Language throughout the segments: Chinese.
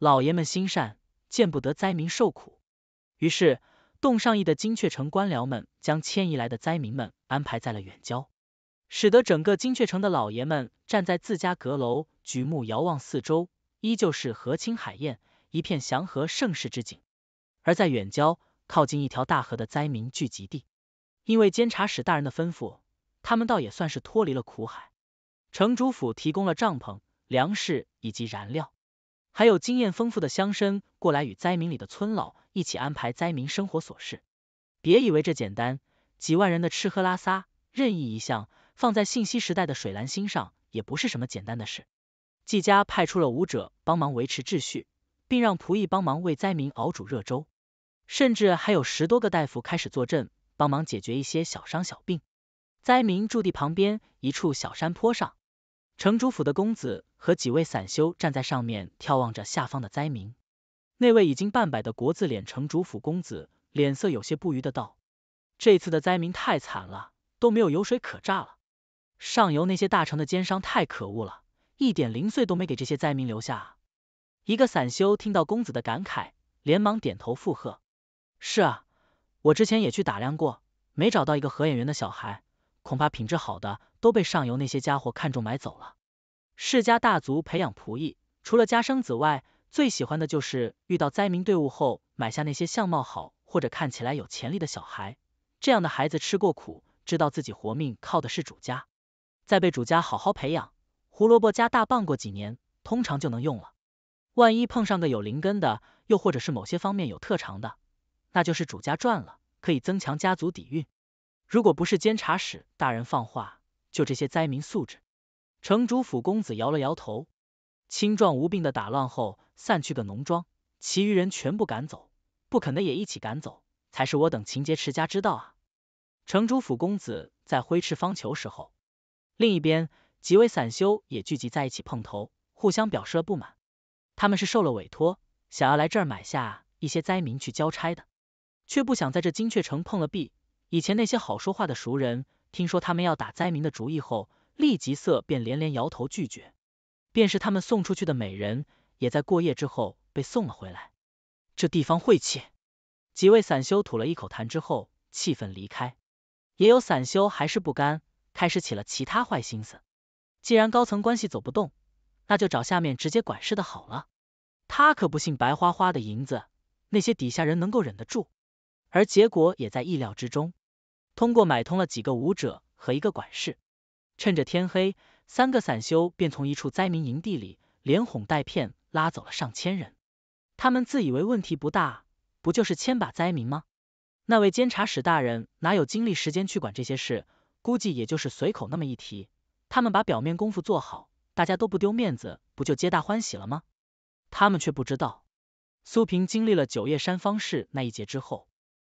老爷们心善，见不得灾民受苦，于是动上亿的金雀城官僚们将迁移来的灾民们安排在了远郊，使得整个金雀城的老爷们站在自家阁楼，举目遥望四周，依旧是和清海燕一片祥和盛世之景。而在远郊靠近一条大河的灾民聚集地，因为监察使大人的吩咐，他们倒也算是脱离了苦海。城主府提供了帐篷、粮食以及燃料。还有经验丰富的乡绅过来与灾民里的村老一起安排灾民生活琐事。别以为这简单，几万人的吃喝拉撒，任意一项放在信息时代的水蓝星上也不是什么简单的事。季家派出了武者帮忙维持秩序，并让仆役帮忙为灾民熬煮热粥，甚至还有十多个大夫开始坐镇，帮忙解决一些小伤小病。灾民驻地旁边一处小山坡上。城主府的公子和几位散修站在上面眺望着下方的灾民，那位已经半百的国字脸城主府公子脸色有些不愉的道：“这次的灾民太惨了，都没有油水可榨了。上游那些大城的奸商太可恶了，一点零碎都没给这些灾民留下。”一个散修听到公子的感慨，连忙点头附和：“是啊，我之前也去打量过，没找到一个合眼缘的小孩，恐怕品质好的都被上游那些家伙看中买走了。”世家大族培养仆役，除了家生子外，最喜欢的就是遇到灾民队伍后，买下那些相貌好或者看起来有潜力的小孩。这样的孩子吃过苦，知道自己活命靠的是主家，再被主家好好培养，胡萝卜加大棒，过几年通常就能用了。万一碰上个有灵根的，又或者是某些方面有特长的，那就是主家赚了，可以增强家族底蕴。如果不是监察使大人放话，就这些灾民素质。城主府公子摇了摇头，青壮无病的打乱后散去个农庄，其余人全部赶走，不肯的也一起赶走，才是我等勤劫持家之道。啊！城主府公子在挥斥方遒时候，另一边几位散修也聚集在一起碰头，互相表示了不满。他们是受了委托，想要来这儿买下一些灾民去交差的，却不想在这金雀城碰了壁。以前那些好说话的熟人，听说他们要打灾民的主意后。立即色便连连摇头拒绝，便是他们送出去的美人，也在过夜之后被送了回来。这地方晦气，几位散修吐了一口痰之后气愤离开，也有散修还是不甘，开始起了其他坏心思。既然高层关系走不动，那就找下面直接管事的好了。他可不信白花花的银子，那些底下人能够忍得住？而结果也在意料之中，通过买通了几个武者和一个管事。趁着天黑，三个散修便从一处灾民营地里连哄带骗拉走了上千人。他们自以为问题不大，不就是千把灾民吗？那位监察使大人哪有精力时间去管这些事？估计也就是随口那么一提。他们把表面功夫做好，大家都不丢面子，不就皆大欢喜了吗？他们却不知道，苏萍经历了九叶山方式那一劫之后，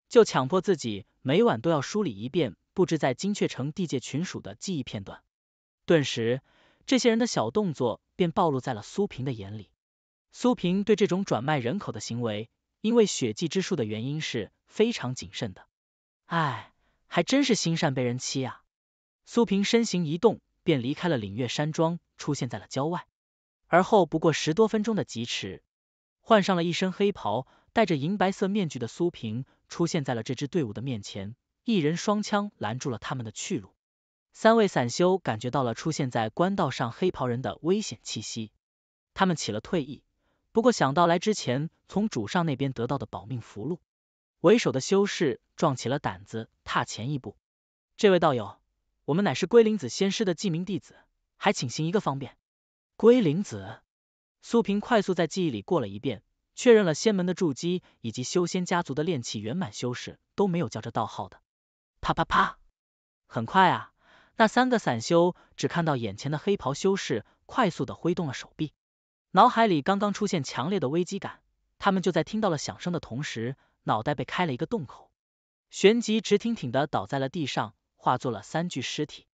就强迫自己每晚都要梳理一遍。布置在金雀城地界群属的记忆片段，顿时这些人的小动作便暴露在了苏平的眼里。苏平对这种转卖人口的行为，因为血祭之术的原因是非常谨慎的。唉，还真是心善被人欺啊！苏平身形一动，便离开了领月山庄，出现在了郊外。而后不过十多分钟的疾驰，换上了一身黑袍，戴着银白色面具的苏平出现在了这支队伍的面前。一人双枪拦住了他们的去路，三位散修感觉到了出现在官道上黑袍人的危险气息，他们起了退意。不过想到来之前从主上那边得到的保命符箓，为首的修士壮起了胆子踏前一步：“这位道友，我们乃是龟灵子仙师的记名弟子，还请行一个方便。”龟灵子苏平快速在记忆里过了一遍，确认了仙门的筑基以及修仙家族的炼气圆满修士都没有叫这道号的。啪啪啪！很快啊，那三个散修只看到眼前的黑袍修士快速的挥动了手臂，脑海里刚刚出现强烈的危机感，他们就在听到了响声的同时，脑袋被开了一个洞口，旋即直挺挺的倒在了地上，化作了三具尸体。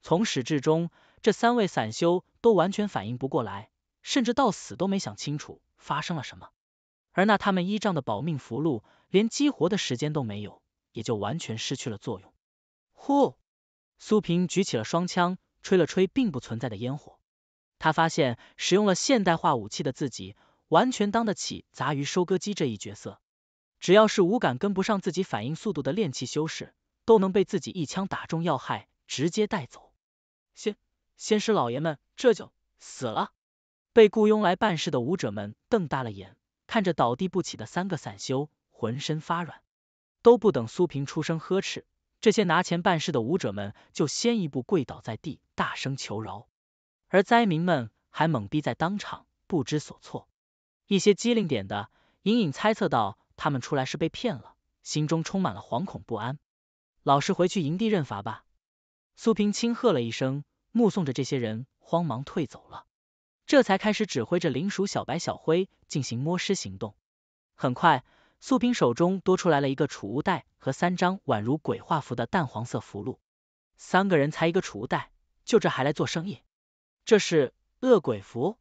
从始至终，这三位散修都完全反应不过来，甚至到死都没想清楚发生了什么，而那他们依仗的保命符箓，连激活的时间都没有。也就完全失去了作用。呼，苏平举起了双枪，吹了吹并不存在的烟火。他发现，使用了现代化武器的自己，完全当得起杂鱼收割机这一角色。只要是五感跟不上自己反应速度的炼气修士，都能被自己一枪打中要害，直接带走。先先师老爷们这就死了！被雇佣来办事的武者们瞪大了眼，看着倒地不起的三个散修，浑身发软。都不等苏平出声呵斥，这些拿钱办事的武者们就先一步跪倒在地，大声求饶。而灾民们还懵逼在当场，不知所措。一些机灵点的隐隐猜测到他们出来是被骗了，心中充满了惶恐不安。老实回去营地认罚吧。苏平轻喝了一声，目送着这些人慌忙退走了，这才开始指挥着灵鼠小白、小灰进行摸尸行动。很快。素萍手中多出来了一个储物袋和三张宛如鬼画符的淡黄色符箓，三个人才一个储物袋，就这还来做生意？这是恶鬼符，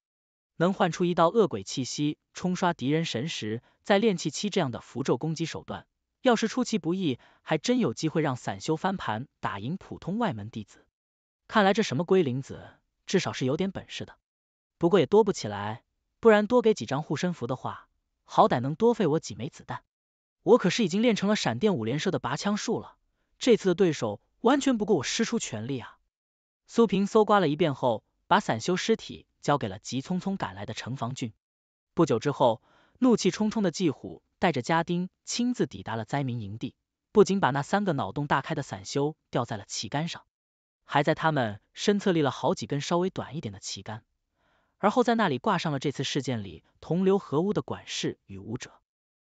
能唤出一道恶鬼气息冲刷敌人神识，在炼气期这样的符咒攻击手段，要是出其不意，还真有机会让散修翻盘打赢普通外门弟子。看来这什么龟灵子，至少是有点本事的。不过也多不起来，不然多给几张护身符的话。好歹能多费我几枚子弹，我可是已经练成了闪电五连射的拔枪术了。这次的对手完全不够我施出全力啊！苏平搜刮了一遍后，把散修尸体交给了急匆匆赶来的城防军。不久之后，怒气冲冲的季虎带着家丁亲自抵达了灾民营地，不仅把那三个脑洞大开的散修吊在了旗杆上，还在他们身侧立了好几根稍微短一点的旗杆。而后，在那里挂上了这次事件里同流合污的管事与武者，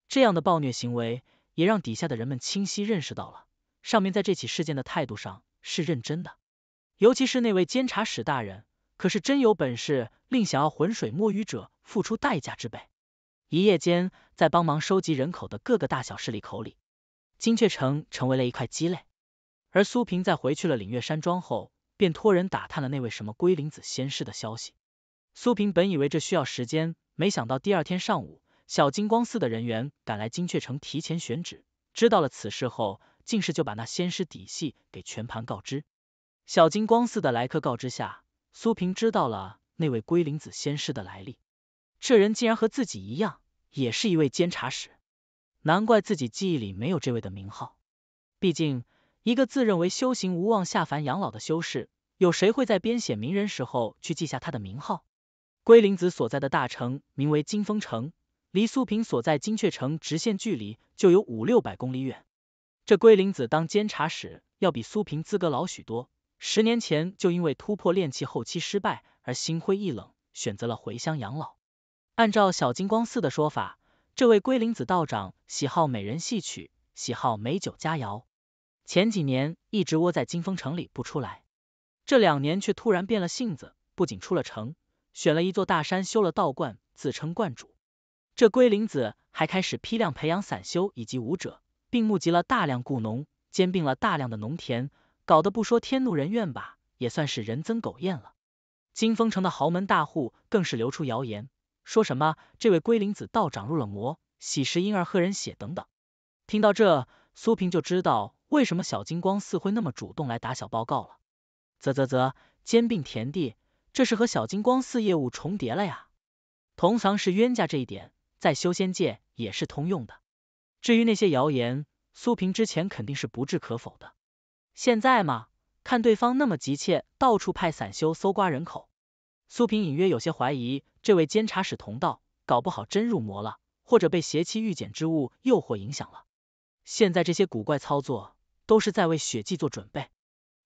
这样的暴虐行为，也让底下的人们清晰认识到了上面在这起事件的态度上是认真的。尤其是那位监察使大人，可是真有本事令想要浑水摸鱼者付出代价之辈。一夜间，在帮忙收集人口的各个大小势力口里，金雀城成为了一块鸡肋。而苏平在回去了领月山庄后，便托人打探了那位什么归灵子仙师的消息。苏萍本以为这需要时间，没想到第二天上午，小金光寺的人员赶来金雀城提前选址。知道了此事后，竟是就把那仙师底细给全盘告知。小金光寺的来客告知下，苏萍知道了那位龟灵子仙师的来历。这人竟然和自己一样，也是一位监察使，难怪自己记忆里没有这位的名号。毕竟，一个自认为修行无望下凡养老的修士，有谁会在编写名人时候去记下他的名号？龟灵子所在的大城名为金风城，离苏平所在金雀城直线距离就有五六百公里远。这龟灵子当监察使，要比苏平资格老许多。十年前就因为突破炼气后期失败而心灰意冷，选择了回乡养老。按照小金光寺的说法，这位龟灵子道长喜好美人戏曲，喜好美酒佳肴，前几年一直窝在金风城里不出来，这两年却突然变了性子，不仅出了城。选了一座大山，修了道观，自称观主。这龟灵子还开始批量培养散修以及武者，并募集了大量雇农，兼并了大量的农田，搞得不说天怒人怨吧，也算是人憎狗厌了。金风城的豪门大户更是流出谣言，说什么这位龟灵子道长入了魔，喜食婴儿喝人血等等。听到这，苏萍就知道为什么小金光寺会那么主动来打小报告了。啧啧啧，兼并田地。这是和小金光寺业务重叠了呀，同藏是冤家这一点，在修仙界也是通用的。至于那些谣言，苏平之前肯定是不置可否的。现在嘛，看对方那么急切，到处派散修搜刮人口，苏平隐约有些怀疑，这位监察使同道搞不好真入魔了，或者被邪气御检之物诱惑影响了。现在这些古怪操作，都是在为血祭做准备。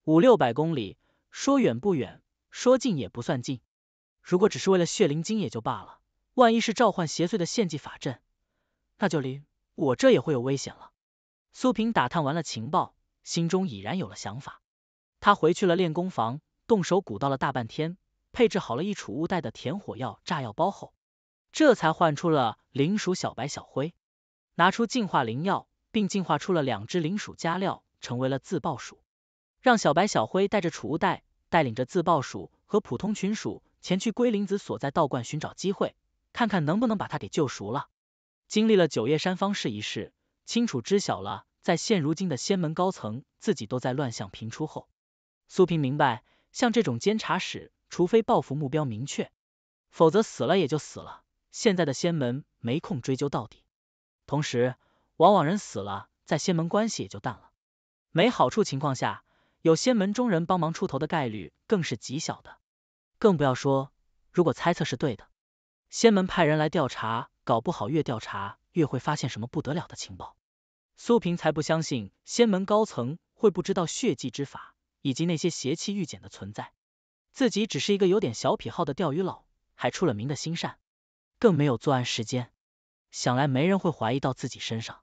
五六百公里，说远不远？说近也不算近，如果只是为了血灵晶也就罢了，万一是召唤邪祟的献祭法阵，那就离我这也会有危险了。苏萍打探完了情报，心中已然有了想法，她回去了练功房，动手鼓捣了大半天，配置好了一储物袋的填火药炸药包后，这才唤出了灵鼠小白小灰，拿出进化灵药，并进化出了两只灵鼠加料成为了自爆鼠，让小白小灰带着储物袋。带领着自爆鼠和普通群鼠前去龟灵子所在道观寻找机会，看看能不能把他给救赎了。经历了九叶山方士一事，清楚知晓了在现如今的仙门高层，自己都在乱象频出后，苏平明白，像这种监察使，除非报复目标明确，否则死了也就死了。现在的仙门没空追究到底，同时，往往人死了，在仙门关系也就淡了，没好处情况下。有仙门中人帮忙出头的概率更是极小的，更不要说如果猜测是对的，仙门派人来调查，搞不好越调查越会发现什么不得了的情报。苏平才不相信仙门高层会不知道血祭之法以及那些邪气御检的存在，自己只是一个有点小癖好的钓鱼佬，还出了名的心善，更没有作案时间，想来没人会怀疑到自己身上。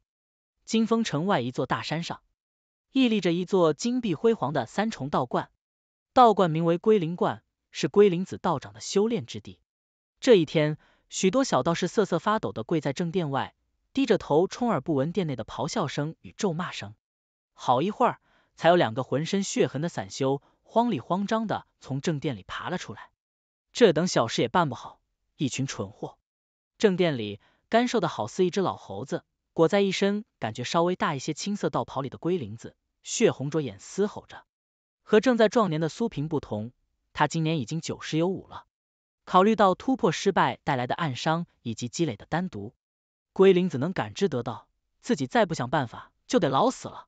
金峰城外一座大山上。屹立着一座金碧辉煌的三重道观，道观名为龟灵观，是龟灵子道长的修炼之地。这一天，许多小道士瑟瑟发抖的跪在正殿外，低着头，充耳不闻殿内的咆哮声与咒骂声。好一会儿，才有两个浑身血痕的散修慌里慌张的从正殿里爬了出来。这等小事也办不好，一群蠢货！正殿里干瘦的好似一只老猴子，裹在一身感觉稍微大一些青色道袍里的龟灵子。血红着眼嘶吼着，和正在壮年的苏萍不同，他今年已经九十有五了。考虑到突破失败带来的暗伤以及积累的单毒，龟灵子能感知得到，自己再不想办法就得老死了。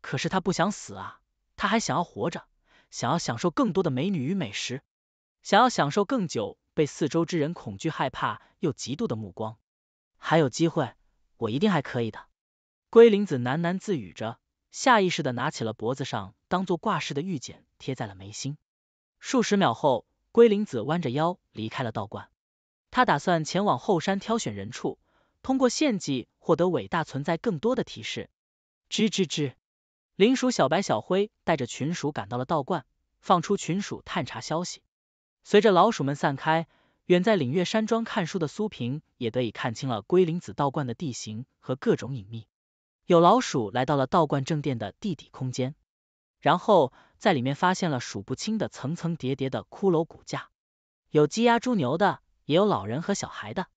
可是他不想死啊，他还想要活着，想要享受更多的美女与美食，想要享受更久被四周之人恐惧、害怕又嫉妒的目光。还有机会，我一定还可以的。龟灵子喃喃自语着。下意识的拿起了脖子上当做挂饰的玉简，贴在了眉心。数十秒后，龟灵子弯着腰离开了道观，他打算前往后山挑选人畜，通过献祭获得伟大存在更多的提示。吱吱吱，灵鼠小白、小灰带着群鼠赶到了道观，放出群鼠探查消息。随着老鼠们散开，远在领月山庄看书的苏萍也得以看清了龟灵子道观的地形和各种隐秘。有老鼠来到了道观正殿的地底空间，然后在里面发现了数不清的层层叠叠的骷髅骨架，有鸡鸭猪牛的，也有老人和小孩的。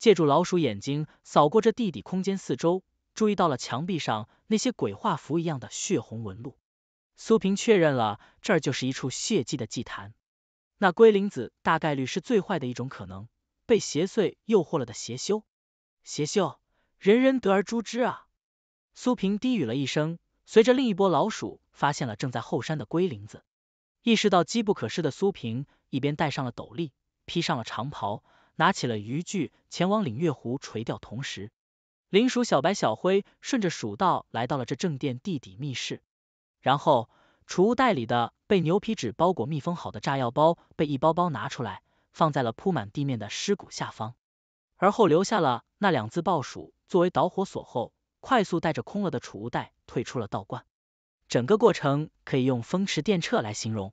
借助老鼠眼睛扫过这地底空间四周，注意到了墙壁上那些鬼画符一样的血红纹路。苏萍确认了，这就是一处血祭的祭坛。那龟灵子大概率是最坏的一种可能，被邪祟诱惑了的邪修。邪修，人人得而诛之啊！苏萍低语了一声，随着另一波老鼠发现了正在后山的龟林子，意识到机不可失的苏萍一边戴上了斗笠，披上了长袍，拿起了渔具前往领月湖垂钓，同时，灵鼠小白、小灰顺着蜀道来到了这正殿地底密室，然后储物袋里的被牛皮纸包裹密封好的炸药包被一包包拿出来，放在了铺满地面的尸骨下方，而后留下了那两只豹鼠作为导火索后。快速带着空了的储物袋退出了道观，整个过程可以用风驰电掣来形容。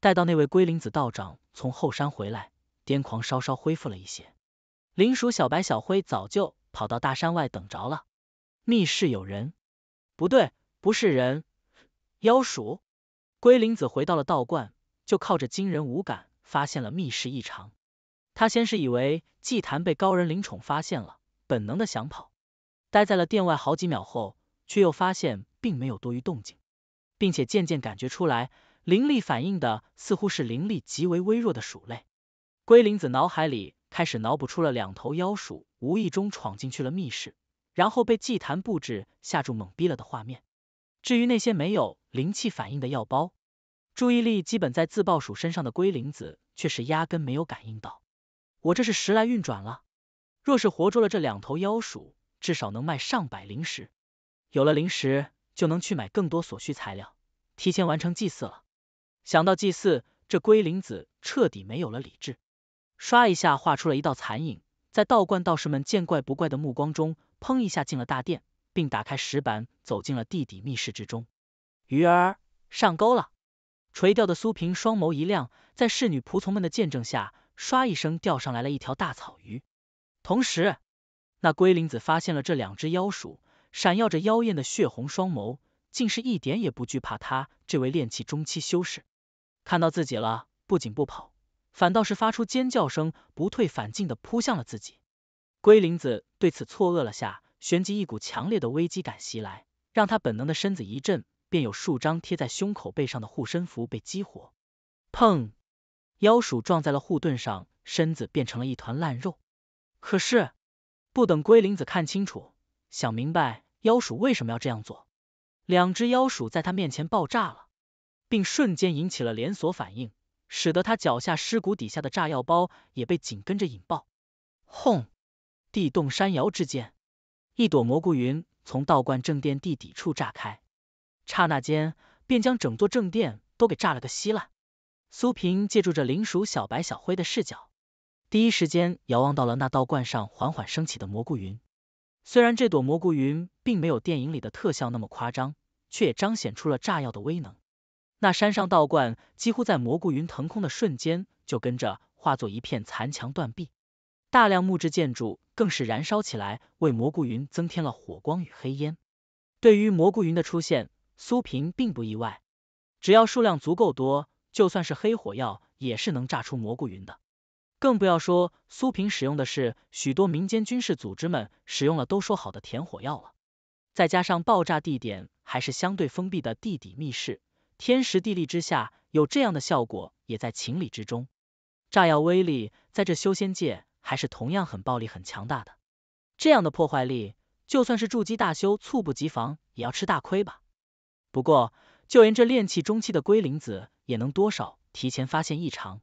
待到那位龟灵子道长从后山回来，癫狂稍稍恢复了一些。灵鼠小白、小灰早就跑到大山外等着了。密室有人，不对，不是人，妖鼠。龟灵子回到了道观，就靠着惊人五感发现了密室异常。他先是以为祭坛被高人灵宠发现了，本能的想跑。待在了殿外好几秒后，却又发现并没有多余动静，并且渐渐感觉出来，灵力反应的似乎是灵力极为微弱的鼠类。龟灵子脑海里开始脑补出了两头妖鼠无意中闯进去了密室，然后被祭坛布置吓住懵逼了的画面。至于那些没有灵气反应的药包，注意力基本在自爆鼠身上的龟灵子却是压根没有感应到。我这是时来运转了，若是活捉了这两头妖鼠。至少能卖上百灵石。有了灵石，就能去买更多所需材料，提前完成祭祀了。想到祭祀，这龟灵子彻底没有了理智，唰一下画出了一道残影，在道观道士们见怪不怪的目光中，砰一下进了大殿，并打开石板走进了地底密室之中。鱼儿上钩了，垂钓的苏萍双眸一亮，在侍女仆从们的见证下，唰一声钓上来了一条大草鱼，同时。那龟灵子发现了这两只妖鼠，闪耀着妖艳的血红双眸，竟是一点也不惧怕他这位炼气中期修士。看到自己了，不仅不跑，反倒是发出尖叫声，不退反进的扑向了自己。龟灵子对此错愕了下，旋即一股强烈的危机感袭来，让他本能的身子一震，便有数张贴在胸口背上的护身符被激活。砰！妖鼠撞在了护盾上，身子变成了一团烂肉。可是。不等龟灵子看清楚、想明白妖鼠为什么要这样做，两只妖鼠在他面前爆炸了，并瞬间引起了连锁反应，使得他脚下尸骨底下的炸药包也被紧跟着引爆。轰！地动山摇之间，一朵蘑菇云从道观正殿地底处炸开，刹那间便将整座正殿都给炸了个稀烂。苏平借助着灵鼠小白、小灰的视角。第一时间遥望到了那道观上缓缓升起的蘑菇云，虽然这朵蘑菇云并没有电影里的特效那么夸张，却也彰显出了炸药的威能。那山上道观几乎在蘑菇云腾空的瞬间就跟着化作一片残墙断壁，大量木质建筑更是燃烧起来，为蘑菇云增添了火光与黑烟。对于蘑菇云的出现，苏平并不意外，只要数量足够多，就算是黑火药也是能炸出蘑菇云的。更不要说苏平使用的是许多民间军事组织们使用了都说好的填火药了，再加上爆炸地点还是相对封闭的地底密室，天时地利之下有这样的效果也在情理之中。炸药威力在这修仙界还是同样很暴力很强大的，这样的破坏力就算是筑基大修猝不及防也要吃大亏吧。不过就连这炼气中期的龟灵子也能多少提前发现异常，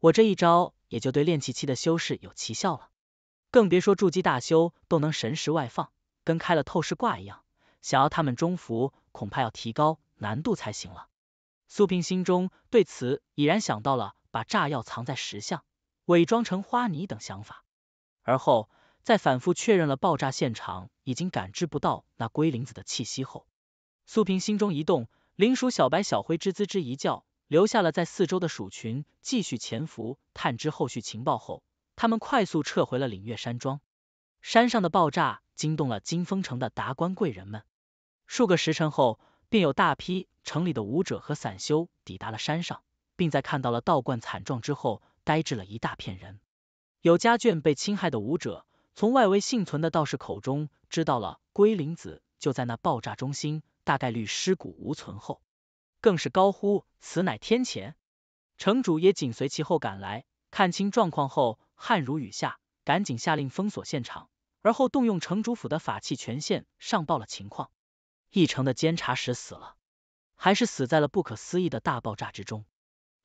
我这一招。也就对炼气期的修士有奇效了，更别说筑基大修都能神识外放，跟开了透视挂一样，想要他们中伏，恐怕要提高难度才行了。苏平心中对此已然想到了把炸药藏在石像，伪装成花泥等想法，而后在反复确认了爆炸现场已经感知不到那龟灵子的气息后，苏平心中一动，灵鼠小白、小灰吱吱吱一叫。留下了在四周的鼠群继续潜伏，探知后续情报后，他们快速撤回了领月山庄。山上的爆炸惊动了金风城的达官贵人们，数个时辰后，便有大批城里的武者和散修抵达了山上，并在看到了道观惨状之后，呆滞了一大片人。有家眷被侵害的武者，从外围幸存的道士口中知道了归灵子就在那爆炸中心，大概率尸骨无存后。更是高呼此乃天谴，城主也紧随其后赶来，看清状况后汗如雨下，赶紧下令封锁现场，而后动用城主府的法器权限上报了情况。一城的监察使死了，还是死在了不可思议的大爆炸之中。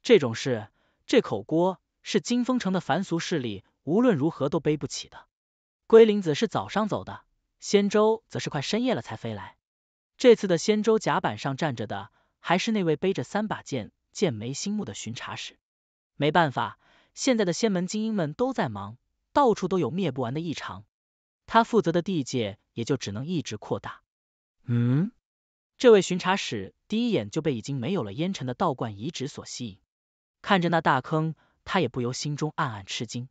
这种事，这口锅是金风城的凡俗势力无论如何都背不起的。龟灵子是早上走的，仙舟则是快深夜了才飞来。这次的仙舟甲板上站着的。还是那位背着三把剑、剑眉星目的巡查使。没办法，现在的仙门精英们都在忙，到处都有灭不完的异常，他负责的地界也就只能一直扩大。嗯，这位巡查使第一眼就被已经没有了烟尘的道观遗址所吸引，看着那大坑，他也不由心中暗暗吃惊。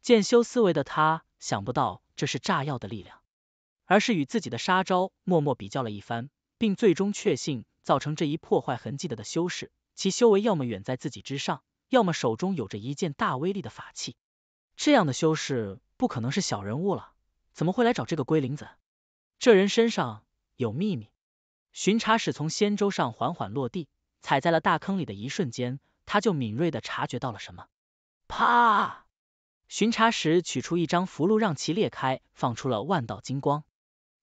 剑修思维的他想不到这是炸药的力量，而是与自己的杀招默默比较了一番，并最终确信。造成这一破坏痕迹的的修士，其修为要么远在自己之上，要么手中有着一件大威力的法器。这样的修士不可能是小人物了，怎么会来找这个龟灵子？这人身上有秘密。巡查使从仙舟上缓缓落地，踩在了大坑里的一瞬间，他就敏锐的察觉到了什么。啪！巡查使取出一张符箓，让其裂开，放出了万道金光。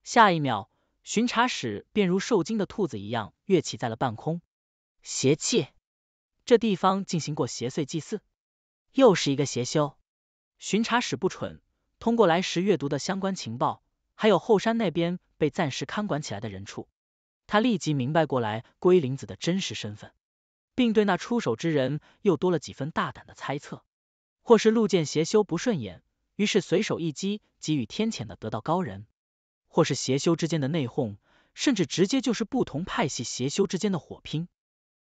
下一秒。巡查使便如受惊的兔子一样跃起在了半空，邪气，这地方进行过邪祟祭祀，又是一个邪修。巡查使不蠢，通过来时阅读的相关情报，还有后山那边被暂时看管起来的人畜，他立即明白过来龟灵子的真实身份，并对那出手之人又多了几分大胆的猜测，或是路见邪修不顺眼，于是随手一击给予天谴的得道高人。或是邪修之间的内讧，甚至直接就是不同派系邪修之间的火拼。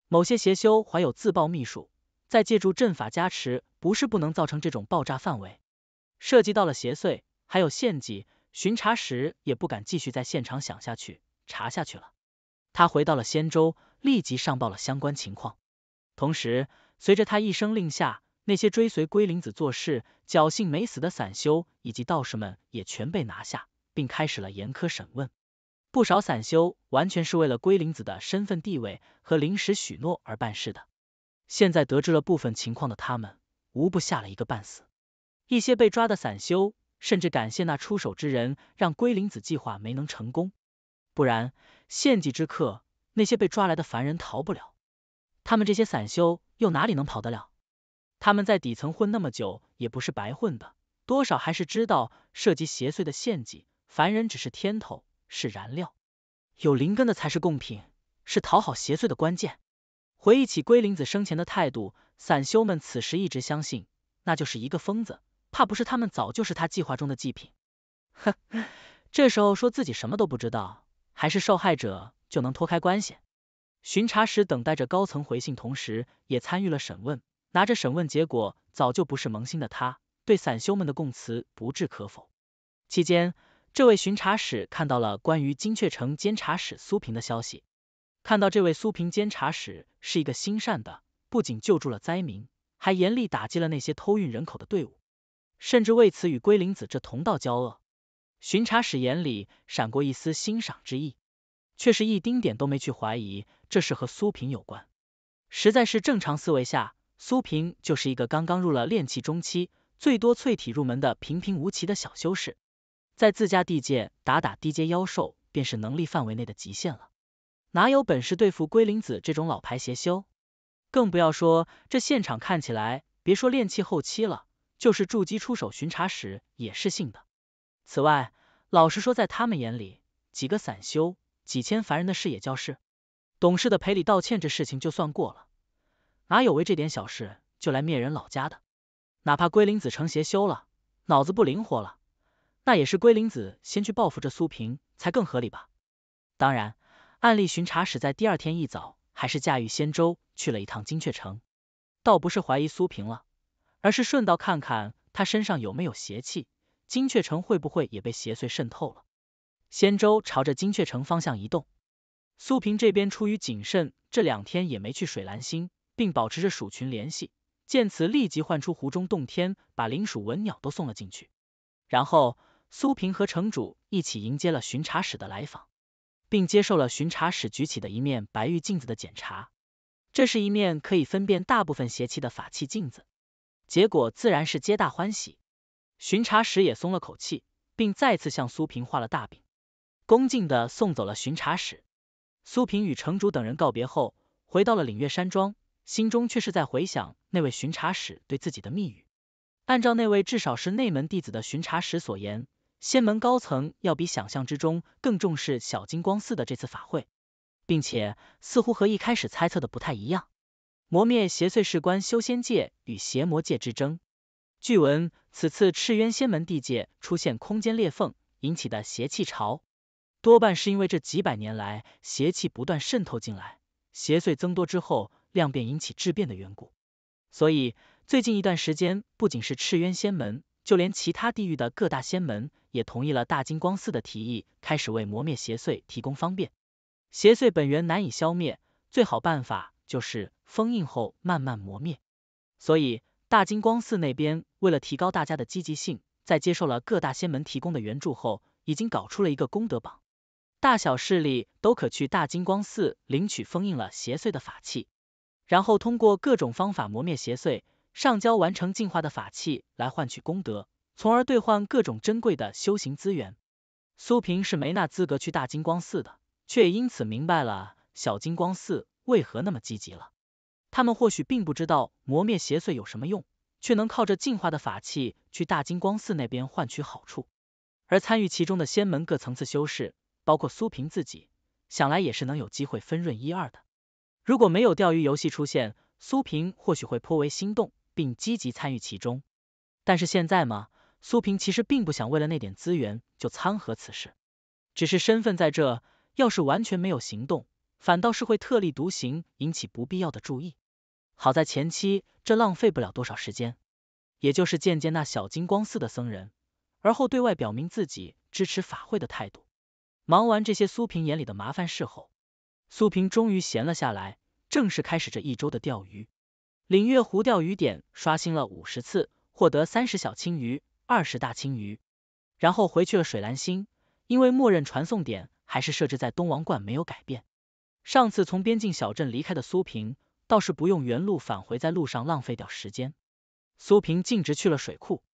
某些邪修怀有自爆秘术，再借助阵法加持，不是不能造成这种爆炸范围。涉及到了邪祟，还有献祭，巡查时也不敢继续在现场想下去、查下去了。他回到了仙州，立即上报了相关情况。同时，随着他一声令下，那些追随龟灵子做事、侥幸没死的散修以及道士们也全被拿下。并开始了严苛审问，不少散修完全是为了龟灵子的身份地位和临时许诺而办事的。现在得知了部分情况的他们，无不吓了一个半死。一些被抓的散修甚至感谢那出手之人，让龟灵子计划没能成功，不然献祭之客那些被抓来的凡人逃不了，他们这些散修又哪里能跑得了？他们在底层混那么久也不是白混的，多少还是知道涉及邪祟的献祭。凡人只是天头，是燃料；有灵根的才是贡品，是讨好邪祟的关键。回忆起龟灵子生前的态度，散修们此时一直相信，那就是一个疯子，怕不是他们早就是他计划中的祭品。哼，这时候说自己什么都不知道，还是受害者，就能脱开关系。巡查时等待着高层回信，同时也参与了审问，拿着审问结果，早就不是萌新的他，对散修们的供词不置可否。期间。这位巡查使看到了关于金雀城监察使苏平的消息，看到这位苏平监察使是一个心善的，不仅救助了灾民，还严厉打击了那些偷运人口的队伍，甚至为此与龟灵子这同道交恶。巡查使眼里闪过一丝欣赏之意，却是一丁点都没去怀疑这是和苏平有关。实在是正常思维下，苏平就是一个刚刚入了炼气中期，最多淬体入门的平平无奇的小修士。在自家地界打打低阶妖兽，便是能力范围内的极限了。哪有本事对付龟灵子这种老牌邪修？更不要说这现场看起来，别说炼气后期了，就是筑基出手巡查时也是信的。此外，老实说，在他们眼里，几个散修几千凡人的事也叫事。懂事的赔礼道歉，这事情就算过了。哪有为这点小事就来灭人老家的？哪怕龟灵子成邪修了，脑子不灵活了。那也是龟灵子先去报复这苏平才更合理吧？当然，案例巡查使在第二天一早还是驾驭仙舟去了一趟金雀城，倒不是怀疑苏平了，而是顺道看看他身上有没有邪气，金雀城会不会也被邪祟渗透了。仙舟朝着金雀城方向移动，苏平这边出于谨慎，这两天也没去水蓝星，并保持着鼠群联系。见此，立即唤出湖中洞天，把灵鼠、文鸟都送了进去，然后。苏平和城主一起迎接了巡查使的来访，并接受了巡查使举起的一面白玉镜子的检查。这是一面可以分辨大部分邪气的法器镜子。结果自然是皆大欢喜，巡查使也松了口气，并再次向苏平画了大饼，恭敬的送走了巡查使。苏平与城主等人告别后，回到了领月山庄，心中却是在回想那位巡查使对自己的密语。按照那位至少是内门弟子的巡查使所言。仙门高层要比想象之中更重视小金光寺的这次法会，并且似乎和一开始猜测的不太一样。磨灭邪祟事关修仙界与邪魔界之争，据闻此次赤渊仙门地界出现空间裂缝引起的邪气潮，多半是因为这几百年来邪气不断渗透进来，邪祟增多之后量变引起质变的缘故。所以最近一段时间，不仅是赤渊仙门。就连其他地域的各大仙门也同意了大金光寺的提议，开始为磨灭邪祟提供方便。邪祟本源难以消灭，最好办法就是封印后慢慢磨灭。所以大金光寺那边为了提高大家的积极性，在接受了各大仙门提供的援助后，已经搞出了一个功德榜，大小势力都可去大金光寺领取封印了邪祟的法器，然后通过各种方法磨灭邪祟。上交完成进化的法器来换取功德，从而兑换各种珍贵的修行资源。苏平是没那资格去大金光寺的，却也因此明白了小金光寺为何那么积极了。他们或许并不知道磨灭邪祟有什么用，却能靠着进化的法器去大金光寺那边换取好处。而参与其中的仙门各层次修士，包括苏平自己，想来也是能有机会分润一二的。如果没有钓鱼游戏出现，苏平或许会颇为心动。并积极参与其中，但是现在嘛，苏平其实并不想为了那点资源就掺和此事，只是身份在这，要是完全没有行动，反倒是会特立独行，引起不必要的注意。好在前期这浪费不了多少时间，也就是见见那小金光寺的僧人，而后对外表明自己支持法会的态度。忙完这些苏平眼里的麻烦事后，苏平终于闲了下来，正式开始这一周的钓鱼。领月湖钓鱼点刷新了五十次，获得三十小青鱼，二十大青鱼，然后回去了水蓝星，因为默认传送点还是设置在东王冠，没有改变。上次从边境小镇离开的苏平，倒是不用原路返回，在路上浪费掉时间。苏平径直去了水库，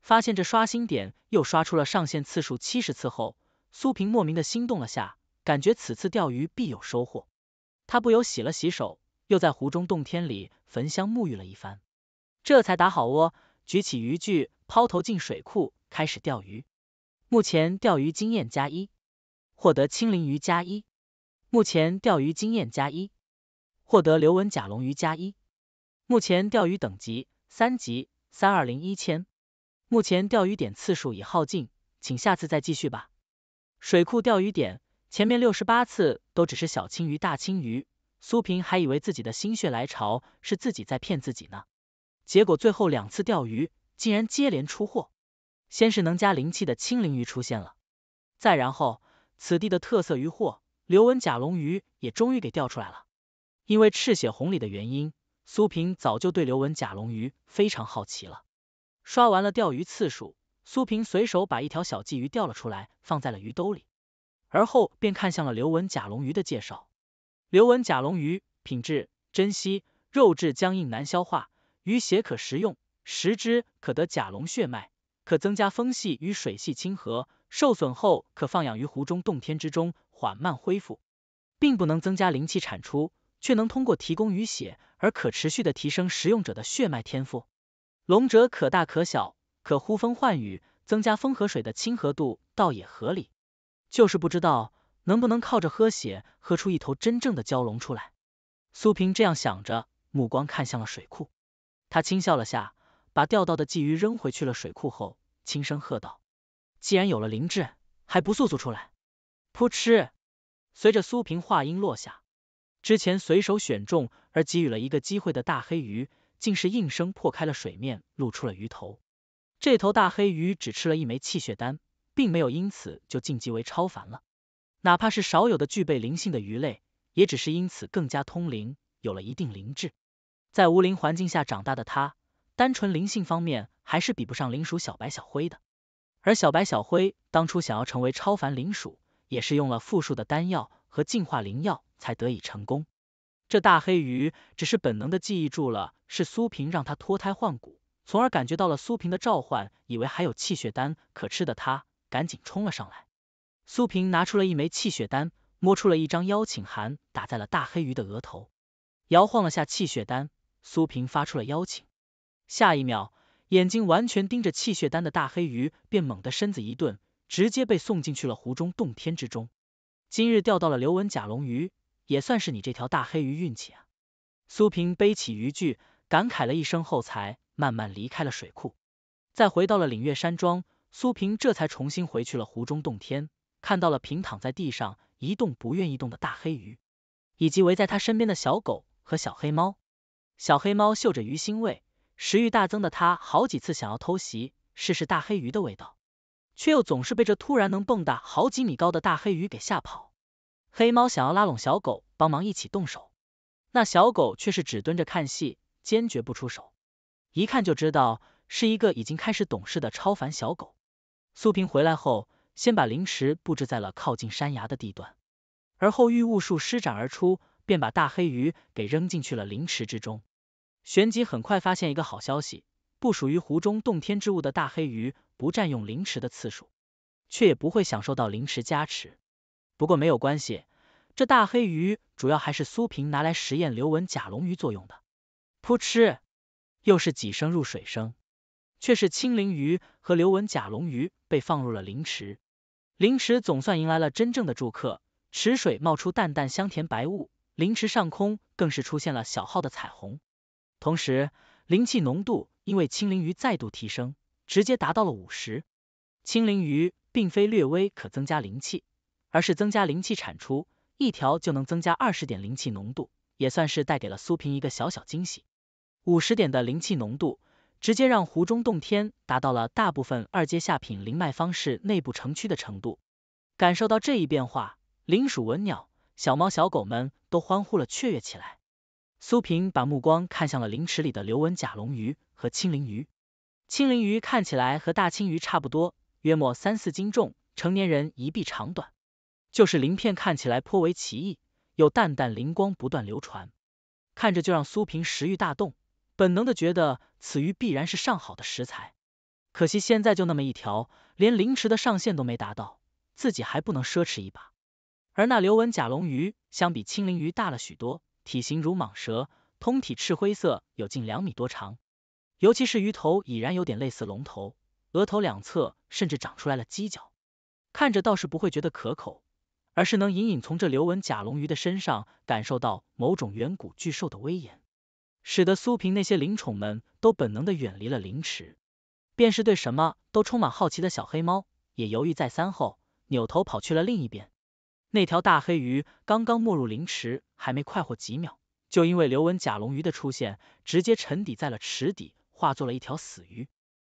发现这刷新点又刷出了上限次数七十次后，苏平莫名的心动了下，感觉此次钓鱼必有收获，他不由洗了洗手。又在湖中洞天里焚香沐浴了一番，这才打好窝，举起渔具抛投进水库，开始钓鱼。目前钓鱼经验加一，获得青鳞鱼加一。目前钓鱼经验加一，获得流纹甲龙鱼加一。目前钓鱼等级三级三二零一千。目前钓鱼点次数已耗尽，请下次再继续吧。水库钓鱼点前面六十八次都只是小青鱼、大青鱼。苏萍还以为自己的心血来潮是自己在骗自己呢，结果最后两次钓鱼竟然接连出货，先是能加灵气的青鳞鱼出现了，再然后此地的特色鱼货刘文甲龙鱼也终于给钓出来了。因为赤血红鲤的原因，苏萍早就对刘文甲龙鱼非常好奇了。刷完了钓鱼次数，苏萍随手把一条小鲫鱼钓了出来，放在了鱼兜里，而后便看向了刘文甲龙鱼的介绍。刘文甲龙鱼，品质珍稀，肉质僵硬难消化，鱼血可食用，食之可得甲龙血脉，可增加风系与水系亲和，受损后可放养于湖中洞天之中，缓慢恢复，并不能增加灵气产出，却能通过提供鱼血而可持续的提升食用者的血脉天赋。龙者可大可小，可呼风唤雨，增加风和水的亲和度，倒也合理，就是不知道。能不能靠着喝血喝出一头真正的蛟龙出来？苏平这样想着，目光看向了水库。他轻笑了下，把钓到的鲫鱼扔回去了水库后，轻声喝道：“既然有了灵智，还不速速出来？”扑哧，随着苏平话音落下，之前随手选中而给予了一个机会的大黑鱼，竟是应声破开了水面，露出了鱼头。这头大黑鱼只吃了一枚气血丹，并没有因此就晋级为超凡了。哪怕是少有的具备灵性的鱼类，也只是因此更加通灵，有了一定灵智。在无灵环境下长大的他，单纯灵性方面还是比不上灵鼠小白、小灰的。而小白、小灰当初想要成为超凡灵鼠，也是用了复数的丹药和进化灵药才得以成功。这大黑鱼只是本能的记忆住了，是苏萍让他脱胎换骨，从而感觉到了苏萍的召唤，以为还有气血丹可吃的，他赶紧冲了上来。苏萍拿出了一枚气血丹，摸出了一张邀请函，打在了大黑鱼的额头，摇晃了下气血丹，苏萍发出了邀请。下一秒，眼睛完全盯着气血丹的大黑鱼，便猛地身子一顿，直接被送进去了湖中洞天之中。今日钓到了刘文甲龙鱼，也算是你这条大黑鱼运气啊！苏平背起渔具，感慨了一声后，才慢慢离开了水库。再回到了岭月山庄，苏平这才重新回去了湖中洞天。看到了平躺在地上一动不愿意动的大黑鱼，以及围在他身边的小狗和小黑猫。小黑猫嗅着鱼腥味，食欲大增的它好几次想要偷袭试试大黑鱼的味道，却又总是被这突然能蹦跶好几米高的大黑鱼给吓跑。黑猫想要拉拢小狗帮忙一起动手，那小狗却是只蹲着看戏，坚决不出手。一看就知道是一个已经开始懂事的超凡小狗。苏平回来后。先把灵池布置在了靠近山崖的地段，而后御物术施展而出，便把大黑鱼给扔进去了灵池之中。旋即很快发现一个好消息，不属于湖中洞天之物的大黑鱼不占用灵池的次数，却也不会享受到灵池加持。不过没有关系，这大黑鱼主要还是苏平拿来实验刘文假龙鱼作用的。扑哧，又是几声入水声，却是青鳞鱼和刘文甲龙鱼被放入了灵池。灵池总算迎来了真正的住客，池水冒出淡淡香甜白雾，灵池上空更是出现了小号的彩虹。同时，灵气浓度因为青灵鱼再度提升，直接达到了五十。青灵鱼并非略微可增加灵气，而是增加灵气产出，一条就能增加二十点灵气浓度，也算是带给了苏萍一个小小惊喜。五十点的灵气浓度。直接让湖中洞天达到了大部分二阶下品灵脉方式内部成区的程度。感受到这一变化，灵鼠、文鸟、小猫、小狗们都欢呼了，雀跃起来。苏平把目光看向了灵池里的刘文甲龙鱼和青鳞鱼。青鳞鱼看起来和大青鱼差不多，约莫三四斤重，成年人一臂长短。就是鳞片看起来颇为奇异，有淡淡灵光不断流传，看着就让苏平食欲大动，本能的觉得。此鱼必然是上好的食材，可惜现在就那么一条，连凌池的上限都没达到，自己还不能奢侈一把。而那流纹甲龙鱼相比青鳞鱼大了许多，体型如蟒蛇，通体赤灰色，有近两米多长，尤其是鱼头已然有点类似龙头，额头两侧甚至长出来了犄角，看着倒是不会觉得可口，而是能隐隐从这流纹甲龙鱼的身上感受到某种远古巨兽的威严。使得苏萍那些灵宠们都本能的远离了灵池，便是对什么都充满好奇的小黑猫，也犹豫再三后，扭头跑去了另一边。那条大黑鱼刚刚没入灵池，还没快活几秒，就因为刘文假龙鱼的出现，直接沉底在了池底，化作了一条死鱼。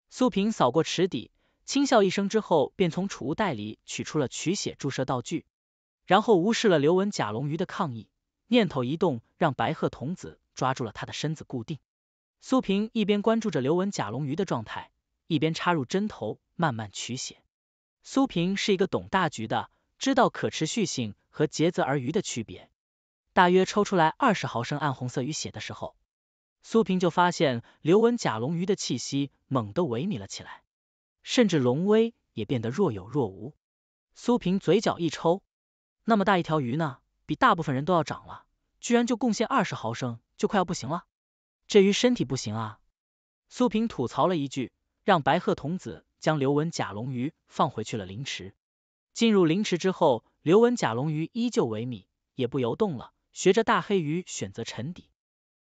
苏萍扫过池底，轻笑一声之后，便从储物袋里取出了取血注射道具，然后无视了刘文假龙鱼的抗议，念头一动，让白鹤童子。抓住了他的身子固定，苏平一边关注着刘文假龙鱼的状态，一边插入针头慢慢取血。苏平是一个懂大局的，知道可持续性和竭泽而渔的区别。大约抽出来二十毫升暗红色鱼血的时候，苏平就发现刘文假龙鱼的气息猛地萎靡了起来，甚至龙威也变得若有若无。苏平嘴角一抽，那么大一条鱼呢，比大部分人都要长了。居然就贡献二十毫升，就快要不行了。这鱼身体不行啊！苏萍吐槽了一句，让白鹤童子将刘文假龙鱼放回去了灵池。进入灵池之后，刘文假龙鱼依旧萎靡，也不游动了，学着大黑鱼选择沉底。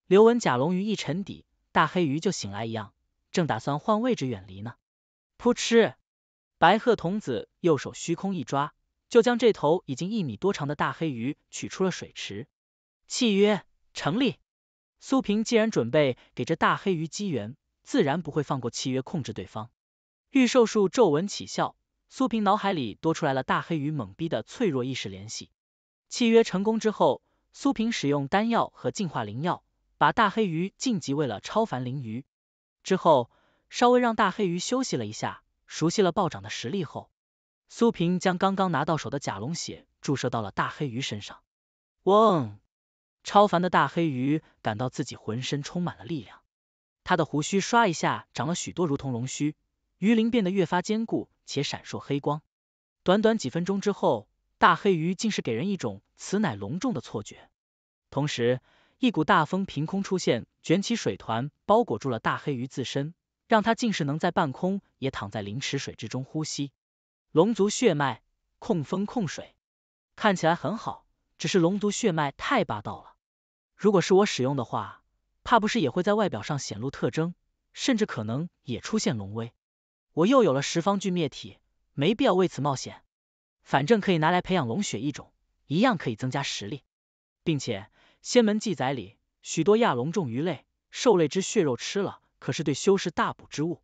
刘文假龙鱼一沉底，大黑鱼就醒来一样，正打算换位置远离呢。扑哧！白鹤童子右手虚空一抓，就将这头已经一米多长的大黑鱼取出了水池。契约成立，苏平既然准备给这大黑鱼机缘，自然不会放过契约控制对方。御兽术皱纹起效，苏平脑海里多出来了大黑鱼懵逼的脆弱意识联系。契约成功之后，苏平使用丹药和净化灵药，把大黑鱼晋级为了超凡灵鱼。之后稍微让大黑鱼休息了一下，熟悉了暴涨的实力后，苏平将刚刚拿到手的甲龙血注射到了大黑鱼身上。嗡。超凡的大黑鱼感到自己浑身充满了力量，他的胡须刷一下长了许多，如同龙须；鱼鳞变得越发坚固且闪烁黑光。短短几分钟之后，大黑鱼竟是给人一种此乃隆重的错觉。同时，一股大风凭空出现，卷起水团，包裹住了大黑鱼自身，让它竟是能在半空也躺在灵池水之中呼吸。龙族血脉控风控水，看起来很好，只是龙族血脉太霸道了。如果是我使用的话，怕不是也会在外表上显露特征，甚至可能也出现龙威。我又有了十方俱灭体，没必要为此冒险。反正可以拿来培养龙血一种，一样可以增加实力。并且仙门记载里，许多亚龙种鱼类、兽类之血肉吃了，可是对修士大补之物。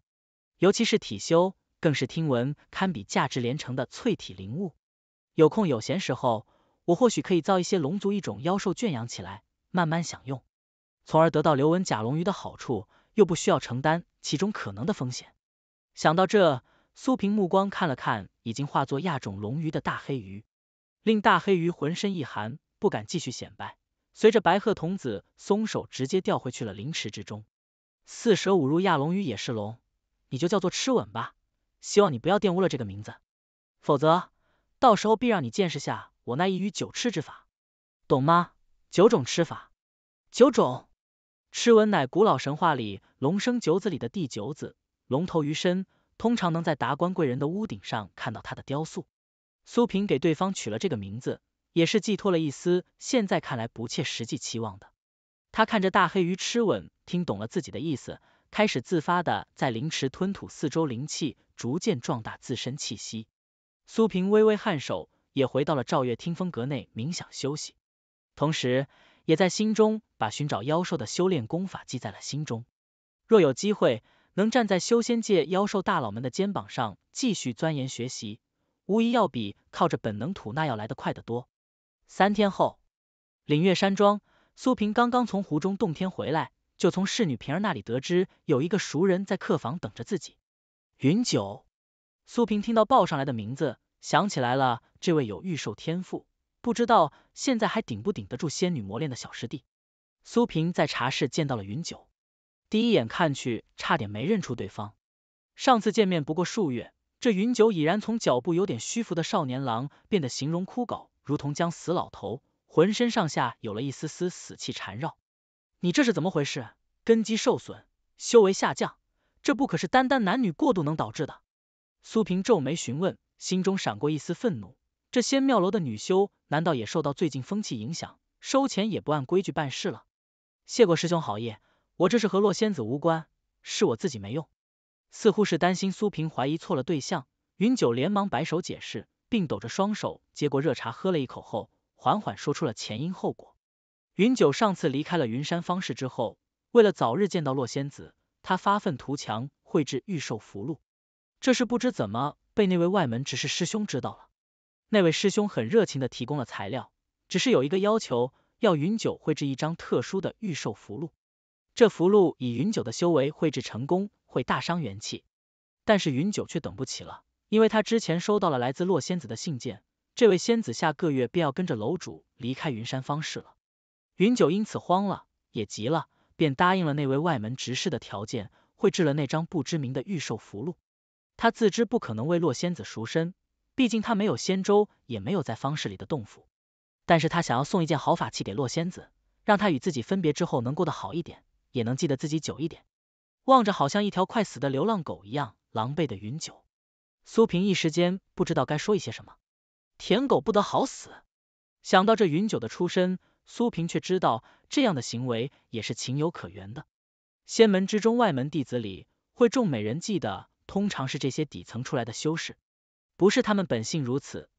尤其是体修，更是听闻堪比价值连城的淬体灵物。有空有闲时候，我或许可以造一些龙族一种妖兽圈养起来。慢慢享用，从而得到刘文甲龙鱼的好处，又不需要承担其中可能的风险。想到这，苏平目光看了看已经化作亚种龙鱼的大黑鱼，令大黑鱼浑身一寒，不敢继续显摆。随着白鹤童子松手，直接掉回去了灵池之中。四舍五入，亚龙鱼也是龙，你就叫做吃吻吧。希望你不要玷污了这个名字，否则到时候必让你见识下我那一鱼九吃之法，懂吗？九种吃法，九种吃吻乃古老神话里龙生九子里的第九子，龙头鱼身，通常能在达官贵人的屋顶上看到它的雕塑。苏平给对方取了这个名字，也是寄托了一丝现在看来不切实际期望的。他看着大黑鱼吃吻，听懂了自己的意思，开始自发的在灵池吞吐四周灵气，逐渐壮大自身气息。苏平微微颔首，也回到了赵月听风阁内冥想休息。同时，也在心中把寻找妖兽的修炼功法记在了心中。若有机会，能站在修仙界妖兽大佬们的肩膀上继续钻研学习，无疑要比靠着本能吐纳要来得快得多。三天后，岭月山庄，苏萍刚刚从湖中洞天回来，就从侍女萍儿那里得知有一个熟人在客房等着自己。云九，苏萍听到报上来的名字，想起来了，这位有御兽天赋。不知道现在还顶不顶得住仙女磨练的小师弟苏平，在茶室见到了云九，第一眼看去差点没认出对方。上次见面不过数月，这云九已然从脚步有点虚浮的少年郎，变得形容枯槁，如同将死老头，浑身上下有了一丝丝死气缠绕。你这是怎么回事？根基受损，修为下降，这不可是单单男女过度能导致的？苏平皱眉询问，心中闪过一丝愤怒。这仙庙楼的女修难道也受到最近风气影响，收钱也不按规矩办事了？谢过师兄好意，我这是和洛仙子无关，是我自己没用。似乎是担心苏萍怀疑错了对象，云九连忙摆手解释，并抖着双手接过热茶喝了一口后，缓缓说出了前因后果。云九上次离开了云山方氏之后，为了早日见到洛仙子，他发愤图强绘制御兽符箓，这事不知怎么被那位外门执事师兄知道了。那位师兄很热情的提供了材料，只是有一个要求，要云九绘制一张特殊的预售符箓。这符箓以云九的修为绘制成功会大伤元气，但是云九却等不起了，因为他之前收到了来自洛仙子的信件，这位仙子下个月便要跟着楼主离开云山方士了。云九因此慌了，也急了，便答应了那位外门执事的条件，绘制了那张不知名的预售符箓。他自知不可能为洛仙子赎身。毕竟他没有仙舟，也没有在方氏里的洞府，但是他想要送一件好法器给洛仙子，让他与自己分别之后能过得好一点，也能记得自己久一点。望着好像一条快死的流浪狗一样狼狈的云九，苏萍一时间不知道该说一些什么。舔狗不得好死。想到这云九的出身，苏萍却知道这样的行为也是情有可原的。仙门之中外门弟子里会中美人计的，通常是这些底层出来的修士。不是他们本性如此，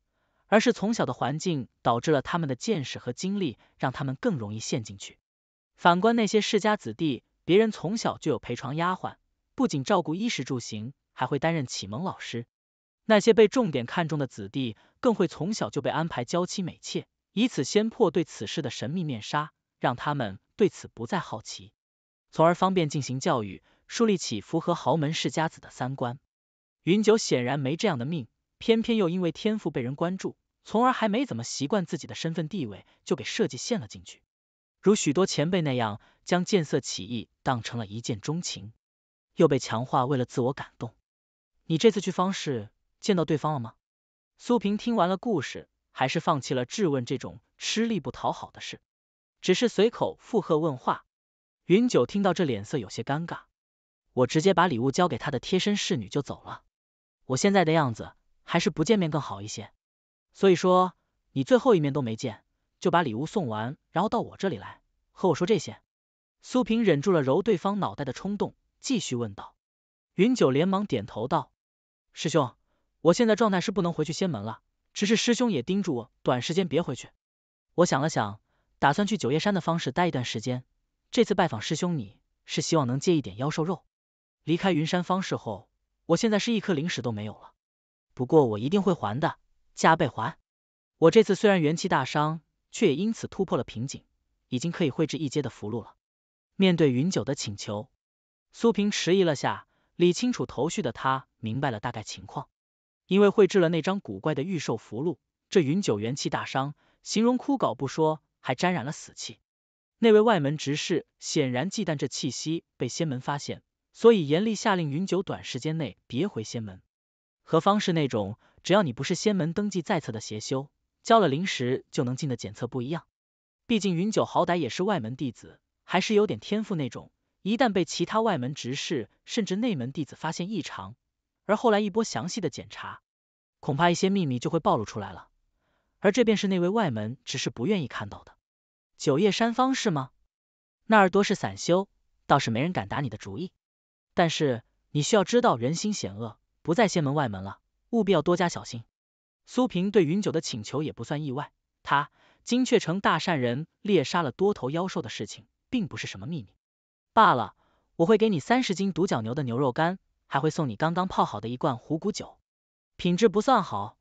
而是从小的环境导致了他们的见识和经历，让他们更容易陷进去。反观那些世家子弟，别人从小就有陪床丫鬟，不仅照顾衣食住行，还会担任启蒙老师。那些被重点看中的子弟，更会从小就被安排娇妻美妾，以此先破对此事的神秘面纱，让他们对此不再好奇，从而方便进行教育，树立起符合豪门世家子的三观。云九显然没这样的命。偏偏又因为天赋被人关注，从而还没怎么习惯自己的身份地位，就给设计陷了进去。如许多前辈那样，将见色起意当成了一见钟情，又被强化为了自我感动。你这次去方氏见到对方了吗？苏萍听完了故事，还是放弃了质问这种吃力不讨好的事，只是随口附和问话。云九听到这，脸色有些尴尬。我直接把礼物交给他的贴身侍女就走了。我现在的样子。还是不见面更好一些。所以说，你最后一面都没见，就把礼物送完，然后到我这里来和我说这些。苏萍忍住了揉对方脑袋的冲动，继续问道。云九连忙点头道：“师兄，我现在状态是不能回去仙门了，只是师兄也叮嘱我短时间别回去。我想了想，打算去九叶山的方式待一段时间。这次拜访师兄你，是希望能借一点妖兽肉。离开云山方式后，我现在是一颗灵石都没有了。”不过我一定会还的，加倍还。我这次虽然元气大伤，却也因此突破了瓶颈，已经可以绘制一阶的符箓了。面对云九的请求，苏萍迟疑了下，理清楚头绪的他明白了大概情况。因为绘制了那张古怪的御兽符箓，这云九元气大伤，形容枯槁不说，还沾染了死气。那位外门执事显然忌惮这气息被仙门发现，所以严厉下令云九短时间内别回仙门。何方是那种，只要你不是仙门登记在册的邪修，交了灵石就能进的检测不一样。毕竟云九好歹也是外门弟子，还是有点天赋那种。一旦被其他外门执事甚至内门弟子发现异常，而后来一波详细的检查，恐怕一些秘密就会暴露出来了。而这便是那位外门执事不愿意看到的。九叶山方是吗？那儿多是散修，倒是没人敢打你的主意。但是你需要知道人心险恶。不在仙门外门了，务必要多加小心。苏萍对云九的请求也不算意外，他金雀城大善人猎杀了多头妖兽的事情，并不是什么秘密。罢了，我会给你三十斤独角牛的牛肉干，还会送你刚刚泡好的一罐虎骨酒，品质不算好，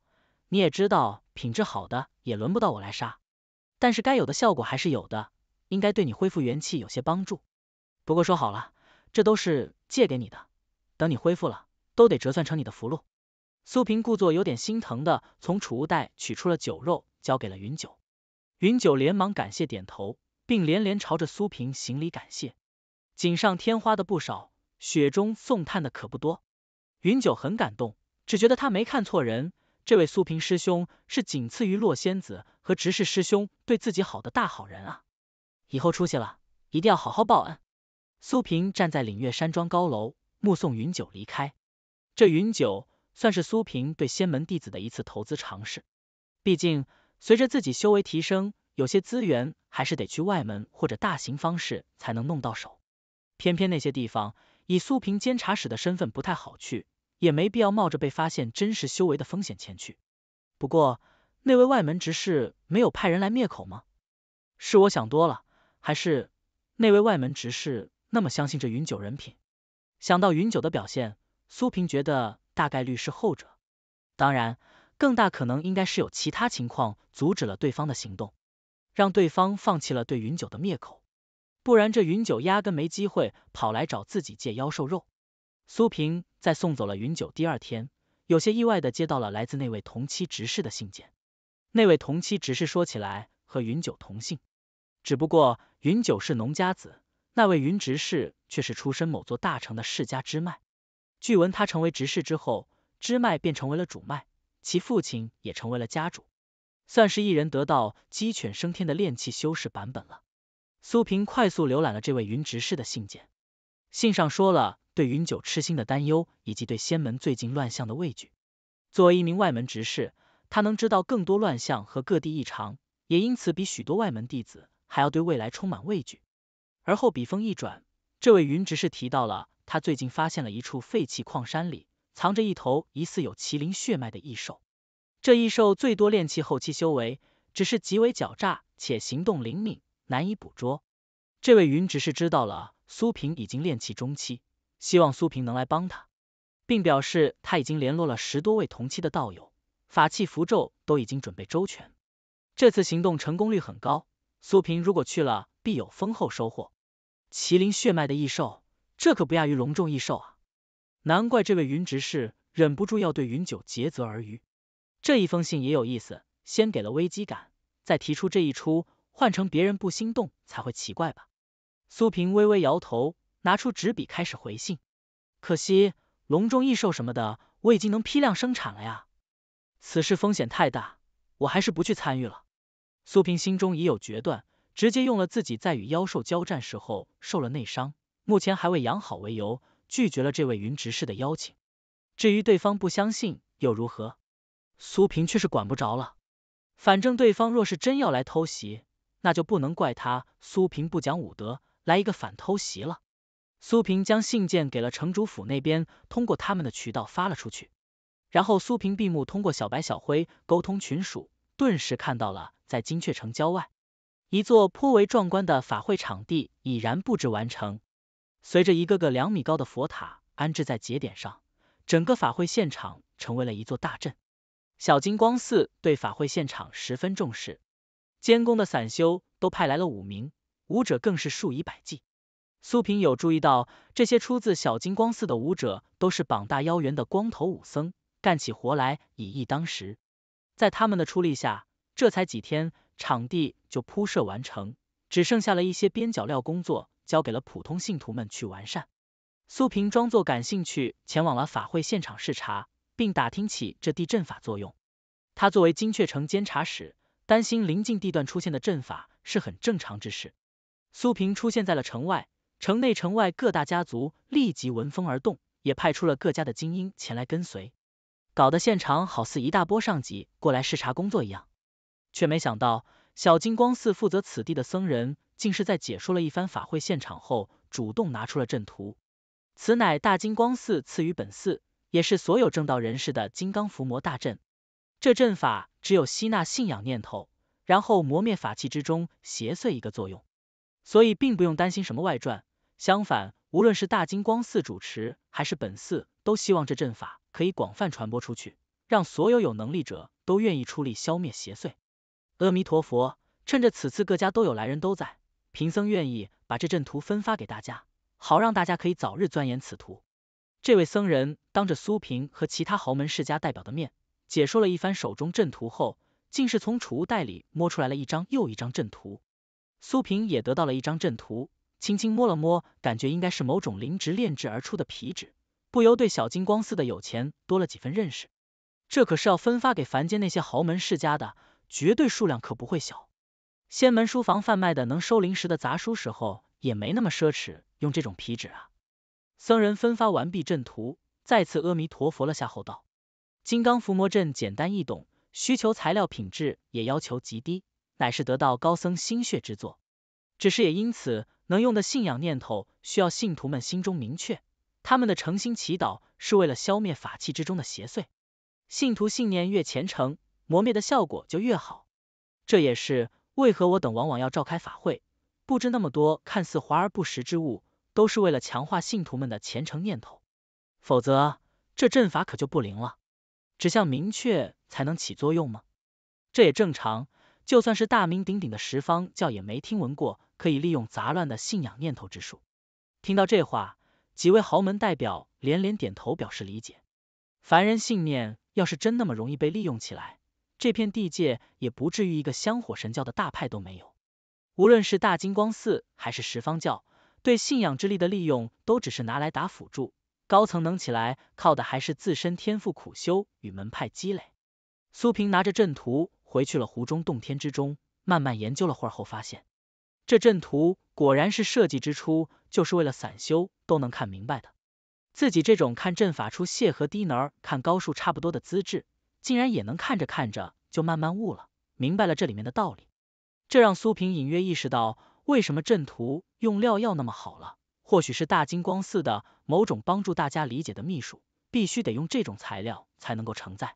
你也知道，品质好的也轮不到我来杀，但是该有的效果还是有的，应该对你恢复元气有些帮助。不过说好了，这都是借给你的，等你恢复了。都得折算成你的福禄。苏平故作有点心疼的从储物袋取出了酒肉，交给了云九。云九连忙感谢点头，并连连朝着苏平行礼感谢。锦上添花的不少，雪中送炭的可不多。云九很感动，只觉得他没看错人，这位苏平师兄是仅次于洛仙子和执事师兄对自己好的大好人啊！以后出息了，一定要好好报恩。苏平站在岭月山庄高楼，目送云九离开。这云九算是苏平对仙门弟子的一次投资尝试。毕竟随着自己修为提升，有些资源还是得去外门或者大型方式才能弄到手。偏偏那些地方以苏平监察使的身份不太好去，也没必要冒着被发现真实修为的风险前去。不过那位外门执事没有派人来灭口吗？是我想多了，还是那位外门执事那么相信这云九人品？想到云九的表现。苏萍觉得大概率是后者，当然，更大可能应该是有其他情况阻止了对方的行动，让对方放弃了对云九的灭口，不然这云九压根没机会跑来找自己借妖兽肉。苏萍在送走了云九第二天，有些意外的接到了来自那位同期执事的信件。那位同期执事说起来和云九同姓，只不过云九是农家子，那位云执事却是出身某座大城的世家之脉。据闻他成为执事之后，支脉便成为了主脉，其父亲也成为了家主，算是一人得道鸡犬升天的炼器修士版本了。苏萍快速浏览了这位云执事的信件，信上说了对云九痴心的担忧，以及对仙门最近乱象的畏惧。作为一名外门执事，他能知道更多乱象和各地异常，也因此比许多外门弟子还要对未来充满畏惧。而后笔锋一转，这位云执事提到了。他最近发现了一处废弃矿山里藏着一头疑似有麒麟血脉的异兽，这异兽最多炼气后期修为，只是极为狡诈且行动灵敏，难以捕捉。这位云只是知道了苏平已经炼气中期，希望苏平能来帮他，并表示他已经联络了十多位同期的道友，法器符咒都已经准备周全，这次行动成功率很高。苏平如果去了，必有丰厚收获。麒麟血脉的异兽。这可不亚于龙中异兽啊！难怪这位云执事忍不住要对云九竭泽而渔。这一封信也有意思，先给了危机感，再提出这一出，换成别人不心动才会奇怪吧。苏萍微微摇头，拿出纸笔开始回信。可惜，龙中异兽什么的，我已经能批量生产了呀。此事风险太大，我还是不去参与了。苏萍心中已有决断，直接用了自己在与妖兽交战时候受了内伤。目前还未养好为由，拒绝了这位云执事的邀请。至于对方不相信又如何？苏平却是管不着了。反正对方若是真要来偷袭，那就不能怪他苏平不讲武德，来一个反偷袭了。苏平将信件给了城主府那边，通过他们的渠道发了出去。然后苏平闭目，通过小白小灰沟通群属，顿时看到了在金雀城郊外，一座颇为壮观的法会场地已然布置完成。随着一个个两米高的佛塔安置在节点上，整个法会现场成为了一座大阵。小金光寺对法会现场十分重视，监工的散修都派来了五名，武者更是数以百计。苏平友注意到，这些出自小金光寺的武者都是膀大腰圆的光头武僧，干起活来以一当十。在他们的出力下，这才几天，场地就铺设完成，只剩下了一些边角料工作。交给了普通信徒们去完善。苏平装作感兴趣，前往了法会现场视察，并打听起这地震法作用。他作为金雀城监察使，担心临近地段出现的阵法是很正常之事。苏平出现在了城外，城内城外各大家族立即闻风而动，也派出了各家的精英前来跟随，搞得现场好似一大波上级过来视察工作一样。却没想到。小金光寺负责此地的僧人，竟是在解说了一番法会现场后，主动拿出了阵图。此乃大金光寺赐予本寺，也是所有正道人士的金刚伏魔大阵。这阵法只有吸纳信仰念头，然后磨灭法器之中邪祟一个作用，所以并不用担心什么外传。相反，无论是大金光寺主持，还是本寺，都希望这阵法可以广泛传播出去，让所有有能力者都愿意出力消灭邪祟。阿弥陀佛，趁着此次各家都有来人，都在，贫僧愿意把这阵图分发给大家，好让大家可以早日钻研此图。这位僧人当着苏平和其他豪门世家代表的面，解说了一番手中阵图后，竟是从储物袋里摸出来了一张又一张阵图。苏平也得到了一张阵图，轻轻摸了摸，感觉应该是某种灵植炼制而出的皮纸，不由对小金光寺的有钱多了几分认识。这可是要分发给凡间那些豪门世家的。绝对数量可不会小，仙门书房贩卖的能收灵石的杂书时候也没那么奢侈，用这种皮纸啊。僧人分发完毕阵图，再次阿弥陀佛了下后道：金刚伏魔阵简单易懂，需求材料品质也要求极低，乃是得到高僧心血之作。只是也因此，能用的信仰念头需要信徒们心中明确，他们的诚心祈祷是为了消灭法器之中的邪祟，信徒信念越虔诚。磨灭的效果就越好，这也是为何我等往往要召开法会，布置那么多看似华而不实之物，都是为了强化信徒们的虔诚念头。否则，这阵法可就不灵了。指向明确才能起作用吗？这也正常。就算是大名鼎鼎的十方教也没听闻过可以利用杂乱的信仰念头之术。听到这话，几位豪门代表连连点头表示理解。凡人信念要是真那么容易被利用起来？这片地界也不至于一个香火神教的大派都没有。无论是大金光寺还是十方教，对信仰之力的利用都只是拿来打辅助，高层能起来靠的还是自身天赋、苦修与门派积累。苏平拿着阵图回去了湖中洞天之中，慢慢研究了会儿后，发现这阵图果然是设计之初就是为了散修都能看明白的。自己这种看阵法出线和低能看高数差不多的资质。竟然也能看着看着就慢慢悟了，明白了这里面的道理，这让苏萍隐约意识到为什么阵图用料要那么好了。或许是大金光寺的某种帮助大家理解的秘术，必须得用这种材料才能够承载。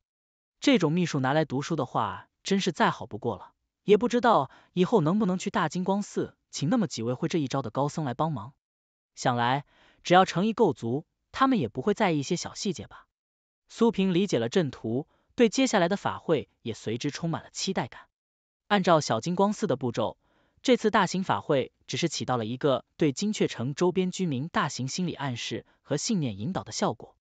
这种秘术拿来读书的话，真是再好不过了。也不知道以后能不能去大金光寺，请那么几位会这一招的高僧来帮忙。想来只要诚意够足，他们也不会在意一些小细节吧。苏萍理解了阵图。对接下来的法会也随之充满了期待感。按照小金光寺的步骤，这次大型法会只是起到了一个对金雀城周边居民大型心理暗示和信念引导的效果。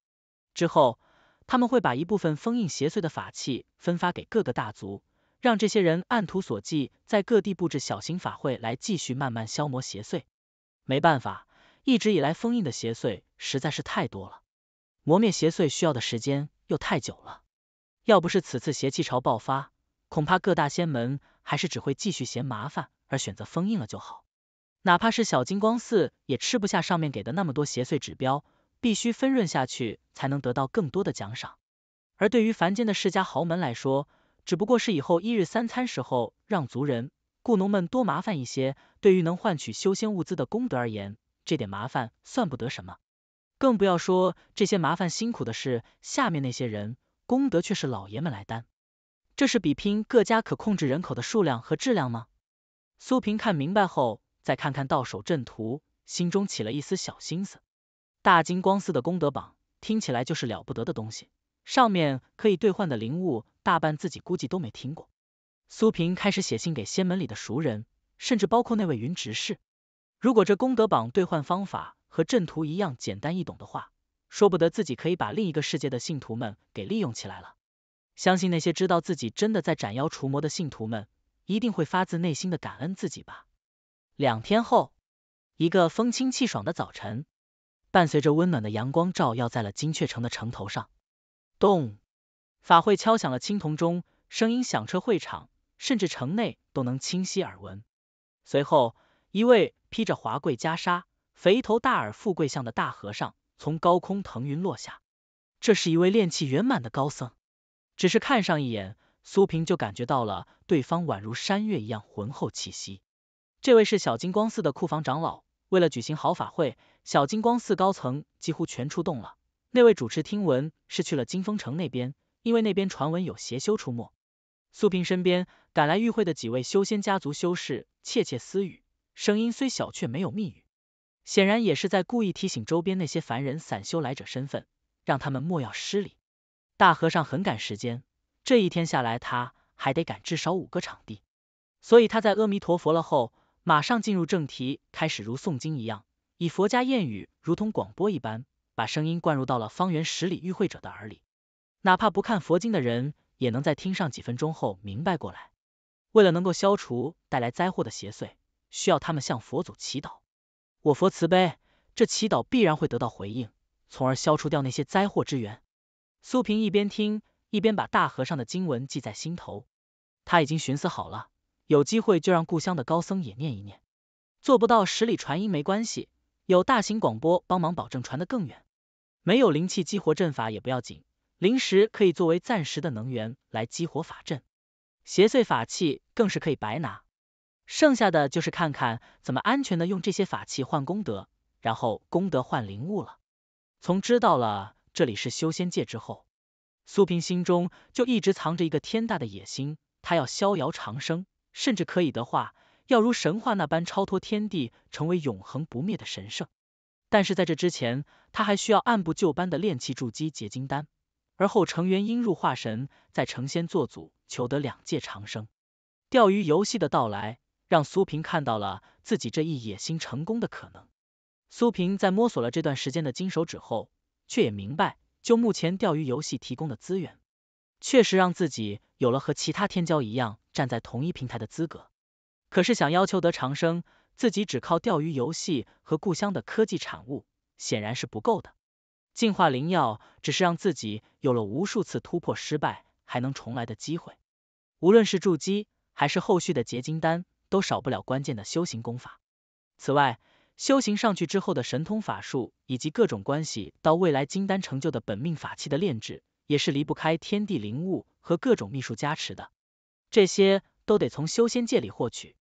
之后他们会把一部分封印邪祟的法器分发给各个大族，让这些人按图索骥在各地布置小型法会，来继续慢慢消磨邪祟。没办法，一直以来封印的邪祟实在是太多了，磨灭邪祟需要的时间又太久了。要不是此次邪气潮爆发，恐怕各大仙门还是只会继续嫌麻烦，而选择封印了就好。哪怕是小金光寺，也吃不下上面给的那么多邪祟指标，必须分润下去，才能得到更多的奖赏。而对于凡间的世家豪门来说，只不过是以后一日三餐时候让族人、雇农们多麻烦一些，对于能换取修仙物资的功德而言，这点麻烦算不得什么。更不要说这些麻烦辛苦的是下面那些人。功德却是老爷们来担，这是比拼各家可控制人口的数量和质量吗？苏平看明白后，再看看到手阵图，心中起了一丝小心思。大金光寺的功德榜听起来就是了不得的东西，上面可以兑换的灵物大半自己估计都没听过。苏平开始写信给仙门里的熟人，甚至包括那位云执事。如果这功德榜兑换方法和阵图一样简单易懂的话。说不得自己可以把另一个世界的信徒们给利用起来了，相信那些知道自己真的在斩妖除魔的信徒们一定会发自内心的感恩自己吧。两天后，一个风清气爽的早晨，伴随着温暖的阳光照耀在了金雀城的城头上。咚，法会敲响了青铜钟，声音响彻会场，甚至城内都能清晰耳闻。随后，一位披着华贵袈裟、肥头大耳、富贵相的大和尚。从高空腾云落下，这是一位炼气圆满的高僧。只是看上一眼，苏平就感觉到了对方宛如山岳一样浑厚气息。这位是小金光寺的库房长老。为了举行好法会，小金光寺高层几乎全出动了。那位主持听闻是去了金风城那边，因为那边传闻有邪修出没。苏平身边赶来与会的几位修仙家族修士窃窃私语，声音虽小却没有密语。显然也是在故意提醒周边那些凡人、散修来者身份，让他们莫要失礼。大和尚很赶时间，这一天下来他还得赶至少五个场地，所以他在阿弥陀佛了后，马上进入正题，开始如诵经一样，以佛家谚语如同广播一般，把声音灌入到了方圆十里与会者的耳里。哪怕不看佛经的人，也能在听上几分钟后明白过来。为了能够消除带来灾祸的邪祟，需要他们向佛祖祈祷。我佛慈悲，这祈祷必然会得到回应，从而消除掉那些灾祸之源。苏萍一边听一边把大和尚的经文记在心头，他已经寻思好了，有机会就让故乡的高僧也念一念。做不到十里传音没关系，有大型广播帮忙保证传得更远。没有灵气激活阵法也不要紧，灵石可以作为暂时的能源来激活法阵，邪祟法器更是可以白拿。剩下的就是看看怎么安全的用这些法器换功德，然后功德换灵物了。从知道了这里是修仙界之后，苏萍心中就一直藏着一个天大的野心，她要逍遥长生，甚至可以的话，要如神话那般超脱天地，成为永恒不灭的神圣。但是在这之前，他还需要按部就班的炼气筑基结金丹，而后成元因入化神，再成仙做祖，求得两界长生。钓鱼游戏的到来。让苏平看到了自己这一野心成功的可能。苏平在摸索了这段时间的金手指后，却也明白，就目前钓鱼游戏提供的资源，确实让自己有了和其他天骄一样站在同一平台的资格。可是想要求得长生，自己只靠钓鱼游戏和故乡的科技产物，显然是不够的。进化灵药只是让自己有了无数次突破失败还能重来的机会，无论是筑基还是后续的结晶丹。都少不了关键的修行功法。此外，修行上去之后的神通法术，以及各种关系到未来金丹成就的本命法器的炼制，也是离不开天地灵物和各种秘术加持的。这些都得从修仙界里获取。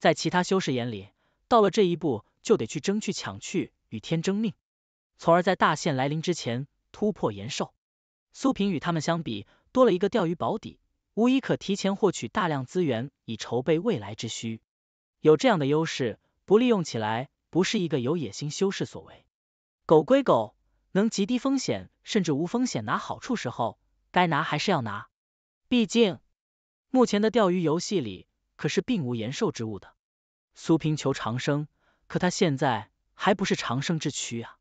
在其他修士眼里，到了这一步就得去争去抢去，与天争命，从而在大限来临之前突破延寿。苏平与他们相比，多了一个钓鱼保底。无疑可提前获取大量资源，以筹备未来之需。有这样的优势，不利用起来，不是一个有野心修士所为。狗归狗，能极低风险甚至无风险拿好处时候，该拿还是要拿。毕竟，目前的钓鱼游戏里可是并无延寿之物的。苏平求长生，可他现在还不是长生之躯啊。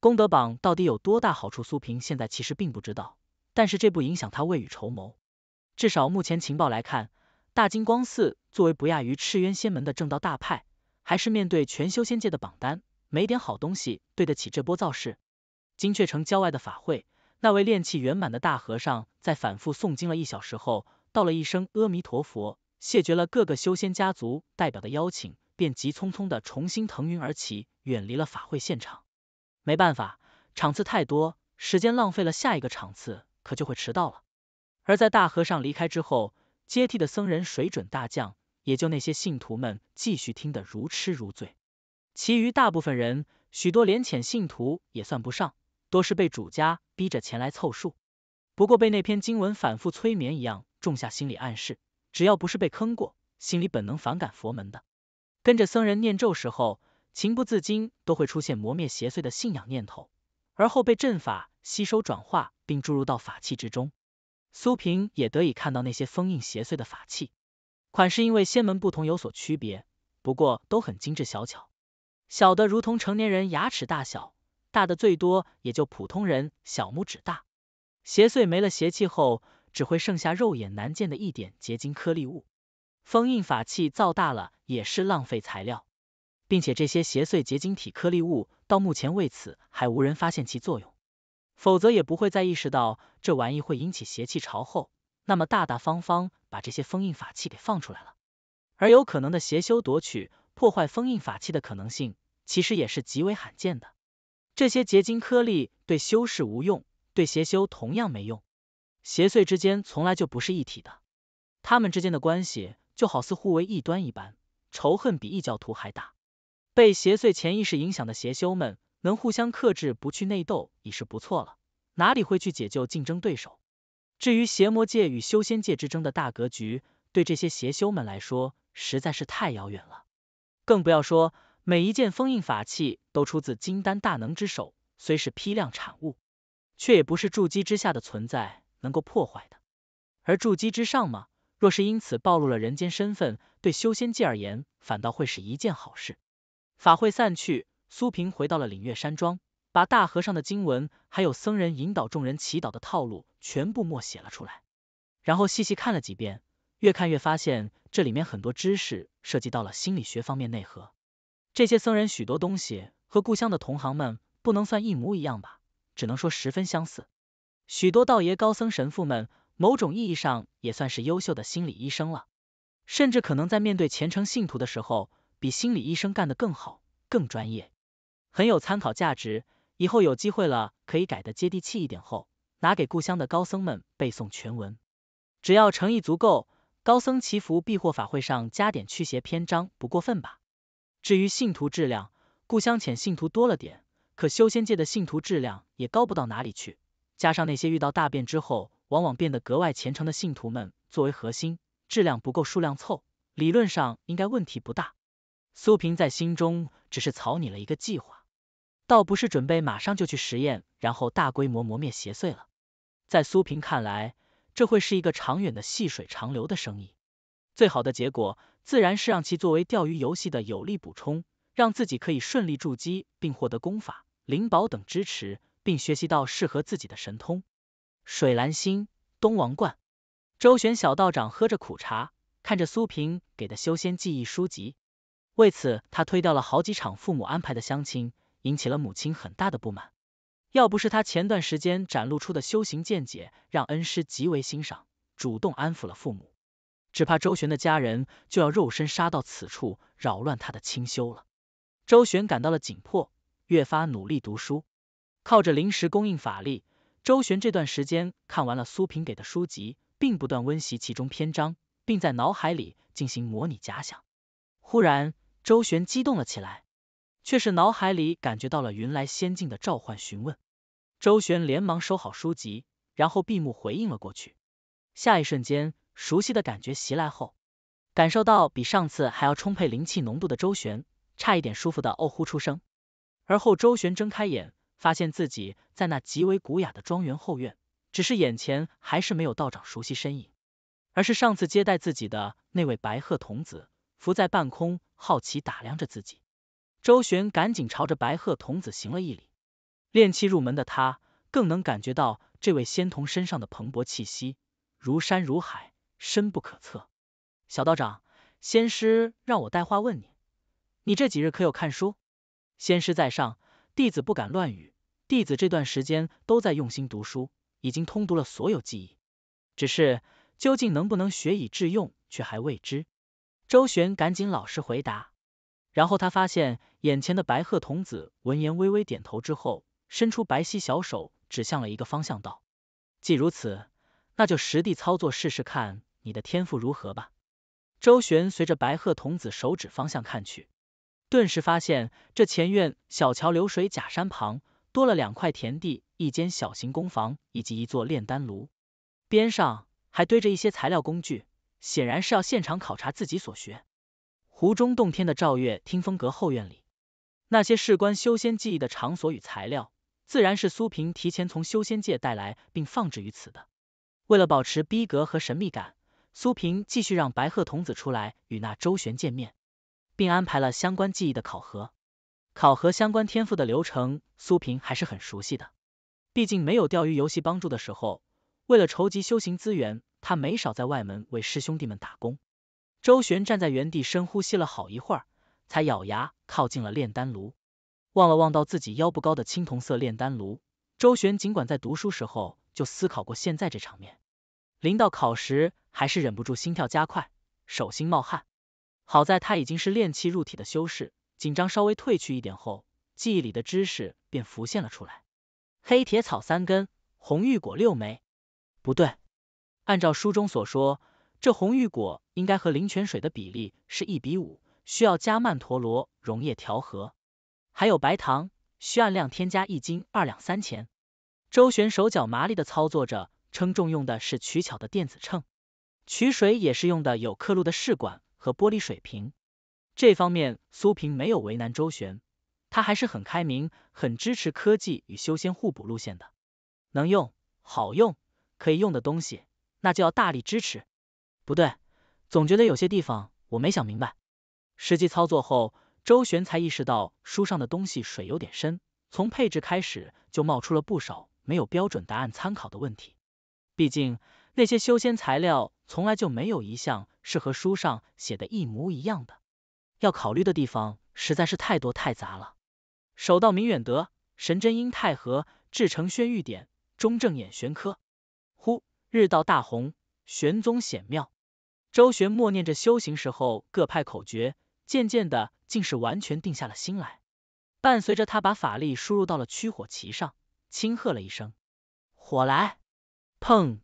功德榜到底有多大好处，苏平现在其实并不知道，但是这不影响他未雨绸缪。至少目前情报来看，大金光寺作为不亚于赤渊仙门的正道大派，还是面对全修仙界的榜单，没点好东西对得起这波造势。金雀城郊外的法会，那位炼气圆满的大和尚在反复诵经了一小时后，道了一声阿弥陀佛，谢绝了各个修仙家族代表的邀请，便急匆匆的重新腾云而起，远离了法会现场。没办法，场次太多，时间浪费了，下一个场次可就会迟到了。而在大和尚离开之后，接替的僧人水准大降，也就那些信徒们继续听得如痴如醉。其余大部分人，许多连浅信徒也算不上，多是被主家逼着前来凑数。不过被那篇经文反复催眠一样，种下心理暗示，只要不是被坑过，心里本能反感佛门的。跟着僧人念咒时候，情不自禁都会出现磨灭邪祟的信仰念头，而后被阵法吸收转化，并注入到法器之中。苏萍也得以看到那些封印邪祟的法器，款式因为仙门不同有所区别，不过都很精致小巧，小的如同成年人牙齿大小，大的最多也就普通人小拇指大。邪祟没了邪气后，只会剩下肉眼难见的一点结晶颗粒物。封印法器造大了也是浪费材料，并且这些邪祟结晶体颗粒物到目前为此还无人发现其作用。否则也不会再意识到这玩意会引起邪气朝后，那么大大方方把这些封印法器给放出来了，而有可能的邪修夺取、破坏封印法器的可能性，其实也是极为罕见的。这些结晶颗粒对修士无用，对邪修同样没用。邪祟之间从来就不是一体的，他们之间的关系就好似互为异端一般，仇恨比异教徒还大。被邪祟潜意识影响的邪修们。能互相克制，不去内斗已是不错了，哪里会去解救竞争对手？至于邪魔界与修仙界之争的大格局，对这些邪修们来说实在是太遥远了。更不要说每一件封印法器都出自金丹大能之手，虽是批量产物，却也不是筑基之下的存在能够破坏的。而筑基之上嘛，若是因此暴露了人间身份，对修仙界而言反倒会是一件好事。法会散去。苏萍回到了领月山庄，把大和尚的经文，还有僧人引导众人祈祷的套路全部默写了出来，然后细细看了几遍，越看越发现这里面很多知识涉及到了心理学方面内核。这些僧人许多东西和故乡的同行们不能算一模一样吧，只能说十分相似。许多道爷、高僧、神父们，某种意义上也算是优秀的心理医生了，甚至可能在面对虔诚信徒的时候，比心理医生干得更好、更专业。很有参考价值，以后有机会了可以改的接地气一点后，拿给故乡的高僧们背诵全文。只要诚意足够，高僧祈福避祸法会上加点驱邪篇章不过分吧？至于信徒质量，故乡遣信徒多了点，可修仙界的信徒质量也高不到哪里去。加上那些遇到大变之后往往变得格外虔诚的信徒们作为核心，质量不够数量凑，理论上应该问题不大。苏平在心中只是草拟了一个计划。倒不是准备马上就去实验，然后大规模磨灭邪祟了。在苏平看来，这会是一个长远的细水长流的生意。最好的结果，自然是让其作为钓鱼游戏的有力补充，让自己可以顺利筑基，并获得功法、灵宝等支持，并学习到适合自己的神通。水蓝星东王冠，周旋小道长喝着苦茶，看着苏平给的修仙记忆书籍。为此，他推掉了好几场父母安排的相亲。引起了母亲很大的不满，要不是他前段时间展露出的修行见解让恩师极为欣赏，主动安抚了父母，只怕周旋的家人就要肉身杀到此处扰乱他的清修了。周旋感到了紧迫，越发努力读书，靠着临时供应法力，周旋这段时间看完了苏萍给的书籍，并不断温习其中篇章，并在脑海里进行模拟假想。忽然，周旋激动了起来。却是脑海里感觉到了云来仙境的召唤询问，周旋连忙收好书籍，然后闭目回应了过去。下一瞬间，熟悉的感觉袭来后，感受到比上次还要充沛灵气浓度的周旋，差一点舒服的哦呼出声。而后周旋睁开眼，发现自己在那极为古雅的庄园后院，只是眼前还是没有道长熟悉身影，而是上次接待自己的那位白鹤童子，浮在半空，好奇打量着自己。周旋赶紧朝着白鹤童子行了一礼，练气入门的他更能感觉到这位仙童身上的蓬勃气息，如山如海，深不可测。小道长，仙师让我带话问你，你这几日可有看书？仙师在上，弟子不敢乱语，弟子这段时间都在用心读书，已经通读了所有记忆，只是究竟能不能学以致用，却还未知。周旋赶紧老实回答。然后他发现眼前的白鹤童子闻言微微点头之后，伸出白皙小手指向了一个方向，道：“既如此，那就实地操作试试看你的天赋如何吧。”周旋随着白鹤童子手指方向看去，顿时发现这前院小桥流水假山旁多了两块田地，一间小型工房以及一座炼丹炉，边上还堆着一些材料工具，显然是要现场考察自己所学。湖中洞天的赵月听风阁后院里，那些事关修仙技艺的场所与材料，自然是苏平提前从修仙界带来并放置于此的。为了保持逼格和神秘感，苏平继续让白鹤童子出来与那周旋见面，并安排了相关技艺的考核。考核相关天赋的流程，苏平还是很熟悉的。毕竟没有钓鱼游戏帮助的时候，为了筹集修行资源，他没少在外门为师兄弟们打工。周旋站在原地，深呼吸了好一会儿，才咬牙靠近了炼丹炉。望了望到自己腰不高的青铜色炼丹炉，周旋尽管在读书时候就思考过，现在这场面，临到考时还是忍不住心跳加快，手心冒汗。好在他已经是炼气入体的修士，紧张稍微褪去一点后，记忆里的知识便浮现了出来。黑铁草三根，红玉果六枚。不对，按照书中所说。这红玉果应该和灵泉水的比例是一比五，需要加曼陀罗溶液调和，还有白糖，需按量添加一斤二两三钱。周旋手脚麻利的操作着，称重用的是取巧的电子秤，取水也是用的有刻录的试管和玻璃水瓶。这方面苏萍没有为难周旋，他还是很开明，很支持科技与修仙互补路线的。能用、好用、可以用的东西，那就要大力支持。不对，总觉得有些地方我没想明白。实际操作后，周旋才意识到书上的东西水有点深，从配置开始就冒出了不少没有标准答案参考的问题。毕竟那些修仙材料从来就没有一项是和书上写的一模一样的，要考虑的地方实在是太多太杂了。守道明远德，神真英太和，至诚宣玉典，中正眼玄科。呼日道大红，玄宗显妙。周旋默念着修行时候各派口诀，渐渐的竟是完全定下了心来。伴随着他把法力输入到了驱火旗上，轻喝了一声：“火来！”砰，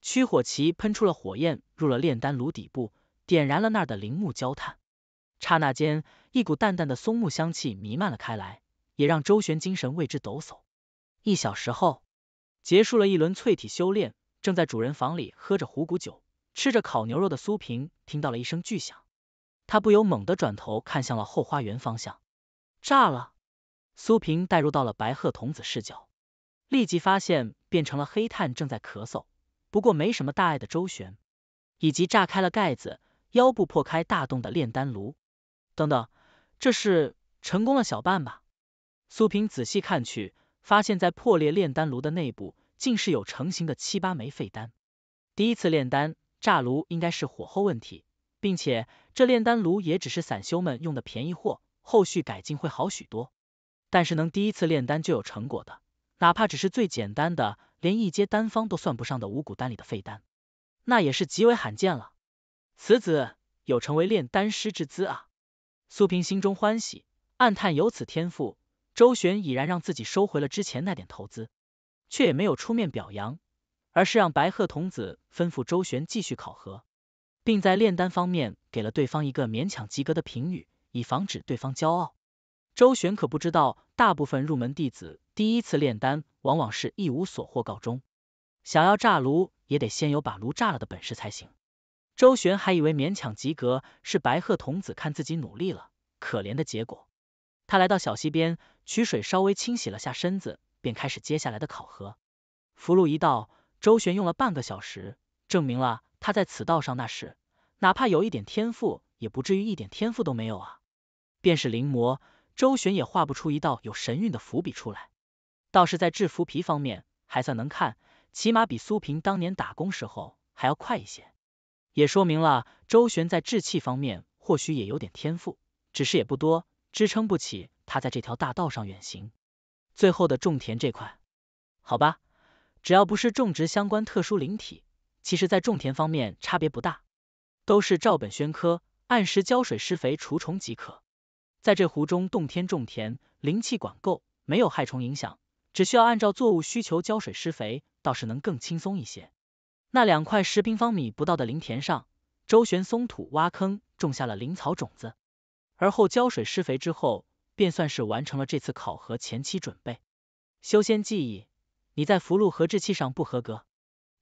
驱火旗喷出了火焰，入了炼丹炉底部，点燃了那儿的灵木焦炭。刹那间，一股淡淡的松木香气弥漫了开来，也让周旋精神为之抖擞。一小时后，结束了一轮淬体修炼，正在主人房里喝着虎骨酒。吃着烤牛肉的苏平听到了一声巨响，他不由猛地转头看向了后花园方向，炸了！苏平带入到了白鹤童子视角，立即发现变成了黑炭正在咳嗽，不过没什么大碍的周旋，以及炸开了盖子腰部破开大洞的炼丹炉，等等，这是成功了小半吧？苏平仔细看去，发现在破裂炼丹炉的内部，竟是有成型的七八枚废丹，第一次炼丹。炸炉应该是火候问题，并且这炼丹炉也只是散修们用的便宜货，后续改进会好许多。但是能第一次炼丹就有成果的，哪怕只是最简单的，连一阶丹方都算不上的五谷丹里的废丹，那也是极为罕见了。此子有成为炼丹师之资啊！苏平心中欢喜，暗叹有此天赋，周旋已然让自己收回了之前那点投资，却也没有出面表扬。而是让白鹤童子吩咐周旋继续考核，并在炼丹方面给了对方一个勉强及格的评语，以防止对方骄傲。周旋可不知道，大部分入门弟子第一次炼丹往往是一无所获告终，想要炸炉也得先有把炉炸了的本事才行。周旋还以为勉强及格是白鹤童子看自己努力了，可怜的结果。他来到小溪边取水，稍微清洗了下身子，便开始接下来的考核。福禄一到。周旋用了半个小时，证明了他在此道上，那时哪怕有一点天赋，也不至于一点天赋都没有啊。便是临摹，周旋也画不出一道有神韵的伏笔出来。倒是在制浮皮方面还算能看，起码比苏平当年打工时候还要快一些，也说明了周旋在制器方面或许也有点天赋，只是也不多，支撑不起他在这条大道上远行。最后的种田这块，好吧。只要不是种植相关特殊灵体，其实在种田方面差别不大，都是照本宣科，按时浇水、施肥、除虫即可。在这湖中洞天种田，灵气管够，没有害虫影响，只需要按照作物需求浇水、施肥，倒是能更轻松一些。那两块十平方米不到的林田上，周旋松土、挖坑，种下了灵草种子，而后浇水、施肥之后，便算是完成了这次考核前期准备。修仙技艺。你在福禄合制器上不合格，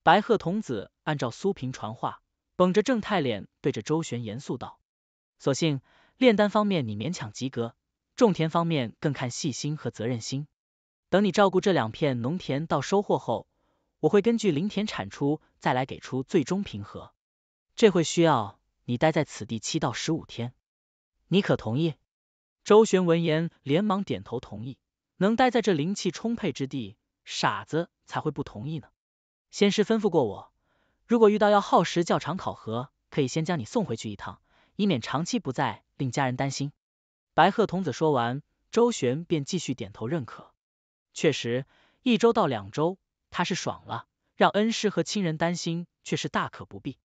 白鹤童子按照苏平传话，绷着正太脸对着周旋严肃道：“所幸炼丹方面你勉强及格，种田方面更看细心和责任心。等你照顾这两片农田到收获后，我会根据林田产出再来给出最终平和。这会需要你待在此地七到十五天，你可同意？”周旋闻言连忙点头同意，能待在这灵气充沛之地。傻子才会不同意呢。仙师吩咐过我，如果遇到要耗时较长考核，可以先将你送回去一趟，以免长期不在令家人担心。白鹤童子说完，周旋便继续点头认可。确实，一周到两周，他是爽了，让恩师和亲人担心却是大可不必。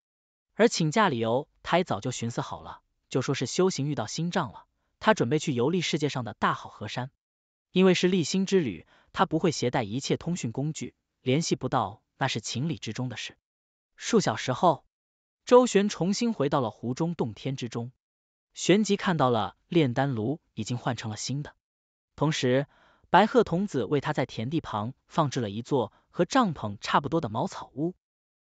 而请假理由他也早就寻思好了，就说是修行遇到心障了，他准备去游历世界上的大好河山，因为是立心之旅。他不会携带一切通讯工具，联系不到那是情理之中的事。数小时后，周旋重新回到了湖中洞天之中，旋即看到了炼丹炉已经换成了新的，同时白鹤童子为他在田地旁放置了一座和帐篷差不多的茅草屋。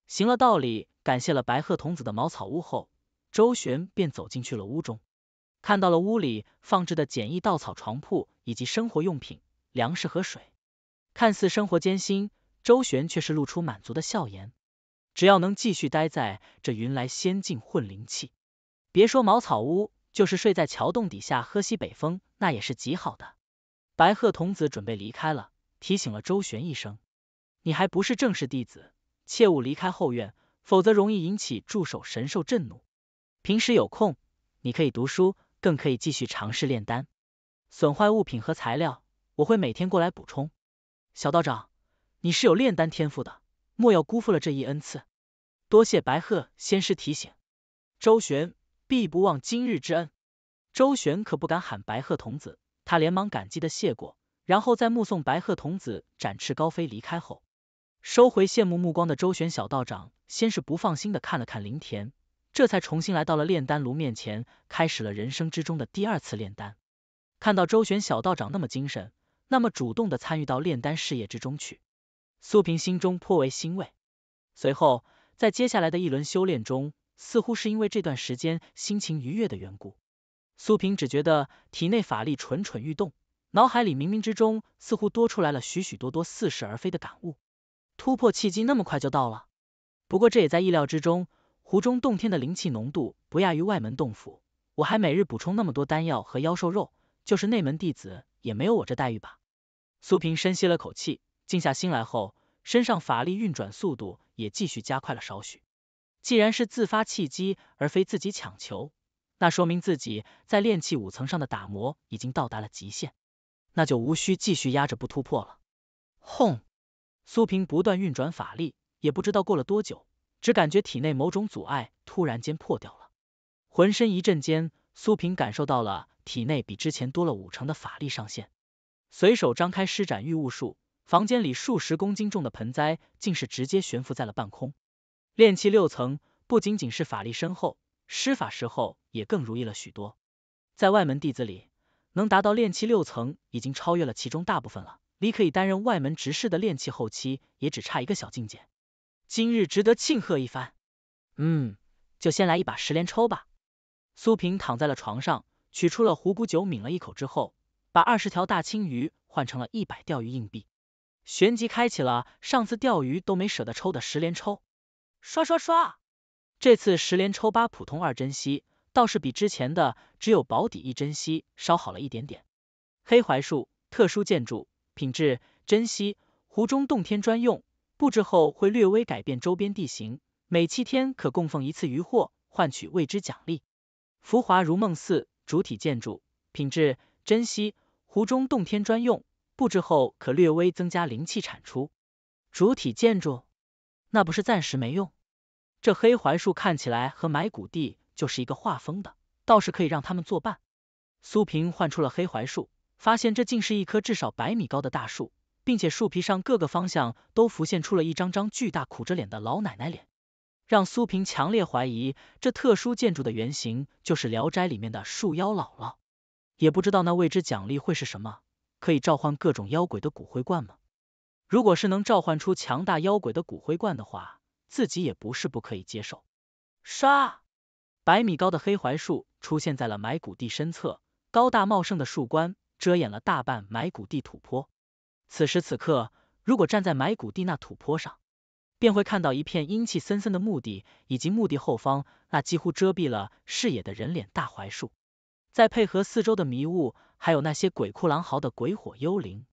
行了道理，感谢了白鹤童子的茅草屋后，周旋便走进去了屋中，看到了屋里放置的简易稻草床铺以及生活用品、粮食和水。看似生活艰辛，周旋却是露出满足的笑颜。只要能继续待在这云来仙境混灵气，别说茅草屋，就是睡在桥洞底下喝西北风，那也是极好的。白鹤童子准备离开了，提醒了周旋一声：“你还不是正式弟子，切勿离开后院，否则容易引起驻守神兽震怒。平时有空，你可以读书，更可以继续尝试炼丹。损坏物品和材料，我会每天过来补充。”小道长，你是有炼丹天赋的，莫要辜负了这一恩赐。多谢白鹤仙师提醒，周旋必不忘今日之恩。周旋可不敢喊白鹤童子，他连忙感激的谢过，然后在目送白鹤童子展翅高飞离开后，收回羡慕目光的周旋小道长，先是不放心的看了看林田，这才重新来到了炼丹炉面前，开始了人生之中的第二次炼丹。看到周旋小道长那么精神。那么主动的参与到炼丹事业之中去，苏萍心中颇为欣慰。随后，在接下来的一轮修炼中，似乎是因为这段时间心情愉悦的缘故，苏萍只觉得体内法力蠢蠢欲动，脑海里冥冥之中似乎多出来了许许多多似是而非的感悟。突破契机那么快就到了，不过这也在意料之中。湖中洞天的灵气浓度不亚于外门洞府，我还每日补充那么多丹药和妖兽肉，就是内门弟子。也没有我这待遇吧。苏平深吸了口气，静下心来后，身上法力运转速度也继续加快了少许。既然是自发契机，而非自己强求，那说明自己在炼气五层上的打磨已经到达了极限，那就无需继续压着不突破了。轰！苏平不断运转法力，也不知道过了多久，只感觉体内某种阻碍突然间破掉了，浑身一阵间，苏平感受到了。体内比之前多了五成的法力上限，随手张开施展御物术，房间里数十公斤重的盆栽竟是直接悬浮在了半空。炼气六层不仅仅是法力深厚，施法时候也更如意了许多。在外门弟子里，能达到炼气六层已经超越了其中大部分了，离可以担任外门执事的炼气后期也只差一个小境界。今日值得庆贺一番，嗯，就先来一把十连抽吧。苏萍躺在了床上。取出了虎骨酒，抿了一口之后，把二十条大青鱼换成了一百钓鱼硬币，旋即开启了上次钓鱼都没舍得抽的十连抽，刷刷刷！这次十连抽八普通二珍稀，倒是比之前的只有保底一珍稀稍好了一点点。黑槐树，特殊建筑，品质珍稀，湖中洞天专用，布置后会略微改变周边地形，每七天可供奉一次鱼货，换取未知奖励。浮华如梦似。主体建筑品质珍稀，湖中洞天专用，布置后可略微增加灵气产出。主体建筑？那不是暂时没用。这黑槐树看起来和埋骨地就是一个画风的，倒是可以让他们作伴。苏萍换出了黑槐树，发现这竟是一棵至少百米高的大树，并且树皮上各个方向都浮现出了一张张巨大苦着脸的老奶奶脸。让苏萍强烈怀疑，这特殊建筑的原型就是《聊斋》里面的树妖姥姥。也不知道那未知奖励会是什么，可以召唤各种妖鬼的骨灰罐吗？如果是能召唤出强大妖鬼的骨灰罐的话，自己也不是不可以接受。杀！百米高的黑槐树出现在了埋骨地身侧，高大茂盛的树冠遮掩了大半埋骨地土坡。此时此刻，如果站在埋骨地那土坡上，便会看到一片阴气森森的墓地，以及墓地后方那几乎遮蔽了视野的人脸大槐树。再配合四周的迷雾，还有那些鬼哭狼嚎的鬼火幽灵，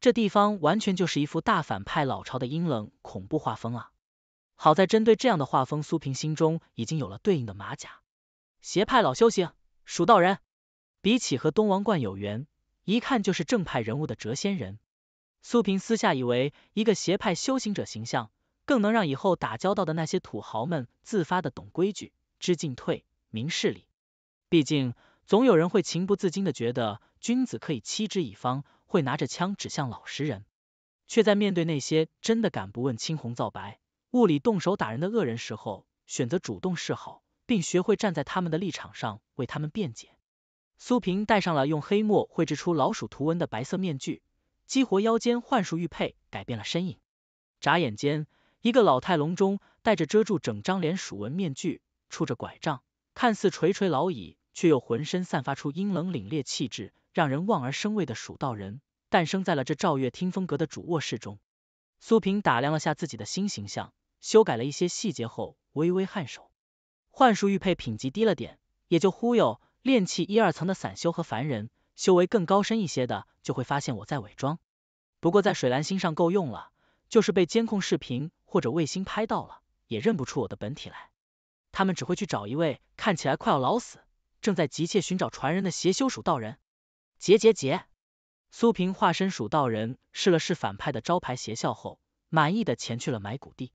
这地方完全就是一副大反派老巢的阴冷恐怖画风啊！好在针对这样的画风，苏平心中已经有了对应的马甲——邪派老修行蜀道人。比起和东王冠有缘，一看就是正派人物的谪仙人。苏平私下以为，一个邪派修行者形象。更能让以后打交道的那些土豪们自发的懂规矩、知进退、明事理。毕竟，总有人会情不自禁的觉得君子可以欺之以方，会拿着枪指向老实人，却在面对那些真的敢不问青红皂白、物理动手打人的恶人时候，选择主动示好，并学会站在他们的立场上为他们辩解。苏平戴上了用黑墨绘制出老鼠图文的白色面具，激活腰间幻术玉佩，改变了身影，眨眼间。一个老态龙钟、戴着遮住整张脸蜀纹面具、杵着拐杖、看似垂垂老矣，却又浑身散发出阴冷凛冽气质，让人望而生畏的蜀道人，诞生在了这照月听风阁的主卧室中。苏萍打量了下自己的新形象，修改了一些细节后，微微颔首。幻术玉佩品级低了点，也就忽悠练气一二层的散修和凡人，修为更高深一些的就会发现我在伪装。不过在水蓝星上够用了，就是被监控视频。或者卫星拍到了，也认不出我的本体来，他们只会去找一位看起来快要老死，正在急切寻找传人的邪修蜀道人。结结结，苏平化身蜀道人试了试反派的招牌邪笑后，满意的前去了埋骨地。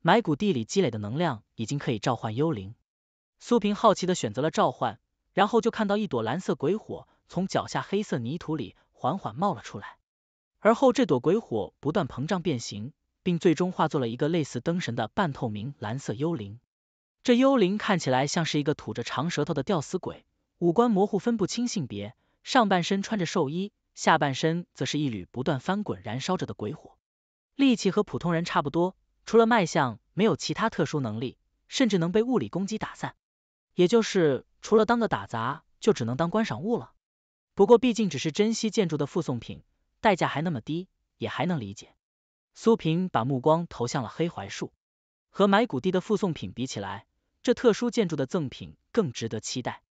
埋骨地里积累的能量已经可以召唤幽灵，苏平好奇的选择了召唤，然后就看到一朵蓝色鬼火从脚下黑色泥土里缓缓冒了出来，而后这朵鬼火不断膨胀变形。并最终化作了一个类似灯神的半透明蓝色幽灵。这幽灵看起来像是一个吐着长舌头的吊死鬼，五官模糊分不清性别，上半身穿着寿衣，下半身则是一缕不断翻滚燃烧着的鬼火。力气和普通人差不多，除了脉相没有其他特殊能力，甚至能被物理攻击打散。也就是除了当个打杂，就只能当观赏物了。不过毕竟只是珍稀建筑的附送品，代价还那么低，也还能理解。苏萍把目光投向了黑槐树，和埋骨地的附送品比起来，这特殊建筑的赠品更值得期待。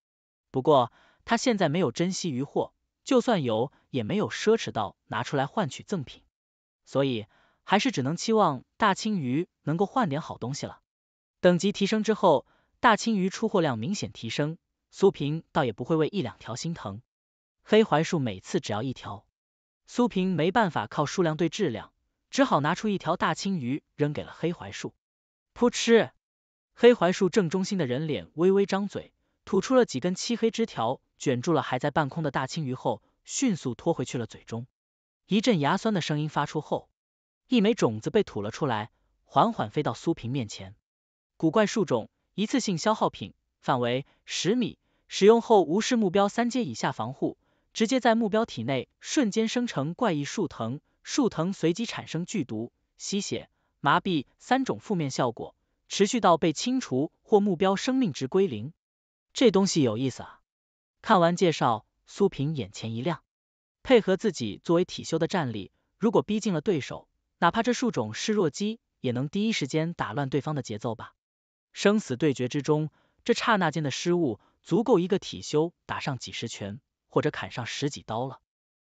不过他现在没有珍惜余货，就算有，也没有奢侈到拿出来换取赠品，所以还是只能期望大青鱼能够换点好东西了。等级提升之后，大青鱼出货量明显提升，苏萍倒也不会为一两条心疼。黑槐树每次只要一条，苏萍没办法靠数量对质量。只好拿出一条大青鱼扔给了黑槐树，扑哧，黑槐树正中心的人脸微微张嘴，吐出了几根漆黑枝条，卷住了还在半空的大青鱼后，迅速拖回去了嘴中。一阵牙酸的声音发出后，一枚种子被吐了出来，缓缓飞到苏萍面前。古怪树种，一次性消耗品，范围十米，使用后无视目标三阶以下防护，直接在目标体内瞬间生成怪异树藤。树藤随机产生剧毒、吸血、麻痹三种负面效果，持续到被清除或目标生命值归零。这东西有意思啊！看完介绍，苏平眼前一亮，配合自己作为体修的战力，如果逼近了对手，哪怕这树种是弱鸡，也能第一时间打乱对方的节奏吧？生死对决之中，这刹那间的失误，足够一个体修打上几十拳，或者砍上十几刀了，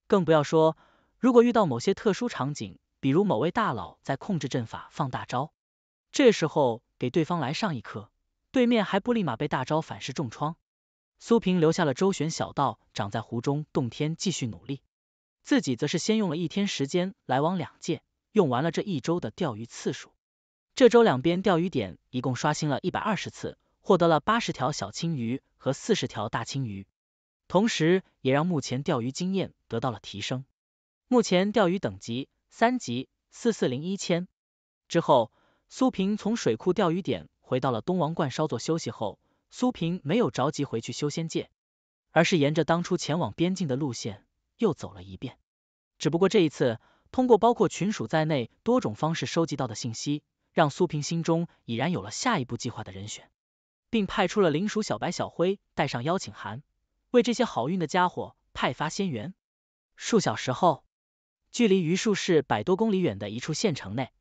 更不要说。如果遇到某些特殊场景，比如某位大佬在控制阵法放大招，这时候给对方来上一课，对面还不立马被大招反噬重创。苏平留下了周旋小道，长在湖中洞天继续努力，自己则是先用了一天时间来往两界，用完了这一周的钓鱼次数。这周两边钓鱼点一共刷新了一百二十次，获得了八十条小青鱼和四十条大青鱼，同时也让目前钓鱼经验得到了提升。目前钓鱼等级三级四四零一千。之后，苏平从水库钓鱼点回到了东王冠，稍作休息后，苏平没有着急回去修仙界，而是沿着当初前往边境的路线又走了一遍。只不过这一次，通过包括群鼠在内多种方式收集到的信息，让苏平心中已然有了下一步计划的人选，并派出了灵鼠小白、小灰带上邀请函，为这些好运的家伙派发仙缘。数小时后。距离榆树市百多公里远的一处县城内，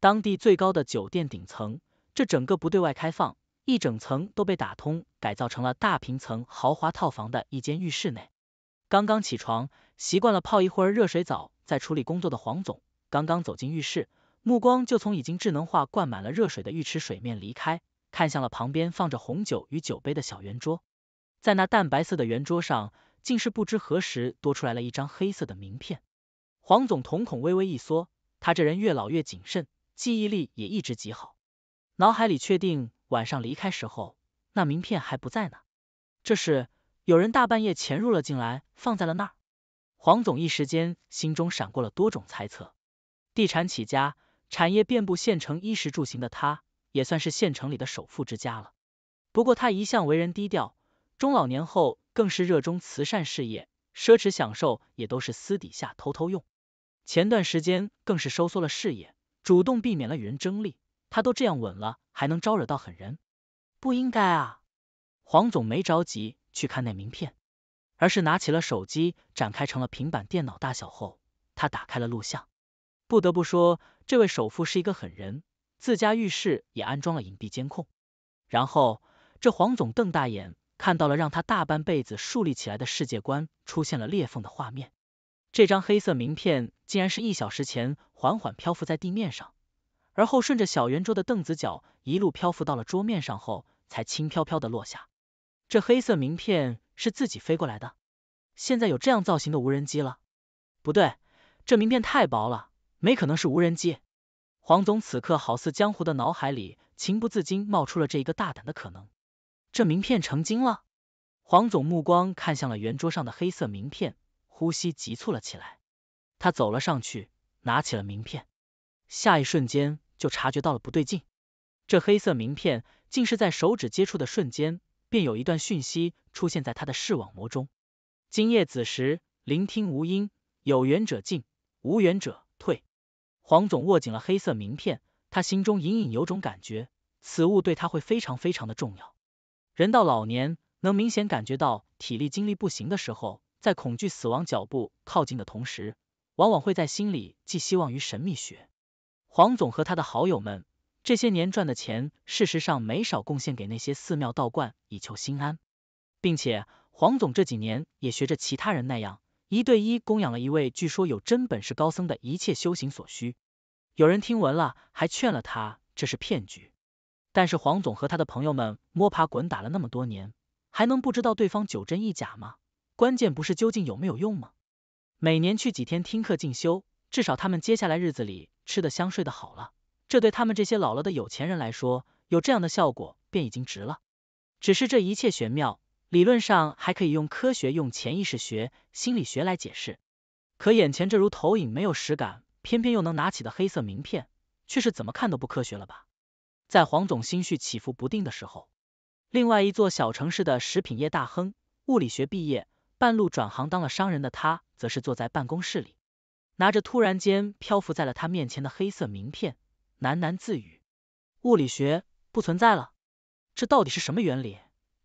当地最高的酒店顶层，这整个不对外开放，一整层都被打通改造成了大平层豪华套房的一间浴室内。刚刚起床，习惯了泡一会儿热水澡再处理工作的黄总，刚刚走进浴室，目光就从已经智能化灌满了热水的浴池水面离开，看向了旁边放着红酒与酒杯的小圆桌，在那淡白色的圆桌上，竟是不知何时多出来了一张黑色的名片。黄总瞳孔微微一缩，他这人越老越谨慎，记忆力也一直极好，脑海里确定晚上离开时候那名片还不在呢，这是有人大半夜潜入了进来放在了那儿。黄总一时间心中闪过了多种猜测，地产起家，产业遍布县城，衣食住行的他，也算是县城里的首富之家了。不过他一向为人低调，中老年后更是热衷慈善事业，奢侈享受也都是私底下偷偷用。前段时间更是收缩了视野，主动避免了与人争利。他都这样稳了，还能招惹到狠人？不应该啊！黄总没着急去看那名片，而是拿起了手机，展开成了平板电脑大小后，他打开了录像。不得不说，这位首富是一个狠人，自家浴室也安装了隐蔽监控。然后，这黄总瞪大眼，看到了让他大半辈子树立起来的世界观出现了裂缝的画面。这张黑色名片竟然是一小时前缓缓漂浮在地面上，而后顺着小圆桌的凳子脚一路漂浮到了桌面上，后才轻飘飘的落下。这黑色名片是自己飞过来的？现在有这样造型的无人机了？不对，这名片太薄了，没可能是无人机。黄总此刻好似江湖的脑海里情不自禁冒出了这一个大胆的可能：这名片成精了。黄总目光看向了圆桌上的黑色名片。呼吸急促了起来，他走了上去，拿起了名片，下一瞬间就察觉到了不对劲。这黑色名片竟是在手指接触的瞬间，便有一段讯息出现在他的视网膜中。今夜子时，聆听无音，有缘者进，无缘者退。黄总握紧了黑色名片，他心中隐隐有种感觉，此物对他会非常非常的重要。人到老年，能明显感觉到体力精力不行的时候。在恐惧死亡脚步靠近的同时，往往会在心里寄希望于神秘学。黄总和他的好友们这些年赚的钱，事实上没少贡献给那些寺庙道观，以求心安。并且黄总这几年也学着其他人那样，一对一供养了一位据说有真本事高僧的一切修行所需。有人听闻了，还劝了他这是骗局。但是黄总和他的朋友们摸爬滚打了那么多年，还能不知道对方九真一假吗？关键不是究竟有没有用吗？每年去几天听课进修，至少他们接下来日子里吃得香、睡得好，了。这对他们这些老了的有钱人来说，有这样的效果便已经值了。只是这一切玄妙，理论上还可以用科学、用潜意识学、心理学来解释。可眼前这如投影、没有实感、偏偏又能拿起的黑色名片，却是怎么看都不科学了吧？在黄总心绪起伏不定的时候，另外一座小城市的食品业大亨，物理学毕业。半路转行当了商人的他，则是坐在办公室里，拿着突然间漂浮在了他面前的黑色名片，喃喃自语：“物理学不存在了，这到底是什么原理？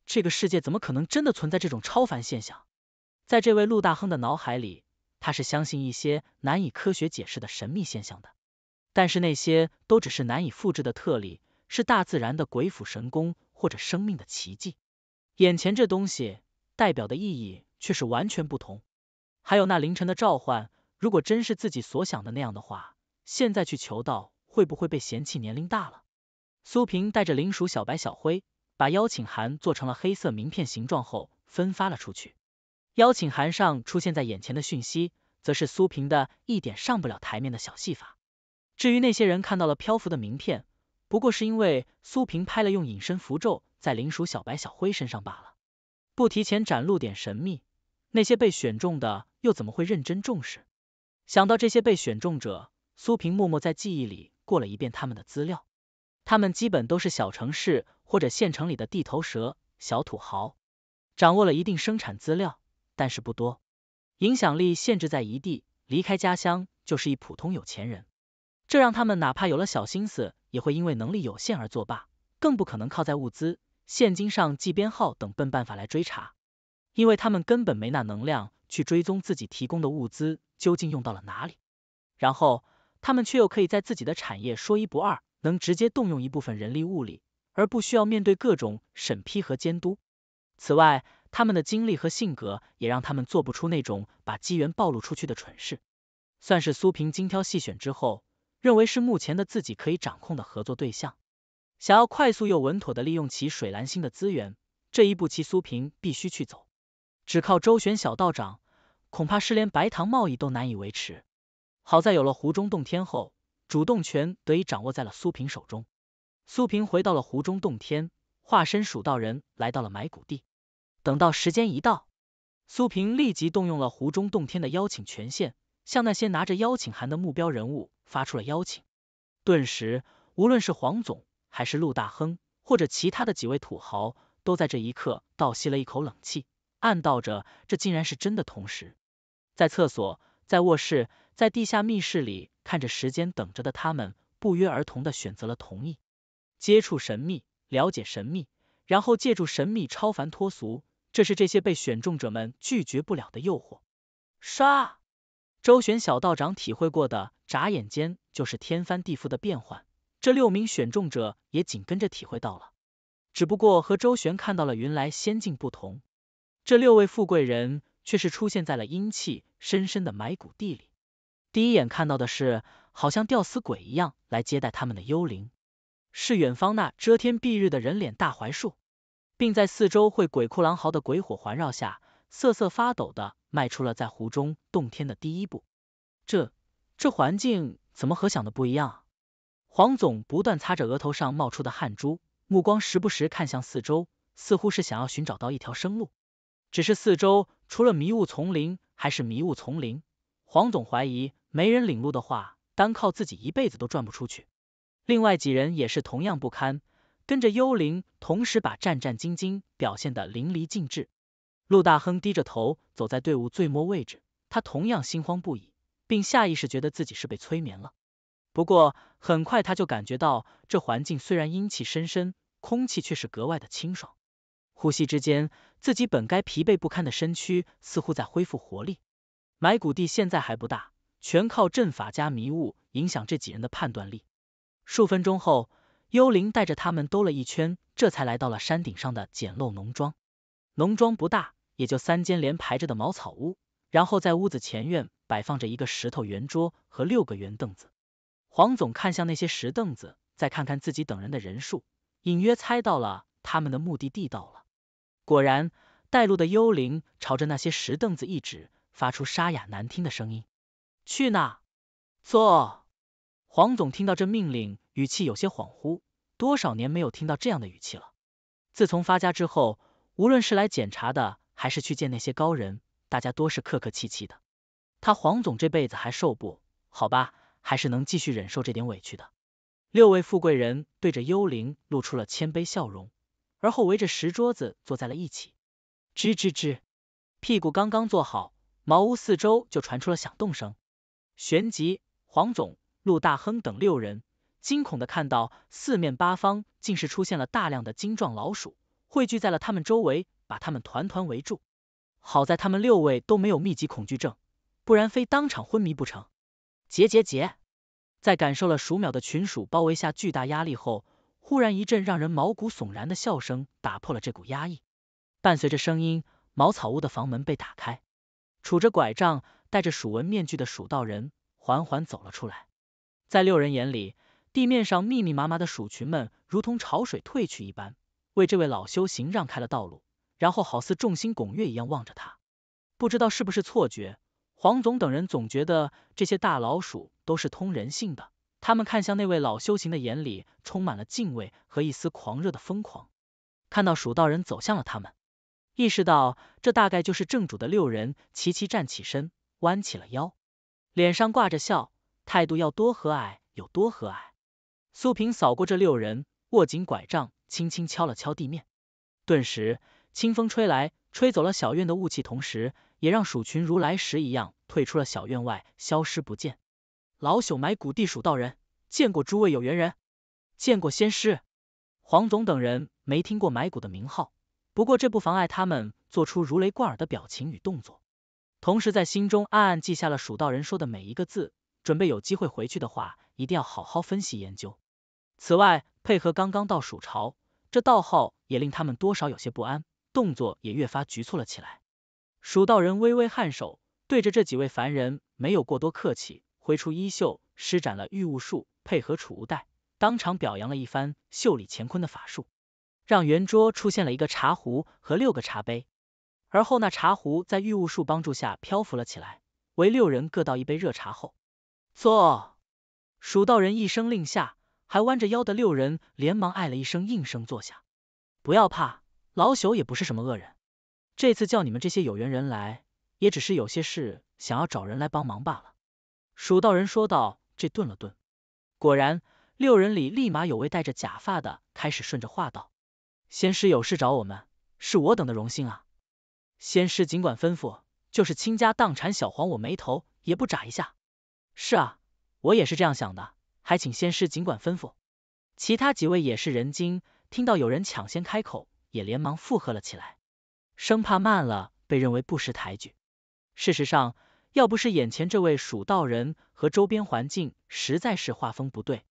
这个世界怎么可能真的存在这种超凡现象？”在这位陆大亨的脑海里，他是相信一些难以科学解释的神秘现象的，但是那些都只是难以复制的特例，是大自然的鬼斧神工或者生命的奇迹。眼前这东西代表的意义？却是完全不同。还有那凌晨的召唤，如果真是自己所想的那样的话，现在去求道会不会被嫌弃年龄大了？苏平带着灵鼠小白、小灰，把邀请函做成了黑色名片形状后分发了出去。邀请函上出现在眼前的讯息，则是苏平的一点上不了台面的小戏法。至于那些人看到了漂浮的名片，不过是因为苏平拍了用隐身符咒在灵鼠小白、小灰身上罢了，不提前展露点神秘。那些被选中的又怎么会认真重视？想到这些被选中者，苏萍默默在记忆里过了一遍他们的资料。他们基本都是小城市或者县城里的地头蛇、小土豪，掌握了一定生产资料，但是不多，影响力限制在一地，离开家乡就是一普通有钱人。这让他们哪怕有了小心思，也会因为能力有限而作罢，更不可能靠在物资、现金上记编号等笨办法来追查。因为他们根本没那能量去追踪自己提供的物资究竟用到了哪里，然后他们却又可以在自己的产业说一不二，能直接动用一部分人力物力，而不需要面对各种审批和监督。此外，他们的经历和性格也让他们做不出那种把机缘暴露出去的蠢事，算是苏平精挑细选之后，认为是目前的自己可以掌控的合作对象。想要快速又稳妥的利用起水蓝星的资源，这一步棋苏平必须去走。只靠周旋小道长，恐怕是连白糖贸易都难以维持。好在有了湖中洞天后，主动权得以掌握在了苏平手中。苏平回到了湖中洞天，化身蜀道人，来到了埋骨地。等到时间一到，苏平立即动用了湖中洞天的邀请权限，向那些拿着邀请函的目标人物发出了邀请。顿时，无论是黄总，还是陆大亨，或者其他的几位土豪，都在这一刻倒吸了一口冷气。暗道着，这竟然是真的。同时，在厕所、在卧室、在地下密室里，看着时间，等着的他们，不约而同的选择了同意。接触神秘，了解神秘，然后借助神秘超凡脱俗，这是这些被选中者们拒绝不了的诱惑。杀！周旋小道长体会过的，眨眼间就是天翻地覆的变幻。这六名选中者也紧跟着体会到了，只不过和周旋看到了云来仙境不同。这六位富贵人却是出现在了阴气深深的埋骨地里。第一眼看到的是，好像吊死鬼一样来接待他们的幽灵，是远方那遮天蔽日的人脸大槐树，并在四周会鬼哭狼嚎的鬼火环绕下，瑟瑟发抖的迈出了在湖中洞天的第一步。这这环境怎么和想的不一样？黄总不断擦着额头上冒出的汗珠，目光时不时看向四周，似乎是想要寻找到一条生路。只是四周除了迷雾丛林还是迷雾丛林，黄总怀疑没人领路的话，单靠自己一辈子都转不出去。另外几人也是同样不堪，跟着幽灵同时把战战兢兢表现得淋漓尽致。陆大亨低着头走在队伍最末位置，他同样心慌不已，并下意识觉得自己是被催眠了。不过很快他就感觉到这环境虽然阴气深深，空气却是格外的清爽。呼吸之间，自己本该疲惫不堪的身躯似乎在恢复活力。埋骨地现在还不大，全靠阵法加迷雾影响这几人的判断力。数分钟后，幽灵带着他们兜了一圈，这才来到了山顶上的简陋农庄。农庄不大，也就三间连排着的茅草屋，然后在屋子前院摆放着一个石头圆桌和六个圆凳子。黄总看向那些石凳子，再看看自己等人的人数，隐约猜到了他们的目的地到了。果然，带路的幽灵朝着那些石凳子一指，发出沙哑难听的声音：“去那坐。”黄总听到这命令，语气有些恍惚，多少年没有听到这样的语气了。自从发家之后，无论是来检查的，还是去见那些高人，大家多是客客气气的。他黄总这辈子还受不好吧？还是能继续忍受这点委屈的。六位富贵人对着幽灵露出了谦卑笑容。而后围着石桌子坐在了一起，吱吱吱，屁股刚刚坐好，茅屋四周就传出了响动声。旋即，黄总、陆大亨等六人惊恐的看到四面八方竟是出现了大量的精壮老鼠，汇聚在了他们周围，把他们团团围住。好在他们六位都没有密集恐惧症，不然非当场昏迷不成。结结结，在感受了数秒的群鼠包围下巨大压力后。忽然一阵让人毛骨悚然的笑声打破了这股压抑，伴随着声音，茅草屋的房门被打开，杵着拐杖、戴着鼠纹面具的鼠道人缓缓走了出来。在六人眼里，地面上密密麻麻的鼠群们如同潮水退去一般，为这位老修行让开了道路，然后好似众星拱月一样望着他。不知道是不是错觉，黄总等人总觉得这些大老鼠都是通人性的。他们看向那位老修行的眼里，充满了敬畏和一丝狂热的疯狂。看到蜀道人走向了他们，意识到这大概就是正主的六人齐齐站起身，弯起了腰，脸上挂着笑，态度要多和蔼有多和蔼。苏平扫过这六人，握紧拐杖，轻轻敲了敲地面，顿时清风吹来，吹走了小院的雾气，同时也让鼠群如来时一样退出了小院外，消失不见。老朽埋骨地蜀道人，见过诸位有缘人，见过仙师黄总等人。没听过埋骨的名号，不过这不妨碍他们做出如雷贯耳的表情与动作，同时在心中暗暗记下了蜀道人说的每一个字，准备有机会回去的话，一定要好好分析研究。此外，配合刚刚到蜀朝，这道号也令他们多少有些不安，动作也越发局促了起来。蜀道人微微颔首，对着这几位凡人没有过多客气。挥出衣袖，施展了御物术，配合储物袋，当场表扬了一番“袖里乾坤”的法术，让圆桌出现了一个茶壶和六个茶杯。而后那茶壶在御物术帮助下漂浮了起来，为六人各倒一杯热茶后，坐。蜀道人一声令下，还弯着腰的六人连忙哎了一声，应声坐下。不要怕，老朽也不是什么恶人。这次叫你们这些有缘人来，也只是有些事想要找人来帮忙罢了。蜀道人说道：“这顿了顿，果然六人里立马有位戴着假发的开始顺着话道：‘仙师有事找我们，是我等的荣幸啊！仙师尽管吩咐，就是倾家荡产，小黄我眉头也不眨一下。’是啊，我也是这样想的，还请仙师尽管吩咐。”其他几位也是人精，听到有人抢先开口，也连忙附和了起来，生怕慢了被认为不识抬举。事实上，要不是眼前这位蜀道人和周边环境实在是画风不对，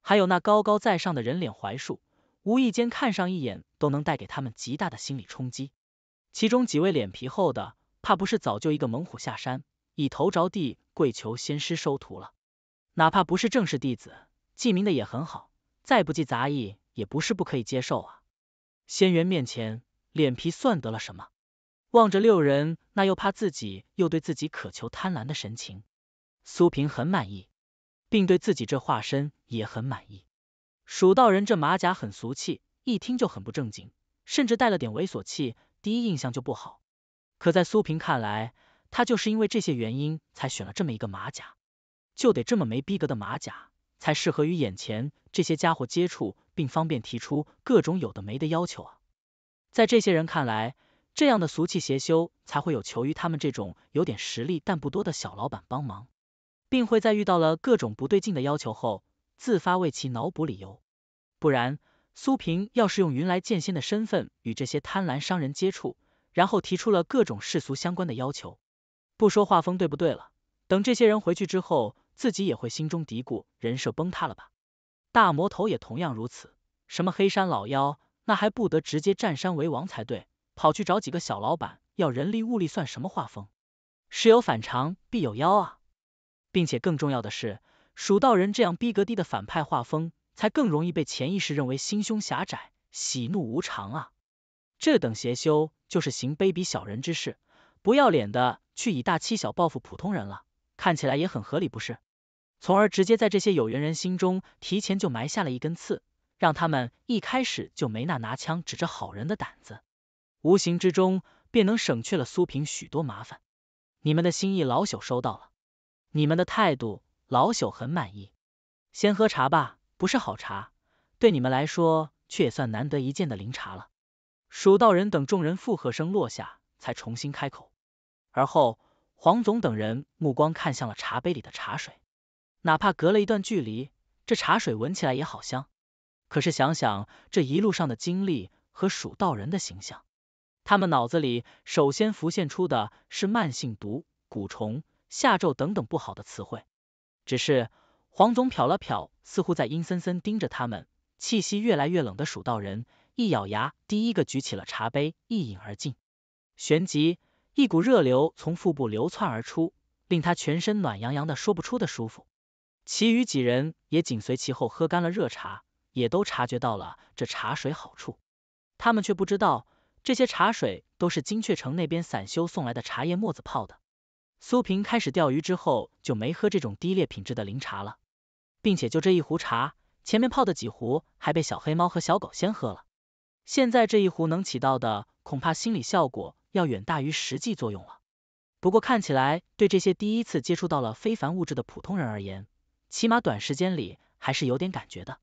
还有那高高在上的人脸槐树，无意间看上一眼都能带给他们极大的心理冲击。其中几位脸皮厚的，怕不是早就一个猛虎下山，以头着地跪求仙师收徒了。哪怕不是正式弟子，记名的也很好，再不济杂役也不是不可以接受啊。仙元面前，脸皮算得了什么？望着六人。那又怕自己又对自己渴求贪婪的神情，苏平很满意，并对自己这化身也很满意。蜀道人这马甲很俗气，一听就很不正经，甚至带了点猥琐气，第一印象就不好。可在苏平看来，他就是因为这些原因才选了这么一个马甲，就得这么没逼格的马甲才适合与眼前这些家伙接触，并方便提出各种有的没的要求。啊。在这些人看来，这样的俗气邪修才会有求于他们这种有点实力但不多的小老板帮忙，并会在遇到了各种不对劲的要求后，自发为其脑补理由。不然，苏平要是用云来剑仙的身份与这些贪婪商人接触，然后提出了各种世俗相关的要求，不说画风对不对了，等这些人回去之后，自己也会心中嘀咕：人设崩塌了吧？大魔头也同样如此，什么黑山老妖，那还不得直接占山为王才对？跑去找几个小老板要人力物力，算什么画风？事有反常必有妖啊！并且更重要的是，蜀道人这样逼格低的反派画风，才更容易被潜意识认为心胸狭窄、喜怒无常啊！这等邪修就是行卑鄙小人之事，不要脸的去以大欺小报复普通人了，看起来也很合理，不是？从而直接在这些有缘人心中提前就埋下了一根刺，让他们一开始就没那拿枪指着好人的胆子。无形之中便能省去了苏平许多麻烦，你们的心意老朽收到了，你们的态度老朽很满意。先喝茶吧，不是好茶，对你们来说却也算难得一见的灵茶了。蜀道人等众人附和声落下，才重新开口。而后，黄总等人目光看向了茶杯里的茶水，哪怕隔了一段距离，这茶水闻起来也好香。可是想想这一路上的经历和蜀道人的形象。他们脑子里首先浮现出的是慢性毒、蛊虫、下咒等等不好的词汇。只是黄总瞟了瞟，似乎在阴森森盯着他们，气息越来越冷的蜀道人，一咬牙，第一个举起了茶杯，一饮而尽。旋即，一股热流从腹部流窜而出，令他全身暖洋洋的，说不出的舒服。其余几人也紧随其后喝干了热茶，也都察觉到了这茶水好处。他们却不知道。这些茶水都是金雀城那边散修送来的茶叶沫子泡的。苏萍开始钓鱼之后就没喝这种低劣品质的灵茶了，并且就这一壶茶，前面泡的几壶还被小黑猫和小狗先喝了。现在这一壶能起到的，恐怕心理效果要远大于实际作用了。不过看起来对这些第一次接触到了非凡物质的普通人而言，起码短时间里还是有点感觉的。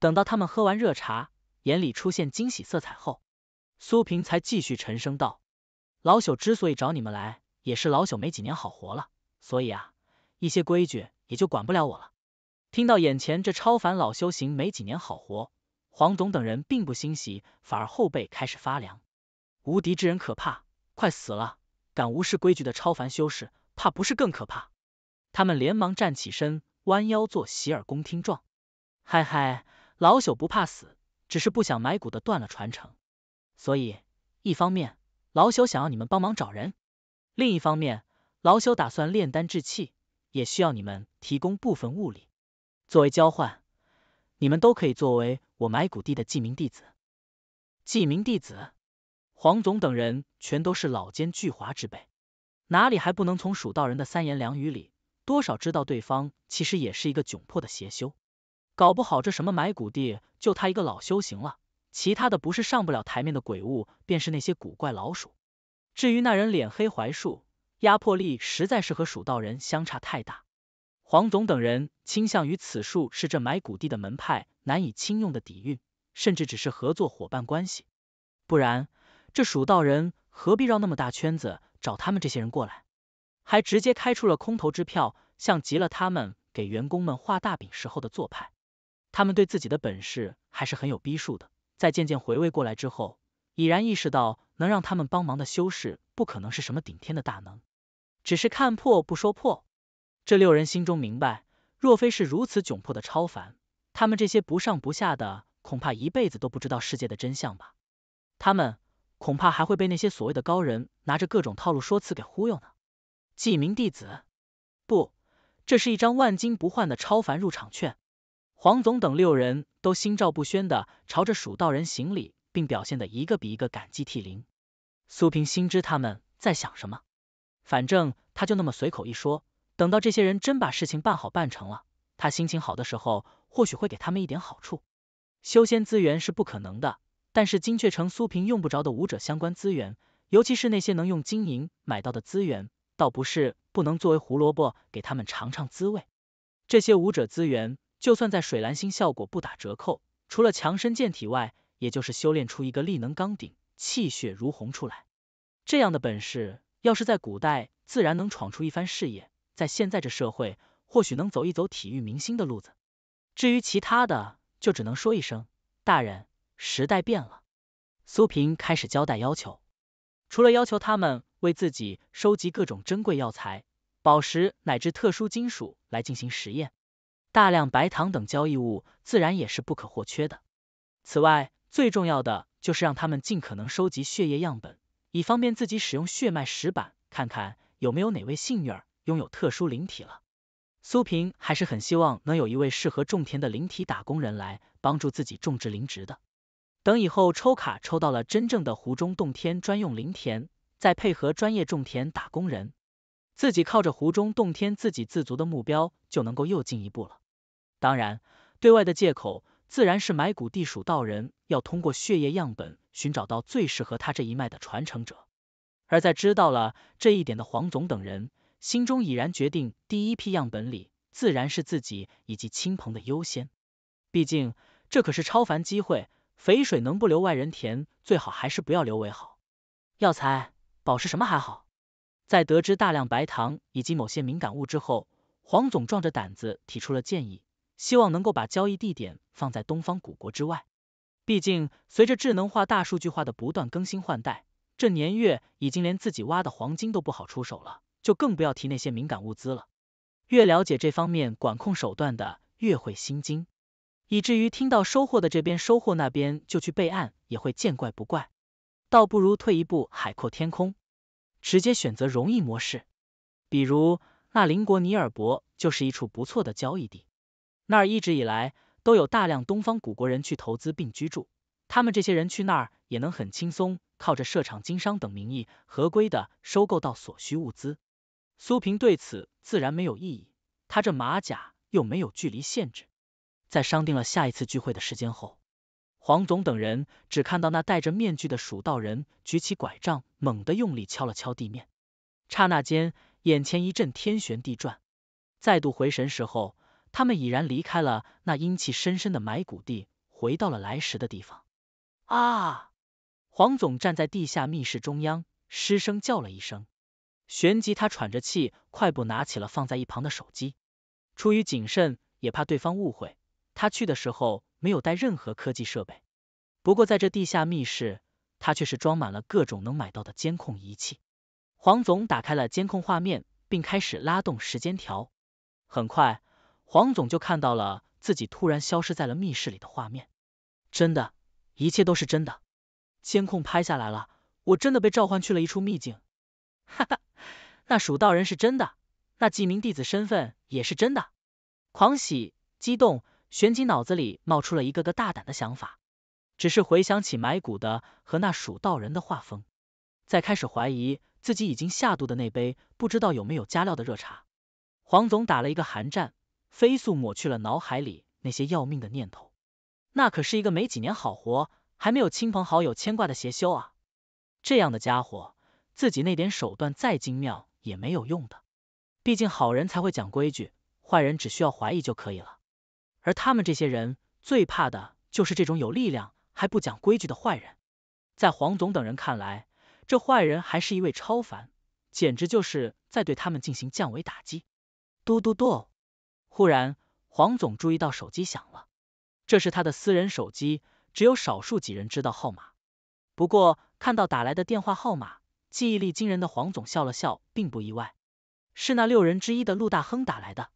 等到他们喝完热茶，眼里出现惊喜色彩后。苏平才继续沉声道：“老朽之所以找你们来，也是老朽没几年好活了，所以啊，一些规矩也就管不了我了。”听到眼前这超凡老修行没几年好活，黄董等人并不欣喜，反而后背开始发凉。无敌之人可怕，快死了！敢无视规矩的超凡修士，怕不是更可怕？他们连忙站起身，弯腰做洗耳恭听状。嗨嗨，老朽不怕死，只是不想埋骨的断了传承。所以，一方面老朽想要你们帮忙找人，另一方面老朽打算炼丹制器，也需要你们提供部分物力。作为交换，你们都可以作为我埋骨地的记名弟子。记名弟子，黄总等人全都是老奸巨猾之辈，哪里还不能从蜀道人的三言两语里，多少知道对方其实也是一个窘迫的邪修？搞不好这什么埋骨地，就他一个老修行了。其他的不是上不了台面的鬼物，便是那些古怪老鼠。至于那人脸黑槐树，压迫力实在是和蜀道人相差太大。黄总等人倾向于此树是这埋谷地的门派难以轻用的底蕴，甚至只是合作伙伴关系。不然，这蜀道人何必绕那么大圈子找他们这些人过来，还直接开出了空头支票，像极了他们给员工们画大饼时候的做派。他们对自己的本事还是很有逼数的。在渐渐回味过来之后，已然意识到能让他们帮忙的修士，不可能是什么顶天的大能，只是看破不说破。这六人心中明白，若非是如此窘迫的超凡，他们这些不上不下的，恐怕一辈子都不知道世界的真相吧。他们恐怕还会被那些所谓的高人，拿着各种套路说辞给忽悠呢。记名弟子，不，这是一张万金不换的超凡入场券。黄总等六人都心照不宣的朝着蜀道人行礼，并表现的一个比一个感激涕零。苏平心知他们在想什么，反正他就那么随口一说。等到这些人真把事情办好办成了，他心情好的时候，或许会给他们一点好处。修仙资源是不可能的，但是金雀城苏平用不着的武者相关资源，尤其是那些能用金银买到的资源，倒不是不能作为胡萝卜给他们尝尝滋味。这些武者资源。就算在水蓝星效果不打折扣，除了强身健体外，也就是修炼出一个力能钢顶、气血如虹出来。这样的本事，要是在古代，自然能闯出一番事业；在现在这社会，或许能走一走体育明星的路子。至于其他的，就只能说一声，大人，时代变了。苏平开始交代要求，除了要求他们为自己收集各种珍贵药材、宝石乃至特殊金属来进行实验。大量白糖等交易物自然也是不可或缺的。此外，最重要的就是让他们尽可能收集血液样本，以方便自己使用血脉石板，看看有没有哪位幸运儿拥有特殊灵体了。苏萍还是很希望能有一位适合种田的灵体打工人来帮助自己种植灵植的。等以后抽卡抽到了真正的湖中洞天专用灵田，再配合专业种田打工人，自己靠着湖中洞天自给自足的目标就能够又进一步了。当然，对外的借口自然是埋骨地鼠道人要通过血液样本寻找到最适合他这一脉的传承者。而在知道了这一点的黄总等人心中已然决定，第一批样本里自然是自己以及亲朋的优先。毕竟这可是超凡机会，肥水能不流外人田，最好还是不要留为好。药材、宝石什么还好，在得知大量白糖以及某些敏感物之后，黄总壮着胆子提出了建议。希望能够把交易地点放在东方古国之外，毕竟随着智能化、大数据化的不断更新换代，这年月已经连自己挖的黄金都不好出手了，就更不要提那些敏感物资了。越了解这方面管控手段的，越会心惊，以至于听到收获的这边收获，那边就去备案，也会见怪不怪。倒不如退一步，海阔天空，直接选择容易模式，比如那邻国尼尔伯就是一处不错的交易地。那儿一直以来都有大量东方古国人去投资并居住，他们这些人去那儿也能很轻松靠着设厂、经商等名义合规的收购到所需物资。苏平对此自然没有异议，他这马甲又没有距离限制。在商定了下一次聚会的时间后，黄总等人只看到那戴着面具的蜀道人举起拐杖，猛地用力敲了敲地面，刹那间眼前一阵天旋地转，再度回神时候。他们已然离开了那阴气深深的埋骨地，回到了来时的地方。啊！黄总站在地下密室中央，失声叫了一声，旋即他喘着气，快步拿起了放在一旁的手机。出于谨慎，也怕对方误会，他去的时候没有带任何科技设备。不过在这地下密室，他却是装满了各种能买到的监控仪器。黄总打开了监控画面，并开始拉动时间条。很快。黄总就看到了自己突然消失在了密室里的画面，真的，一切都是真的，监控拍下来了，我真的被召唤去了一处秘境，哈哈，那蜀道人是真的，那记名弟子身份也是真的，狂喜激动，旋即脑子里冒出了一个个大胆的想法，只是回想起埋骨的和那蜀道人的画风，再开始怀疑自己已经下肚的那杯不知道有没有加料的热茶，黄总打了一个寒战。飞速抹去了脑海里那些要命的念头，那可是一个没几年好活，还没有亲朋好友牵挂的邪修啊！这样的家伙，自己那点手段再精妙也没有用的。毕竟好人才会讲规矩，坏人只需要怀疑就可以了。而他们这些人最怕的就是这种有力量还不讲规矩的坏人。在黄总等人看来，这坏人还是一位超凡，简直就是在对他们进行降维打击。嘟嘟嘟。忽然，黄总注意到手机响了，这是他的私人手机，只有少数几人知道号码。不过看到打来的电话号码，记忆力惊人的黄总笑了笑，并不意外，是那六人之一的陆大亨打来的。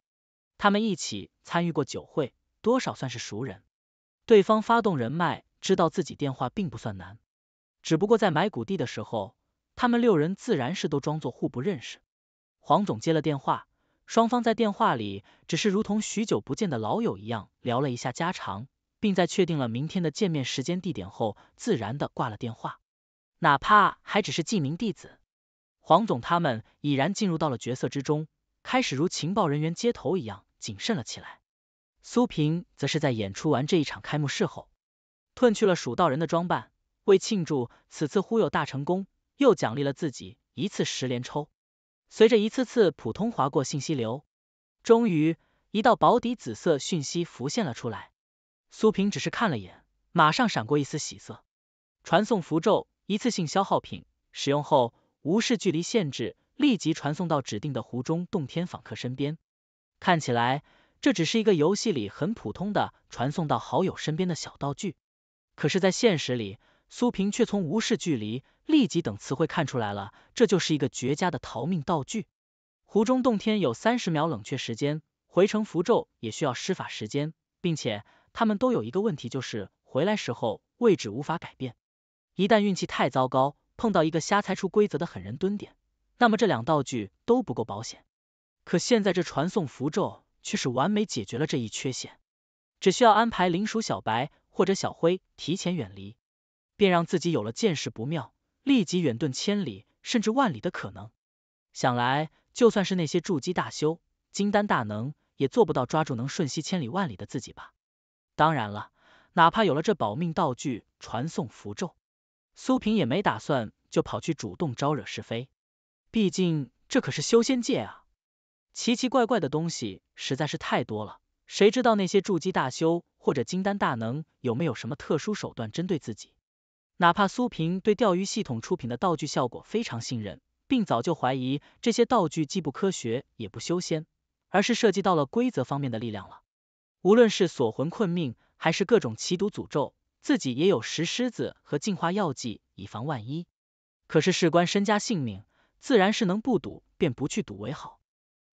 他们一起参与过酒会，多少算是熟人。对方发动人脉，知道自己电话并不算难，只不过在埋骨地的时候，他们六人自然是都装作互不认识。黄总接了电话。双方在电话里只是如同许久不见的老友一样聊了一下家常，并在确定了明天的见面时间地点后，自然的挂了电话。哪怕还只是记名弟子，黄总他们已然进入到了角色之中，开始如情报人员接头一样谨慎了起来。苏萍则是在演出完这一场开幕式后，褪去了蜀道人的装扮，为庆祝此次忽悠大成功，又奖励了自己一次十连抽。随着一次次普通划过信息流，终于一道薄底紫色讯息浮现了出来。苏平只是看了眼，马上闪过一丝喜色。传送符咒，一次性消耗品，使用后无视距离限制，立即传送到指定的湖中洞天访客身边。看起来这只是一个游戏里很普通的传送到好友身边的小道具，可是，在现实里，苏平却从无视距离。立即等词汇看出来了，这就是一个绝佳的逃命道具。湖中洞天有三十秒冷却时间，回城符咒也需要施法时间，并且他们都有一个问题，就是回来时候位置无法改变。一旦运气太糟糕，碰到一个瞎猜出规则的狠人蹲点，那么这两道具都不够保险。可现在这传送符咒却是完美解决了这一缺陷，只需要安排灵鼠小白或者小灰提前远离，便让自己有了见势不妙。立即远遁千里甚至万里的可能，想来就算是那些筑基大修、金丹大能，也做不到抓住能瞬息千里万里的自己吧。当然了，哪怕有了这保命道具传送符咒，苏萍也没打算就跑去主动招惹是非，毕竟这可是修仙界啊，奇奇怪怪的东西实在是太多了，谁知道那些筑基大修或者金丹大能有没有什么特殊手段针对自己？哪怕苏萍对钓鱼系统出品的道具效果非常信任，并早就怀疑这些道具既不科学也不修仙，而是涉及到了规则方面的力量了。无论是锁魂困命，还是各种奇毒诅咒，自己也有石狮子和净化药剂以防万一。可是事关身家性命，自然是能不赌便不去赌为好。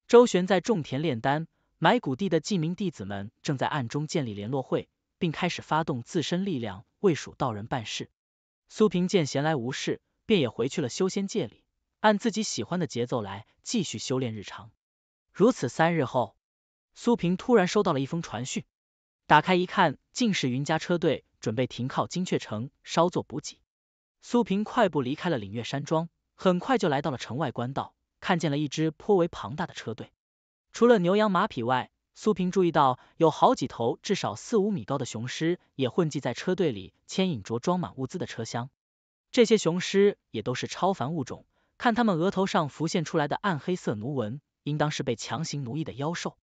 周旋在种田炼丹埋骨地的记名弟子们正在暗中建立联络会，并开始发动自身力量为蜀道人办事。苏平见闲来无事，便也回去了修仙界里，按自己喜欢的节奏来继续修炼日常。如此三日后，苏平突然收到了一封传讯，打开一看，竟是云家车队准备停靠金雀城稍作补给。苏平快步离开了岭月山庄，很快就来到了城外官道，看见了一支颇为庞大的车队，除了牛羊马匹外，苏平注意到，有好几头至少四五米高的雄狮也混迹在车队里，牵引着装满物资的车厢。这些雄狮也都是超凡物种，看他们额头上浮现出来的暗黑色奴纹，应当是被强行奴役的妖兽。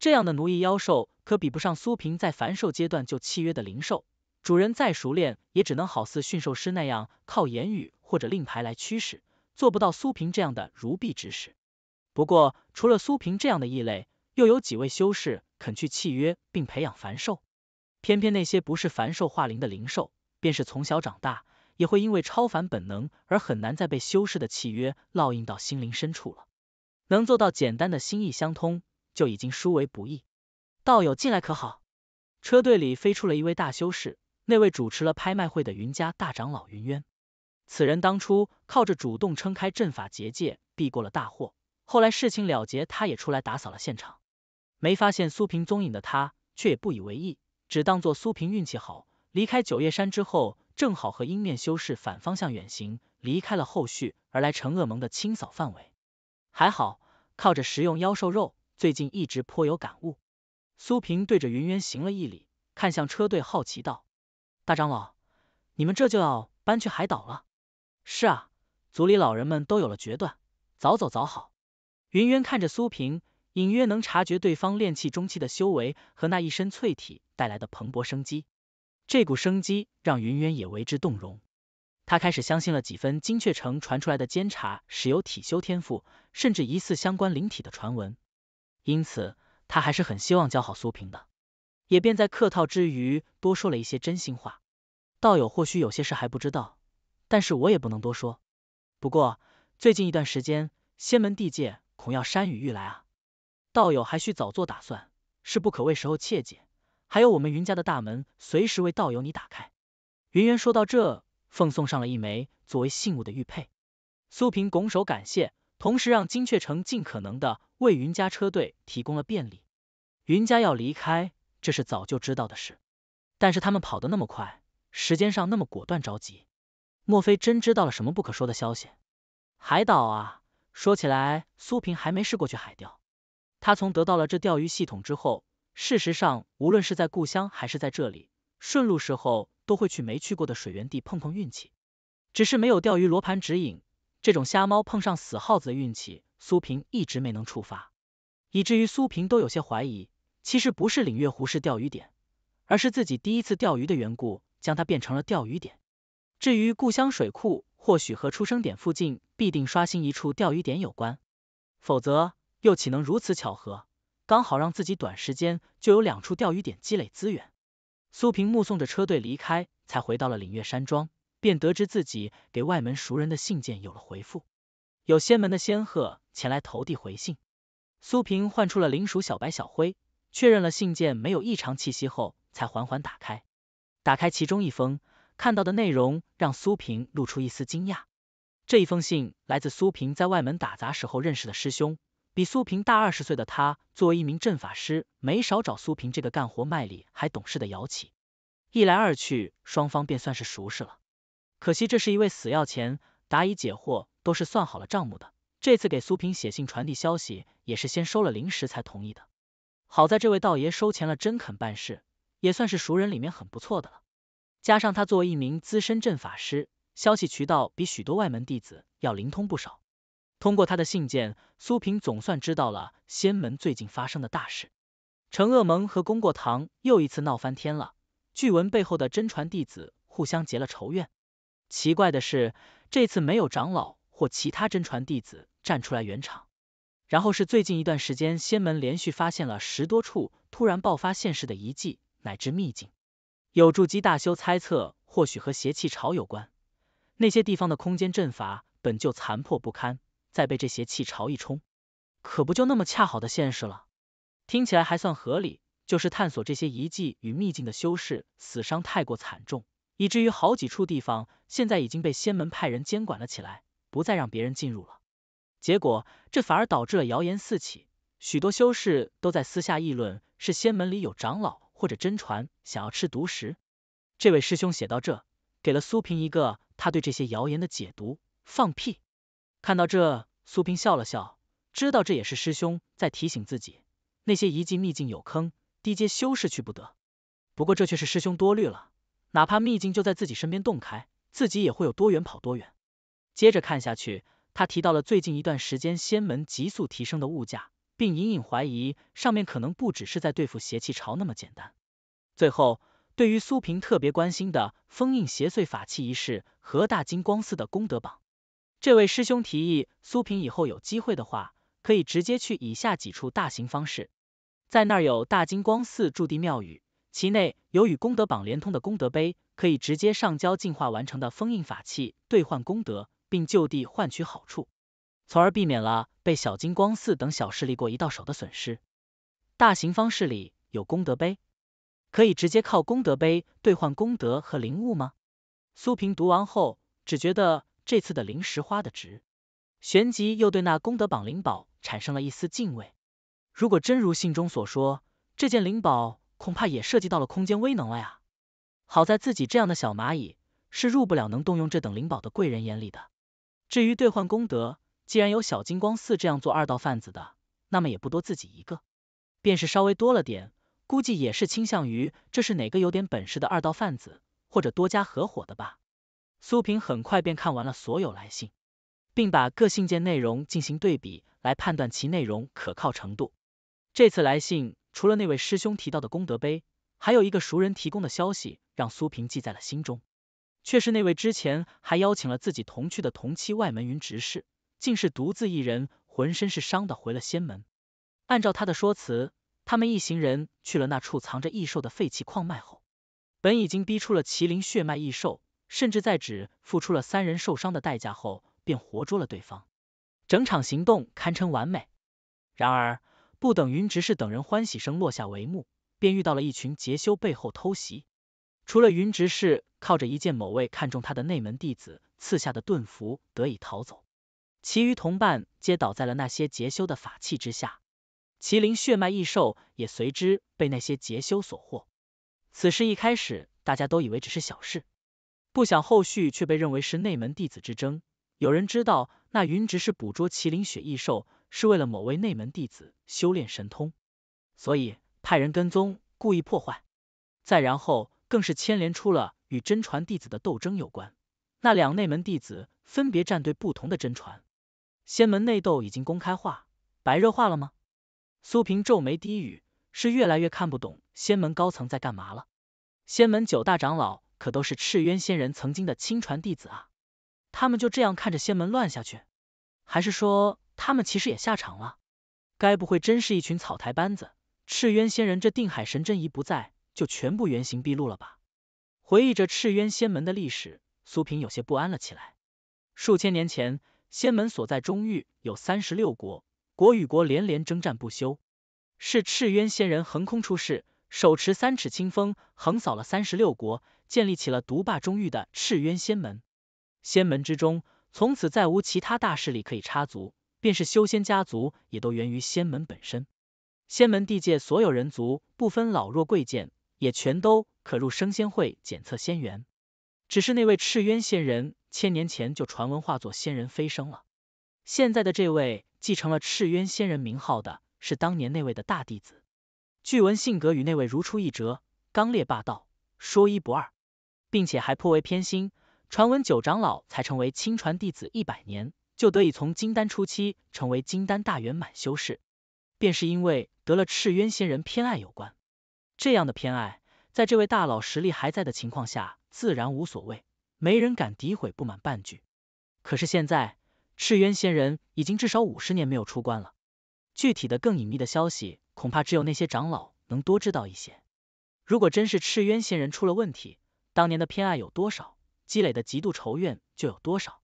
这样的奴役妖兽可比不上苏平在凡兽阶段就契约的灵兽，主人再熟练，也只能好似驯兽师那样靠言语或者令牌来驱使，做不到苏平这样的如臂指使。不过，除了苏平这样的异类。又有几位修士肯去契约并培养凡兽？偏偏那些不是凡兽化灵的灵兽，便是从小长大，也会因为超凡本能而很难再被修士的契约烙印到心灵深处了。能做到简单的心意相通，就已经殊为不易。道友进来可好？车队里飞出了一位大修士，那位主持了拍卖会的云家大长老云渊。此人当初靠着主动撑开阵法结界避过了大祸，后来事情了结，他也出来打扫了现场。没发现苏平踪影的他，却也不以为意，只当做苏平运气好。离开九叶山之后，正好和阴面修士反方向远行，离开了后续而来成恶盟的清扫范围。还好，靠着食用妖兽肉，最近一直颇有感悟。苏平对着云渊行了一礼，看向车队，好奇道：“大长老，你们这就要搬去海岛了？”“是啊，族里老人们都有了决断，早走早好。”云渊看着苏平。隐约能察觉对方炼气中期的修为和那一身淬体带来的蓬勃生机，这股生机让云渊也为之动容。他开始相信了几分金雀城传出来的监察是有体修天赋，甚至疑似相关灵体的传闻。因此，他还是很希望教好苏萍的，也便在客套之余多说了一些真心话。道友或许有些事还不知道，但是我也不能多说。不过最近一段时间，仙门地界恐要山雨欲来啊！道友还需早做打算，是不可为时候切记。还有我们云家的大门随时为道友你打开。云渊说到这，奉送上了一枚作为信物的玉佩。苏平拱手感谢，同时让金雀城尽可能的为云家车队提供了便利。云家要离开，这是早就知道的事，但是他们跑得那么快，时间上那么果断着急，莫非真知道了什么不可说的消息？海岛啊，说起来苏平还没试过去海钓。他从得到了这钓鱼系统之后，事实上无论是在故乡还是在这里，顺路时候都会去没去过的水源地碰碰运气。只是没有钓鱼罗盘指引，这种瞎猫碰上死耗子的运气，苏平一直没能触发，以至于苏平都有些怀疑，其实不是领月湖是钓鱼点，而是自己第一次钓鱼的缘故，将它变成了钓鱼点。至于故乡水库，或许和出生点附近必定刷新一处钓鱼点有关，否则。又岂能如此巧合？刚好让自己短时间就有两处钓鱼点积累资源。苏平目送着车队离开，才回到了领月山庄，便得知自己给外门熟人的信件有了回复，有仙门的仙鹤前来投递回信。苏平唤出了灵鼠小白、小灰，确认了信件没有异常气息后，才缓缓打开。打开其中一封，看到的内容让苏平露出一丝惊讶。这一封信来自苏平在外门打杂时候认识的师兄。比苏平大二十岁的他，作为一名阵法师，没少找苏平这个干活卖力还懂事的姚起。一来二去，双方便算是熟识了。可惜这是一位死要钱，答疑解惑都是算好了账目的。这次给苏平写信传递消息，也是先收了零食才同意的。好在这位道爷收钱了真肯办事，也算是熟人里面很不错的了。加上他作为一名资深阵法师，消息渠道比许多外门弟子要灵通不少。通过他的信件，苏萍总算知道了仙门最近发生的大事：程恶蒙和功过堂又一次闹翻天了，据闻背后的真传弟子互相结了仇怨。奇怪的是，这次没有长老或其他真传弟子站出来圆场。然后是最近一段时间，仙门连续发现了十多处突然爆发现世的遗迹乃至秘境，有筑基大修猜测，或许和邪气潮有关。那些地方的空间阵法本就残破不堪。再被这邪气朝一冲，可不就那么恰好的现实了？听起来还算合理，就是探索这些遗迹与秘境的修士死伤太过惨重，以至于好几处地方现在已经被仙门派人监管了起来，不再让别人进入了。结果这反而导致了谣言四起，许多修士都在私下议论，是仙门里有长老或者真传想要吃独食。这位师兄写到这，给了苏平一个他对这些谣言的解读：放屁。看到这，苏平笑了笑，知道这也是师兄在提醒自己，那些遗迹秘境有坑，低阶修士去不得。不过这却是师兄多虑了，哪怕秘境就在自己身边洞开，自己也会有多远跑多远。接着看下去，他提到了最近一段时间仙门急速提升的物价，并隐隐怀疑上面可能不只是在对付邪气潮那么简单。最后，对于苏平特别关心的封印邪祟法器一事和大金光寺的功德榜。这位师兄提议，苏平以后有机会的话，可以直接去以下几处大型方式，在那儿有大金光寺驻地庙宇，其内有与功德榜连通的功德碑，可以直接上交进化完成的封印法器，兑换功德，并就地换取好处，从而避免了被小金光寺等小势力过一道手的损失。大型方式里有功德碑，可以直接靠功德碑兑换功德和灵物吗？苏平读完后，只觉得。这次的灵石花的值，旋即又对那功德榜灵宝产生了一丝敬畏。如果真如信中所说，这件灵宝恐怕也涉及到了空间威能了呀。好在自己这样的小蚂蚁是入不了能动用这等灵宝的贵人眼里的。至于兑换功德，既然有小金光寺这样做二道贩子的，那么也不多自己一个。便是稍微多了点，估计也是倾向于这是哪个有点本事的二道贩子，或者多加合伙的吧。苏平很快便看完了所有来信，并把各信件内容进行对比，来判断其内容可靠程度。这次来信除了那位师兄提到的功德碑，还有一个熟人提供的消息，让苏平记在了心中。却是那位之前还邀请了自己同去的同期外门云执事，竟是独自一人，浑身是伤的回了仙门。按照他的说辞，他们一行人去了那处藏着异兽的废弃矿脉后，本已经逼出了麒麟血脉异兽。甚至在只付出了三人受伤的代价后，便活捉了对方。整场行动堪称完美。然而，不等云执事等人欢喜声落下帷幕，便遇到了一群杰修背后偷袭。除了云执事靠着一件某位看中他的内门弟子赐下的盾符得以逃走，其余同伴皆倒在了那些杰修的法器之下。麒麟血脉异兽也随之被那些杰修所获。此事一开始，大家都以为只是小事。不想后续却被认为是内门弟子之争。有人知道那云直是捕捉麒麟血异兽是为了某位内门弟子修炼神通，所以派人跟踪，故意破坏。再然后更是牵连出了与真传弟子的斗争有关。那两内门弟子分别站队不同的真传，仙门内斗已经公开化、白热化了吗？苏平皱眉低语，是越来越看不懂仙门高层在干嘛了。仙门九大长老。可都是赤渊仙人曾经的亲传弟子啊！他们就这样看着仙门乱下去，还是说他们其实也下场了？该不会真是一群草台班子？赤渊仙人这定海神针一不在，就全部原形毕露了吧？回忆着赤渊仙门的历史，苏平有些不安了起来。数千年前，仙门所在中域有三十六国，国与国连连征战不休，是赤渊仙人横空出世，手持三尺清风，横扫了三十六国。建立起了独霸中域的赤渊仙门，仙门之中从此再无其他大势力可以插足，便是修仙家族也都源于仙门本身。仙门地界所有人族不分老弱贵贱，也全都可入升仙会检测仙缘。只是那位赤渊仙人千年前就传闻化作仙人飞升了，现在的这位继承了赤渊仙人名号的是当年那位的大弟子，据闻性格与那位如出一辙，刚烈霸道，说一不二。并且还颇为偏心，传闻九长老才成为亲传弟子一百年，就得以从金丹初期成为金丹大圆满修士，便是因为得了赤渊仙人偏爱有关。这样的偏爱，在这位大佬实力还在的情况下，自然无所谓，没人敢诋毁不满半句。可是现在，赤渊仙人已经至少五十年没有出关了，具体的更隐秘的消息，恐怕只有那些长老能多知道一些。如果真是赤渊仙人出了问题，当年的偏爱有多少，积累的极度仇怨就有多少，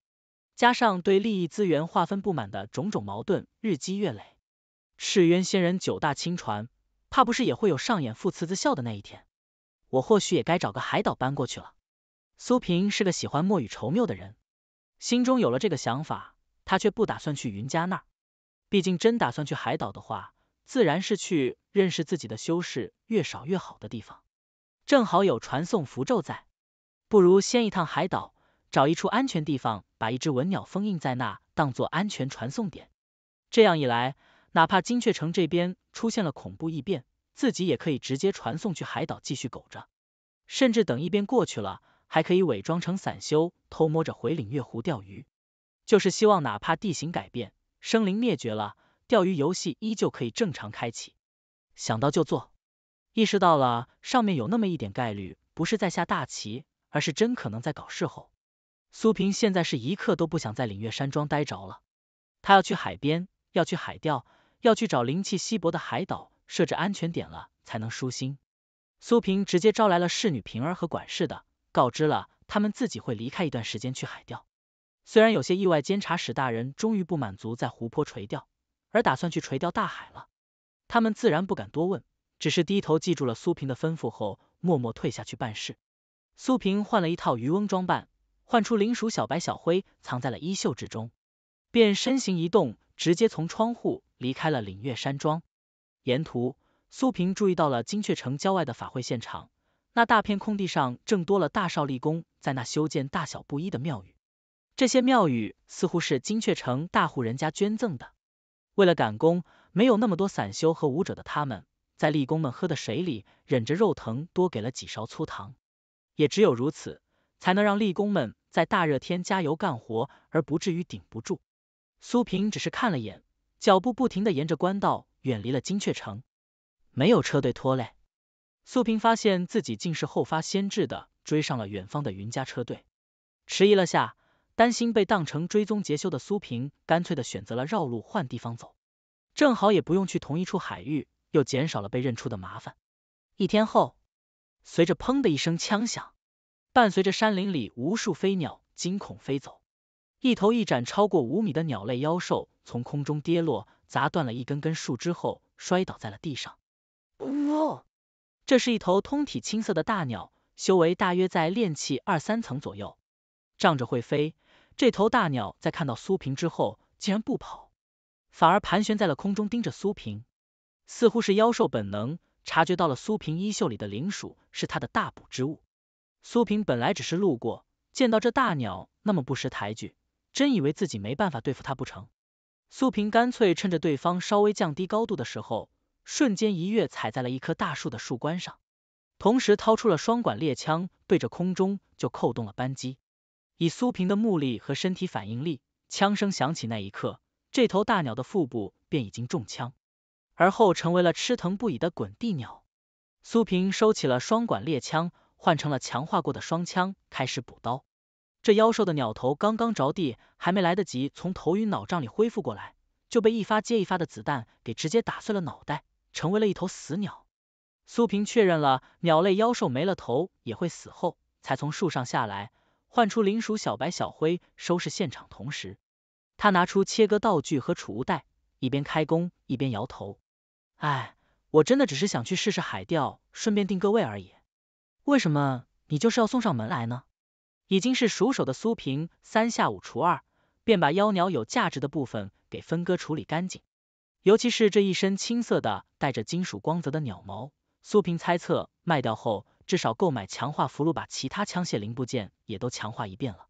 加上对利益资源划分不满的种种矛盾日积月累，赤渊仙人九大亲传，怕不是也会有上演父慈子孝的那一天。我或许也该找个海岛搬过去了。苏萍是个喜欢莫雨愁缪的人，心中有了这个想法，他却不打算去云家那儿。毕竟真打算去海岛的话，自然是去认识自己的修士越少越好的地方。正好有传送符咒在，不如先一趟海岛，找一处安全地方，把一只文鸟封印在那，当做安全传送点。这样一来，哪怕金雀城这边出现了恐怖异变，自己也可以直接传送去海岛继续苟着。甚至等一边过去了，还可以伪装成散修，偷摸着回领月湖钓鱼。就是希望哪怕地形改变，生灵灭绝了，钓鱼游戏依旧可以正常开启。想到就做。意识到了上面有那么一点概率不是在下大棋，而是真可能在搞事后。苏萍现在是一刻都不想在岭月山庄待着了，她要去海边，要去海钓，要去找灵气稀薄的海岛设置安全点了才能舒心。苏萍直接招来了侍女平儿和管事的，告知了他们自己会离开一段时间去海钓。虽然有些意外，监察使大人终于不满足在湖泊垂钓，而打算去垂钓大海了，他们自然不敢多问。只是低头记住了苏萍的吩咐后，默默退下去办事。苏萍换了一套渔翁装扮，换出灵鼠小白小灰，藏在了衣袖之中，便身形一动，直接从窗户离开了岭月山庄。沿途，苏萍注意到了金雀城郊外的法会现场，那大片空地上正多了大少立功，在那修建大小不一的庙宇。这些庙宇似乎是金雀城大户人家捐赠的。为了赶工，没有那么多散修和舞者的他们。在力工们喝的水里忍着肉疼多给了几勺粗糖，也只有如此，才能让力工们在大热天加油干活而不至于顶不住。苏平只是看了眼，脚步不停的沿着官道远离了金雀城。没有车队拖累，苏平发现自己竟是后发先至的追上了远方的云家车队。迟疑了下，担心被当成追踪劫修的苏平，干脆的选择了绕路换地方走，正好也不用去同一处海域。又减少了被认出的麻烦。一天后，随着砰的一声枪响，伴随着山林里无数飞鸟惊恐飞走，一头一展超过五米的鸟类妖兽从空中跌落，砸断了一根根树枝后摔倒在了地上。呜！这是一头通体青色的大鸟，修为大约在炼气二三层左右。仗着会飞，这头大鸟在看到苏平之后，竟然不跑，反而盘旋在了空中，盯着苏平。似乎是妖兽本能察觉到了苏萍衣袖里的灵鼠是她的大补之物。苏萍本来只是路过，见到这大鸟那么不识抬举，真以为自己没办法对付它不成？苏萍干脆趁着对方稍微降低高度的时候，瞬间一跃踩在了一棵大树的树冠上，同时掏出了双管猎枪，对着空中就扣动了扳机。以苏萍的目力和身体反应力，枪声响起那一刻，这头大鸟的腹部便已经中枪。而后成为了吃疼不已的滚地鸟。苏平收起了双管猎枪，换成了强化过的双枪，开始补刀。这妖兽的鸟头刚刚着地，还没来得及从头晕脑胀里恢复过来，就被一发接一发的子弹给直接打碎了脑袋，成为了一头死鸟。苏平确认了鸟类妖兽没了头也会死后，才从树上下来，唤出灵鼠小白、小灰，收拾现场。同时，他拿出切割道具和储物袋，一边开工，一边摇头。哎，我真的只是想去试试海钓，顺便定个位而已。为什么你就是要送上门来呢？已经是熟手的苏平，三下五除二便把妖鸟有价值的部分给分割处理干净。尤其是这一身青色的、带着金属光泽的鸟毛，苏平猜测卖掉后，至少购买强化符箓，把其他枪械零部件也都强化一遍了。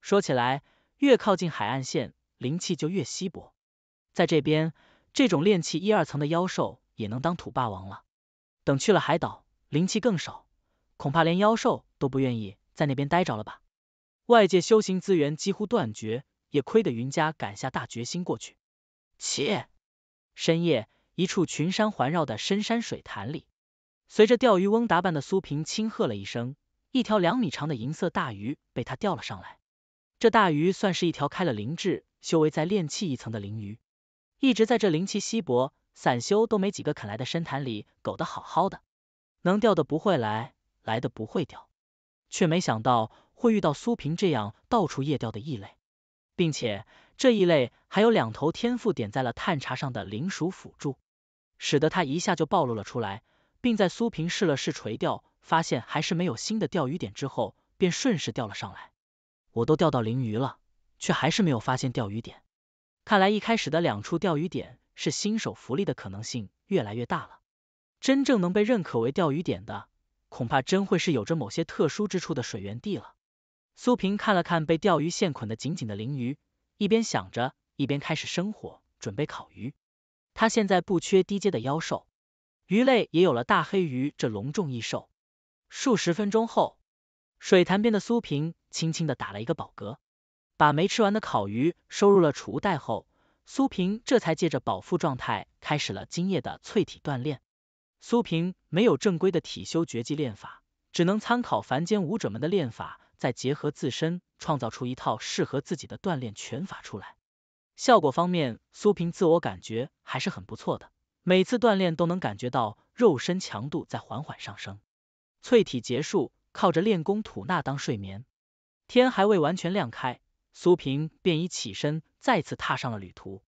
说起来，越靠近海岸线，灵气就越稀薄，在这边。这种炼气一二层的妖兽也能当土霸王了。等去了海岛，灵气更少，恐怕连妖兽都不愿意在那边待着了吧？外界修行资源几乎断绝，也亏得云家敢下大决心过去。切！深夜，一处群山环绕的深山水潭里，随着钓鱼翁打扮的苏平轻喝了一声，一条两米长的银色大鱼被他钓了上来。这大鱼算是一条开了灵智、修为在炼气一层的灵鱼。一直在这灵气稀薄、散修都没几个肯来的深潭里苟得好好的，能钓的不会来，来的不会钓，却没想到会遇到苏平这样到处夜钓的异类，并且这一类还有两头天赋点在了探查上的灵鼠辅助，使得他一下就暴露了出来，并在苏平试了试垂钓，发现还是没有新的钓鱼点之后，便顺势钓了上来。我都钓到灵鱼了，却还是没有发现钓鱼点。看来一开始的两处钓鱼点是新手福利的可能性越来越大了，真正能被认可为钓鱼点的，恐怕真会是有着某些特殊之处的水源地了。苏萍看了看被钓鱼线捆得紧紧的鲮鱼，一边想着，一边开始生火准备烤鱼。他现在不缺低阶的妖兽，鱼类也有了大黑鱼这隆重异兽。数十分钟后，水潭边的苏萍轻轻的打了一个饱嗝。把没吃完的烤鱼收入了储物袋后，苏平这才借着饱腹状态开始了今夜的淬体锻炼。苏平没有正规的体修绝技练法，只能参考凡间武者们的练法，再结合自身创造出一套适合自己的锻炼拳法出来。效果方面，苏平自我感觉还是很不错的，每次锻炼都能感觉到肉身强度在缓缓上升。淬体结束，靠着练功吐纳当睡眠，天还未完全亮开。苏萍便已起身，再次踏上了旅途。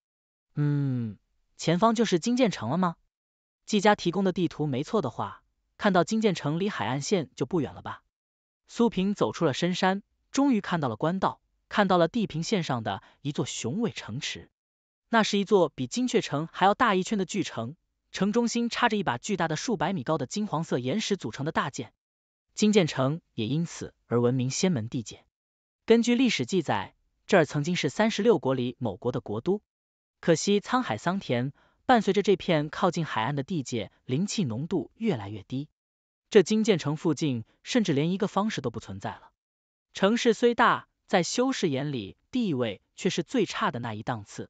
嗯，前方就是金建城了吗？季家提供的地图没错的话，看到金建城离海岸线就不远了吧？苏萍走出了深山，终于看到了官道，看到了地平线上的一座雄伟城池。那是一座比金雀城还要大一圈的巨城，城中心插着一把巨大的、数百米高的金黄色岩石组成的大剑。金建城也因此而闻名仙门地界。根据历史记载，这儿曾经是三十六国里某国的国都。可惜沧海桑田，伴随着这片靠近海岸的地界灵气浓度越来越低，这金建城附近甚至连一个方式都不存在了。城市虽大，在修士眼里地位却是最差的那一档次，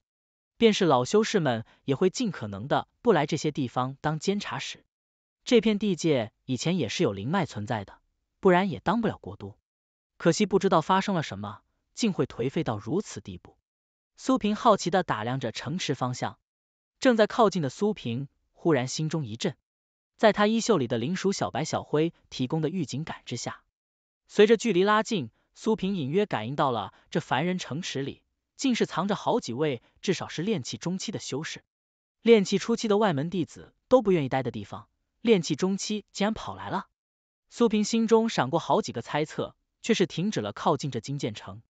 便是老修士们也会尽可能的不来这些地方当监察使。这片地界以前也是有灵脉存在的，不然也当不了国都。可惜不知道发生了什么，竟会颓废到如此地步。苏萍好奇的打量着城池方向，正在靠近的苏萍忽然心中一震，在他衣袖里的灵鼠小白、小灰提供的预警感知下，随着距离拉近，苏萍隐约感应到了这凡人城池里，竟是藏着好几位至少是炼气中期的修士，炼气初期的外门弟子都不愿意待的地方，炼气中期竟然跑来了。苏萍心中闪过好几个猜测。却是停止了靠近这金剑城。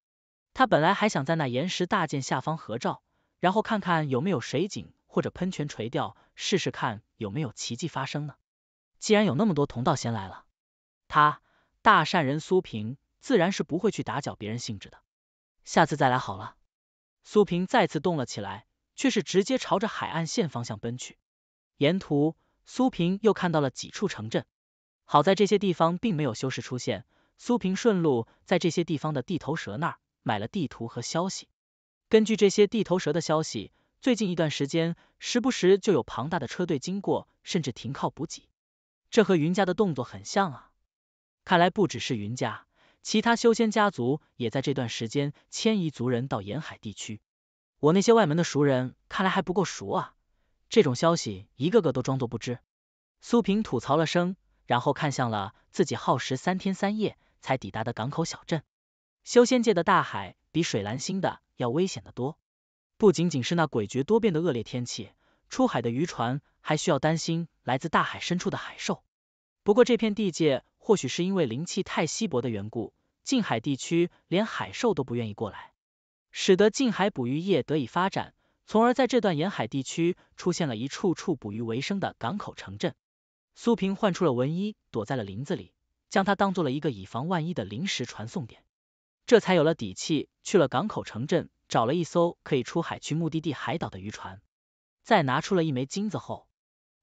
他本来还想在那岩石大剑下方合照，然后看看有没有水井或者喷泉垂钓，试试看有没有奇迹发生呢。既然有那么多同道先来了，他大善人苏平自然是不会去打搅别人兴致的。下次再来好了。苏平再次动了起来，却是直接朝着海岸线方向奔去。沿途，苏平又看到了几处城镇，好在这些地方并没有修士出现。苏平顺路在这些地方的地头蛇那儿买了地图和消息。根据这些地头蛇的消息，最近一段时间时不时就有庞大的车队经过，甚至停靠补给。这和云家的动作很像啊！看来不只是云家，其他修仙家族也在这段时间迁移族人到沿海地区。我那些外门的熟人看来还不够熟啊，这种消息一个个都装作不知。苏平吐槽了声，然后看向了自己耗时三天三夜。才抵达的港口小镇，修仙界的大海比水蓝星的要危险得多，不仅仅是那诡谲多变的恶劣天气，出海的渔船还需要担心来自大海深处的海兽。不过这片地界或许是因为灵气太稀薄的缘故，近海地区连海兽都不愿意过来，使得近海捕鱼业得以发展，从而在这段沿海地区出现了一处处捕鱼为生的港口城镇。苏平唤出了文一，躲在了林子里。将它当做了一个以防万一的临时传送点，这才有了底气去了港口城镇，找了一艘可以出海去目的地海岛的渔船。在拿出了一枚金子后，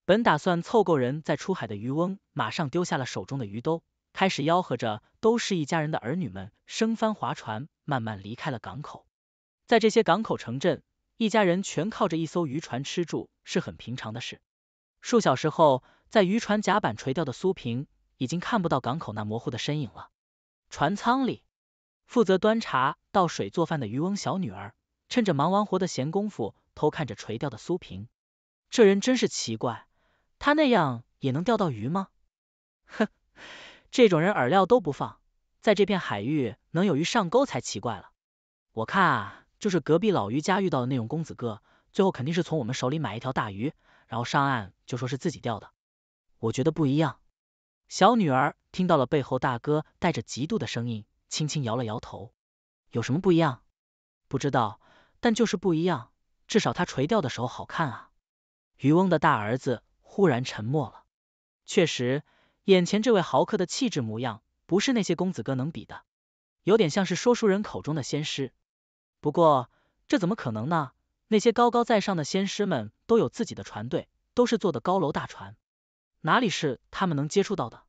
本打算凑够人再出海的渔翁，马上丢下了手中的鱼兜，开始吆喝着，都是一家人的儿女们升帆划船，慢慢离开了港口。在这些港口城镇，一家人全靠着一艘渔船吃住是很平常的事。数小时后，在渔船甲板垂钓的苏萍。已经看不到港口那模糊的身影了。船舱里，负责端茶倒水做饭的渔翁小女儿，趁着忙完活的闲工夫，偷看着垂钓的苏萍。这人真是奇怪，他那样也能钓到鱼吗？哼，这种人饵料都不放，在这片海域能有鱼上钩才奇怪了。我看啊，就是隔壁老渔家遇到的那种公子哥，最后肯定是从我们手里买一条大鱼，然后上岸就说是自己钓的。我觉得不一样。小女儿听到了背后大哥带着嫉妒的声音，轻轻摇了摇头。有什么不一样？不知道，但就是不一样。至少他垂钓的时候好看。啊。渔翁的大儿子忽然沉默了。确实，眼前这位豪客的气质模样，不是那些公子哥能比的，有点像是说书人口中的仙师。不过，这怎么可能呢？那些高高在上的仙师们都有自己的船队，都是坐的高楼大船。哪里是他们能接触到的？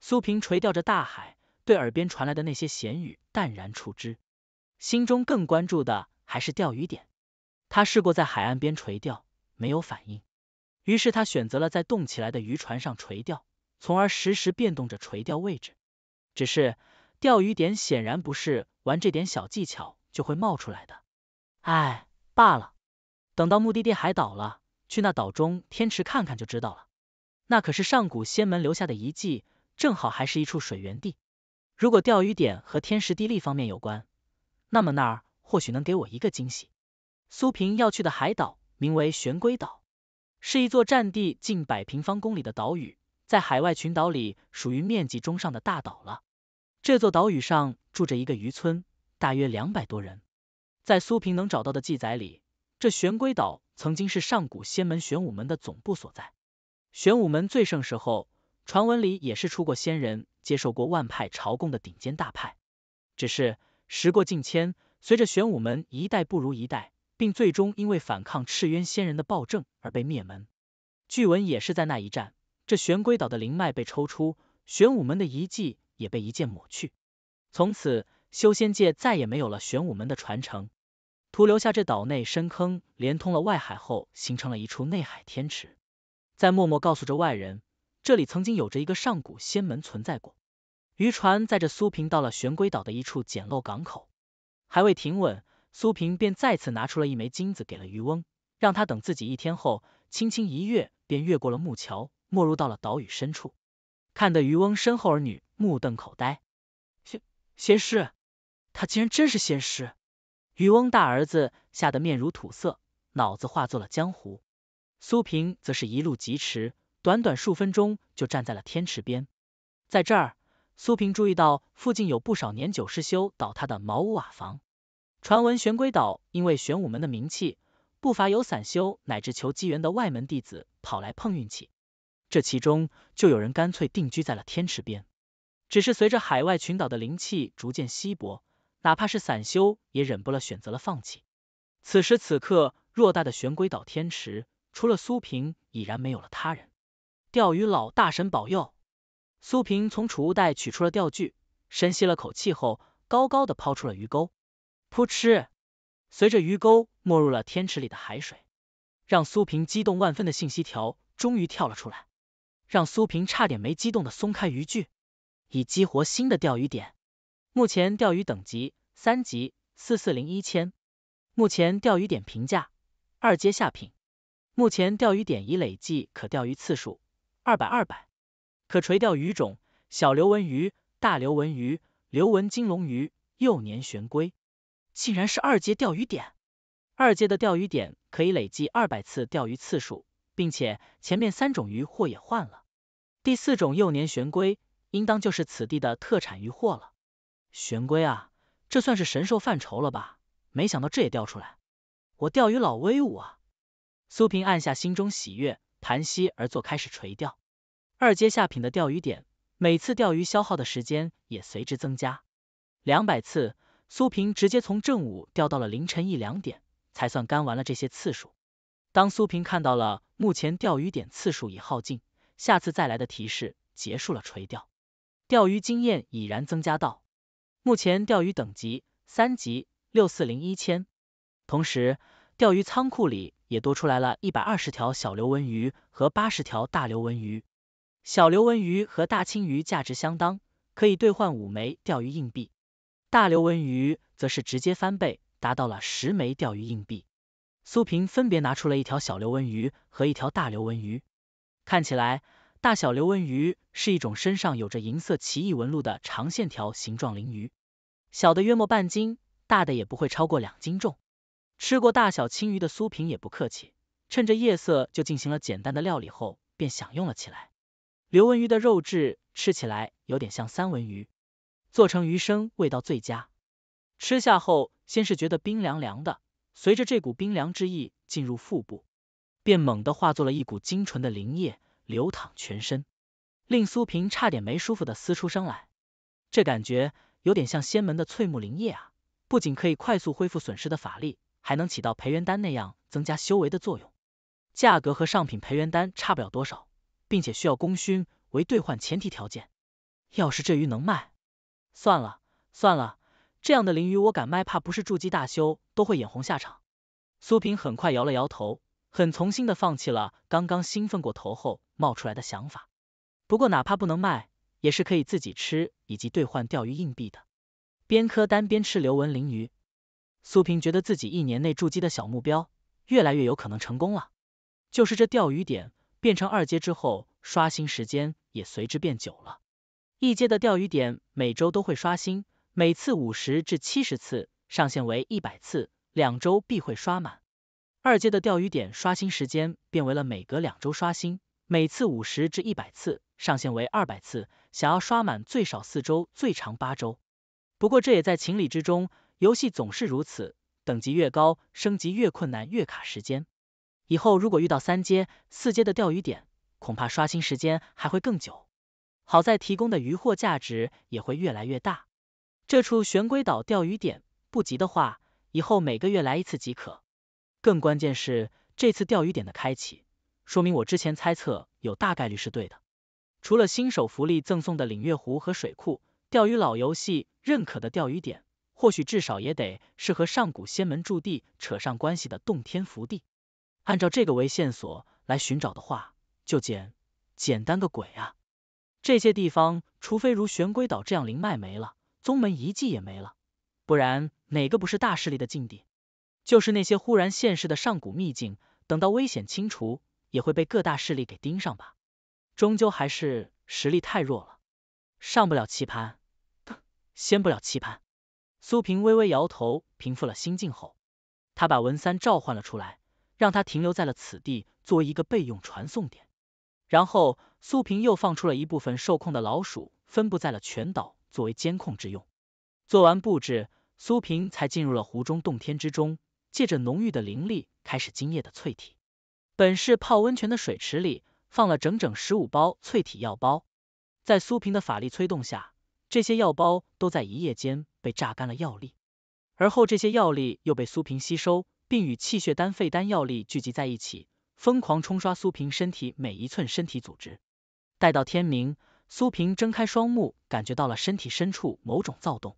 苏平垂钓着大海，对耳边传来的那些闲语淡然处之，心中更关注的还是钓鱼点。他试过在海岸边垂钓，没有反应，于是他选择了在动起来的渔船上垂钓，从而时时变动着垂钓位置。只是钓鱼点显然不是玩这点小技巧就会冒出来的。唉，罢了，等到目的地海岛了，去那岛中天池看看就知道了。那可是上古仙门留下的遗迹，正好还是一处水源地。如果钓鱼点和天时地利方面有关，那么那儿或许能给我一个惊喜。苏平要去的海岛名为玄龟岛，是一座占地近百平方公里的岛屿，在海外群岛里属于面积中上的大岛了。这座岛屿上住着一个渔村，大约两百多人。在苏平能找到的记载里，这玄龟岛曾经是上古仙门玄武门的总部所在。玄武门最盛时候，传闻里也是出过仙人，接受过万派朝贡的顶尖大派。只是时过境迁，随着玄武门一代不如一代，并最终因为反抗赤渊仙人的暴政而被灭门。据闻也是在那一战，这玄龟岛的灵脉被抽出，玄武门的遗迹也被一剑抹去。从此，修仙界再也没有了玄武门的传承，徒留下这岛内深坑连通了外海后，形成了一处内海天池。在默默告诉着外人，这里曾经有着一个上古仙门存在过。渔船载着苏平到了玄龟岛的一处简陋港口，还未停稳，苏平便再次拿出了一枚金子给了渔翁，让他等自己一天后，轻轻一跃便越过了木桥，没入到了岛屿深处。看得渔翁身后儿女目瞪口呆，仙仙师，他竟然真是仙师！渔翁大儿子吓得面如土色，脑子化作了浆糊。苏平则是一路疾驰，短短数分钟就站在了天池边。在这儿，苏平注意到附近有不少年久失修倒塌的茅屋瓦房。传闻玄龟岛因为玄武门的名气，不乏有散修乃至求机缘的外门弟子跑来碰运气。这其中就有人干脆定居在了天池边。只是随着海外群岛的灵气逐渐稀薄，哪怕是散修也忍不了，选择了放弃。此时此刻，偌大的玄龟岛天池。除了苏平，已然没有了他人。钓鱼老大神保佑！苏平从储物袋取出了钓具，深吸了口气后，高高的抛出了鱼钩。扑哧，随着鱼钩没入了天池里的海水，让苏平激动万分的信息条终于跳了出来，让苏平差点没激动的松开渔具。以激活新的钓鱼点，目前钓鱼等级三级四四零一千，目前钓鱼点评价二阶下品。目前钓鱼点已累计可钓鱼次数二百二百，可垂钓鱼种小刘文鱼、大刘文鱼、刘文金龙鱼、幼年玄龟，竟然是二阶钓鱼点。二阶的钓鱼点可以累计二百次钓鱼次数，并且前面三种鱼货也换了，第四种幼年玄龟应当就是此地的特产鱼货了。玄龟啊，这算是神兽范畴了吧？没想到这也钓出来，我钓鱼老威武啊！苏萍按下心中喜悦，盘膝而坐，开始垂钓。二阶下品的钓鱼点，每次钓鱼消耗的时间也随之增加。两百次，苏萍直接从正午钓到了凌晨一两点，才算干完了这些次数。当苏萍看到了目前钓鱼点次数已耗尽，下次再来的提示结束了垂钓，钓鱼经验已然增加到目前钓鱼等级三级六四零一千，同时钓鱼仓库里。也多出来了一百二十条小流纹鱼和八十条大流纹鱼，小流纹鱼和大青鱼价值相当，可以兑换五枚钓鱼硬币，大流纹鱼则是直接翻倍，达到了十枚钓鱼硬币。苏平分别拿出了一条小流纹鱼和一条大流纹鱼，看起来，大小流纹鱼是一种身上有着银色奇异纹路的长线条形状鳞鱼，小的约莫半斤，大的也不会超过两斤重。吃过大小青鱼的苏平也不客气，趁着夜色就进行了简单的料理后，便享用了起来。刘文鱼的肉质吃起来有点像三文鱼，做成鱼生味道最佳。吃下后，先是觉得冰凉凉的，随着这股冰凉之意进入腹部，便猛地化作了一股精纯的灵液流淌全身，令苏平差点没舒服的嘶出声来。这感觉有点像仙门的翠木灵液啊，不仅可以快速恢复损失的法力。还能起到培元丹那样增加修为的作用，价格和上品培元丹差不了多少，并且需要功勋为兑换前提条件。要是这鱼能卖，算了算了，这样的灵鱼我敢卖，怕不是筑基大修都会眼红下场。苏萍很快摇了摇头，很从心的放弃了刚刚兴奋过头后冒出来的想法。不过哪怕不能卖，也是可以自己吃以及兑换钓鱼硬币的。边嗑丹边吃刘文灵鱼。苏萍觉得自己一年内筑基的小目标越来越有可能成功了。就是这钓鱼点变成二阶之后，刷新时间也随之变久了。一阶的钓鱼点每周都会刷新，每次五十至七十次，上限为一百次，两周必会刷满。二阶的钓鱼点刷新时间变为了每隔两周刷新，每次五十至一百次，上限为二百次，想要刷满最少四周，最长八周。不过这也在情理之中。游戏总是如此，等级越高，升级越困难，越卡时间。以后如果遇到三阶、四阶的钓鱼点，恐怕刷新时间还会更久。好在提供的鱼货价值也会越来越大。这处玄龟岛钓鱼点，不急的话，以后每个月来一次即可。更关键是，这次钓鱼点的开启，说明我之前猜测有大概率是对的。除了新手福利赠送的领月湖和水库，钓鱼老游戏认可的钓鱼点。或许至少也得是和上古仙门驻地扯上关系的洞天福地，按照这个为线索来寻找的话，就简简单个鬼啊！这些地方，除非如玄龟岛这样灵脉没了，宗门遗迹也没了，不然哪个不是大势力的境地？就是那些忽然现世的上古秘境，等到危险清除，也会被各大势力给盯上吧？终究还是实力太弱了，上不了棋盘，哼，掀不了棋盘。苏平微微摇头，平复了心境后，他把文三召唤了出来，让他停留在了此地，作为一个备用传送点。然后苏平又放出了一部分受控的老鼠，分布在了全岛，作为监控之用。做完布置，苏平才进入了湖中洞天之中，借着浓郁的灵力，开始今夜的淬体。本是泡温泉的水池里，放了整整十五包淬体药包，在苏平的法力催动下。这些药包都在一夜间被榨干了药力，而后这些药力又被苏平吸收，并与气血丹、肺丹药力聚集在一起，疯狂冲刷苏平身体每一寸身体组织。待到天明，苏平睁开双目，感觉到了身体深处某种躁动。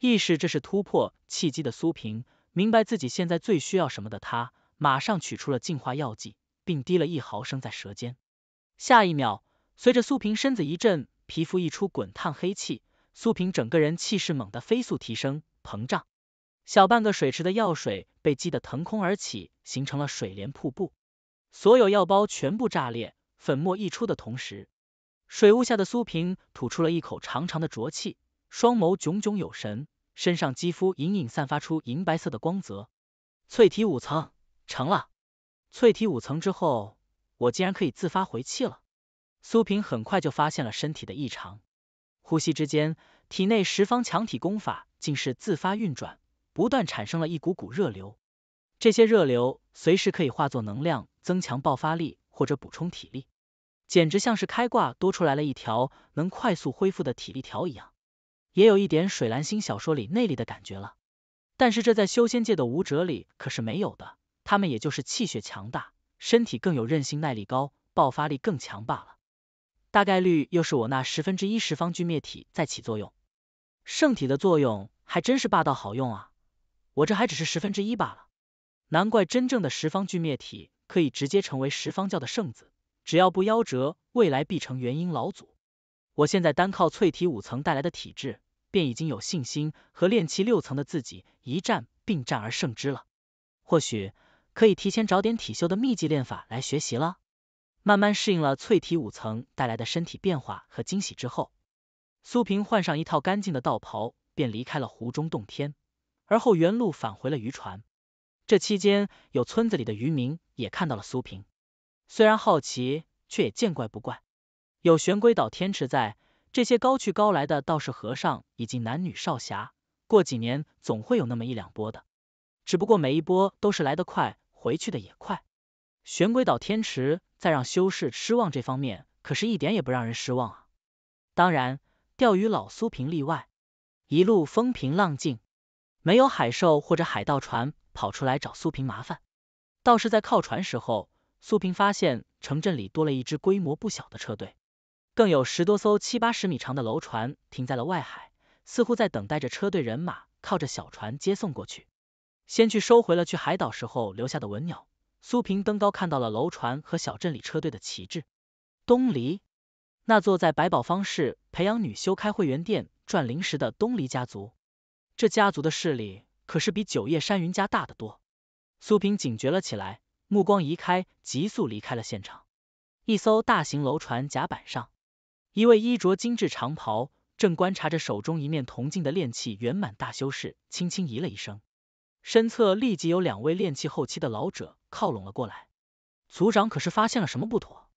意识这是突破契机的苏平明白自己现在最需要什么的，他马上取出了净化药剂，并滴了一毫升在舌尖。下一秒，随着苏平身子一震，皮肤溢出滚烫黑气。苏萍整个人气势猛地飞速提升，膨胀，小半个水池的药水被激得腾空而起，形成了水帘瀑布。所有药包全部炸裂，粉末溢出的同时，水雾下的苏萍吐出了一口长长的浊气，双眸炯炯有神，身上肌肤隐隐散发出银白色的光泽。淬体五层成了，淬体五层之后，我竟然可以自发回气了。苏萍很快就发现了身体的异常。呼吸之间，体内十方强体功法竟是自发运转，不断产生了一股股热流。这些热流随时可以化作能量，增强爆发力或者补充体力，简直像是开挂多出来了一条能快速恢复的体力条一样。也有一点水蓝星小说里内力的感觉了，但是这在修仙界的武者里可是没有的，他们也就是气血强大，身体更有韧性，耐力高，爆发力更强罢了。大概率又是我那十分之一十方俱灭体在起作用，圣体的作用还真是霸道好用啊！我这还只是十分之一罢了，难怪真正的十方俱灭体可以直接成为十方教的圣子，只要不夭折，未来必成元婴老祖。我现在单靠淬体五层带来的体质，便已经有信心和炼气六层的自己一战，并战而胜之了。或许可以提前找点体修的秘籍练法来学习了。慢慢适应了淬体五层带来的身体变化和惊喜之后，苏萍换上一套干净的道袍，便离开了湖中洞天，而后原路返回了渔船。这期间，有村子里的渔民也看到了苏萍，虽然好奇，却也见怪不怪。有玄龟岛天池在，这些高去高来的道士、和尚以及男女少侠，过几年总会有那么一两波的，只不过每一波都是来得快，回去的也快。玄龟岛天池在让修士失望这方面，可是一点也不让人失望啊。当然，钓鱼佬苏平例外，一路风平浪静，没有海兽或者海盗船跑出来找苏平麻烦。倒是在靠船时候，苏平发现城镇里多了一支规模不小的车队，更有十多艘七八十米长的楼船停在了外海，似乎在等待着车队人马靠着小船接送过去。先去收回了去海岛时候留下的文鸟。苏平登高看到了楼船和小镇里车队的旗帜，东离那座在百宝坊市培养女修开会员店赚零食的东离家族，这家族的势力可是比九叶山云家大得多。苏平警觉了起来，目光移开，急速离开了现场。一艘大型楼船甲板上，一位衣着精致长袍，正观察着手中一面铜镜的炼器圆满大修士，轻轻咦了一声，身侧立即有两位炼气后期的老者。靠拢了过来，族长可是发现了什么不妥？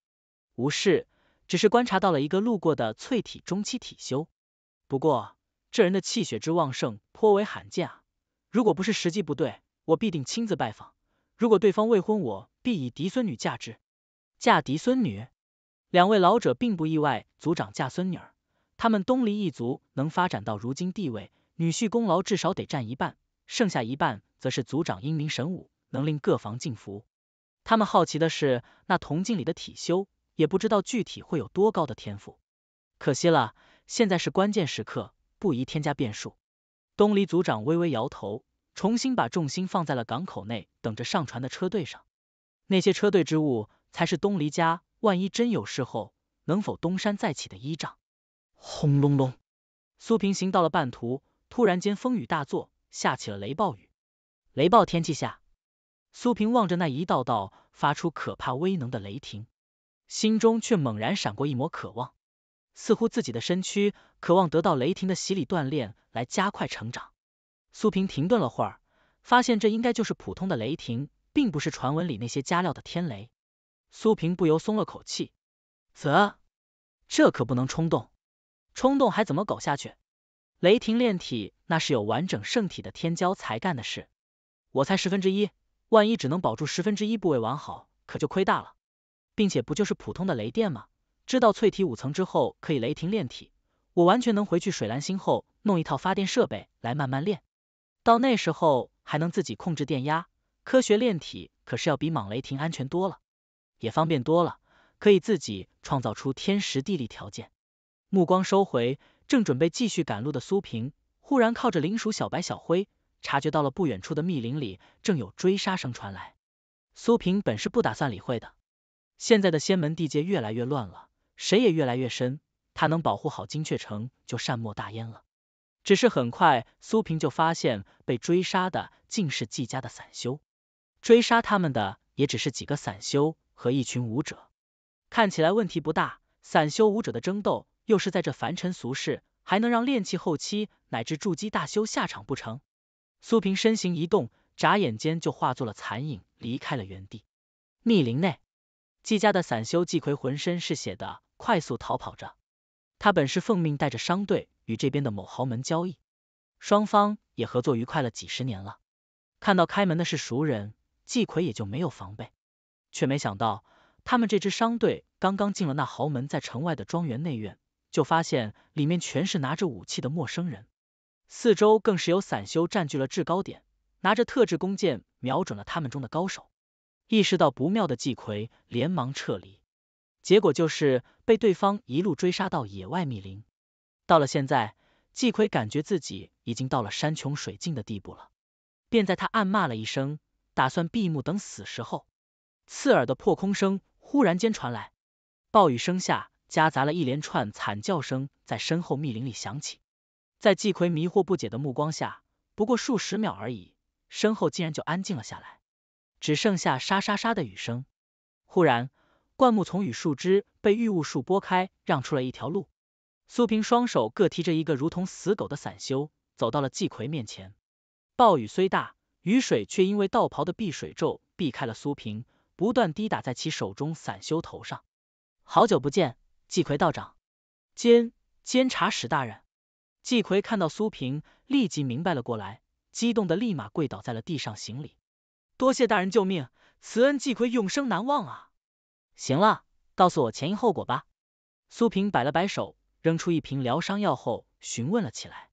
无事，只是观察到了一个路过的淬体中期体修。不过这人的气血之旺盛颇为罕见啊！如果不是时机不对，我必定亲自拜访。如果对方未婚，我必以嫡孙女嫁之。嫁嫡孙女？两位老者并不意外族长嫁孙女儿。他们东离一族能发展到如今地位，女婿功劳至少得占一半，剩下一半则是族长英明神武。能令各房进服。他们好奇的是，那铜镜里的体修也不知道具体会有多高的天赋。可惜了，现在是关键时刻，不宜添加变数。东离族长微微摇头，重新把重心放在了港口内等着上船的车队上。那些车队之物，才是东离家万一真有事后能否东山再起的依仗。轰隆隆，苏平行到了半途，突然间风雨大作，下起了雷暴雨。雷暴天气下。苏平望着那一道道发出可怕威能的雷霆，心中却猛然闪过一抹渴望，似乎自己的身躯渴望得到雷霆的洗礼锻炼，来加快成长。苏平停顿了会儿，发现这应该就是普通的雷霆，并不是传闻里那些加料的天雷。苏平不由松了口气，则这可不能冲动，冲动还怎么搞下去？雷霆炼体那是有完整圣体的天骄才干的事，我才十分之一。万一只能保住十分之一部位完好，可就亏大了。并且不就是普通的雷电吗？知道淬体五层之后可以雷霆炼体，我完全能回去水蓝星后弄一套发电设备来慢慢练。到那时候还能自己控制电压，科学炼体可是要比莽雷霆安全多了，也方便多了，可以自己创造出天时地利条件。目光收回，正准备继续赶路的苏萍，忽然靠着灵鼠小白小灰。察觉到了不远处的密林里正有追杀声传来，苏萍本是不打算理会的。现在的仙门地界越来越乱了，谁也越来越深，他能保护好金雀城就善莫大焉了。只是很快，苏萍就发现被追杀的竟是季家的散修，追杀他们的也只是几个散修和一群武者，看起来问题不大。散修武者的争斗又是在这凡尘俗世，还能让炼气后期乃至筑基大修下场不成？苏萍身形一动，眨眼间就化作了残影，离开了原地。密林内，季家的散修季葵浑身是血的快速逃跑着。他本是奉命带着商队与这边的某豪门交易，双方也合作愉快了几十年了。看到开门的是熟人，季葵也就没有防备，却没想到他们这支商队刚刚进了那豪门在城外的庄园内院，就发现里面全是拿着武器的陌生人。四周更是有散修占据了制高点，拿着特制弓箭瞄准了他们中的高手。意识到不妙的季葵连忙撤离，结果就是被对方一路追杀到野外密林。到了现在，季葵感觉自己已经到了山穷水尽的地步了，便在他暗骂了一声，打算闭目等死时候，刺耳的破空声忽然间传来，暴雨声下夹杂了一连串惨叫声在身后密林里响起。在季葵迷惑不解的目光下，不过数十秒而已，身后竟然就安静了下来，只剩下沙沙沙的雨声。忽然，灌木丛与树枝被玉雾树拨开，让出了一条路。苏平双手各提着一个如同死狗的伞修，走到了季葵面前。暴雨虽大，雨水却因为道袍的避水咒避开了苏平，不断滴打在其手中伞修头上。好久不见，季葵道长，监监察使大人。季奎看到苏萍，立即明白了过来，激动的立马跪倒在了地上行礼，多谢大人救命，慈恩季奎永生难忘。啊！”行了，告诉我前因后果吧。苏萍摆了摆手，扔出一瓶疗伤药后，询问了起来。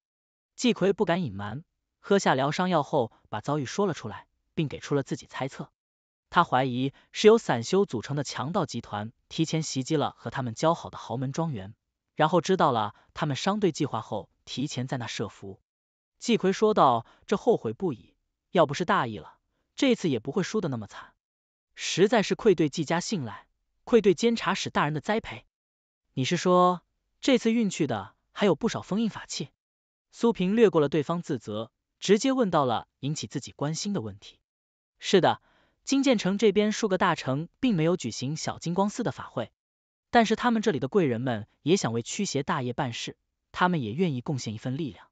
季奎不敢隐瞒，喝下疗伤药后，把遭遇说了出来，并给出了自己猜测。他怀疑是由散修组成的强盗集团提前袭击了和他们交好的豪门庄园，然后知道了他们商队计划后。提前在那设伏，季奎说道，这后悔不已，要不是大意了，这次也不会输的那么惨，实在是愧对季家信赖，愧对监察使大人的栽培。你是说这次运去的还有不少封印法器？苏平略过了对方自责，直接问到了引起自己关心的问题。是的，金建成这边数个大城并没有举行小金光寺的法会，但是他们这里的贵人们也想为驱邪大业办事。他们也愿意贡献一份力量，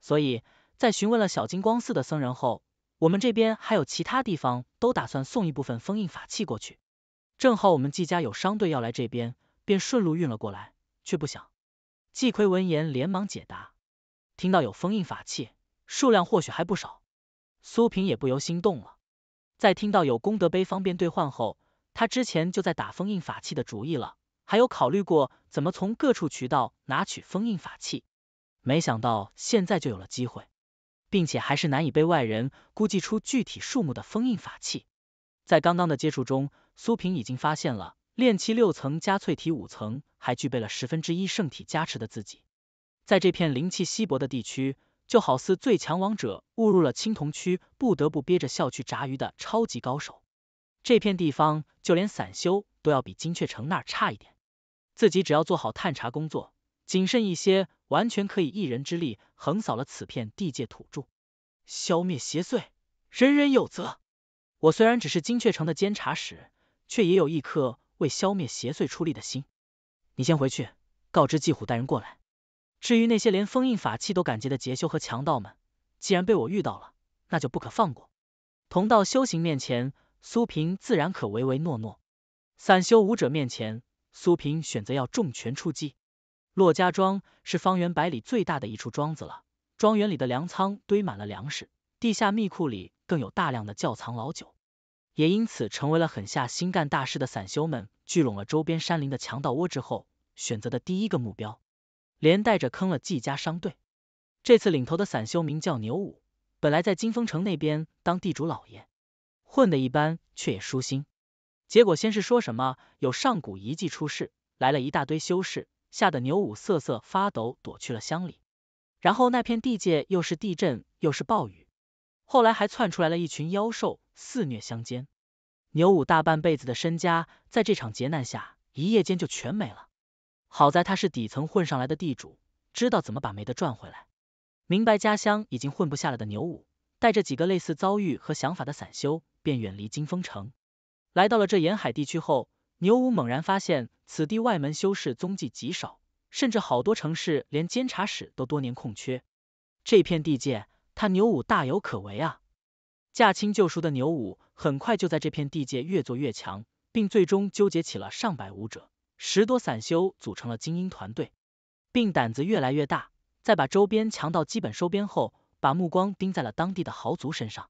所以，在询问了小金光寺的僧人后，我们这边还有其他地方都打算送一部分封印法器过去。正好我们季家有商队要来这边，便顺路运了过来。却不想，季奎闻言连忙解答，听到有封印法器，数量或许还不少。苏萍也不由心动了，在听到有功德碑方便兑换后，他之前就在打封印法器的主意了。还有考虑过怎么从各处渠道拿取封印法器，没想到现在就有了机会，并且还是难以被外人估计出具体数目的封印法器。在刚刚的接触中，苏平已经发现了炼气六层加淬体五层，还具备了十分之一圣体加持的自己，在这片灵气稀薄的地区，就好似最强王者误入了青铜区，不得不憋着笑去炸鱼的超级高手。这片地方，就连散修都要比金雀城那儿差一点。自己只要做好探查工作，谨慎一些，完全可以一人之力横扫了此片地界土著，消灭邪祟，人人有责。我虽然只是金雀城的监察使，却也有一颗为消灭邪祟出力的心。你先回去，告知季虎带人过来。至于那些连封印法器都敢劫的杰修和强盗们，既然被我遇到了，那就不可放过。同道修行面前，苏平自然可唯唯诺诺；散修武者面前，苏平选择要重拳出击，骆家庄是方圆百里最大的一处庄子了，庄园里的粮仓堆满了粮食，地下密库里更有大量的窖藏老酒，也因此成为了狠下心干大事的散修们聚拢了周边山林的强盗窝之后选择的第一个目标，连带着坑了季家商队。这次领头的散修名叫牛五，本来在金丰城那边当地主老爷，混的一般，却也舒心。结果先是说什么有上古遗迹出世，来了一大堆修士，吓得牛五瑟瑟发抖，躲去了乡里。然后那片地界又是地震，又是暴雨，后来还窜出来了一群妖兽肆虐乡间。牛五大半辈子的身家在这场劫难下，一夜间就全没了。好在他是底层混上来的地主，知道怎么把没的赚回来。明白家乡已经混不下了的牛五，带着几个类似遭遇和想法的散修，便远离金风城。来到了这沿海地区后，牛五猛然发现此地外门修士踪迹极少，甚至好多城市连监察使都多年空缺。这片地界，他牛五大有可为啊！驾轻就熟的牛五很快就在这片地界越做越强，并最终纠结起了上百武者、十多散修，组成了精英团队，并胆子越来越大。在把周边强盗基本收编后，把目光盯在了当地的豪族身上。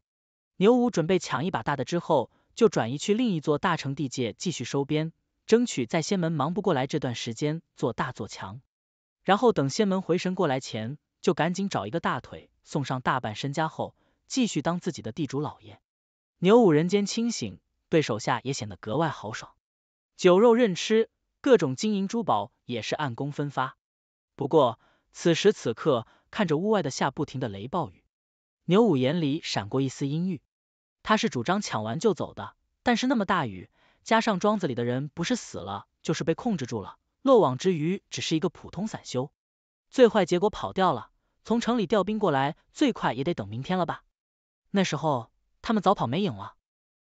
牛五准备抢一把大的之后。就转移去另一座大城地界，继续收编，争取在仙门忙不过来这段时间做大做强，然后等仙门回神过来前，就赶紧找一个大腿送上大半身家后，继续当自己的地主老爷。牛五人间清醒，对手下也显得格外豪爽，酒肉任吃，各种金银珠宝也是按工分发。不过此时此刻，看着屋外的下不停的雷暴雨，牛五眼里闪过一丝阴郁。他是主张抢完就走的，但是那么大雨，加上庄子里的人不是死了就是被控制住了，落网之鱼只是一个普通散修，最坏结果跑掉了。从城里调兵过来，最快也得等明天了吧？那时候他们早跑没影了，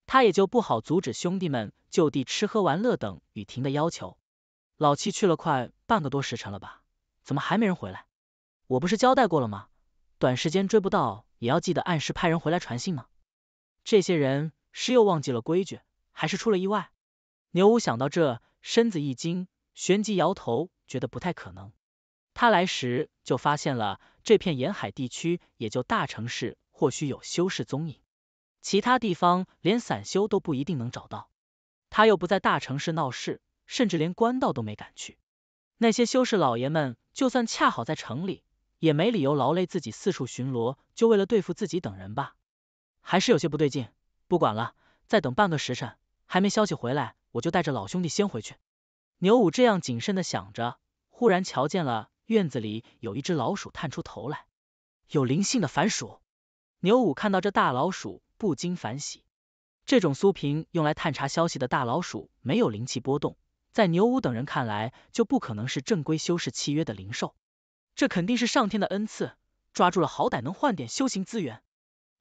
他也就不好阻止兄弟们就地吃喝玩乐等雨停的要求。老七去了快半个多时辰了吧？怎么还没人回来？我不是交代过了吗？短时间追不到，也要记得按时派人回来传信吗？这些人是又忘记了规矩，还是出了意外？牛五想到这，身子一惊，旋即摇头，觉得不太可能。他来时就发现了，这片沿海地区也就大城市或许有修士踪影，其他地方连散修都不一定能找到。他又不在大城市闹事，甚至连官道都没敢去。那些修士老爷们就算恰好在城里，也没理由劳累自己四处巡逻，就为了对付自己等人吧。还是有些不对劲，不管了，再等半个时辰，还没消息回来，我就带着老兄弟先回去。牛五这样谨慎的想着，忽然瞧见了院子里有一只老鼠探出头来，有灵性的反鼠。牛五看到这大老鼠不禁反喜，这种苏平用来探查消息的大老鼠没有灵气波动，在牛五等人看来就不可能是正规修士契约的灵兽，这肯定是上天的恩赐，抓住了好歹能换点修行资源。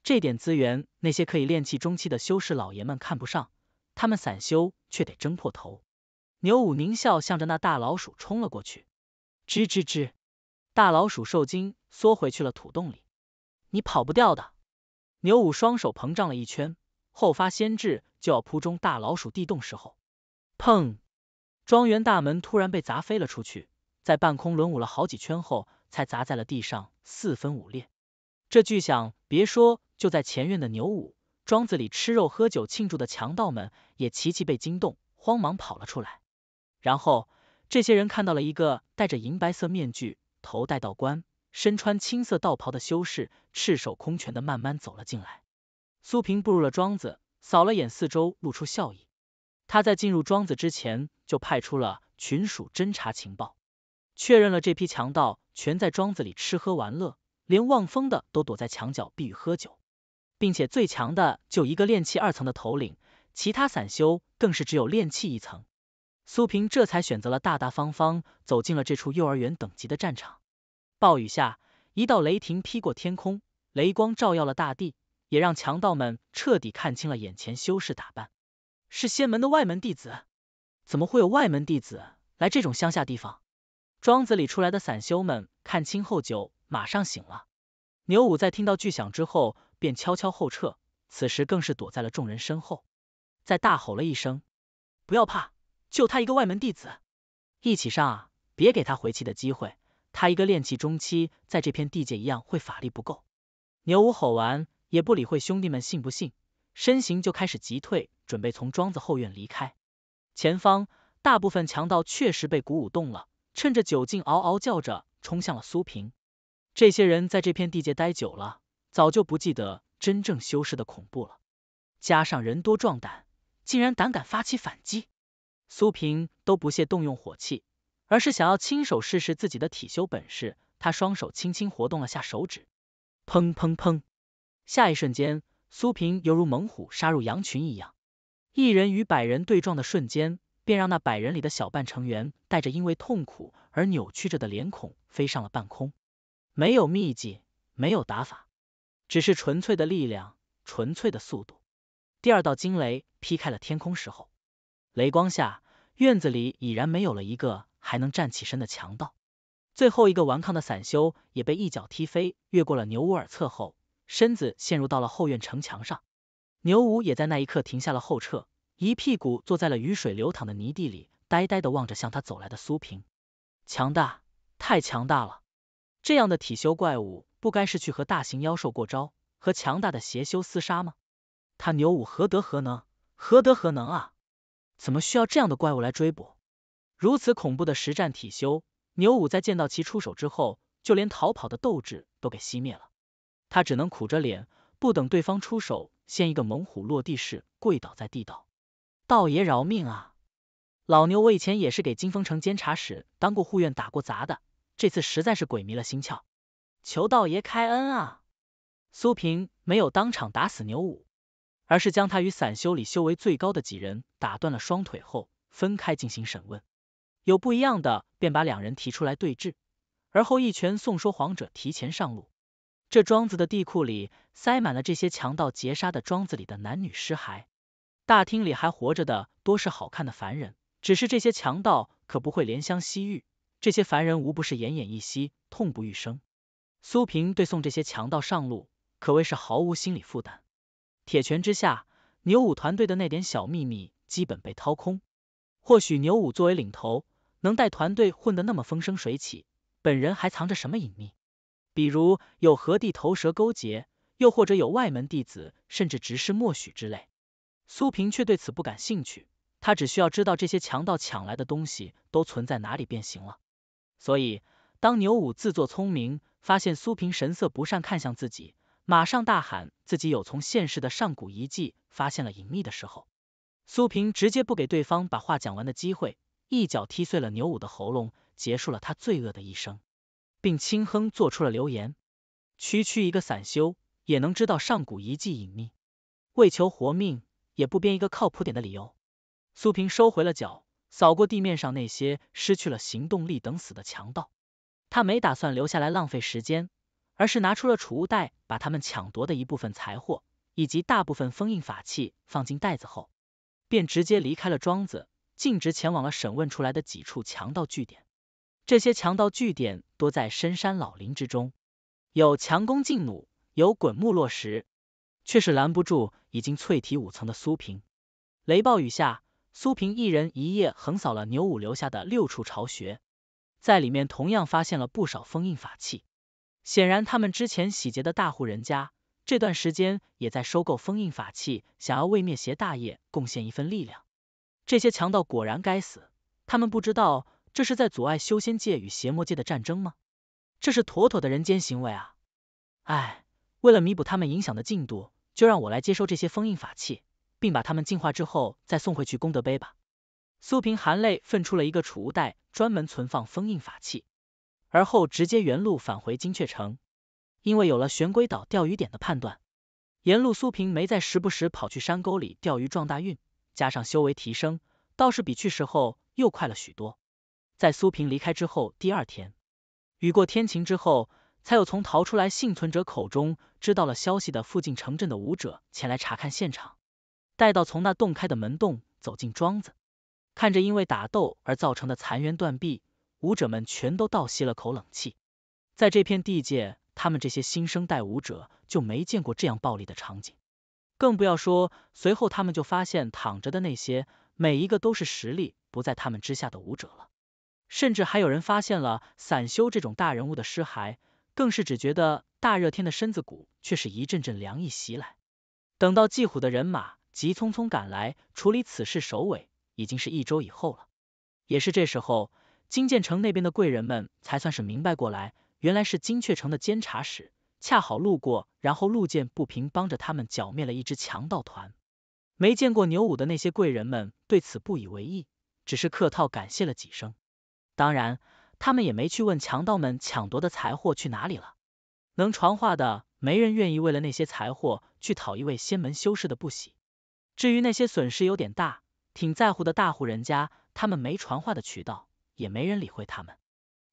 这点资源，那些可以练气中期的修士老爷们看不上，他们散修却得争破头。牛五狞笑，向着那大老鼠冲了过去。吱吱吱，大老鼠受惊，缩回去了土洞里。你跑不掉的！牛五双手膨胀了一圈，后发先至，就要扑中大老鼠地洞时候，砰！庄园大门突然被砸飞了出去，在半空轮舞了好几圈后，才砸在了地上，四分五裂。这巨响！别说，就在前院的牛五庄子里吃肉喝酒庆祝的强盗们，也齐齐被惊动，慌忙跑了出来。然后，这些人看到了一个戴着银白色面具、头戴道冠、身穿青色道袍的修士，赤手空拳的慢慢走了进来。苏平步入了庄子，扫了眼四周，露出笑意。他在进入庄子之前，就派出了群属侦查情报，确认了这批强盗全在庄子里吃喝玩乐。连望风的都躲在墙角避雨喝酒，并且最强的就一个炼气二层的头领，其他散修更是只有炼气一层。苏平这才选择了大大方方走进了这处幼儿园等级的战场。暴雨下，一道雷霆劈过天空，雷光照耀了大地，也让强盗们彻底看清了眼前修士打扮是仙门的外门弟子。怎么会有外门弟子来这种乡下地方？庄子里出来的散修们看清后就马上醒了！牛五在听到巨响之后，便悄悄后撤，此时更是躲在了众人身后，在大吼了一声：“不要怕，就他一个外门弟子，一起上啊！别给他回气的机会，他一个练气中期，在这片地界一样会法力不够。”牛五吼完，也不理会兄弟们信不信，身形就开始急退，准备从庄子后院离开。前方大部分强盗确实被鼓舞动了，趁着酒劲，嗷嗷叫着冲向了苏平。这些人在这片地界待久了，早就不记得真正修士的恐怖了。加上人多壮胆，竟然胆敢发起反击。苏平都不屑动用火器，而是想要亲手试试自己的体修本事。他双手轻轻活动了下手指，砰砰砰！下一瞬间，苏平犹如猛虎杀入羊群一样，一人与百人对撞的瞬间，便让那百人里的小半成员带着因为痛苦而扭曲着的脸孔飞上了半空。没有秘籍，没有打法，只是纯粹的力量，纯粹的速度。第二道惊雷劈开了天空时候，雷光下院子里已然没有了一个还能站起身的强盗，最后一个顽抗的散修也被一脚踢飞，越过了牛五耳侧后，身子陷入到了后院城墙上。牛五也在那一刻停下了后撤，一屁股坐在了雨水流淌的泥地里，呆呆的望着向他走来的苏萍。强大，太强大了。这样的体修怪物，不该是去和大型妖兽过招，和强大的邪修厮杀吗？他牛五何德何能，何德何能啊？怎么需要这样的怪物来追捕？如此恐怖的实战体修，牛五在见到其出手之后，就连逃跑的斗志都给熄灭了。他只能苦着脸，不等对方出手，先一个猛虎落地式跪倒在地道，道爷饶命啊！老牛我以前也是给金风城监察使当过护院，打过杂的。这次实在是鬼迷了心窍，求道爷开恩啊！苏平没有当场打死牛五，而是将他与散修里修为最高的几人打断了双腿后分开进行审问，有不一样的便把两人提出来对质，而后一拳送说谎者提前上路。这庄子的地库里塞满了这些强盗劫杀的庄子里的男女尸骸，大厅里还活着的多是好看的凡人，只是这些强盗可不会怜香惜玉。这些凡人无不是奄奄一息、痛不欲生。苏平对送这些强盗上路可谓是毫无心理负担。铁拳之下，牛五团队的那点小秘密基本被掏空。或许牛五作为领头，能带团队混得那么风生水起，本人还藏着什么隐秘？比如有和地头蛇勾结，又或者有外门弟子甚至执事默许之类。苏平却对此不感兴趣，他只需要知道这些强盗抢来的东西都存在哪里便行了。所以，当牛五自作聪明发现苏平神色不善看向自己，马上大喊自己有从现世的上古遗迹发现了隐秘的时候，苏平直接不给对方把话讲完的机会，一脚踢碎了牛五的喉咙，结束了他罪恶的一生，并轻哼做出了留言：区区一个散修也能知道上古遗迹隐秘，为求活命也不编一个靠谱点的理由。苏平收回了脚。扫过地面上那些失去了行动力等死的强盗，他没打算留下来浪费时间，而是拿出了储物袋，把他们抢夺的一部分财货以及大部分封印法器放进袋子后，便直接离开了庄子，径直前往了审问出来的几处强盗据点。这些强盗据点多在深山老林之中，有强弓劲弩，有滚木落石，却是拦不住已经淬体五层的苏平。雷暴雨下。苏平一人一夜横扫了牛五留下的六处巢穴，在里面同样发现了不少封印法器。显然，他们之前洗劫的大户人家，这段时间也在收购封印法器，想要为灭邪大业贡献一份力量。这些强盗果然该死，他们不知道这是在阻碍修仙界与邪魔界的战争吗？这是妥妥的人间行为啊！哎，为了弥补他们影响的进度，就让我来接收这些封印法器。并把他们净化之后再送回去功德碑吧。苏平含泪分出了一个储物袋，专门存放封印法器，而后直接原路返回金雀城。因为有了玄龟岛钓鱼点的判断，沿路苏平没再时不时跑去山沟里钓鱼撞大运，加上修为提升，倒是比去时候又快了许多。在苏平离开之后第二天，雨过天晴之后，才有从逃出来幸存者口中知道了消息的附近城镇的武者前来查看现场。待到从那洞开的门洞走进庄子，看着因为打斗而造成的残垣断壁，武者们全都倒吸了口冷气。在这片地界，他们这些新生代武者就没见过这样暴力的场景，更不要说随后他们就发现躺着的那些每一个都是实力不在他们之下的武者了，甚至还有人发现了散修这种大人物的尸骸，更是只觉得大热天的身子骨却是一阵阵凉意袭来。等到季虎的人马。急匆匆赶来处理此事首尾，已经是一周以后了。也是这时候，金建城那边的贵人们才算是明白过来，原来是金雀城的监察使恰好路过，然后路见不平，帮着他们剿灭了一支强盗团。没见过牛武的那些贵人们对此不以为意，只是客套感谢了几声。当然，他们也没去问强盗们抢夺的财货去哪里了。能传话的没人愿意为了那些财货去讨一位仙门修士的不喜。至于那些损失有点大、挺在乎的大户人家，他们没传话的渠道，也没人理会他们。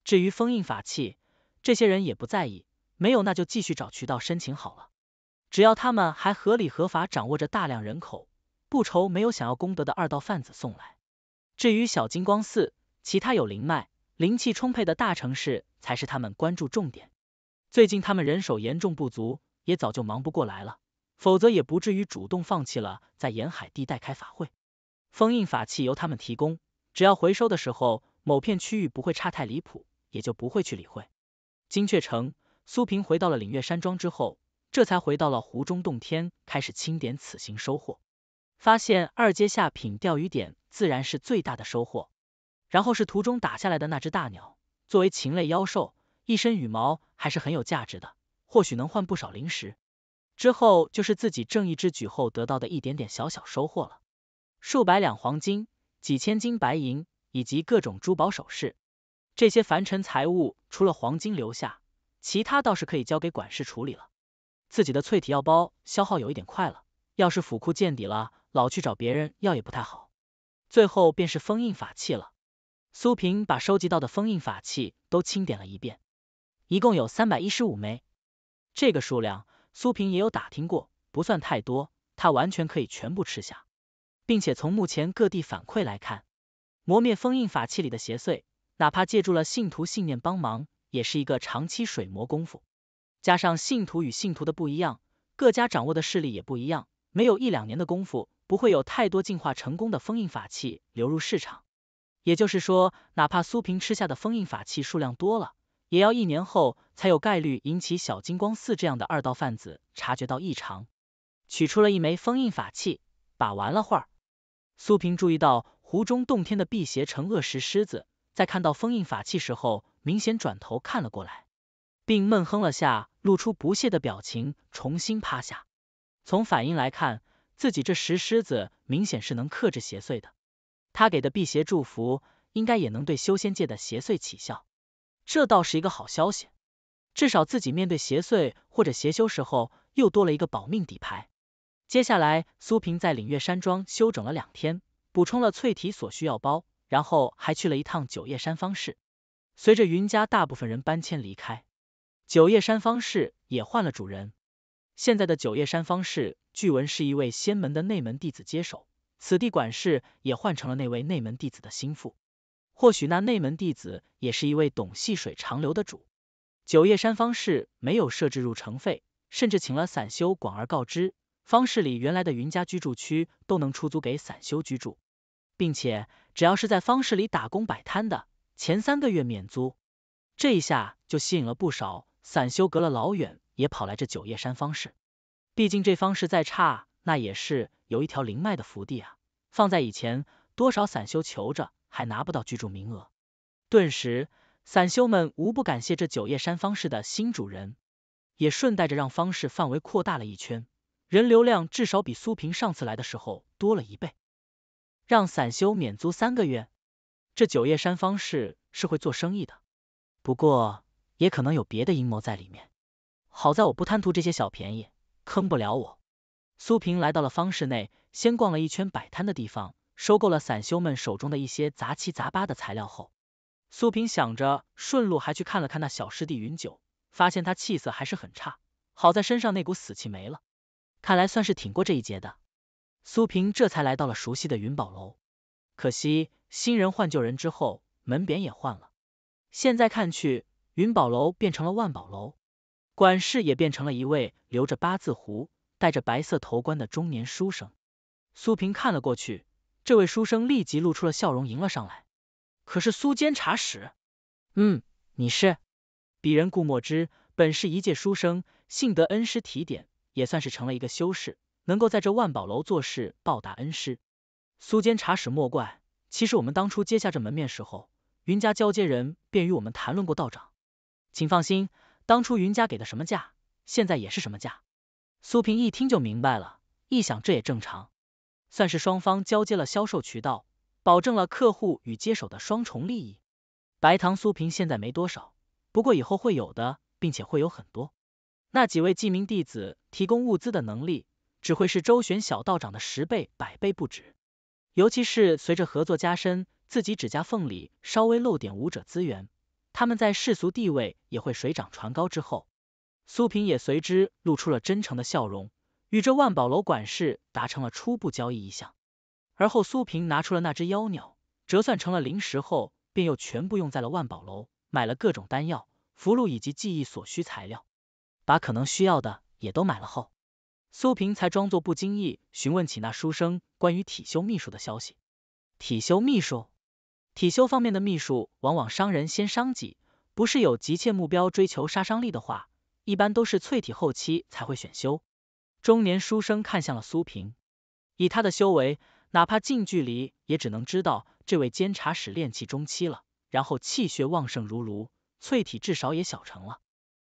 至于封印法器，这些人也不在意，没有那就继续找渠道申请好了。只要他们还合理合法掌握着大量人口，不愁没有想要功德的二道贩子送来。至于小金光寺，其他有灵脉、灵气充沛的大城市才是他们关注重点。最近他们人手严重不足，也早就忙不过来了。否则也不至于主动放弃了在沿海地带开法会，封印法器由他们提供，只要回收的时候某片区域不会差太离谱，也就不会去理会。金雀城，苏平回到了领月山庄之后，这才回到了湖中洞天，开始清点此行收获，发现二阶下品钓鱼点自然是最大的收获，然后是途中打下来的那只大鸟，作为禽类妖兽，一身羽毛还是很有价值的，或许能换不少灵石。之后就是自己正义之举后得到的一点点小小收获了，数百两黄金，几千斤白银，以及各种珠宝首饰。这些凡尘财物除了黄金留下，其他倒是可以交给管事处理了。自己的淬体药包消耗有一点快了，要是府库见底了，老去找别人要也不太好。最后便是封印法器了，苏平把收集到的封印法器都清点了一遍，一共有三百一十五枚，这个数量。苏平也有打听过，不算太多，他完全可以全部吃下，并且从目前各地反馈来看，磨灭封印法器里的邪祟，哪怕借助了信徒信念帮忙，也是一个长期水磨功夫。加上信徒与信徒的不一样，各家掌握的势力也不一样，没有一两年的功夫，不会有太多进化成功的封印法器流入市场。也就是说，哪怕苏平吃下的封印法器数量多了，也要一年后。才有概率引起小金光寺这样的二道贩子察觉到异常，取出了一枚封印法器，把玩了会儿。苏萍注意到湖中洞天的辟邪成恶石狮子，在看到封印法器时候，明显转头看了过来，并闷哼了下，露出不屑的表情，重新趴下。从反应来看，自己这石狮子明显是能克制邪祟的，他给的辟邪祝福应该也能对修仙界的邪祟起效，这倒是一个好消息。至少自己面对邪祟或者邪修时候，又多了一个保命底牌。接下来，苏萍在领月山庄休整了两天，补充了淬体所需药包，然后还去了一趟九叶山方士。随着云家大部分人搬迁离开，九叶山方士也换了主人。现在的九叶山方士，据闻是一位仙门的内门弟子接手，此地管事也换成了那位内门弟子的心腹。或许那内门弟子也是一位懂细水长流的主。九叶山方士没有设置入城费，甚至请了散修广而告之，方士里原来的云家居住区都能出租给散修居住，并且只要是在方士里打工摆摊的，前三个月免租。这一下就吸引了不少散修，隔了老远也跑来这九叶山方士。毕竟这方士再差，那也是有一条灵脉的福地啊。放在以前，多少散修求着还拿不到居住名额。顿时。散修们无不感谢这九叶山方氏的新主人，也顺带着让方氏范围扩大了一圈，人流量至少比苏平上次来的时候多了一倍，让散修免租三个月。这九叶山方氏是会做生意的，不过也可能有别的阴谋在里面。好在我不贪图这些小便宜，坑不了我。苏平来到了方室内，先逛了一圈摆摊的地方，收购了散修们手中的一些杂七杂八的材料后。苏平想着顺路还去看了看那小师弟云九，发现他气色还是很差，好在身上那股死气没了，看来算是挺过这一劫的。苏平这才来到了熟悉的云宝楼，可惜新人换旧人之后，门匾也换了，现在看去云宝楼变成了万宝楼，管事也变成了一位留着八字胡、戴着白色头冠的中年书生。苏平看了过去，这位书生立即露出了笑容，迎了上来。可是苏监察使，嗯，你是鄙人顾墨之，本是一介书生，幸得恩师提点，也算是成了一个修士，能够在这万宝楼做事，报答恩师。苏监察使莫怪，其实我们当初接下这门面时候，云家交接人便与我们谈论过道长，请放心，当初云家给的什么价，现在也是什么价。苏平一听就明白了，一想这也正常，算是双方交接了销售渠道。保证了客户与接手的双重利益。白糖酥瓶现在没多少，不过以后会有的，并且会有很多。那几位记名弟子提供物资的能力，只会是周旋小道长的十倍、百倍不止。尤其是随着合作加深，自己指甲缝里稍微漏点武者资源，他们在世俗地位也会水涨船高。之后，苏萍也随之露出了真诚的笑容，与这万宝楼管事达成了初步交易意向。而后，苏萍拿出了那只妖鸟，折算成了灵石后，便又全部用在了万宝楼，买了各种丹药、符箓以及记忆所需材料，把可能需要的也都买了后，苏萍才装作不经意询问起那书生关于体修秘术的消息。体修秘术，体修方面的秘术往往伤人先伤己，不是有急切目标追求杀伤力的话，一般都是淬体后期才会选修。中年书生看向了苏萍，以他的修为。哪怕近距离，也只能知道这位监察使练气中期了，然后气血旺盛如炉，淬体至少也小成了。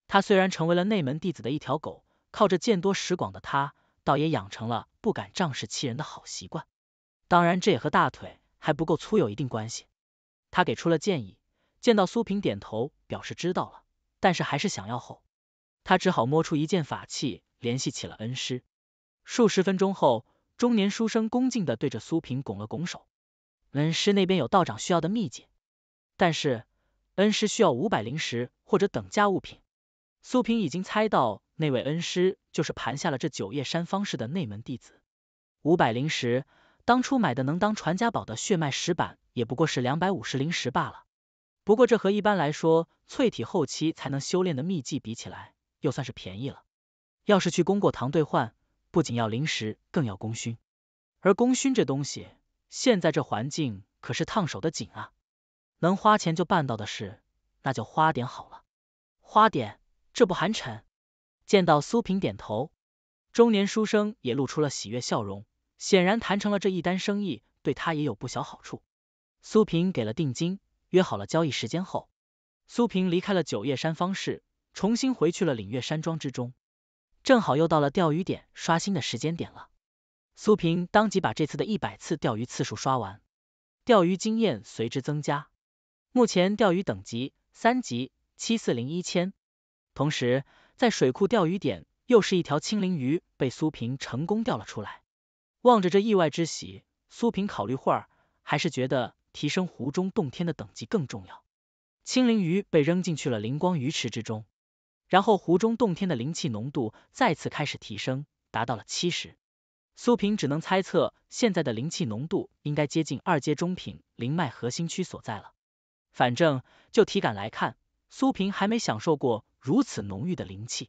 他虽然成为了内门弟子的一条狗，靠着见多识广的他，倒也养成了不敢仗势欺人的好习惯。当然，这也和大腿还不够粗有一定关系。他给出了建议，见到苏萍点头表示知道了，但是还是想要吼。他只好摸出一件法器联系起了恩师。数十分钟后。中年书生恭敬的对着苏萍拱了拱手，恩师那边有道长需要的秘籍，但是恩师需要五百灵石或者等价物品。苏萍已经猜到那位恩师就是盘下了这九叶山方氏的内门弟子。五百灵石，当初买的能当传家宝的血脉石板也不过是两百五十灵石罢了。不过这和一般来说淬体后期才能修炼的秘籍比起来，又算是便宜了。要是去功过堂兑换。不仅要零食，更要功勋，而功勋这东西，现在这环境可是烫手的紧啊！能花钱就办到的事，那就花点好了，花点，这不寒碜。见到苏萍点头，中年书生也露出了喜悦笑容，显然谈成了这一单生意，对他也有不小好处。苏萍给了定金，约好了交易时间后，苏萍离开了九叶山方氏，重新回去了岭月山庄之中。正好又到了钓鱼点刷新的时间点了，苏平当即把这次的一百次钓鱼次数刷完，钓鱼经验随之增加，目前钓鱼等级三级七四零一千。同时，在水库钓鱼点又是一条青鳞鱼被苏平成功钓了出来，望着这意外之喜，苏平考虑会儿，还是觉得提升湖中洞天的等级更重要。青鳞鱼被扔进去了灵光鱼池之中。然后湖中洞天的灵气浓度再次开始提升，达到了七十。苏平只能猜测，现在的灵气浓度应该接近二阶中品灵脉核心区所在了。反正就体感来看，苏平还没享受过如此浓郁的灵气。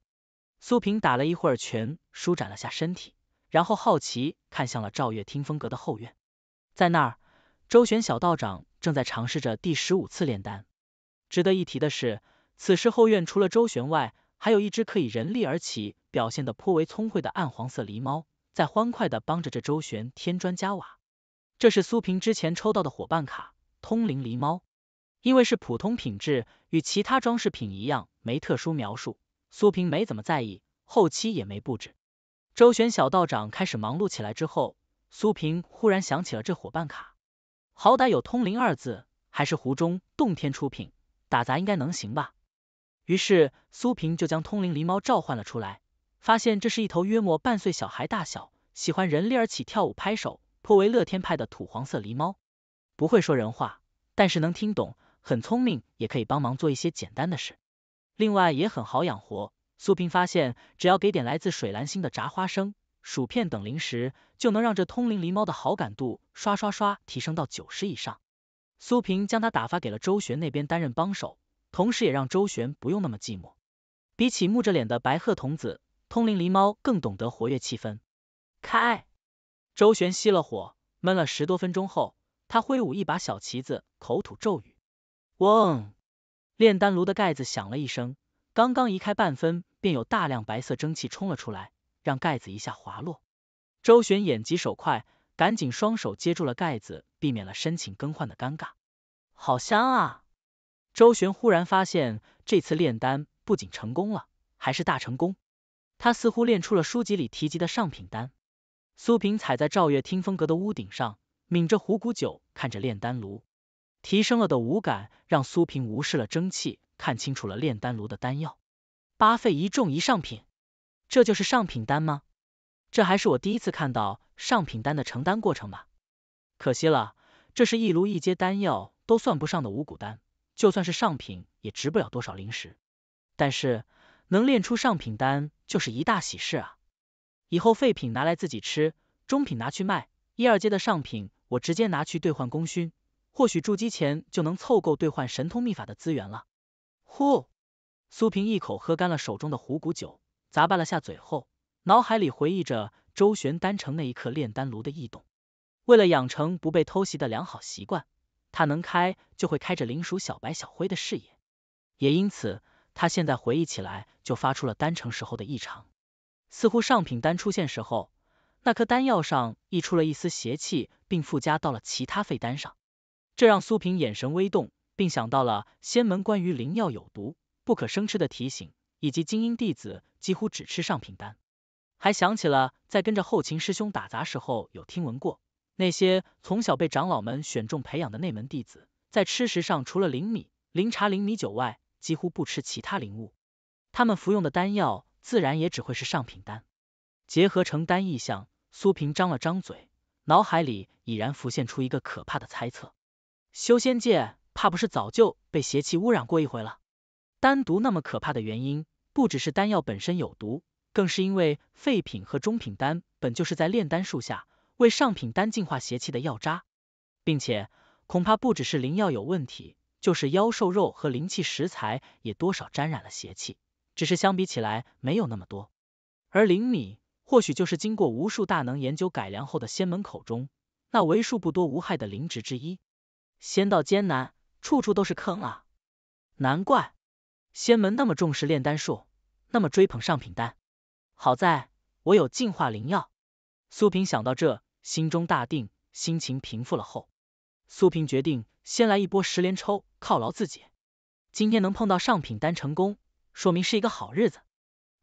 苏平打了一会儿拳，舒展了下身体，然后好奇看向了赵月听风阁的后院，在那儿，周旋小道长正在尝试着第十五次炼丹。值得一提的是。此时后院除了周旋外，还有一只可以人力而起、表现得颇为聪慧的暗黄色狸猫，在欢快的帮着这周旋添砖加瓦。这是苏平之前抽到的伙伴卡——通灵狸猫，因为是普通品质，与其他装饰品一样没特殊描述，苏平没怎么在意，后期也没布置。周旋小道长开始忙碌起来之后，苏平忽然想起了这伙伴卡，好歹有通灵二字，还是湖中洞天出品，打杂应该能行吧。于是苏萍就将通灵狸猫召唤了出来，发现这是一头约莫半岁小孩大小，喜欢人力而起跳舞拍手，颇为乐天派的土黄色狸猫，不会说人话，但是能听懂，很聪明，也可以帮忙做一些简单的事。另外也很好养活，苏萍发现只要给点来自水蓝星的炸花生、薯片等零食，就能让这通灵狸猫的好感度刷刷刷提升到九十以上。苏萍将它打发给了周旋那边担任帮手。同时也让周旋不用那么寂寞。比起木着脸的白鹤童子，通灵狸猫更懂得活跃气氛。开！周旋熄了火，闷了十多分钟后，他挥舞一把小旗子，口吐咒语。嗡！炼丹炉的盖子响了一声，刚刚移开半分，便有大量白色蒸汽冲了出来，让盖子一下滑落。周旋眼疾手快，赶紧双手接住了盖子，避免了申请更换的尴尬。好香！啊！周旋忽然发现，这次炼丹不仅成功了，还是大成功。他似乎炼出了书籍里提及的上品丹。苏萍踩在赵月听风阁的屋顶上，抿着虎骨酒，看着炼丹炉。提升了的五感，让苏萍无视了蒸汽，看清楚了炼丹炉的丹药。八费一重一上品，这就是上品丹吗？这还是我第一次看到上品丹的成丹过程吧。可惜了，这是一炉一阶丹药都算不上的五谷丹。就算是上品，也值不了多少灵石，但是能炼出上品丹，就是一大喜事啊！以后废品拿来自己吃，中品拿去卖，一二阶的上品，我直接拿去兑换功勋，或许筑基前就能凑够兑换神通秘法的资源了。呼，苏萍一口喝干了手中的虎骨酒，咂巴了下嘴后，脑海里回忆着周旋丹城那一刻炼丹炉的异动，为了养成不被偷袭的良好习惯。他能开就会开着灵鼠小白小灰的视野，也因此他现在回忆起来就发出了丹成时候的异常，似乎上品丹出现时候，那颗丹药上溢出了一丝邪气，并附加到了其他废丹上，这让苏萍眼神微动，并想到了仙门关于灵药有毒不可生吃的提醒，以及精英弟子几乎只吃上品丹，还想起了在跟着后勤师兄打杂时候有听闻过。那些从小被长老们选中培养的内门弟子，在吃食上除了灵米、灵茶、灵米酒外，几乎不吃其他灵物。他们服用的丹药，自然也只会是上品丹。结合成丹意象，苏平张了张嘴，脑海里已然浮现出一个可怕的猜测：修仙界怕不是早就被邪气污染过一回了。丹毒那么可怕的原因，不只是丹药本身有毒，更是因为废品和中品丹本就是在炼丹术下。为上品丹净化邪气的药渣，并且恐怕不只是灵药有问题，就是妖兽肉和灵气食材也多少沾染了邪气，只是相比起来没有那么多。而灵米或许就是经过无数大能研究改良后的仙门口中那为数不多无害的灵植之一。仙道艰难，处处都是坑，啊！难怪仙门那么重视炼丹术，那么追捧上品丹。好在我有净化灵药。苏平想到这，心中大定，心情平复了后，苏平决定先来一波十连抽，犒劳自己。今天能碰到上品丹成功，说明是一个好日子。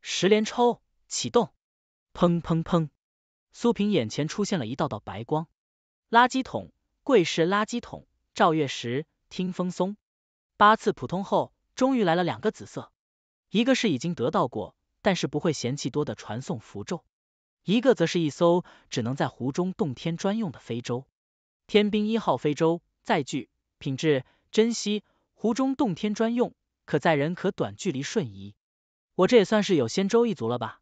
十连抽启动，砰砰砰，苏平眼前出现了一道道白光。垃圾桶，贵式垃圾桶，照月石，听风松，八次普通后，终于来了两个紫色，一个是已经得到过，但是不会嫌弃多的传送符咒。一个则是一艘只能在湖中洞天专用的飞舟，天兵一号飞舟，载具，品质，珍惜，湖中洞天专用，可载人，可短距离瞬移。我这也算是有仙舟一族了吧？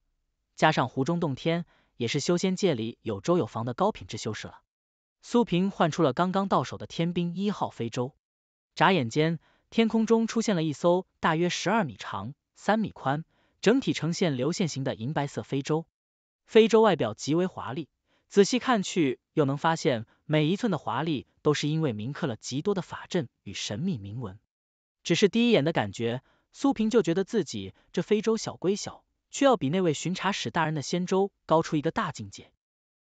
加上湖中洞天，也是修仙界里有舟有房的高品质修士了。苏平换出了刚刚到手的天兵一号飞舟，眨眼间，天空中出现了一艘大约十二米长、三米宽，整体呈现流线型的银白色飞舟。非洲外表极为华丽，仔细看去又能发现每一寸的华丽都是因为铭刻了极多的法阵与神秘铭文。只是第一眼的感觉，苏萍就觉得自己这非洲小归小，却要比那位巡查使大人的仙舟高出一个大境界。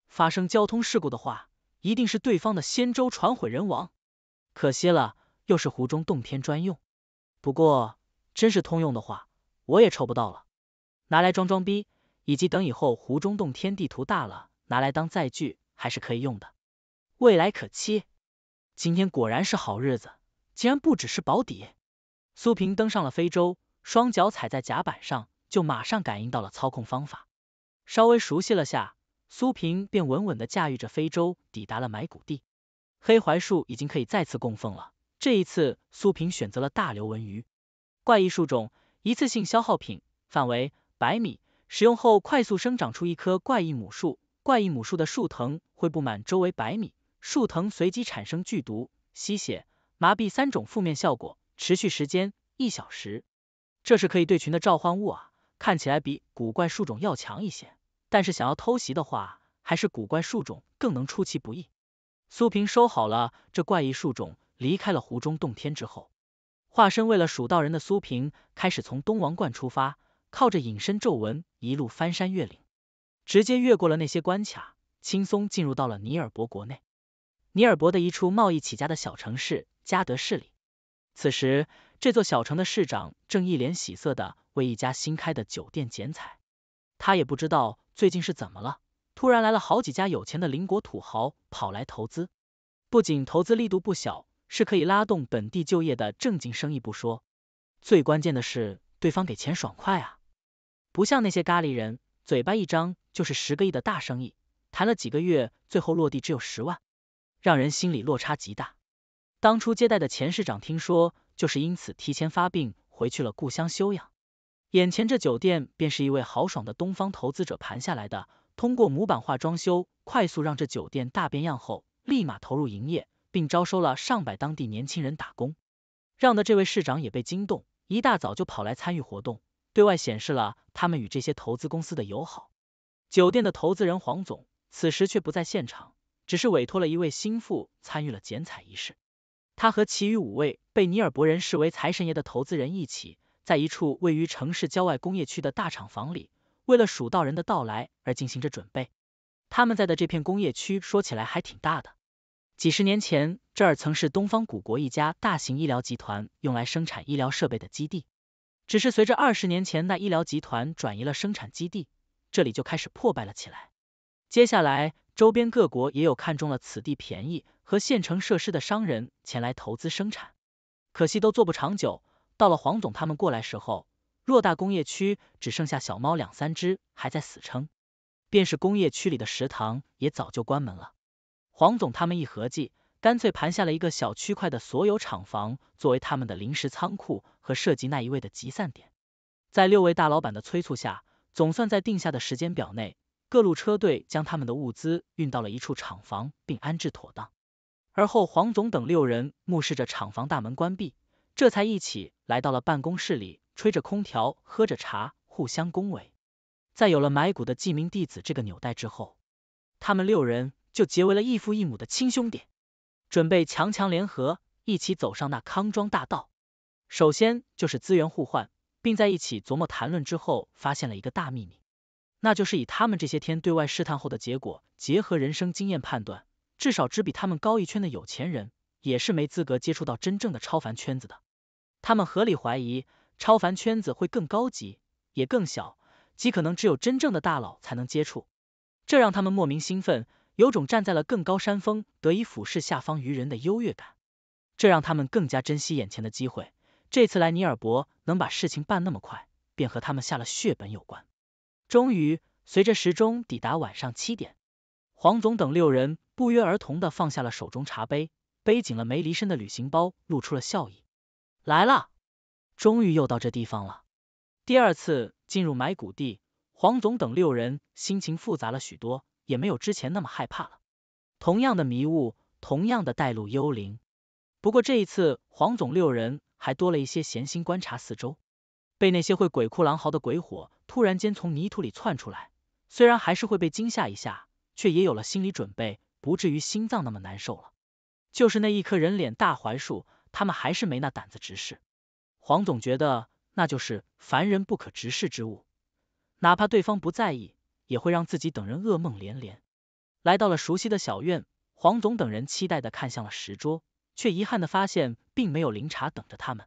发生交通事故的话，一定是对方的仙舟船毁人亡。可惜了，又是湖中洞天专用。不过，真是通用的话，我也抽不到了，拿来装装逼。以及等以后湖中洞天地图大了，拿来当载具还是可以用的，未来可期。今天果然是好日子，竟然不只是保底。苏平登上了非洲，双脚踩在甲板上，就马上感应到了操控方法，稍微熟悉了下，苏平便稳稳的驾驭着非洲抵达了埋骨地。黑槐树已经可以再次供奉了，这一次苏平选择了大流纹鱼，怪异树种，一次性消耗品，范围百米。使用后快速生长出一棵怪异母树，怪异母树的树藤会布满周围百米，树藤随机产生剧毒、吸血、麻痹三种负面效果，持续时间一小时。这是可以对群的召唤物啊，看起来比古怪树种要强一些，但是想要偷袭的话，还是古怪树种更能出其不意。苏平收好了这怪异树种，离开了湖中洞天之后，化身为了蜀道人的苏平开始从东王观出发。靠着隐身咒纹一路翻山越岭，直接越过了那些关卡，轻松进入到了尼尔伯国内。尼尔伯的一处贸易起家的小城市加德市里，此时这座小城的市长正一脸喜色的为一家新开的酒店剪彩。他也不知道最近是怎么了，突然来了好几家有钱的邻国土豪跑来投资，不仅投资力度不小，是可以拉动本地就业的正经生意不说，最关键的是对方给钱爽快啊！不像那些咖喱人，嘴巴一张就是十个亿的大生意，谈了几个月，最后落地只有十万，让人心里落差极大。当初接待的钱市长听说，就是因此提前发病回去了故乡休养。眼前这酒店便是一位豪爽的东方投资者盘下来的，通过模板化装修，快速让这酒店大变样后，立马投入营业，并招收了上百当地年轻人打工，让的这位市长也被惊动，一大早就跑来参与活动。对外显示了他们与这些投资公司的友好。酒店的投资人黄总此时却不在现场，只是委托了一位心腹参与了剪彩仪式。他和其余五位被尼尔伯人视为财神爷的投资人一起，在一处位于城市郊外工业区的大厂房里，为了蜀道人的到来而进行着准备。他们在的这片工业区说起来还挺大的，几十年前这儿曾是东方古国一家大型医疗集团用来生产医疗设备的基地。只是随着二十年前那医疗集团转移了生产基地，这里就开始破败了起来。接下来，周边各国也有看中了此地便宜和现成设施的商人前来投资生产，可惜都做不长久。到了黄总他们过来时候，偌大工业区只剩下小猫两三只还在死撑，便是工业区里的食堂也早就关门了。黄总他们一合计。干脆盘下了一个小区块的所有厂房，作为他们的临时仓库和涉及那一位的集散点。在六位大老板的催促下，总算在定下的时间表内，各路车队将他们的物资运到了一处厂房，并安置妥当。而后，黄总等六人目视着厂房大门关闭，这才一起来到了办公室里，吹着空调，喝着茶，互相恭维。在有了埋骨的记名弟子这个纽带之后，他们六人就结为了异父异母的亲兄弟。准备强强联合，一起走上那康庄大道。首先就是资源互换，并在一起琢磨谈论之后，发现了一个大秘密，那就是以他们这些天对外试探后的结果，结合人生经验判断，至少只比他们高一圈的有钱人，也是没资格接触到真正的超凡圈子的。他们合理怀疑，超凡圈子会更高级，也更小，极可能只有真正的大佬才能接触。这让他们莫名兴奋。有种站在了更高山峰，得以俯视下方愚人的优越感，这让他们更加珍惜眼前的机会。这次来尼尔伯，能把事情办那么快，便和他们下了血本有关。终于，随着时钟抵达晚上七点，黄总等六人不约而同的放下了手中茶杯，背紧了没离身的旅行包，露出了笑意。来了，终于又到这地方了。第二次进入埋骨地，黄总等六人心情复杂了许多。也没有之前那么害怕了。同样的迷雾，同样的带路幽灵，不过这一次黄总六人还多了一些闲心观察四周。被那些会鬼哭狼嚎的鬼火突然间从泥土里窜出来，虽然还是会被惊吓一下，却也有了心理准备，不至于心脏那么难受了。就是那一棵人脸大槐树，他们还是没那胆子直视。黄总觉得那就是凡人不可直视之物，哪怕对方不在意。也会让自己等人噩梦连连。来到了熟悉的小院，黄总等人期待的看向了石桌，却遗憾的发现并没有灵茶等着他们。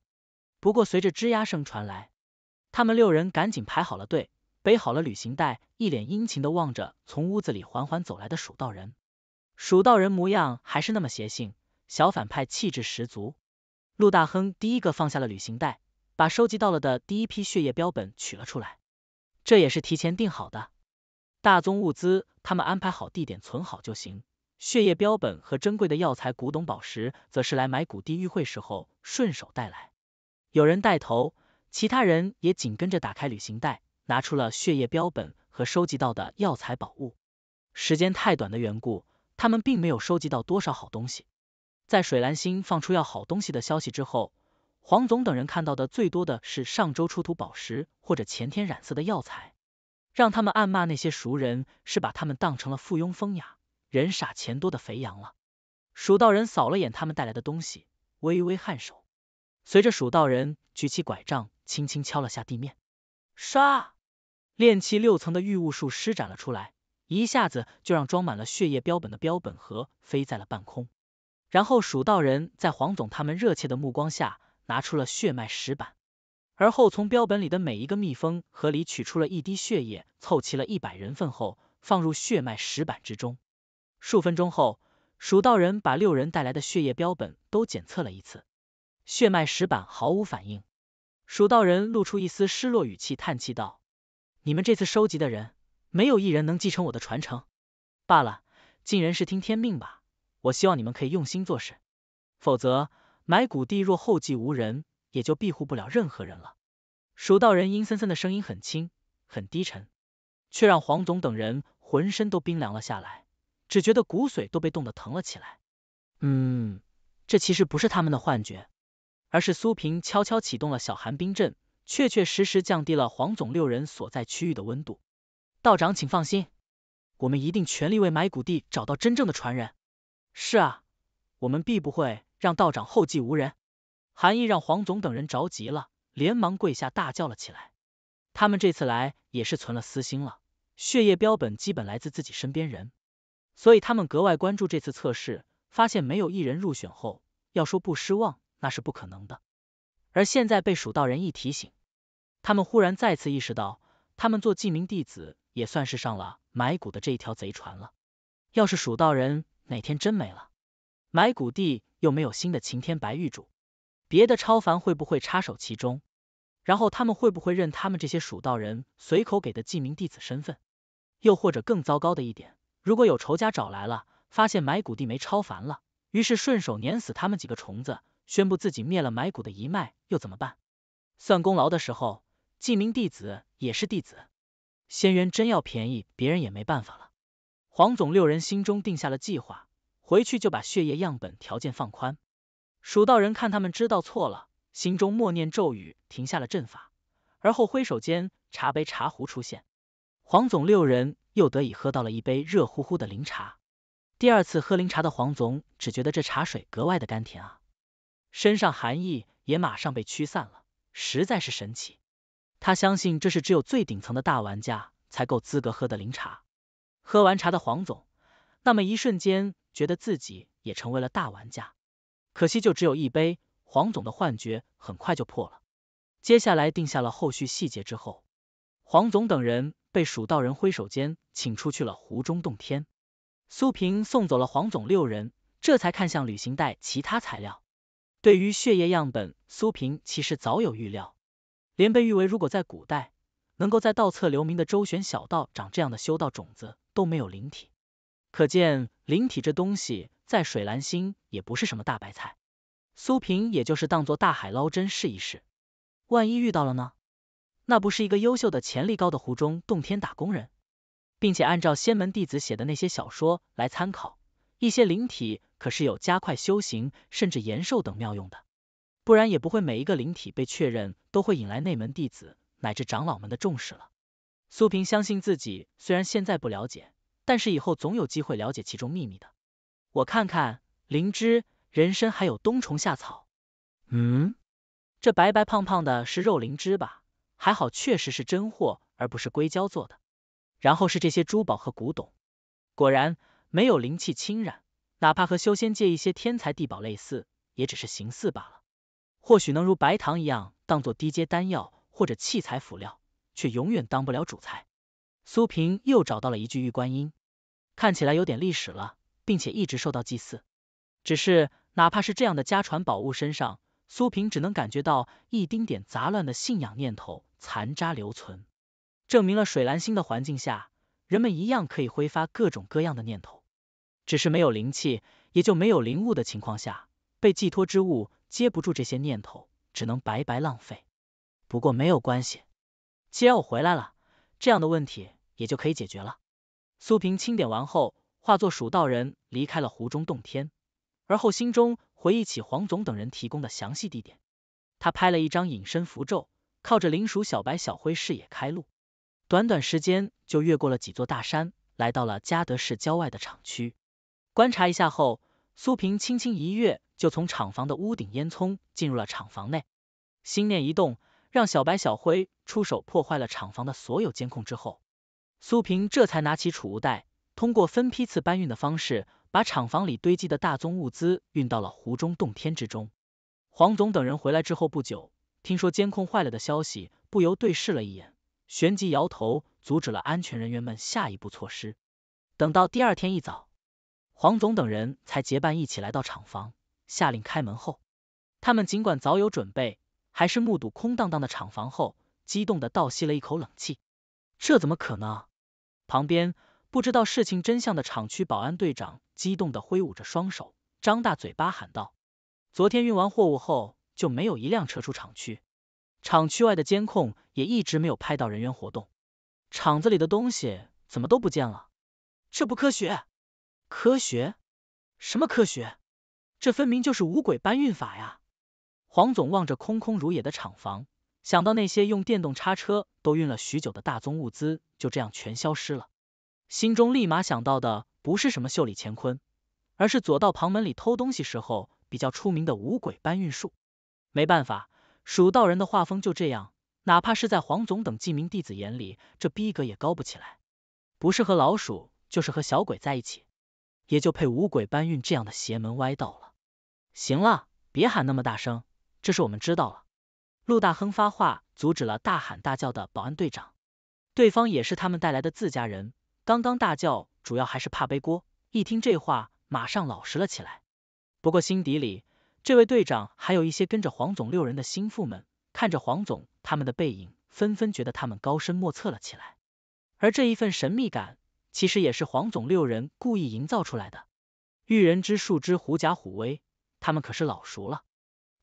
不过随着吱呀声传来，他们六人赶紧排好了队，背好了旅行袋，一脸殷勤的望着从屋子里缓缓走来的蜀道人。蜀道人模样还是那么邪性，小反派气质十足。陆大亨第一个放下了旅行袋，把收集到了的第一批血液标本取了出来，这也是提前定好的。大宗物资，他们安排好地点存好就行。血液标本和珍贵的药材、古董、宝石，则是来买古地玉会时候顺手带来。有人带头，其他人也紧跟着打开旅行袋，拿出了血液标本和收集到的药材宝物。时间太短的缘故，他们并没有收集到多少好东西。在水蓝星放出要好东西的消息之后，黄总等人看到的最多的是上周出土宝石或者前天染色的药材。让他们暗骂那些熟人是把他们当成了附庸风雅、人傻钱多的肥羊了。蜀道人扫了眼他们带来的东西，微微颔首。随着蜀道人举起拐杖，轻轻敲了下地面，唰，炼气六层的御物术施展了出来，一下子就让装满了血液标本的标本盒飞在了半空。然后蜀道人在黄总他们热切的目光下，拿出了血脉石板。而后从标本里的每一个蜜蜂盒里取出了一滴血液，凑齐了一百人份后放入血脉石板之中。数分钟后，蜀道人把六人带来的血液标本都检测了一次，血脉石板毫无反应。蜀道人露出一丝失落语气，叹气道：“你们这次收集的人，没有一人能继承我的传承。罢了，尽人事听天命吧。我希望你们可以用心做事，否则埋骨地若后继无人。”也就庇护不了任何人了。蜀道人阴森森的声音很轻，很低沉，却让黄总等人浑身都冰凉了下来，只觉得骨髓都被冻得疼了起来。嗯，这其实不是他们的幻觉，而是苏平悄悄启动了小寒冰阵，确确实实降低了黄总六人所在区域的温度。道长，请放心，我们一定全力为埋骨地找到真正的传人，是啊，我们必不会让道长后继无人。韩毅让黄总等人着急了，连忙跪下大叫了起来。他们这次来也是存了私心了，血液标本基本来自自己身边人，所以他们格外关注这次测试。发现没有一人入选后，要说不失望那是不可能的。而现在被蜀道人一提醒，他们忽然再次意识到，他们做记名弟子也算是上了埋骨的这一条贼船了。要是蜀道人哪天真没了，埋骨地又没有新的晴天白玉主。别的超凡会不会插手其中？然后他们会不会认他们这些蜀道人随口给的记名弟子身份？又或者更糟糕的一点，如果有仇家找来了，发现埋骨地没超凡了，于是顺手碾死他们几个虫子，宣布自己灭了埋骨的一脉，又怎么办？算功劳的时候，记名弟子也是弟子，仙渊真要便宜别人也没办法了。黄总六人心中定下了计划，回去就把血液样本条件放宽。蜀道人看他们知道错了，心中默念咒语，停下了阵法，而后挥手间，茶杯、茶壶出现，黄总六人又得以喝到了一杯热乎乎的灵茶。第二次喝灵茶的黄总，只觉得这茶水格外的甘甜啊，身上寒意也马上被驱散了，实在是神奇。他相信这是只有最顶层的大玩家才够资格喝的灵茶。喝完茶的黄总，那么一瞬间觉得自己也成为了大玩家。可惜就只有一杯，黄总的幻觉很快就破了。接下来定下了后续细节之后，黄总等人被蜀道人挥手间请出去了湖中洞天。苏平送走了黄总六人，这才看向旅行袋其他材料。对于血液样本，苏平其实早有预料。连被誉为如果在古代能够在道侧留名的周旋小道长这样的修道种子都没有灵体，可见灵体这东西。在水蓝星也不是什么大白菜，苏萍也就是当做大海捞针试一试，万一遇到了呢？那不是一个优秀的潜力高的湖中洞天打工人，并且按照仙门弟子写的那些小说来参考，一些灵体可是有加快修行甚至延寿等妙用的，不然也不会每一个灵体被确认都会引来内门弟子乃至长老们的重视了。苏萍相信自己，虽然现在不了解，但是以后总有机会了解其中秘密的。我看看灵芝、人参还有冬虫夏草，嗯，这白白胖胖的是肉灵芝吧？还好确实是真货，而不是硅胶做的。然后是这些珠宝和古董，果然没有灵气侵染，哪怕和修仙界一些天才地宝类似，也只是形似罢了。或许能如白糖一样当做低阶丹药或者器材辅料，却永远当不了主菜。苏萍又找到了一具玉观音，看起来有点历史了。并且一直受到祭祀，只是哪怕是这样的家传宝物身上，苏萍只能感觉到一丁点杂乱的信仰念头残渣留存，证明了水蓝星的环境下，人们一样可以挥发各种各样的念头，只是没有灵气，也就没有灵物的情况下，被寄托之物接不住这些念头，只能白白浪费。不过没有关系，既然我回来了，这样的问题也就可以解决了。苏萍清点完后。化作蜀道人离开了湖中洞天，而后心中回忆起黄总等人提供的详细地点，他拍了一张隐身符咒，靠着灵鼠小白小灰视野开路，短短时间就越过了几座大山，来到了嘉德市郊外的厂区。观察一下后，苏平轻轻一跃就从厂房的屋顶烟囱进入了厂房内，心念一动，让小白小灰出手破坏了厂房的所有监控之后，苏平这才拿起储物袋。通过分批次搬运的方式，把厂房里堆积的大宗物资运到了湖中洞天之中。黄总等人回来之后不久，听说监控坏了的消息，不由对视了一眼，旋即摇头，阻止了安全人员们下一步措施。等到第二天一早，黄总等人才结伴一起来到厂房，下令开门后，他们尽管早有准备，还是目睹空荡荡的厂房后，激动的倒吸了一口冷气。这怎么可能？旁边。不知道事情真相的厂区保安队长激动的挥舞着双手，张大嘴巴喊道：“昨天运完货物后就没有一辆车出厂区，厂区外的监控也一直没有拍到人员活动，厂子里的东西怎么都不见了？这不科学！科学？什么科学？这分明就是五鬼搬运法呀！”黄总望着空空如也的厂房，想到那些用电动叉车都运了许久的大宗物资就这样全消失了。心中立马想到的不是什么袖里乾坤，而是左道旁门里偷东西时候比较出名的五鬼搬运术。没办法，蜀道人的画风就这样，哪怕是在黄总等记名弟子眼里，这逼格也高不起来，不是和老鼠就是和小鬼在一起，也就配五鬼搬运这样的邪门歪道了。行了，别喊那么大声，这事我们知道了。陆大亨发话阻止了大喊大叫的保安队长，对方也是他们带来的自家人。刚刚大叫，主要还是怕背锅。一听这话，马上老实了起来。不过心底里，这位队长还有一些跟着黄总六人的心腹们，看着黄总他们的背影，纷纷觉得他们高深莫测了起来。而这一份神秘感，其实也是黄总六人故意营造出来的。遇人之术之狐假虎威，他们可是老熟了。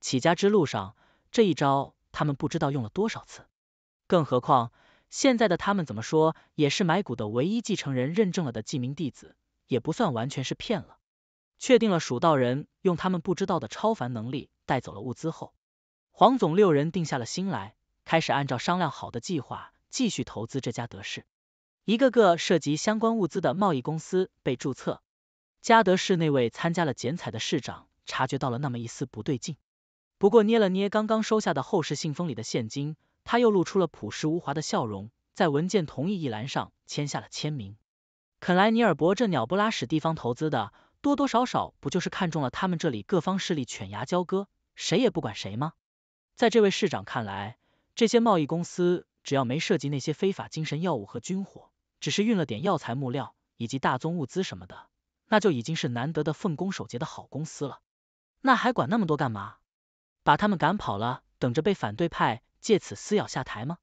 起家之路上，这一招他们不知道用了多少次。更何况。现在的他们怎么说也是买股的唯一继承人，认证了的记名弟子，也不算完全是骗了。确定了蜀道人用他们不知道的超凡能力带走了物资后，黄总六人定下了心来，开始按照商量好的计划继续投资这家德氏。一个个涉及相关物资的贸易公司被注册。嘉德市那位参加了剪彩的市长察觉到了那么一丝不对劲，不过捏了捏刚刚收下的后世信封里的现金。他又露出了朴实无华的笑容，在文件同意一栏上签下了签名。肯莱尼尔伯这鸟不拉屎地方投资的多多少少不就是看中了他们这里各方势力犬牙交割，谁也不管谁吗？在这位市长看来，这些贸易公司只要没涉及那些非法精神药物和军火，只是运了点药材、木料以及大宗物资什么的，那就已经是难得的奉公守节的好公司了。那还管那么多干嘛？把他们赶跑了，等着被反对派。借此撕咬下台吗？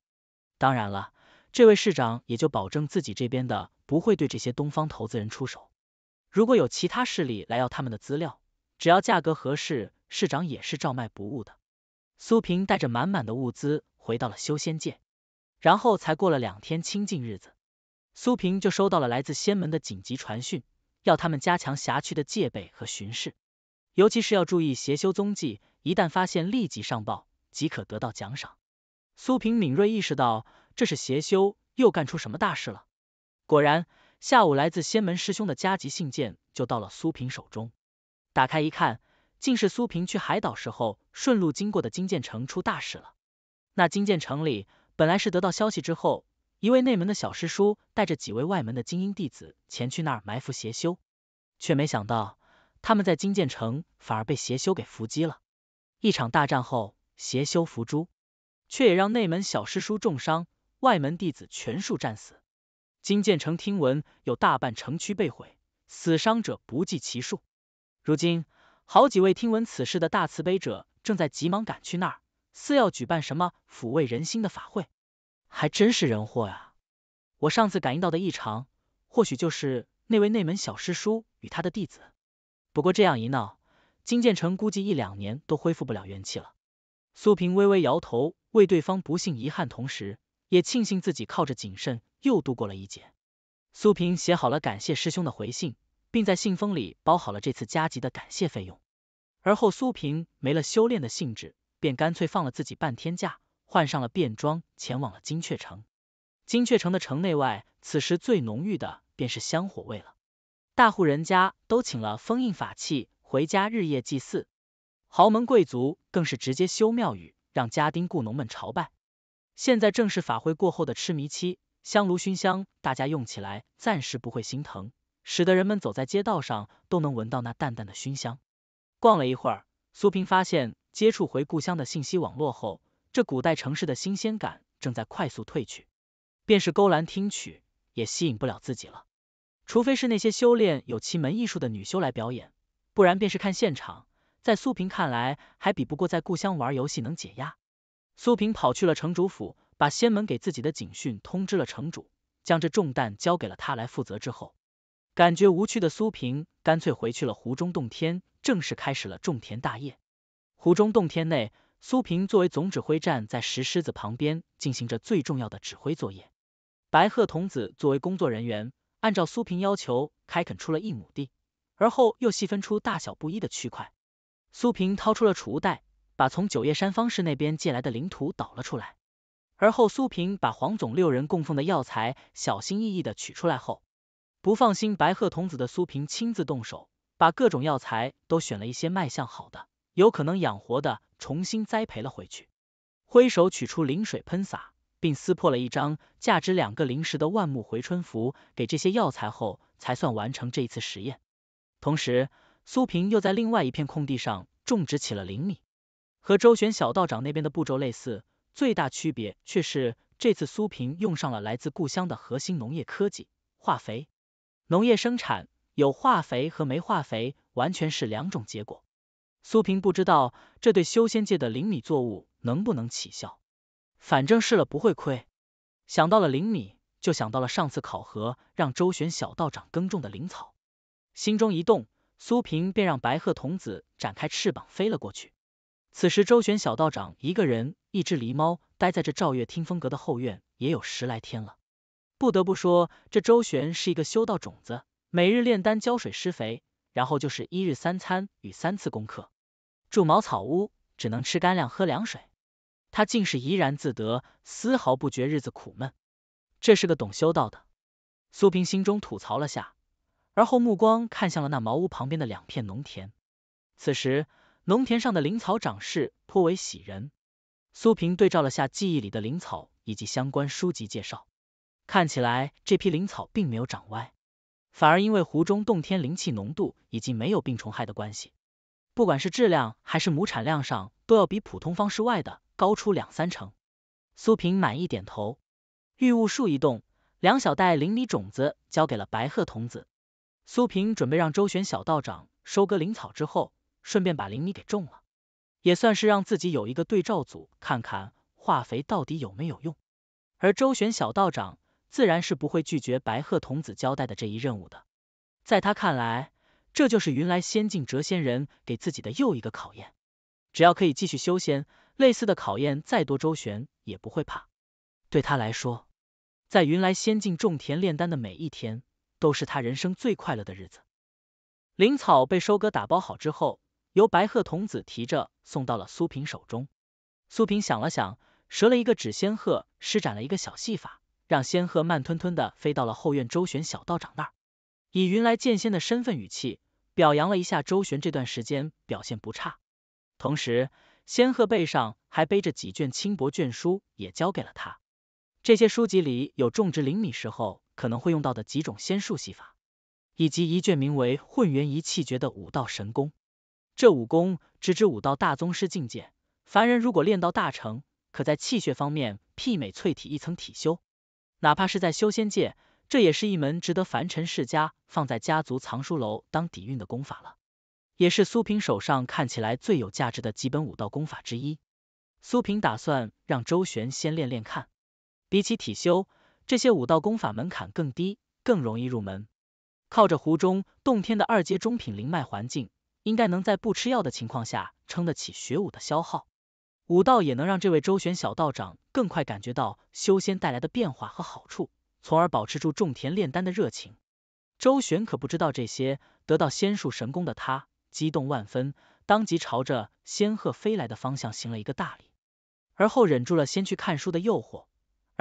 当然了，这位市长也就保证自己这边的不会对这些东方投资人出手。如果有其他势力来要他们的资料，只要价格合适，市长也是照卖不误的。苏平带着满满的物资回到了修仙界，然后才过了两天清静日子，苏平就收到了来自仙门的紧急传讯，要他们加强辖区的戒备和巡视，尤其是要注意邪修踪迹，一旦发现立即上报，即可得到奖赏。苏平敏锐意识到，这是邪修又干出什么大事了。果然，下午来自仙门师兄的加急信件就到了苏平手中。打开一看，竟是苏平去海岛时候顺路经过的金剑城出大事了。那金剑城里本来是得到消息之后，一位内门的小师叔带着几位外门的精英弟子前去那儿埋伏邪修，却没想到他们在金剑城反而被邪修给伏击了。一场大战后，邪修伏诛。却也让内门小师叔重伤，外门弟子全数战死。金建成听闻有大半城区被毁，死伤者不计其数。如今，好几位听闻此事的大慈悲者正在急忙赶去那儿，似要举办什么抚慰人心的法会。还真是人祸呀！我上次感应到的异常，或许就是那位内门小师叔与他的弟子。不过这样一闹，金建成估计一两年都恢复不了元气了。苏萍微微摇头，为对方不幸遗憾，同时也庆幸自己靠着谨慎又度过了一劫。苏萍写好了感谢师兄的回信，并在信封里包好了这次加急的感谢费用。而后苏萍没了修炼的兴致，便干脆放了自己半天假，换上了便装，前往了金雀城。金雀城的城内外，此时最浓郁的便是香火味了。大户人家都请了封印法器回家日夜祭祀。豪门贵族更是直接修庙宇，让家丁雇农们朝拜。现在正是法会过后的痴迷期，香炉熏香，大家用起来暂时不会心疼，使得人们走在街道上都能闻到那淡淡的熏香。逛了一会儿，苏萍发现接触回故乡的信息网络后，这古代城市的新鲜感正在快速褪去，便是勾栏听曲也吸引不了自己了。除非是那些修炼有奇门艺术的女修来表演，不然便是看现场。在苏平看来，还比不过在故乡玩游戏能解压。苏平跑去了城主府，把仙门给自己的警讯通知了城主，将这重担交给了他来负责。之后，感觉无趣的苏平干脆回去了湖中洞天，正式开始了种田大业。湖中洞天内，苏平作为总指挥站在石狮子旁边，进行着最重要的指挥作业。白鹤童子作为工作人员，按照苏平要求开垦出了一亩地，而后又细分出大小不一的区块。苏平掏出了储物袋，把从九叶山方士那边借来的灵土倒了出来。而后，苏平把黄总六人供奉的药材小心翼翼地取出来后，不放心白鹤童子的苏平亲自动手，把各种药材都选了一些卖相好的、有可能养活的，重新栽培了回去。挥手取出灵水喷洒，并撕破了一张价值两个灵石的万木回春符给这些药材后，才算完成这一次实验。同时，苏平又在另外一片空地上种植起了灵米，和周旋小道长那边的步骤类似，最大区别却是这次苏平用上了来自故乡的核心农业科技化肥。农业生产有化肥和没化肥完全是两种结果。苏平不知道这对修仙界的灵米作物能不能起效，反正试了不会亏。想到了灵米，就想到了上次考核让周旋小道长耕种的灵草，心中一动。苏萍便让白鹤童子展开翅膀飞了过去。此时周旋小道长一个人一只狸猫待在这照月听风阁的后院也有十来天了。不得不说，这周旋是一个修道种子，每日炼丹浇水施肥，然后就是一日三餐与三次功课，住茅草屋，只能吃干粮喝凉水，他竟是怡然自得，丝毫不觉日子苦闷。这是个懂修道的，苏萍心中吐槽了下。而后目光看向了那茅屋旁边的两片农田，此时农田上的灵草长势颇为喜人。苏平对照了下记忆里的灵草以及相关书籍介绍，看起来这批灵草并没有长歪，反而因为湖中洞天灵气浓度以及没有病虫害的关系，不管是质量还是亩产量上都要比普通方式外的高出两三成。苏平满意点头，玉物树一动，两小袋灵米种子交给了白鹤童子。苏萍准备让周旋小道长收割灵草之后，顺便把灵米给种了，也算是让自己有一个对照组，看看化肥到底有没有用。而周旋小道长自然是不会拒绝白鹤童子交代的这一任务的，在他看来，这就是云来仙境谪仙人给自己的又一个考验。只要可以继续修仙，类似的考验再多，周旋也不会怕。对他来说，在云来仙境种田炼丹的每一天。都是他人生最快乐的日子。灵草被收割、打包好之后，由白鹤童子提着送到了苏萍手中。苏萍想了想，折了一个纸仙鹤，施展了一个小戏法，让仙鹤慢吞吞的飞到了后院周旋小道长那儿。以云来剑仙的身份语气，表扬了一下周旋这段时间表现不差，同时仙鹤背上还背着几卷轻薄卷书，也交给了他。这些书籍里有种植灵米时候。可能会用到的几种仙术戏法，以及一卷名为《混元一气诀》的武道神功。这武功直指武道大宗师境界，凡人如果练到大成，可在气血方面媲美淬体一层体修。哪怕是在修仙界，这也是一门值得凡尘世家放在家族藏书楼当底蕴的功法了。也是苏平手上看起来最有价值的几本武道功法之一。苏平打算让周旋先练练看。比起体修。这些武道功法门槛更低，更容易入门。靠着湖中洞天的二阶中品灵脉环境，应该能在不吃药的情况下撑得起学武的消耗。武道也能让这位周旋小道长更快感觉到修仙带来的变化和好处，从而保持住种田炼丹的热情。周旋可不知道这些，得到仙术神功的他激动万分，当即朝着仙鹤飞来的方向行了一个大礼，而后忍住了先去看书的诱惑。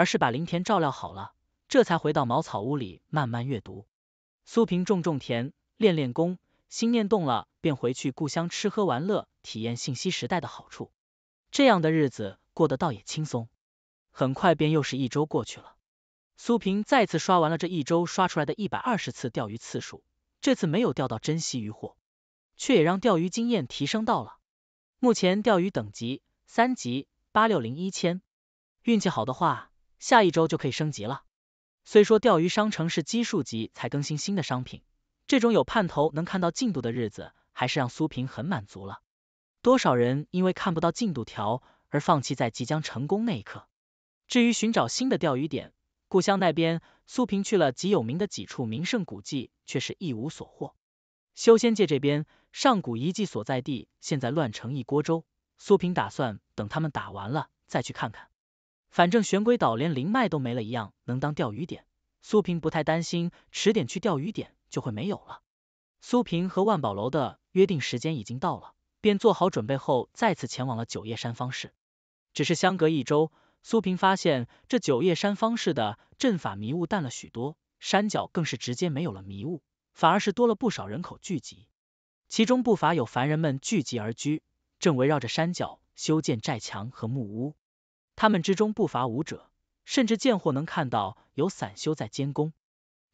而是把林田照料好了，这才回到茅草屋里慢慢阅读。苏萍种种田，练练功，心念动了，便回去故乡吃喝玩乐，体验信息时代的好处。这样的日子过得倒也轻松。很快便又是一周过去了，苏萍再次刷完了这一周刷出来的一百二十次钓鱼次数，这次没有钓到珍稀鱼货，却也让钓鱼经验提升到了目前钓鱼等级三级八六零一千。运气好的话。下一周就可以升级了。虽说钓鱼商城是基数级才更新新的商品，这种有盼头、能看到进度的日子，还是让苏平很满足了。多少人因为看不到进度条而放弃在即将成功那一刻？至于寻找新的钓鱼点，故乡那边苏平去了极有名的几处名胜古迹，却是一无所获。修仙界这边，上古遗迹所在地现在乱成一锅粥，苏平打算等他们打完了再去看看。反正玄龟岛连灵脉都没了一样，能当钓鱼点。苏平不太担心，迟点去钓鱼点就会没有了。苏平和万宝楼的约定时间已经到了，便做好准备后，再次前往了九叶山方士。只是相隔一周，苏平发现这九叶山方士的阵法迷雾淡了许多，山脚更是直接没有了迷雾，反而是多了不少人口聚集，其中不乏有凡人们聚集而居，正围绕着山脚修建寨墙和木屋。他们之中不乏武者，甚至贱货能看到有散修在监工。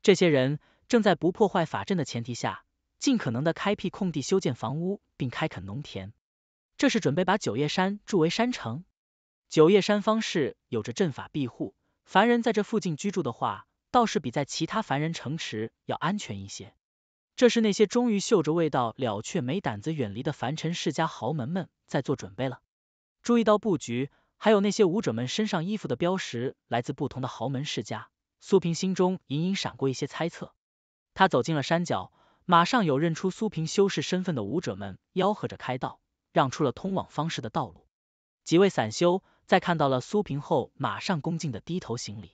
这些人正在不破坏法阵的前提下，尽可能的开辟空地，修建房屋，并开垦农田。这是准备把九叶山筑为山城。九叶山方士有着阵法庇护，凡人在这附近居住的话，倒是比在其他凡人城池要安全一些。这是那些终于嗅着味道了却没胆子远离的凡尘世家豪门们在做准备了。注意到布局。还有那些武者们身上衣服的标识来自不同的豪门世家，苏平心中隐隐闪过一些猜测。他走进了山脚，马上有认出苏平修士身份的武者们吆喝着开道，让出了通往方式的道路。几位散修在看到了苏平后，马上恭敬的低头行礼。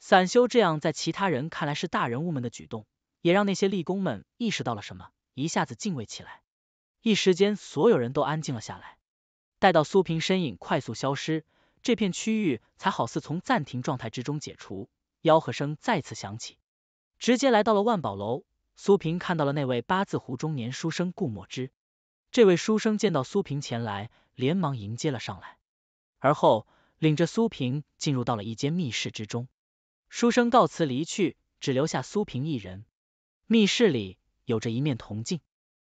散修这样在其他人看来是大人物们的举动，也让那些立功们意识到了什么，一下子敬畏起来。一时间，所有人都安静了下来。待到苏萍身影快速消失，这片区域才好似从暂停状态之中解除，吆喝声再次响起，直接来到了万宝楼。苏萍看到了那位八字胡中年书生顾墨之，这位书生见到苏萍前来，连忙迎接了上来，而后领着苏萍进入到了一间密室之中。书生告辞离去，只留下苏萍一人。密室里有着一面铜镜，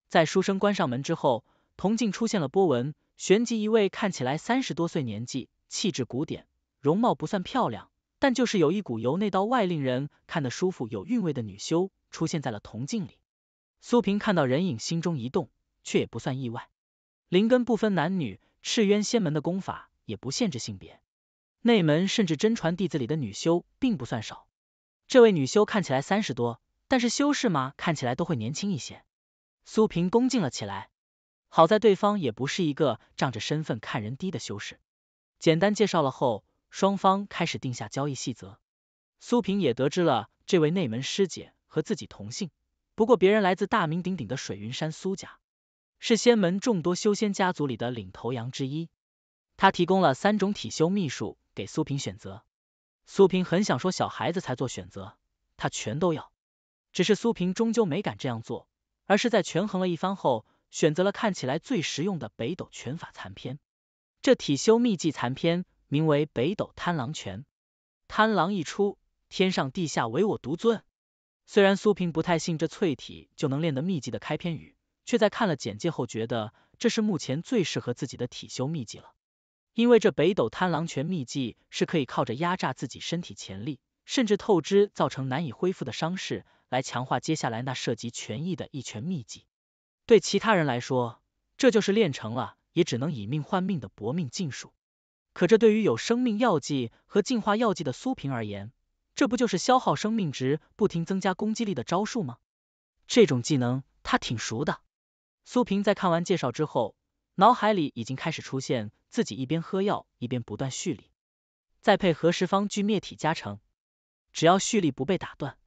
在书生关上门之后，铜镜出现了波纹。旋即，一位看起来三十多岁年纪、气质古典、容貌不算漂亮，但就是有一股由内到外令人看得舒服有韵味的女修出现在了铜镜里。苏萍看到人影，心中一动，却也不算意外。灵根不分男女，赤渊仙门的功法也不限制性别，内门甚至真传弟子里的女修并不算少。这位女修看起来三十多，但是修士嘛，看起来都会年轻一些。苏萍恭敬了起来。好在对方也不是一个仗着身份看人低的修士，简单介绍了后，双方开始定下交易细则。苏平也得知了这位内门师姐和自己同姓，不过别人来自大名鼎鼎的水云山苏家，是仙门众多修仙家族里的领头羊之一。他提供了三种体修秘术给苏平选择，苏平很想说小孩子才做选择，他全都要，只是苏平终究没敢这样做，而是在权衡了一番后。选择了看起来最实用的北斗拳法残篇，这体修秘籍残篇名为《北斗贪狼拳》，贪狼一出，天上地下唯我独尊。虽然苏萍不太信这淬体就能练的秘籍的开篇语，却在看了简介后觉得这是目前最适合自己的体修秘籍了。因为这北斗贪狼拳秘籍是可以靠着压榨自己身体潜力，甚至透支造成难以恢复的伤势，来强化接下来那涉及权益的一拳秘籍。对其他人来说，这就是练成了也只能以命换命的搏命禁术。可这对于有生命药剂和净化药剂的苏萍而言，这不就是消耗生命值、不停增加攻击力的招数吗？这种技能他挺熟的。苏萍在看完介绍之后，脑海里已经开始出现自己一边喝药一边不断蓄力，再配合十方俱灭体加成，只要蓄力不被打断，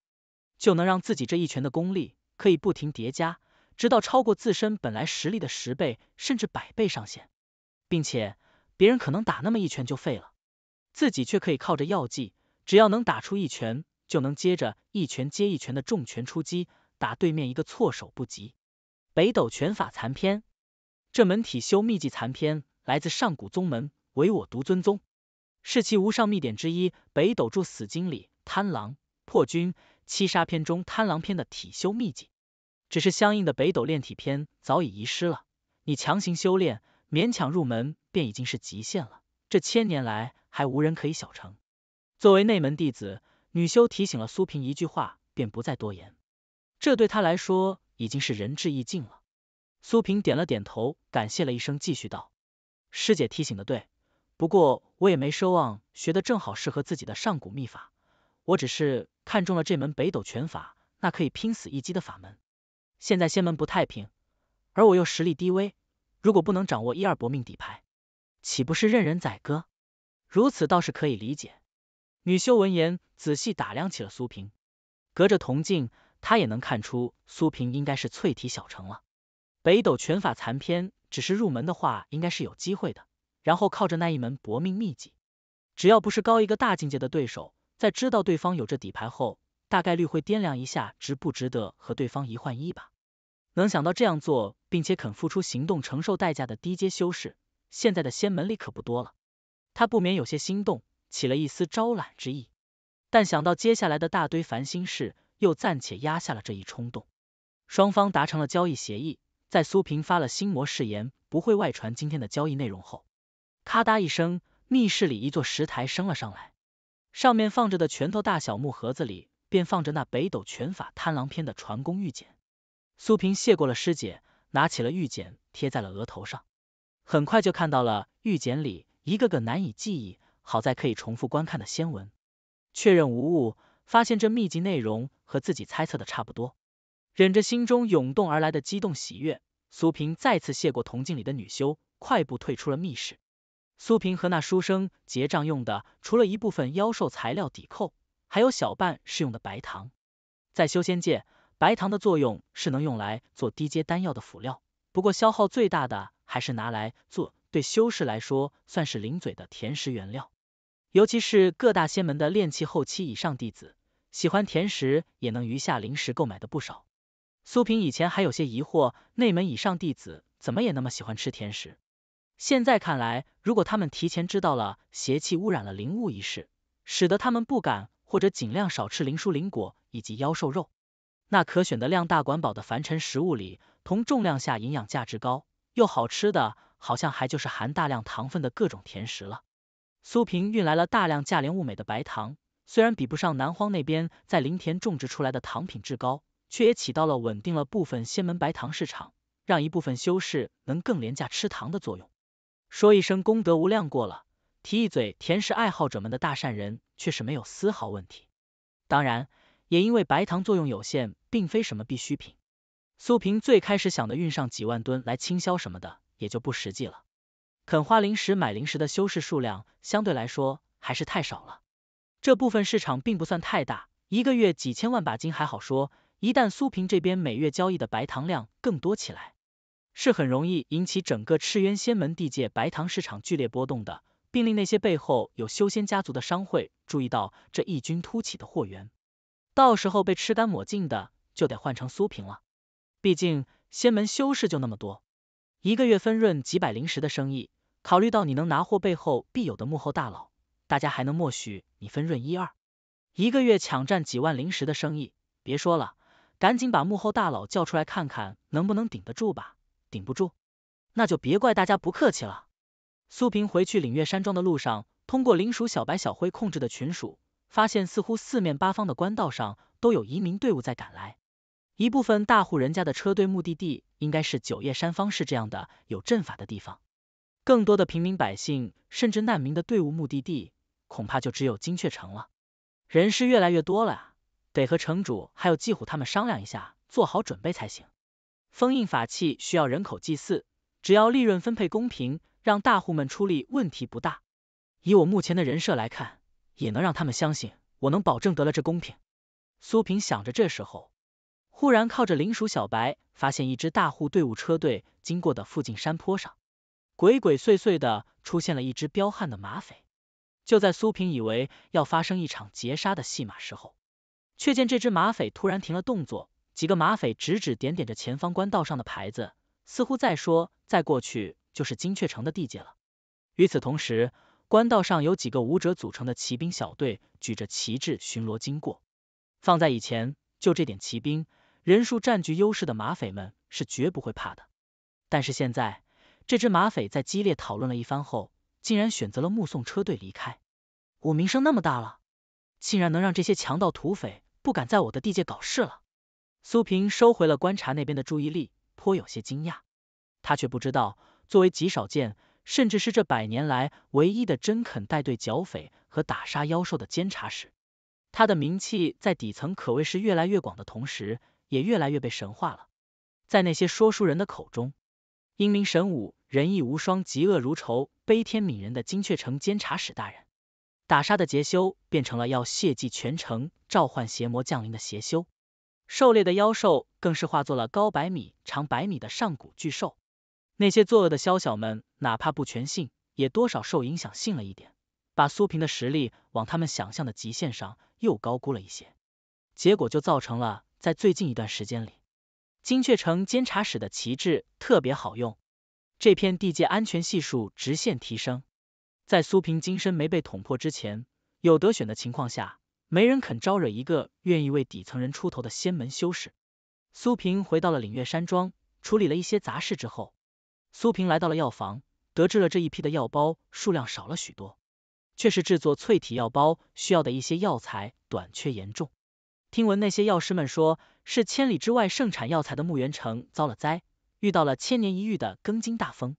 就能让自己这一拳的功力可以不停叠加。直到超过自身本来实力的十倍甚至百倍上限，并且别人可能打那么一拳就废了，自己却可以靠着药剂，只要能打出一拳，就能接着一拳接一拳的重拳出击，打对面一个措手不及。北斗拳法残篇，这门体修秘籍残篇来自上古宗门唯我独尊宗，是其无上秘典之一《北斗柱死经》里贪狼破军七杀篇中贪狼篇的体修秘籍。只是相应的北斗炼体篇早已遗失了，你强行修炼，勉强入门便已经是极限了。这千年来还无人可以小成。作为内门弟子，女修提醒了苏萍一句话，便不再多言。这对她来说已经是仁至义尽了。苏萍点了点头，感谢了一声，继续道：“师姐提醒的对，不过我也没奢望学的正好适合自己的上古秘法，我只是看中了这门北斗拳法，那可以拼死一击的法门。”现在仙门不太平，而我又实力低微，如果不能掌握一二搏命底牌，岂不是任人宰割？如此倒是可以理解。女修闻言，仔细打量起了苏萍，隔着铜镜，她也能看出苏萍应该是淬体小成了。北斗拳法残篇，只是入门的话，应该是有机会的。然后靠着那一门搏命秘籍，只要不是高一个大境界的对手，在知道对方有这底牌后，大概率会掂量一下值不值得和对方一换一吧。能想到这样做并且肯付出行动、承受代价的低阶修士，现在的仙门里可不多了。他不免有些心动，起了一丝招揽之意，但想到接下来的大堆烦心事，又暂且压下了这一冲动。双方达成了交易协议，在苏平发了心魔誓言不会外传今天的交易内容后，咔嗒一声，密室里一座石台升了上来，上面放着的拳头大小木盒子里。便放着那北斗拳法《贪狼篇》的传功玉简。苏萍谢过了师姐，拿起了玉简贴在了额头上，很快就看到了玉简里一个个难以记忆，好在可以重复观看的仙文。确认无误，发现这秘籍内容和自己猜测的差不多。忍着心中涌动而来的激动喜悦，苏萍再次谢过铜镜里的女修，快步退出了密室。苏萍和那书生结账用的，除了一部分妖兽材料抵扣。还有小半是用的白糖，在修仙界，白糖的作用是能用来做低阶丹药的辅料，不过消耗最大的还是拿来做对修士来说算是零嘴的甜食原料。尤其是各大仙门的炼气后期以上弟子，喜欢甜食也能余下零食购买的不少。苏萍以前还有些疑惑，内门以上弟子怎么也那么喜欢吃甜食？现在看来，如果他们提前知道了邪气污染了灵物一事，使得他们不敢。或者尽量少吃灵蔬灵果以及妖兽肉。那可选的量大管饱的凡尘食物里，同重量下营养价值高又好吃的，好像还就是含大量糖分的各种甜食了。苏平运来了大量价廉物美的白糖，虽然比不上南荒那边在林田种植出来的糖品质高，却也起到了稳定了部分仙门白糖市场，让一部分修士能更廉价吃糖的作用。说一声功德无量过了。提一嘴，甜食爱好者们的大善人却是没有丝毫问题。当然，也因为白糖作用有限，并非什么必需品。苏平最开始想的运上几万吨来倾销什么的，也就不实际了。肯花零食买零食的修士数量相对来说还是太少了，这部分市场并不算太大。一个月几千万把斤还好说，一旦苏平这边每月交易的白糖量更多起来，是很容易引起整个赤渊仙门地界白糖市场剧烈波动的。并令那些背后有修仙家族的商会注意到这异军突起的货源，到时候被吃干抹净的就得换成苏平了。毕竟仙门修士就那么多，一个月分润几百灵石的生意，考虑到你能拿货背后必有的幕后大佬，大家还能默许你分润一二。一个月抢占几万灵石的生意，别说了，赶紧把幕后大佬叫出来看看能不能顶得住吧，顶不住，那就别怪大家不客气了。苏平回去领月山庄的路上，通过灵鼠小白小灰控制的群鼠，发现似乎四面八方的官道上都有移民队伍在赶来。一部分大户人家的车队目的地应该是九叶山方氏这样的有阵法的地方，更多的平民百姓甚至难民的队伍目的地恐怕就只有精确城了。人是越来越多了得和城主还有季虎他们商量一下，做好准备才行。封印法器需要人口祭祀，只要利润分配公平。让大户们出力问题不大，以我目前的人设来看，也能让他们相信我能保证得了这公平。苏平想着，这时候忽然靠着灵鼠小白，发现一支大户队伍车队经过的附近山坡上，鬼鬼祟祟的出现了一只彪悍的马匪。就在苏平以为要发生一场劫杀的戏码时候，却见这只马匪突然停了动作，几个马匪指指点点着前方官道上的牌子，似乎在说再过去。就是金雀城的地界了。与此同时，官道上有几个武者组成的骑兵小队，举着旗帜巡逻经过。放在以前，就这点骑兵，人数占据优势的马匪们是绝不会怕的。但是现在，这支马匪在激烈讨论了一番后，竟然选择了目送车队离开。我名声那么大了，竟然能让这些强盗土匪不敢在我的地界搞事了？苏平收回了观察那边的注意力，颇有些惊讶。他却不知道。作为极少见，甚至是这百年来唯一的真肯带队剿匪和打杀妖兽的监察使，他的名气在底层可谓是越来越广的同时，也越来越被神化了。在那些说书人的口中，英明神武、仁义无双、嫉恶如仇、悲天悯人的金雀城监察使大人，打杀的杰修变成了要血祭全城、召唤邪魔降临的邪修，狩猎的妖兽更是化作了高百米、长百米的上古巨兽。那些作恶的宵小们，哪怕不全信，也多少受影响，信了一点，把苏平的实力往他们想象的极限上又高估了一些，结果就造成了在最近一段时间里，金雀城监察使的旗帜特别好用，这片地界安全系数直线提升。在苏平金身没被捅破之前，有得选的情况下，没人肯招惹一个愿意为底层人出头的仙门修士。苏平回到了领月山庄，处理了一些杂事之后。苏萍来到了药房，得知了这一批的药包数量少了许多，却是制作淬体药包需要的一些药材短缺严重。听闻那些药师们说，是千里之外盛产药材的木原城遭了灾，遇到了千年一遇的庚金大风，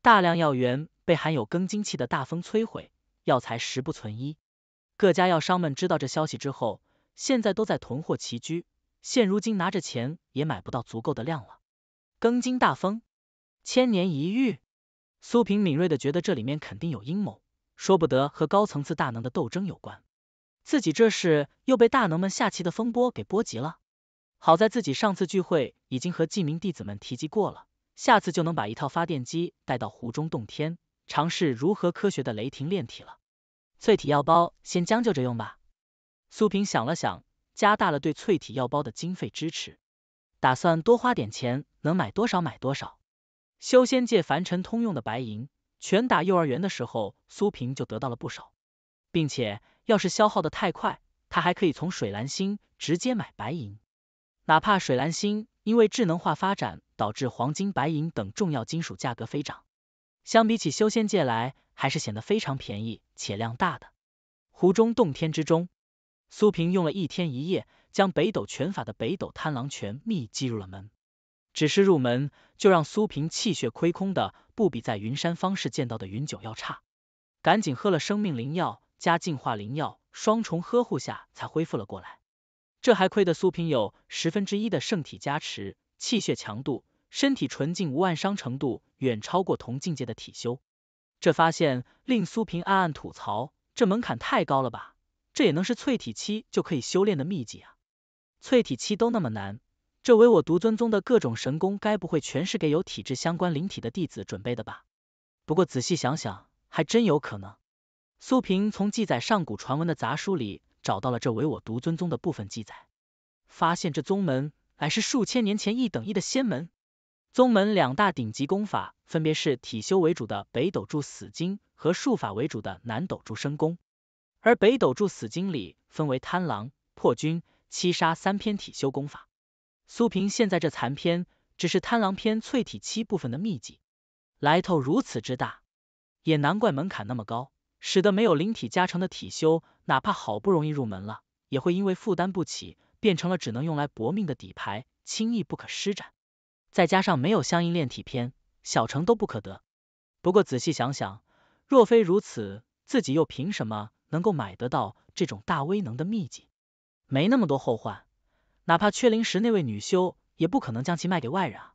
大量药源被含有庚金气的大风摧毁，药材十不存一。各家药商们知道这消息之后，现在都在囤货齐居，现如今拿着钱也买不到足够的量了。庚金大风。千年一遇，苏萍敏锐的觉得这里面肯定有阴谋，说不得和高层次大能的斗争有关。自己这是又被大能们下棋的风波给波及了。好在自己上次聚会已经和记名弟子们提及过了，下次就能把一套发电机带到湖中洞天，尝试如何科学的雷霆炼体了。淬体药包先将就着用吧。苏萍想了想，加大了对淬体药包的经费支持，打算多花点钱，能买多少买多少。修仙界凡尘通用的白银，拳打幼儿园的时候，苏平就得到了不少，并且要是消耗的太快，他还可以从水蓝星直接买白银。哪怕水蓝星因为智能化发展导致黄金、白银等重要金属价格飞涨，相比起修仙界来，还是显得非常便宜且量大的。湖中洞天之中，苏平用了一天一夜，将北斗拳法的北斗贪狼拳秘记入了门。只是入门，就让苏平气血亏空的不比在云山方士见到的云九要差，赶紧喝了生命灵药加净化灵药双重呵护下才恢复了过来。这还亏得苏平有十分之一的圣体加持，气血强度、身体纯净无暗伤程度远超过同境界的体修。这发现令苏平暗暗吐槽：这门槛太高了吧？这也能是淬体期就可以修炼的秘籍啊？淬体期都那么难。这唯我独尊宗的各种神功，该不会全是给有体质相关灵体的弟子准备的吧？不过仔细想想，还真有可能。苏萍从记载上古传闻的杂书里找到了这唯我独尊宗的部分记载，发现这宗门乃是数千年前一等一的仙门。宗门两大顶级功法分别是体修为主的北斗柱死经和术法为主的南斗柱生功，而北斗柱死经里分为贪狼、破军、七杀三篇体修功法。苏平现在这残篇，只是贪狼篇淬体期部分的秘籍，来头如此之大，也难怪门槛那么高，使得没有灵体加成的体修，哪怕好不容易入门了，也会因为负担不起，变成了只能用来搏命的底牌，轻易不可施展。再加上没有相应炼体篇，小成都不可得。不过仔细想想，若非如此，自己又凭什么能够买得到这种大威能的秘籍？没那么多后患。哪怕缺灵石，那位女修也不可能将其卖给外人。啊。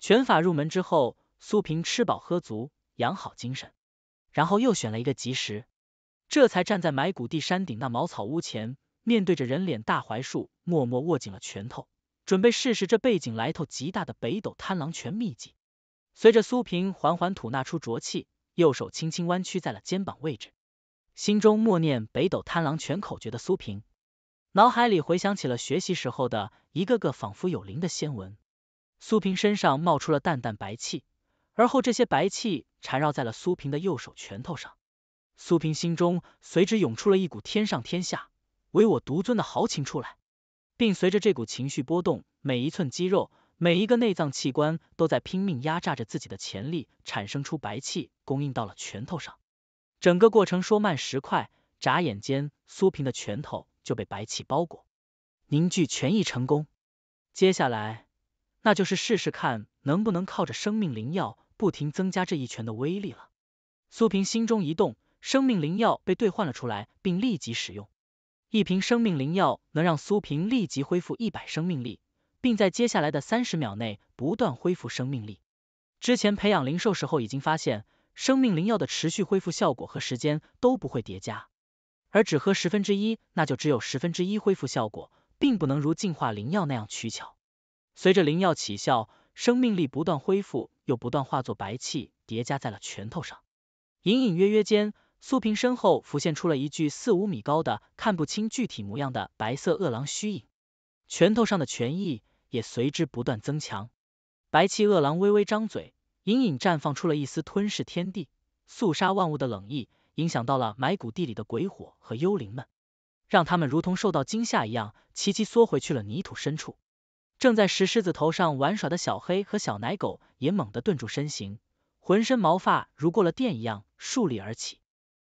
拳法入门之后，苏平吃饱喝足，养好精神，然后又选了一个吉时，这才站在埋骨地山顶那茅草屋前，面对着人脸大槐树，默默握紧了拳头，准备试试这背景来头极大的北斗贪狼拳秘籍。随着苏平缓缓吐纳出浊气，右手轻轻弯曲在了肩膀位置，心中默念北斗贪狼拳口诀的苏平。脑海里回想起了学习时候的一个个仿佛有灵的仙文，苏平身上冒出了淡淡白气，而后这些白气缠绕在了苏平的右手拳头上。苏平心中随之涌出了一股天上天下唯我独尊的豪情出来，并随着这股情绪波动，每一寸肌肉、每一个内脏器官都在拼命压榨着自己的潜力，产生出白气供应到了拳头上。整个过程说慢时快，眨眼间苏平的拳头。就被白气包裹，凝聚全意成功。接下来，那就是试试看能不能靠着生命灵药，不停增加这一拳的威力了。苏平心中一动，生命灵药被兑换了出来，并立即使用。一瓶生命灵药能让苏平立即恢复一百生命力，并在接下来的三十秒内不断恢复生命力。之前培养灵兽时候已经发现，生命灵药的持续恢复效果和时间都不会叠加。而只喝十分之一，那就只有十分之一恢复效果，并不能如净化灵药那样取巧。随着灵药起效，生命力不断恢复，又不断化作白气叠加在了拳头上。隐隐约约间，苏萍身后浮现出了一具四五米高的、看不清具体模样的白色恶狼虚影，拳头上的拳意也随之不断增强。白气恶狼微微张嘴，隐隐绽放出了一丝吞噬天地、肃杀万物的冷意。影响到了埋骨地里的鬼火和幽灵们，让他们如同受到惊吓一样，齐齐缩回去了泥土深处。正在石狮子头上玩耍的小黑和小奶狗也猛地顿住身形，浑身毛发如过了电一样竖立而起。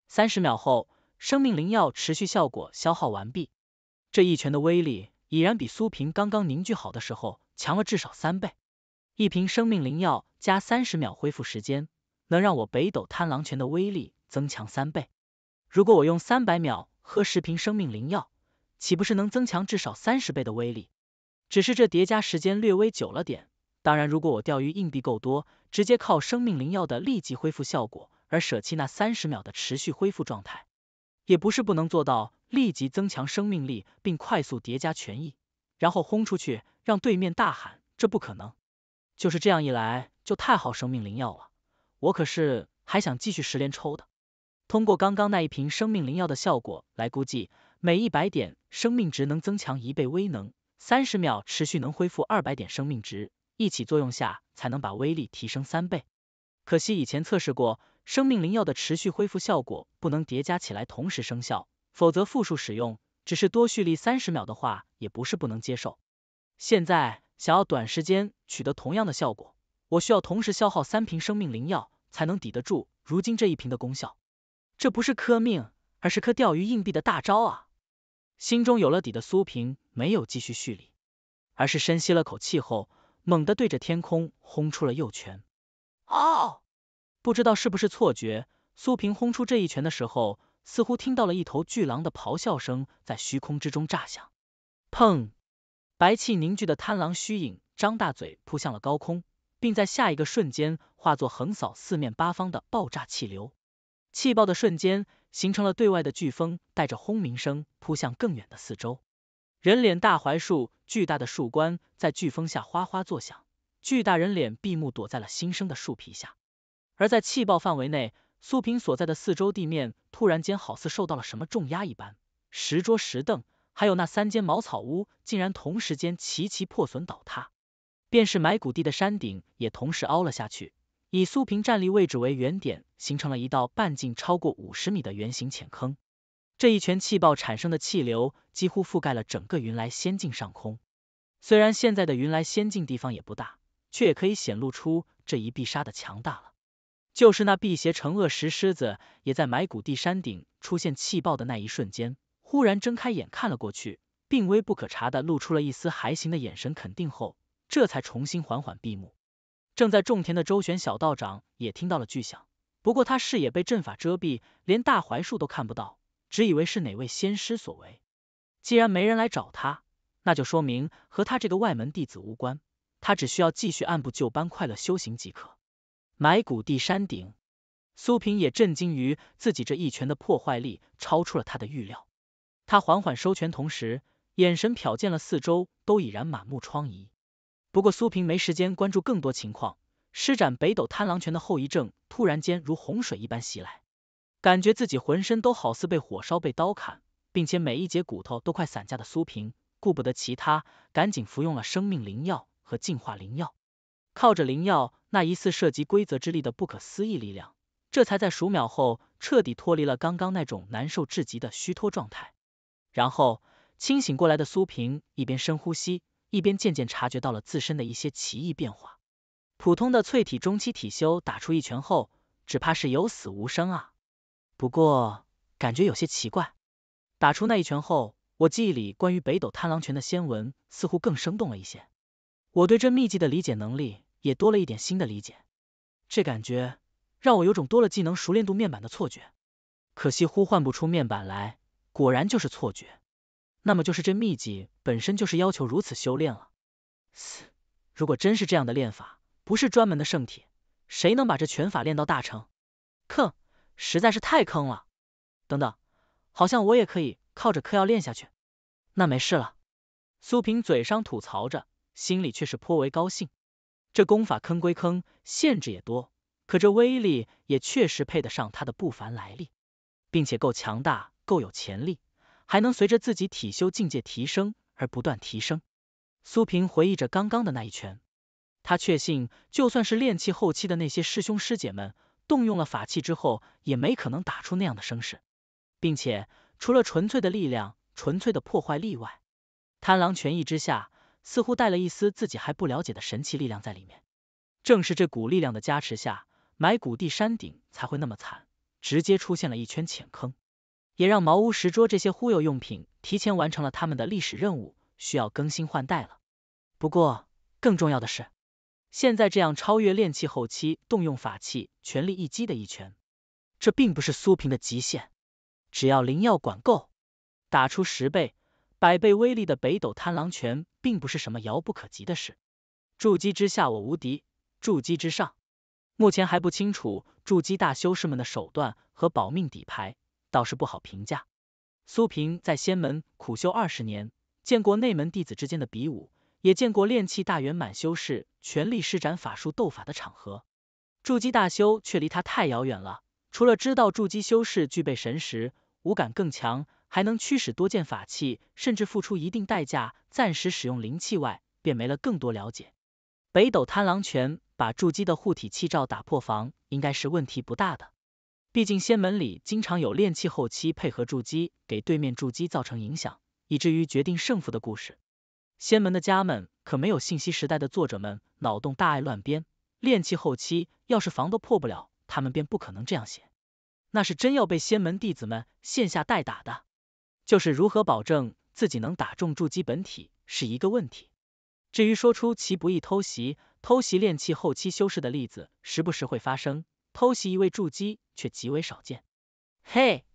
三十秒后，生命灵药持续效果消耗完毕，这一拳的威力已然比苏平刚刚凝聚好的时候强了至少三倍。一瓶生命灵药加三十秒恢复时间，能让我北斗贪狼拳的威力。增强三倍，如果我用三百秒喝十瓶生命灵药，岂不是能增强至少三十倍的威力？只是这叠加时间略微久了点。当然，如果我钓鱼硬币够多，直接靠生命灵药的立即恢复效果，而舍弃那三十秒的持续恢复状态，也不是不能做到立即增强生命力并快速叠加权益，然后轰出去让对面大喊这不可能。就是这样一来就太耗生命灵药了，我可是还想继续十连抽的。通过刚刚那一瓶生命灵药的效果来估计，每一百点生命值能增强一倍威能，三十秒持续能恢复二百点生命值，一起作用下才能把威力提升三倍。可惜以前测试过，生命灵药的持续恢复效果不能叠加起来同时生效，否则复数使用只是多蓄力三十秒的话也不是不能接受。现在想要短时间取得同样的效果，我需要同时消耗三瓶生命灵药才能抵得住如今这一瓶的功效。这不是磕命，而是磕钓鱼硬币的大招啊！心中有了底的苏平没有继续蓄力，而是深吸了口气后，猛地对着天空轰出了右拳。哦，不知道是不是错觉，苏平轰出这一拳的时候，似乎听到了一头巨狼的咆哮声在虚空之中炸响。砰！白气凝聚的贪狼虚影张大嘴扑向了高空，并在下一个瞬间化作横扫四面八方的爆炸气流。气爆的瞬间，形成了对外的飓风，带着轰鸣声扑向更远的四周。人脸大槐树巨大的树冠在飓风下哗哗作响，巨大人脸闭目躲在了新生的树皮下。而在气爆范围内，苏萍所在的四周地面突然间好似受到了什么重压一般，石桌、石凳，还有那三间茅草屋，竟然同时间齐齐破损倒塌。便是埋骨地的山顶，也同时凹了下去。以苏平站立位置为原点，形成了一道半径超过五十米的圆形浅坑。这一拳气爆产生的气流，几乎覆盖了整个云来仙境上空。虽然现在的云来仙境地方也不大，却也可以显露出这一必杀的强大了。就是那辟邪惩恶石狮子，也在埋骨地山顶出现气爆的那一瞬间，忽然睁开眼看了过去，并微不可察的露出了一丝还行的眼神，肯定后，这才重新缓缓闭目。正在种田的周旋小道长也听到了巨响，不过他视野被阵法遮蔽，连大槐树都看不到，只以为是哪位仙师所为。既然没人来找他，那就说明和他这个外门弟子无关，他只需要继续按部就班快乐修行即可。埋骨地山顶，苏萍也震惊于自己这一拳的破坏力超出了他的预料。他缓缓收拳，同时眼神瞟见了四周都已然满目疮痍。不过苏平没时间关注更多情况，施展北斗贪狼拳的后遗症突然间如洪水一般袭来，感觉自己浑身都好似被火烧、被刀砍，并且每一节骨头都快散架的苏平，顾不得其他，赶紧服用了生命灵药和净化灵药，靠着灵药那疑似涉及规则之力的不可思议力量，这才在数秒后彻底脱离了刚刚那种难受至极的虚脱状态。然后清醒过来的苏平一边深呼吸。一边渐渐察觉到了自身的一些奇异变化，普通的淬体中期体修打出一拳后，只怕是有死无生啊。不过感觉有些奇怪，打出那一拳后，我记忆里关于北斗贪狼拳的仙文似乎更生动了一些。我对这秘籍的理解能力也多了一点新的理解，这感觉让我有种多了技能熟练度面板的错觉，可惜呼唤不出面板来，果然就是错觉。那么就是这秘籍。本身就是要求如此修炼了。嘶，如果真是这样的练法，不是专门的圣体，谁能把这拳法练到大成？哼，实在是太坑了。等等，好像我也可以靠着嗑药练下去，那没事了。苏萍嘴上吐槽着，心里却是颇为高兴。这功法坑归坑，限制也多，可这威力也确实配得上他的不凡来历，并且够强大，够有潜力，还能随着自己体修境界提升。而不断提升。苏平回忆着刚刚的那一拳，他确信，就算是练气后期的那些师兄师姐们，动用了法器之后，也没可能打出那样的声势。并且，除了纯粹的力量、纯粹的破坏力外，贪狼权意之下，似乎带了一丝自己还不了解的神奇力量在里面。正是这股力量的加持下，埋骨地山顶才会那么惨，直接出现了一圈浅坑，也让茅屋、石桌这些忽悠用品。提前完成了他们的历史任务，需要更新换代了。不过，更重要的是，现在这样超越炼气后期，动用法器全力一击的一拳，这并不是苏平的极限。只要灵药管够，打出十倍、百倍威力的北斗贪狼拳，并不是什么遥不可及的事。筑基之下我无敌，筑基之上，目前还不清楚筑基大修士们的手段和保命底牌，倒是不好评价。苏平在仙门苦修二十年，见过内门弟子之间的比武，也见过炼气大圆满修士全力施展法术斗法的场合。筑基大修却离他太遥远了，除了知道筑基修士具备神识、五感更强，还能驱使多件法器，甚至付出一定代价暂时使用灵气外，便没了更多了解。北斗贪狼拳把筑基的护体气罩打破防，应该是问题不大的。毕竟仙门里经常有炼气后期配合筑基给对面筑基造成影响，以至于决定胜负的故事。仙门的家们可没有信息时代的作者们脑洞大爱乱编，炼气后期要是防都破不了，他们便不可能这样写。那是真要被仙门弟子们线下代打的。就是如何保证自己能打中筑基本体是一个问题。至于说出其不易偷袭，偷袭炼气后期修士的例子，时不时会发生。偷袭一位筑基，却极为少见。嘿，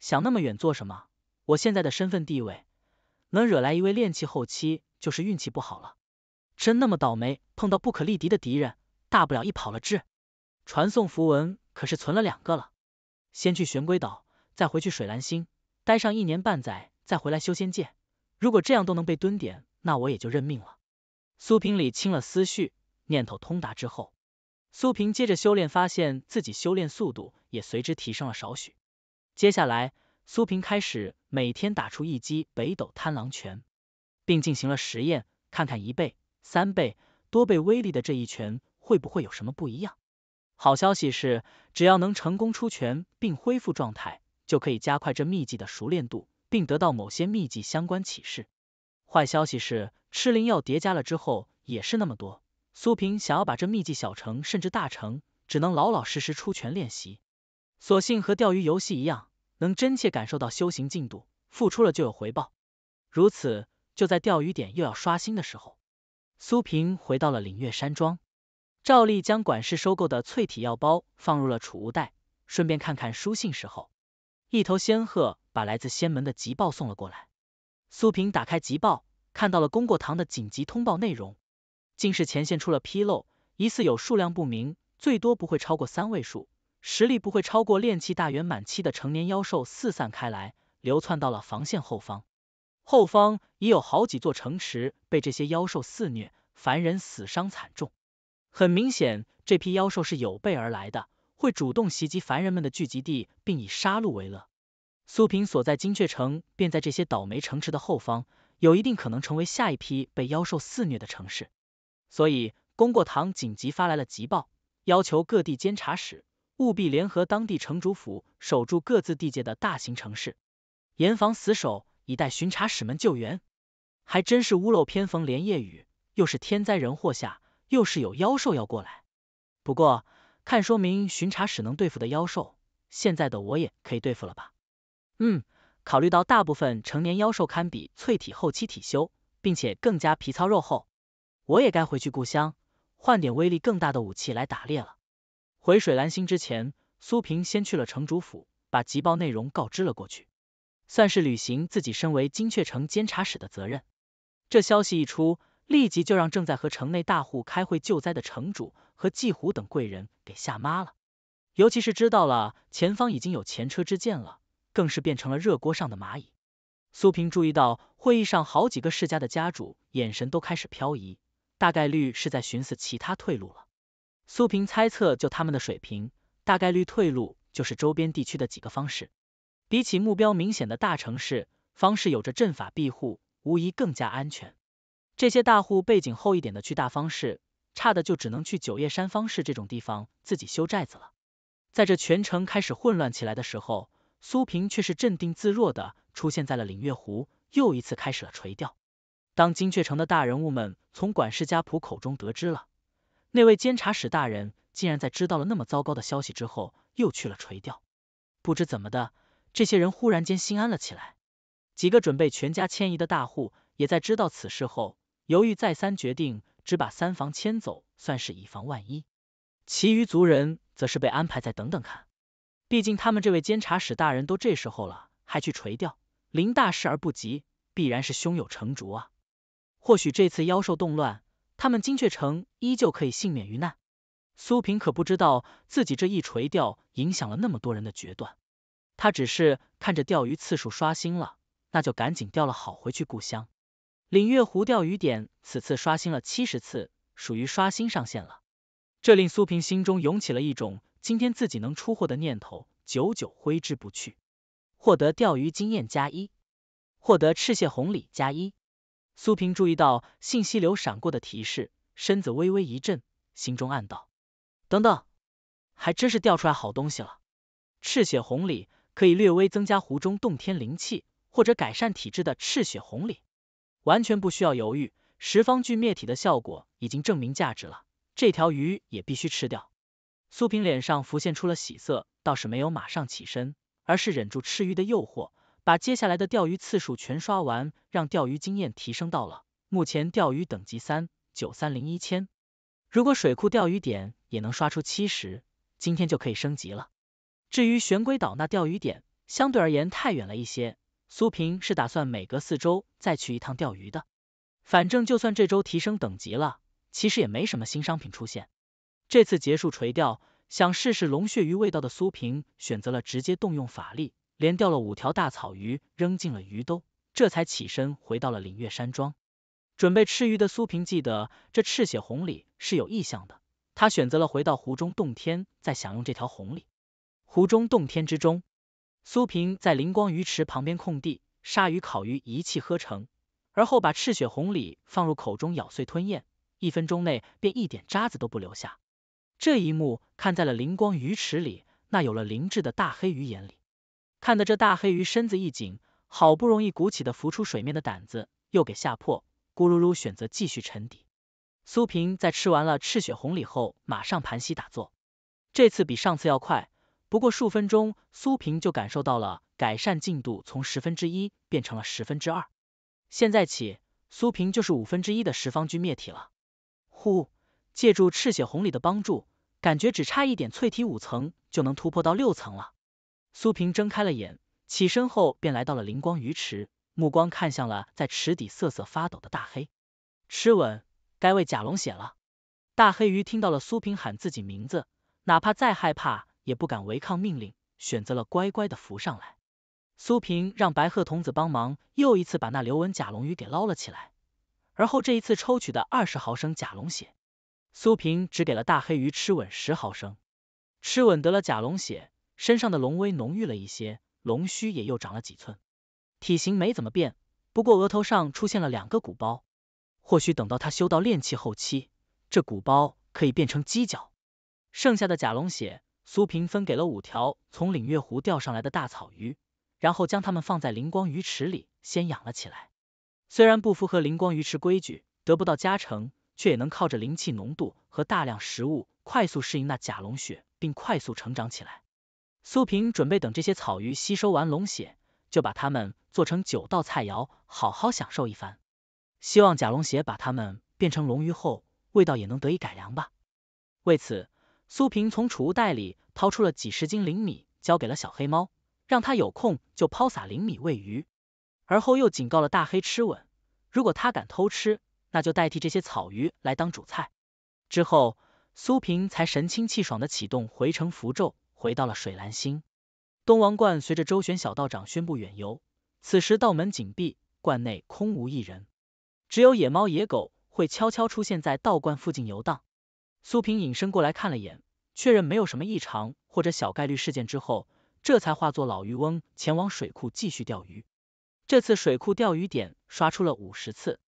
想那么远做什么？我现在的身份地位，能惹来一位练气后期，就是运气不好了。真那么倒霉碰到不可力敌的敌人，大不了一跑了之。传送符文可是存了两个了，先去玄龟岛，再回去水蓝星，待上一年半载再回来修仙界。如果这样都能被蹲点，那我也就认命了。苏平礼清了思绪，念头通达之后。苏平接着修炼，发现自己修炼速度也随之提升了少许。接下来，苏平开始每天打出一击北斗贪狼拳，并进行了实验，看看一倍、三倍、多倍威力的这一拳会不会有什么不一样。好消息是，只要能成功出拳并恢复状态，就可以加快这秘技的熟练度，并得到某些秘技相关启示。坏消息是，吃灵药叠加了之后也是那么多。苏平想要把这秘技小城甚至大城，只能老老实实出拳练习。索性和钓鱼游戏一样，能真切感受到修行进度，付出了就有回报。如此，就在钓鱼点又要刷新的时候，苏平回到了岭月山庄，照例将管事收购的淬体药包放入了储物袋，顺便看看书信时候，一头仙鹤把来自仙门的急报送了过来。苏平打开急报，看到了功过堂的紧急通报内容。竟是前线出了纰漏，疑似有数量不明，最多不会超过三位数，实力不会超过炼气大圆满期的成年妖兽四散开来，流窜到了防线后方。后方已有好几座城池被这些妖兽肆虐，凡人死伤惨重。很明显，这批妖兽是有备而来的，会主动袭击凡人们的聚集地，并以杀戮为乐。苏平所在金雀城便在这些倒霉城池的后方，有一定可能成为下一批被妖兽肆虐的城市。所以，功过堂紧急发来了急报，要求各地监察使务必联合当地城主府守住各自地界的大型城市，严防死守，以待巡查使们救援。还真是屋漏偏逢连夜雨，又是天灾人祸下，又是有妖兽要过来。不过，看说明，巡查使能对付的妖兽，现在的我也可以对付了吧？嗯，考虑到大部分成年妖兽堪比淬体后期体修，并且更加皮糙肉厚。我也该回去故乡，换点威力更大的武器来打猎了。回水蓝星之前，苏平先去了城主府，把急报内容告知了过去，算是履行自己身为金雀城监察使的责任。这消息一出，立即就让正在和城内大户开会救灾的城主和季虎等贵人给吓麻了。尤其是知道了前方已经有前车之鉴了，更是变成了热锅上的蚂蚁。苏平注意到会议上好几个世家的家主眼神都开始飘移。大概率是在寻思其他退路了。苏平猜测，就他们的水平，大概率退路就是周边地区的几个方式。比起目标明显的大城市，方式有着阵法庇护，无疑更加安全。这些大户背景厚一点的去大方式，差的就只能去九叶山方式这种地方自己修寨子了。在这全城开始混乱起来的时候，苏平却是镇定自若的出现在了岭月湖，又一次开始了垂钓。当金雀城的大人物们从管事家仆口中得知了那位监察使大人竟然在知道了那么糟糕的消息之后又去了垂钓，不知怎么的，这些人忽然间心安了起来。几个准备全家迁移的大户也在知道此事后犹豫再三，决定只把三房迁走，算是以防万一。其余族人则是被安排再等等看，毕竟他们这位监察使大人都这时候了还去垂钓，临大事而不急，必然是胸有成竹啊。或许这次妖兽动乱，他们金雀城依旧可以幸免于难。苏平可不知道自己这一垂钓影响了那么多人的决断，他只是看着钓鱼次数刷新了，那就赶紧钓了，好回去故乡。领月湖钓鱼点此次刷新了七十次，属于刷新上限了。这令苏平心中涌起了一种今天自己能出货的念头，久久挥之不去。获得钓鱼经验加一，获得赤血红鲤加一。苏萍注意到信息流闪过的提示，身子微微一震，心中暗道：等等，还真是掉出来好东西了。赤血红鲤可以略微增加湖中洞天灵气，或者改善体质的赤血红鲤，完全不需要犹豫。十方俱灭体的效果已经证明价值了，这条鱼也必须吃掉。苏萍脸上浮现出了喜色，倒是没有马上起身，而是忍住吃鱼的诱惑。把接下来的钓鱼次数全刷完，让钓鱼经验提升到了目前钓鱼等级三九三零一千。如果水库钓鱼点也能刷出七十，今天就可以升级了。至于玄龟岛那钓鱼点，相对而言太远了一些。苏平是打算每隔四周再去一趟钓鱼的。反正就算这周提升等级了，其实也没什么新商品出现。这次结束垂钓，想试试龙血鱼味道的苏平选择了直接动用法力。连钓了五条大草鱼，扔进了鱼兜，这才起身回到了岭月山庄，准备吃鱼的苏萍记得这赤血红鲤是有异象的，他选择了回到湖中洞天再享用这条红鲤。湖中洞天之中，苏萍在灵光鱼池旁边空地杀鱼烤鱼一气呵成，而后把赤血红鲤放入口中咬碎吞咽，一分钟内便一点渣子都不留下。这一幕看在了灵光鱼池里那有了灵智的大黑鱼眼里。看得这大黑鱼身子一紧，好不容易鼓起的浮出水面的胆子又给吓破，咕噜噜选择继续沉底。苏平在吃完了赤血红鲤后，马上盘膝打坐，这次比上次要快，不过数分钟，苏平就感受到了改善进度从十分之一变成了十分之二，现在起苏平就是五分之一的十方君灭体了。呼，借助赤血红鲤的帮助，感觉只差一点淬体五层就能突破到六层了。苏平睁开了眼，起身后便来到了灵光鱼池，目光看向了在池底瑟瑟发抖的大黑。吃吻，该喂甲龙血了。大黑鱼听到了苏平喊自己名字，哪怕再害怕也不敢违抗命令，选择了乖乖的浮上来。苏平让白鹤童子帮忙，又一次把那流纹甲龙鱼给捞了起来。而后这一次抽取的二十毫升甲龙血，苏平只给了大黑鱼吃吻十毫升。吃吻得了甲龙血。身上的龙威浓郁了一些，龙须也又长了几寸，体型没怎么变，不过额头上出现了两个鼓包。或许等到他修到炼气后期，这鼓包可以变成犄角。剩下的甲龙血，苏萍分给了五条从领月湖钓上来的大草鱼，然后将它们放在灵光鱼池里先养了起来。虽然不符合灵光鱼池规矩，得不到加成，却也能靠着灵气浓度和大量食物快速适应那甲龙血，并快速成长起来。苏平准备等这些草鱼吸收完龙血，就把它们做成九道菜肴，好好享受一番。希望假龙血把它们变成龙鱼后，味道也能得以改良吧。为此，苏平从储物袋里掏出了几十斤灵米，交给了小黑猫，让它有空就抛撒灵米喂鱼。而后又警告了大黑吃稳，如果他敢偷吃，那就代替这些草鱼来当主菜。之后，苏平才神清气爽地启动回城符咒。回到了水蓝星东王观，随着周旋小道长宣布远游，此时道门紧闭，观内空无一人，只有野猫野狗会悄悄出现在道观附近游荡。苏平隐身过来看了眼，确认没有什么异常或者小概率事件之后，这才化作老渔翁前往水库继续钓鱼。这次水库钓鱼点刷出了五十次，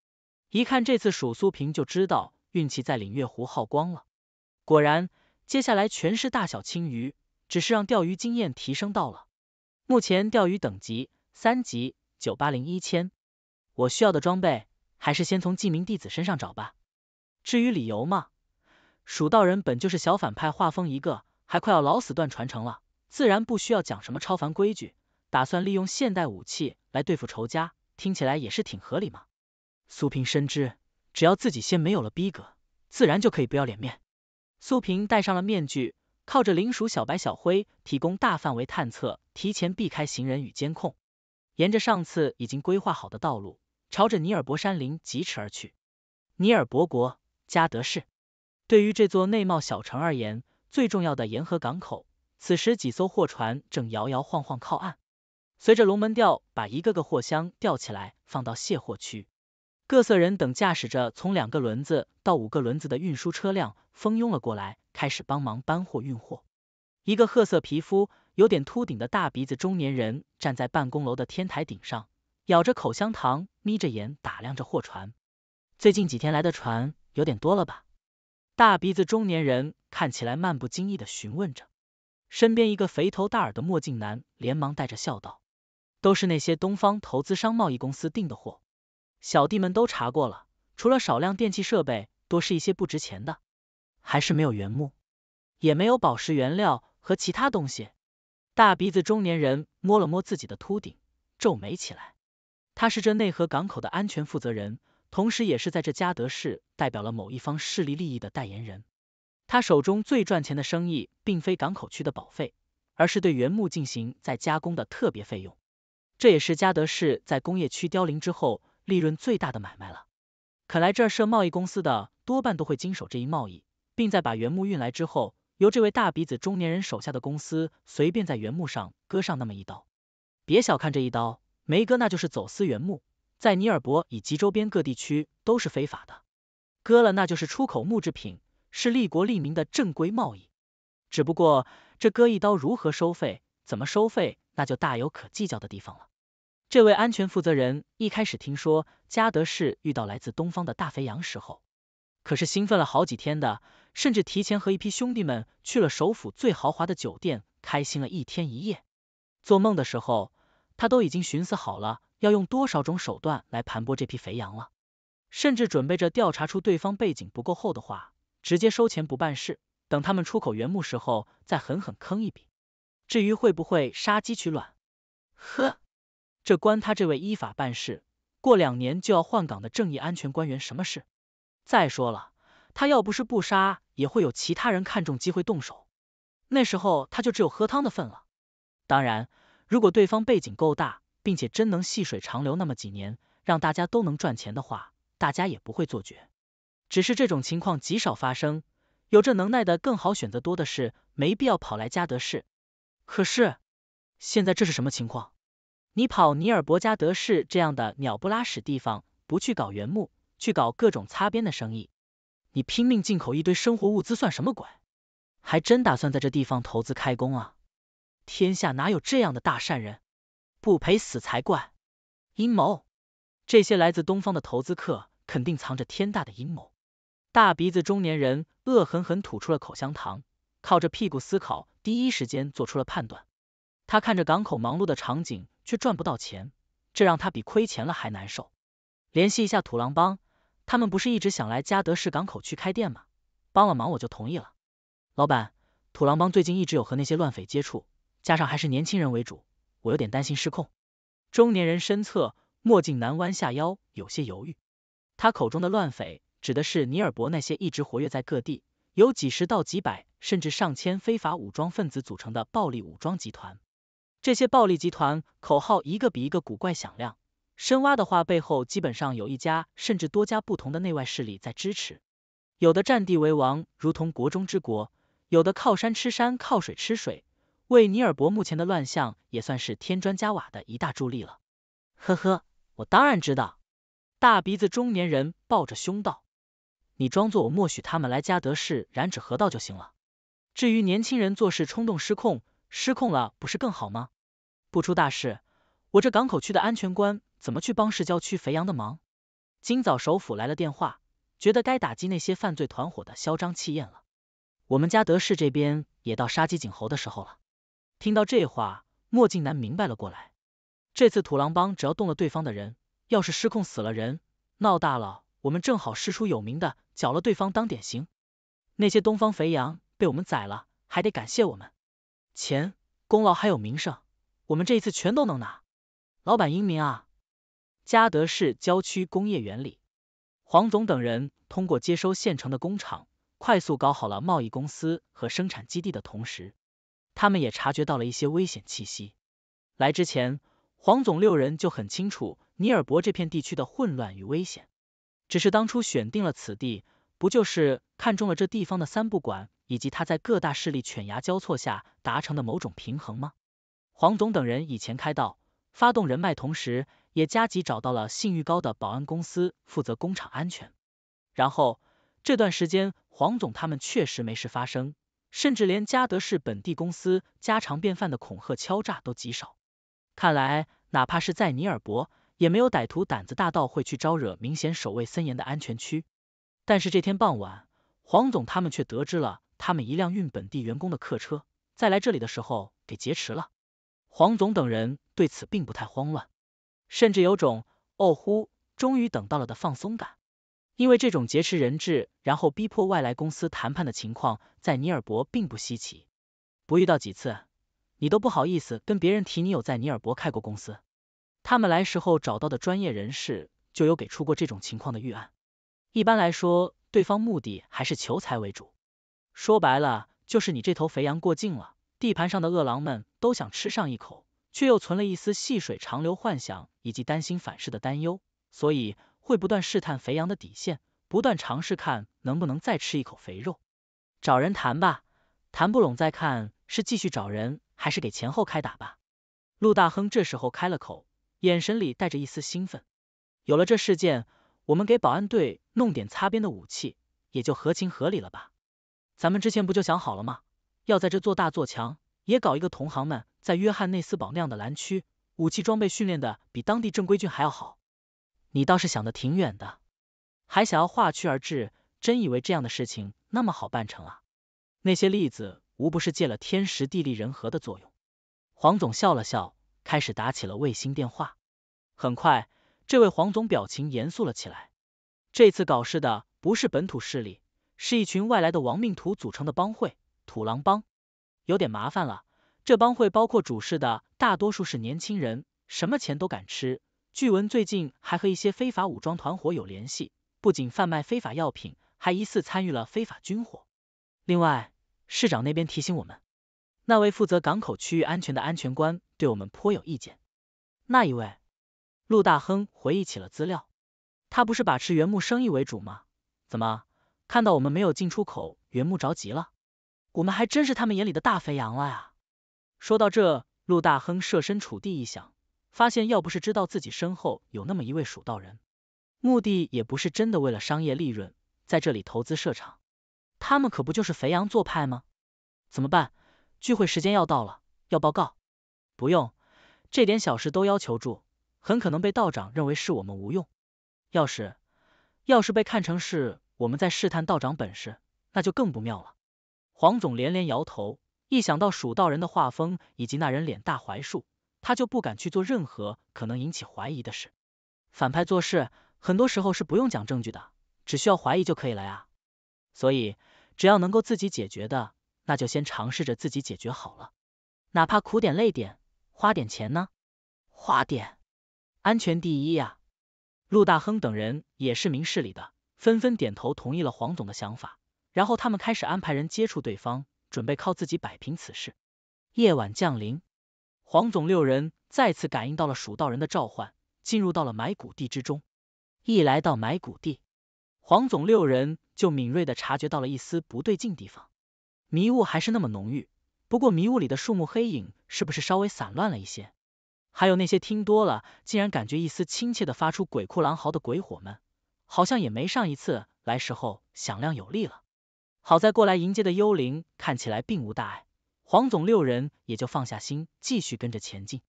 一看这次数苏平就知道运气在领月湖耗光了。果然，接下来全是大小青鱼。只是让钓鱼经验提升到了，目前钓鱼等级三级九八零一千。我需要的装备还是先从记名弟子身上找吧。至于理由嘛，蜀道人本就是小反派画风一个，还快要老死断传承了，自然不需要讲什么超凡规矩。打算利用现代武器来对付仇家，听起来也是挺合理嘛。苏平深知，只要自己先没有了逼格，自然就可以不要脸面。苏平戴上了面具。靠着灵鼠小白、小灰提供大范围探测，提前避开行人与监控，沿着上次已经规划好的道路，朝着尼尔伯山林疾驰而去。尼尔伯国加德市，对于这座内贸小城而言，最重要的沿河港口，此时几艘货船正摇摇晃晃靠岸，随着龙门吊把一个个货箱吊起来放到卸货区，各色人等驾驶着从两个轮子到五个轮子的运输车辆蜂拥了过来。开始帮忙搬货运货。一个褐色皮肤、有点秃顶的大鼻子中年人站在办公楼的天台顶上，咬着口香糖，眯着眼打量着货船。最近几天来的船有点多了吧？大鼻子中年人看起来漫不经意的询问着。身边一个肥头大耳的墨镜男连忙带着笑道：“都是那些东方投资商贸易公司订的货，小弟们都查过了，除了少量电器设备，多是一些不值钱的。”还是没有原木，也没有宝石原料和其他东西。大鼻子中年人摸了摸自己的秃顶，皱眉起来。他是这内河港口的安全负责人，同时也是在这加德士代表了某一方势力利益的代言人。他手中最赚钱的生意，并非港口区的保费，而是对原木进行再加工的特别费用。这也是加德士在工业区凋零之后利润最大的买卖了。可来这儿设贸易公司的，多半都会经手这一贸易。并在把原木运来之后，由这位大鼻子中年人手下的公司随便在原木上割上那么一刀。别小看这一刀，没割那就是走私原木，在尼尔伯以及周边各地区都是非法的。割了那就是出口木制品，是利国利民的正规贸易。只不过这割一刀如何收费，怎么收费，那就大有可计较的地方了。这位安全负责人一开始听说加德士遇到来自东方的大肥羊时候，可是兴奋了好几天的，甚至提前和一批兄弟们去了首府最豪华的酒店，开心了一天一夜。做梦的时候，他都已经寻思好了要用多少种手段来盘剥这批肥羊了，甚至准备着调查出对方背景不够厚的话，直接收钱不办事，等他们出口原木时候再狠狠坑一笔。至于会不会杀鸡取卵，呵，这关他这位依法办事、过两年就要换岗的正义安全官员什么事？再说了，他要不是不杀，也会有其他人看中机会动手，那时候他就只有喝汤的份了。当然，如果对方背景够大，并且真能细水长流那么几年，让大家都能赚钱的话，大家也不会做绝。只是这种情况极少发生，有这能耐的更好选择多的是，没必要跑来加德士。可是现在这是什么情况？你跑尼尔伯加德市这样的鸟不拉屎地方，不去搞原木？去搞各种擦边的生意，你拼命进口一堆生活物资算什么鬼？还真打算在这地方投资开工啊？天下哪有这样的大善人？不赔死才怪！阴谋！这些来自东方的投资客肯定藏着天大的阴谋。大鼻子中年人恶狠狠吐出了口香糖，靠着屁股思考，第一时间做出了判断。他看着港口忙碌的场景，却赚不到钱，这让他比亏钱了还难受。联系一下土狼帮。他们不是一直想来嘉德市港口区开店吗？帮了忙我就同意了。老板，土狼帮最近一直有和那些乱匪接触，加上还是年轻人为主，我有点担心失控。中年人身侧，墨镜男弯下腰，有些犹豫。他口中的乱匪指的是尼尔伯那些一直活跃在各地，由几十到几百，甚至上千非法武装分子组成的暴力武装集团。这些暴力集团口号一个比一个古怪响亮。深挖的话，背后基本上有一家甚至多家不同的内外势力在支持。有的占地为王，如同国中之国；有的靠山吃山，靠水吃水。为尼尔伯目前的乱象也算是添砖加瓦的一大助力了。呵呵，我当然知道。大鼻子中年人抱着胸道：“你装作我默许他们来嘉德市染指河道就行了。至于年轻人做事冲动失控，失控了不是更好吗？不出大事，我这港口区的安全观。”怎么去帮市郊区肥羊的忙？今早首府来了电话，觉得该打击那些犯罪团伙的嚣张气焰了。我们家德氏这边也到杀鸡儆猴的时候了。听到这话，墨镜男明白了过来。这次土狼帮只要动了对方的人，要是失控死了人，闹大了，我们正好师出有名的，缴了对方当典型。那些东方肥羊被我们宰了，还得感谢我们，钱、功劳还有名声，我们这一次全都能拿。老板英明啊！嘉德市郊区工业园里，黄总等人通过接收现成的工厂，快速搞好了贸易公司和生产基地的同时，他们也察觉到了一些危险气息。来之前，黄总六人就很清楚尼尔伯这片地区的混乱与危险，只是当初选定了此地，不就是看中了这地方的三不管，以及他在各大势力犬牙交错下达成的某种平衡吗？黄总等人以前开道，发动人脉，同时。也加急找到了信誉高的保安公司负责工厂安全。然后这段时间，黄总他们确实没事发生，甚至连加德市本地公司家常便饭的恐吓敲诈都极少。看来，哪怕是在尼尔伯，也没有歹徒胆子大到会去招惹明显守卫森严的安全区。但是这天傍晚，黄总他们却得知了，他们一辆运本地员工的客车在来这里的时候给劫持了。黄总等人对此并不太慌乱。甚至有种哦呼，终于等到了的放松感，因为这种劫持人质然后逼迫外来公司谈判的情况在尼尔伯并不稀奇，不遇到几次，你都不好意思跟别人提你有在尼尔伯开过公司。他们来时候找到的专业人士就有给出过这种情况的预案，一般来说，对方目的还是求财为主，说白了就是你这头肥羊过境了，地盘上的饿狼们都想吃上一口。却又存了一丝细水长流幻想，以及担心反噬的担忧，所以会不断试探肥羊的底线，不断尝试看能不能再吃一口肥肉。找人谈吧，谈不拢再看是继续找人，还是给前后开打吧。陆大亨这时候开了口，眼神里带着一丝兴奋。有了这事件，我们给保安队弄点擦边的武器，也就合情合理了吧？咱们之前不就想好了吗？要在这做大做强，也搞一个同行们。在约翰内斯堡那样的蓝区，武器装备训练的比当地正规军还要好。你倒是想的挺远的，还想要划区而治，真以为这样的事情那么好办成啊？那些例子无不是借了天时地利人和的作用。黄总笑了笑，开始打起了卫星电话。很快，这位黄总表情严肃了起来。这次搞事的不是本土势力，是一群外来的亡命徒组成的帮会——土狼帮，有点麻烦了。这帮会包括主事的，大多数是年轻人，什么钱都敢吃。据闻最近还和一些非法武装团伙有联系，不仅贩卖非法药品，还疑似参与了非法军火。另外，市长那边提醒我们，那位负责港口区域安全的安全官对我们颇有意见。那一位，陆大亨回忆起了资料，他不是把持原木生意为主吗？怎么看到我们没有进出口原木着急了？我们还真是他们眼里的大肥羊了呀！说到这，陆大亨设身处地一想，发现要不是知道自己身后有那么一位蜀道人，目的也不是真的为了商业利润在这里投资设厂，他们可不就是肥羊做派吗？怎么办？聚会时间要到了，要报告。不用，这点小事都要求助，很可能被道长认为是我们无用。要是要是被看成是我们在试探道长本事，那就更不妙了。黄总连连摇头。一想到蜀道人的画风以及那人脸大槐树，他就不敢去做任何可能引起怀疑的事。反派做事，很多时候是不用讲证据的，只需要怀疑就可以了呀。所以，只要能够自己解决的，那就先尝试着自己解决好了，哪怕苦点、累点、花点钱呢，花点，安全第一呀。陆大亨等人也是明事理的，纷纷点头同意了黄总的想法，然后他们开始安排人接触对方。准备靠自己摆平此事。夜晚降临，黄总六人再次感应到了蜀道人的召唤，进入到了埋骨地之中。一来到埋骨地，黄总六人就敏锐的察觉到了一丝不对劲地方。迷雾还是那么浓郁，不过迷雾里的树木黑影是不是稍微散乱了一些？还有那些听多了竟然感觉一丝亲切的发出鬼哭狼嚎的鬼火们，好像也没上一次来时候响亮有力了。好在过来迎接的幽灵看起来并无大碍，黄总六人也就放下心，继续跟着前进。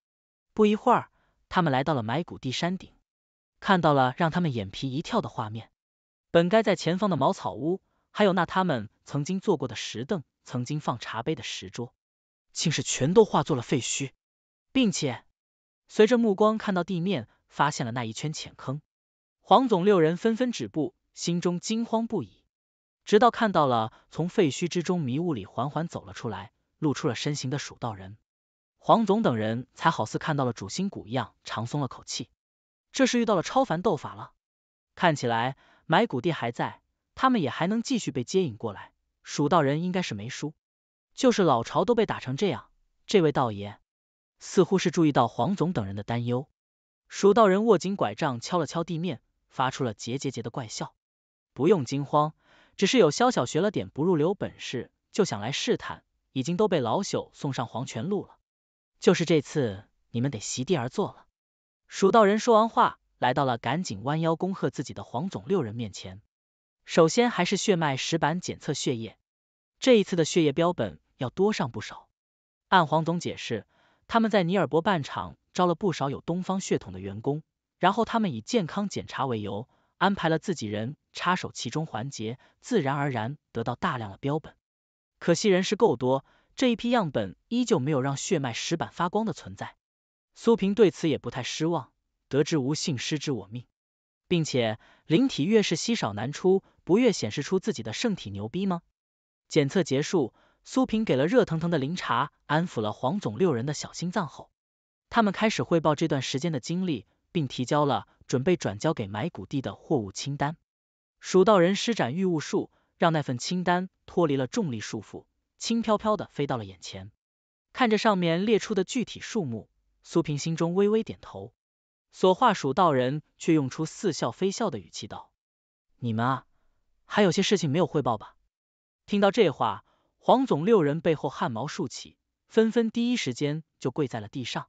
不一会儿，他们来到了埋骨地山顶，看到了让他们眼皮一跳的画面：本该在前方的茅草屋，还有那他们曾经坐过的石凳、曾经放茶杯的石桌，竟是全都化作了废墟，并且随着目光看到地面，发现了那一圈浅坑。黄总六人纷纷止步，心中惊慌不已。直到看到了从废墟之中迷雾里缓缓走了出来，露出了身形的蜀道人，黄总等人才好似看到了主心骨一样，长松了口气。这是遇到了超凡斗法了，看起来埋骨地还在，他们也还能继续被接引过来。蜀道人应该是没输，就是老巢都被打成这样，这位道爷似乎是注意到黄总等人的担忧。蜀道人握紧拐杖，敲了敲地面，发出了桀桀桀的怪笑。不用惊慌。只是有萧小学了点不入流本事，就想来试探，已经都被老朽送上黄泉路了。就是这次，你们得席地而坐了。蜀道人说完话，来到了赶紧弯腰恭贺自己的黄总六人面前。首先还是血脉石板检测血液，这一次的血液标本要多上不少。按黄总解释，他们在尼尔伯办厂招了不少有东方血统的员工，然后他们以健康检查为由，安排了自己人。插手其中环节，自然而然得到大量的标本。可惜人是够多，这一批样本依旧没有让血脉石板发光的存在。苏平对此也不太失望，得知无幸，失之我命。并且灵体越是稀少难出，不越显示出自己的圣体牛逼吗？检测结束，苏平给了热腾腾的灵茶，安抚了黄总六人的小心脏后，他们开始汇报这段时间的经历，并提交了准备转交给埋骨地的货物清单。蜀道人施展御物术，让那份清单脱离了重力束缚，轻飘飘的飞到了眼前。看着上面列出的具体数目，苏平心中微微点头。所画蜀道人却用出似笑非笑的语气道：“你们啊，还有些事情没有汇报吧？”听到这话，黄总六人背后汗毛竖起，纷纷第一时间就跪在了地上。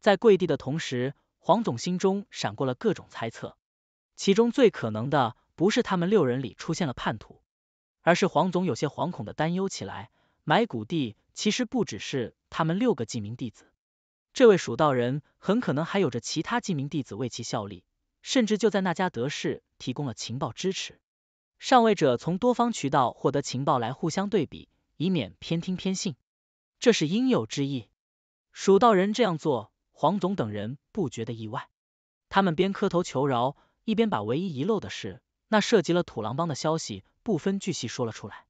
在跪地的同时，黄总心中闪过了各种猜测，其中最可能的。不是他们六人里出现了叛徒，而是黄总有些惶恐的担忧起来。埋骨地其实不只是他们六个记名弟子，这位蜀道人很可能还有着其他记名弟子为其效力，甚至就在那家得势提供了情报支持。上位者从多方渠道获得情报来互相对比，以免偏听偏信，这是应有之意。蜀道人这样做，黄总等人不觉得意外。他们边磕头求饶，一边把唯一遗漏的事。那涉及了土狼帮的消息，不分巨细说了出来。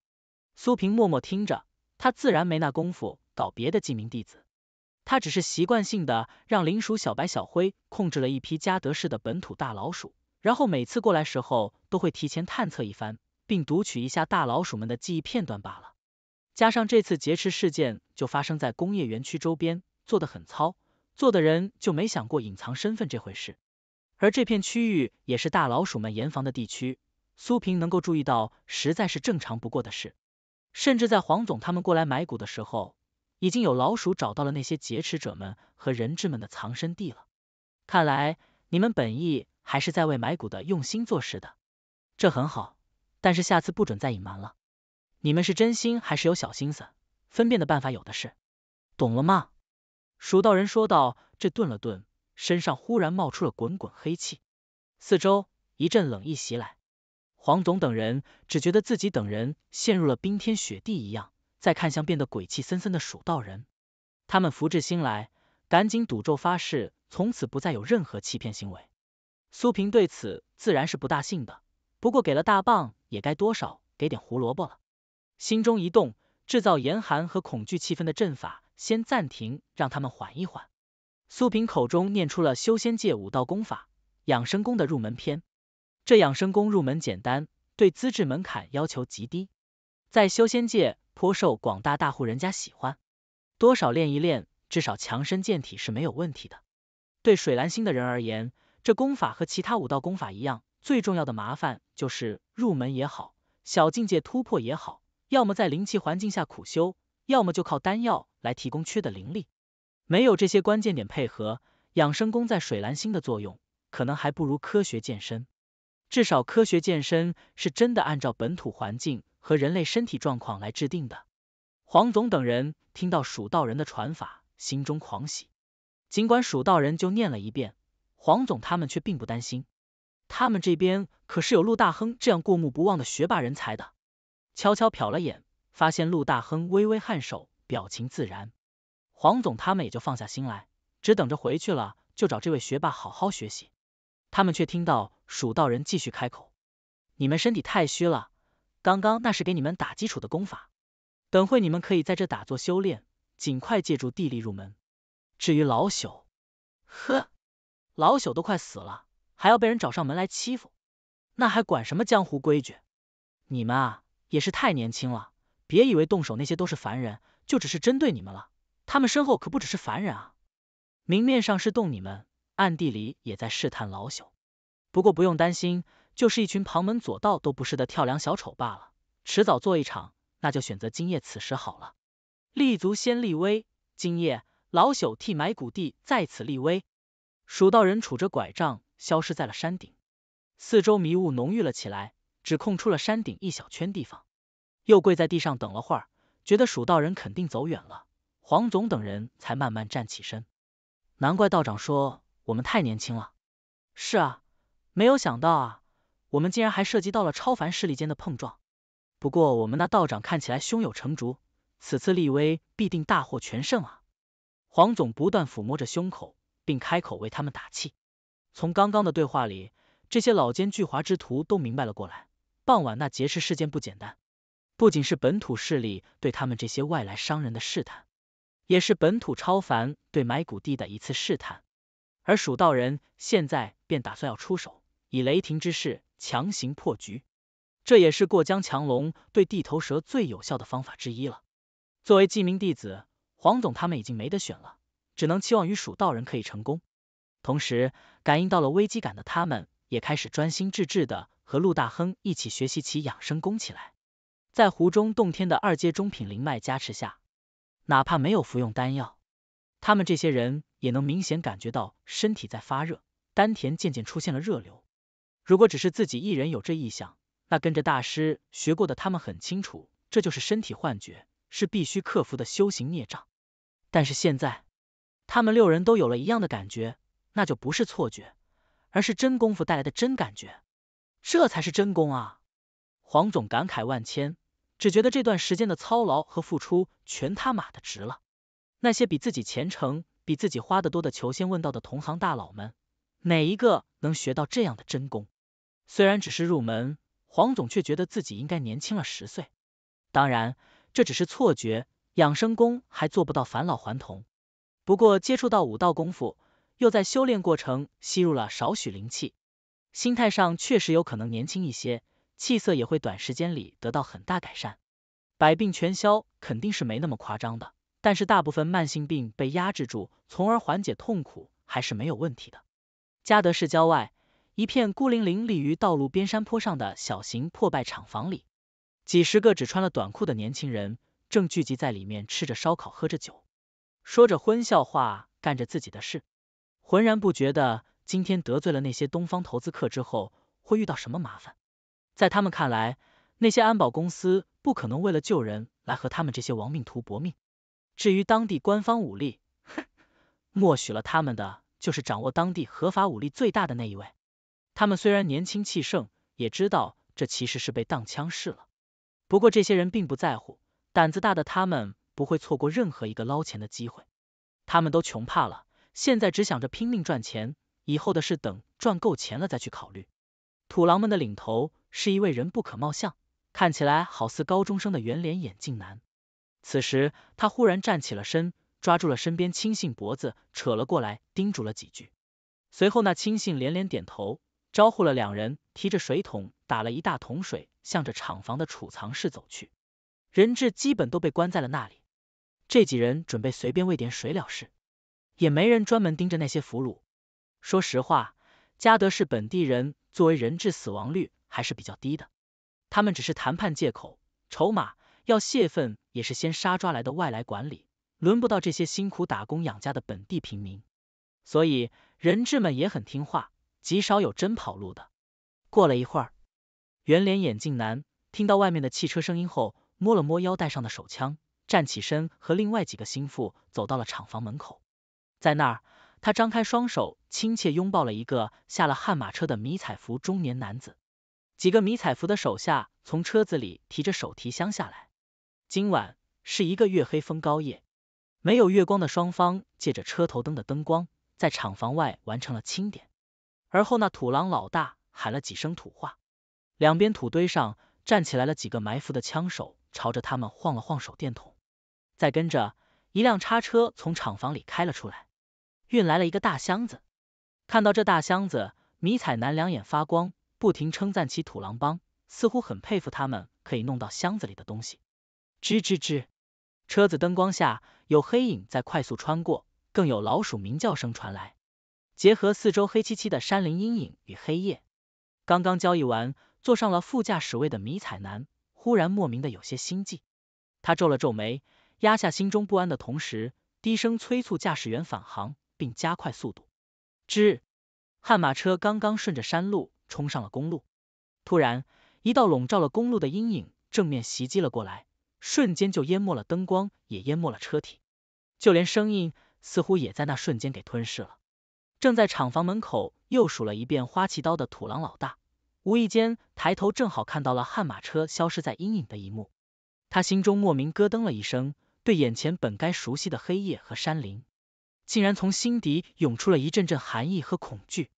苏平默默听着，他自然没那功夫搞别的记名弟子，他只是习惯性的让灵鼠小白、小灰控制了一批嘉德市的本土大老鼠，然后每次过来时候都会提前探测一番，并读取一下大老鼠们的记忆片段罢了。加上这次劫持事件就发生在工业园区周边，做的很糙，做的人就没想过隐藏身份这回事。而这片区域也是大老鼠们严防的地区，苏平能够注意到，实在是正常不过的事。甚至在黄总他们过来买股的时候，已经有老鼠找到了那些劫持者们和人质们的藏身地了。看来你们本意还是在为买股的用心做事的，这很好。但是下次不准再隐瞒了。你们是真心还是有小心思？分辨的办法有的是，懂了吗？蜀道人说道，这顿了顿。身上忽然冒出了滚滚黑气，四周一阵冷意袭来，黄总等人只觉得自己等人陷入了冰天雪地一样。再看向变得鬼气森森的蜀道人，他们福至心来，赶紧赌咒发誓，从此不再有任何欺骗行为。苏平对此自然是不大信的，不过给了大棒也该多少给点胡萝卜了，心中一动，制造严寒和恐惧气氛的阵法先暂停，让他们缓一缓。苏萍口中念出了修仙界五道功法养生功的入门篇。这养生功入门简单，对资质门槛要求极低，在修仙界颇受广大大户人家喜欢。多少练一练，至少强身健体是没有问题的。对水蓝星的人而言，这功法和其他五道功法一样，最重要的麻烦就是入门也好，小境界突破也好，要么在灵气环境下苦修，要么就靠丹药来提供缺的灵力。没有这些关键点配合，养生功在水蓝星的作用，可能还不如科学健身。至少科学健身是真的按照本土环境和人类身体状况来制定的。黄总等人听到蜀道人的传法，心中狂喜。尽管蜀道人就念了一遍，黄总他们却并不担心，他们这边可是有陆大亨这样过目不忘的学霸人才的。悄悄瞟了眼，发现陆大亨微微颔首，表情自然。黄总他们也就放下心来，只等着回去了就找这位学霸好好学习。他们却听到蜀道人继续开口：“你们身体太虚了，刚刚那是给你们打基础的功法，等会你们可以在这打坐修炼，尽快借助地力入门。至于老朽，呵，老朽都快死了，还要被人找上门来欺负，那还管什么江湖规矩？你们啊，也是太年轻了，别以为动手那些都是凡人，就只是针对你们了。”他们身后可不只是凡人啊，明面上是动你们，暗地里也在试探老朽。不过不用担心，就是一群旁门左道都不是的跳梁小丑罢了。迟早做一场，那就选择今夜此时好了。立足先立威，今夜老朽替埋骨地再次立威。蜀道人杵着拐杖消失在了山顶，四周迷雾浓郁了起来，只空出了山顶一小圈地方。又跪在地上等了会儿，觉得蜀道人肯定走远了。黄总等人才慢慢站起身。难怪道长说我们太年轻了。是啊，没有想到啊，我们竟然还涉及到了超凡势力间的碰撞。不过我们那道长看起来胸有成竹，此次立威必定大获全胜啊！黄总不断抚摸着胸口，并开口为他们打气。从刚刚的对话里，这些老奸巨猾之徒都明白了过来：傍晚那劫持事件不简单，不仅是本土势力对他们这些外来商人的试探。也是本土超凡对埋骨地的一次试探，而蜀道人现在便打算要出手，以雷霆之势强行破局，这也是过江强龙对地头蛇最有效的方法之一了。作为记名弟子，黄总他们已经没得选了，只能期望于蜀道人可以成功。同时，感应到了危机感的他们，也开始专心致志的和陆大亨一起学习起养生功起来。在湖中洞天的二阶中品灵脉加持下。哪怕没有服用丹药，他们这些人也能明显感觉到身体在发热，丹田渐渐出现了热流。如果只是自己一人有这意向，那跟着大师学过的他们很清楚，这就是身体幻觉，是必须克服的修行孽障。但是现在，他们六人都有了一样的感觉，那就不是错觉，而是真功夫带来的真感觉。这才是真功！啊！黄总感慨万千。只觉得这段时间的操劳和付出全他妈的值了。那些比自己虔诚、比自己花得多的求仙问道的同行大佬们，哪一个能学到这样的真功？虽然只是入门，黄总却觉得自己应该年轻了十岁。当然，这只是错觉，养生功还做不到返老还童。不过接触到武道功夫，又在修炼过程吸入了少许灵气，心态上确实有可能年轻一些。气色也会短时间里得到很大改善，百病全消肯定是没那么夸张的，但是大部分慢性病被压制住，从而缓解痛苦还是没有问题的。加德市郊外，一片孤零零立于道路边山坡上的小型破败厂房里，几十个只穿了短裤的年轻人正聚集在里面吃着烧烤，喝着酒，说着荤笑话，干着自己的事，浑然不觉得今天得罪了那些东方投资客之后会遇到什么麻烦。在他们看来，那些安保公司不可能为了救人来和他们这些亡命徒搏命。至于当地官方武力，哼，默许了他们的就是掌握当地合法武力最大的那一位。他们虽然年轻气盛，也知道这其实是被当枪使了。不过这些人并不在乎，胆子大的他们不会错过任何一个捞钱的机会。他们都穷怕了，现在只想着拼命赚钱，以后的事等赚够钱了再去考虑。土狼们的领头。是一位人不可貌相，看起来好似高中生的圆脸眼镜男。此时他忽然站起了身，抓住了身边亲信脖子，扯了过来，叮嘱了几句。随后那亲信连连点头，招呼了两人提着水桶打了一大桶水，向着厂房的储藏室走去。人质基本都被关在了那里，这几人准备随便喂点水了事，也没人专门盯着那些俘虏。说实话，嘉德市本地人作为人质死亡率。还是比较低的，他们只是谈判借口，筹码要泄愤也是先杀抓来的外来管理，轮不到这些辛苦打工养家的本地平民，所以人质们也很听话，极少有真跑路的。过了一会儿，圆脸眼镜男听到外面的汽车声音后，摸了摸腰带上的手枪，站起身和另外几个心腹走到了厂房门口，在那儿，他张开双手，亲切拥抱了一个下了悍马车的迷彩服中年男子。几个迷彩服的手下从车子里提着手提箱下来。今晚是一个月黑风高夜，没有月光的双方借着车头灯的灯光，在厂房外完成了清点。而后那土狼老大喊了几声土话，两边土堆上站起来了几个埋伏的枪手，朝着他们晃了晃手电筒。再跟着一辆叉车从厂房里开了出来，运来了一个大箱子。看到这大箱子，迷彩男两眼发光。不停称赞起土狼帮，似乎很佩服他们可以弄到箱子里的东西。吱吱吱，车子灯光下有黑影在快速穿过，更有老鼠鸣叫声传来。结合四周黑漆漆的山林阴影与黑夜，刚刚交易完坐上了副驾驶位的迷彩男忽然莫名的有些心悸。他皱了皱眉，压下心中不安的同时，低声催促驾驶员返航并加快速度。吱，悍马车刚刚顺着山路。冲上了公路，突然，一道笼罩了公路的阴影正面袭击了过来，瞬间就淹没了灯光，也淹没了车体，就连声音似乎也在那瞬间给吞噬了。正在厂房门口又数了一遍花旗刀的土狼老大，无意间抬头正好看到了悍马车消失在阴影的一幕，他心中莫名咯噔了一声，对眼前本该熟悉的黑夜和山林，竟然从心底涌出了一阵阵寒意和恐惧。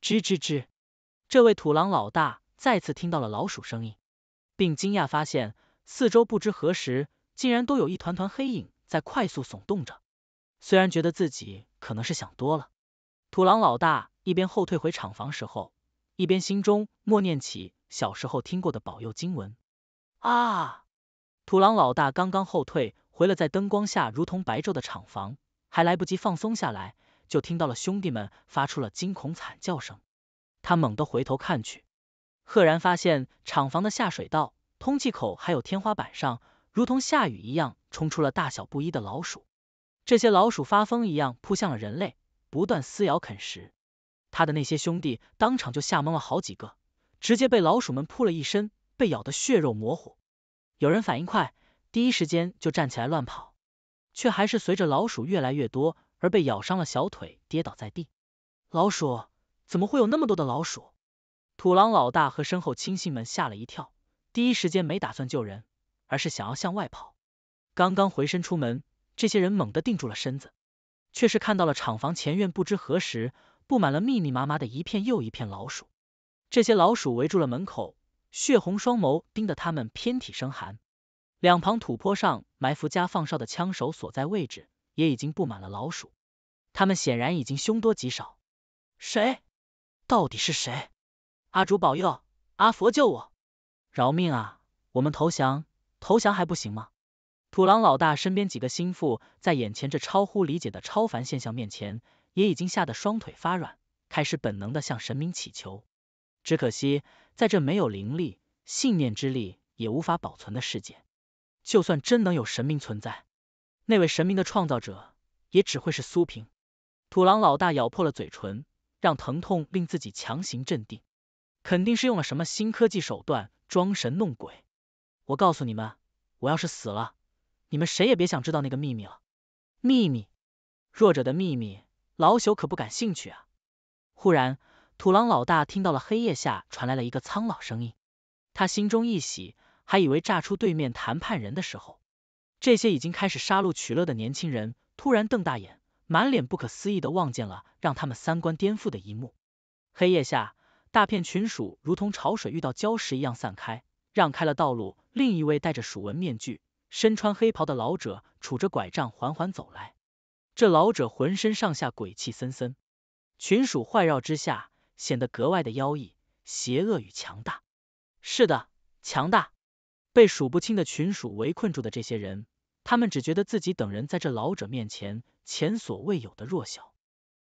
吱吱吱。这位土狼老大再次听到了老鼠声音，并惊讶发现四周不知何时竟然都有一团团黑影在快速耸动着。虽然觉得自己可能是想多了，土狼老大一边后退回厂房时候，一边心中默念起小时候听过的保佑经文。啊！土狼老大刚刚后退回了在灯光下如同白昼的厂房，还来不及放松下来，就听到了兄弟们发出了惊恐惨叫声。他猛地回头看去，赫然发现厂房的下水道、通气口还有天花板上，如同下雨一样冲出了大小不一的老鼠。这些老鼠发疯一样扑向了人类，不断撕咬啃食。他的那些兄弟当场就吓懵了好几个，直接被老鼠们扑了一身，被咬得血肉模糊。有人反应快，第一时间就站起来乱跑，却还是随着老鼠越来越多而被咬伤了小腿，跌倒在地。老鼠。怎么会有那么多的老鼠？土狼老大和身后亲信们吓了一跳，第一时间没打算救人，而是想要向外跑。刚刚回身出门，这些人猛地定住了身子，却是看到了厂房前院不知何时布满了密密麻麻的一片又一片老鼠。这些老鼠围住了门口，血红双眸盯得他们偏体生寒。两旁土坡上埋伏加放哨的枪手所在位置也已经布满了老鼠，他们显然已经凶多吉少。谁？到底是谁？阿主保佑，阿佛救我！饶命啊！我们投降，投降还不行吗？土狼老大身边几个心腹在眼前这超乎理解的超凡现象面前，也已经吓得双腿发软，开始本能的向神明祈求。只可惜，在这没有灵力、信念之力也无法保存的世界，就算真能有神明存在，那位神明的创造者也只会是苏平。土狼老大咬破了嘴唇。让疼痛令自己强行镇定，肯定是用了什么新科技手段装神弄鬼。我告诉你们，我要是死了，你们谁也别想知道那个秘密了。秘密，弱者的秘密，老朽可不感兴趣啊！忽然，土狼老大听到了黑夜下传来了一个苍老声音，他心中一喜，还以为炸出对面谈判人的时候，这些已经开始杀戮取乐的年轻人突然瞪大眼。满脸不可思议的望见了让他们三观颠覆的一幕。黑夜下，大片群鼠如同潮水遇到礁石一样散开，让开了道路。另一位戴着鼠纹面具、身穿黑袍的老者，拄着拐杖缓缓走来。这老者浑身上下鬼气森森，群鼠环绕之下，显得格外的妖异、邪恶与强大。是的，强大。被数不清的群鼠围困住的这些人，他们只觉得自己等人在这老者面前。前所未有的弱小，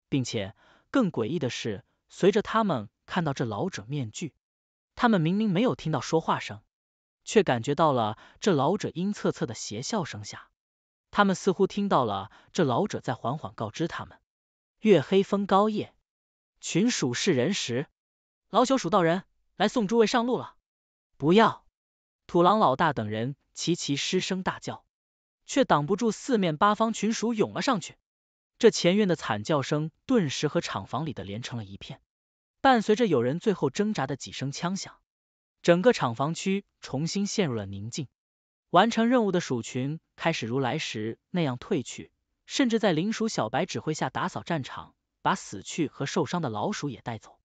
并且更诡异的是，随着他们看到这老者面具，他们明明没有听到说话声，却感觉到了这老者阴恻恻的邪笑声下，他们似乎听到了这老者在缓缓告知他们：“月黑风高夜，群鼠是人时，老朽蜀道人来送诸位上路了。”不要！土狼老大等人齐齐失声大叫。却挡不住四面八方群鼠涌了上去，这前院的惨叫声顿时和厂房里的连成了一片，伴随着有人最后挣扎的几声枪响，整个厂房区重新陷入了宁静。完成任务的鼠群开始如来时那样退去，甚至在灵鼠小白指挥下打扫战场，把死去和受伤的老鼠也带走。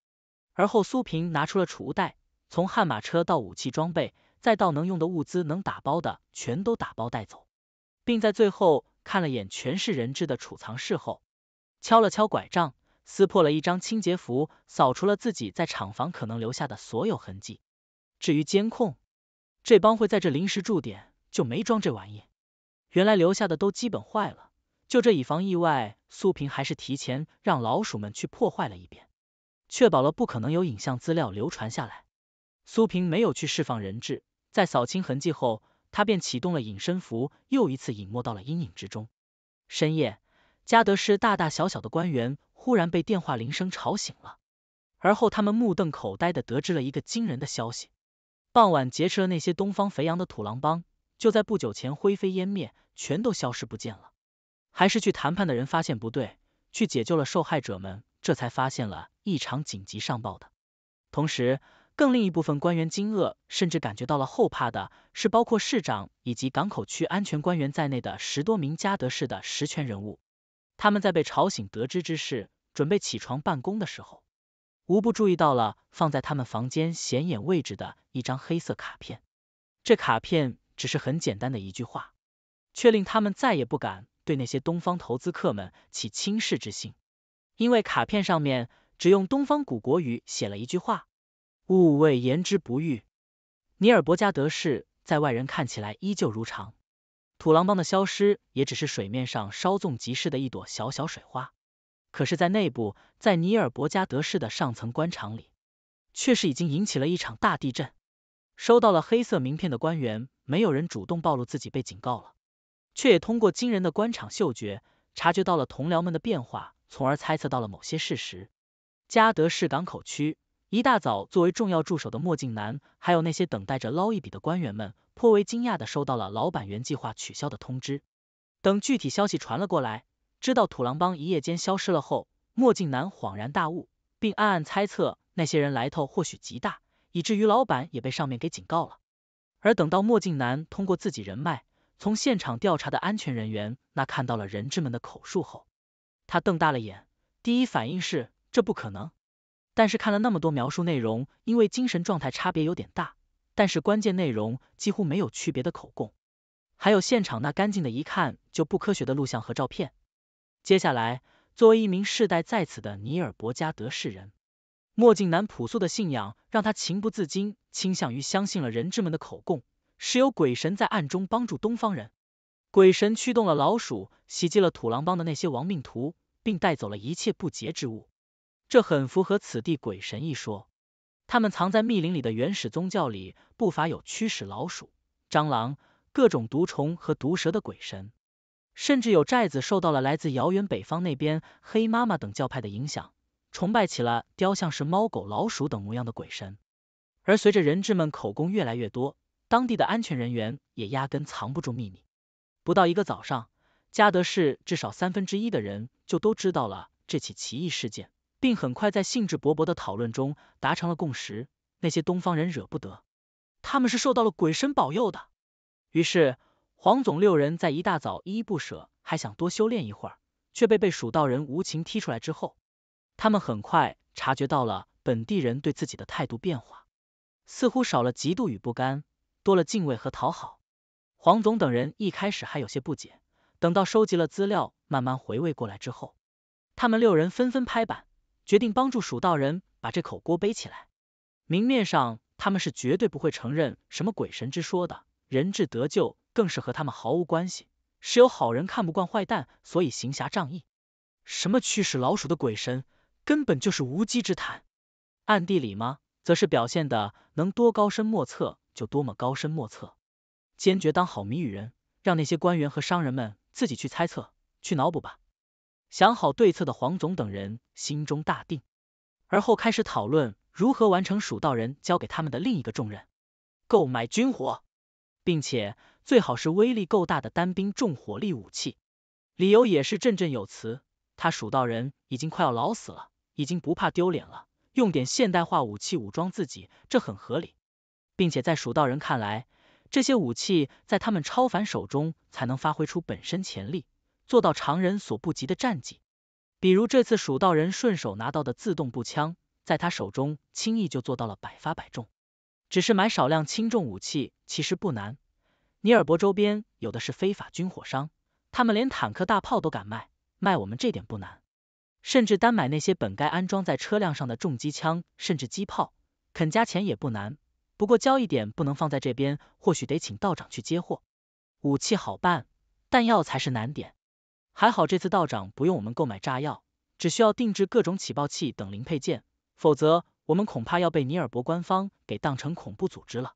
而后苏平拿出了储物袋，从悍马车到武器装备，再到能用的物资能打包的全都打包带走。并在最后看了眼全是人质的储藏室后，敲了敲拐杖，撕破了一张清洁符，扫除了自己在厂房可能留下的所有痕迹。至于监控，这帮会在这临时驻点就没装这玩意，原来留下的都基本坏了。就这以防意外，苏平还是提前让老鼠们去破坏了一遍，确保了不可能有影像资料流传下来。苏平没有去释放人质，在扫清痕迹后。他便启动了隐身符，又一次隐没到了阴影之中。深夜，加德士大大小小的官员忽然被电话铃声吵醒了，而后他们目瞪口呆的得知了一个惊人的消息：傍晚劫持了那些东方肥羊的土狼帮，就在不久前灰飞烟灭，全都消失不见了。还是去谈判的人发现不对，去解救了受害者们，这才发现了异常，紧急上报的。同时。更令一部分官员惊愕，甚至感觉到了后怕的是，包括市长以及港口区安全官员在内的十多名加德市的实权人物，他们在被吵醒得知之事，准备起床办公的时候，无不注意到了放在他们房间显眼位置的一张黑色卡片。这卡片只是很简单的一句话，却令他们再也不敢对那些东方投资客们起轻视之心，因为卡片上面只用东方古国语写了一句话。勿谓言之不预。尼尔伯加德市在外人看起来依旧如常，土狼帮的消失也只是水面上稍纵即逝的一朵小小水花。可是，在内部，在尼尔伯加德市的上层官场里，却是已经引起了一场大地震。收到了黑色名片的官员，没有人主动暴露自己被警告了，却也通过惊人的官场嗅觉，察觉到了同僚们的变化，从而猜测到了某些事实。加德市港口区。一大早，作为重要助手的墨镜男，还有那些等待着捞一笔的官员们，颇为惊讶的收到了老板原计划取消的通知。等具体消息传了过来，知道土狼帮一夜间消失了后，墨镜男恍然大悟，并暗暗猜测那些人来头或许极大，以至于老板也被上面给警告了。而等到墨镜男通过自己人脉从现场调查的安全人员那看到了人质们的口述后，他瞪大了眼，第一反应是这不可能。但是看了那么多描述内容，因为精神状态差别有点大，但是关键内容几乎没有区别的口供，还有现场那干净的一看就不科学的录像和照片。接下来，作为一名世代在此的尼尔伯加德市人，墨镜男朴素的信仰让他情不自禁倾向于相信了人质们的口供，是有鬼神在暗中帮助东方人，鬼神驱动了老鼠袭击了土狼帮的那些亡命徒，并带走了一切不洁之物。这很符合此地鬼神一说，他们藏在密林里的原始宗教里不乏有驱使老鼠、蟑螂、各种毒虫和毒蛇的鬼神，甚至有寨子受到了来自遥远北方那边黑妈妈等教派的影响，崇拜起了雕像是猫、狗、老鼠等模样的鬼神。而随着人质们口供越来越多，当地的安全人员也压根藏不住秘密。不到一个早上，嘉德市至少三分之一的人就都知道了这起奇异事件。并很快在兴致勃勃的讨论中达成了共识。那些东方人惹不得，他们是受到了鬼神保佑的。于是黄总六人在一大早依依不舍，还想多修炼一会儿，却被被蜀道人无情踢出来之后，他们很快察觉到了本地人对自己的态度变化，似乎少了嫉妒与不甘，多了敬畏和讨好。黄总等人一开始还有些不解，等到收集了资料，慢慢回味过来之后，他们六人纷纷拍板。决定帮助蜀道人把这口锅背起来。明面上他们是绝对不会承认什么鬼神之说的，人质得救更是和他们毫无关系，是有好人看不惯坏蛋，所以行侠仗义。什么驱使老鼠的鬼神，根本就是无稽之谈。暗地里嘛，则是表现的能多高深莫测就多么高深莫测，坚决当好谜语人，让那些官员和商人们自己去猜测、去脑补吧。想好对策的黄总等人心中大定，而后开始讨论如何完成蜀道人交给他们的另一个重任——购买军火，并且最好是威力够大的单兵重火力武器。理由也是振振有词：他蜀道人已经快要老死了，已经不怕丢脸了，用点现代化武器武装自己，这很合理。并且在蜀道人看来，这些武器在他们超凡手中才能发挥出本身潜力。做到常人所不及的战绩，比如这次蜀道人顺手拿到的自动步枪，在他手中轻易就做到了百发百中。只是买少量轻重武器其实不难，尼尔伯周边有的是非法军火商，他们连坦克大炮都敢卖，卖我们这点不难。甚至单买那些本该安装在车辆上的重机枪甚至机炮，肯加钱也不难。不过交易点不能放在这边，或许得请道长去接货。武器好办，弹药才是难点。还好这次道长不用我们购买炸药，只需要定制各种起爆器等零配件，否则我们恐怕要被尼尔伯官方给当成恐怖组织了。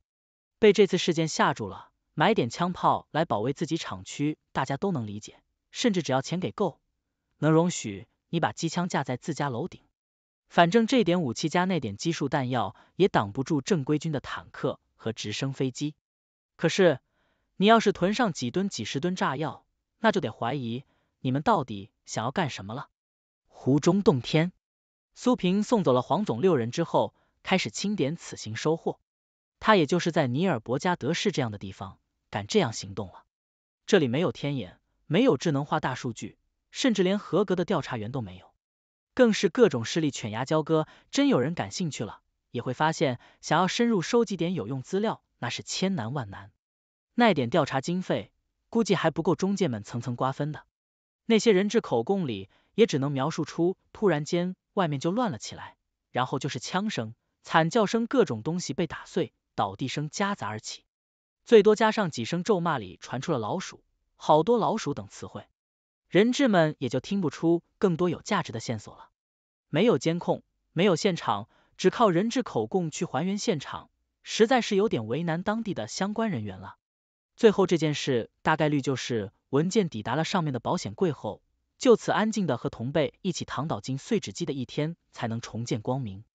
被这次事件吓住了，买点枪炮来保卫自己厂区，大家都能理解。甚至只要钱给够，能容许你把机枪架在自家楼顶。反正这点武器加那点基数弹药也挡不住正规军的坦克和直升飞机。可是你要是囤上几吨几十吨炸药，那就得怀疑。你们到底想要干什么了？湖中洞天，苏平送走了黄总六人之后，开始清点此行收获。他也就是在尼尔伯加德市这样的地方敢这样行动了。这里没有天眼，没有智能化大数据，甚至连合格的调查员都没有，更是各种势力犬牙交割。真有人感兴趣了，也会发现想要深入收集点有用资料，那是千难万难。那点调查经费，估计还不够中介们层层瓜分的。那些人质口供里也只能描述出，突然间外面就乱了起来，然后就是枪声、惨叫声、各种东西被打碎、倒地声夹杂而起，最多加上几声咒骂里传出了“老鼠”“好多老鼠”等词汇，人质们也就听不出更多有价值的线索了。没有监控，没有现场，只靠人质口供去还原现场，实在是有点为难当地的相关人员了。最后这件事大概率就是。文件抵达了上面的保险柜后，就此安静的和同辈一起躺倒进碎纸机的一天才能重见光明。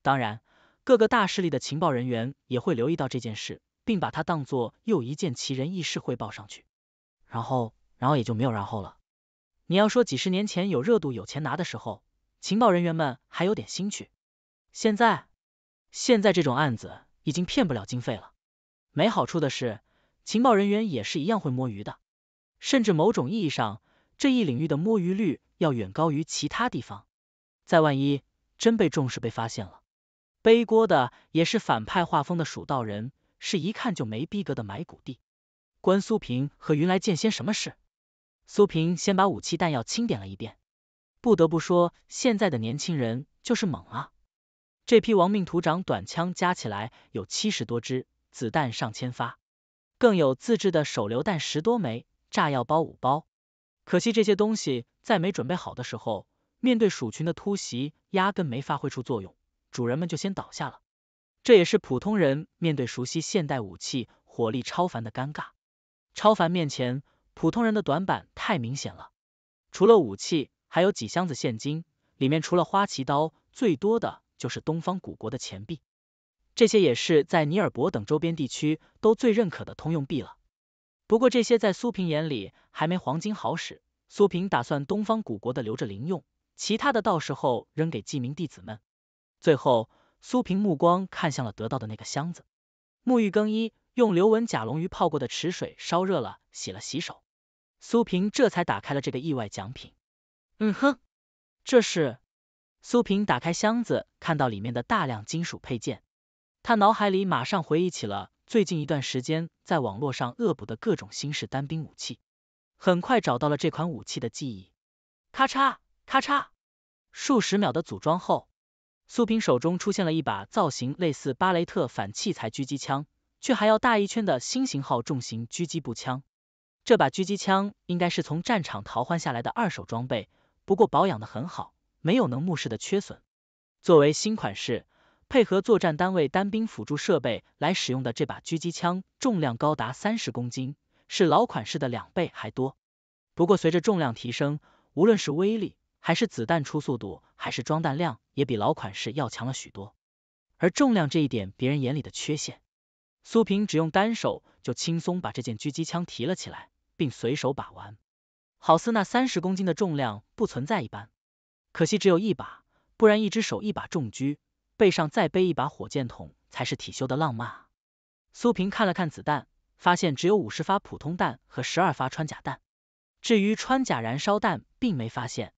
当然，各个大势力的情报人员也会留意到这件事，并把它当做又一件奇人异事汇报上去。然后，然后也就没有然后了。你要说几十年前有热度、有钱拿的时候，情报人员们还有点兴趣。现在，现在这种案子已经骗不了经费了。没好处的是，情报人员也是一样会摸鱼的。甚至某种意义上，这一领域的摸鱼率要远高于其他地方。再万一真被重视被发现了，背锅的也是反派画风的蜀道人，是一看就没逼格的埋骨地。关苏平和云来剑仙什么事？苏平先把武器弹药清点了一遍。不得不说，现在的年轻人就是猛啊！这批亡命徒长短枪加起来有七十多支，子弹上千发，更有自制的手榴弹十多枚。炸药包五包，可惜这些东西在没准备好的时候，面对鼠群的突袭，压根没发挥出作用，主人们就先倒下了。这也是普通人面对熟悉现代武器、火力超凡的尴尬。超凡面前，普通人的短板太明显了。除了武器，还有几箱子现金，里面除了花旗刀，最多的就是东方古国的钱币，这些也是在尼尔伯等周边地区都最认可的通用币了。不过这些在苏平眼里还没黄金好使，苏平打算东方古国的留着零用，其他的到时候扔给记名弟子们。最后，苏平目光看向了得到的那个箱子，沐浴更衣，用刘文甲龙鱼泡过的池水烧热了，洗了洗手，苏平这才打开了这个意外奖品。嗯哼，这是苏平打开箱子，看到里面的大量金属配件，他脑海里马上回忆起了。最近一段时间在网络上恶补的各种新式单兵武器，很快找到了这款武器的记忆。咔嚓咔嚓，数十秒的组装后，苏平手中出现了一把造型类似巴雷特反器材狙击枪，却还要大一圈的新型号重型狙击步枪。这把狙击枪应该是从战场淘换下来的二手装备，不过保养的很好，没有能目视的缺损。作为新款式。配合作战单位单兵辅助设备来使用的这把狙击枪，重量高达三十公斤，是老款式的两倍还多。不过随着重量提升，无论是威力，还是子弹出速度，还是装弹量，也比老款式要强了许多。而重量这一点，别人眼里的缺陷，苏平只用单手就轻松把这件狙击枪提了起来，并随手把玩，好似那三十公斤的重量不存在一般。可惜只有一把，不然一只手一把重狙。背上再背一把火箭筒才是体修的浪漫。苏平看了看子弹，发现只有五十发普通弹和十二发穿甲弹，至于穿甲燃烧弹，并没发现。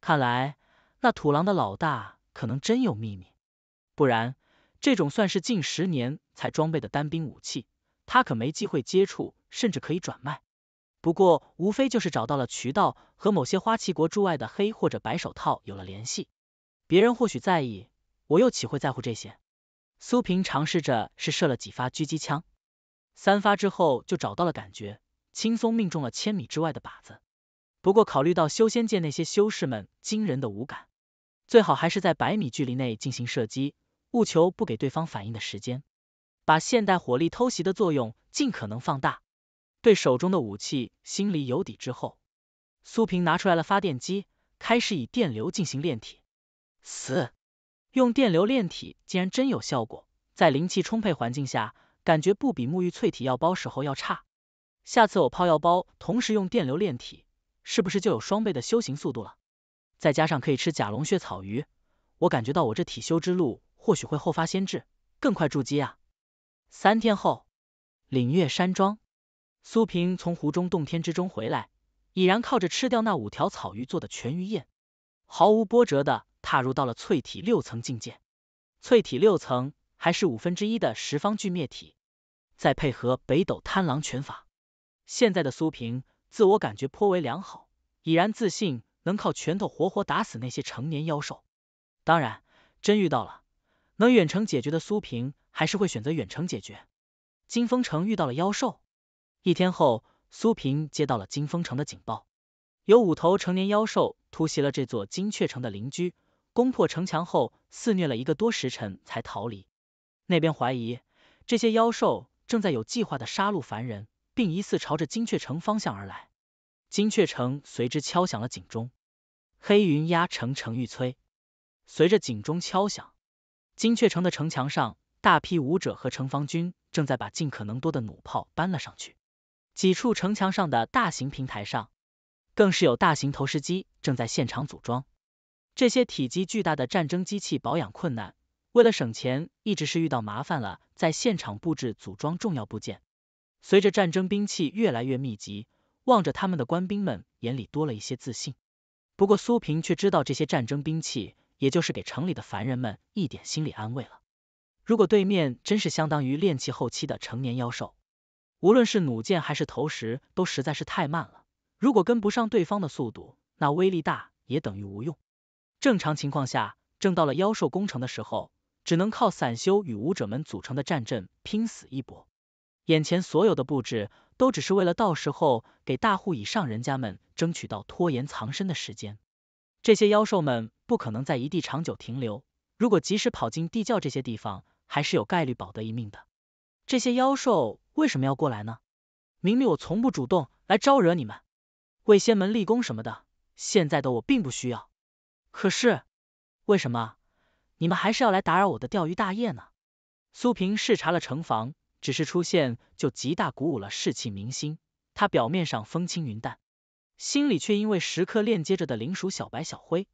看来那土狼的老大可能真有秘密，不然这种算是近十年才装备的单兵武器，他可没机会接触，甚至可以转卖。不过无非就是找到了渠道，和某些花旗国驻外的黑或者白手套有了联系。别人或许在意。我又岂会在乎这些？苏平尝试着是射了几发狙击枪，三发之后就找到了感觉，轻松命中了千米之外的靶子。不过考虑到修仙界那些修士们惊人的五感，最好还是在百米距离内进行射击，务求不给对方反应的时间，把现代火力偷袭的作用尽可能放大。对手中的武器心里有底之后，苏平拿出来了发电机，开始以电流进行炼体。四。用电流炼体竟然真有效果，在灵气充沛环境下，感觉不比沐浴淬体药包时候要差。下次我泡药包，同时用电流炼体，是不是就有双倍的修行速度了？再加上可以吃甲龙血草鱼，我感觉到我这体修之路或许会后发先至，更快筑基啊！三天后，领月山庄，苏萍从湖中洞天之中回来，已然靠着吃掉那五条草鱼做的全鱼宴，毫无波折的。踏入到了淬体六层境界，淬体六层还是五分之一的十方俱灭体，再配合北斗贪狼拳法，现在的苏平自我感觉颇为良好，已然自信能靠拳头活活打死那些成年妖兽。当然，真遇到了能远程解决的，苏平还是会选择远程解决。金风城遇到了妖兽，一天后，苏平接到了金风城的警报，有五头成年妖兽突袭了这座金雀城的邻居。攻破城墙后，肆虐了一个多时辰才逃离。那边怀疑这些妖兽正在有计划的杀戮凡人，并疑似朝着金雀城方向而来。金雀城随之敲响了警钟。黑云压城城欲摧。随着警钟敲响，金雀城的城墙上，大批武者和城防军正在把尽可能多的弩炮搬了上去。几处城墙上的大型平台上，更是有大型投石机正在现场组装。这些体积巨大的战争机器保养困难，为了省钱，一直是遇到麻烦了，在现场布置组装重要部件。随着战争兵器越来越密集，望着他们的官兵们眼里多了一些自信。不过苏平却知道，这些战争兵器也就是给城里的凡人们一点心理安慰了。如果对面真是相当于炼器后期的成年妖兽，无论是弩箭还是投石，都实在是太慢了。如果跟不上对方的速度，那威力大也等于无用。正常情况下，正到了妖兽攻城的时候，只能靠散修与武者们组成的战阵拼死一搏。眼前所有的布置，都只是为了到时候给大户以上人家们争取到拖延藏身的时间。这些妖兽们不可能在一地长久停留，如果及时跑进地窖这些地方，还是有概率保得一命的。这些妖兽为什么要过来呢？明明我从不主动来招惹你们，为仙门立功什么的，现在的我并不需要。可是，为什么你们还是要来打扰我的钓鱼大业呢？苏平视察了城防，只是出现就极大鼓舞了士气民心。他表面上风轻云淡，心里却因为时刻链接着的灵鼠小白、小灰，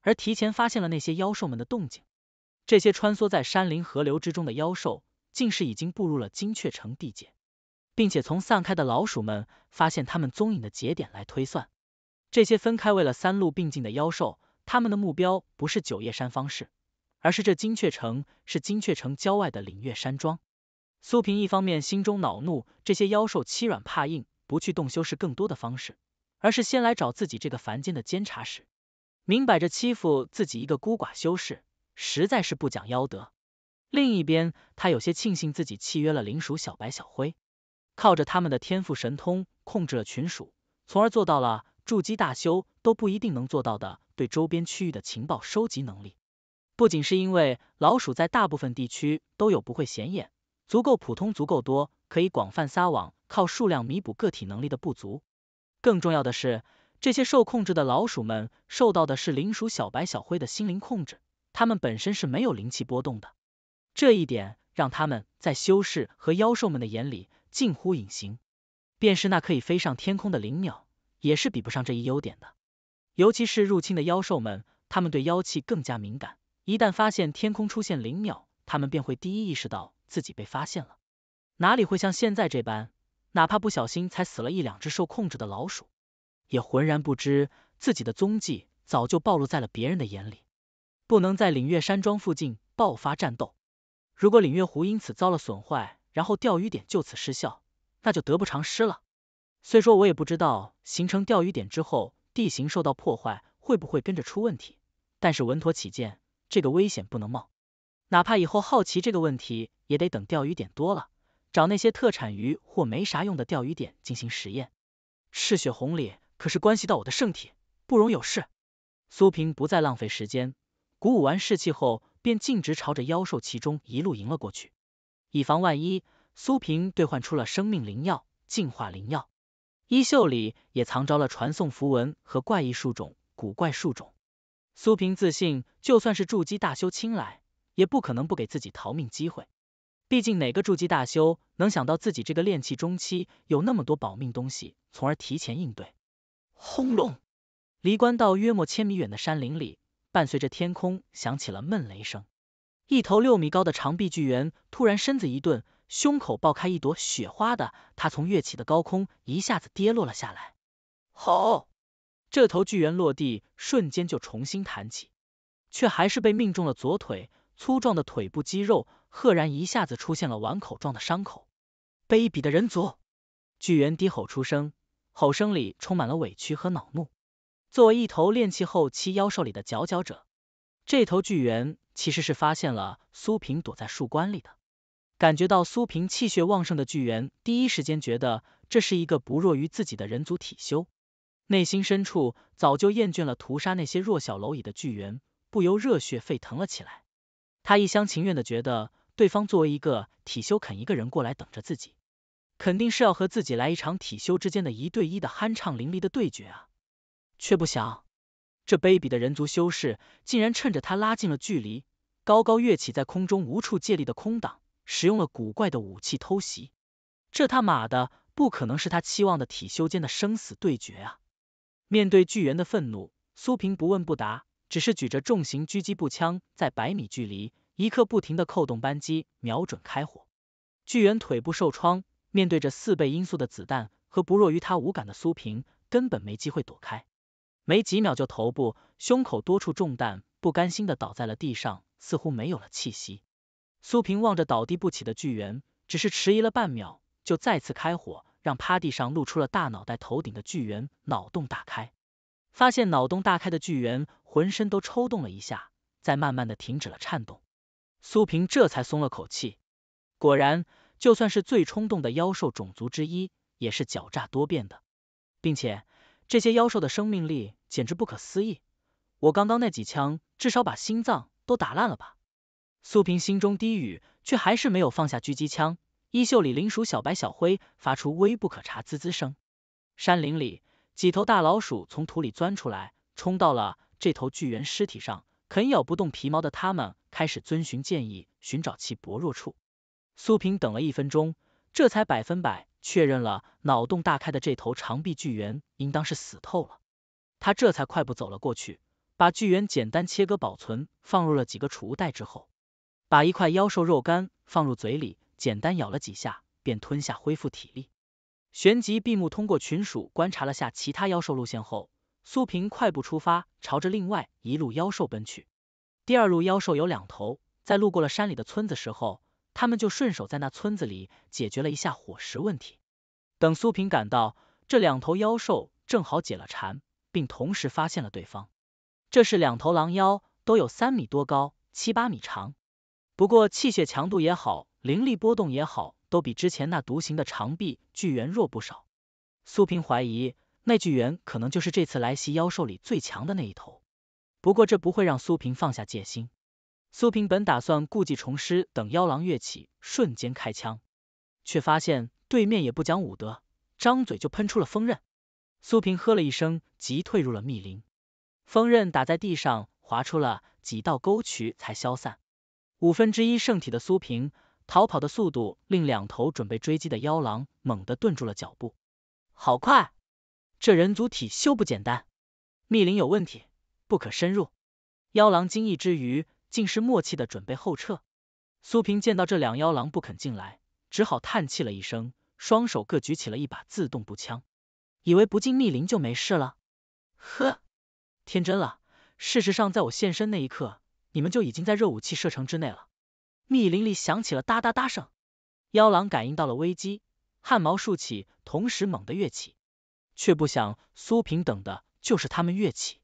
而提前发现了那些妖兽们的动静。这些穿梭在山林河流之中的妖兽，竟是已经步入了精确城地界，并且从散开的老鼠们发现他们踪影的节点来推算，这些分开为了三路并进的妖兽。他们的目标不是九叶山方士，而是这金雀城，是金雀城郊外的岭月山庄。苏平一方面心中恼怒，这些妖兽欺软怕硬，不去动修士更多的方式，而是先来找自己这个凡间的监察使，明摆着欺负自己一个孤寡修士，实在是不讲妖德。另一边，他有些庆幸自己契约了灵鼠小白小灰，靠着他们的天赋神通控制了群鼠，从而做到了筑基大修都不一定能做到的。对周边区域的情报收集能力，不仅是因为老鼠在大部分地区都有不会显眼，足够普通，足够多，可以广泛撒网，靠数量弥补个体能力的不足。更重要的是，这些受控制的老鼠们受到的是灵鼠小白小灰的心灵控制，它们本身是没有灵气波动的，这一点让它们在修士和妖兽们的眼里近乎隐形，便是那可以飞上天空的灵鸟，也是比不上这一优点的。尤其是入侵的妖兽们，他们对妖气更加敏感，一旦发现天空出现灵鸟，他们便会第一意识到自己被发现了。哪里会像现在这般，哪怕不小心才死了一两只受控制的老鼠，也浑然不知自己的踪迹早就暴露在了别人的眼里。不能在领月山庄附近爆发战斗，如果领月湖因此遭了损坏，然后钓鱼点就此失效，那就得不偿失了。虽说我也不知道形成钓鱼点之后。地形受到破坏会不会跟着出问题？但是稳妥起见，这个危险不能冒。哪怕以后好奇这个问题，也得等钓鱼点多了，找那些特产鱼或没啥用的钓鱼点进行实验。赤血红鲤可是关系到我的圣体，不容有失。苏平不再浪费时间，鼓舞完士气后，便径直朝着妖兽其中一路迎了过去。以防万一，苏平兑换出了生命灵药、净化灵药。衣袖里也藏着了传送符文和怪异树种、古怪树种。苏萍自信，就算是筑基大修亲来，也不可能不给自己逃命机会。毕竟哪个筑基大修能想到自己这个炼气中期有那么多保命东西，从而提前应对？轰隆！离关道约莫千米远的山林里，伴随着天空响起了闷雷声，一头六米高的长臂巨猿突然身子一顿。胸口爆开一朵雪花的他，从跃起的高空一下子跌落了下来。吼！这头巨猿落地瞬间就重新弹起，却还是被命中了左腿。粗壮的腿部肌肉赫然一下子出现了碗口状的伤口。卑鄙的人族！巨猿低吼出声，吼声里充满了委屈和恼怒。作为一头炼气后期妖兽里的佼佼者，这头巨猿其实是发现了苏萍躲在树冠里的。感觉到苏萍气血旺盛的巨猿，第一时间觉得这是一个不弱于自己的人族体修，内心深处早就厌倦了屠杀那些弱小蝼蚁的巨猿，不由热血沸腾了起来。他一厢情愿的觉得，对方作为一个体修，肯一个人过来等着自己，肯定是要和自己来一场体修之间的一对一的酣畅淋漓的对决啊！却不想，这卑鄙的人族修士竟然趁着他拉近了距离，高高跃起，在空中无处借力的空挡。使用了古怪的武器偷袭，这他妈的不可能是他期望的体修间的生死对决啊！面对巨猿的愤怒，苏平不问不答，只是举着重型狙击步枪在百米距离一刻不停的扣动扳机，瞄准开火。巨猿腿部受创，面对着四倍音速的子弹和不弱于他五感的苏平，根本没机会躲开，没几秒就头部、胸口多处中弹，不甘心的倒在了地上，似乎没有了气息。苏平望着倒地不起的巨猿，只是迟疑了半秒，就再次开火，让趴地上露出了大脑袋、头顶的巨猿脑洞大开。发现脑洞大开的巨猿浑身都抽动了一下，再慢慢的停止了颤动。苏平这才松了口气。果然，就算是最冲动的妖兽种族之一，也是狡诈多变的，并且这些妖兽的生命力简直不可思议。我刚刚那几枪，至少把心脏都打烂了吧？苏萍心中低语，却还是没有放下狙击枪。衣袖里灵鼠小白、小灰发出微不可察滋滋声。山林里，几头大老鼠从土里钻出来，冲到了这头巨猿尸体上，啃咬不动皮毛的它们开始遵循建议，寻找其薄弱处。苏萍等了一分钟，这才百分百确认了脑洞大开的这头长臂巨猿应当是死透了。他这才快步走了过去，把巨猿简单切割保存，放入了几个储物袋之后。把一块妖兽肉干放入嘴里，简单咬了几下，便吞下恢复体力。旋即闭目，通过群鼠观察了下其他妖兽路线后，苏平快步出发，朝着另外一路妖兽奔去。第二路妖兽有两头，在路过了山里的村子时候，他们就顺手在那村子里解决了一下伙食问题。等苏平赶到，这两头妖兽正好解了馋，并同时发现了对方。这是两头狼妖，都有三米多高，七八米长。不过气血强度也好，灵力波动也好，都比之前那独行的长臂巨猿弱不少。苏平怀疑那巨猿可能就是这次来袭妖兽里最强的那一头。不过这不会让苏平放下戒心。苏平本打算故技重施，等妖狼跃起，瞬间开枪，却发现对面也不讲武德，张嘴就喷出了风刃。苏平呵了一声，急退入了密林。风刃打在地上，划出了几道沟渠，才消散。五分之一圣体的苏平逃跑的速度令两头准备追击的妖狼猛地顿住了脚步，好快，这人族体修不简单。密林有问题，不可深入。妖狼惊异之余，竟是默契的准备后撤。苏平见到这两妖狼不肯进来，只好叹气了一声，双手各举起了一把自动步枪，以为不进密林就没事了。呵，天真了。事实上，在我现身那一刻。你们就已经在热武器射程之内了。密林里响起了哒哒哒声，妖狼感应到了危机，汗毛竖起，同时猛地跃起，却不想苏平等的就是他们跃起，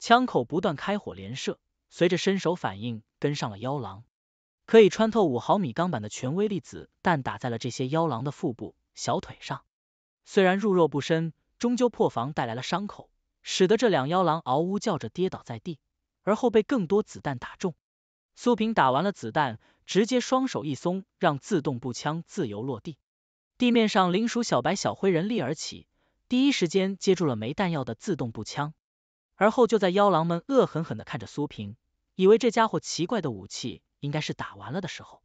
枪口不断开火连射，随着伸手反应跟上了妖狼，可以穿透五毫米钢板的全威粒子弹打在了这些妖狼的腹部、小腿上，虽然入肉不深，终究破防带来了伤口，使得这两妖狼嗷呜叫着跌倒在地。而后被更多子弹打中，苏平打完了子弹，直接双手一松，让自动步枪自由落地。地面上灵鼠小白、小灰人立而起，第一时间接住了没弹药的自动步枪。而后就在妖狼们恶狠狠的看着苏平，以为这家伙奇怪的武器应该是打完了的时候，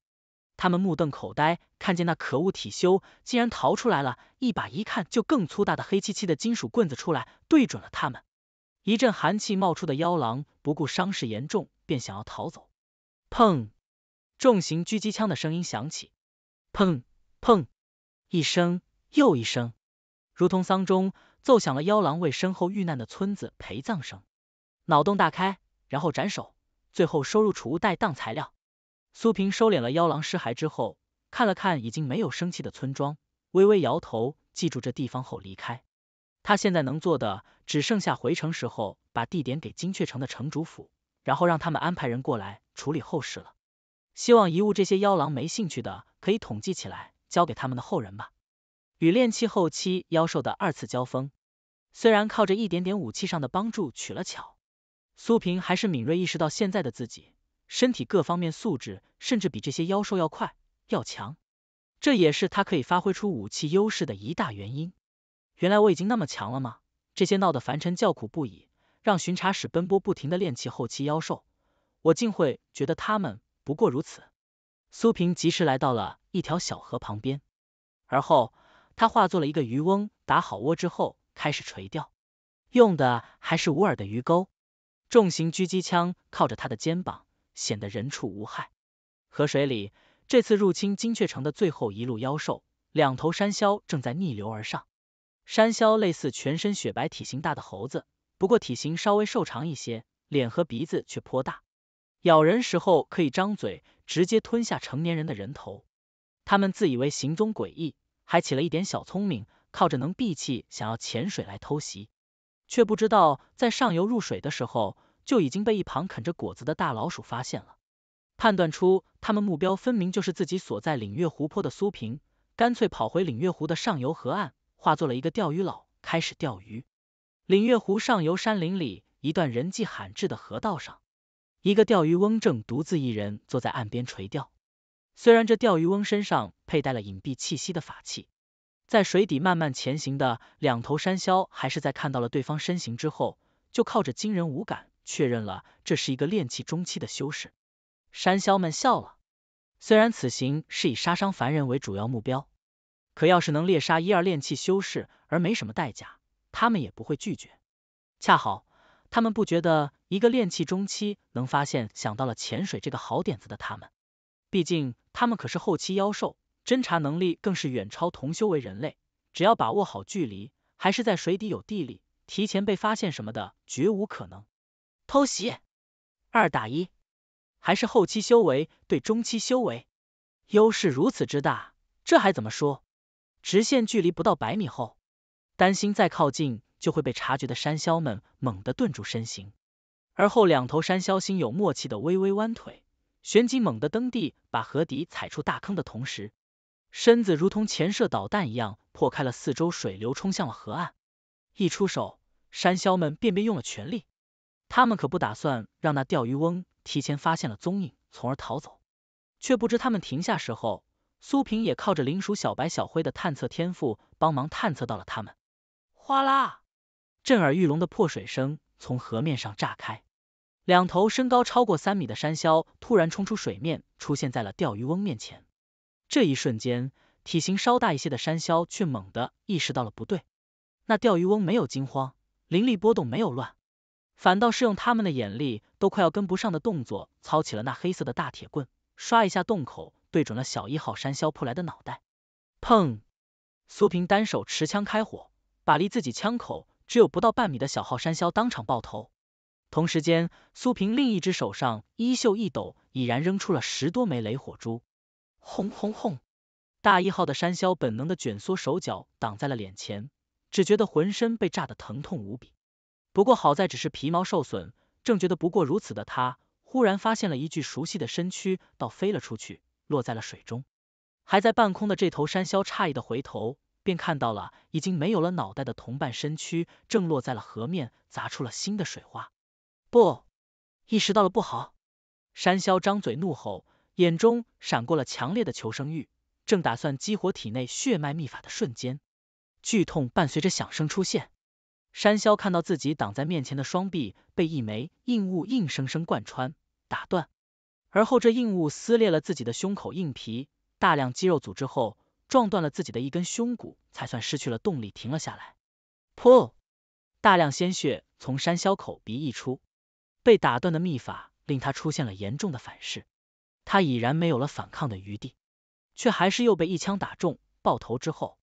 他们目瞪口呆，看见那可恶体修竟然逃出来了，一把一看就更粗大的黑漆漆的金属棍子出来，对准了他们。一阵寒气冒出的妖狼不顾伤势严重，便想要逃走。砰，重型狙击枪的声音响起，砰砰，一声又一声，如同丧钟，奏响了妖狼为身后遇难的村子陪葬声。脑洞大开，然后斩首，最后收入储物袋当材料。苏平收敛了妖狼尸骸之后，看了看已经没有生气的村庄，微微摇头，记住这地方后离开。他现在能做的只剩下回城时候把地点给金雀城的城主府，然后让他们安排人过来处理后事了。希望遗物这些妖狼没兴趣的可以统计起来交给他们的后人吧。与炼器后期妖兽的二次交锋，虽然靠着一点点武器上的帮助取了巧，苏萍还是敏锐意识到现在的自己身体各方面素质甚至比这些妖兽要快要强，这也是他可以发挥出武器优势的一大原因。原来我已经那么强了吗？这些闹得凡尘叫苦不已，让巡查使奔波不停的练气后期妖兽，我竟会觉得他们不过如此。苏萍及时来到了一条小河旁边，而后他化作了一个渔翁，打好窝之后开始垂钓，用的还是无饵的鱼钩。重型狙击枪靠着他的肩膀，显得人畜无害。河水里，这次入侵金雀城的最后一路妖兽，两头山魈正在逆流而上。山魈类似全身雪白、体型大的猴子，不过体型稍微瘦长一些，脸和鼻子却颇大。咬人时候可以张嘴直接吞下成年人的人头。他们自以为行踪诡异，还起了一点小聪明，靠着能闭气，想要潜水来偷袭，却不知道在上游入水的时候就已经被一旁啃着果子的大老鼠发现了。判断出他们目标分明就是自己所在领月湖泊的苏萍，干脆跑回领月湖的上游河岸。化作了一个钓鱼佬，开始钓鱼。岭月湖上游山林里一段人迹罕至的河道上，一个钓鱼翁正独自一人坐在岸边垂钓。虽然这钓鱼翁身上佩戴了隐蔽气息的法器，在水底慢慢前行的两头山魈，还是在看到了对方身形之后，就靠着惊人五感确认了这是一个炼气中期的修士。山魈们笑了，虽然此行是以杀伤凡人为主要目标。可要是能猎杀一二炼气修士而没什么代价，他们也不会拒绝。恰好他们不觉得一个炼气中期能发现想到了潜水这个好点子的他们，毕竟他们可是后期妖兽，侦查能力更是远超同修为人类。只要把握好距离，还是在水底有地利，提前被发现什么的绝无可能。偷袭二打一，还是后期修为对中期修为，优势如此之大，这还怎么说？直线距离不到百米后，担心再靠近就会被察觉的山魈们猛地顿住身形，而后两头山魈心有默契的微微弯腿，旋即猛地蹬地，把河底踩出大坑的同时，身子如同潜射导弹一样破开了四周水流，冲向了河岸。一出手，山魈们便便用了全力，他们可不打算让那钓鱼翁提前发现了踪影，从而逃走。却不知他们停下时候。苏萍也靠着灵鼠小白、小灰的探测天赋，帮忙探测到了他们。哗啦，震耳欲聋的破水声从河面上炸开，两头身高超过三米的山魈突然冲出水面，出现在了钓鱼翁面前。这一瞬间，体型稍大一些的山魈却猛地意识到了不对。那钓鱼翁没有惊慌，灵力波动没有乱，反倒是用他们的眼力都快要跟不上的动作，操起了那黑色的大铁棍，刷一下洞口。对准了小一号山魈扑来的脑袋，砰！苏平单手持枪开火，把离自己枪口只有不到半米的小号山魈当场爆头。同时间，苏平另一只手上衣袖一抖，已然扔出了十多枚雷火珠。轰轰轰！大一号的山魈本能的卷缩手脚挡在了脸前，只觉得浑身被炸得疼痛无比。不过好在只是皮毛受损，正觉得不过如此的他，忽然发现了一具熟悉的身躯倒飞了出去。落在了水中，还在半空的这头山魈诧异的回头，便看到了已经没有了脑袋的同伴身躯，正落在了河面，砸出了新的水花。不，意识到了不好，山魈张嘴怒吼，眼中闪过了强烈的求生欲，正打算激活体内血脉秘法的瞬间，剧痛伴随着响声出现。山魈看到自己挡在面前的双臂被一枚硬物硬生生贯穿打断。而后，这硬物撕裂了自己的胸口硬皮，大量肌肉组织后，撞断了自己的一根胸骨，才算失去了动力，停了下来。噗，大量鲜血从山魈口鼻溢出，被打断的秘法令他出现了严重的反噬，他已然没有了反抗的余地，却还是又被一枪打中，爆头之后，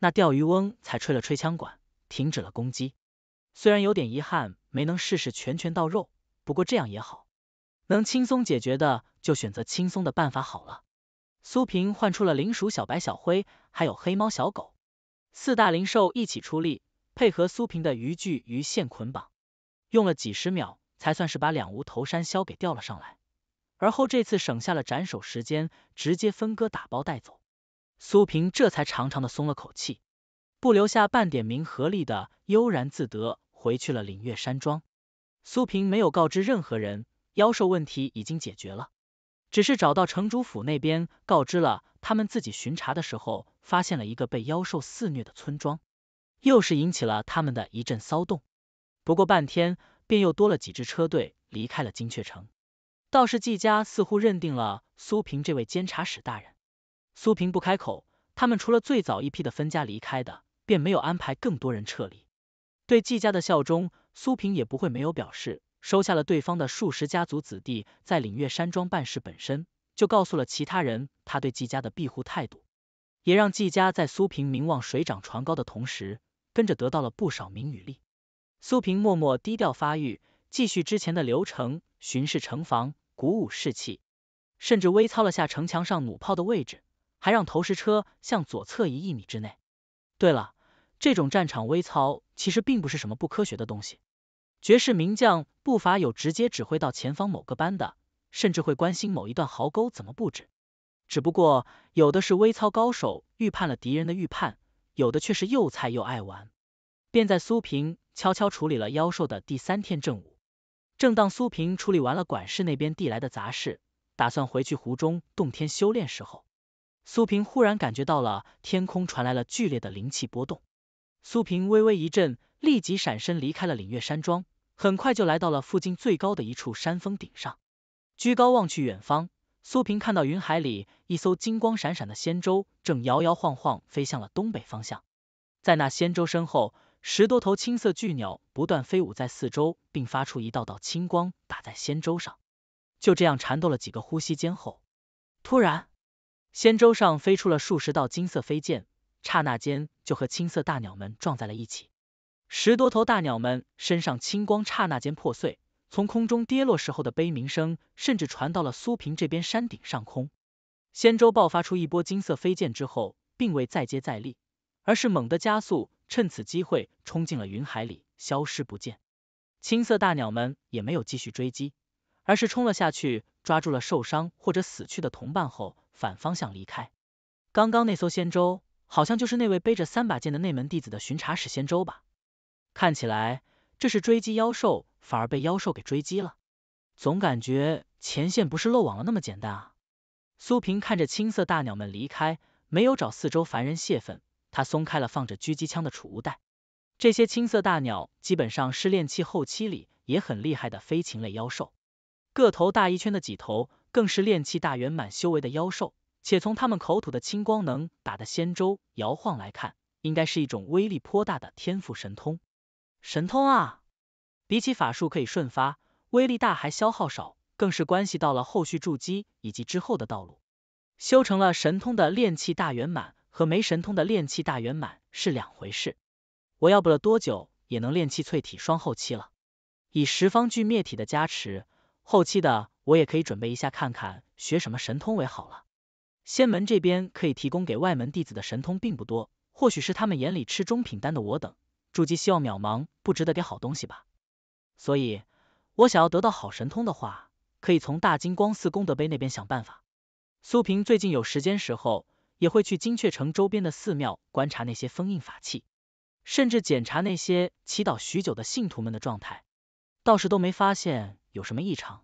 那钓鱼翁才吹了吹枪管，停止了攻击。虽然有点遗憾没能试试拳拳到肉，不过这样也好。能轻松解决的，就选择轻松的办法好了。苏平唤出了灵鼠、小白、小灰，还有黑猫、小狗，四大灵兽一起出力，配合苏平的渔具、鱼线捆绑，用了几十秒，才算是把两无头山魈给钓了上来。而后这次省下了斩首时间，直接分割打包带走。苏平这才长长的松了口气，不留下半点名和利的悠然自得回去了岭月山庄。苏平没有告知任何人。妖兽问题已经解决了，只是找到城主府那边告知了他们自己巡查的时候发现了一个被妖兽肆虐的村庄，又是引起了他们的一阵骚动。不过半天，便又多了几支车队离开了金雀城。倒是季家似乎认定了苏平这位监察使大人，苏平不开口，他们除了最早一批的分家离开的，便没有安排更多人撤离。对季家的效忠，苏平也不会没有表示。收下了对方的数十家族子弟在领月山庄办事，本身就告诉了其他人他对季家的庇护态度，也让季家在苏平名望水涨船高的同时，跟着得到了不少名与利。苏平默默低调发育，继续之前的流程，巡视城防，鼓舞士气，甚至微操了下城墙上弩炮的位置，还让投石车向左侧移一米之内。对了，这种战场微操其实并不是什么不科学的东西。绝世名将不乏有直接指挥到前方某个班的，甚至会关心某一段壕沟怎么布置。只不过有的是微操高手预判了敌人的预判，有的却是又菜又爱玩。便在苏平悄悄处理了妖兽的第三天正午，正当苏平处理完了管事那边递来的杂事，打算回去湖中洞天修炼时候，苏平忽然感觉到了天空传来了剧烈的灵气波动，苏平微微一震。立即闪身离开了岭月山庄，很快就来到了附近最高的一处山峰顶上。居高望去远方，苏萍看到云海里一艘金光闪闪的仙舟，正摇摇晃晃飞向了东北方向。在那仙舟身后，十多头青色巨鸟不断飞舞在四周，并发出一道道青光打在仙舟上。就这样缠斗了几个呼吸间后，突然仙舟上飞出了数十道金色飞剑，刹那间就和青色大鸟们撞在了一起。十多头大鸟们身上青光刹那间破碎，从空中跌落时候的悲鸣声，甚至传到了苏平这边山顶上空。仙舟爆发出一波金色飞剑之后，并未再接再厉，而是猛地加速，趁此机会冲进了云海里，消失不见。青色大鸟们也没有继续追击，而是冲了下去，抓住了受伤或者死去的同伴后，反方向离开。刚刚那艘仙舟，好像就是那位背着三把剑的内门弟子的巡查使仙舟吧。看起来这是追击妖兽，反而被妖兽给追击了。总感觉前线不是漏网了那么简单。啊！苏萍看着青色大鸟们离开，没有找四周凡人泄愤，他松开了放着狙击枪的储物袋。这些青色大鸟基本上是炼气后期里也很厉害的飞禽类妖兽，个头大一圈的几头更是炼气大圆满修为的妖兽，且从他们口吐的青光能打的仙舟摇晃来看，应该是一种威力颇大的天赋神通。神通啊，比起法术可以瞬发，威力大还消耗少，更是关系到了后续筑基以及之后的道路。修成了神通的炼气大圆满和没神通的炼气大圆满是两回事。我要不了多久也能炼气淬体双后期了，以十方俱灭体的加持，后期的我也可以准备一下，看看学什么神通为好了。仙门这边可以提供给外门弟子的神通并不多，或许是他们眼里吃中品丹的我等。筑基希望渺茫，不值得给好东西吧。所以，我想要得到好神通的话，可以从大金光寺功德碑那边想办法。苏平最近有时间时候，也会去金雀城周边的寺庙观察那些封印法器，甚至检查那些祈祷许久的信徒们的状态，倒是都没发现有什么异常。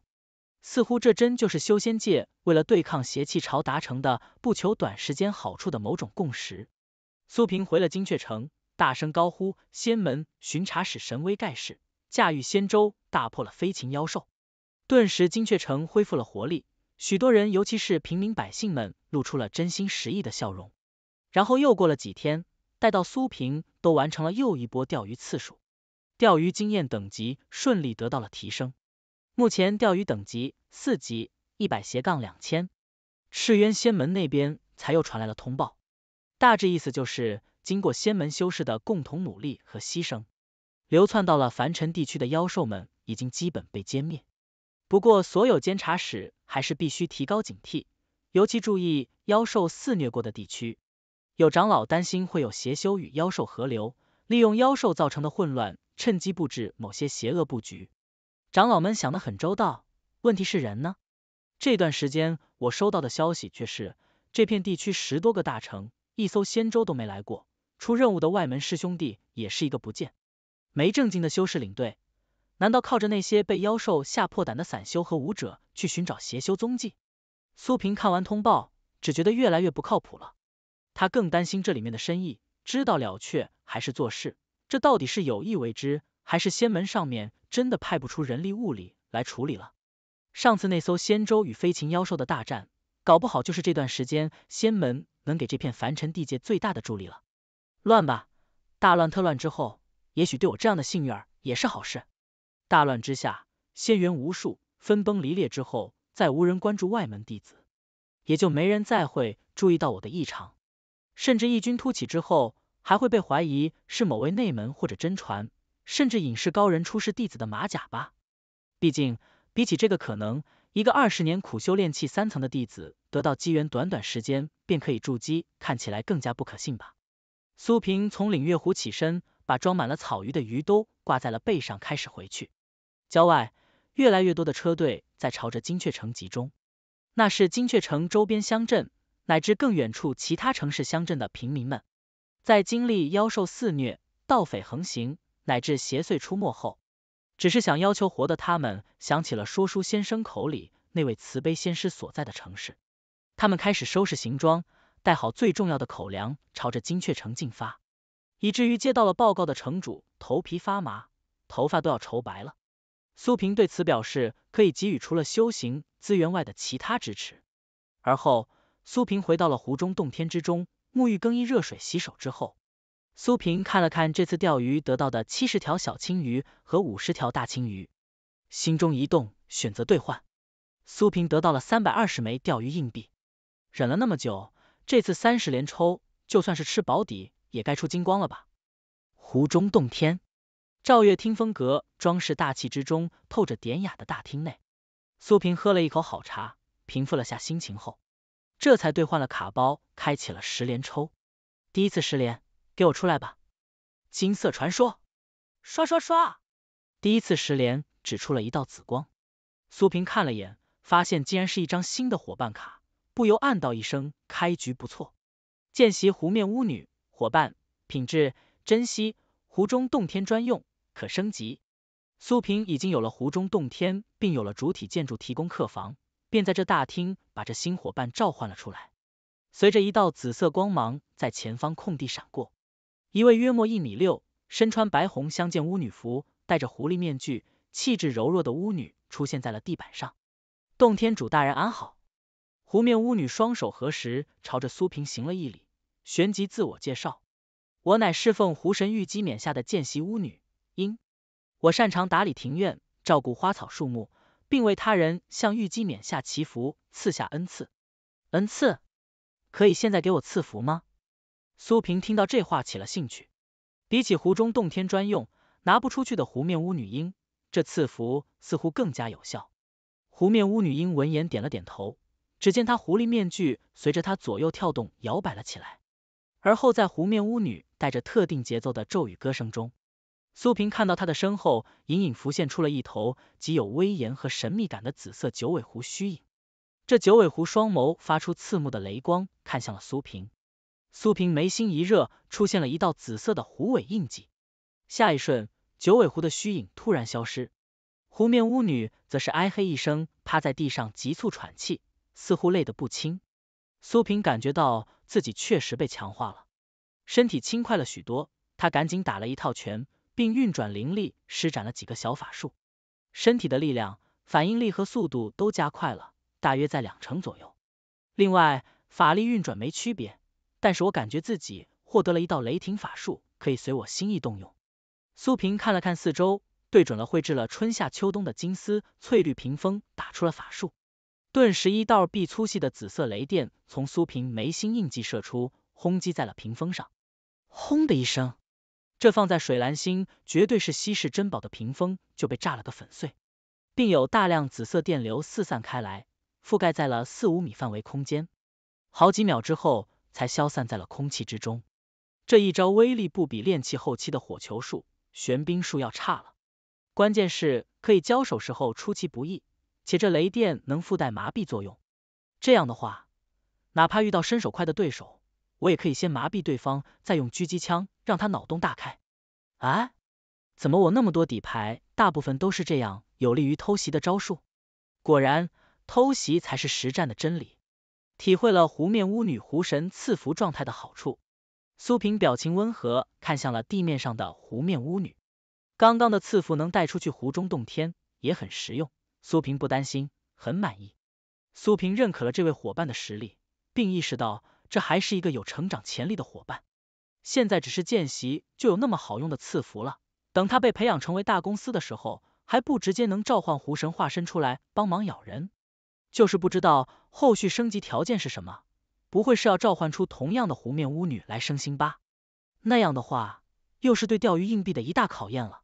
似乎这真就是修仙界为了对抗邪气潮达成的不求短时间好处的某种共识。苏平回了金雀城。大声高呼：“仙门巡查使神威盖世，驾驭仙舟，大破了飞禽妖兽。”顿时，金雀城恢复了活力，许多人，尤其是平民百姓们，露出了真心实意的笑容。然后又过了几天，待到苏萍都完成了又一波钓鱼次数，钓鱼经验等级顺利得到了提升。目前钓鱼等级四级一百斜杠两千，赤渊仙门那边才又传来了通报，大致意思就是。经过仙门修士的共同努力和牺牲，流窜到了凡尘地区的妖兽们已经基本被歼灭。不过，所有监察使还是必须提高警惕，尤其注意妖兽肆虐过的地区。有长老担心会有邪修与妖兽合流，利用妖兽造成的混乱，趁机布置某些邪恶布局。长老们想得很周到，问题是人呢？这段时间我收到的消息却是，这片地区十多个大城，一艘仙舟都没来过。出任务的外门师兄弟也是一个不见，没正经的修士领队，难道靠着那些被妖兽吓破胆的散修和武者去寻找邪修踪迹？苏平看完通报，只觉得越来越不靠谱了。他更担心这里面的深意，知道了却还是做事，这到底是有意为之，还是仙门上面真的派不出人力物力来处理了？上次那艘仙舟与飞禽妖兽的大战，搞不好就是这段时间仙门能给这片凡尘地界最大的助力了。乱吧，大乱特乱之后，也许对我这样的幸运儿也是好事。大乱之下，仙缘无数，分崩离裂之后，再无人关注外门弟子，也就没人再会注意到我的异常。甚至异军突起之后，还会被怀疑是某位内门或者真传，甚至隐世高人出世弟子的马甲吧。毕竟，比起这个可能，一个二十年苦修炼气三层的弟子得到机缘，短短时间便可以筑基，看起来更加不可信吧。苏萍从领月湖起身，把装满了草鱼的鱼兜挂在了背上，开始回去。郊外越来越多的车队在朝着金雀城集中，那是金雀城周边乡镇乃至更远处其他城市乡镇的平民们，在经历妖兽肆虐、盗匪横行乃至邪祟出没后，只是想要求活的他们想起了说书先生口里那位慈悲仙师所在的城市，他们开始收拾行装。带好最重要的口粮，朝着金雀城进发，以至于接到了报告的城主头皮发麻，头发都要愁白了。苏平对此表示可以给予除了修行资源外的其他支持。而后，苏平回到了湖中洞天之中，沐浴更衣，热水洗手之后，苏平看了看这次钓鱼得到的七十条小青鱼和五十条大青鱼，心中一动，选择兑换。苏平得到了三百二十枚钓鱼硬币，忍了那么久。这次三十连抽，就算是吃保底，也该出金光了吧？湖中洞天，赵月听风阁装饰大气之中透着典雅的大厅内，苏平喝了一口好茶，平复了下心情后，这才兑换了卡包，开启了十连抽。第一次十连，给我出来吧！金色传说，刷刷刷！第一次十连只出了一道紫光，苏平看了眼，发现竟然是一张新的伙伴卡。不由暗道一声：“开局不错。”见习湖面巫女伙伴，品质珍惜，湖中洞天专用，可升级。苏萍已经有了湖中洞天，并有了主体建筑提供客房，便在这大厅把这新伙伴召唤了出来。随着一道紫色光芒在前方空地闪过，一位约莫一米六，身穿白红相间巫女服，戴着狐狸面具，气质柔弱的巫女出现在了地板上。洞天主大人安好。湖面巫女双手合十，朝着苏萍行了一礼，旋即自我介绍：“我乃侍奉湖神玉姬冕下的见习巫女因我擅长打理庭院，照顾花草树木，并为他人向玉姬冕下祈福，赐下恩赐。恩赐可以现在给我赐福吗？”苏萍听到这话起了兴趣，比起湖中洞天专用拿不出去的湖面巫女英，这赐福似乎更加有效。湖面巫女英闻言点了点头。只见他狐狸面具随着他左右跳动摇摆了起来，而后在湖面巫女带着特定节奏的咒语歌声中，苏平看到他的身后隐隐浮现出了一头极有威严和神秘感的紫色九尾狐虚影。这九尾狐双眸发出刺目的雷光，看向了苏平。苏平眉心一热，出现了一道紫色的狐尾印记。下一瞬，九尾狐的虚影突然消失，湖面巫女则是哀嘿一声，趴在地上急促喘气。似乎累得不轻，苏萍感觉到自己确实被强化了，身体轻快了许多。她赶紧打了一套拳，并运转灵力施展了几个小法术，身体的力量、反应力和速度都加快了，大约在两成左右。另外，法力运转没区别，但是我感觉自己获得了一道雷霆法术，可以随我心意动用。苏萍看了看四周，对准了绘制了春夏秋冬的金丝翠绿屏风，打出了法术。顿时一道臂粗细的紫色雷电从苏平眉心印记射出，轰击在了屏风上，轰的一声，这放在水蓝星绝对是稀世珍宝的屏风就被炸了个粉碎，并有大量紫色电流四散开来，覆盖在了四五米范围空间，好几秒之后才消散在了空气之中。这一招威力不比炼气后期的火球术、玄冰术要差了，关键是可以交手时候出其不意。且这雷电能附带麻痹作用，这样的话，哪怕遇到身手快的对手，我也可以先麻痹对方，再用狙击枪让他脑洞大开。哎，怎么我那么多底牌，大部分都是这样有利于偷袭的招数？果然，偷袭才是实战的真理。体会了湖面巫女湖神赐福状态的好处，苏萍表情温和，看向了地面上的湖面巫女。刚刚的赐福能带出去湖中洞天，也很实用。苏平不担心，很满意。苏平认可了这位伙伴的实力，并意识到这还是一个有成长潜力的伙伴。现在只是见习就有那么好用的赐福了，等他被培养成为大公司的时候，还不直接能召唤狐神化身出来帮忙咬人？就是不知道后续升级条件是什么，不会是要召唤出同样的狐面巫女来升星吧？那样的话，又是对钓鱼硬币的一大考验了。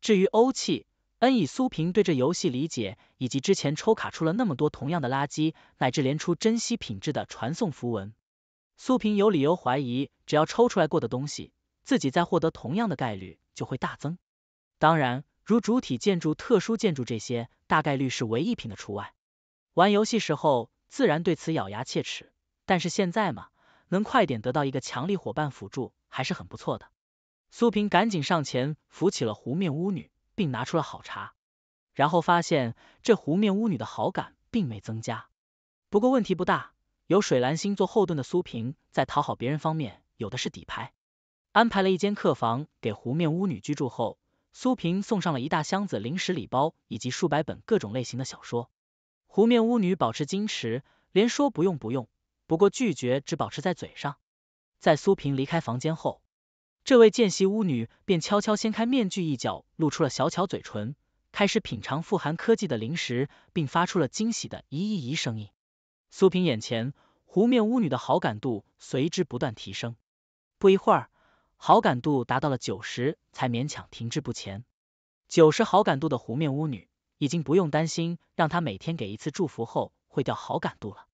至于欧气。本以苏平对这游戏理解，以及之前抽卡出了那么多同样的垃圾，乃至连出珍稀品质的传送符文，苏平有理由怀疑，只要抽出来过的东西，自己再获得同样的概率就会大增。当然，如主体建筑、特殊建筑这些大概率是唯一品的除外。玩游戏时候自然对此咬牙切齿，但是现在嘛，能快点得到一个强力伙伴辅助还是很不错的。苏平赶紧上前扶起了湖面巫女。并拿出了好茶，然后发现这湖面巫女的好感并没增加。不过问题不大，有水蓝星做后盾的苏萍在讨好别人方面有的是底牌。安排了一间客房给湖面巫女居住后，苏萍送上了一大箱子零食礼包以及数百本各种类型的小说。湖面巫女保持矜持，连说不用不用，不过拒绝只保持在嘴上。在苏萍离开房间后。这位见习巫女便悄悄掀开面具一角，露出了小巧嘴唇，开始品尝富含科技的零食，并发出了惊喜的咦咦咦声音。苏萍眼前，湖面巫女的好感度随之不断提升。不一会儿，好感度达到了九十，才勉强停滞不前。九十好感度的湖面巫女已经不用担心，让她每天给一次祝福后会掉好感度了。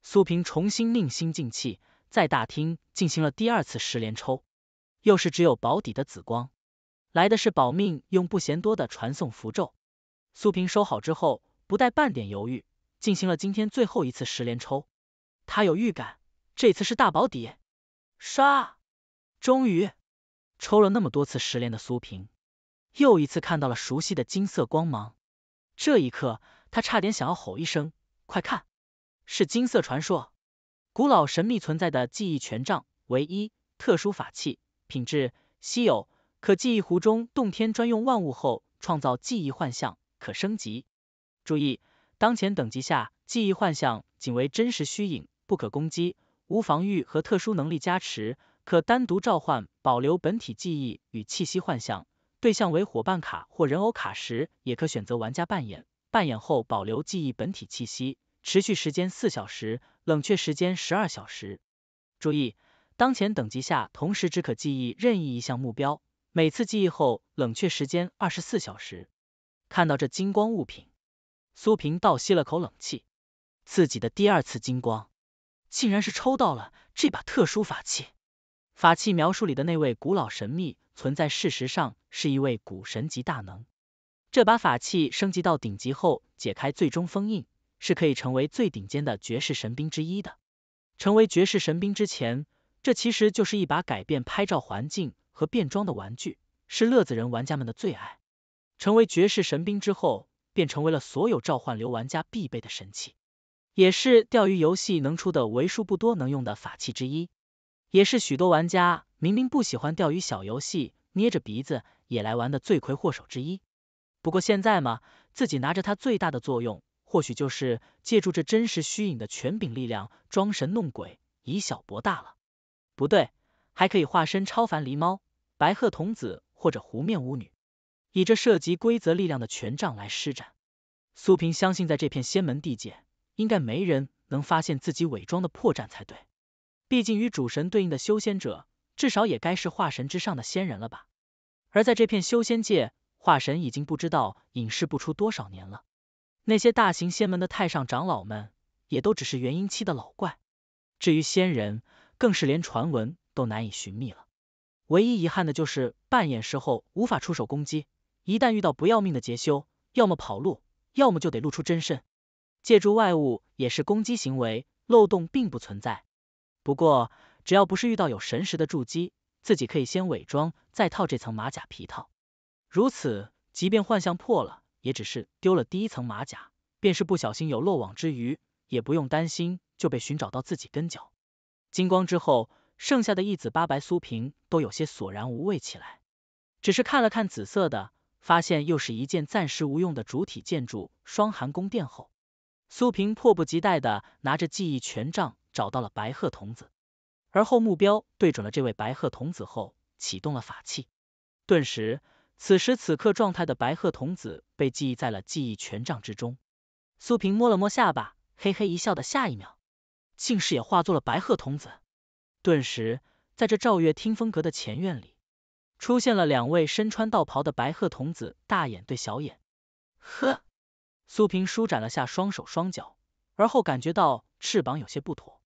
苏萍重新宁心静气，在大厅进行了第二次十连抽。又是只有保底的紫光，来的是保命用不嫌多的传送符咒。苏萍收好之后，不带半点犹豫，进行了今天最后一次十连抽。他有预感，这次是大保底。刷，终于抽了那么多次十连的苏萍，又一次看到了熟悉的金色光芒。这一刻，他差点想要吼一声：“快看，是金色传说，古老神秘存在的记忆权杖，唯一特殊法器。”品质稀有，可记忆湖中洞天专用万物后创造记忆幻象，可升级。注意，当前等级下记忆幻象仅为真实虚影，不可攻击，无防御和特殊能力加持，可单独召唤，保留本体记忆与气息幻象。对象为伙伴卡或人偶卡时，也可选择玩家扮演，扮演后保留记忆本体气息，持续时间四小时，冷却时间十二小时。注意。当前等级下，同时只可记忆任意一项目标，每次记忆后冷却时间二十四小时。看到这金光物品，苏平倒吸了口冷气，自己的第二次金光，竟然是抽到了这把特殊法器。法器描述里的那位古老神秘存在，事实上是一位古神级大能。这把法器升级到顶级后，解开最终封印，是可以成为最顶尖的绝世神兵之一的。成为绝世神兵之前。这其实就是一把改变拍照环境和变装的玩具，是乐子人玩家们的最爱。成为绝世神兵之后，便成为了所有召唤流玩家必备的神器，也是钓鱼游戏能出的为数不多能用的法器之一，也是许多玩家明明不喜欢钓鱼小游戏，捏着鼻子也来玩的罪魁祸首之一。不过现在嘛，自己拿着它最大的作用，或许就是借助这真实虚影的权柄力量，装神弄鬼，以小博大了。不对，还可以化身超凡狸猫、白鹤童子或者湖面巫女，以这涉及规则力量的权杖来施展。苏萍相信，在这片仙门地界，应该没人能发现自己伪装的破绽才对。毕竟与主神对应的修仙者，至少也该是化神之上的仙人了吧？而在这片修仙界，化神已经不知道隐世不出多少年了。那些大型仙门的太上长老们，也都只是元婴期的老怪。至于仙人。更是连传闻都难以寻觅了。唯一遗憾的就是扮演时候无法出手攻击，一旦遇到不要命的劫修，要么跑路，要么就得露出真身。借助外物也是攻击行为，漏洞并不存在。不过只要不是遇到有神识的筑基，自己可以先伪装，再套这层马甲皮套。如此，即便幻象破了，也只是丢了第一层马甲。便是不小心有漏网之鱼，也不用担心就被寻找到自己跟脚。金光之后，剩下的一紫八白，苏平都有些索然无味起来。只是看了看紫色的，发现又是一件暂时无用的主体建筑——霜寒宫殿后，苏平迫不及待的拿着记忆权杖找到了白鹤童子，而后目标对准了这位白鹤童子后，启动了法器。顿时，此时此刻状态的白鹤童子被记忆在了记忆权杖之中。苏平摸了摸下巴，嘿嘿一笑的下一秒。竟是也化作了白鹤童子，顿时在这照月听风阁的前院里，出现了两位身穿道袍的白鹤童子，大眼对小眼。呵，苏萍舒展了下双手双脚，而后感觉到翅膀有些不妥。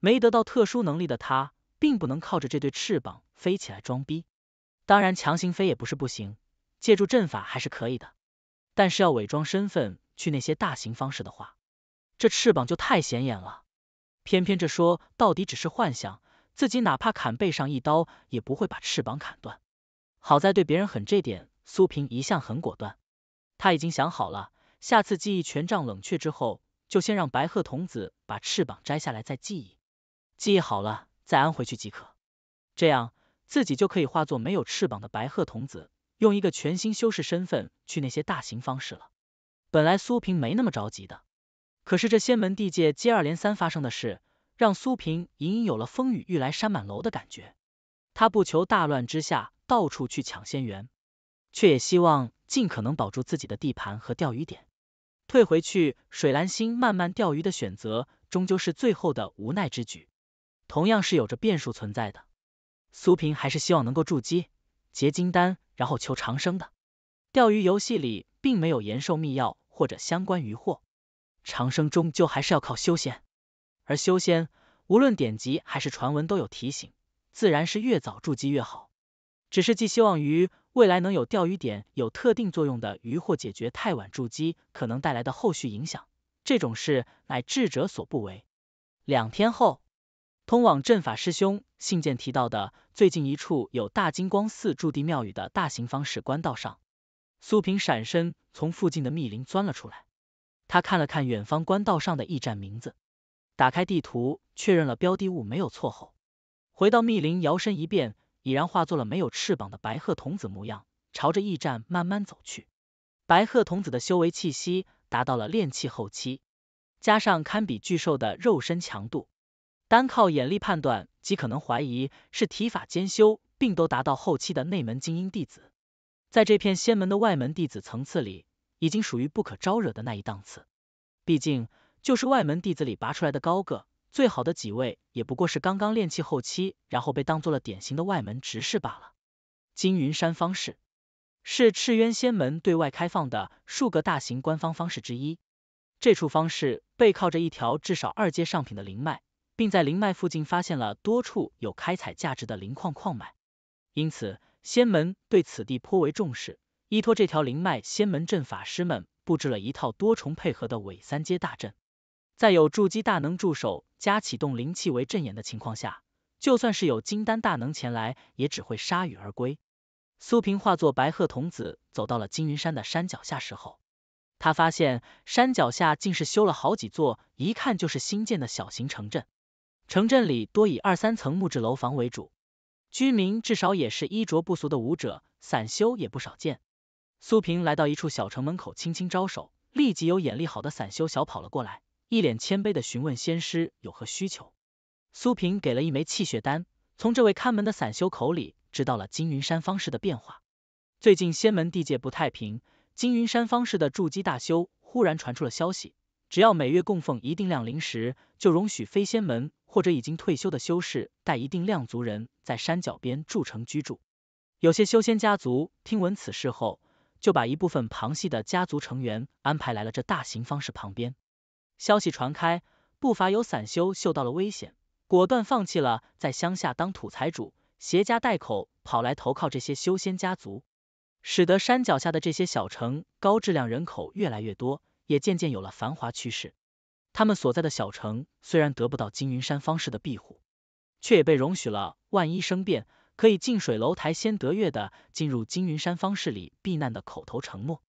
没得到特殊能力的他，并不能靠着这对翅膀飞起来装逼。当然，强行飞也不是不行，借助阵法还是可以的。但是要伪装身份去那些大型方式的话，这翅膀就太显眼了。偏偏这说到底只是幻想，自己哪怕砍背上一刀，也不会把翅膀砍断。好在对别人狠这点，苏平一向很果断。他已经想好了，下次记忆权杖冷却之后，就先让白鹤童子把翅膀摘下来再记忆，记忆好了再安回去即可。这样自己就可以化作没有翅膀的白鹤童子，用一个全新修士身份去那些大型方式了。本来苏平没那么着急的。可是这仙门地界接二连三发生的事，让苏平隐隐有了风雨欲来山满楼的感觉。他不求大乱之下到处去抢仙缘，却也希望尽可能保住自己的地盘和钓鱼点。退回去水蓝星慢慢钓鱼的选择，终究是最后的无奈之举。同样是有着变数存在的，苏平还是希望能够筑基、结金丹，然后求长生的。钓鱼游戏里并没有延寿秘药或者相关鱼获。长生终究还是要靠修仙，而修仙无论典籍还是传闻都有提醒，自然是越早筑基越好。只是寄希望于未来能有钓鱼点有特定作用的鱼获解决太晚筑基可能带来的后续影响，这种事乃智者所不为。两天后，通往阵法师兄信件提到的最近一处有大金光寺驻地庙宇的大型方式官道上，苏平闪身从附近的密林钻了出来。他看了看远方官道上的驿站名字，打开地图确认了标的物没有错后，回到密林，摇身一变，已然化作了没有翅膀的白鹤童子模样，朝着驿站慢慢走去。白鹤童子的修为气息达到了炼气后期，加上堪比巨兽的肉身强度，单靠眼力判断，极可能怀疑是体法兼修，并都达到后期的内门精英弟子，在这片仙门的外门弟子层次里。已经属于不可招惹的那一档次，毕竟就是外门弟子里拔出来的高个，最好的几位也不过是刚刚练气后期，然后被当做了典型的外门执事罢了。金云山方式是赤渊仙门对外开放的数个大型官方方式之一，这处方式背靠着一条至少二阶上品的灵脉，并在灵脉附近发现了多处有开采价值的灵矿矿脉，因此仙门对此地颇为重视。依托这条灵脉，仙门阵法师们布置了一套多重配合的伪三阶大阵，在有筑基大能助手加启动灵气为阵眼的情况下，就算是有金丹大能前来，也只会铩羽而归。苏平化作白鹤童子，走到了金云山的山脚下时候，他发现山脚下竟是修了好几座，一看就是新建的小型城镇，城镇里多以二三层木质楼房为主，居民至少也是衣着不俗的武者，散修也不少见。苏平来到一处小城门口，轻轻招手，立即有眼力好的散修小跑了过来，一脸谦卑的询问仙师有何需求。苏平给了一枚气血丹，从这位看门的散修口里知道了金云山方士的变化。最近仙门地界不太平，金云山方士的筑基大修忽然传出了消息，只要每月供奉一定量灵石，就容许飞仙门或者已经退休的修士带一定量族人在山脚边筑城居住。有些修仙家族听闻此事后。就把一部分旁系的家族成员安排来了这大型方式旁边。消息传开，不乏有散修嗅到了危险，果断放弃了在乡下当土财主，携家带口跑来投靠这些修仙家族，使得山脚下的这些小城高质量人口越来越多，也渐渐有了繁华趋势。他们所在的小城虽然得不到金云山方式的庇护，却也被容许了，万一生变。可以近水楼台先得月的进入金云山方式里避难的口头承诺，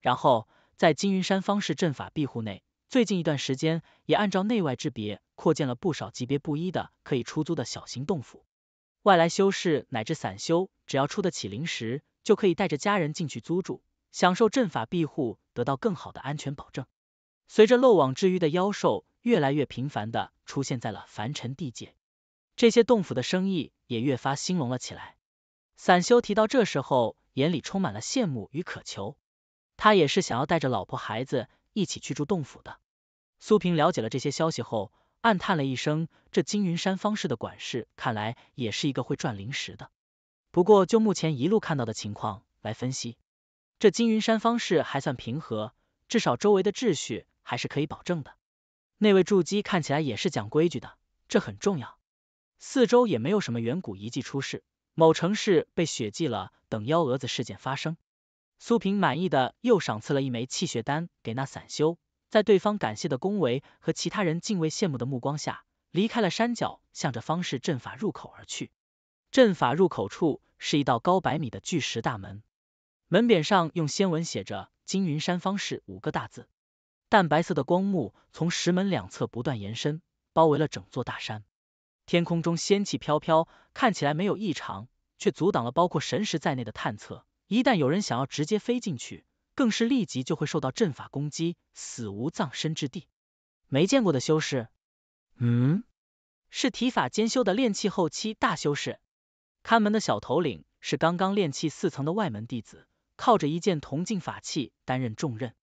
然后在金云山方式阵法庇护内，最近一段时间也按照内外之别扩建了不少级别不一的可以出租的小型洞府，外来修士乃至散修只要出得起灵石，就可以带着家人进去租住，享受阵法庇护，得到更好的安全保证。随着漏网之鱼的妖兽越来越频繁的出现在了凡尘地界，这些洞府的生意。也越发兴隆了起来。散修提到这时候，眼里充满了羡慕与渴求。他也是想要带着老婆孩子一起去住洞府的。苏萍了解了这些消息后，暗叹了一声：这金云山方氏的管事，看来也是一个会赚零食的。不过就目前一路看到的情况来分析，这金云山方氏还算平和，至少周围的秩序还是可以保证的。那位筑基看起来也是讲规矩的，这很重要。四周也没有什么远古遗迹出世，某城市被血祭了等幺蛾子事件发生。苏平满意的又赏赐了一枚气血丹给那散修，在对方感谢的恭维和其他人敬畏羡慕的目光下，离开了山脚，向着方氏阵法入口而去。阵法入口处是一道高百米的巨石大门，门匾上用仙文写着“金云山方氏”五个大字。淡白色的光幕从石门两侧不断延伸，包围了整座大山。天空中仙气飘飘，看起来没有异常，却阻挡了包括神石在内的探测。一旦有人想要直接飞进去，更是立即就会受到阵法攻击，死无葬身之地。没见过的修士，嗯，是体法兼修的炼气后期大修士。看门的小头领是刚刚炼气四层的外门弟子，靠着一件铜镜法器担任重任。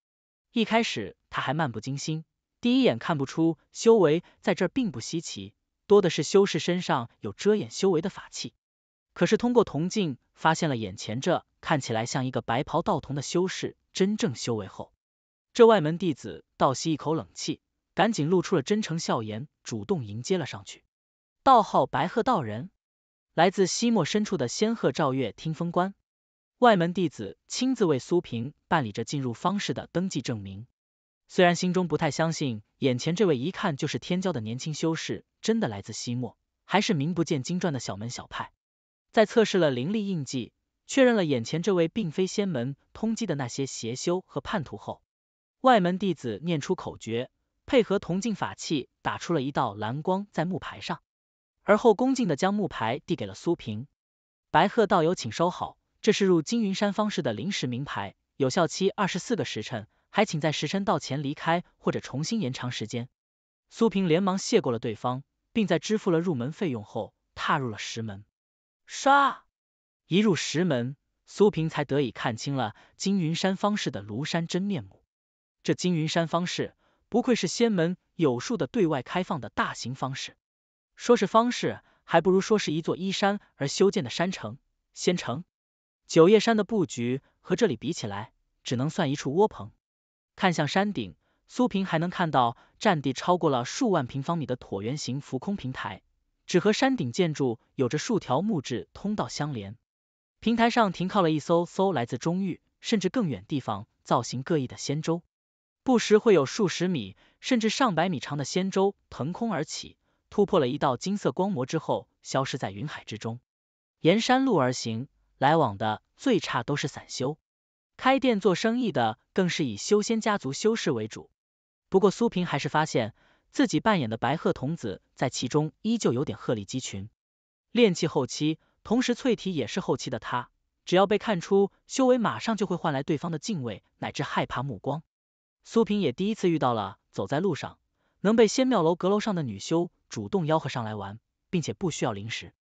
一开始他还漫不经心，第一眼看不出修为，在这并不稀奇。多的是修士身上有遮掩修为的法器，可是通过铜镜发现了眼前这看起来像一个白袍道童的修士真正修为后，这外门弟子倒吸一口冷气，赶紧露出了真诚笑颜，主动迎接了上去。道号白鹤道人，来自西漠深处的仙鹤照月听风观外门弟子亲自为苏平办理着进入方式的登记证明。虽然心中不太相信眼前这位一看就是天骄的年轻修士真的来自西漠，还是名不见经传的小门小派，在测试了灵力印记，确认了眼前这位并非仙门通缉的那些邪修和叛徒后，外门弟子念出口诀，配合铜镜法器打出了一道蓝光在木牌上，而后恭敬的将木牌递给了苏平，白鹤道友请收好，这是入金云山方式的临时名牌，有效期二十四个时辰。还请在时辰到前离开，或者重新延长时间。苏平连忙谢过了对方，并在支付了入门费用后踏入了石门。刷，一入石门，苏平才得以看清了金云山方式的庐山真面目。这金云山方式，不愧是仙门有数的对外开放的大型方式。说是方式，还不如说是一座依山而修建的山城、仙城。九叶山的布局和这里比起来，只能算一处窝棚。看向山顶，苏平还能看到占地超过了数万平方米的椭圆形浮空平台，只和山顶建筑有着数条木质通道相连。平台上停靠了一艘艘来自中域甚至更远地方、造型各异的仙舟，不时会有数十米甚至上百米长的仙舟腾空而起，突破了一道金色光膜之后，消失在云海之中。沿山路而行，来往的最差都是散修。开店做生意的更是以修仙家族修士为主，不过苏萍还是发现自己扮演的白鹤童子在其中依旧有点鹤立鸡群。练气后期，同时淬体也是后期的他，只要被看出修为，马上就会换来对方的敬畏乃至害怕目光。苏萍也第一次遇到了走在路上能被仙庙楼阁楼上的女修主动吆喝上来玩，并且不需要零食，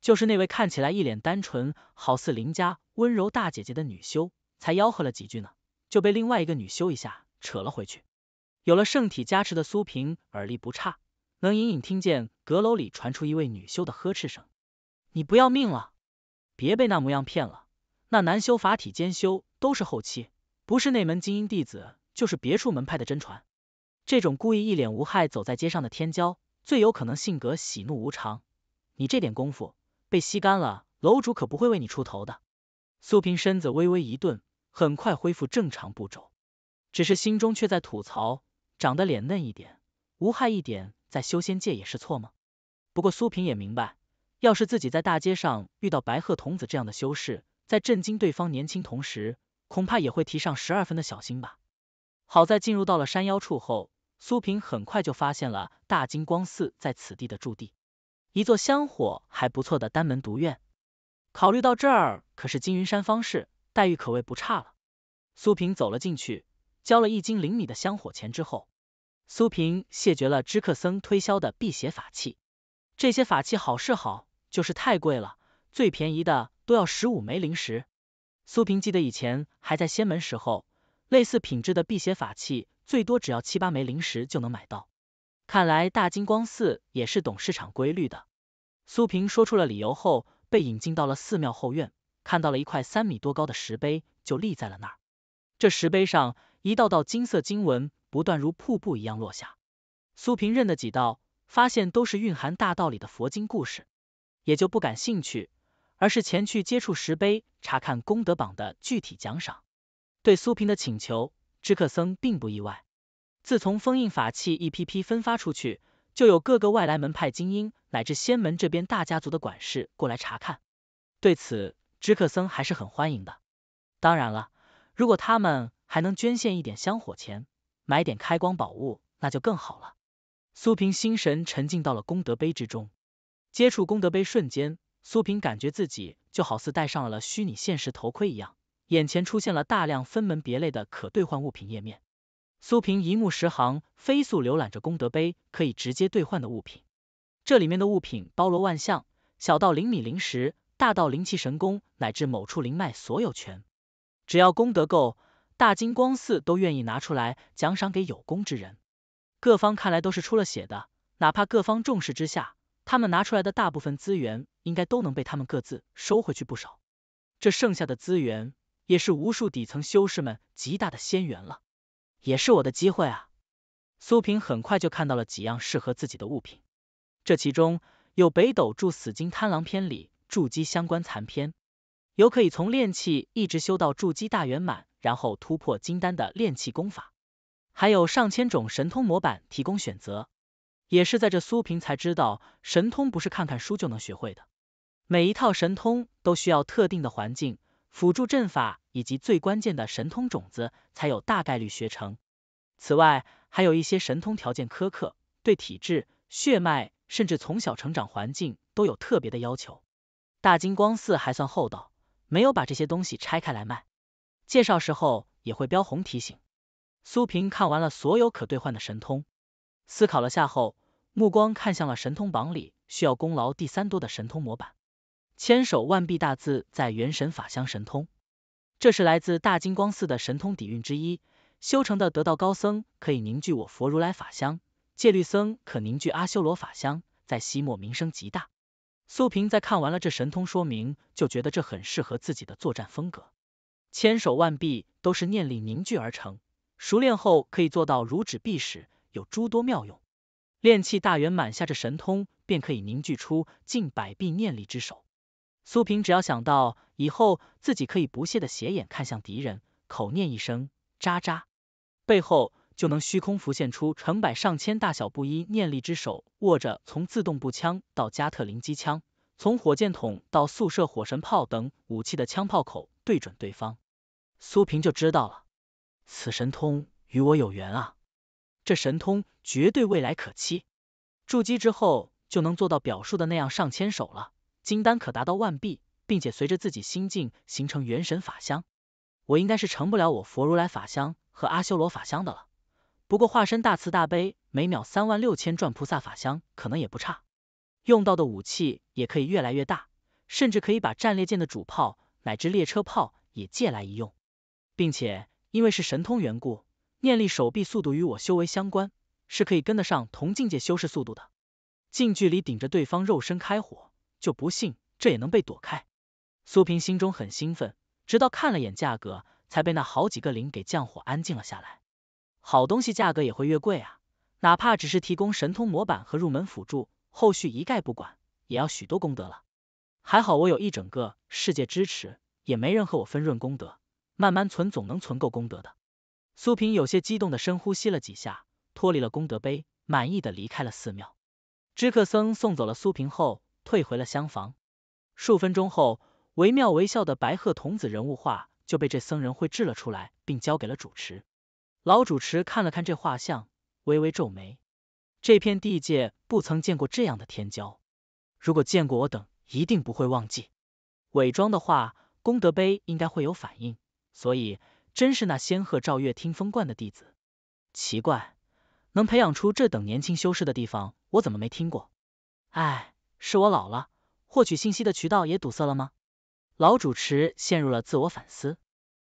就是那位看起来一脸单纯，好似邻家温柔大姐姐的女修。才吆喝了几句呢，就被另外一个女修一下扯了回去。有了圣体加持的苏萍耳力不差，能隐隐听见阁楼里传出一位女修的呵斥声：“你不要命了！别被那模样骗了，那男修法体兼修都是后期，不是内门精英弟子，就是别处门派的真传。这种故意一脸无害走在街上的天骄，最有可能性格喜怒无常。你这点功夫被吸干了，楼主可不会为你出头的。”苏萍身子微微一顿。很快恢复正常步骤，只是心中却在吐槽，长得脸嫩一点，无害一点，在修仙界也是错吗？不过苏萍也明白，要是自己在大街上遇到白鹤童子这样的修士，在震惊对方年轻同时，恐怕也会提上十二分的小心吧。好在进入到了山腰处后，苏萍很快就发现了大金光寺在此地的驻地，一座香火还不错的单门独院。考虑到这儿可是金云山方士。待遇可谓不差了。苏萍走了进去，交了一斤灵米的香火钱之后，苏萍谢绝了知客僧推销的辟邪法器。这些法器好是好，就是太贵了，最便宜的都要十五枚灵石。苏萍记得以前还在仙门时候，类似品质的辟邪法器最多只要七八枚灵石就能买到。看来大金光寺也是懂市场规律的。苏萍说出了理由后，被引进到了寺庙后院。看到了一块三米多高的石碑，就立在了那儿。这石碑上一道道金色经文不断如瀑布一样落下。苏平认得几道，发现都是蕴含大道理的佛经故事，也就不感兴趣，而是前去接触石碑，查看功德榜的具体奖赏。对苏平的请求，知客僧并不意外。自从封印法器一批批分发出去，就有各个外来门派精英乃至仙门这边大家族的管事过来查看，对此。知客僧还是很欢迎的，当然了，如果他们还能捐献一点香火钱，买点开光宝物，那就更好了。苏平心神沉浸到了功德碑之中，接触功德碑瞬间，苏平感觉自己就好似戴上了虚拟现实头盔一样，眼前出现了大量分门别类的可兑换物品页面。苏平一目十行，飞速浏览着功德碑可以直接兑换的物品，这里面的物品包罗万象，小到零米零食。大道灵气、神功乃至某处灵脉所有权，只要功德够，大金光寺都愿意拿出来奖赏给有功之人。各方看来都是出了血的，哪怕各方重视之下，他们拿出来的大部分资源，应该都能被他们各自收回去不少。这剩下的资源，也是无数底层修士们极大的仙缘了，也是我的机会。啊！苏萍很快就看到了几样适合自己的物品，这其中有《北斗柱死金贪狼篇》里。筑基相关残篇，有可以从炼气一直修到筑基大圆满，然后突破金丹的炼气功法，还有上千种神通模板提供选择。也是在这苏平才知道，神通不是看看书就能学会的，每一套神通都需要特定的环境、辅助阵法以及最关键的神通种子，才有大概率学成。此外，还有一些神通条件苛刻，对体质、血脉甚至从小成长环境都有特别的要求。大金光寺还算厚道，没有把这些东西拆开来卖，介绍时候也会标红提醒。苏平看完了所有可兑换的神通，思考了下后，目光看向了神通榜里需要功劳第三多的神通模板——千手万臂大自在元神法相神通。这是来自大金光寺的神通底蕴之一，修成的得道高僧可以凝聚我佛如来法相，戒律僧可凝聚阿修罗法相，在西莫名声极大。苏平在看完了这神通说明，就觉得这很适合自己的作战风格。千手万臂都是念力凝聚而成，熟练后可以做到如指臂使，有诸多妙用。炼气大圆满下，这神通便可以凝聚出近百臂念力之手。苏平只要想到以后自己可以不屑的斜眼看向敌人，口念一声渣渣，背后。就能虚空浮现出成百上千大小不一念力之手，握着从自动步枪到加特林机枪，从火箭筒到速射火神炮等武器的枪炮口对准对方。苏平就知道了，此神通与我有缘啊，这神通绝对未来可期。筑基之后就能做到表述的那样上千手了，金丹可达到万臂，并且随着自己心境形成元神法相，我应该是成不了我佛如来法相和阿修罗法相的了。不过化身大慈大悲，每秒三万六千转菩萨法香，可能也不差。用到的武器也可以越来越大，甚至可以把战列舰的主炮乃至列车炮也借来一用。并且因为是神通缘故，念力手臂速度与我修为相关，是可以跟得上同境界修饰速度的。近距离顶着对方肉身开火，就不信这也能被躲开。苏平心中很兴奋，直到看了眼价格，才被那好几个零给降火安静了下来。好东西价格也会越贵啊，哪怕只是提供神通模板和入门辅助，后续一概不管，也要许多功德了。还好我有一整个世界支持，也没人和我分润功德，慢慢存总能存够功德的。苏萍有些激动的深呼吸了几下，脱离了功德碑，满意的离开了寺庙。知客僧送走了苏萍后，退回了厢房。数分钟后，惟妙惟肖的白鹤童子人物画就被这僧人绘制了出来，并交给了主持。老主持看了看这画像，微微皱眉。这片地界不曾见过这样的天骄，如果见过，我等一定不会忘记。伪装的话，功德碑应该会有反应，所以真是那仙鹤照月听风观的弟子。奇怪，能培养出这等年轻修士的地方，我怎么没听过？哎，是我老了，获取信息的渠道也堵塞了吗？老主持陷入了自我反思。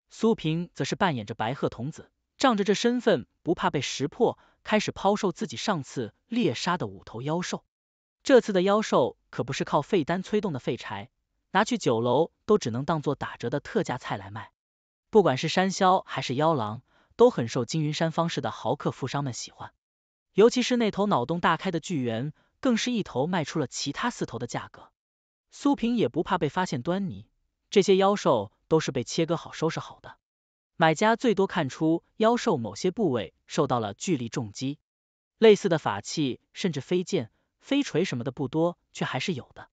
苏萍则是扮演着白鹤童子。仗着这身份，不怕被识破，开始抛售自己上次猎杀的五头妖兽。这次的妖兽可不是靠废丹催动的废柴，拿去酒楼都只能当做打折的特价菜来卖。不管是山魈还是妖狼，都很受金云山方氏的豪客富商们喜欢。尤其是那头脑洞大开的巨猿，更是一头卖出了其他四头的价格。苏平也不怕被发现端倪，这些妖兽都是被切割好、收拾好的。买家最多看出妖兽某些部位受到了巨力重击，类似的法器甚至飞剑、飞锤什么的不多，却还是有的。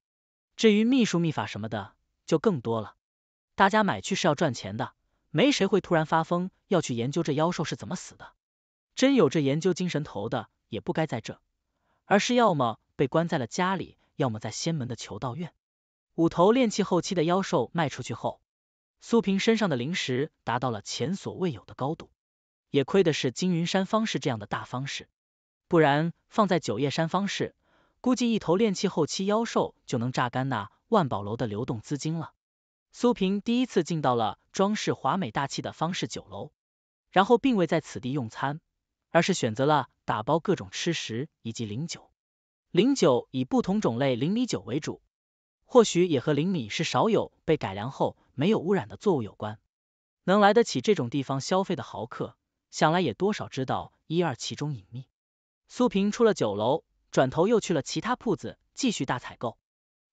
至于秘术、秘法什么的就更多了。大家买去是要赚钱的，没谁会突然发疯要去研究这妖兽是怎么死的。真有这研究精神头的，也不该在这，而是要么被关在了家里，要么在仙门的求道院。五头炼气后期的妖兽卖出去后。苏萍身上的灵石达到了前所未有的高度，也亏的是金云山方式这样的大方式，不然放在九叶山方式，估计一头炼气后期妖兽就能榨干那万宝楼的流动资金了。苏平第一次进到了装饰华美大气的方氏酒楼，然后并未在此地用餐，而是选择了打包各种吃食以及灵酒，灵酒以不同种类灵米酒为主。或许也和灵米是少有被改良后没有污染的作物有关。能来得起这种地方消费的豪客，想来也多少知道一二其中隐秘。苏平出了酒楼，转头又去了其他铺子继续大采购。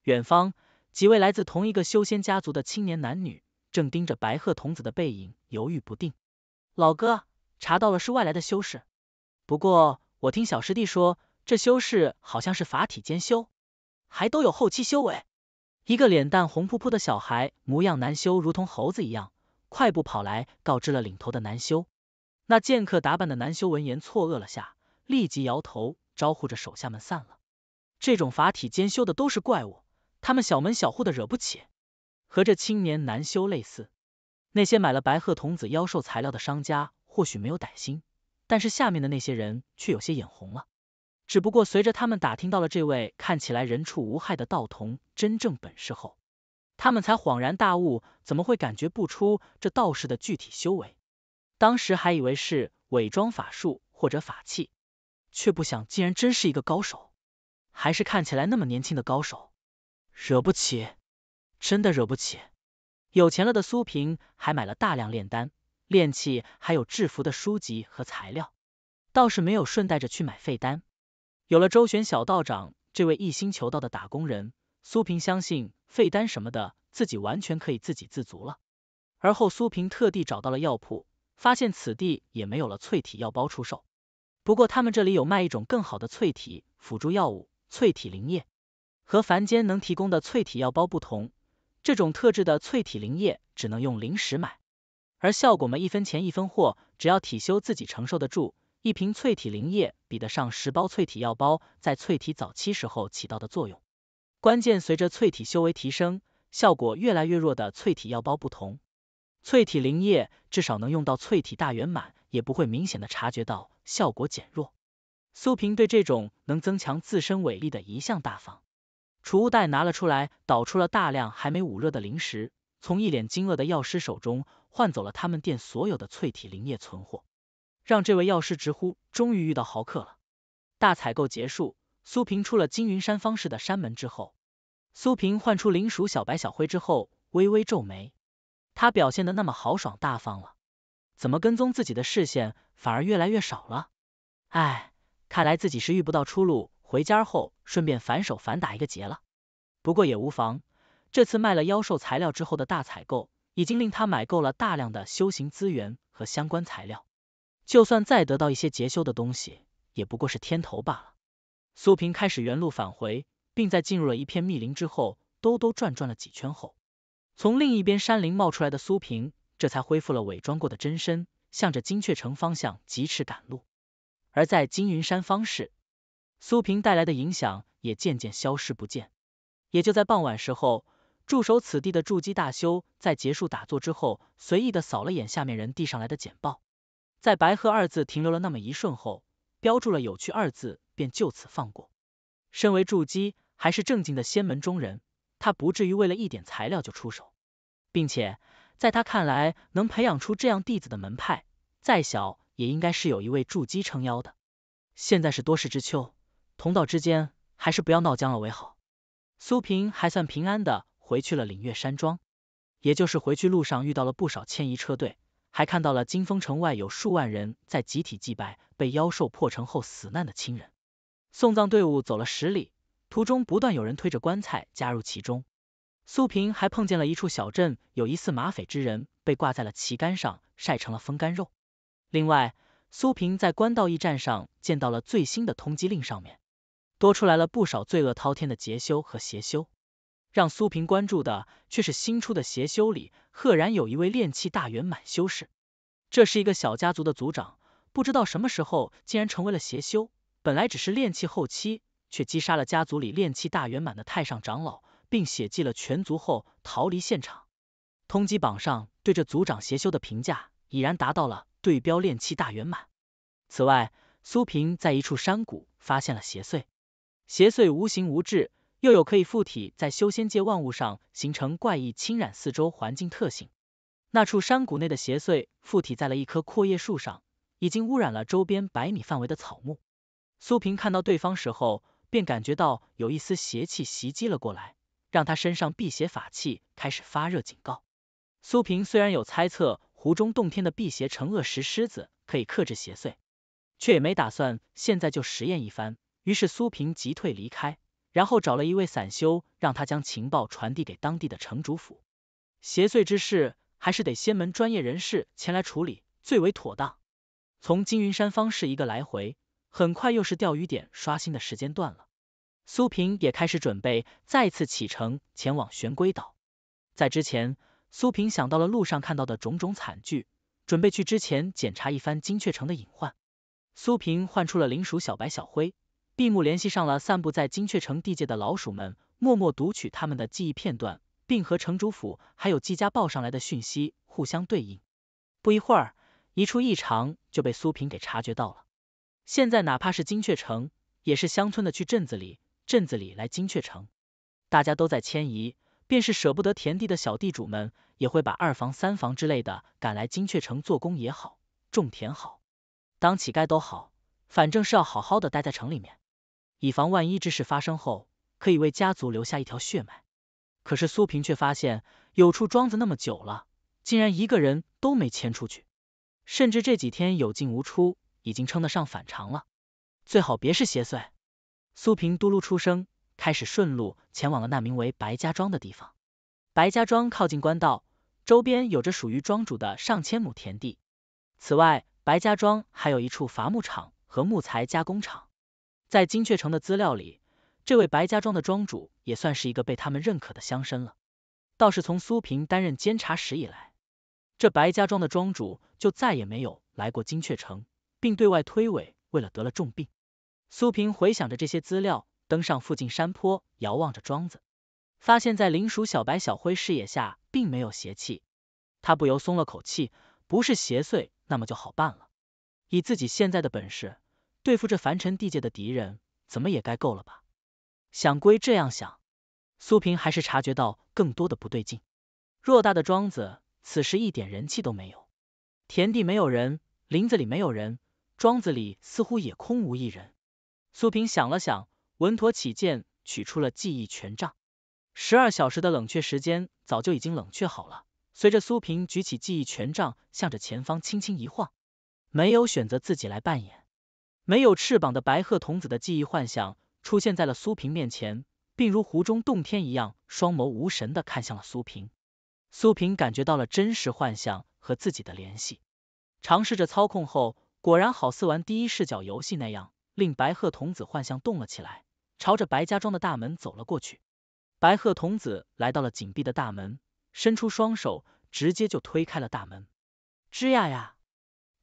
远方，几位来自同一个修仙家族的青年男女正盯着白鹤童子的背影，犹豫不定。老哥，查到了是外来的修士。不过我听小师弟说，这修士好像是法体兼修，还都有后期修为。一个脸蛋红扑扑的小孩，模样难修，如同猴子一样，快步跑来，告知了领头的难修。那剑客打扮的难修闻言错愕了下，立即摇头，招呼着手下们散了。这种法体兼修的都是怪物，他们小门小户的惹不起。和这青年难修类似，那些买了白鹤童子妖兽材料的商家或许没有歹心，但是下面的那些人却有些眼红了。只不过随着他们打听到了这位看起来人畜无害的道童真正本事后，他们才恍然大悟，怎么会感觉不出这道士的具体修为？当时还以为是伪装法术或者法器，却不想竟然真是一个高手，还是看起来那么年轻的高手，惹不起，真的惹不起。有钱了的苏萍还买了大量炼丹、炼器还有制服的书籍和材料，倒是没有顺带着去买废丹。有了周旋小道长这位一心求道的打工人，苏萍相信费丹什么的自己完全可以自给自足了。而后苏萍特地找到了药铺，发现此地也没有了淬体药包出售，不过他们这里有卖一种更好的淬体辅助药物，淬体灵液。和凡间能提供的淬体药包不同，这种特制的淬体灵液只能用灵石买，而效果们一分钱一分货，只要体修自己承受得住。一瓶淬体灵液比得上十包淬体药包在淬体早期时候起到的作用，关键随着淬体修为提升，效果越来越弱的淬体药包不同，淬体灵液至少能用到淬体大圆满，也不会明显的察觉到效果减弱。苏平对这种能增强自身伟力的一向大方，储物袋拿了出来，倒出了大量还没捂热的灵石，从一脸惊愕的药师手中换走了他们店所有的淬体灵液存货。让这位药师直呼终于遇到豪客了。大采购结束，苏平出了金云山方式的山门之后，苏平唤出灵鼠小白、小灰之后，微微皱眉。他表现的那么豪爽大方了，怎么跟踪自己的视线反而越来越少了？哎，看来自己是遇不到出路，回家后顺便反手反打一个结了。不过也无妨，这次卖了妖兽材料之后的大采购，已经令他买够了大量的修行资源和相关材料。就算再得到一些杰修的东西，也不过是添头罢了。苏平开始原路返回，并在进入了一片密林之后，兜兜转转了几圈后，从另一边山林冒出来的苏平，这才恢复了伪装过的真身，向着金雀城方向疾驰赶路。而在金云山方式，苏平带来的影响也渐渐消失不见。也就在傍晚时候，驻守此地的筑基大修在结束打坐之后，随意的扫了眼下面人递上来的简报。在“白鹤”二字停留了那么一瞬后，标注了“有趣”二字，便就此放过。身为筑基，还是正经的仙门中人，他不至于为了一点材料就出手。并且在他看来，能培养出这样弟子的门派，再小也应该是有一位筑基撑腰的。现在是多事之秋，同道之间还是不要闹僵了为好。苏平还算平安的回去了岭月山庄，也就是回去路上遇到了不少迁移车队。还看到了金风城外有数万人在集体祭拜被妖兽破城后死难的亲人，送葬队伍走了十里，途中不断有人推着棺材加入其中。苏平还碰见了一处小镇，有疑似马匪之人被挂在了旗杆上晒成了风干肉。另外，苏平在官道驿站上见到了最新的通缉令，上面多出来了不少罪恶滔天的邪修和邪修。让苏平关注的却是新出的邪修里。赫然有一位炼气大圆满修士，这是一个小家族的族长，不知道什么时候竟然成为了邪修。本来只是炼气后期，却击杀了家族里炼气大圆满的太上长老，并血祭了全族后逃离现场。通缉榜上对这族长邪修的评价已然达到了对标炼气大圆满。此外，苏平在一处山谷发现了邪祟，邪祟无形无质。又有可以附体在修仙界万物上，形成怪异侵染四周环境特性。那处山谷内的邪祟附体在了一棵阔叶树上，已经污染了周边百米范围的草木。苏平看到对方时候，便感觉到有一丝邪气袭击了过来，让他身上辟邪法器开始发热警告。苏平虽然有猜测湖中洞天的辟邪成恶石狮子可以克制邪祟，却也没打算现在就实验一番。于是苏平急退离开。然后找了一位散修，让他将情报传递给当地的城主府。邪祟之事还是得仙门专业人士前来处理最为妥当。从金云山方式一个来回，很快又是钓鱼点刷新的时间段了。苏平也开始准备再次启程前往玄龟岛。在之前，苏平想到了路上看到的种种惨剧，准备去之前检查一番精确城的隐患。苏平唤出了灵鼠小白、小灰。闭目联系上了散布在金雀城地界的老鼠们，默默读取他们的记忆片段，并和城主府还有季家报上来的讯息互相对应。不一会儿，一处异常就被苏萍给察觉到了。现在哪怕是金雀城，也是乡村的去镇子里，镇子里来金雀城，大家都在迁移。便是舍不得田地的小地主们，也会把二房、三房之类的赶来金雀城做工也好，种田好，当乞丐都好，反正是要好好的待在城里面。以防万一之事发生后，可以为家族留下一条血脉。可是苏平却发现，有处庄子那么久了，竟然一个人都没迁出去，甚至这几天有进无出，已经称得上反常了。最好别是邪祟。苏平嘟噜出声，开始顺路前往了那名为白家庄的地方。白家庄靠近官道，周边有着属于庄主的上千亩田地。此外，白家庄还有一处伐木场和木材加工厂。在金雀城的资料里，这位白家庄的庄主也算是一个被他们认可的乡绅了。倒是从苏平担任监察使以来，这白家庄的庄主就再也没有来过金雀城，并对外推诿，为了得了重病。苏平回想着这些资料，登上附近山坡，遥望着庄子，发现，在灵鼠小白、小灰视野下，并没有邪气，他不由松了口气，不是邪祟，那么就好办了。以自己现在的本事。对付这凡尘地界的敌人，怎么也该够了吧？想归这样想，苏平还是察觉到更多的不对劲。偌大的庄子，此时一点人气都没有，田地没有人，林子里没有人，庄子里似乎也空无一人。苏平想了想，稳妥起见，取出了记忆权杖。十二小时的冷却时间早就已经冷却好了。随着苏平举起记忆权杖，向着前方轻轻一晃，没有选择自己来扮演。没有翅膀的白鹤童子的记忆幻想出现在了苏萍面前，并如湖中洞天一样，双眸无神的看向了苏萍。苏萍感觉到了真实幻想和自己的联系，尝试着操控后，果然好似玩第一视角游戏那样，令白鹤童子幻象动了起来，朝着白家庄的大门走了过去。白鹤童子来到了紧闭的大门，伸出双手，直接就推开了大门。吱呀呀，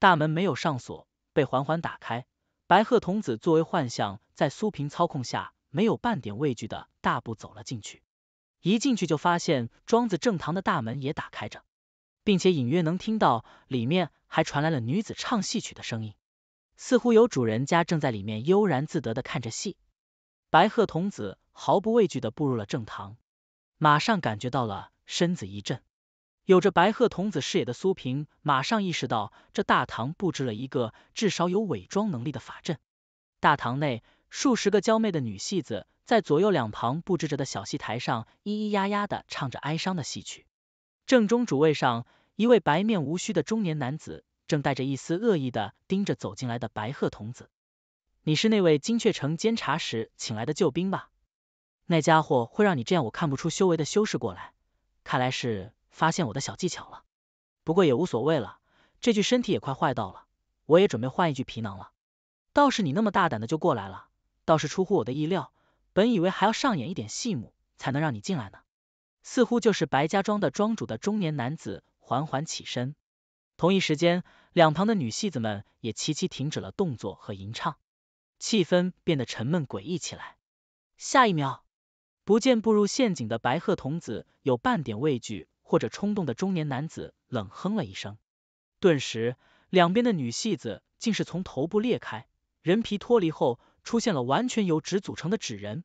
大门没有上锁，被缓缓打开。白鹤童子作为幻象，在苏萍操控下，没有半点畏惧的，大步走了进去。一进去就发现庄子正堂的大门也打开着，并且隐约能听到里面还传来了女子唱戏曲的声音，似乎有主人家正在里面悠然自得的看着戏。白鹤童子毫不畏惧的步入了正堂，马上感觉到了身子一震。有着白鹤童子视野的苏萍，马上意识到这大堂布置了一个至少有伪装能力的法阵。大堂内，数十个娇媚的女戏子在左右两旁布置着的小戏台上，咿咿呀呀的唱着哀伤的戏曲。正中主位上，一位白面无须的中年男子，正带着一丝恶意的盯着走进来的白鹤童子。你是那位金雀城监察使请来的救兵吧？那家伙会让你这样我看不出修为的修士过来？看来是。发现我的小技巧了，不过也无所谓了，这具身体也快坏到了，我也准备换一具皮囊了。倒是你那么大胆的就过来了，倒是出乎我的意料，本以为还要上演一点戏目才能让你进来呢。似乎就是白家庄的庄主的中年男子缓缓起身，同一时间，两旁的女戏子们也齐齐停止了动作和吟唱，气氛变得沉闷诡异起来。下一秒，不见步入陷阱的白鹤童子有半点畏惧。或者冲动的中年男子冷哼了一声，顿时两边的女戏子竟是从头部裂开，人皮脱离后出现了完全由纸组成的纸人。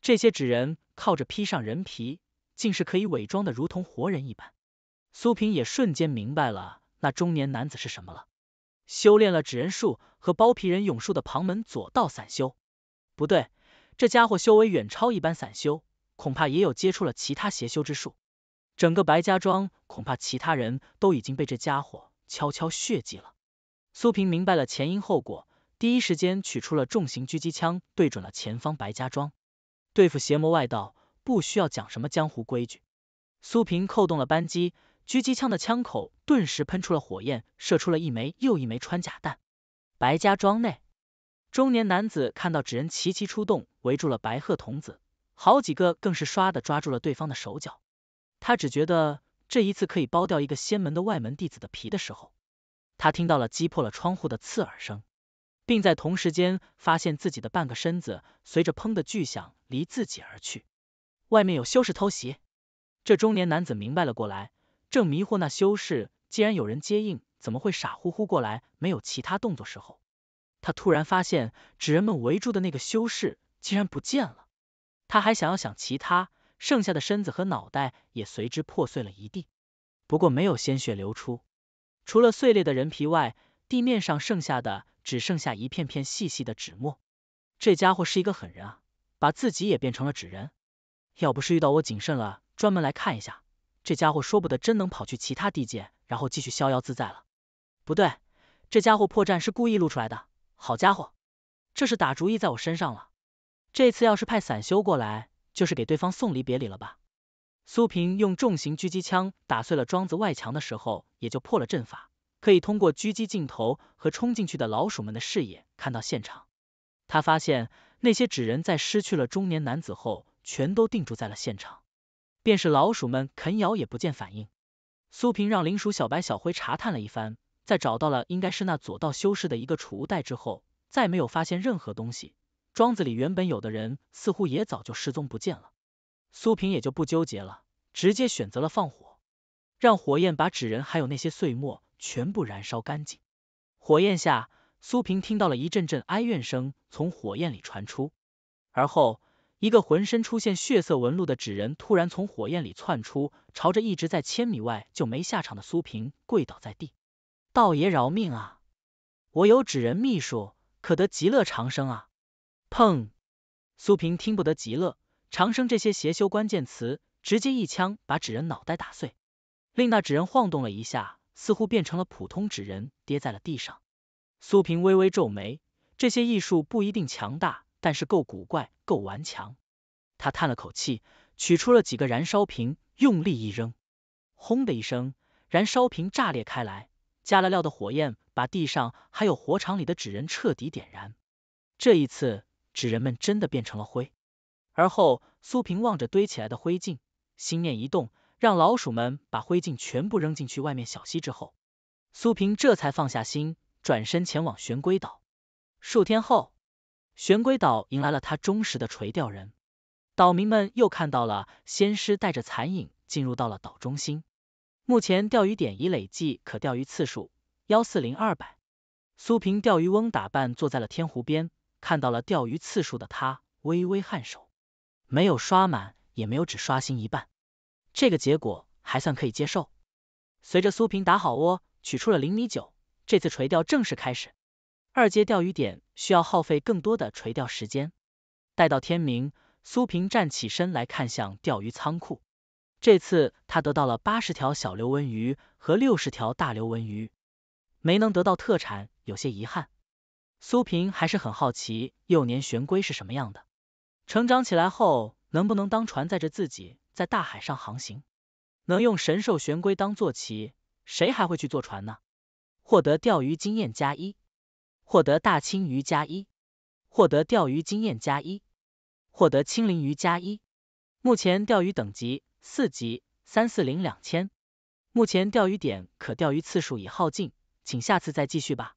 这些纸人靠着披上人皮，竟是可以伪装的如同活人一般。苏萍也瞬间明白了那中年男子是什么了，修炼了纸人术和包皮人勇术的旁门左道散修。不对，这家伙修为远超一般散修，恐怕也有接触了其他邪修之术。整个白家庄恐怕其他人都已经被这家伙悄悄血祭了。苏平明白了前因后果，第一时间取出了重型狙击枪，对准了前方白家庄。对付邪魔外道，不需要讲什么江湖规矩。苏平扣动了扳机，狙击枪的枪口顿时喷出了火焰，射出了一枚又一枚穿甲弹。白家庄内，中年男子看到纸人齐齐出动，围住了白鹤童子，好几个更是唰的抓住了对方的手脚。他只觉得这一次可以剥掉一个仙门的外门弟子的皮的时候，他听到了击破了窗户的刺耳声，并在同时间发现自己的半个身子随着砰的巨响离自己而去。外面有修士偷袭，这中年男子明白了过来，正迷惑那修士，既然有人接应，怎么会傻乎乎过来？没有其他动作时候，他突然发现纸人们围住的那个修士竟然不见了。他还想要想其他。剩下的身子和脑袋也随之破碎了一地，不过没有鲜血流出，除了碎裂的人皮外，地面上剩下的只剩下一片片细细的纸墨。这家伙是一个狠人啊，把自己也变成了纸人。要不是遇到我谨慎了，专门来看一下，这家伙说不得真能跑去其他地界，然后继续逍遥自在了。不对，这家伙破绽是故意露出来的，好家伙，这是打主意在我身上了。这次要是派散修过来。就是给对方送离别礼了吧？苏平用重型狙击枪打碎了庄子外墙的时候，也就破了阵法，可以通过狙击镜头和冲进去的老鼠们的视野看到现场。他发现那些纸人在失去了中年男子后，全都定住在了现场，便是老鼠们啃咬也不见反应。苏平让灵鼠小白、小灰查探了一番，在找到了应该是那左道修士的一个储物袋之后，再没有发现任何东西。庄子里原本有的人似乎也早就失踪不见了，苏平也就不纠结了，直接选择了放火，让火焰把纸人还有那些碎末全部燃烧干净。火焰下，苏平听到了一阵阵哀怨声从火焰里传出，而后一个浑身出现血色纹路的纸人突然从火焰里窜出，朝着一直在千米外就没下场的苏平跪倒在地：“道爷饶命，啊！我有纸人秘术，可得极乐长生啊！”砰！苏平听不得极乐、长生这些邪修关键词，直接一枪把纸人脑袋打碎，令那纸人晃动了一下，似乎变成了普通纸人，跌在了地上。苏平微微皱眉，这些艺术不一定强大，但是够古怪，够顽强。他叹了口气，取出了几个燃烧瓶，用力一扔，轰的一声，燃烧瓶炸裂开来，加了料的火焰把地上还有火场里的纸人彻底点燃。这一次。纸人们真的变成了灰，而后苏平望着堆起来的灰烬，心念一动，让老鼠们把灰烬全部扔进去外面小溪之后，苏平这才放下心，转身前往玄龟岛。数天后，玄龟岛迎来了他忠实的垂钓人，岛民们又看到了仙师带着残影进入到了岛中心。目前钓鱼点已累计可钓鱼次数幺四零二百。苏平钓鱼翁打扮坐在了天湖边。看到了钓鱼次数的他微微颔首，没有刷满，也没有只刷新一半，这个结果还算可以接受。随着苏平打好窝，取出了零米九，这次垂钓正式开始。二阶钓鱼点需要耗费更多的垂钓时间。待到天明，苏平站起身来看向钓鱼仓库，这次他得到了八十条小刘文鱼和六十条大刘文鱼，没能得到特产，有些遗憾。苏萍还是很好奇，幼年玄龟是什么样的？成长起来后，能不能当船载着自己在大海上航行？能用神兽玄龟当坐骑，谁还会去坐船呢？获得钓鱼经验加一，获得大青鱼加一，获得钓鱼经验加一，获得青鳞鱼加一。目前钓鱼等级四级三四零两千，目前钓鱼点可钓鱼次数已耗尽，请下次再继续吧。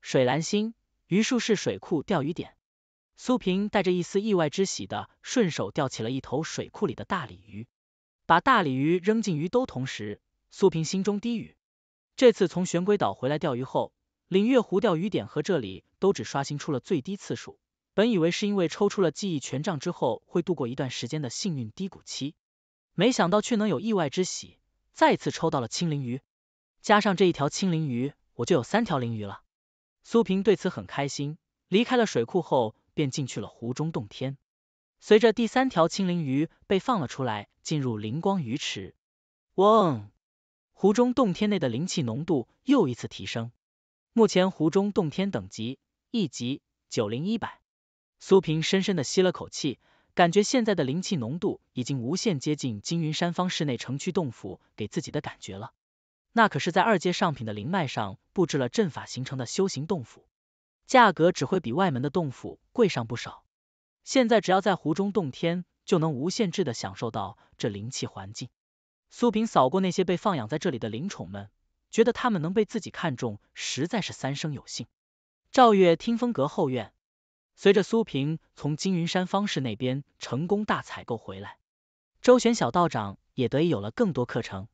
水蓝星。榆树市水库钓鱼点，苏萍带着一丝意外之喜的顺手钓起了一头水库里的大鲤鱼，把大鲤鱼扔进鱼兜。同时，苏萍心中低语：这次从玄龟岛回来钓鱼后，领月湖钓鱼点和这里都只刷新出了最低次数。本以为是因为抽出了记忆权杖之后会度过一段时间的幸运低谷期，没想到却能有意外之喜，再次抽到了青鳞鱼。加上这一条青鳞鱼，我就有三条鳞鱼了。苏平对此很开心，离开了水库后，便进去了湖中洞天。随着第三条青鳞鱼被放了出来，进入灵光鱼池。嗡，湖中洞天内的灵气浓度又一次提升。目前湖中洞天等级一级九零一百。苏平深深的吸了口气，感觉现在的灵气浓度已经无限接近金云山方室内城区洞府给自己的感觉了。那可是在二阶上品的灵脉上布置了阵法形成的修行洞府，价格只会比外门的洞府贵上不少。现在只要在湖中洞天，就能无限制的享受到这灵气环境。苏萍扫过那些被放养在这里的灵宠们，觉得他们能被自己看中，实在是三生有幸。赵月听风阁后院，随着苏萍从金云山方士那边成功大采购回来，周旋小道长也得以有了更多课程。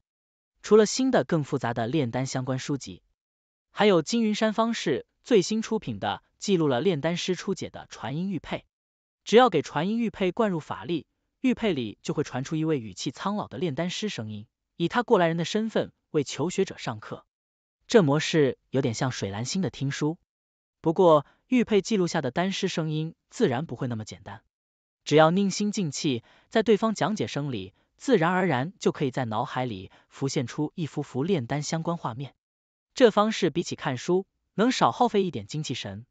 除了新的更复杂的炼丹相关书籍，还有金云山方士最新出品的记录了炼丹师初解的传音玉佩。只要给传音玉佩灌入法力，玉佩里就会传出一位语气苍老的炼丹师声音，以他过来人的身份为求学者上课。这模式有点像水蓝星的听书，不过玉佩记录下的丹师声音自然不会那么简单。只要宁心静气，在对方讲解声里。自然而然就可以在脑海里浮现出一幅幅炼丹相关画面，这方式比起看书能少耗费一点精气神。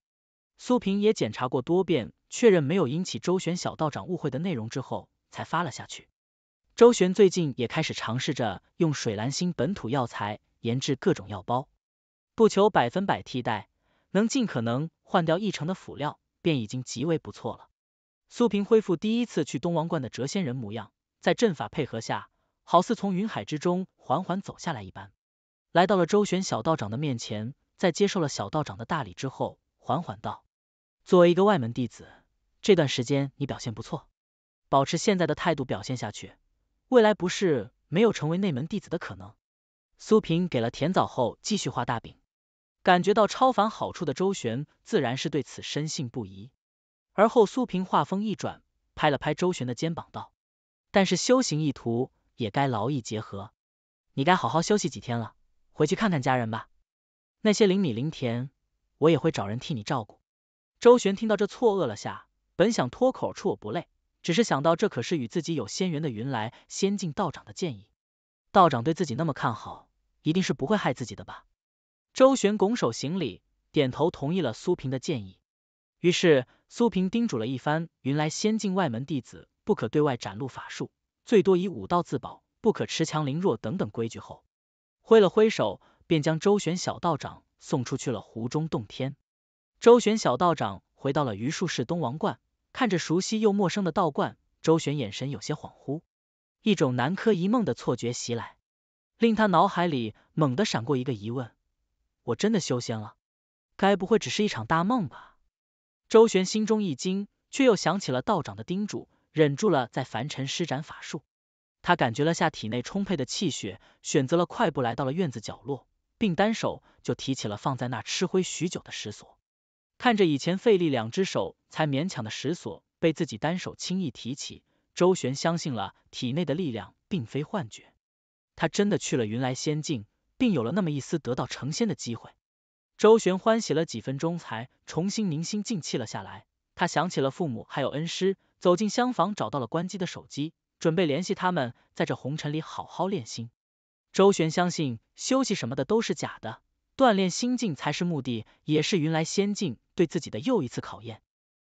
苏平也检查过多遍，确认没有引起周旋小道长误会的内容之后，才发了下去。周旋最近也开始尝试着用水蓝星本土药材研制各种药包，不求百分百替代，能尽可能换掉一成的辅料，便已经极为不错了。苏平恢复第一次去东王观的谪仙人模样。在阵法配合下，好似从云海之中缓缓走下来一般，来到了周旋小道长的面前。在接受了小道长的大礼之后，缓缓道：“作为一个外门弟子，这段时间你表现不错，保持现在的态度表现下去，未来不是没有成为内门弟子的可能。”苏平给了甜枣后，继续画大饼。感觉到超凡好处的周旋，自然是对此深信不疑。而后苏平话锋一转，拍了拍周旋的肩膀道。但是修行意图也该劳逸结合，你该好好休息几天了，回去看看家人吧。那些灵米灵田，我也会找人替你照顾。周旋听到这错愕了下，本想脱口出我不累，只是想到这可是与自己有仙缘的云来仙境道长的建议，道长对自己那么看好，一定是不会害自己的吧。周旋拱手行礼，点头同意了苏萍的建议。于是苏萍叮嘱了一番云来仙境外门弟子。不可对外展露法术，最多以武道自保，不可恃强凌弱等等规矩后，挥了挥手，便将周旋小道长送出去了湖中洞天。周旋小道长回到了榆树市东王观，看着熟悉又陌生的道观，周旋眼神有些恍惚，一种南柯一梦的错觉袭来，令他脑海里猛地闪过一个疑问：我真的修仙了？该不会只是一场大梦吧？周旋心中一惊，却又想起了道长的叮嘱。忍住了，在凡尘施展法术。他感觉了下体内充沛的气血，选择了快步来到了院子角落，并单手就提起了放在那吃灰许久的石锁。看着以前费力两只手才勉强的石锁被自己单手轻易提起，周旋相信了体内的力量并非幻觉。他真的去了云来仙境，并有了那么一丝得道成仙的机会。周旋欢喜了几分钟，才重新凝心静气了下来。他想起了父母还有恩师。走进厢房，找到了关机的手机，准备联系他们。在这红尘里，好好练心。周旋相信休息什么的都是假的，锻炼心境才是目的，也是云来仙境对自己的又一次考验。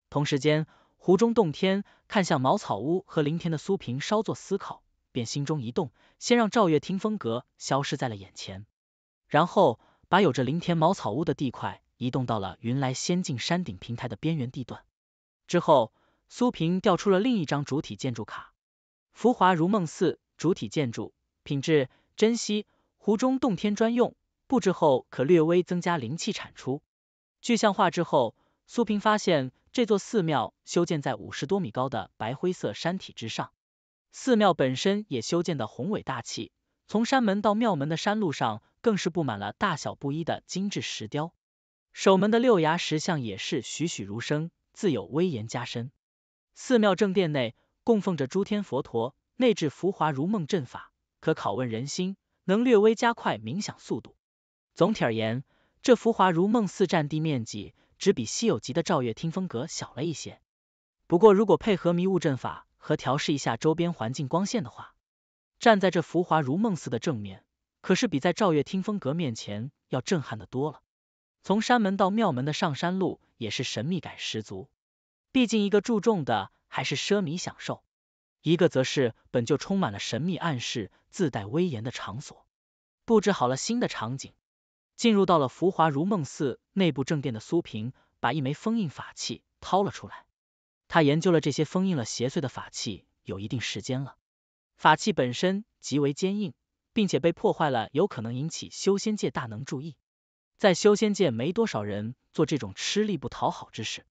同时间，湖中洞天看向茅草屋和林田的苏萍，稍作思考，便心中一动，先让赵月听风阁消失在了眼前，然后把有着林田茅草屋的地块移动到了云来仙境山顶平台的边缘地段，之后。苏平调出了另一张主体建筑卡，浮华如梦寺主体建筑，品质珍稀，湖中洞天专用，布置后可略微增加灵气产出。具象化之后，苏平发现这座寺庙修建在五十多米高的白灰色山体之上，寺庙本身也修建的宏伟大气，从山门到庙门的山路上更是布满了大小不一的精致石雕，守门的六牙石像也是栩栩如生，自有威严加深。寺庙正殿内供奉着诸天佛陀，内置浮华如梦阵法，可拷问人心，能略微加快冥想速度。总体而言，这浮华如梦寺占地面积只比稀有级的照月听风阁小了一些。不过如果配合迷雾阵法和调试一下周边环境光线的话，站在这浮华如梦寺的正面，可是比在照月听风阁面前要震撼的多了。从山门到庙门的上山路也是神秘感十足。毕竟一个注重的还是奢靡享受，一个则是本就充满了神秘暗示、自带威严的场所。布置好了新的场景，进入到了浮华如梦寺内部正殿的苏平，把一枚封印法器掏了出来。他研究了这些封印了邪祟的法器有一定时间了，法器本身极为坚硬，并且被破坏了，有可能引起修仙界大能注意。在修仙界，没多少人做这种吃力不讨好之事。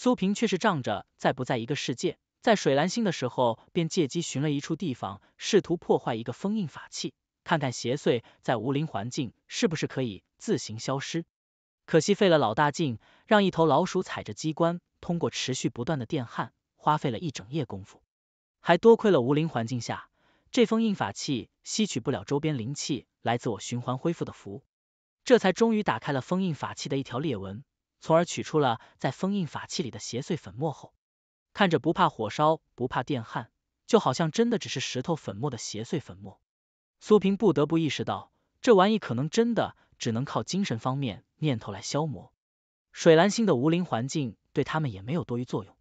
苏萍却是仗着在不在一个世界，在水蓝星的时候，便借机寻了一处地方，试图破坏一个封印法器，看看邪祟在无灵环境是不是可以自行消失。可惜费了老大劲，让一头老鼠踩着机关，通过持续不断的电焊，花费了一整夜功夫，还多亏了无灵环境下这封印法器吸取不了周边灵气，来自我循环恢复的符，这才终于打开了封印法器的一条裂纹。从而取出了在封印法器里的邪祟粉末后，看着不怕火烧不怕电焊，就好像真的只是石头粉末的邪祟粉末，苏萍不得不意识到，这玩意可能真的只能靠精神方面念头来消磨。水蓝星的无灵环境对他们也没有多余作用。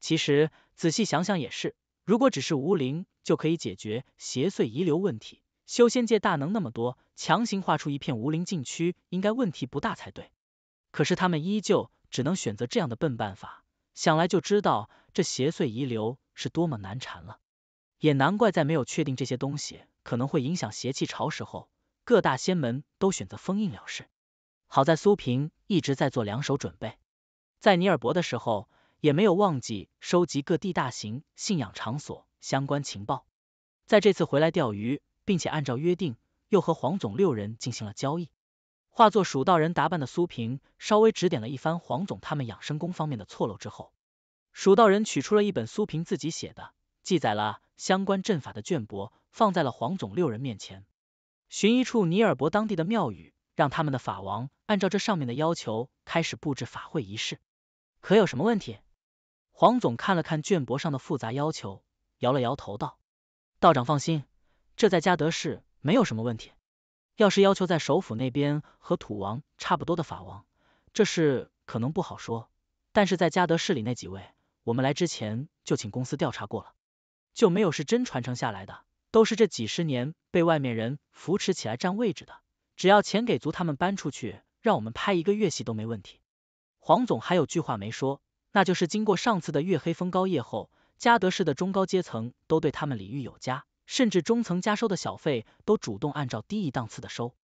其实仔细想想也是，如果只是无灵就可以解决邪祟遗留问题，修仙界大能那么多，强行画出一片无灵禁区，应该问题不大才对。可是他们依旧只能选择这样的笨办法，想来就知道这邪祟遗留是多么难缠了。也难怪在没有确定这些东西可能会影响邪气潮时候，各大仙门都选择封印了事。好在苏平一直在做两手准备，在尼尔伯的时候也没有忘记收集各地大型信仰场所相关情报。在这次回来钓鱼，并且按照约定又和黄总六人进行了交易。化作蜀道人打扮的苏平稍微指点了一番黄总他们养生功方面的错漏之后，蜀道人取出了一本苏平自己写的、记载了相关阵法的卷帛，放在了黄总六人面前。寻一处尼尔伯当地的庙宇，让他们的法王按照这上面的要求开始布置法会仪式。可有什么问题？黄总看了看卷帛上的复杂要求，摇了摇头道：“道长放心，这在嘉德市没有什么问题。”要是要求在首府那边和土王差不多的法王，这事可能不好说。但是在嘉德市里那几位，我们来之前就请公司调查过了，就没有是真传承下来的，都是这几十年被外面人扶持起来占位置的。只要钱给足，他们搬出去让我们拍一个月戏都没问题。黄总还有句话没说，那就是经过上次的月黑风高夜后，嘉德市的中高阶层都对他们礼遇有加。甚至中层加收的小费都主动按照低一档次的收。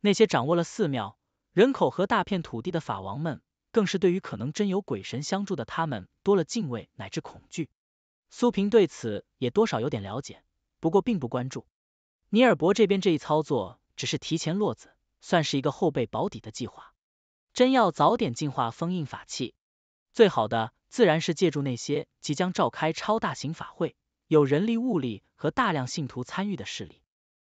那些掌握了寺庙、人口和大片土地的法王们，更是对于可能真有鬼神相助的他们多了敬畏乃至恐惧。苏萍对此也多少有点了解，不过并不关注。尼尔伯这边这一操作只是提前落子，算是一个后备保底的计划。真要早点进化封印法器，最好的自然是借助那些即将召开超大型法会。有人力物力和大量信徒参与的势力，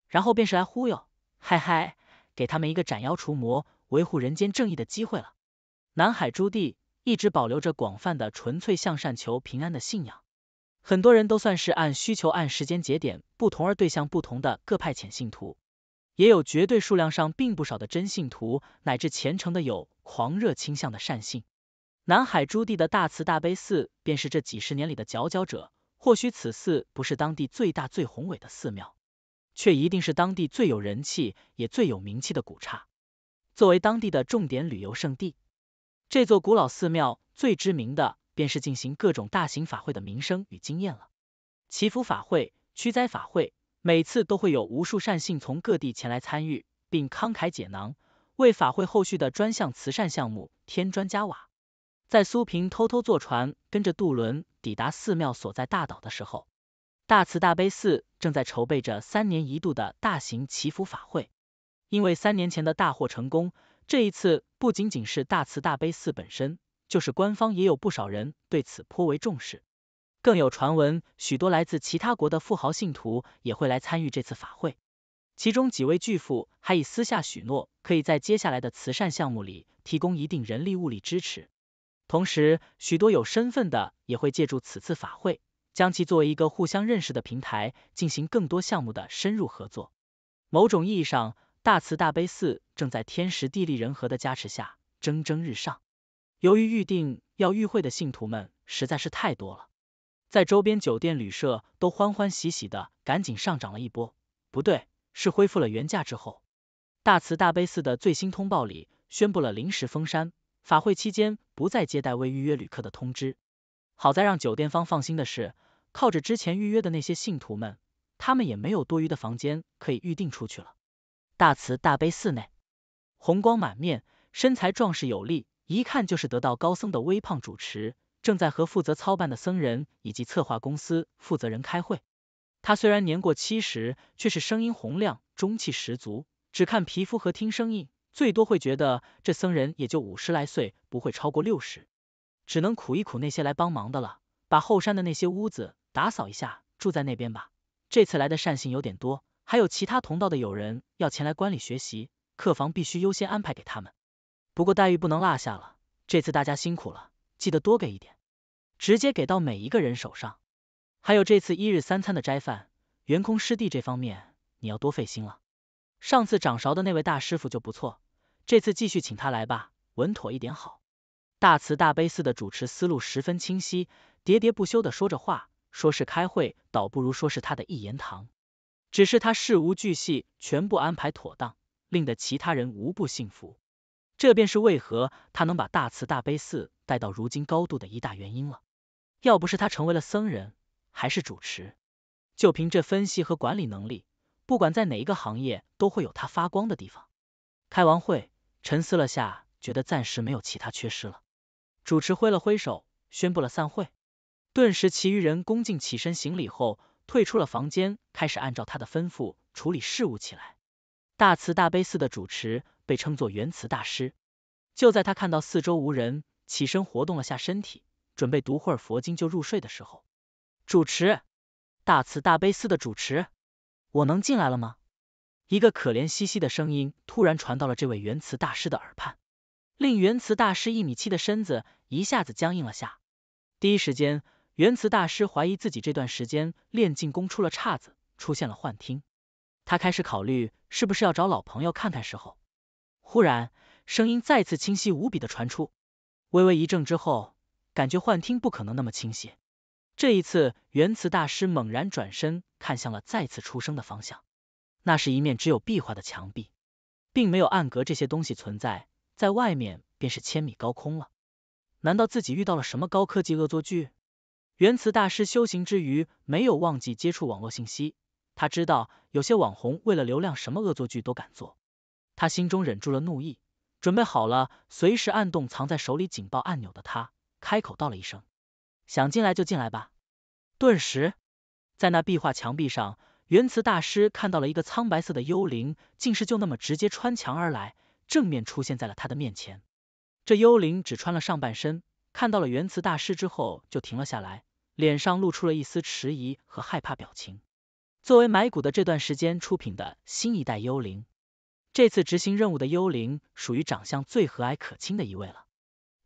然后便是来忽悠，嗨嗨，给他们一个斩妖除魔、维护人间正义的机会了。南海诸地一直保留着广泛的纯粹向善求平安的信仰，很多人都算是按需求、按时间节点不同而对象不同的各派遣信徒，也有绝对数量上并不少的真信徒，乃至虔诚的有狂热倾向的善信。南海诸地的大慈大悲寺便是这几十年里的佼佼者。或许此寺不是当地最大最宏伟的寺庙，却一定是当地最有人气也最有名气的古刹。作为当地的重点旅游胜地，这座古老寺庙最知名的便是进行各种大型法会的名声与经验了。祈福法会、驱灾法会，每次都会有无数善信从各地前来参与，并慷慨解囊，为法会后续的专项慈善项目添砖加瓦。在苏平偷偷坐船跟着渡轮。抵达寺庙所在大岛的时候，大慈大悲寺正在筹备着三年一度的大型祈福法会。因为三年前的大获成功，这一次不仅仅是大慈大悲寺本身，就是官方也有不少人对此颇为重视。更有传闻，许多来自其他国的富豪信徒也会来参与这次法会。其中几位巨富还已私下许诺，可以在接下来的慈善项目里提供一定人力物力支持。同时，许多有身份的也会借助此次法会，将其作为一个互相认识的平台，进行更多项目的深入合作。某种意义上，大慈大悲寺正在天时地利人和的加持下蒸蒸日上。由于预定要与会的信徒们实在是太多了，在周边酒店旅社都欢欢喜喜的赶紧上涨了一波，不对，是恢复了原价之后，大慈大悲寺的最新通报里宣布了临时封山。法会期间不再接待未预约旅客的通知。好在让酒店方放心的是，靠着之前预约的那些信徒们，他们也没有多余的房间可以预定出去了。大慈大悲寺内，红光满面，身材壮实有力，一看就是得道高僧的微胖主持，正在和负责操办的僧人以及策划公司负责人开会。他虽然年过七十，却是声音洪亮，中气十足。只看皮肤和听声音。最多会觉得这僧人也就五十来岁，不会超过六十，只能苦一苦那些来帮忙的了，把后山的那些屋子打扫一下，住在那边吧。这次来的善信有点多，还有其他同道的友人要前来观礼学习，客房必须优先安排给他们，不过待遇不能落下了。这次大家辛苦了，记得多给一点，直接给到每一个人手上。还有这次一日三餐的斋饭，元空师弟这方面你要多费心了。上次掌勺的那位大师傅就不错，这次继续请他来吧，稳妥一点好。大慈大悲寺的主持思路十分清晰，喋喋不休地说着话，说是开会，倒不如说是他的一言堂。只是他事无巨细，全部安排妥当，令得其他人无不信服。这便是为何他能把大慈大悲寺带到如今高度的一大原因了。要不是他成为了僧人，还是主持，就凭这分析和管理能力。不管在哪一个行业，都会有他发光的地方。开完会，沉思了下，觉得暂时没有其他缺失了。主持挥了挥手，宣布了散会。顿时，其余人恭敬起身行礼后，退出了房间，开始按照他的吩咐处理事务起来。大慈大悲寺的主持被称作圆慈大师。就在他看到四周无人，起身活动了下身体，准备读会佛经就入睡的时候，主持大慈大悲寺的主持。我能进来了吗？一个可怜兮兮的声音突然传到了这位原慈大师的耳畔，令原慈大师一米七的身子一下子僵硬了下。第一时间，原慈大师怀疑自己这段时间练进攻出了岔子，出现了幻听。他开始考虑是不是要找老朋友看看时候。忽然，声音再次清晰无比的传出，微微一怔之后，感觉幻听不可能那么清晰。这一次，原慈大师猛然转身，看向了再次出生的方向。那是一面只有壁画的墙壁，并没有暗格这些东西存在。在外面，便是千米高空了。难道自己遇到了什么高科技恶作剧？原慈大师修行之余，没有忘记接触网络信息。他知道有些网红为了流量，什么恶作剧都敢做。他心中忍住了怒意，准备好了随时按动藏在手里警报按钮的他，开口道了一声。想进来就进来吧。顿时，在那壁画墙壁上，原慈大师看到了一个苍白色的幽灵，竟是就那么直接穿墙而来，正面出现在了他的面前。这幽灵只穿了上半身，看到了原慈大师之后就停了下来，脸上露出了一丝迟疑和害怕表情。作为埋骨的这段时间出品的新一代幽灵，这次执行任务的幽灵属于长相最和蔼可亲的一位了，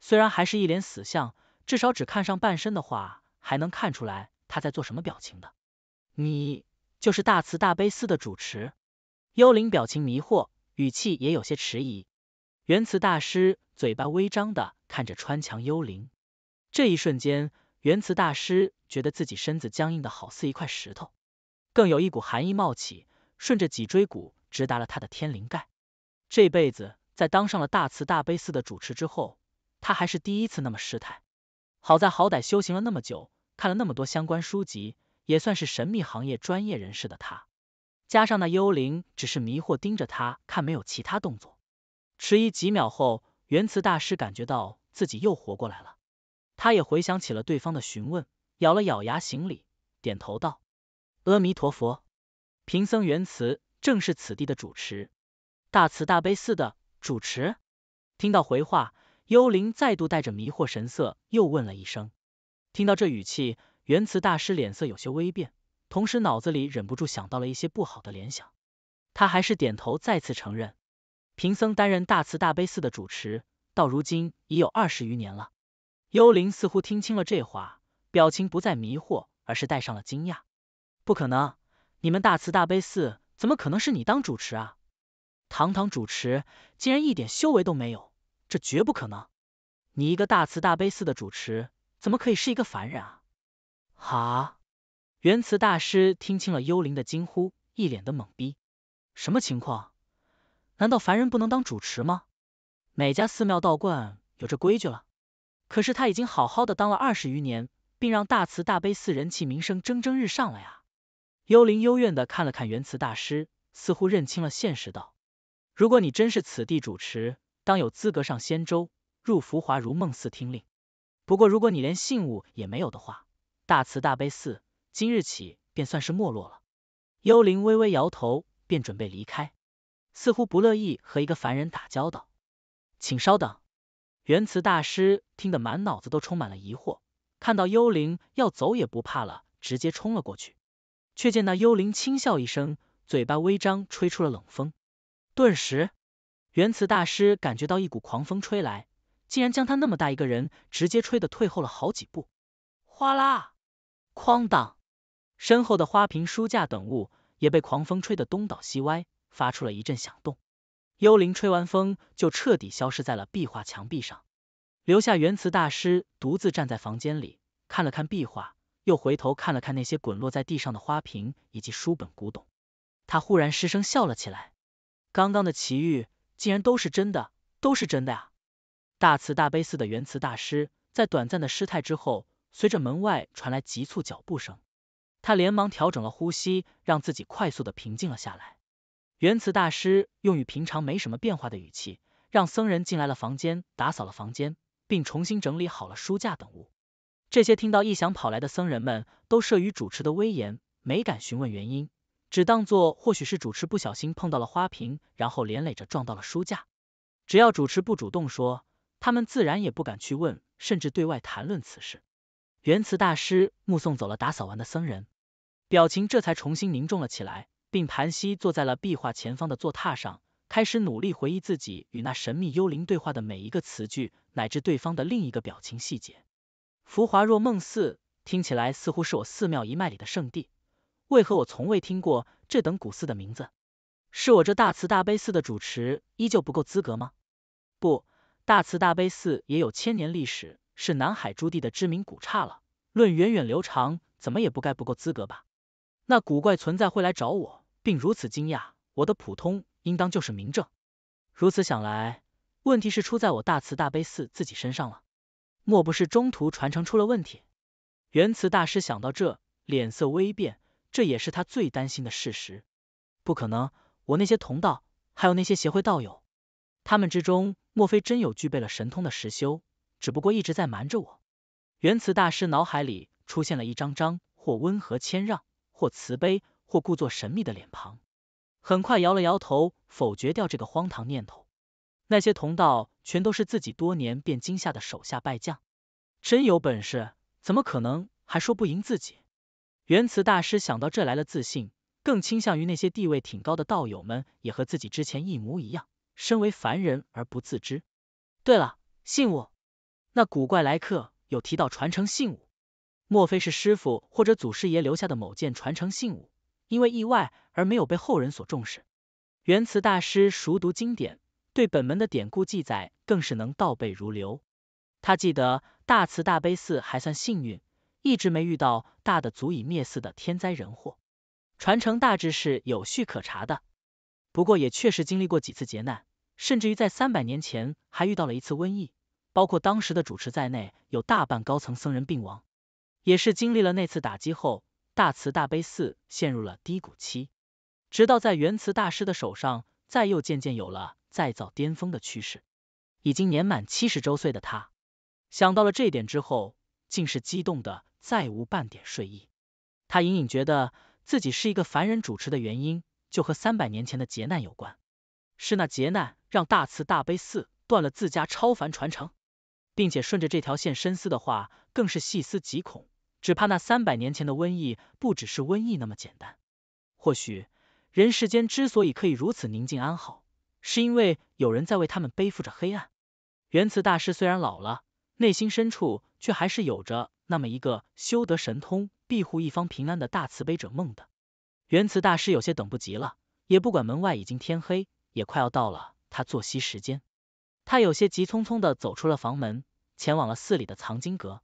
虽然还是一脸死相。至少只看上半身的话，还能看出来他在做什么表情的。你就是大慈大悲寺的主持幽灵，表情迷惑，语气也有些迟疑。原慈大师嘴巴微张的看着穿墙幽灵，这一瞬间，原慈大师觉得自己身子僵硬的好似一块石头，更有一股寒意冒起，顺着脊椎骨直达了他的天灵盖。这辈子在当上了大慈大悲寺的主持之后，他还是第一次那么失态。好在好歹修行了那么久，看了那么多相关书籍，也算是神秘行业专业人士的他，加上那幽灵只是迷惑盯着他看，没有其他动作。迟疑几秒后，原慈大师感觉到自己又活过来了，他也回想起了对方的询问，咬了咬牙，行礼，点头道：“阿弥陀佛，贫僧原慈，正是此地的主持，大慈大悲寺的主持。”听到回话。幽灵再度带着迷惑神色，又问了一声。听到这语气，原慈大师脸色有些微变，同时脑子里忍不住想到了一些不好的联想。他还是点头，再次承认：贫僧担任大慈大悲寺的主持，到如今已有二十余年了。幽灵似乎听清了这话，表情不再迷惑，而是带上了惊讶：不可能，你们大慈大悲寺怎么可能是你当主持啊？堂堂主持，竟然一点修为都没有？这绝不可能！你一个大慈大悲寺的主持，怎么可以是一个凡人啊？哈！原慈大师听清了幽灵的惊呼，一脸的懵逼。什么情况？难道凡人不能当主持吗？每家寺庙道观有这规矩了？可是他已经好好的当了二十余年，并让大慈大悲寺人气名声蒸蒸日上了呀！幽灵幽怨的看了看原慈大师，似乎认清了现实，道：“如果你真是此地主持，”当有资格上仙舟，入浮华如梦似听令。不过如果你连信物也没有的话，大慈大悲寺今日起便算是没落了。幽灵微微摇头，便准备离开，似乎不乐意和一个凡人打交道。请稍等。元慈大师听得满脑子都充满了疑惑，看到幽灵要走也不怕了，直接冲了过去。却见那幽灵轻笑一声，嘴巴微张，吹出了冷风，顿时。元慈大师感觉到一股狂风吹来，竟然将他那么大一个人直接吹得退后了好几步。哗啦，哐当，身后的花瓶、书架等物也被狂风吹得东倒西歪，发出了一阵响动。幽灵吹完风就彻底消失在了壁画墙壁上，留下元慈大师独自站在房间里，看了看壁画，又回头看了看那些滚落在地上的花瓶以及书本古董。他忽然失声笑了起来，刚刚的奇遇。竟然都是真的，都是真的呀！大慈大悲寺的圆慈大师在短暂的失态之后，随着门外传来急促脚步声，他连忙调整了呼吸，让自己快速的平静了下来。圆慈大师用与平常没什么变化的语气，让僧人进来了房间，打扫了房间，并重新整理好了书架等物。这些听到异响跑来的僧人们，都慑于主持的威严，没敢询问原因。只当做或许是主持不小心碰到了花瓶，然后连累着撞到了书架。只要主持不主动说，他们自然也不敢去问，甚至对外谈论此事。原慈大师目送走了打扫完的僧人，表情这才重新凝重了起来，并盘膝坐在了壁画前方的座榻上，开始努力回忆自己与那神秘幽灵对话的每一个词句，乃至对方的另一个表情细节。浮华若梦寺听起来似乎是我寺庙一脉里的圣地。为何我从未听过这等古寺的名字？是我这大慈大悲寺的主持依旧不够资格吗？不，大慈大悲寺也有千年历史，是南海诸地的知名古刹了。论源远流长，怎么也不该不够资格吧？那古怪存在会来找我，并如此惊讶，我的普通应当就是明证。如此想来，问题是出在我大慈大悲寺自己身上了。莫不是中途传承出了问题？元慈大师想到这，脸色微变。这也是他最担心的事实。不可能，我那些同道，还有那些协会道友，他们之中莫非真有具备了神通的实修？只不过一直在瞒着我。元慈大师脑海里出现了一张张或温和谦让，或慈悲，或故作神秘的脸庞，很快摇了摇头，否决掉这个荒唐念头。那些同道全都是自己多年便惊吓的手下败将，真有本事，怎么可能还说不赢自己？元慈大师想到这来了，自信更倾向于那些地位挺高的道友们，也和自己之前一模一样，身为凡人而不自知。对了，信物，那古怪来客有提到传承信物，莫非是师傅或者祖师爷留下的某件传承信物，因为意外而没有被后人所重视？元慈大师熟读经典，对本门的典故记载更是能倒背如流。他记得大慈大悲寺还算幸运。一直没遇到大的足以灭寺的天灾人祸，传承大致是有序可查的。不过也确实经历过几次劫难，甚至于在三百年前还遇到了一次瘟疫，包括当时的主持在内，有大半高层僧人病亡。也是经历了那次打击后，大慈大悲寺陷入了低谷期，直到在元慈大师的手上，再又渐渐有了再造巅峰的趋势。已经年满七十周岁的他，想到了这点之后，竟是激动的。再无半点睡意，他隐隐觉得自己是一个凡人主持的原因，就和三百年前的劫难有关。是那劫难让大慈大悲寺断了自家超凡传承，并且顺着这条线深思的话，更是细思极恐。只怕那三百年前的瘟疫不只是瘟疫那么简单。或许人世间之所以可以如此宁静安好，是因为有人在为他们背负着黑暗。元慈大师虽然老了，内心深处却还是有着。那么一个修得神通、庇护一方平安的大慈悲者梦的原慈大师有些等不及了，也不管门外已经天黑，也快要到了他作息时间，他有些急匆匆地走出了房门，前往了寺里的藏经阁。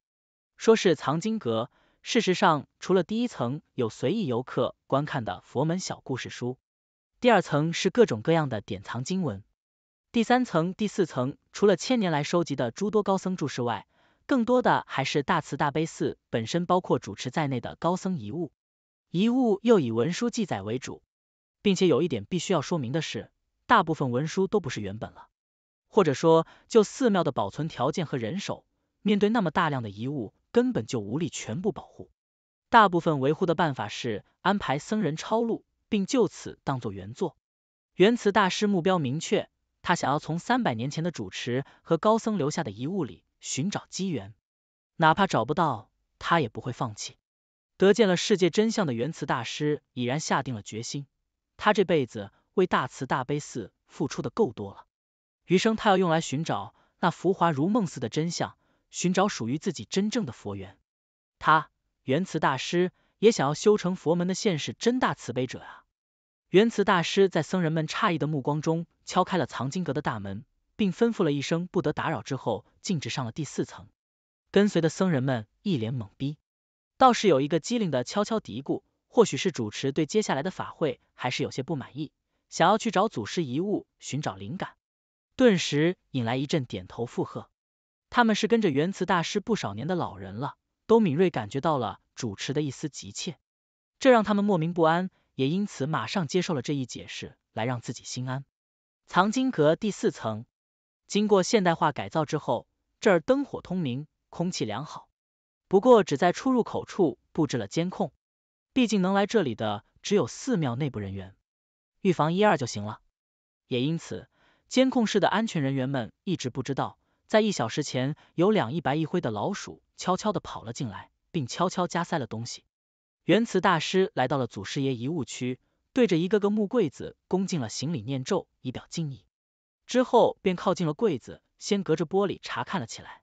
说是藏经阁，事实上除了第一层有随意游客观看的佛门小故事书，第二层是各种各样的典藏经文，第三层、第四层除了千年来收集的诸多高僧注释外，更多的还是大慈大悲寺本身包括主持在内的高僧遗物，遗物又以文书记载为主，并且有一点必须要说明的是，大部分文书都不是原本了，或者说就寺庙的保存条件和人手，面对那么大量的遗物，根本就无力全部保护。大部分维护的办法是安排僧人抄录，并就此当做原作。原慈大师目标明确，他想要从三百年前的主持和高僧留下的遗物里。寻找机缘，哪怕找不到，他也不会放弃。得见了世界真相的原慈大师已然下定了决心，他这辈子为大慈大悲寺付出的够多了，余生他要用来寻找那浮华如梦似的真相，寻找属于自己真正的佛缘。他原慈大师也想要修成佛门的现世真大慈悲者啊！原慈大师在僧人们诧异的目光中敲开了藏经阁的大门。并吩咐了一声不得打扰，之后径直上了第四层。跟随的僧人们一脸懵逼，倒是有一个机灵的悄悄嘀咕，或许是主持对接下来的法会还是有些不满意，想要去找祖师遗物寻找灵感，顿时引来一阵点头附和。他们是跟着元慈大师不少年的老人了，都敏锐感觉到了主持的一丝急切，这让他们莫名不安，也因此马上接受了这一解释，来让自己心安。藏经阁第四层。经过现代化改造之后，这儿灯火通明，空气良好。不过只在出入口处布置了监控，毕竟能来这里的只有寺庙内部人员，预防一二就行了。也因此，监控室的安全人员们一直不知道，在一小时前有两一白一灰的老鼠悄悄的跑了进来，并悄悄夹塞了东西。原慈大师来到了祖师爷遗物区，对着一个个木柜子恭敬了行礼，念咒以表敬意。之后便靠近了柜子，先隔着玻璃查看了起来，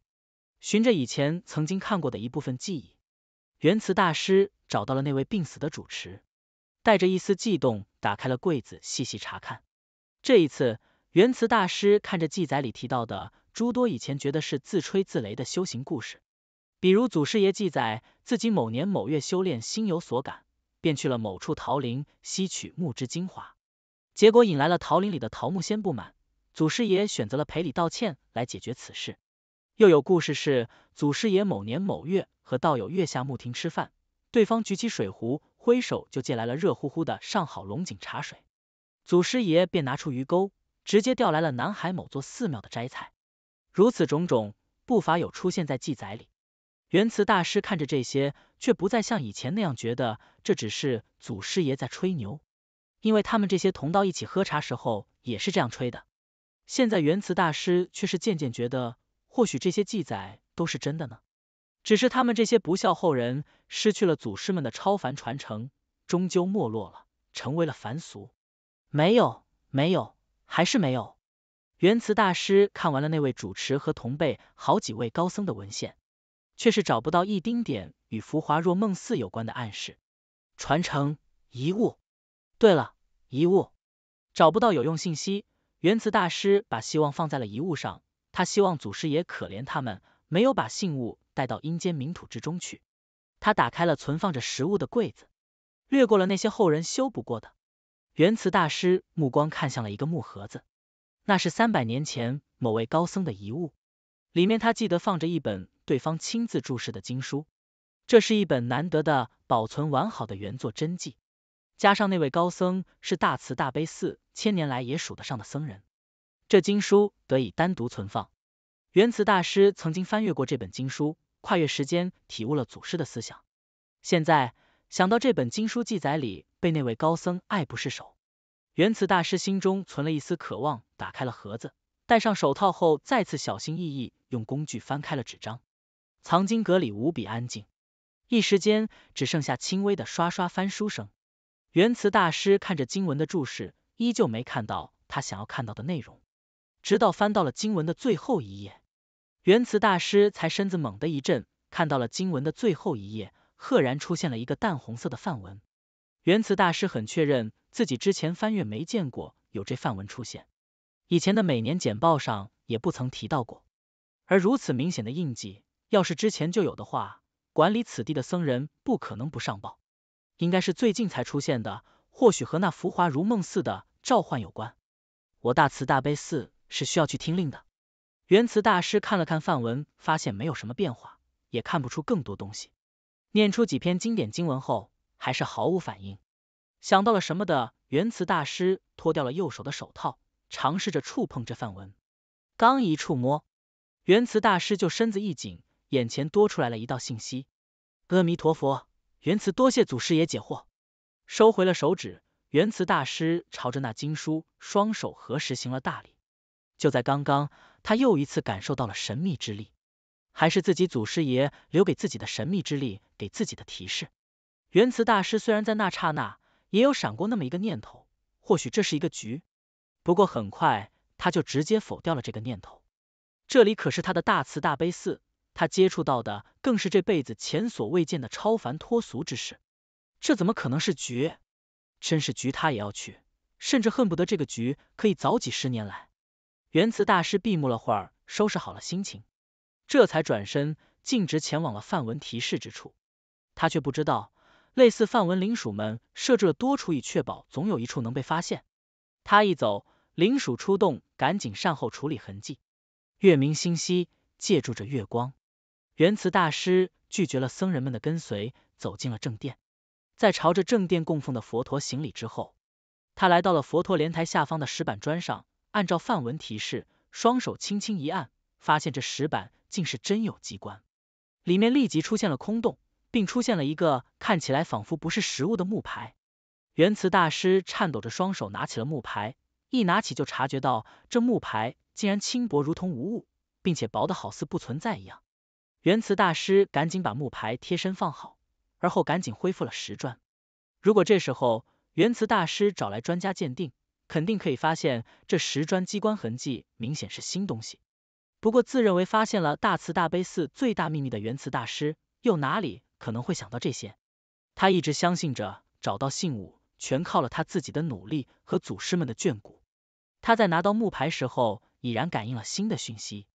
循着以前曾经看过的一部分记忆，元慈大师找到了那位病死的主持，带着一丝悸动打开了柜子，细细查看。这一次，元慈大师看着记载里提到的诸多以前觉得是自吹自擂的修行故事，比如祖师爷记载自己某年某月修炼心有所感，便去了某处桃林吸取木之精华，结果引来了桃林里的桃木仙不满。祖师爷选择了赔礼道歉来解决此事。又有故事是，祖师爷某年某月和道友月下沐亭吃饭，对方举起水壶，挥手就借来了热乎乎的上好龙井茶水。祖师爷便拿出鱼钩，直接钓来了南海某座寺庙的斋菜。如此种种，不乏有出现在记载里。元慈大师看着这些，却不再像以前那样觉得这只是祖师爷在吹牛，因为他们这些同道一起喝茶时候也是这样吹的。现在，元慈大师却是渐渐觉得，或许这些记载都是真的呢。只是他们这些不孝后人失去了祖师们的超凡传承，终究没落了，成为了凡俗。没有，没有，还是没有。元慈大师看完了那位主持和同辈好几位高僧的文献，却是找不到一丁点与浮华若梦寺有关的暗示、传承、遗物。对了，遗物找不到有用信息。元慈大师把希望放在了遗物上，他希望祖师爷可怜他们，没有把信物带到阴间冥土之中去。他打开了存放着食物的柜子，略过了那些后人修补过的。元慈大师目光看向了一个木盒子，那是三百年前某位高僧的遗物，里面他记得放着一本对方亲自注释的经书，这是一本难得的保存完好的原作真迹。加上那位高僧是大慈大悲寺千年来也数得上的僧人，这经书得以单独存放。元慈大师曾经翻阅过这本经书，跨越时间体悟了祖师的思想。现在想到这本经书记载里被那位高僧爱不释手，元慈大师心中存了一丝渴望，打开了盒子，戴上手套后，再次小心翼翼用工具翻开了纸张。藏经阁里无比安静，一时间只剩下轻微的刷刷翻书声。原慈大师看着经文的注释，依旧没看到他想要看到的内容。直到翻到了经文的最后一页，原慈大师才身子猛地一震，看到了经文的最后一页，赫然出现了一个淡红色的梵文。原慈大师很确认自己之前翻阅没见过有这梵文出现，以前的每年简报上也不曾提到过。而如此明显的印记，要是之前就有的话，管理此地的僧人不可能不上报。应该是最近才出现的，或许和那浮华如梦似的召唤有关。我大慈大悲寺是需要去听令的。元慈大师看了看范文，发现没有什么变化，也看不出更多东西。念出几篇经典经文后，还是毫无反应。想到了什么的，元慈大师脱掉了右手的手套，尝试着触碰这范文。刚一触摸，元慈大师就身子一紧，眼前多出来了一道信息：阿弥陀佛。元慈多谢祖师爷解惑，收回了手指，元慈大师朝着那经书双手合十行了大礼。就在刚刚，他又一次感受到了神秘之力，还是自己祖师爷留给自己的神秘之力给自己的提示。元慈大师虽然在那刹那也有闪过那么一个念头，或许这是一个局，不过很快他就直接否掉了这个念头。这里可是他的大慈大悲寺。他接触到的更是这辈子前所未见的超凡脱俗之事，这怎么可能是局？真是局，他也要去，甚至恨不得这个局可以早几十年来。元慈大师闭目了会，收拾好了心情，这才转身径直前往了范文提示之处。他却不知道，类似范文灵鼠们设置了多处以确保总有一处能被发现。他一走，灵鼠出动，赶紧善后处理痕迹。月明星稀，借助着月光。圆慈大师拒绝了僧人们的跟随，走进了正殿。在朝着正殿供奉的佛陀行礼之后，他来到了佛陀莲台下方的石板砖上，按照梵文提示，双手轻轻一按，发现这石板竟是真有机关，里面立即出现了空洞，并出现了一个看起来仿佛不是实物的木牌。圆慈大师颤抖着双手拿起了木牌，一拿起就察觉到这木牌竟然轻薄如同无物，并且薄的好似不存在一样。原慈大师赶紧把木牌贴身放好，而后赶紧恢复了石砖。如果这时候原慈大师找来专家鉴定，肯定可以发现这石砖机关痕迹明显是新东西。不过自认为发现了大慈大悲寺最大秘密的原慈大师，又哪里可能会想到这些？他一直相信着找到信物全靠了他自己的努力和祖师们的眷顾。他在拿到木牌时候已然感应了新的讯息，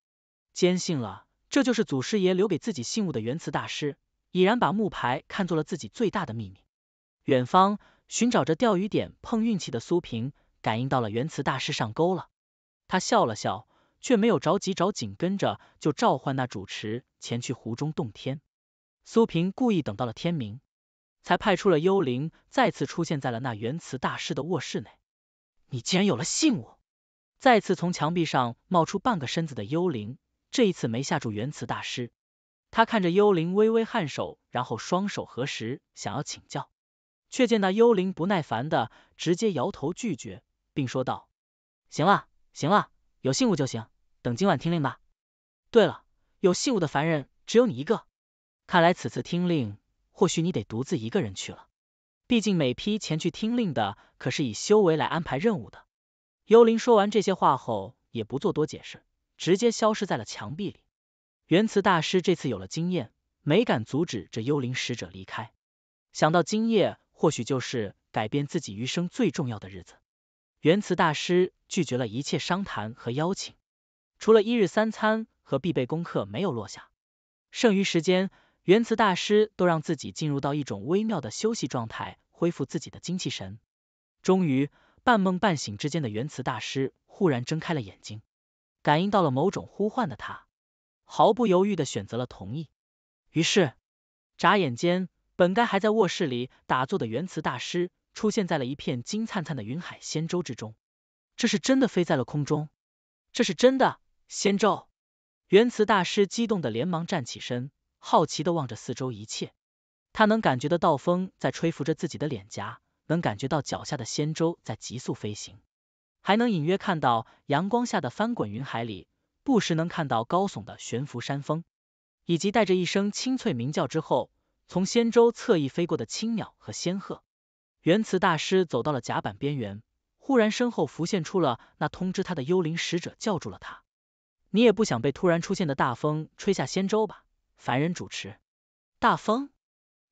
坚信了。这就是祖师爷留给自己信物的原慈大师，已然把木牌看作了自己最大的秘密。远方寻找着钓鱼点碰运气的苏平，感应到了原慈大师上钩了，他笑了笑，却没有着急找，紧跟着就召唤那主持前去湖中洞天。苏平故意等到了天明，才派出了幽灵再次出现在了那原慈大师的卧室内。你竟然有了信物！再次从墙壁上冒出半个身子的幽灵。这一次没吓住元慈大师，他看着幽灵微微颔首，然后双手合十想要请教，却见那幽灵不耐烦的直接摇头拒绝，并说道：“行了，行了，有信物就行，等今晚听令吧。对了，有信物的凡人只有你一个，看来此次听令，或许你得独自一个人去了。毕竟每批前去听令的可是以修为来安排任务的。”幽灵说完这些话后，也不做多解释。直接消失在了墙壁里。原慈大师这次有了经验，没敢阻止这幽灵使者离开。想到今夜或许就是改变自己余生最重要的日子，原慈大师拒绝了一切商谈和邀请，除了一日三餐和必备功课没有落下，剩余时间原慈大师都让自己进入到一种微妙的休息状态，恢复自己的精气神。终于，半梦半醒之间的原慈大师忽然睁开了眼睛。感应到了某种呼唤的他，毫不犹豫的选择了同意。于是，眨眼间，本该还在卧室里打坐的元慈大师，出现在了一片金灿灿的云海仙舟之中。这是真的飞在了空中，这是真的仙舟！元慈大师激动的连忙站起身，好奇的望着四周一切。他能感觉得到风在吹拂着自己的脸颊，能感觉到脚下的仙舟在急速飞行。还能隐约看到阳光下的翻滚云海里，不时能看到高耸的悬浮山峰，以及带着一声清脆鸣叫之后，从仙舟侧翼飞过的青鸟和仙鹤。元慈大师走到了甲板边缘，忽然身后浮现出了那通知他的幽灵使者，叫住了他：“你也不想被突然出现的大风吹下仙舟吧？”凡人主持大风，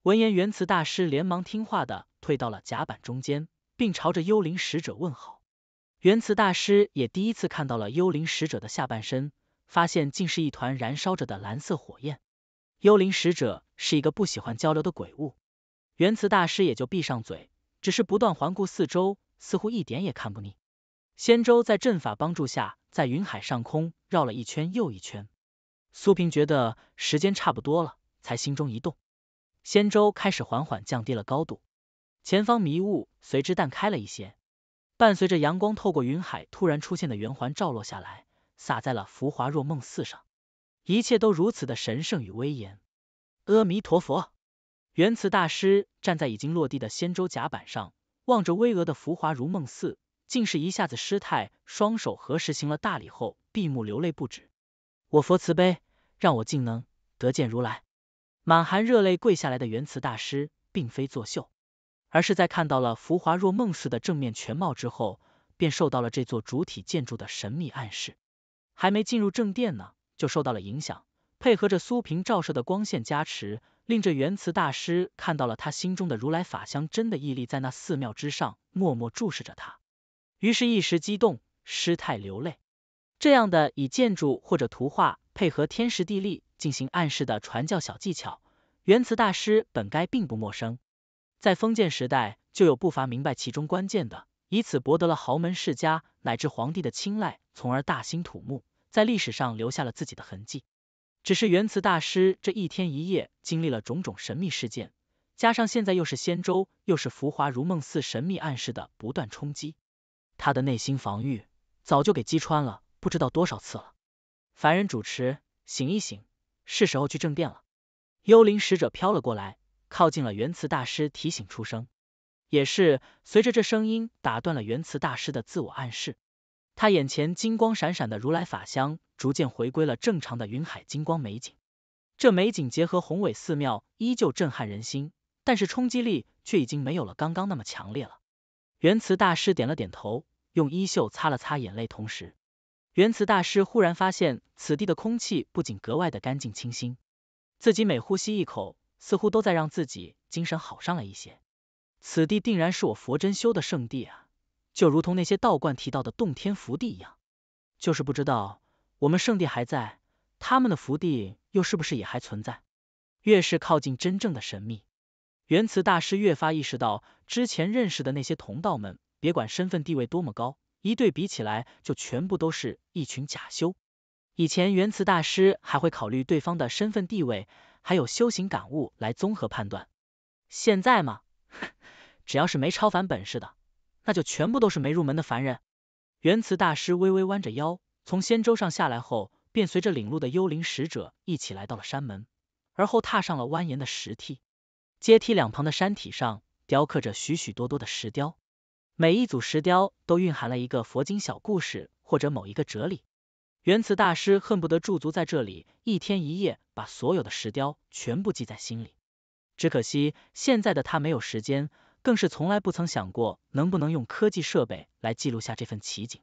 闻言元慈大师连忙听话的退到了甲板中间，并朝着幽灵使者问好。原慈大师也第一次看到了幽灵使者的下半身，发现竟是一团燃烧着的蓝色火焰。幽灵使者是一个不喜欢交流的鬼物，原慈大师也就闭上嘴，只是不断环顾四周，似乎一点也看不腻。仙舟在阵法帮助下，在云海上空绕了一圈又一圈。苏平觉得时间差不多了，才心中一动，仙舟开始缓缓降低了高度，前方迷雾随之淡开了一些。伴随着阳光透过云海突然出现的圆环照落下来，洒在了浮华若梦寺上，一切都如此的神圣与威严。阿弥陀佛，圆慈大师站在已经落地的仙舟甲板上，望着巍峨的浮华如梦寺，竟是一下子失态，双手合十行了大礼后，闭目流泪不止。我佛慈悲，让我竟能得见如来。满含热泪跪下来的圆慈大师，并非作秀。而是在看到了浮华若梦似的正面全貌之后，便受到了这座主体建筑的神秘暗示。还没进入正殿呢，就受到了影响。配合着苏屏照射的光线加持，令这元慈大师看到了他心中的如来法相真的屹立在那寺庙之上，默默注视着他。于是，一时激动，失态流泪。这样的以建筑或者图画配合天时地利进行暗示的传教小技巧，元慈大师本该并不陌生。在封建时代，就有不乏明白其中关键的，以此博得了豪门世家乃至皇帝的青睐，从而大兴土木，在历史上留下了自己的痕迹。只是元慈大师这一天一夜经历了种种神秘事件，加上现在又是仙舟，又是浮华如梦似神秘暗示的不断冲击，他的内心防御早就给击穿了，不知道多少次了。凡人主持，醒一醒，是时候去正殿了。幽灵使者飘了过来。靠近了，元慈大师提醒出声，也是随着这声音打断了元慈大师的自我暗示。他眼前金光闪闪的如来法相逐渐回归了正常的云海金光美景，这美景结合宏伟寺庙依旧震撼人心，但是冲击力却已经没有了刚刚那么强烈了。元慈大师点了点头，用衣袖擦了擦眼泪，同时，元慈大师忽然发现此地的空气不仅格外的干净清新，自己每呼吸一口。似乎都在让自己精神好上了一些。此地定然是我佛真修的圣地啊，就如同那些道观提到的洞天福地一样。就是不知道我们圣地还在，他们的福地又是不是也还存在？越是靠近真正的神秘，元慈大师越发意识到，之前认识的那些同道们，别管身份地位多么高，一对比起来，就全部都是一群假修。以前元慈大师还会考虑对方的身份地位。还有修行感悟来综合判断。现在嘛，只要是没超凡本事的，那就全部都是没入门的凡人。元慈大师微微弯着腰，从仙舟上下来后，便随着领路的幽灵使者一起来到了山门，而后踏上了蜿蜒的石梯。阶梯两旁的山体上雕刻着许许多多的石雕，每一组石雕都蕴含了一个佛经小故事或者某一个哲理。原慈大师恨不得驻足在这里一天一夜，把所有的石雕全部记在心里。只可惜现在的他没有时间，更是从来不曾想过能不能用科技设备来记录下这份奇景。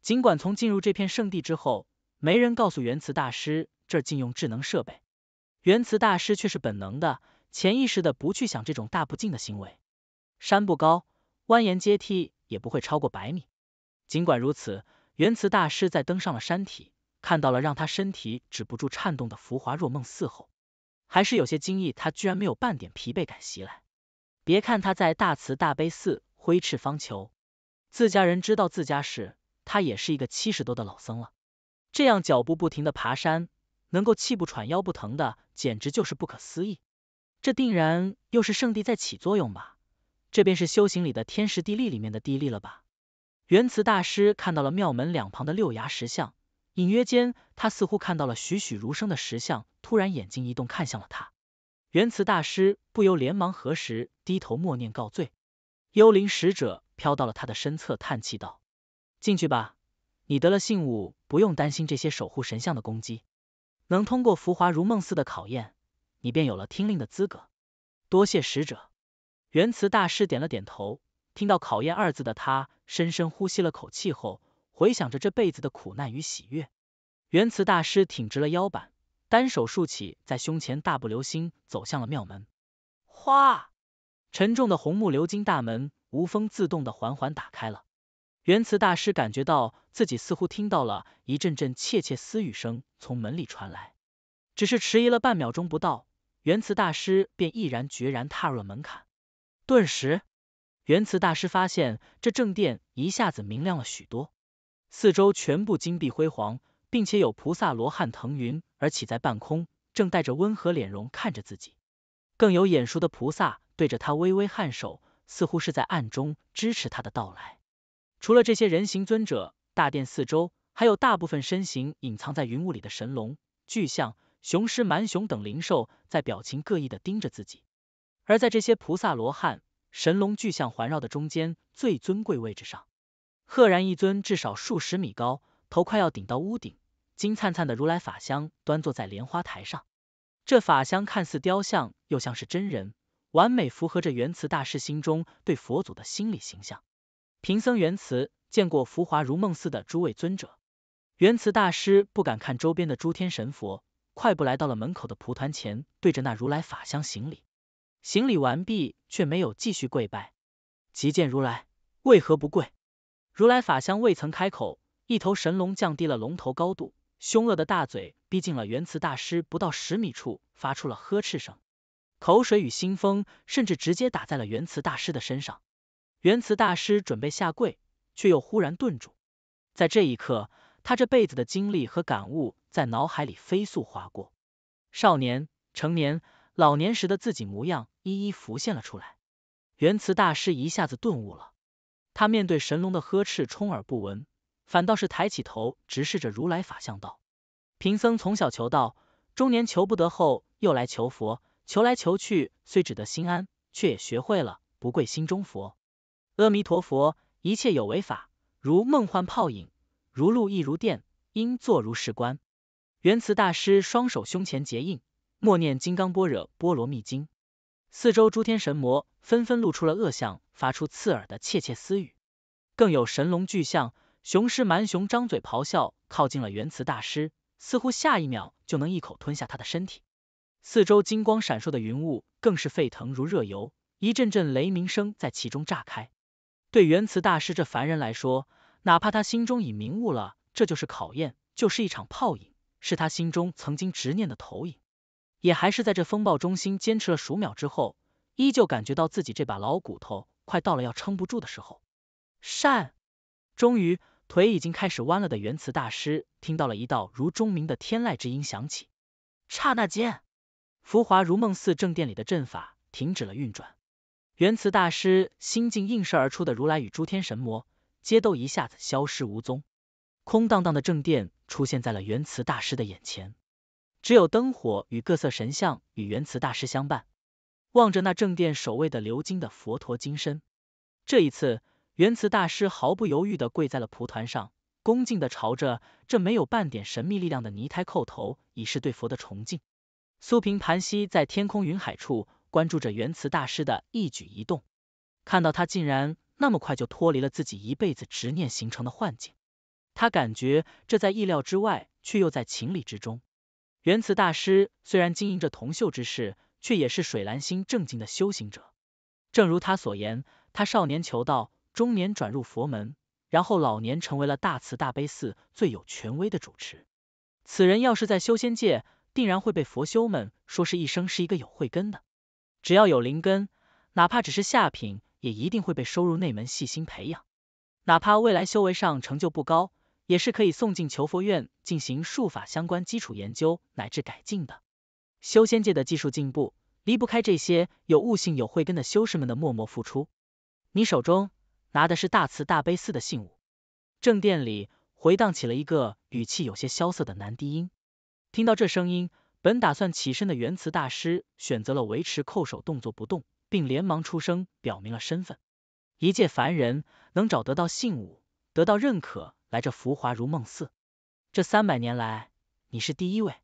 尽管从进入这片圣地之后，没人告诉原慈大师这儿禁用智能设备，原慈大师却是本能的、潜意识的不去想这种大不敬的行为。山不高，蜿蜒阶梯也不会超过百米。尽管如此，元慈大师在登上了山体，看到了让他身体止不住颤动的浮华若梦寺后，还是有些惊异，他居然没有半点疲惫感袭来。别看他在大慈大悲寺挥斥方遒，自家人知道自家事，他也是一个七十多的老僧了，这样脚步不停的爬山，能够气不喘、腰不疼的，简直就是不可思议。这定然又是圣地在起作用吧？这便是修行里的天时地利里面的地利了吧？元慈大师看到了庙门两旁的六牙石像，隐约间他似乎看到了栩栩如生的石像，突然眼睛一动，看向了他。元慈大师不由连忙合十，低头默念告罪。幽灵使者飘到了他的身侧，叹气道：“进去吧，你得了信物，不用担心这些守护神像的攻击，能通过浮华如梦似的考验，你便有了听令的资格。”多谢使者。元慈大师点了点头，听到“考验”二字的他。深深呼吸了口气后，回想着这辈子的苦难与喜悦，元慈大师挺直了腰板，单手竖起在胸前，大步流星走向了庙门。哗，沉重的红木鎏金大门无风自动的缓缓打开了。元慈大师感觉到自己似乎听到了一阵阵窃窃私语声从门里传来，只是迟疑了半秒钟不到，元慈大师便毅然决然踏入了门槛，顿时。元慈大师发现，这正殿一下子明亮了许多，四周全部金碧辉煌，并且有菩萨罗汉腾云而起在半空，正带着温和脸容看着自己。更有眼熟的菩萨对着他微微颔首，似乎是在暗中支持他的到来。除了这些人形尊者，大殿四周还有大部分身形隐藏在云雾里的神龙、巨象、雄狮、蛮熊等灵兽，在表情各异的盯着自己。而在这些菩萨罗汉。神龙巨象环绕的中间最尊贵位置上，赫然一尊至少数十米高，头快要顶到屋顶，金灿灿的如来法相端坐在莲花台上。这法相看似雕像，又像是真人，完美符合着元慈大师心中对佛祖的心理形象。贫僧元慈见过浮华如梦似的诸位尊者，元慈大师不敢看周边的诸天神佛，快步来到了门口的蒲团前，对着那如来法相行礼。行礼完毕，却没有继续跪拜。即见如来，为何不跪？如来法相未曾开口，一头神龙降低了龙头高度，凶恶的大嘴逼近了元慈大师不到十米处，发出了呵斥声，口水与腥风甚至直接打在了元慈大师的身上。元慈大师准备下跪，却又忽然顿住。在这一刻，他这辈子的经历和感悟在脑海里飞速划过，少年，成年。老年时的自己模样一一浮现了出来，圆慈大师一下子顿悟了。他面对神龙的呵斥充耳不闻，反倒是抬起头直视着如来法相道：“贫僧从小求道，中年求不得后又来求佛，求来求去虽只得心安，却也学会了不跪心中佛。阿弥陀佛，一切有为法，如梦幻泡影，如露亦如电，应作如是观。”圆慈大师双手胸前结印。默念《金刚般若波罗蜜经》，四周诸天神魔纷纷露出了恶相，发出刺耳的窃窃私语。更有神龙巨象、雄狮蛮熊张嘴咆哮，靠近了元慈大师，似乎下一秒就能一口吞下他的身体。四周金光闪烁的云雾更是沸腾如热油，一阵阵雷鸣声在其中炸开。对元慈大师这凡人来说，哪怕他心中已明悟了，这就是考验，就是一场泡影，是他心中曾经执念的投影。也还是在这风暴中心坚持了数秒之后，依旧感觉到自己这把老骨头快到了要撑不住的时候。善，终于腿已经开始弯了的元慈大师，听到了一道如钟鸣的天籁之音响起。刹那间，浮华如梦似正殿里的阵法停止了运转。元慈大师心境映射而出的如来与诸天神魔，皆都一下子消失无踪。空荡荡的正殿出现在了元慈大师的眼前。只有灯火与各色神像与元慈大师相伴，望着那正殿守卫的鎏金的佛陀金身，这一次，元慈大师毫不犹豫地跪在了蒲团上，恭敬地朝着这没有半点神秘力量的泥胎叩头，以示对佛的崇敬。苏平盘膝在天空云海处，关注着元慈大师的一举一动，看到他竟然那么快就脱离了自己一辈子执念形成的幻境，他感觉这在意料之外，却又在情理之中。元慈大师虽然经营着铜锈之事，却也是水蓝星正经的修行者。正如他所言，他少年求道，中年转入佛门，然后老年成为了大慈大悲寺最有权威的主持。此人要是在修仙界，定然会被佛修们说是一生是一个有慧根的。只要有灵根，哪怕只是下品，也一定会被收入内门，细心培养。哪怕未来修为上成就不高。也是可以送进求佛院进行术法相关基础研究乃至改进的。修仙界的技术进步离不开这些有悟性、有慧根的修士们的默默付出。你手中拿的是大慈大悲寺的信物。正殿里回荡起了一个语气有些萧瑟的男低音。听到这声音，本打算起身的原慈大师选择了维持叩首动作不动，并连忙出声表明了身份。一介凡人能找得到信物，得到认可。来这浮华如梦寺，这三百年来你是第一位。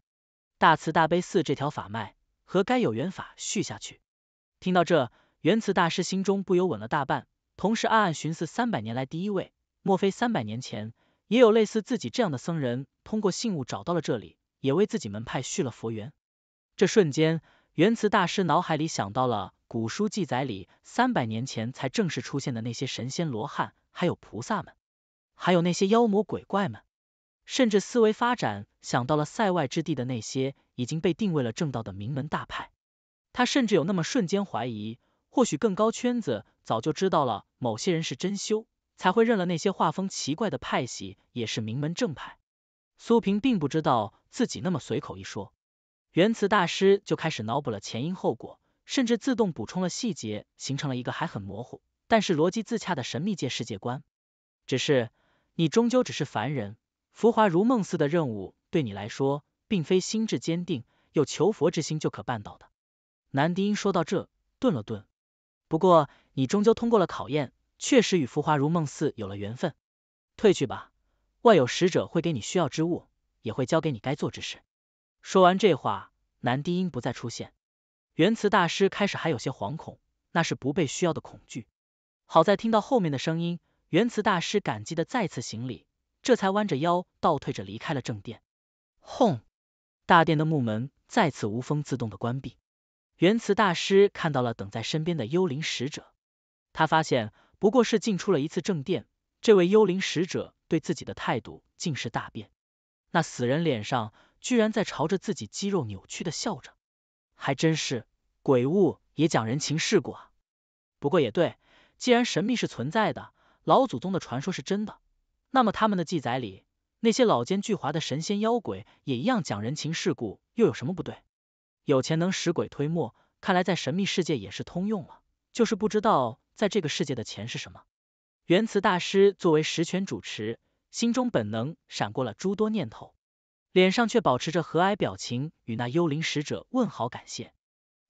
大慈大悲寺这条法脉，何该有缘法续下去？听到这，元慈大师心中不由稳了大半，同时暗暗寻思：三百年来第一位，莫非三百年前也有类似自己这样的僧人，通过信物找到了这里，也为自己门派续了佛缘？这瞬间，元慈大师脑海里想到了古书记载里三百年前才正式出现的那些神仙罗汉，还有菩萨们。还有那些妖魔鬼怪们，甚至思维发展想到了塞外之地的那些已经被定位了正道的名门大派，他甚至有那么瞬间怀疑，或许更高圈子早就知道了某些人是真修，才会认了那些画风奇怪的派系也是名门正派。苏萍并不知道自己那么随口一说，原慈大师就开始脑补了前因后果，甚至自动补充了细节，形成了一个还很模糊，但是逻辑自洽的神秘界世界观。只是。你终究只是凡人，浮华如梦似的任务对你来说，并非心智坚定有求佛之心就可办到的。南丁说到这，顿了顿。不过你终究通过了考验，确实与浮华如梦似有了缘分。退去吧，外有使者会给你需要之物，也会交给你该做之事。说完这话，南低音不再出现。圆慈大师开始还有些惶恐，那是不被需要的恐惧。好在听到后面的声音。元慈大师感激的再次行礼，这才弯着腰倒退着离开了正殿。轰！大殿的木门再次无风自动的关闭。元慈大师看到了等在身边的幽灵使者，他发现不过是进出了一次正殿，这位幽灵使者对自己的态度竟是大变。那死人脸上居然在朝着自己肌肉扭曲的笑着，还真是鬼物也讲人情世故啊。不过也对，既然神秘是存在的。老祖宗的传说是真的，那么他们的记载里，那些老奸巨猾的神仙妖鬼也一样讲人情世故，又有什么不对？有钱能使鬼推磨，看来在神秘世界也是通用了。就是不知道在这个世界的钱是什么。原慈大师作为十全主持，心中本能闪过了诸多念头，脸上却保持着和蔼表情，与那幽灵使者问好感谢。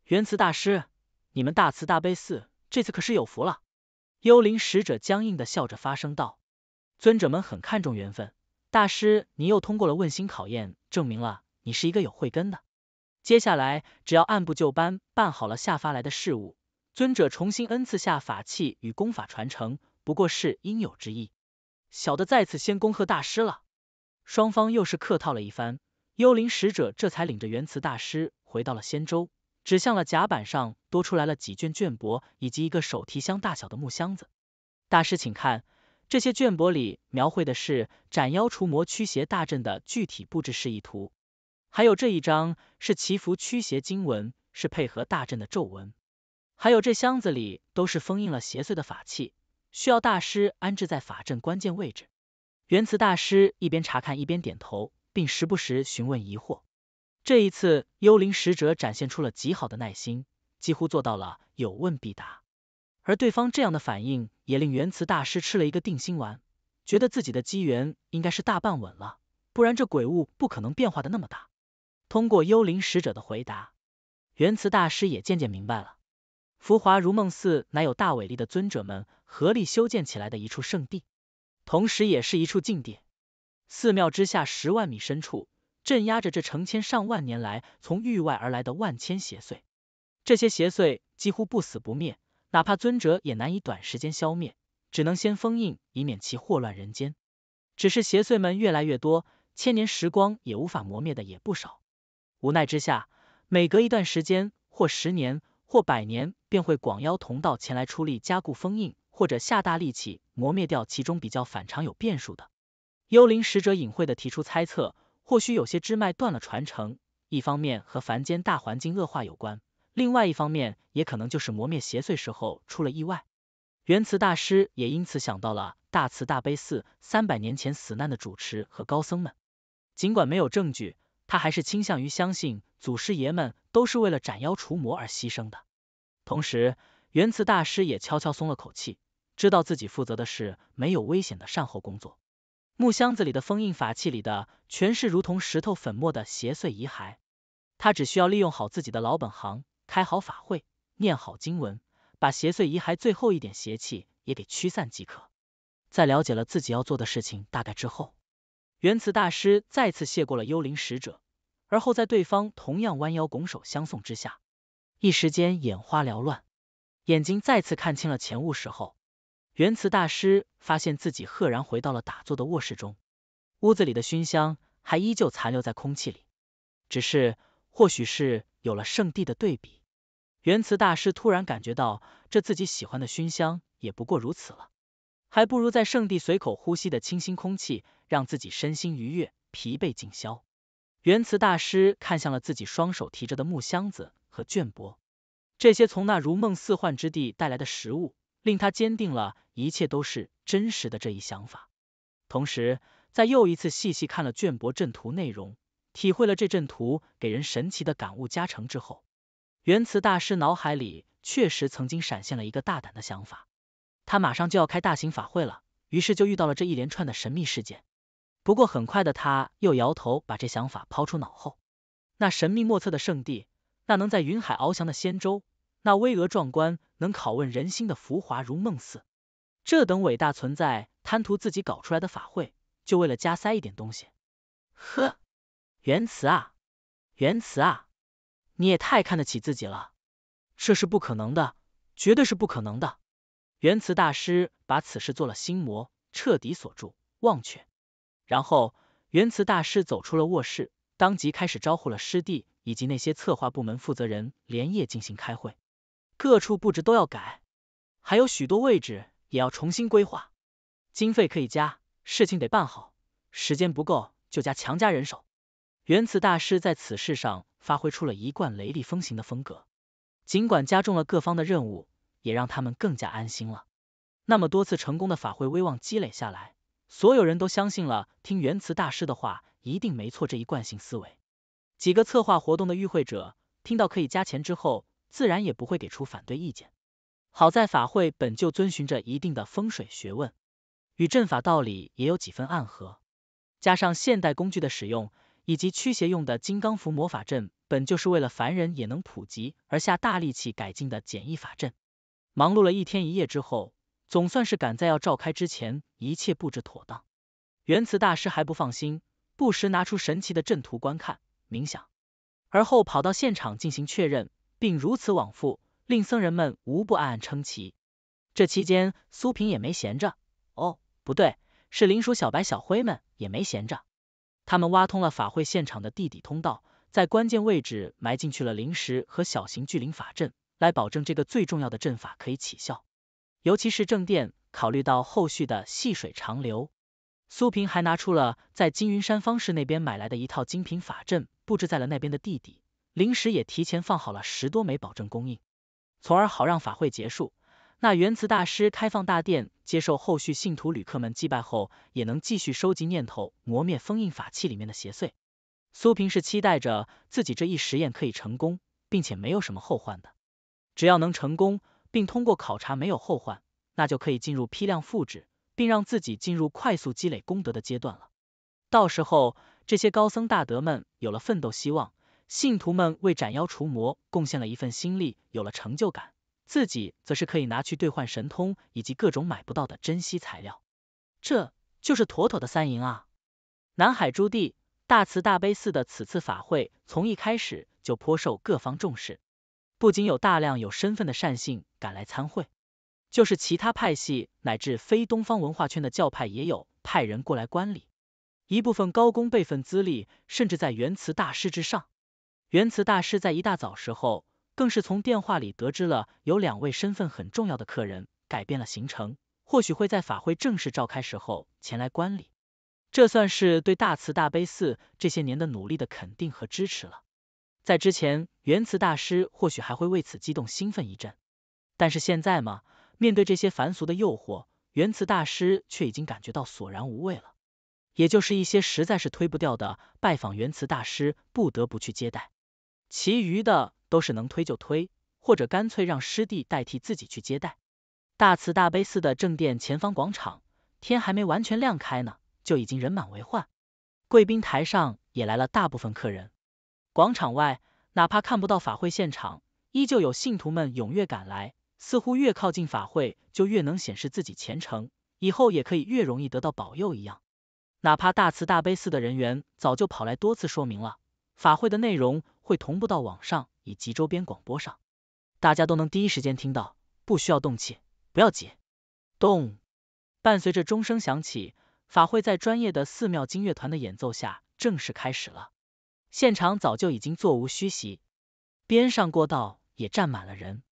原慈大师，你们大慈大悲寺这次可是有福了。幽灵使者僵硬的笑着发声道：“尊者们很看重缘分，大师，你又通过了问心考验，证明了你是一个有慧根的。接下来只要按部就班办好了下发来的事物，尊者重新恩赐下法器与功法传承，不过是应有之意。小的再次先恭贺大师了。”双方又是客套了一番，幽灵使者这才领着元慈大师回到了仙州。指向了甲板上多出来了几卷绢帛，以及一个手提箱大小的木箱子。大师，请看，这些绢帛里描绘的是斩妖除魔驱邪大阵的具体布置示意图，还有这一张是祈福驱邪经文，是配合大阵的咒文，还有这箱子里都是封印了邪祟的法器，需要大师安置在法阵关键位置。元慈大师一边查看一边点头，并时不时询问疑惑。这一次，幽灵使者展现出了极好的耐心，几乎做到了有问必答。而对方这样的反应，也令原慈大师吃了一个定心丸，觉得自己的机缘应该是大半稳了。不然这鬼物不可能变化的那么大。通过幽灵使者的回答，原慈大师也渐渐明白了，浮华如梦寺乃有大伟力的尊者们合力修建起来的一处圣地，同时也是一处禁地。寺庙之下十万米深处。镇压着这成千上万年来从域外而来的万千邪祟，这些邪祟几乎不死不灭，哪怕尊者也难以短时间消灭，只能先封印，以免其祸乱人间。只是邪祟们越来越多，千年时光也无法磨灭的也不少。无奈之下，每隔一段时间或十年或百年，便会广邀同道前来出力加固封印，或者下大力气磨灭掉其中比较反常有变数的。幽灵使者隐晦的提出猜测。或许有些支脉断了传承，一方面和凡间大环境恶化有关，另外一方面也可能就是磨灭邪祟时候出了意外。元慈大师也因此想到了大慈大悲寺三百年前死难的主持和高僧们，尽管没有证据，他还是倾向于相信祖师爷们都是为了斩妖除魔而牺牲的。同时，元慈大师也悄悄松了口气，知道自己负责的是没有危险的善后工作。木箱子里的封印法器里的，全是如同石头粉末的邪祟遗骸。他只需要利用好自己的老本行，开好法会，念好经文，把邪祟遗骸最后一点邪气也给驱散即可。在了解了自己要做的事情大概之后，元慈大师再次谢过了幽灵使者，而后在对方同样弯腰拱手相送之下，一时间眼花缭乱，眼睛再次看清了前物时候。原慈大师发现自己赫然回到了打坐的卧室中，屋子里的熏香还依旧残留在空气里。只是，或许是有了圣地的对比，原慈大师突然感觉到，这自己喜欢的熏香也不过如此了，还不如在圣地随口呼吸的清新空气，让自己身心愉悦、疲惫尽消。原慈大师看向了自己双手提着的木箱子和绢帛，这些从那如梦似幻之地带来的食物。令他坚定了一切都是真实的这一想法，同时在又一次细细看了卷帛阵图内容，体会了这阵图给人神奇的感悟加成之后，元慈大师脑海里确实曾经闪现了一个大胆的想法，他马上就要开大型法会了，于是就遇到了这一连串的神秘事件。不过很快的他又摇头把这想法抛出脑后，那神秘莫测的圣地，那能在云海翱翔的仙舟。那巍峨壮观、能拷问人心的浮华如梦似，这等伟大存在，贪图自己搞出来的法会，就为了加塞一点东西。呵，原慈啊，原慈啊，你也太看得起自己了，这是不可能的，绝对是不可能的。原慈大师把此事做了心魔，彻底锁住，忘却。然后，原慈大师走出了卧室，当即开始招呼了师弟以及那些策划部门负责人，连夜进行开会。各处布置都要改，还有许多位置也要重新规划，经费可以加，事情得办好，时间不够就加强加人手。原慈大师在此事上发挥出了一贯雷厉风行的风格，尽管加重了各方的任务，也让他们更加安心了。那么多次成功的法会威望积累下来，所有人都相信了，听原慈大师的话一定没错。这一惯性思维，几个策划活动的与会者听到可以加钱之后。自然也不会给出反对意见。好在法会本就遵循着一定的风水学问，与阵法道理也有几分暗合。加上现代工具的使用，以及驱邪用的金刚符魔法阵，本就是为了凡人也能普及而下大力气改进的简易法阵。忙碌了一天一夜之后，总算是赶在要召开之前，一切布置妥当。元慈大师还不放心，不时拿出神奇的阵图观看、冥想，而后跑到现场进行确认。并如此往复，令僧人们无不暗暗称奇。这期间，苏平也没闲着。哦，不对，是灵鼠小白、小灰们也没闲着。他们挖通了法会现场的地底通道，在关键位置埋进去了灵石和小型聚灵法阵，来保证这个最重要的阵法可以起效。尤其是正殿，考虑到后续的细水长流，苏平还拿出了在金云山方士那边买来的一套精品法阵，布置在了那边的地底。临时也提前放好了十多枚保证供应，从而好让法会结束。那元慈大师开放大殿，接受后续信徒旅客们祭拜后，也能继续收集念头，磨灭封印法器里面的邪祟。苏平是期待着自己这一实验可以成功，并且没有什么后患的。只要能成功，并通过考察没有后患，那就可以进入批量复制，并让自己进入快速积累功德的阶段了。到时候，这些高僧大德们有了奋斗希望。信徒们为斩妖除魔贡献了一份心力，有了成就感，自己则是可以拿去兑换神通以及各种买不到的珍稀材料，这就是妥妥的三赢啊！南海诸地大慈大悲寺的此次法会，从一开始就颇受各方重视，不仅有大量有身份的善信赶来参会，就是其他派系乃至非东方文化圈的教派，也有派人过来观礼，一部分高功辈分资历甚至在元慈大师之上。元慈大师在一大早时候，更是从电话里得知了有两位身份很重要的客人改变了行程，或许会在法会正式召开时候前来观礼，这算是对大慈大悲寺这些年的努力的肯定和支持了。在之前，元慈大师或许还会为此激动兴奋一阵，但是现在嘛，面对这些凡俗的诱惑，元慈大师却已经感觉到索然无味了。也就是一些实在是推不掉的拜访，元慈大师不得不去接待。其余的都是能推就推，或者干脆让师弟代替自己去接待。大慈大悲寺的正殿前方广场，天还没完全亮开呢，就已经人满为患。贵宾台上也来了大部分客人。广场外，哪怕看不到法会现场，依旧有信徒们踊跃赶来，似乎越靠近法会，就越能显示自己虔诚，以后也可以越容易得到保佑一样。哪怕大慈大悲寺的人员早就跑来多次说明了法会的内容。会同步到网上以及周边广播上，大家都能第一时间听到，不需要动气，不要急。咚，伴随着钟声响起，法会在专业的寺庙经乐团的演奏下正式开始了。现场早就已经座无虚席，边上过道也站满了人。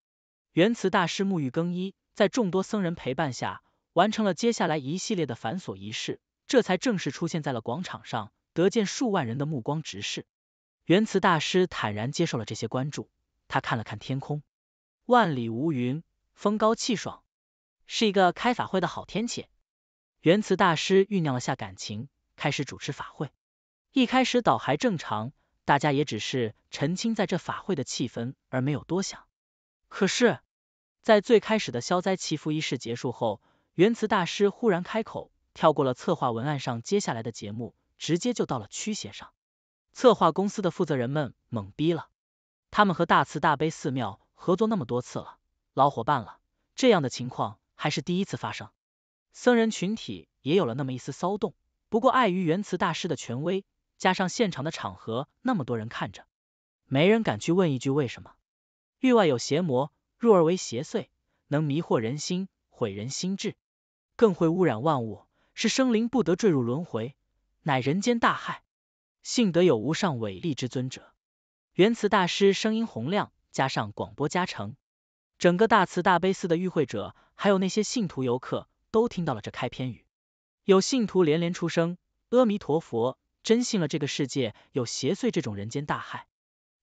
原慈大师沐浴更衣，在众多僧人陪伴下，完成了接下来一系列的繁琐仪式，这才正式出现在了广场上，得见数万人的目光直视。元慈大师坦然接受了这些关注，他看了看天空，万里无云，风高气爽，是一个开法会的好天气。元慈大师酝酿了下感情，开始主持法会。一开始倒还正常，大家也只是澄清在这法会的气氛，而没有多想。可是，在最开始的消灾祈福仪式结束后，元慈大师忽然开口，跳过了策划文案上接下来的节目，直接就到了驱邪上。策划公司的负责人们懵逼了，他们和大慈大悲寺庙合作那么多次了，老伙伴了，这样的情况还是第一次发生。僧人群体也有了那么一丝骚动，不过碍于原慈大师的权威，加上现场的场合，那么多人看着，没人敢去问一句为什么。域外有邪魔，入而为邪祟，能迷惑人心，毁人心智，更会污染万物，使生灵不得坠入轮回，乃人间大害。幸得有无上伟力之尊者，圆慈大师声音洪亮，加上广播加成，整个大慈大悲寺的与会者，还有那些信徒游客，都听到了这开篇语。有信徒连连出声：“阿弥陀佛！”真信了这个世界有邪祟这种人间大害。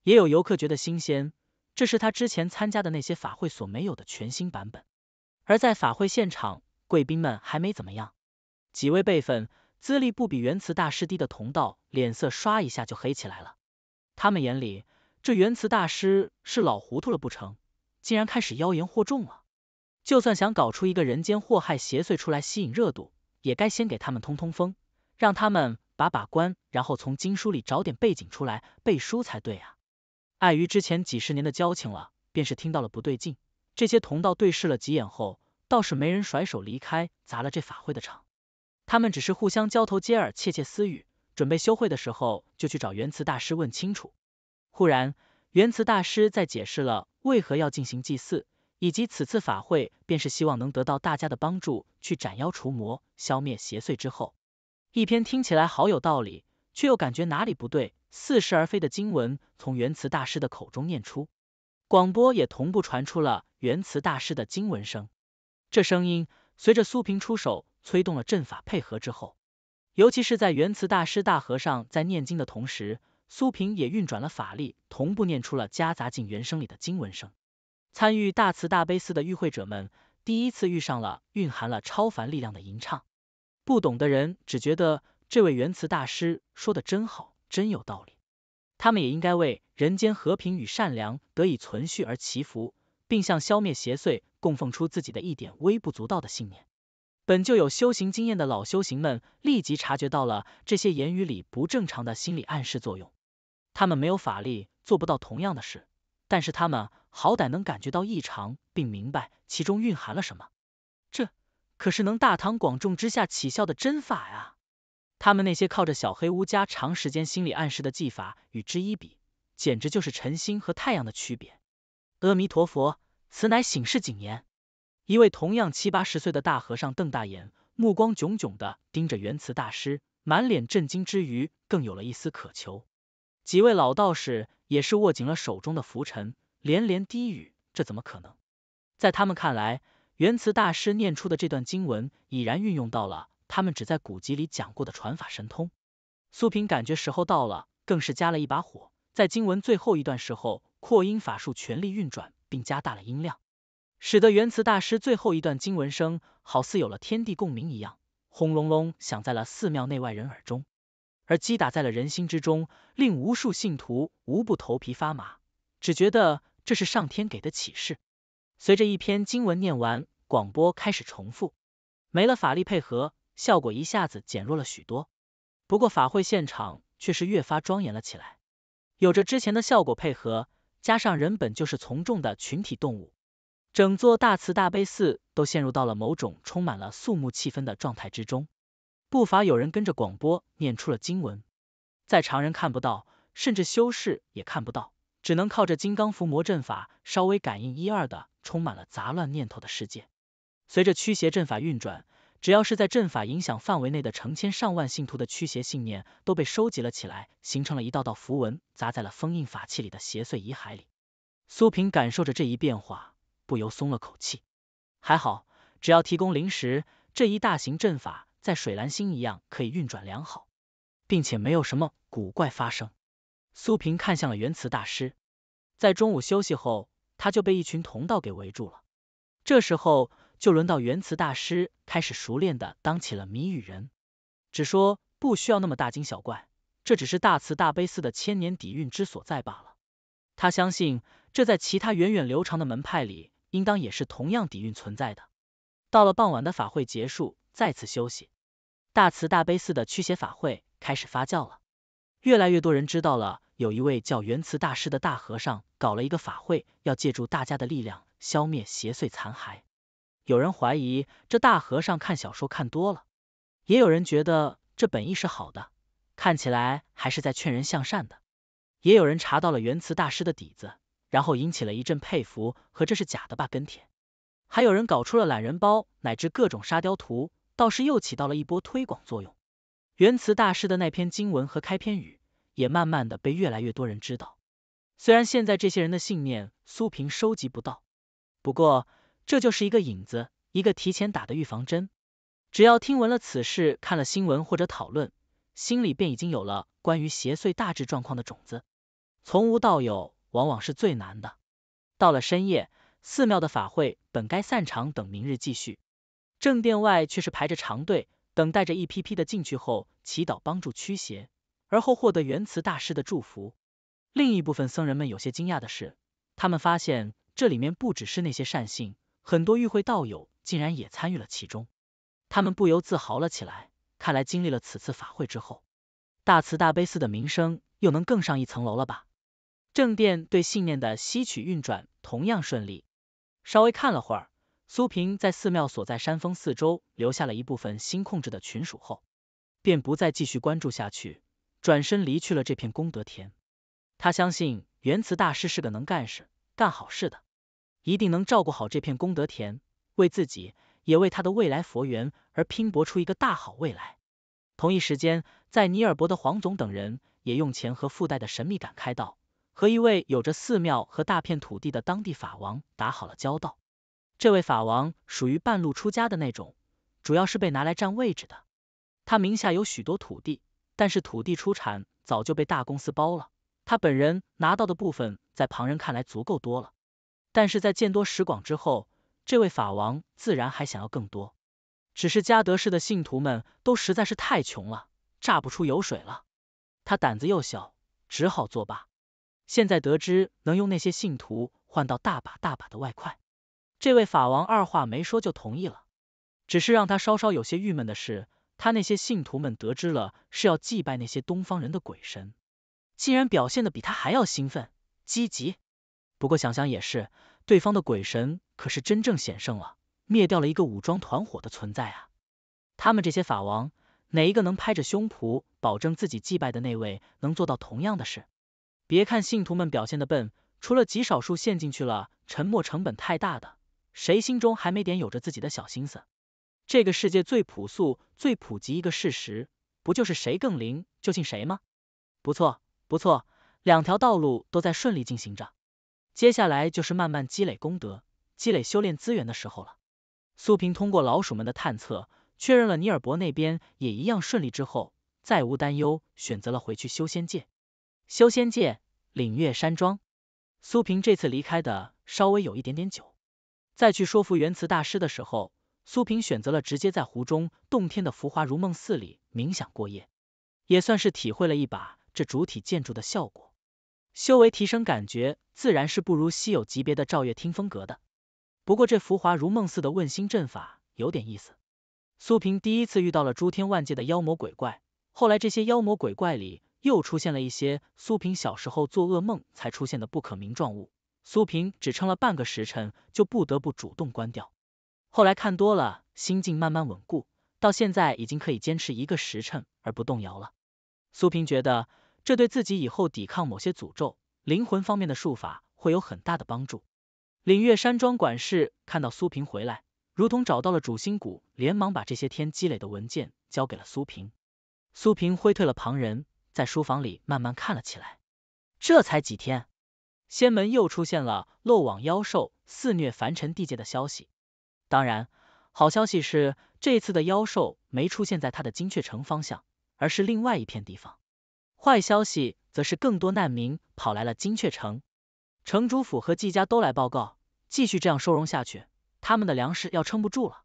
也有游客觉得新鲜，这是他之前参加的那些法会所没有的全新版本。而在法会现场，贵宾们还没怎么样，几位辈分。资历不比元慈大师低的同道脸色刷一下就黑起来了，他们眼里这元慈大师是老糊涂了不成，竟然开始妖言惑众了。就算想搞出一个人间祸害邪祟出来吸引热度，也该先给他们通通风，让他们把把关，然后从经书里找点背景出来背书才对啊。碍于之前几十年的交情了，便是听到了不对劲，这些同道对视了几眼后，倒是没人甩手离开砸了这法会的场。他们只是互相交头接耳、窃窃私语，准备休会的时候就去找原慈大师问清楚。忽然，原慈大师在解释了为何要进行祭祀，以及此次法会便是希望能得到大家的帮助，去斩妖除魔、消灭邪祟之后，一篇听起来好有道理，却又感觉哪里不对、似是而非的经文从原慈大师的口中念出，广播也同步传出了原慈大师的经文声。这声音随着苏平出手。催动了阵法配合之后，尤其是在元慈大师大和尚在念经的同时，苏萍也运转了法力，同步念出了夹杂进原声里的经文声。参与大慈大悲寺的与会者们第一次遇上了蕴含了超凡力量的吟唱。不懂的人只觉得这位元慈大师说的真好，真有道理。他们也应该为人间和平与善良得以存续而祈福，并向消灭邪祟供奉出自己的一点微不足道的信念。本就有修行经验的老修行们立即察觉到了这些言语里不正常的心理暗示作用。他们没有法力做不到同样的事，但是他们好歹能感觉到异常，并明白其中蕴含了什么。这可是能大堂广众之下起效的真法呀！他们那些靠着小黑屋加长时间心理暗示的技法与之一比，简直就是晨星和太阳的区别。阿弥陀佛，此乃醒世警言。一位同样七八十岁的大和尚瞪大眼，目光炯炯的盯着元慈大师，满脸震惊之余，更有了一丝渴求。几位老道士也是握紧了手中的拂尘，连连低语：“这怎么可能？”在他们看来，元慈大师念出的这段经文已然运用到了他们只在古籍里讲过的传法神通。苏平感觉时候到了，更是加了一把火，在经文最后一段时候，扩音法术全力运转，并加大了音量。使得元慈大师最后一段经文声好似有了天地共鸣一样，轰隆隆响在了寺庙内外人耳中，而击打在了人心之中，令无数信徒无不头皮发麻，只觉得这是上天给的启示。随着一篇经文念完，广播开始重复，没了法力配合，效果一下子减弱了许多。不过法会现场却是越发庄严了起来，有着之前的效果配合，加上人本就是从众的群体动物。整座大慈大悲寺都陷入到了某种充满了肃穆气氛的状态之中，不乏有人跟着广播念出了经文。在常人看不到，甚至修士也看不到，只能靠着金刚伏魔阵法稍微感应一二的充满了杂乱念头的世界。随着驱邪阵法运转，只要是在阵法影响范围内的成千上万信徒的驱邪信念都被收集了起来，形成了一道道符文，砸在了封印法器里的邪祟遗骸里。苏平感受着这一变化。不由松了口气，还好，只要提供灵石，这一大型阵法在水蓝星一样可以运转良好，并且没有什么古怪发生。苏平看向了元慈大师，在中午休息后，他就被一群同道给围住了。这时候就轮到元慈大师开始熟练的当起了谜语人，只说不需要那么大惊小怪，这只是大慈大悲寺的千年底蕴之所在罢了。他相信这在其他源远流长的门派里。应当也是同样底蕴存在的。到了傍晚的法会结束，再次休息。大慈大悲寺的驱邪法会开始发酵了。越来越多人知道了，有一位叫元慈大师的大和尚搞了一个法会，要借助大家的力量消灭邪祟残骸。有人怀疑这大和尚看小说看多了，也有人觉得这本意是好的，看起来还是在劝人向善的。也有人查到了元慈大师的底子。然后引起了一阵佩服和这是假的吧跟帖，还有人搞出了懒人包乃至各种沙雕图，倒是又起到了一波推广作用。原慈大师的那篇经文和开篇语，也慢慢的被越来越多人知道。虽然现在这些人的信念苏平收集不到，不过这就是一个影子，一个提前打的预防针。只要听闻了此事，看了新闻或者讨论，心里便已经有了关于邪祟大致状况的种子，从无到有。往往是最难的。到了深夜，寺庙的法会本该散场，等明日继续。正殿外却是排着长队，等待着一批批的进去后祈祷，帮助驱邪，而后获得圆慈大师的祝福。另一部分僧人们有些惊讶的是，他们发现这里面不只是那些善信，很多与会道友竟然也参与了其中。他们不由自豪了起来，看来经历了此次法会之后，大慈大悲寺的名声又能更上一层楼了吧。正殿对信念的吸取运转同样顺利。稍微看了会儿，苏平在寺庙所在山峰四周留下了一部分新控制的群属后，便不再继续关注下去，转身离去了这片功德田。他相信元慈大师是个能干事、干好事的，一定能照顾好这片功德田，为自己，也为他的未来佛缘而拼搏出一个大好未来。同一时间，在尼尔伯的黄总等人也用钱和附带的神秘感开道。和一位有着寺庙和大片土地的当地法王打好了交道。这位法王属于半路出家的那种，主要是被拿来占位置的。他名下有许多土地，但是土地出产早就被大公司包了。他本人拿到的部分，在旁人看来足够多了。但是在见多识广之后，这位法王自然还想要更多。只是加德士的信徒们都实在是太穷了，榨不出油水了。他胆子又小，只好作罢。现在得知能用那些信徒换到大把大把的外快，这位法王二话没说就同意了。只是让他稍稍有些郁闷的是，他那些信徒们得知了是要祭拜那些东方人的鬼神，竟然表现的比他还要兴奋积极。不过想想也是，对方的鬼神可是真正险胜了，灭掉了一个武装团伙的存在啊。他们这些法王哪一个能拍着胸脯保证自己祭拜的那位能做到同样的事？别看信徒们表现的笨，除了极少数陷进去了，沉没成本太大的，谁心中还没点有着自己的小心思？这个世界最朴素、最普及一个事实，不就是谁更灵就信谁吗？不错，不错，两条道路都在顺利进行着，接下来就是慢慢积累功德、积累修炼资源的时候了。苏平通过老鼠们的探测，确认了尼尔伯那边也一样顺利之后，再无担忧，选择了回去修仙界。修仙界，领月山庄。苏平这次离开的稍微有一点点久，在去说服元慈大师的时候，苏平选择了直接在湖中洞天的浮华如梦寺里冥想过夜，也算是体会了一把这主体建筑的效果。修为提升感觉自然是不如稀有级别的照月听风阁的，不过这浮华如梦寺的问心阵法有点意思。苏平第一次遇到了诸天万界的妖魔鬼怪，后来这些妖魔鬼怪里。又出现了一些苏平小时候做噩梦才出现的不可名状物，苏平只撑了半个时辰就不得不主动关掉。后来看多了，心境慢慢稳固，到现在已经可以坚持一个时辰而不动摇了。苏平觉得这对自己以后抵抗某些诅咒、灵魂方面的术法会有很大的帮助。领月山庄管事看到苏平回来，如同找到了主心骨，连忙把这些天积累的文件交给了苏平。苏平挥退了旁人。在书房里慢慢看了起来。这才几天，仙门又出现了漏网妖兽肆虐凡尘地界的消息。当然，好消息是这次的妖兽没出现在他的金雀城方向，而是另外一片地方。坏消息则是更多难民跑来了金雀城，城主府和季家都来报告，继续这样收容下去，他们的粮食要撑不住了。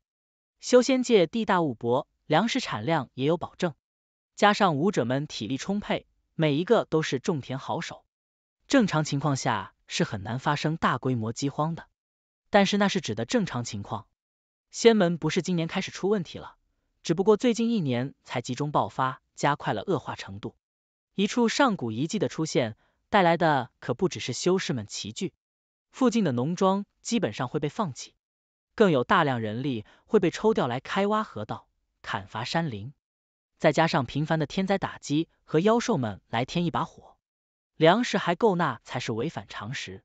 修仙界地大物博，粮食产量也有保证。加上武者们体力充沛，每一个都是种田好手，正常情况下是很难发生大规模饥荒的。但是那是指的正常情况，仙门不是今年开始出问题了，只不过最近一年才集中爆发，加快了恶化程度。一处上古遗迹的出现，带来的可不只是修士们齐聚，附近的农庄基本上会被放弃，更有大量人力会被抽调来开挖河道、砍伐山林。再加上频繁的天灾打击和妖兽们来添一把火，粮食还够那才是违反常识。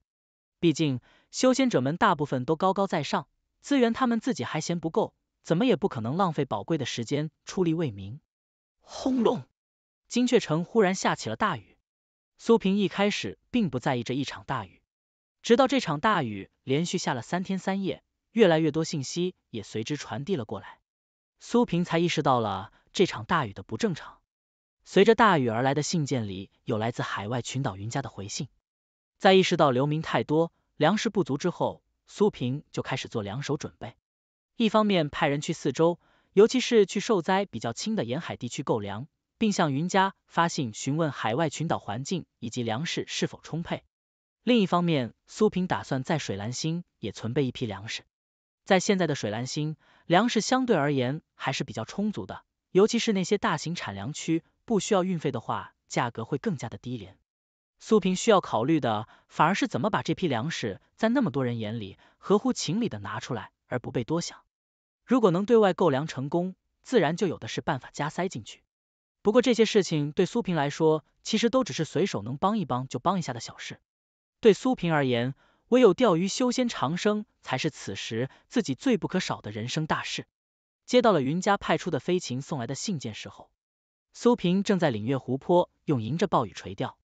毕竟修仙者们大部分都高高在上，资源他们自己还嫌不够，怎么也不可能浪费宝贵的时间出力为民。轰隆！金雀城忽然下起了大雨。苏平一开始并不在意这一场大雨，直到这场大雨连续下了三天三夜，越来越多信息也随之传递了过来，苏平才意识到了。这场大雨的不正常，随着大雨而来的信件里有来自海外群岛云家的回信。在意识到流民太多、粮食不足之后，苏平就开始做两手准备。一方面派人去四周，尤其是去受灾比较轻的沿海地区购粮，并向云家发信询问海外群岛环境以及粮食是否充沛。另一方面，苏平打算在水蓝星也存备一批粮食。在现在的水蓝星，粮食相对而言还是比较充足的。尤其是那些大型产粮区，不需要运费的话，价格会更加的低廉。苏平需要考虑的，反而是怎么把这批粮食在那么多人眼里合乎情理的拿出来，而不被多想。如果能对外购粮成功，自然就有的是办法加塞进去。不过这些事情对苏平来说，其实都只是随手能帮一帮就帮一下的小事。对苏平而言，唯有钓鱼修仙长生，才是此时自己最不可少的人生大事。接到了云家派出的飞禽送来的信件时候，苏萍正在领月湖泊用迎着暴雨垂钓，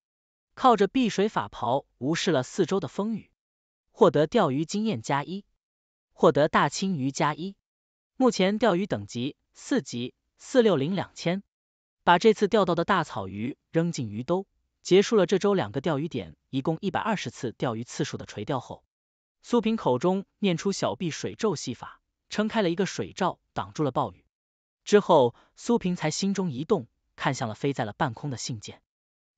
靠着碧水法袍无视了四周的风雨，获得钓鱼经验加一，获得大青鱼加一，目前钓鱼等级四级四六零两千，把这次钓到的大草鱼扔进鱼兜，结束了这周两个钓鱼点一共一百二十次钓鱼次数的垂钓后，苏萍口中念出小碧水咒戏法。撑开了一个水罩，挡住了暴雨。之后，苏平才心中一动，看向了飞在了半空的信件。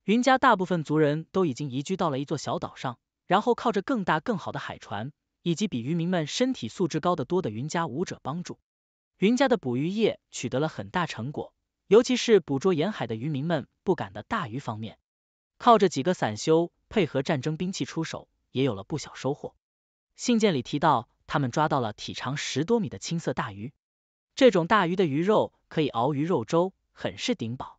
云家大部分族人都已经移居到了一座小岛上，然后靠着更大更好的海船，以及比渔民们身体素质高得多的云家武者帮助，云家的捕鱼业取得了很大成果，尤其是捕捉沿海的渔民们不敢的大鱼方面，靠着几个散修配合战争兵器出手，也有了不小收获。信件里提到。他们抓到了体长十多米的青色大鱼，这种大鱼的鱼肉可以熬鱼肉粥，很是顶饱。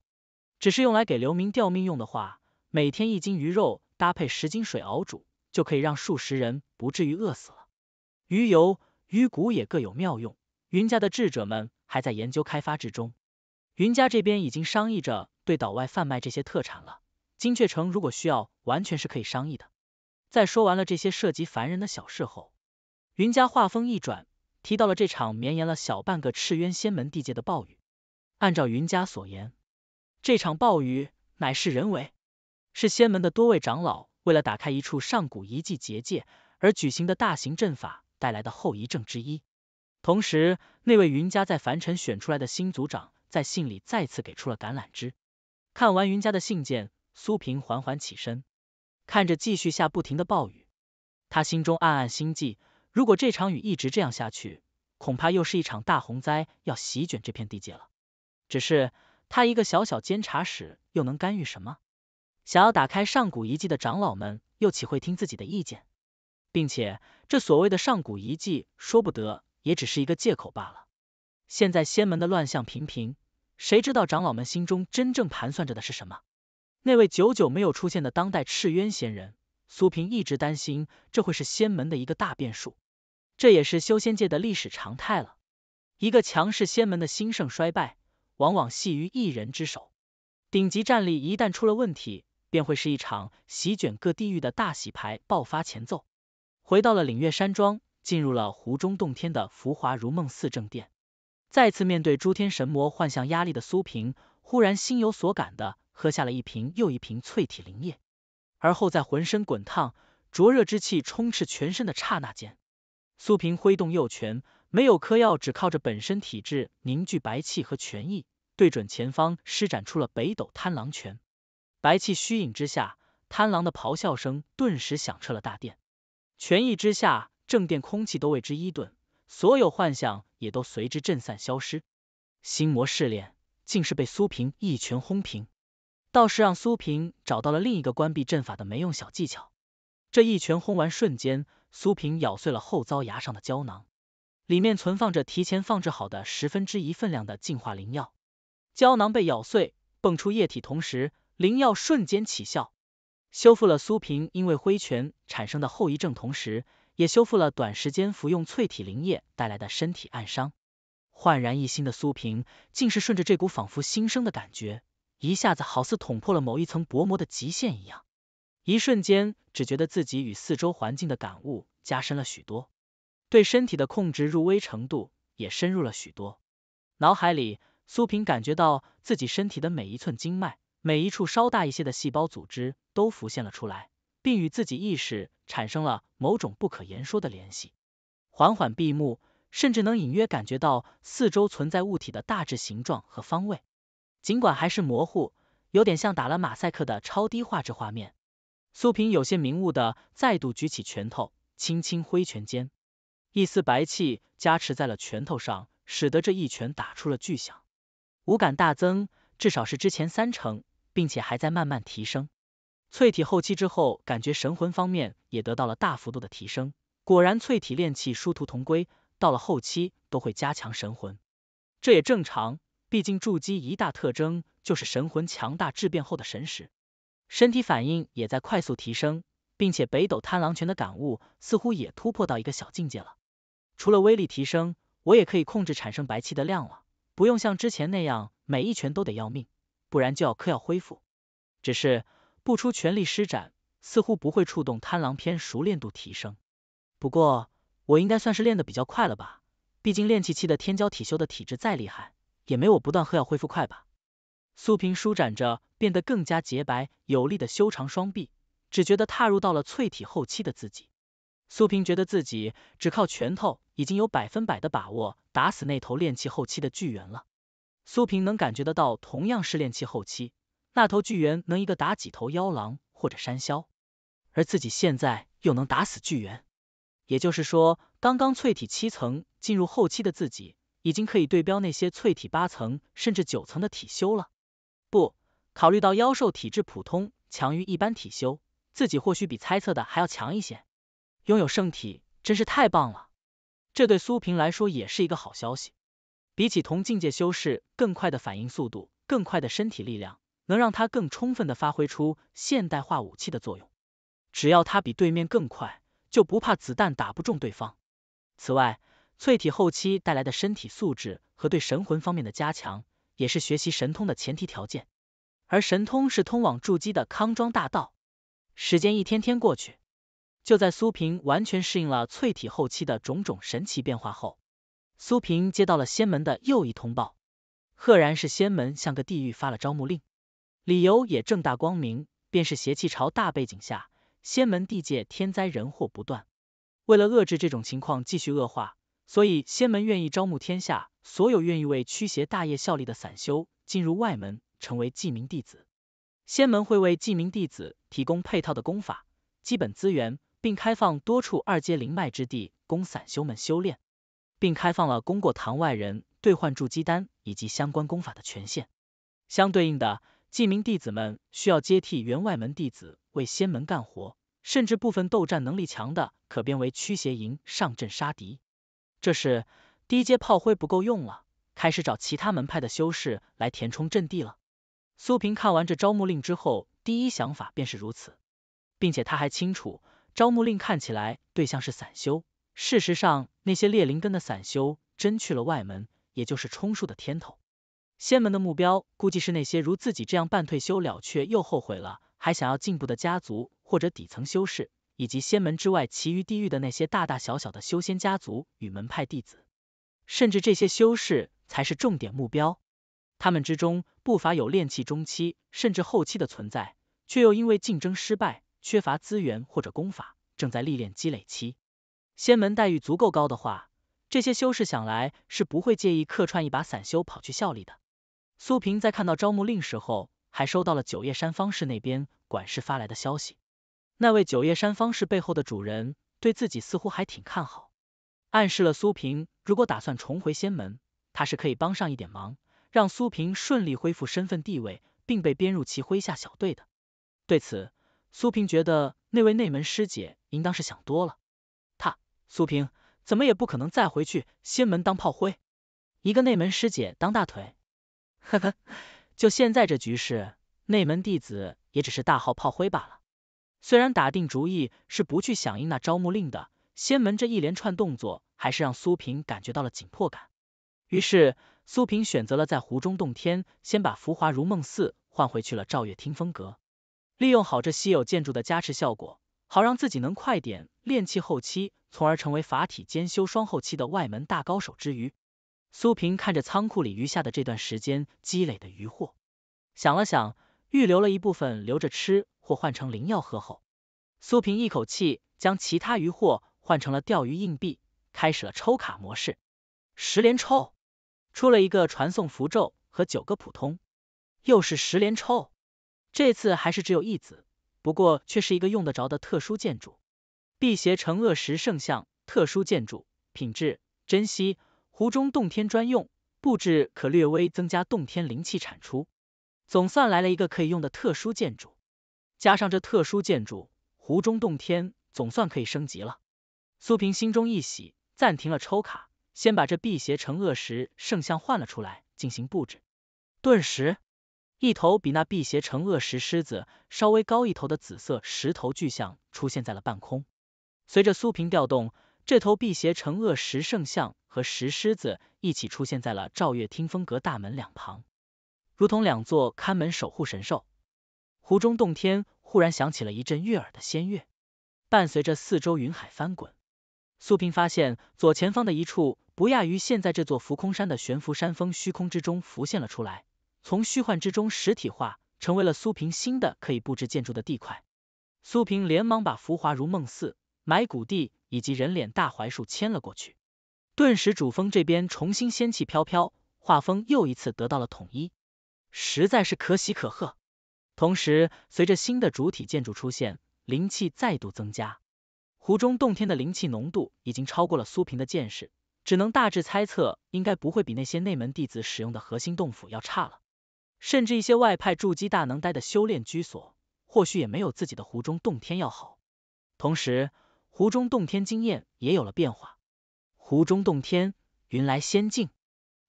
只是用来给流民吊命用的话，每天一斤鱼肉搭配十斤水熬煮，就可以让数十人不至于饿死了。鱼油、鱼骨也各有妙用，云家的智者们还在研究开发之中。云家这边已经商议着对岛外贩卖这些特产了，金雀城如果需要，完全是可以商议的。在说完了这些涉及凡人的小事后，云家话锋一转，提到了这场绵延了小半个赤渊仙门地界的暴雨。按照云家所言，这场暴雨乃是人为，是仙门的多位长老为了打开一处上古遗迹结界而举行的大型阵法带来的后遗症之一。同时，那位云家在凡尘选出来的新族长在信里再次给出了橄榄枝。看完云家的信件，苏平缓缓起身，看着继续下不停的暴雨，他心中暗暗心悸。如果这场雨一直这样下去，恐怕又是一场大洪灾要席卷这片地界了。只是他一个小小监察使，又能干预什么？想要打开上古遗迹的长老们，又岂会听自己的意见？并且这所谓的上古遗迹，说不得也只是一个借口罢了。现在仙门的乱象频频，谁知道长老们心中真正盘算着的是什么？那位久久没有出现的当代赤渊仙人苏平，一直担心这会是仙门的一个大变数。这也是修仙界的历史常态了，一个强势仙门的兴盛衰败，往往系于一人之手。顶级战力一旦出了问题，便会是一场席卷各地域的大洗牌爆发前奏。回到了领月山庄，进入了湖中洞天的浮华如梦四正殿，再次面对诸天神魔幻象压力的苏平，忽然心有所感的喝下了一瓶又一瓶淬体灵液，而后在浑身滚烫、灼热之气充斥全身的刹那间。苏平挥动右拳，没有嗑药，只靠着本身体质凝聚白气和拳意，对准前方施展出了北斗贪狼拳。白气虚影之下，贪狼的咆哮声顿时响彻了大殿，拳意之下，正殿空气都为之一顿，所有幻象也都随之震散消失。心魔试炼竟是被苏平一拳轰平，倒是让苏平找到了另一个关闭阵法的没用小技巧。这一拳轰完瞬间。苏萍咬碎了后槽牙上的胶囊，里面存放着提前放置好的十分之一分量的净化灵药。胶囊被咬碎，蹦出液体，同时灵药瞬间起效，修复了苏萍因为挥拳产生的后遗症，同时也修复了短时间服用淬体灵液带来的身体暗伤。焕然一新的苏萍，竟是顺着这股仿佛新生的感觉，一下子好似捅破了某一层薄膜的极限一样。一瞬间，只觉得自己与四周环境的感悟加深了许多，对身体的控制入微程度也深入了许多。脑海里，苏萍感觉到自己身体的每一寸经脉、每一处稍大一些的细胞组织都浮现了出来，并与自己意识产生了某种不可言说的联系。缓缓闭目，甚至能隐约感觉到四周存在物体的大致形状和方位，尽管还是模糊，有点像打了马赛克的超低画质画面。苏萍有些明悟的再度举起拳头，轻轻挥拳间，一丝白气加持在了拳头上，使得这一拳打出了巨响，五感大增，至少是之前三成，并且还在慢慢提升。淬体后期之后，感觉神魂方面也得到了大幅度的提升。果然，淬体炼气殊途同归，到了后期都会加强神魂，这也正常，毕竟筑基一大特征就是神魂强大质变后的神识。身体反应也在快速提升，并且北斗贪狼拳的感悟似乎也突破到一个小境界了。除了威力提升，我也可以控制产生白气的量了，不用像之前那样每一拳都得要命，不然就要嗑药恢复。只是不出全力施展，似乎不会触动贪狼篇熟练度提升。不过我应该算是练得比较快了吧，毕竟练气期的天骄体修的体质再厉害，也没我不断喝药恢复快吧。苏萍舒展着变得更加洁白有力的修长双臂，只觉得踏入到了淬体后期的自己。苏萍觉得自己只靠拳头已经有百分百的把握打死那头炼气后期的巨猿了。苏萍能感觉得到，同样是炼气后期，那头巨猿能一个打几头妖狼或者山魈，而自己现在又能打死巨猿，也就是说，刚刚淬体七层进入后期的自己，已经可以对标那些淬体八层甚至九层的体修了。不，考虑到妖兽体质普通强于一般体修，自己或许比猜测的还要强一些。拥有圣体真是太棒了，这对苏萍来说也是一个好消息。比起同境界修士，更快的反应速度，更快的身体力量，能让他更充分的发挥出现代化武器的作用。只要他比对面更快，就不怕子弹打不中对方。此外，淬体后期带来的身体素质和对神魂方面的加强。也是学习神通的前提条件，而神通是通往筑基的康庄大道。时间一天天过去，就在苏平完全适应了淬体后期的种种神奇变化后，苏平接到了仙门的又一通报，赫然是仙门向个地狱发了招募令，理由也正大光明，便是邪气朝大背景下，仙门地界天灾人祸不断，为了遏制这种情况继续恶化。所以，仙门愿意招募天下所有愿意为驱邪大业效力的散修进入外门，成为记名弟子。仙门会为记名弟子提供配套的功法、基本资源，并开放多处二阶灵脉之地供散修们修炼，并开放了供过堂外人兑换筑基丹以及相关功法的权限。相对应的，记名弟子们需要接替原外门弟子为仙门干活，甚至部分斗战能力强的可编为驱邪营上阵杀敌。这是低阶炮灰不够用了，开始找其他门派的修士来填充阵地了。苏平看完这招募令之后，第一想法便是如此，并且他还清楚，招募令看起来对象是散修，事实上那些猎灵根的散修真去了外门，也就是充数的天头。仙门的目标估计是那些如自己这样半退休了却又后悔了，还想要进步的家族或者底层修士。以及仙门之外，其余地域的那些大大小小的修仙家族与门派弟子，甚至这些修士才是重点目标。他们之中不乏有炼气中期甚至后期的存在，却又因为竞争失败，缺乏资源或者功法，正在历练积累期。仙门待遇足够高的话，这些修士想来是不会介意客串一把散修，跑去效力的。苏萍在看到招募令时候，还收到了九叶山方士那边管事发来的消息。那位九叶山方氏背后的主人对自己似乎还挺看好，暗示了苏平，如果打算重回仙门，他是可以帮上一点忙，让苏平顺利恢复身份地位，并被编入其麾下小队的。对此，苏平觉得那位内门师姐应当是想多了，他苏平怎么也不可能再回去仙门当炮灰，一个内门师姐当大腿，呵呵，就现在这局势，内门弟子也只是大号炮灰罢了。虽然打定主意是不去响应那招募令的，仙门这一连串动作还是让苏萍感觉到了紧迫感。于是，苏萍选择了在湖中洞天先把浮华如梦寺换回去了照月听风阁，利用好这稀有建筑的加持效果，好让自己能快点练气后期，从而成为法体兼修双后期的外门大高手。之余，苏萍看着仓库里余下的这段时间积累的余货，想了想。预留了一部分留着吃或换成灵药喝后，苏萍一口气将其他鱼货换成了钓鱼硬币，开始了抽卡模式。十连抽出了一个传送符咒和九个普通，又是十连抽，这次还是只有一子，不过却是一个用得着的特殊建筑——辟邪惩恶石圣像。特殊建筑，品质珍稀，湖中洞天专用，布置可略微增加洞天灵气产出。总算来了一个可以用的特殊建筑，加上这特殊建筑，湖中洞天总算可以升级了。苏平心中一喜，暂停了抽卡，先把这辟邪成恶石圣像换了出来进行布置。顿时，一头比那辟邪成恶石狮子稍微高一头的紫色石头巨象出现在了半空。随着苏平调动，这头辟邪成恶石圣像和石狮子一起出现在了照月听风阁大门两旁。如同两座看门守护神兽，湖中洞天忽然响起了一阵悦耳的仙乐，伴随着四周云海翻滚。苏平发现左前方的一处不亚于现在这座浮空山的悬浮山峰虚空之中浮现了出来，从虚幻之中实体化成为了苏平新的可以布置建筑的地块。苏平连忙把浮华如梦似、埋骨地以及人脸大槐树迁了过去，顿时主峰这边重新仙气飘飘，画风又一次得到了统一。实在是可喜可贺，同时随着新的主体建筑出现，灵气再度增加，湖中洞天的灵气浓度已经超过了苏平的见识，只能大致猜测，应该不会比那些内门弟子使用的核心洞府要差了，甚至一些外派筑基大能待的修炼居所，或许也没有自己的湖中洞天要好。同时，湖中洞天经验也有了变化，湖中洞天云来仙境，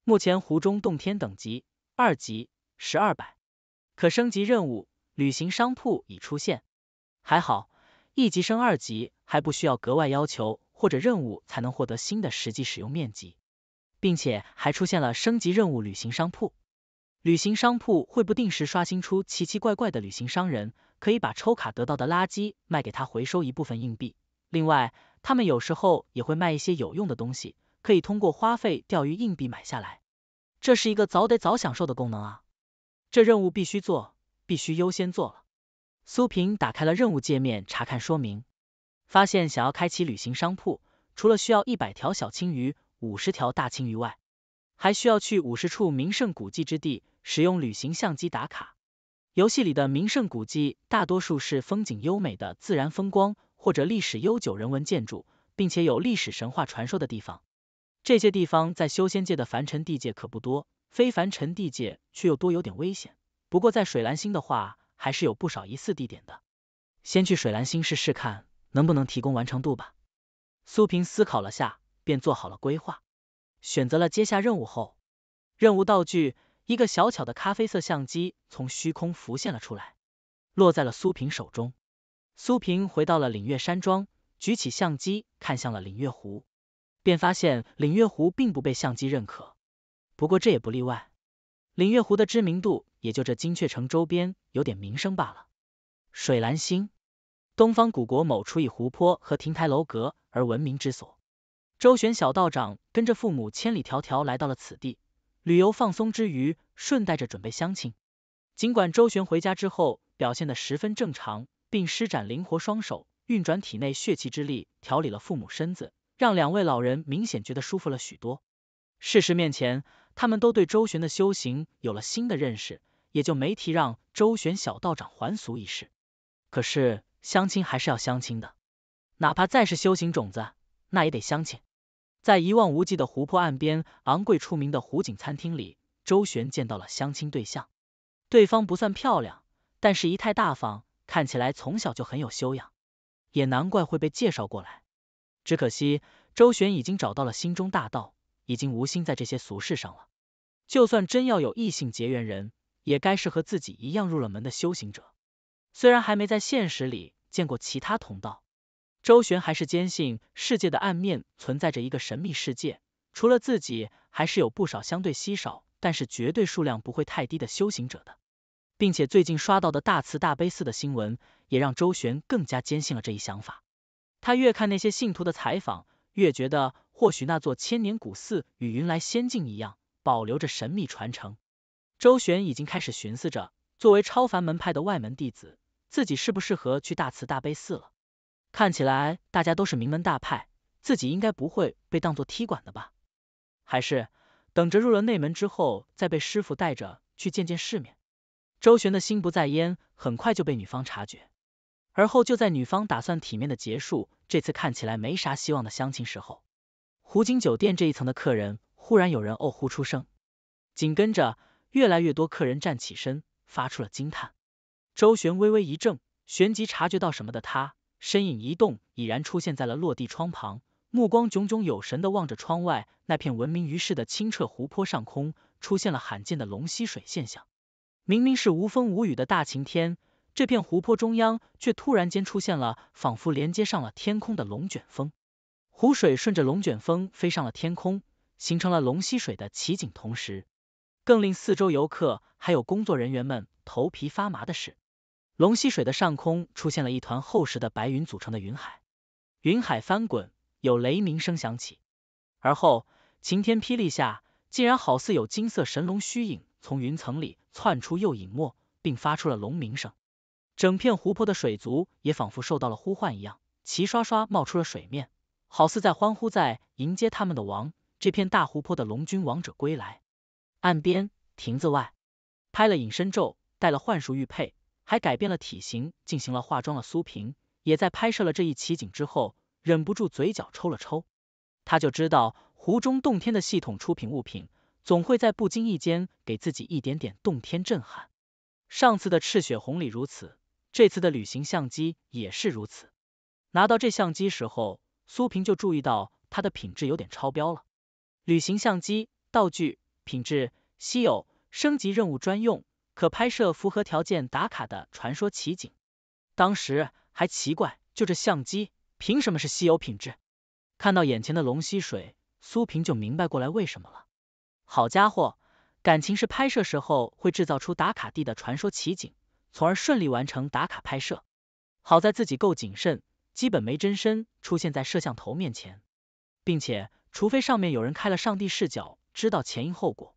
目前湖中洞天等级二级。十二百，可升级任务旅行商铺已出现，还好一级升二级还不需要格外要求或者任务才能获得新的实际使用面积，并且还出现了升级任务旅行商铺，旅行商铺会不定时刷新出奇奇怪怪的旅行商人，可以把抽卡得到的垃圾卖给他回收一部分硬币，另外他们有时候也会卖一些有用的东西，可以通过花费钓鱼硬币买下来，这是一个早得早享受的功能啊。这任务必须做，必须优先做了。苏萍打开了任务界面查看说明，发现想要开启旅行商铺，除了需要一百条小青鱼、五十条大青鱼外，还需要去五十处名胜古迹之地，使用旅行相机打卡。游戏里的名胜古迹大多数是风景优美的自然风光，或者历史悠久人文建筑，并且有历史神话传说的地方。这些地方在修仙界的凡尘地界可不多。非凡尘地界却又多有点危险，不过在水蓝星的话，还是有不少疑似地点的。先去水蓝星试试看，能不能提供完成度吧。苏平思考了下，便做好了规划，选择了接下任务后，任务道具一个小巧的咖啡色相机从虚空浮现了出来，落在了苏平手中。苏平回到了领月山庄，举起相机看向了领月湖，便发现领月湖并不被相机认可。不过这也不例外，凌月湖的知名度也就这金雀城周边有点名声罢了。水蓝星，东方古国某处以湖泊和亭台楼阁而闻名之所。周旋小道长跟着父母千里迢迢来到了此地，旅游放松之余，顺带着准备相亲。尽管周旋回家之后表现得十分正常，并施展灵活双手运转体内血气之力调理了父母身子，让两位老人明显觉得舒服了许多。事实面前。他们都对周旋的修行有了新的认识，也就没提让周旋小道长还俗一事。可是相亲还是要相亲的，哪怕再是修行种子，那也得相亲。在一望无际的湖泊岸边，昂贵出名的湖景餐厅里，周旋见到了相亲对象。对方不算漂亮，但是仪态大方，看起来从小就很有修养，也难怪会被介绍过来。只可惜，周旋已经找到了心中大道。已经无心在这些俗事上了。就算真要有异性结缘人，也该是和自己一样入了门的修行者。虽然还没在现实里见过其他同道，周旋还是坚信世界的暗面存在着一个神秘世界，除了自己，还是有不少相对稀少，但是绝对数量不会太低的修行者的。并且最近刷到的大慈大悲寺的新闻，也让周旋更加坚信了这一想法。他越看那些信徒的采访，越觉得。或许那座千年古寺与云来仙境一样，保留着神秘传承。周旋已经开始寻思着，作为超凡门派的外门弟子，自己适不适合去大慈大悲寺了。看起来大家都是名门大派，自己应该不会被当做踢馆的吧？还是等着入了内门之后，再被师傅带着去见见世面。周旋的心不在焉，很快就被女方察觉。而后就在女方打算体面的结束这次看起来没啥希望的相亲时候。湖景酒店这一层的客人忽然有人哦呼出声，紧跟着越来越多客人站起身，发出了惊叹。周旋微微一怔，旋即察觉到什么的他，身影一动，已然出现在了落地窗旁，目光炯炯有神的望着窗外那片闻名于世的清澈湖泊，上空出现了罕见的龙吸水现象。明明是无风无雨的大晴天，这片湖泊中央却突然间出现了仿佛连接上了天空的龙卷风。湖水顺着龙卷风飞上了天空，形成了龙吸水的奇景。同时，更令四周游客还有工作人员们头皮发麻的是，龙吸水的上空出现了一团厚实的白云组成的云海，云海翻滚，有雷鸣声响起。而后晴天霹雳下，竟然好似有金色神龙虚影从云层里窜出又隐没，并发出了龙鸣声。整片湖泊的水族也仿佛受到了呼唤一样，齐刷刷冒出了水面。好似在欢呼，在迎接他们的王。这片大湖泊的龙君王者归来。岸边亭子外，拍了隐身咒，戴了幻术玉佩，还改变了体型，进行了化妆了。苏萍也在拍摄了这一奇景之后，忍不住嘴角抽了抽。他就知道湖中洞天的系统出品物品，总会在不经意间给自己一点点洞天震撼。上次的赤血红里如此，这次的旅行相机也是如此。拿到这相机时候。苏萍就注意到它的品质有点超标了。旅行相机道具品质稀有，升级任务专用，可拍摄符合条件打卡的传说奇景。当时还奇怪，就这相机，凭什么是稀有品质？看到眼前的龙溪水，苏萍就明白过来为什么了。好家伙，感情是拍摄时候会制造出打卡地的传说奇景，从而顺利完成打卡拍摄。好在自己够谨慎。基本没真身出现在摄像头面前，并且除非上面有人开了上帝视角，知道前因后果，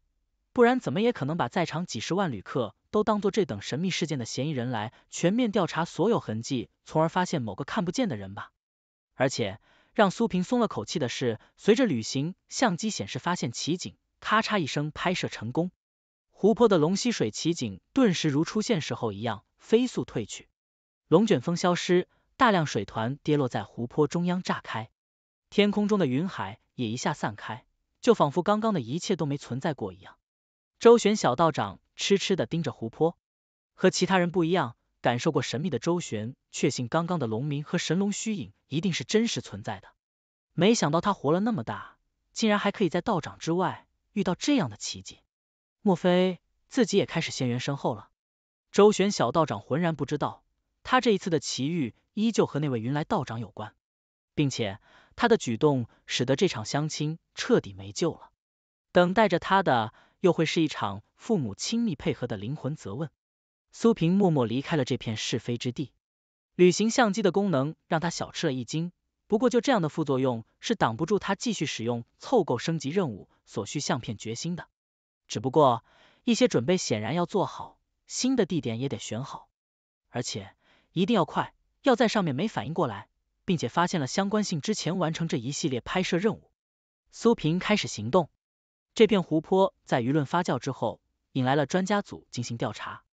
不然怎么也可能把在场几十万旅客都当做这等神秘事件的嫌疑人来全面调查所有痕迹，从而发现某个看不见的人吧。而且让苏平松了口气的是，随着旅行相机显示发现奇景，咔嚓一声拍摄成功，湖泊的龙吸水奇景顿时如出现时候一样飞速退去，龙卷风消失。大量水团跌落在湖泊中央炸开，天空中的云海也一下散开，就仿佛刚刚的一切都没存在过一样。周旋小道长痴痴的盯着湖泊，和其他人不一样，感受过神秘的周旋，确信刚刚的龙鸣和神龙虚影一定是真实存在的。没想到他活了那么大，竟然还可以在道长之外遇到这样的奇迹，莫非自己也开始仙缘深厚了？周旋小道长浑然不知道。他这一次的奇遇依旧和那位云来道长有关，并且他的举动使得这场相亲彻底没救了。等待着他的又会是一场父母亲密配合的灵魂责问。苏萍默默离开了这片是非之地。旅行相机的功能让他小吃了一惊，不过就这样的副作用是挡不住他继续使用凑够升级任务所需相片决心的。只不过一些准备显然要做好，新的地点也得选好，而且。一定要快，要在上面没反应过来，并且发现了相关性之前完成这一系列拍摄任务。苏平开始行动。这片湖泊在舆论发酵之后，引来了专家组进行调查。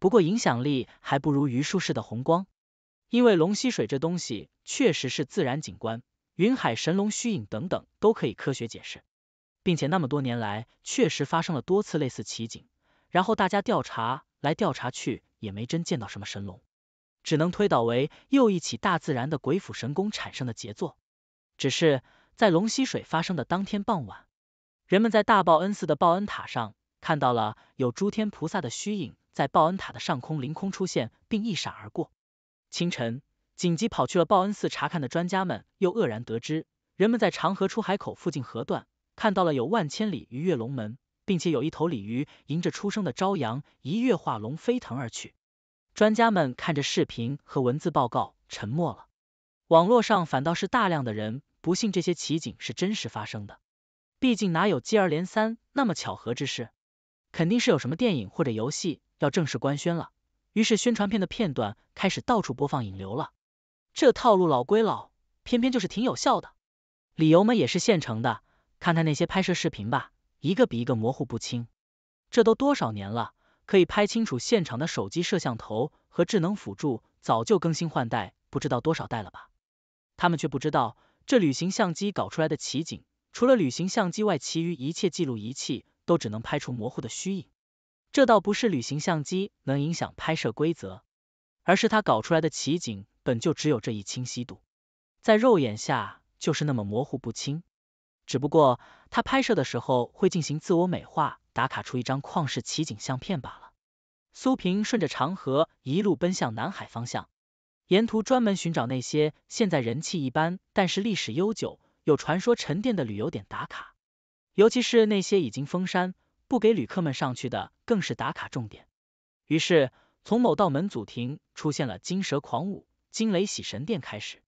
不过影响力还不如榆树市的红光，因为龙吸水这东西确实是自然景观，云海、神龙虚影等等都可以科学解释，并且那么多年来确实发生了多次类似奇景。然后大家调查来调查去，也没真见到什么神龙。只能推导为又一起大自然的鬼斧神工产生的杰作。只是在龙吸水发生的当天傍晚，人们在大报恩寺的报恩塔上看到了有诸天菩萨的虚影在报恩塔的上空凌空出现，并一闪而过。清晨，紧急跑去了报恩寺查看的专家们又愕然得知，人们在长河出海口附近河段看到了有万千鲤鱼跃龙门，并且有一头鲤鱼迎着初升的朝阳一跃化龙飞腾而去。专家们看着视频和文字报告沉默了，网络上反倒是大量的人不信这些奇景是真实发生的，毕竟哪有接二连三那么巧合之事？肯定是有什么电影或者游戏要正式官宣了，于是宣传片的片段开始到处播放引流了。这套路老归老，偏偏就是挺有效的，理由们也是现成的，看看那些拍摄视频吧，一个比一个模糊不清，这都多少年了。可以拍清楚现场的手机摄像头和智能辅助早就更新换代不知道多少代了吧？他们却不知道这旅行相机搞出来的奇景，除了旅行相机外，其余一切记录仪器都只能拍出模糊的虚影。这倒不是旅行相机能影响拍摄规则，而是它搞出来的奇景本就只有这一清晰度，在肉眼下就是那么模糊不清。只不过他拍摄的时候会进行自我美化，打卡出一张旷世奇景相片罢了。苏平顺着长河一路奔向南海方向，沿途专门寻找那些现在人气一般，但是历史悠久、有传说沉淀的旅游点打卡。尤其是那些已经封山，不给旅客们上去的，更是打卡重点。于是从某道门祖庭出现了金蛇狂舞、惊雷洗神殿开始。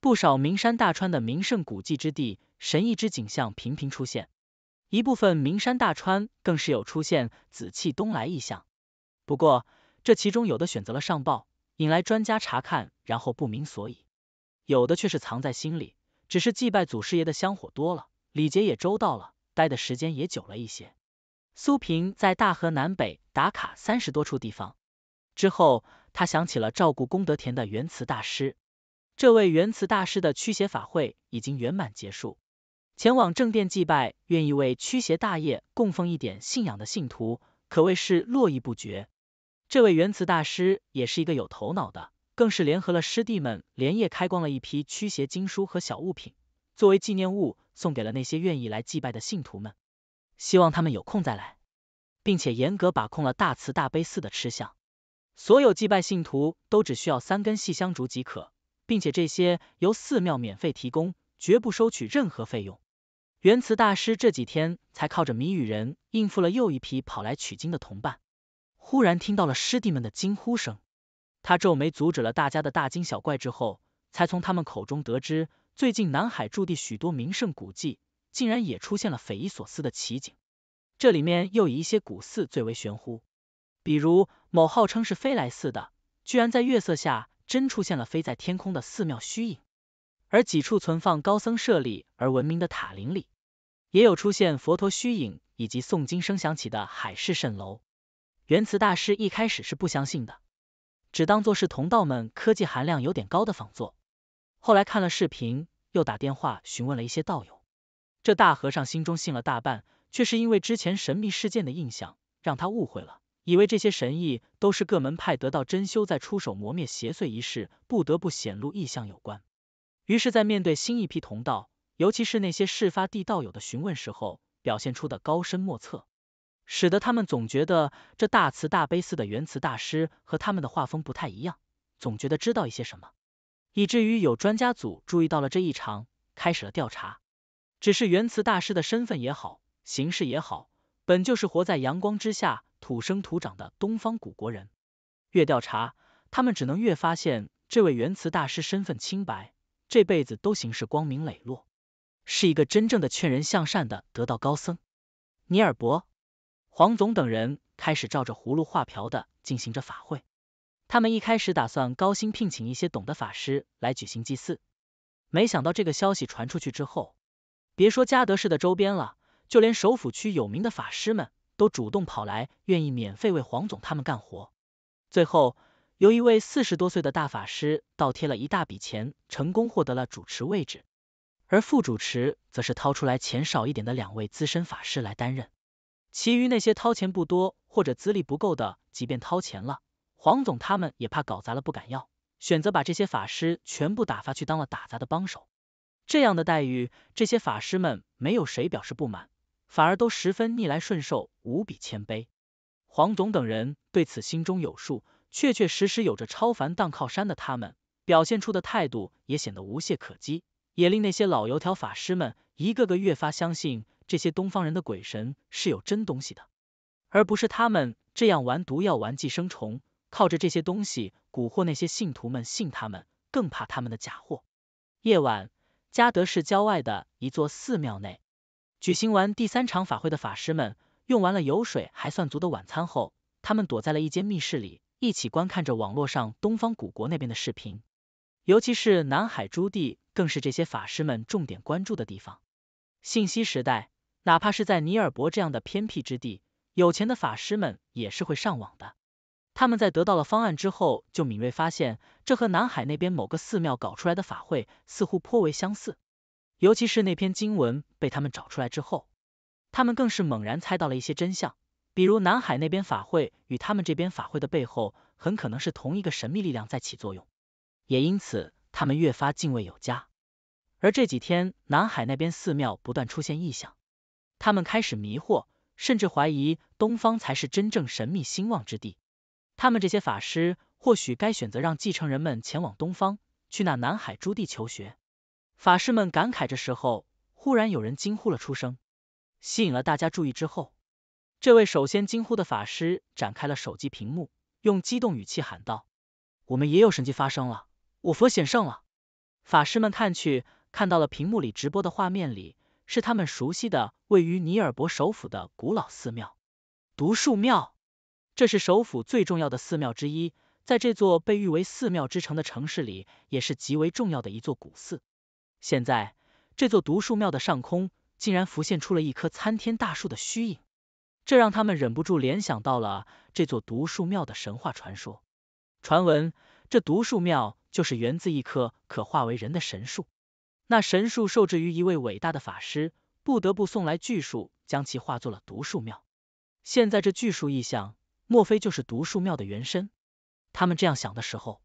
不少名山大川的名胜古迹之地，神异之景象频频出现。一部分名山大川更是有出现紫气东来意象。不过这其中有的选择了上报，引来专家查看，然后不明所以；有的却是藏在心里，只是祭拜祖师爷的香火多了，礼节也周到了，待的时间也久了一些。苏平在大河南北打卡三十多处地方之后，他想起了照顾功德田的原慈大师。这位元慈大师的驱邪法会已经圆满结束，前往正殿祭拜、愿意为驱邪大业供奉一点信仰的信徒，可谓是络绎不绝。这位元慈大师也是一个有头脑的，更是联合了师弟们连夜开光了一批驱邪经书和小物品，作为纪念物送给了那些愿意来祭拜的信徒们，希望他们有空再来，并且严格把控了大慈大悲寺的吃相，所有祭拜信徒都只需要三根细香烛即可。并且这些由寺庙免费提供，绝不收取任何费用。元慈大师这几天才靠着谜语人应付了又一批跑来取经的同伴。忽然听到了师弟们的惊呼声，他皱眉阻止了大家的大惊小怪之后，才从他们口中得知，最近南海驻地许多名胜古迹竟然也出现了匪夷所思的奇景。这里面又以一些古寺最为玄乎，比如某号称是飞来寺的，居然在月色下。真出现了飞在天空的寺庙虚影，而几处存放高僧舍利而闻名的塔林里，也有出现佛陀虚影以及诵经声响起的海市蜃楼。元慈大师一开始是不相信的，只当做是同道们科技含量有点高的仿作。后来看了视频，又打电话询问了一些道友，这大和尚心中信了大半，却是因为之前神秘事件的印象，让他误会了。以为这些神异都是各门派得到真修在出手磨灭邪祟一事不得不显露异象有关，于是，在面对新一批同道，尤其是那些事发地道友的询问时候，表现出的高深莫测，使得他们总觉得这大慈大悲寺的圆慈大师和他们的画风不太一样，总觉得知道一些什么，以至于有专家组注意到了这异常，开始了调查。只是圆慈大师的身份也好，形式也好，本就是活在阳光之下。土生土长的东方古国人，越调查，他们只能越发现这位原慈大师身份清白，这辈子都行事光明磊落，是一个真正的劝人向善的得道高僧。尼尔伯、黄总等人开始照着葫芦画瓢的进行着法会，他们一开始打算高薪聘请一些懂得法师来举行祭祀，没想到这个消息传出去之后，别说嘉德市的周边了，就连首府区有名的法师们。都主动跑来，愿意免费为黄总他们干活。最后，由一位四十多岁的大法师倒贴了一大笔钱，成功获得了主持位置，而副主持则是掏出来钱少一点的两位资深法师来担任。其余那些掏钱不多或者资历不够的，即便掏钱了，黄总他们也怕搞砸了，不敢要，选择把这些法师全部打发去当了打杂的帮手。这样的待遇，这些法师们没有谁表示不满。反而都十分逆来顺受，无比谦卑。黄总等人对此心中有数，确确实实有着超凡当靠山的他们，表现出的态度也显得无懈可击，也令那些老油条法师们一个个越发相信这些东方人的鬼神是有真东西的，而不是他们这样玩毒药、玩寄生虫，靠着这些东西蛊惑那些信徒们信他们，更怕他们的假货。夜晚，嘉德市郊外的一座寺庙内。举行完第三场法会的法师们，用完了油水还算足的晚餐后，他们躲在了一间密室里，一起观看着网络上东方古国那边的视频，尤其是南海诸地，更是这些法师们重点关注的地方。信息时代，哪怕是在尼尔伯这样的偏僻之地，有钱的法师们也是会上网的。他们在得到了方案之后，就敏锐发现，这和南海那边某个寺庙搞出来的法会似乎颇为相似。尤其是那篇经文被他们找出来之后，他们更是猛然猜到了一些真相，比如南海那边法会与他们这边法会的背后，很可能是同一个神秘力量在起作用，也因此他们越发敬畏有加。而这几天，南海那边寺庙不断出现异象，他们开始迷惑，甚至怀疑东方才是真正神秘兴旺之地。他们这些法师或许该选择让继承人们前往东方，去那南海诸地求学。法师们感慨着，时候忽然有人惊呼了出声，吸引了大家注意。之后，这位首先惊呼的法师展开了手机屏幕，用激动语气喊道：“我们也有神迹发生了，我佛显圣了！”法师们看去，看到了屏幕里直播的画面里是他们熟悉的位于尼尔伯首府的古老寺庙——独树庙。这是首府最重要的寺庙之一，在这座被誉为“寺庙之城”的城市里，也是极为重要的一座古寺。现在，这座独树庙的上空竟然浮现出了一棵参天大树的虚影，这让他们忍不住联想到了这座独树庙的神话传说。传闻，这独树庙就是源自一棵可化为人的神树，那神树受制于一位伟大的法师，不得不送来巨树，将其化作了独树庙。现在这巨树意象，莫非就是独树庙的原身？他们这样想的时候，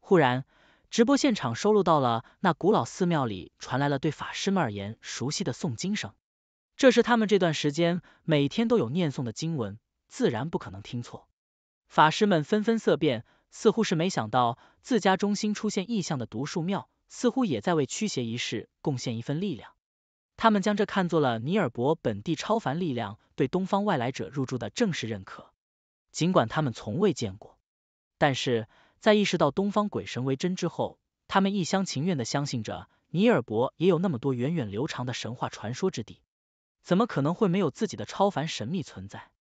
忽然。直播现场收录到了，那古老寺庙里传来了对法师们而言熟悉的诵经声。这是他们这段时间每天都有念诵的经文，自然不可能听错。法师们纷纷色变，似乎是没想到自家中心出现异象的独树庙，似乎也在为驱邪仪式贡献一份力量。他们将这看作了尼尔伯本地超凡力量对东方外来者入住的正式认可，尽管他们从未见过，但是。在意识到东方鬼神为真之后，他们一厢情愿的相信着尼尔伯也有那么多源远流长的神话传说之地，怎么可能会没有自己的超凡神秘存在？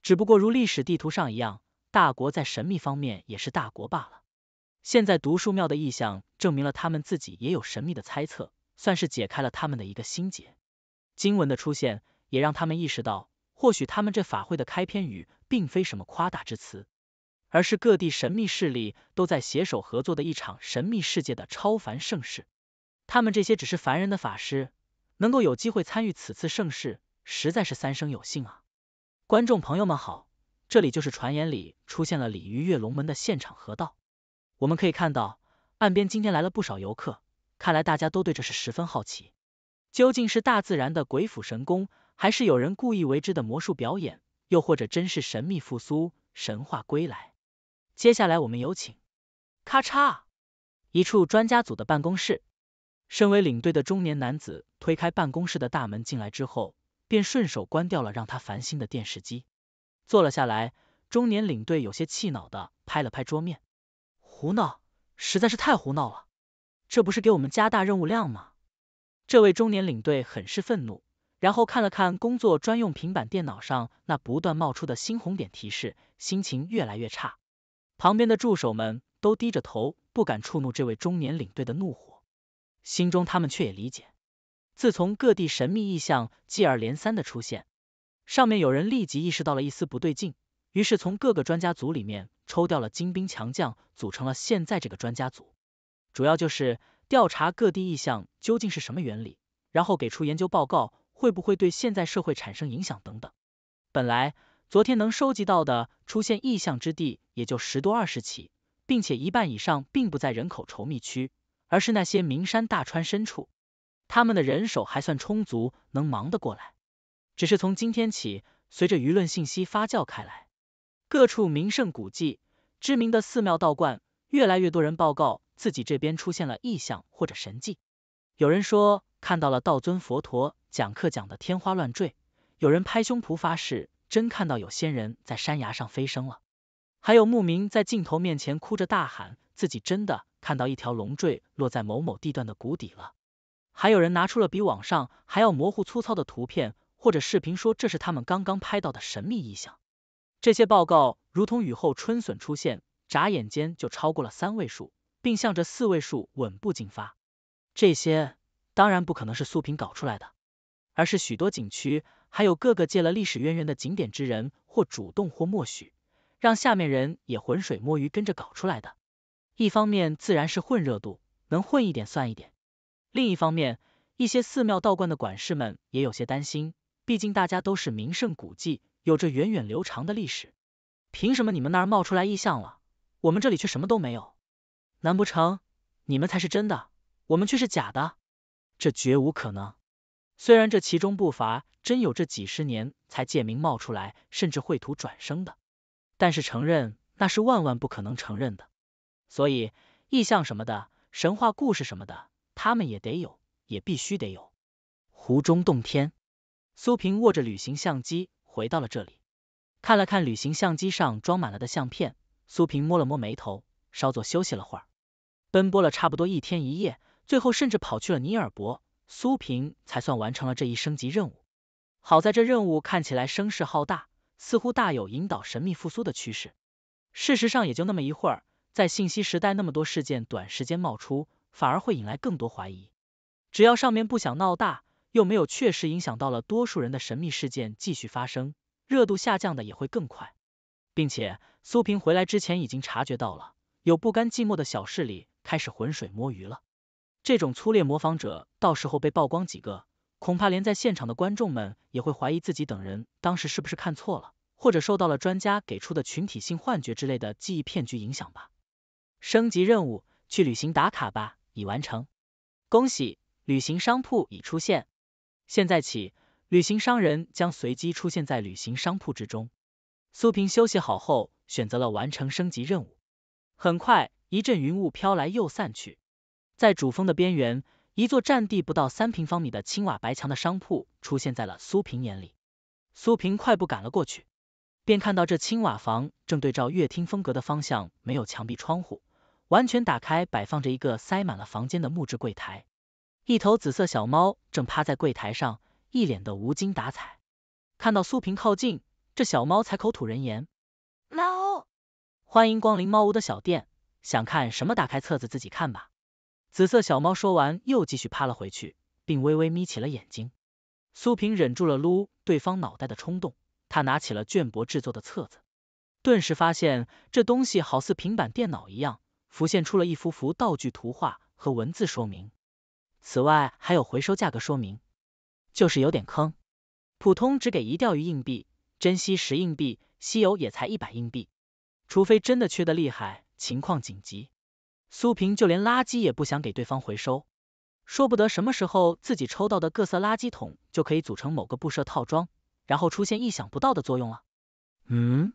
只不过如历史地图上一样，大国在神秘方面也是大国罢了。现在读书庙的意象证明了他们自己也有神秘的猜测，算是解开了他们的一个心结。经文的出现也让他们意识到，或许他们这法会的开篇语并非什么夸大之词。而是各地神秘势力都在携手合作的一场神秘世界的超凡盛世。他们这些只是凡人的法师，能够有机会参与此次盛世，实在是三生有幸。啊！观众朋友们好，这里就是传言里出现了鲤鱼跃龙门的现场河道。我们可以看到，岸边今天来了不少游客，看来大家都对这事十分好奇。究竟是大自然的鬼斧神工，还是有人故意为之的魔术表演？又或者真是神秘复苏、神话归来？接下来我们有请。咔嚓，一处专家组的办公室，身为领队的中年男子推开办公室的大门进来之后，便顺手关掉了让他烦心的电视机，坐了下来。中年领队有些气恼的拍了拍桌面，胡闹，实在是太胡闹了，这不是给我们加大任务量吗？这位中年领队很是愤怒，然后看了看工作专用平板电脑上那不断冒出的新红点提示，心情越来越差。旁边的助手们都低着头，不敢触怒这位中年领队的怒火。心中他们却也理解，自从各地神秘异象接二连三的出现，上面有人立即意识到了一丝不对劲，于是从各个专家组里面抽调了精兵强将，组成了现在这个专家组，主要就是调查各地异象究竟是什么原理，然后给出研究报告，会不会对现在社会产生影响等等。本来昨天能收集到的出现异象之地。也就十多二十起，并且一半以上并不在人口稠密区，而是那些名山大川深处。他们的人手还算充足，能忙得过来。只是从今天起，随着舆论信息发酵开来，各处名胜古迹、知名的寺庙道观，越来越多人报告自己这边出现了异象或者神迹。有人说看到了道尊佛陀讲课讲的天花乱坠，有人拍胸脯发誓真看到有仙人在山崖上飞升了。还有牧民在镜头面前哭着大喊，自己真的看到一条龙坠落在某某地段的谷底了。还有人拿出了比网上还要模糊粗糙的图片或者视频，说这是他们刚刚拍到的神秘异象。这些报告如同雨后春笋出现，眨眼间就超过了三位数，并向着四位数稳步进发。这些当然不可能是苏平搞出来的，而是许多景区还有各个借了历史渊源的景点之人，或主动或默许。让下面人也浑水摸鱼跟着搞出来的。一方面自然是混热度，能混一点算一点；另一方面，一些寺庙道观的管事们也有些担心，毕竟大家都是名胜古迹，有着源远流长的历史，凭什么你们那儿冒出来异象了，我们这里却什么都没有？难不成你们才是真的，我们却是假的？这绝无可能。虽然这其中不乏真有这几十年才借名冒出来，甚至绘图转生的。但是承认那是万万不可能承认的，所以意象什么的，神话故事什么的，他们也得有，也必须得有。湖中洞天，苏平握着旅行相机回到了这里，看了看旅行相机上装满了的相片，苏平摸了摸眉头，稍作休息了会儿，奔波了差不多一天一夜，最后甚至跑去了尼尔伯，苏平才算完成了这一升级任务。好在这任务看起来声势浩大。似乎大有引导神秘复苏的趋势。事实上，也就那么一会儿，在信息时代，那么多事件短时间冒出，反而会引来更多怀疑。只要上面不想闹大，又没有确实影响到了多数人的神秘事件继续发生，热度下降的也会更快。并且，苏平回来之前已经察觉到了，有不甘寂寞的小势力开始浑水摸鱼了。这种粗劣模仿者，到时候被曝光几个。恐怕连在现场的观众们也会怀疑自己等人当时是不是看错了，或者受到了专家给出的群体性幻觉之类的记忆骗局影响吧。升级任务，去旅行打卡吧，已完成。恭喜，旅行商铺已出现。现在起，旅行商人将随机出现在旅行商铺之中。苏萍休息好后，选择了完成升级任务。很快，一阵云雾飘来又散去，在主峰的边缘。一座占地不到三平方米的青瓦白墙的商铺出现在了苏平眼里，苏平快步赶了过去，便看到这青瓦房正对照乐厅风格的方向，没有墙壁窗户，完全打开，摆放着一个塞满了房间的木质柜台，一头紫色小猫正趴在柜台上，一脸的无精打采。看到苏平靠近，这小猫才口吐人言：“猫，欢迎光临猫屋的小店，想看什么，打开册子自己看吧。”紫色小猫说完，又继续趴了回去，并微微眯起了眼睛。苏萍忍住了撸对方脑袋的冲动，她拿起了绢帛制作的册子，顿时发现这东西好似平板电脑一样，浮现出了一幅幅道具图画和文字说明。此外还有回收价格说明，就是有点坑。普通只给一钓鱼硬币，珍稀十硬币，稀有也才一百硬币，除非真的缺的厉害，情况紧急。苏萍就连垃圾也不想给对方回收，说不得什么时候自己抽到的各色垃圾桶就可以组成某个布设套装，然后出现意想不到的作用了。嗯，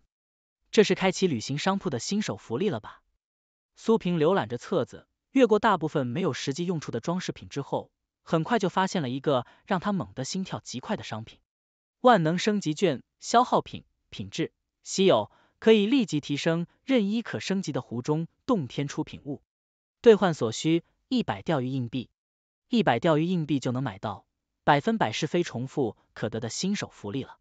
这是开启旅行商铺的新手福利了吧？苏萍浏览着册子，越过大部分没有实际用处的装饰品之后，很快就发现了一个让他猛的心跳极快的商品——万能升级券，消耗品，品质稀有。可以立即提升任意可升级的湖中洞天出品物，兑换所需一百钓鱼硬币，一百钓鱼硬币就能买到百分百是非重复可得的新手福利了。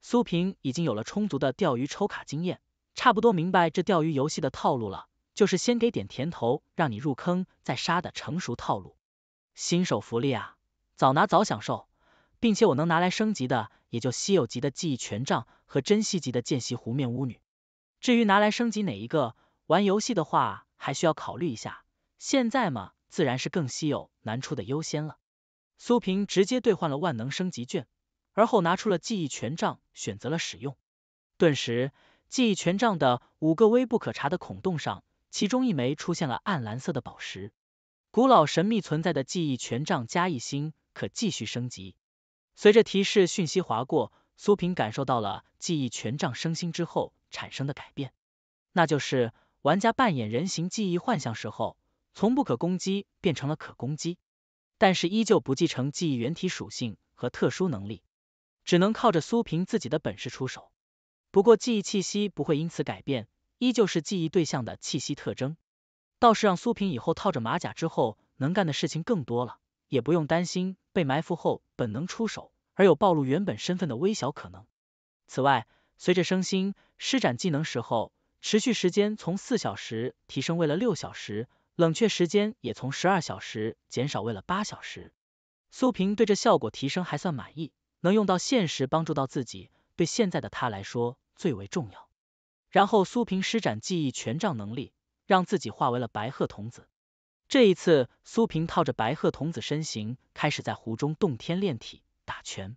苏萍已经有了充足的钓鱼抽卡经验，差不多明白这钓鱼游戏的套路了，就是先给点甜头让你入坑，再杀的成熟套路。新手福利啊，早拿早享受，并且我能拿来升级的也就稀有级的记忆权杖和珍稀级的见习湖面巫女。至于拿来升级哪一个，玩游戏的话还需要考虑一下。现在嘛，自然是更稀有难出的优先了。苏平直接兑换了万能升级券，而后拿出了记忆权杖，选择了使用。顿时，记忆权杖的五个微不可察的孔洞上，其中一枚出现了暗蓝色的宝石。古老神秘存在的记忆权杖加一星，可继续升级。随着提示讯息划过，苏平感受到了记忆权杖升星之后。产生的改变，那就是玩家扮演人形记忆幻象时候，从不可攻击变成了可攻击，但是依旧不继承记忆原体属性和特殊能力，只能靠着苏平自己的本事出手。不过记忆气息不会因此改变，依旧是记忆对象的气息特征，倒是让苏平以后套着马甲之后能干的事情更多了，也不用担心被埋伏后本能出手而有暴露原本身份的微小可能。此外，随着升星，施展技能时候，持续时间从四小时提升为了六小时，冷却时间也从十二小时减少为了八小时。苏平对这效果提升还算满意，能用到现实，帮助到自己，对现在的他来说最为重要。然后苏平施展记忆权杖能力，让自己化为了白鹤童子。这一次，苏平套着白鹤童子身形，开始在湖中洞天炼体打拳。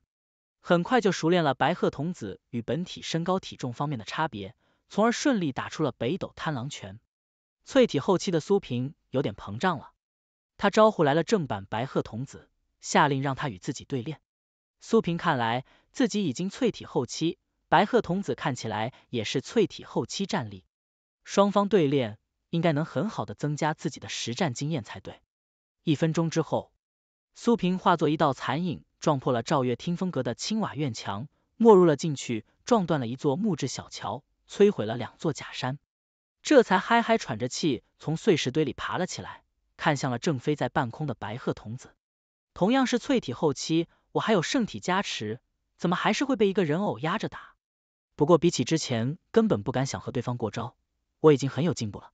很快就熟练了白鹤童子与本体身高体重方面的差别，从而顺利打出了北斗贪狼拳。淬体后期的苏平有点膨胀了，他招呼来了正版白鹤童子，下令让他与自己对练。苏平看来自己已经淬体后期，白鹤童子看起来也是淬体后期战力，双方对练应该能很好的增加自己的实战经验才对。一分钟之后。苏萍化作一道残影，撞破了赵月听风阁的青瓦院墙，没入了进去，撞断了一座木质小桥，摧毁了两座假山，这才嗨嗨喘着气从碎石堆里爬了起来，看向了正飞在半空的白鹤童子。同样是淬体后期，我还有圣体加持，怎么还是会被一个人偶压着打？不过比起之前，根本不敢想和对方过招。我已经很有进步了，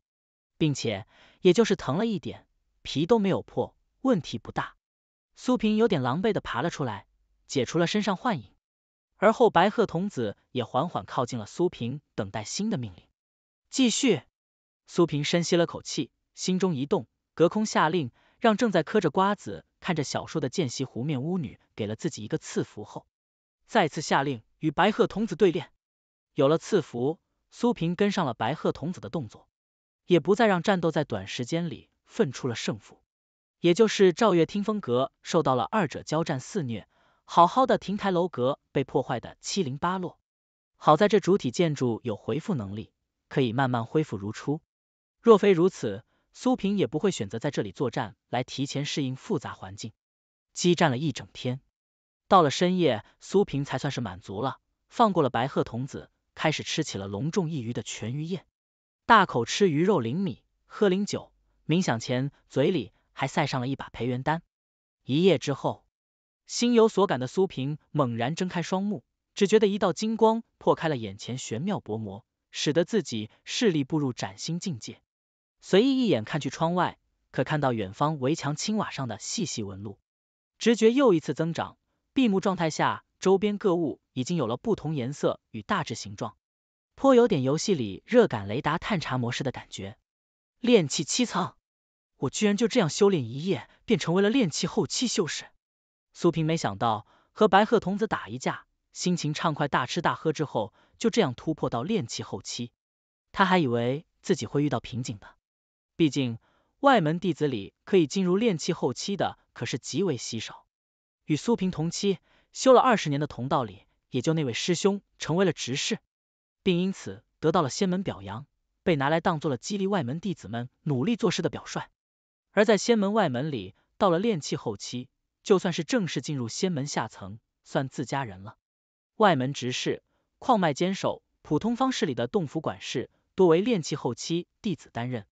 并且也就是疼了一点，皮都没有破，问题不大。苏萍有点狼狈的爬了出来，解除了身上幻影，而后白鹤童子也缓缓靠近了苏萍，等待新的命令。继续。苏萍深吸了口气，心中一动，隔空下令，让正在嗑着瓜子、看着小说的见习湖面巫女给了自己一个赐福后，再次下令与白鹤童子对练。有了赐福，苏萍跟上了白鹤童子的动作，也不再让战斗在短时间里分出了胜负。也就是赵月听风阁受到了二者交战肆虐，好好的亭台楼阁被破坏的七零八落。好在这主体建筑有恢复能力，可以慢慢恢复如初。若非如此，苏平也不会选择在这里作战，来提前适应复杂环境。激战了一整天，到了深夜，苏平才算是满足了，放过了白鹤童子，开始吃起了隆重一鱼的全鱼宴，大口吃鱼肉，零米，喝零酒，冥想前嘴里。还塞上了一把培元丹。一夜之后，心有所感的苏萍猛然睁开双目，只觉得一道金光破开了眼前玄妙薄膜，使得自己视力步入崭新境界。随意一眼看去窗外，可看到远方围墙青瓦上的细细纹路。直觉又一次增长，闭目状态下，周边各物已经有了不同颜色与大致形状，颇有点游戏里热感雷达探查模式的感觉。炼气七层。我居然就这样修炼一夜，便成为了炼气后期修士。苏平没想到和白鹤童子打一架，心情畅快，大吃大喝之后，就这样突破到炼气后期。他还以为自己会遇到瓶颈的，毕竟外门弟子里可以进入炼气后期的可是极为稀少。与苏平同期修了二十年的同道里，也就那位师兄成为了执事，并因此得到了仙门表扬，被拿来当做了激励外门弟子们努力做事的表率。而在仙门外门里，到了炼气后期，就算是正式进入仙门下层，算自家人了。外门执事、矿脉坚守、普通方式里的洞府管事，多为炼气后期弟子担任。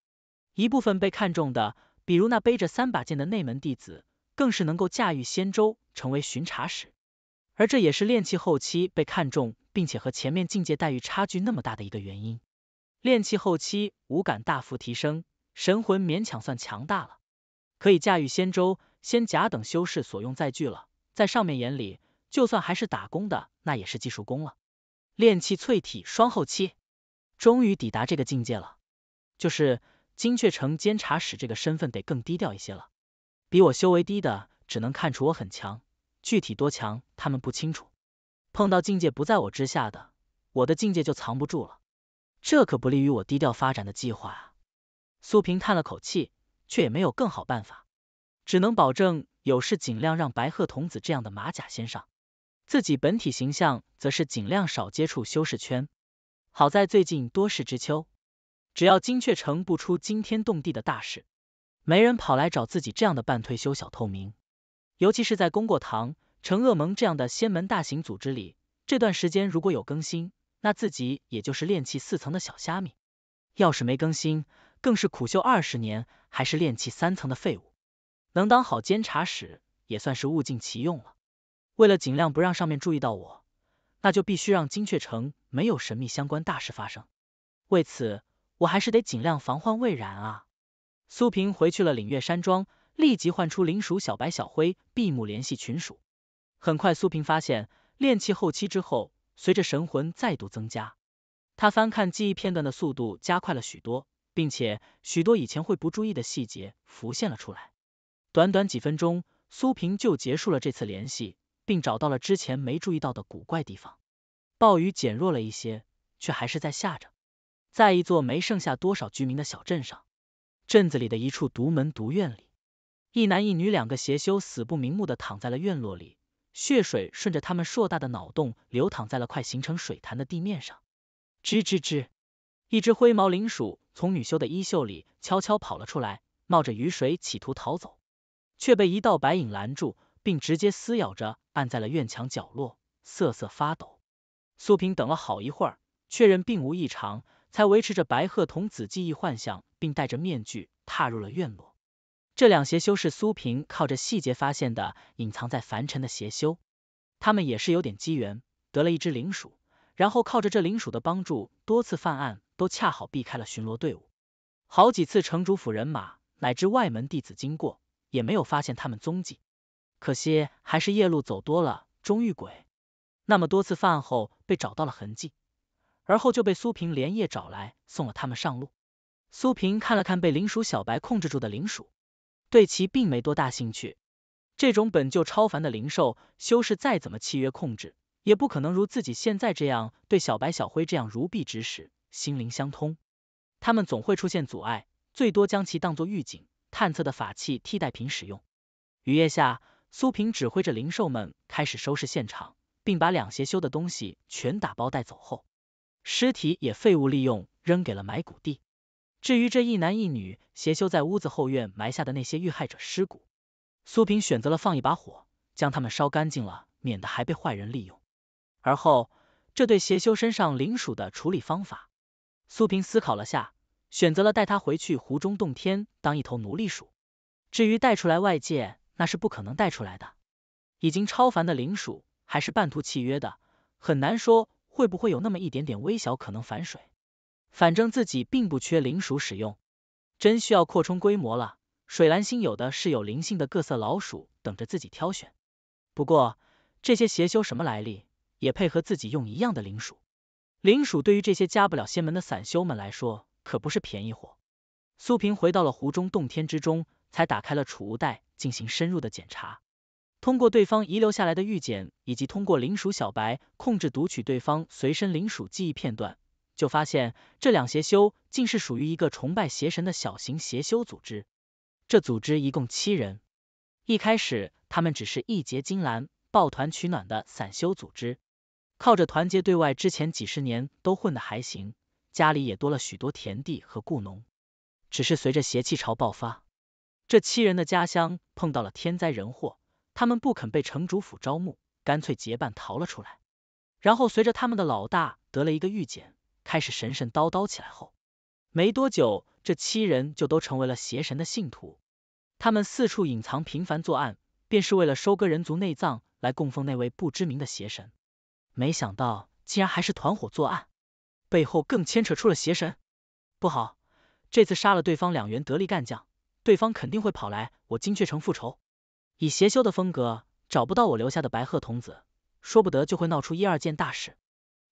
一部分被看中的，比如那背着三把剑的内门弟子，更是能够驾驭仙舟，成为巡查使。而这也是炼气后期被看中，并且和前面境界待遇差距那么大的一个原因。炼气后期五感大幅提升。神魂勉强算强大了，可以驾驭仙舟、仙甲等修士所用载具了。在上面眼里，就算还是打工的，那也是技术工了。炼气淬体双后期，终于抵达这个境界了。就是金雀城监察使这个身份，得更低调一些了。比我修为低的，只能看出我很强，具体多强他们不清楚。碰到境界不在我之下的，我的境界就藏不住了，这可不利于我低调发展的计划啊。苏萍叹了口气，却也没有更好办法，只能保证有事尽量让白鹤童子这样的马甲先上，自己本体形象则是尽量少接触修士圈。好在最近多事之秋，只要金雀城不出惊天动地的大事，没人跑来找自己这样的半退休小透明。尤其是在功过堂、成恶盟这样的仙门大型组织里，这段时间如果有更新，那自己也就是炼气四层的小虾米；要是没更新，更是苦修二十年，还是炼气三层的废物，能当好监察使也算是物尽其用了。为了尽量不让上面注意到我，那就必须让金雀城没有神秘相关大事发生。为此，我还是得尽量防患未然啊！苏平回去了领月山庄，立即唤出灵鼠小白、小灰，闭目联系群鼠。很快，苏平发现炼气后期之后，随着神魂再度增加，他翻看记忆片段的速度加快了许多。并且许多以前会不注意的细节浮现了出来。短短几分钟，苏萍就结束了这次联系，并找到了之前没注意到的古怪地方。暴雨减弱了一些，却还是在下着。在一座没剩下多少居民的小镇上，镇子里的一处独门独院里，一男一女两个邪修死不瞑目的躺在了院落里，血水顺着他们硕大的脑洞流淌在了快形成水潭的地面上。吱吱吱，一只灰毛灵鼠。从女修的衣袖里悄悄跑了出来，冒着雨水企图逃走，却被一道白影拦住，并直接撕咬着按在了院墙角落，瑟瑟发抖。苏平等了好一会儿，确认并无异常，才维持着白鹤童子记忆幻想，并戴着面具踏入了院落。这两邪修是苏平靠着细节发现的隐藏在凡尘的邪修，他们也是有点机缘，得了一只灵鼠，然后靠着这灵鼠的帮助多次犯案。都恰好避开了巡逻队伍，好几次城主府人马乃至外门弟子经过，也没有发现他们踪迹。可惜还是夜路走多了，终遇鬼。那么多次案后被找到了痕迹，而后就被苏平连夜找来送了他们上路。苏平看了看被灵鼠小白控制住的灵鼠，对其并没多大兴趣。这种本就超凡的灵兽，修士再怎么契约控制，也不可能如自己现在这样对小白小灰这样如臂指使。心灵相通，他们总会出现阻碍，最多将其当做预警探测的法器替代品使用。雨夜下，苏平指挥着灵兽们开始收拾现场，并把两邪修的东西全打包带走后，尸体也废物利用，扔给了埋骨地。至于这一男一女邪修在屋子后院埋下的那些遇害者尸骨，苏平选择了放一把火，将他们烧干净了，免得还被坏人利用。而后，这对邪修身上灵鼠的处理方法。苏萍思考了下，选择了带他回去湖中洞天当一头奴隶鼠。至于带出来外界，那是不可能带出来的。已经超凡的灵鼠，还是半途契约的，很难说会不会有那么一点点微小可能反水。反正自己并不缺灵鼠使用，真需要扩充规模了，水蓝星有的是有灵性的各色老鼠等着自己挑选。不过这些邪修什么来历，也配合自己用一样的灵鼠？灵鼠对于这些加不了仙门的散修们来说，可不是便宜货。苏平回到了湖中洞天之中，才打开了储物袋进行深入的检查。通过对方遗留下来的玉简，以及通过灵鼠小白控制读取对方随身灵鼠记忆片段，就发现这两邪修竟是属于一个崇拜邪神的小型邪修组织。这组织一共七人，一开始他们只是一结金兰抱团取暖的散修组织。靠着团结对外，之前几十年都混得还行，家里也多了许多田地和雇农。只是随着邪气潮爆发，这七人的家乡碰到了天灾人祸，他们不肯被城主府招募，干脆结伴逃了出来。然后随着他们的老大得了一个御检，开始神神叨叨起来后，没多久这七人就都成为了邪神的信徒。他们四处隐藏，频繁作案，便是为了收割人族内脏来供奉那位不知名的邪神。没想到竟然还是团伙作案，背后更牵扯出了邪神。不好，这次杀了对方两员得力干将，对方肯定会跑来我金雀城复仇。以邪修的风格，找不到我留下的白鹤童子，说不得就会闹出一二件大事。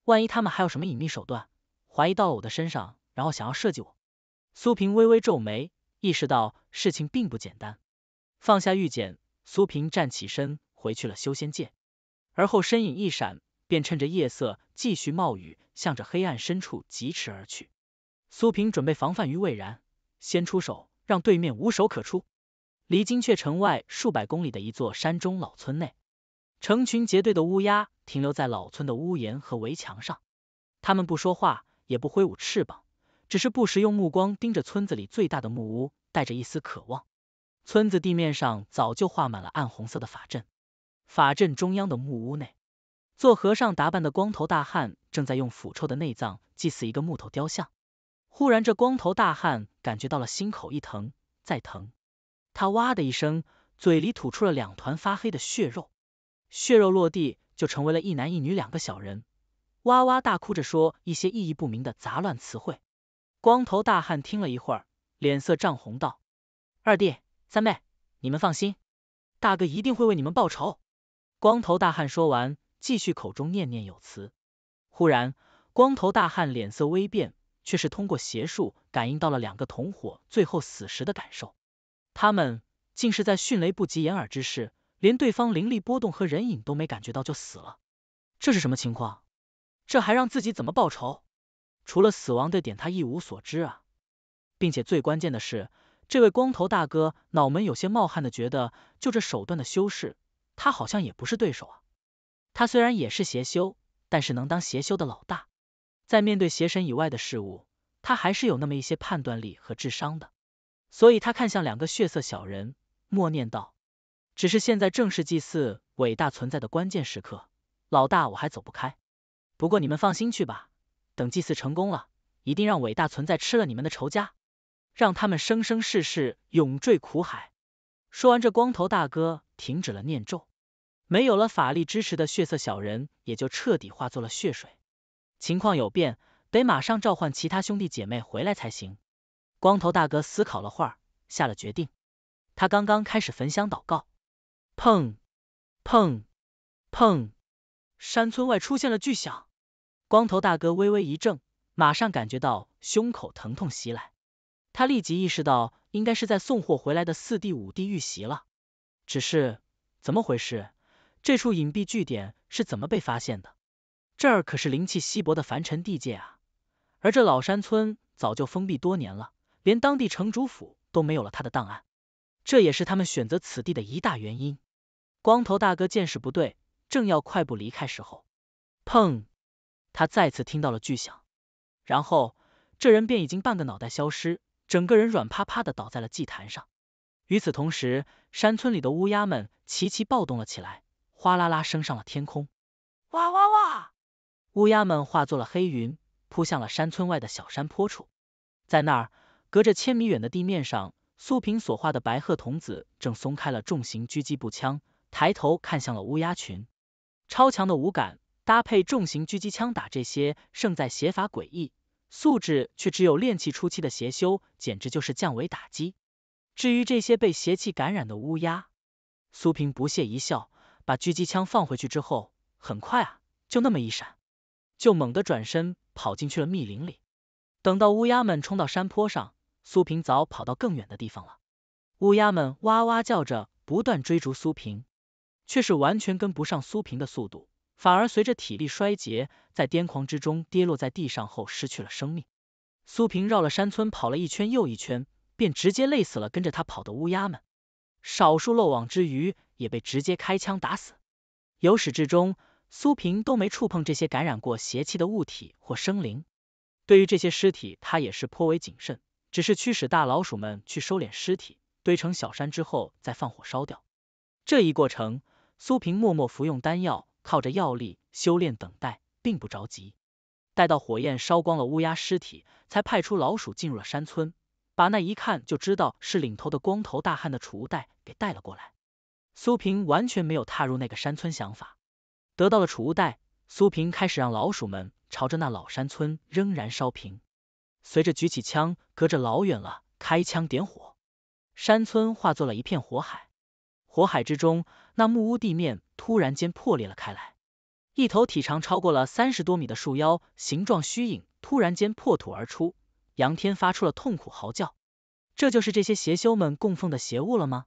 万一他们还有什么隐秘手段，怀疑到了我的身上，然后想要设计我。苏平微微皱眉，意识到事情并不简单。放下玉简，苏平站起身回去了修仙界，而后身影一闪。便趁着夜色，继续冒雨，向着黑暗深处疾驰而去。苏萍准备防范于未然，先出手，让对面无手可出。离金雀城外数百公里的一座山中老村内，成群结队的乌鸦停留在老村的屋檐和围墙上，它们不说话，也不挥舞翅膀，只是不时用目光盯着村子里最大的木屋，带着一丝渴望。村子地面上早就画满了暗红色的法阵，法阵中央的木屋内。做和尚打扮的光头大汉正在用腐臭的内脏祭祀一个木头雕像。忽然，这光头大汉感觉到了心口一疼，再疼，他哇的一声，嘴里吐出了两团发黑的血肉，血肉落地就成为了一男一女两个小人，哇哇大哭着说一些意义不明的杂乱词汇。光头大汉听了一会儿，脸色涨红道：“二弟、三妹，你们放心，大哥一定会为你们报仇。”光头大汉说完。继续口中念念有词，忽然，光头大汉脸色微变，却是通过邪术感应到了两个同伙最后死时的感受，他们竟是在迅雷不及掩耳之势，连对方灵力波动和人影都没感觉到就死了，这是什么情况？这还让自己怎么报仇？除了死亡的点，他一无所知啊，并且最关键的是，这位光头大哥脑门有些冒汗的觉得，就这手段的修饰，他好像也不是对手啊。他虽然也是邪修，但是能当邪修的老大，在面对邪神以外的事物，他还是有那么一些判断力和智商的。所以他看向两个血色小人，默念道：“只是现在正是祭祀伟大存在的关键时刻，老大我还走不开。不过你们放心去吧，等祭祀成功了，一定让伟大存在吃了你们的仇家，让他们生生世世永坠苦海。”说完，这光头大哥停止了念咒。没有了法力支持的血色小人，也就彻底化作了血水。情况有变，得马上召唤其他兄弟姐妹回来才行。光头大哥思考了会儿，下了决定。他刚刚开始焚香祷告，砰砰砰！山村外出现了巨响。光头大哥微微一怔，马上感觉到胸口疼痛袭来。他立即意识到，应该是在送货回来的四弟、五弟遇袭了。只是，怎么回事？这处隐蔽据点是怎么被发现的？这儿可是灵气稀薄的凡尘地界啊！而这老山村早就封闭多年了，连当地城主府都没有了他的档案，这也是他们选择此地的一大原因。光头大哥见势不对，正要快步离开时候，砰！他再次听到了巨响，然后这人便已经半个脑袋消失，整个人软趴趴的倒在了祭坛上。与此同时，山村里的乌鸦们齐齐暴动了起来。哗啦啦升上了天空，哇哇哇！乌鸦们化作了黑云，扑向了山村外的小山坡处。在那儿，隔着千米远的地面上，苏平所画的白鹤童子正松开了重型狙击步枪，抬头看向了乌鸦群。超强的五感搭配重型狙击枪打这些，胜在邪法诡异，素质却只有练气初期的邪修，简直就是降维打击。至于这些被邪气感染的乌鸦，苏平不屑一笑。把狙击枪放回去之后，很快啊，就那么一闪，就猛地转身跑进去了密林里。等到乌鸦们冲到山坡上，苏平早跑到更远的地方了。乌鸦们哇哇叫着，不断追逐苏平，却是完全跟不上苏平的速度，反而随着体力衰竭，在癫狂之中跌落在地上后失去了生命。苏平绕了山村跑了一圈又一圈，便直接累死了跟着他跑的乌鸦们。少数漏网之鱼。也被直接开枪打死。由始至终，苏平都没触碰这些感染过邪气的物体或生灵。对于这些尸体，他也是颇为谨慎，只是驱使大老鼠们去收敛尸体，堆成小山之后再放火烧掉。这一过程，苏平默默服用丹药，靠着药力修炼等待，并不着急。待到火焰烧光了乌鸦尸体，才派出老鼠进入了山村，把那一看就知道是领头的光头大汉的储物袋给带了过来。苏平完全没有踏入那个山村想法，得到了储物袋，苏平开始让老鼠们朝着那老山村仍然烧瓶，随着举起枪，隔着老远了开枪点火，山村化作了一片火海，火海之中，那木屋地面突然间破裂了开来，一头体长超过了三十多米的树妖形状虚影突然间破土而出，杨天发出了痛苦嚎叫，这就是这些邪修们供奉的邪物了吗？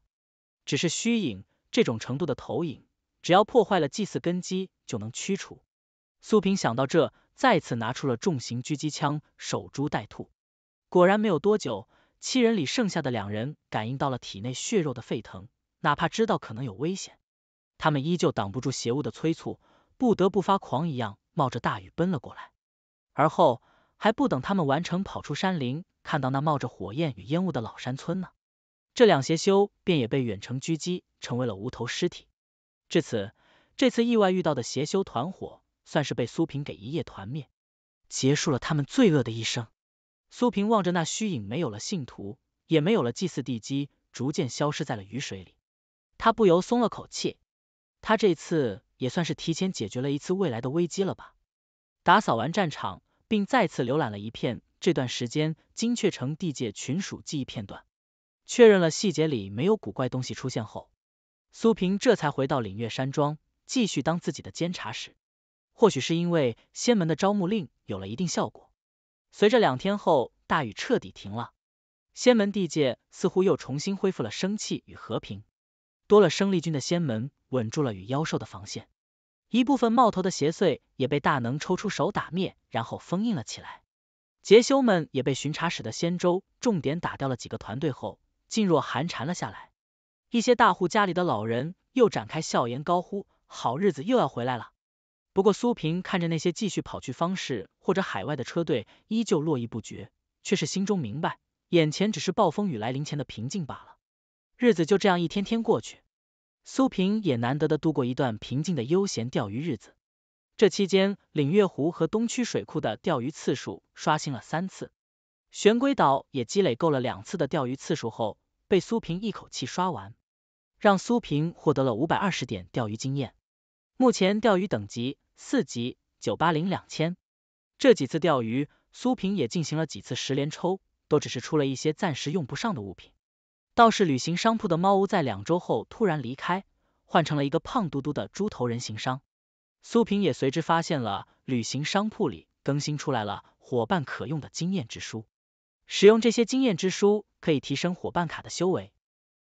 只是虚影。这种程度的投影，只要破坏了祭祀根基，就能驱除。苏平想到这，再次拿出了重型狙击枪，守株待兔。果然，没有多久，七人里剩下的两人感应到了体内血肉的沸腾，哪怕知道可能有危险，他们依旧挡不住邪物的催促，不得不发狂一样冒着大雨奔了过来。而后，还不等他们完成跑出山林，看到那冒着火焰与烟雾的老山村呢。这两邪修便也被远程狙击，成为了无头尸体。至此，这次意外遇到的邪修团伙算是被苏平给一夜团灭，结束了他们罪恶的一生。苏平望着那虚影，没有了信徒，也没有了祭祀地基，逐渐消失在了雨水里。他不由松了口气，他这次也算是提前解决了一次未来的危机了吧。打扫完战场，并再次浏览了一片这段时间精确城地界群属记忆片段。确认了细节里没有古怪东西出现后，苏萍这才回到领月山庄，继续当自己的监察使。或许是因为仙门的招募令有了一定效果，随着两天后大雨彻底停了，仙门地界似乎又重新恢复了生气与和平。多了生力军的仙门稳住了与妖兽的防线，一部分冒头的邪祟也被大能抽出手打灭，然后封印了起来。杰修们也被巡查使的仙舟重点打掉了几个团队后。静若寒蝉了下来，一些大户家里的老人又展开笑颜，高呼好日子又要回来了。不过苏萍看着那些继续跑去方氏或者海外的车队依旧络绎不绝，却是心中明白，眼前只是暴风雨来临前的平静罢了。日子就这样一天天过去，苏萍也难得的度过一段平静的悠闲钓鱼日子。这期间，岭月湖和东区水库的钓鱼次数刷新了三次。玄龟岛也积累够了两次的钓鱼次数后，被苏平一口气刷完，让苏平获得了五百二十点钓鱼经验。目前钓鱼等级四级九八零两千。这几次钓鱼，苏平也进行了几次十连抽，都只是出了一些暂时用不上的物品。倒是旅行商铺的猫屋在两周后突然离开，换成了一个胖嘟嘟的猪头人形商。苏平也随之发现了旅行商铺里更新出来了伙伴可用的经验之书。使用这些经验之书可以提升伙伴卡的修为，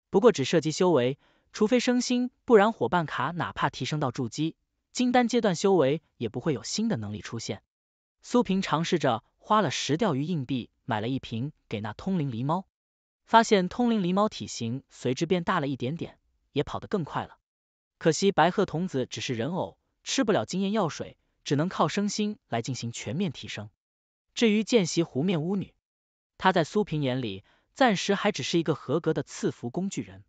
不过只涉及修为，除非升星，不然伙伴卡哪怕提升到筑基、金丹阶段，修为也不会有新的能力出现。苏平尝试着花了十钓鱼硬币买了一瓶给那通灵狸猫，发现通灵狸猫体型随之变大了一点点，也跑得更快了。可惜白鹤童子只是人偶，吃不了经验药水，只能靠升星来进行全面提升。至于见习湖面巫女。他在苏萍眼里，暂时还只是一个合格的赐福工具人。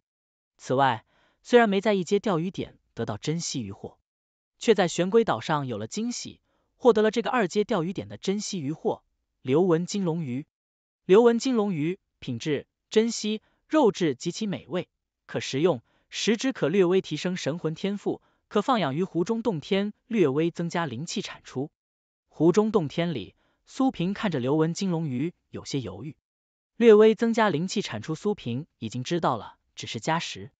此外，虽然没在一阶钓鱼点得到珍稀鱼货，却在玄龟岛上有了惊喜，获得了这个二阶钓鱼点的珍稀鱼货——刘文金龙鱼。刘文金龙鱼品质珍稀，肉质极其美味，可食用，食之可略微提升神魂天赋，可放养于湖中洞天，略微增加灵气产出。湖中洞天里。苏平看着刘文金龙鱼，有些犹豫，略微增加灵气产出。苏平已经知道了，只是加时。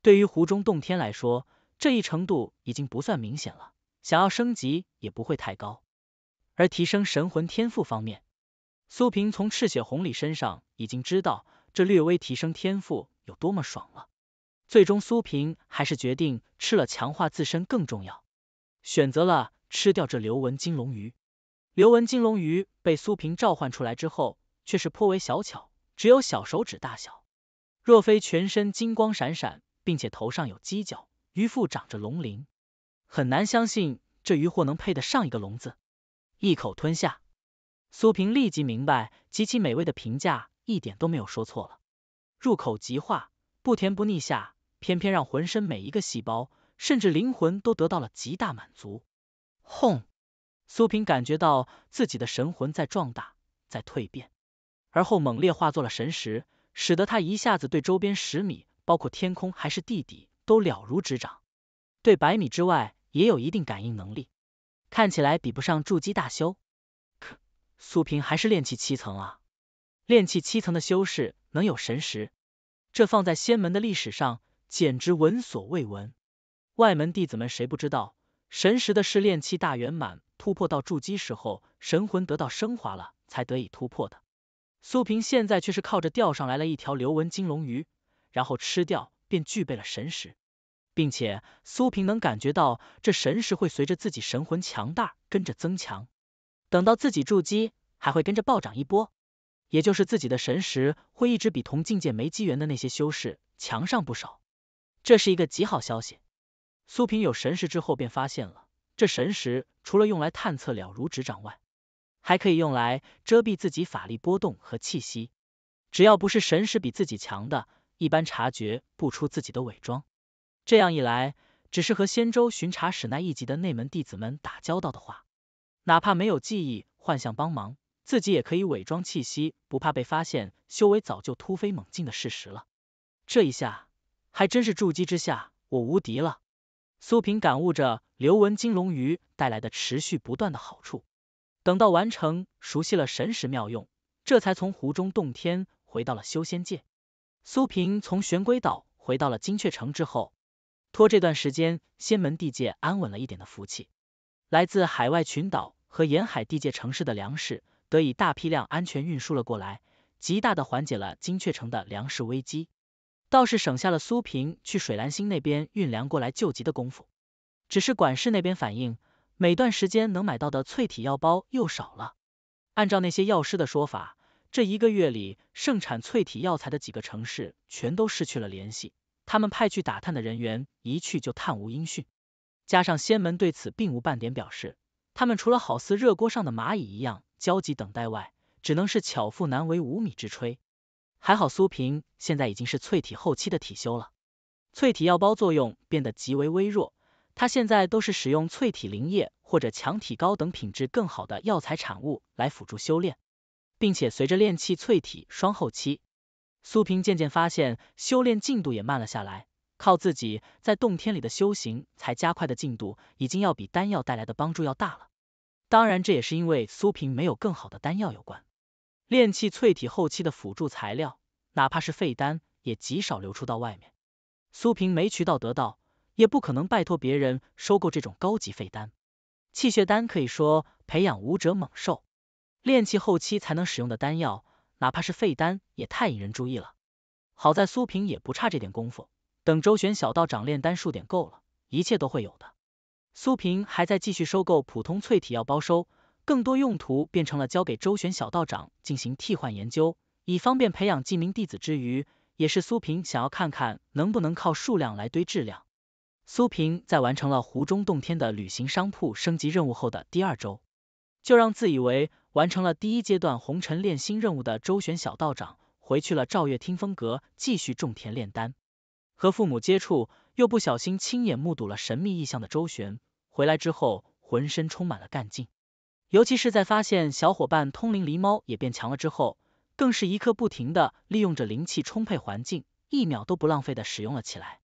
对于湖中洞天来说，这一程度已经不算明显了，想要升级也不会太高。而提升神魂天赋方面，苏平从赤血红鲤身上已经知道这略微提升天赋有多么爽了。最终，苏平还是决定吃了强化自身更重要，选择了吃掉这刘文金龙鱼。刘文金龙鱼被苏平召唤出来之后，却是颇为小巧，只有小手指大小。若非全身金光闪闪，并且头上有犄角，鱼腹长着龙鳞，很难相信这鱼货能配得上一个“龙”字。一口吞下，苏平立即明白，极其美味的评价一点都没有说错了。入口即化，不甜不腻下，偏偏让浑身每一个细胞，甚至灵魂都得到了极大满足。轰！苏平感觉到自己的神魂在壮大，在蜕变，而后猛烈化作了神识，使得他一下子对周边十米，包括天空还是地底，都了如指掌，对百米之外也有一定感应能力。看起来比不上筑基大修，可苏平还是练气七层啊！练气七层的修士能有神识，这放在仙门的历史上简直闻所未闻。外门弟子们谁不知道，神识的是练气大圆满。突破到筑基时候，神魂得到升华了，才得以突破的。苏平现在却是靠着钓上来了一条流纹金龙鱼，然后吃掉，便具备了神识，并且苏平能感觉到这神识会随着自己神魂强大跟着增强，等到自己筑基还会跟着暴涨一波，也就是自己的神识会一直比同境界没机缘的那些修士强上不少，这是一个极好消息。苏平有神识之后便发现了。这神识除了用来探测了如指掌外，还可以用来遮蔽自己法力波动和气息。只要不是神识比自己强的，一般察觉不出自己的伪装。这样一来，只是和仙州巡查使那一级的内门弟子们打交道的话，哪怕没有记忆幻象帮忙，自己也可以伪装气息，不怕被发现修为早就突飞猛进的事实了。这一下，还真是筑基之下我无敌了。苏平感悟着刘文金龙鱼带来的持续不断的好处，等到完成熟悉了神识妙用，这才从湖中洞天回到了修仙界。苏平从玄龟岛回到了金雀城之后，托这段时间仙门地界安稳了一点的福气，来自海外群岛和沿海地界城市的粮食得以大批量安全运输了过来，极大的缓解了金雀城的粮食危机。倒是省下了苏萍去水蓝星那边运粮过来救急的功夫，只是管事那边反映，每段时间能买到的淬体药包又少了。按照那些药师的说法，这一个月里盛产淬体药材的几个城市全都失去了联系，他们派去打探的人员一去就探无音讯，加上仙门对此并无半点表示，他们除了好似热锅上的蚂蚁一样焦急等待外，只能是巧妇难为无米之炊。还好苏萍现在已经是淬体后期的体修了，淬体药包作用变得极为微弱，他现在都是使用淬体灵液或者强体膏等品质更好的药材产物来辅助修炼，并且随着炼气淬体双后期，苏萍渐渐发现修炼进度也慢了下来，靠自己在洞天里的修行才加快的进度，已经要比丹药带来的帮助要大了。当然这也是因为苏萍没有更好的丹药有关。炼气淬体后期的辅助材料，哪怕是废丹，也极少流出到外面。苏平没渠道得到，也不可能拜托别人收购这种高级废丹。气血丹可以说培养武者猛兽，炼气后期才能使用的丹药，哪怕是废丹，也太引人注意了。好在苏平也不差这点功夫，等周旋小道长炼丹数点够了，一切都会有的。苏平还在继续收购普通淬体药包收。更多用途变成了交给周旋小道长进行替换研究，以方便培养记名弟子之余，也是苏平想要看看能不能靠数量来堆质量。苏平在完成了湖中洞天的旅行商铺升级任务后的第二周，就让自以为完成了第一阶段红尘炼心任务的周旋小道长回去了照月听风阁继续种田炼丹，和父母接触又不小心亲眼目睹了神秘异象的周旋回来之后，浑身充满了干劲。尤其是在发现小伙伴通灵狸猫也变强了之后，更是一刻不停的利用着灵气充沛环境，一秒都不浪费的使用了起来。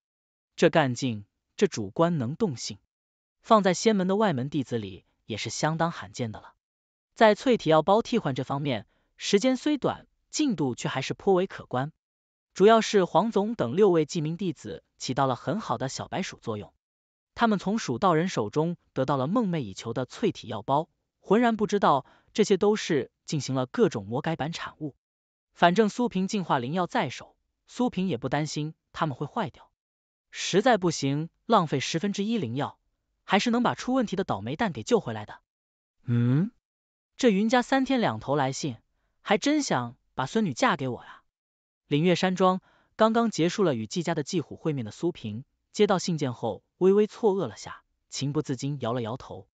这干劲，这主观能动性，放在仙门的外门弟子里也是相当罕见的了。在淬体药包替换这方面，时间虽短，进度却还是颇为可观。主要是黄总等六位记名弟子起到了很好的小白鼠作用，他们从蜀道人手中得到了梦寐以求的淬体药包。浑然不知道这些都是进行了各种魔改版产物，反正苏平净化灵药在手，苏平也不担心他们会坏掉。实在不行，浪费十分之一灵药，还是能把出问题的倒霉蛋给救回来的。嗯，这云家三天两头来信，还真想把孙女嫁给我呀。灵月山庄刚刚结束了与季家的季虎会面的苏平，接到信件后微微错愕了下，情不自禁摇了摇头。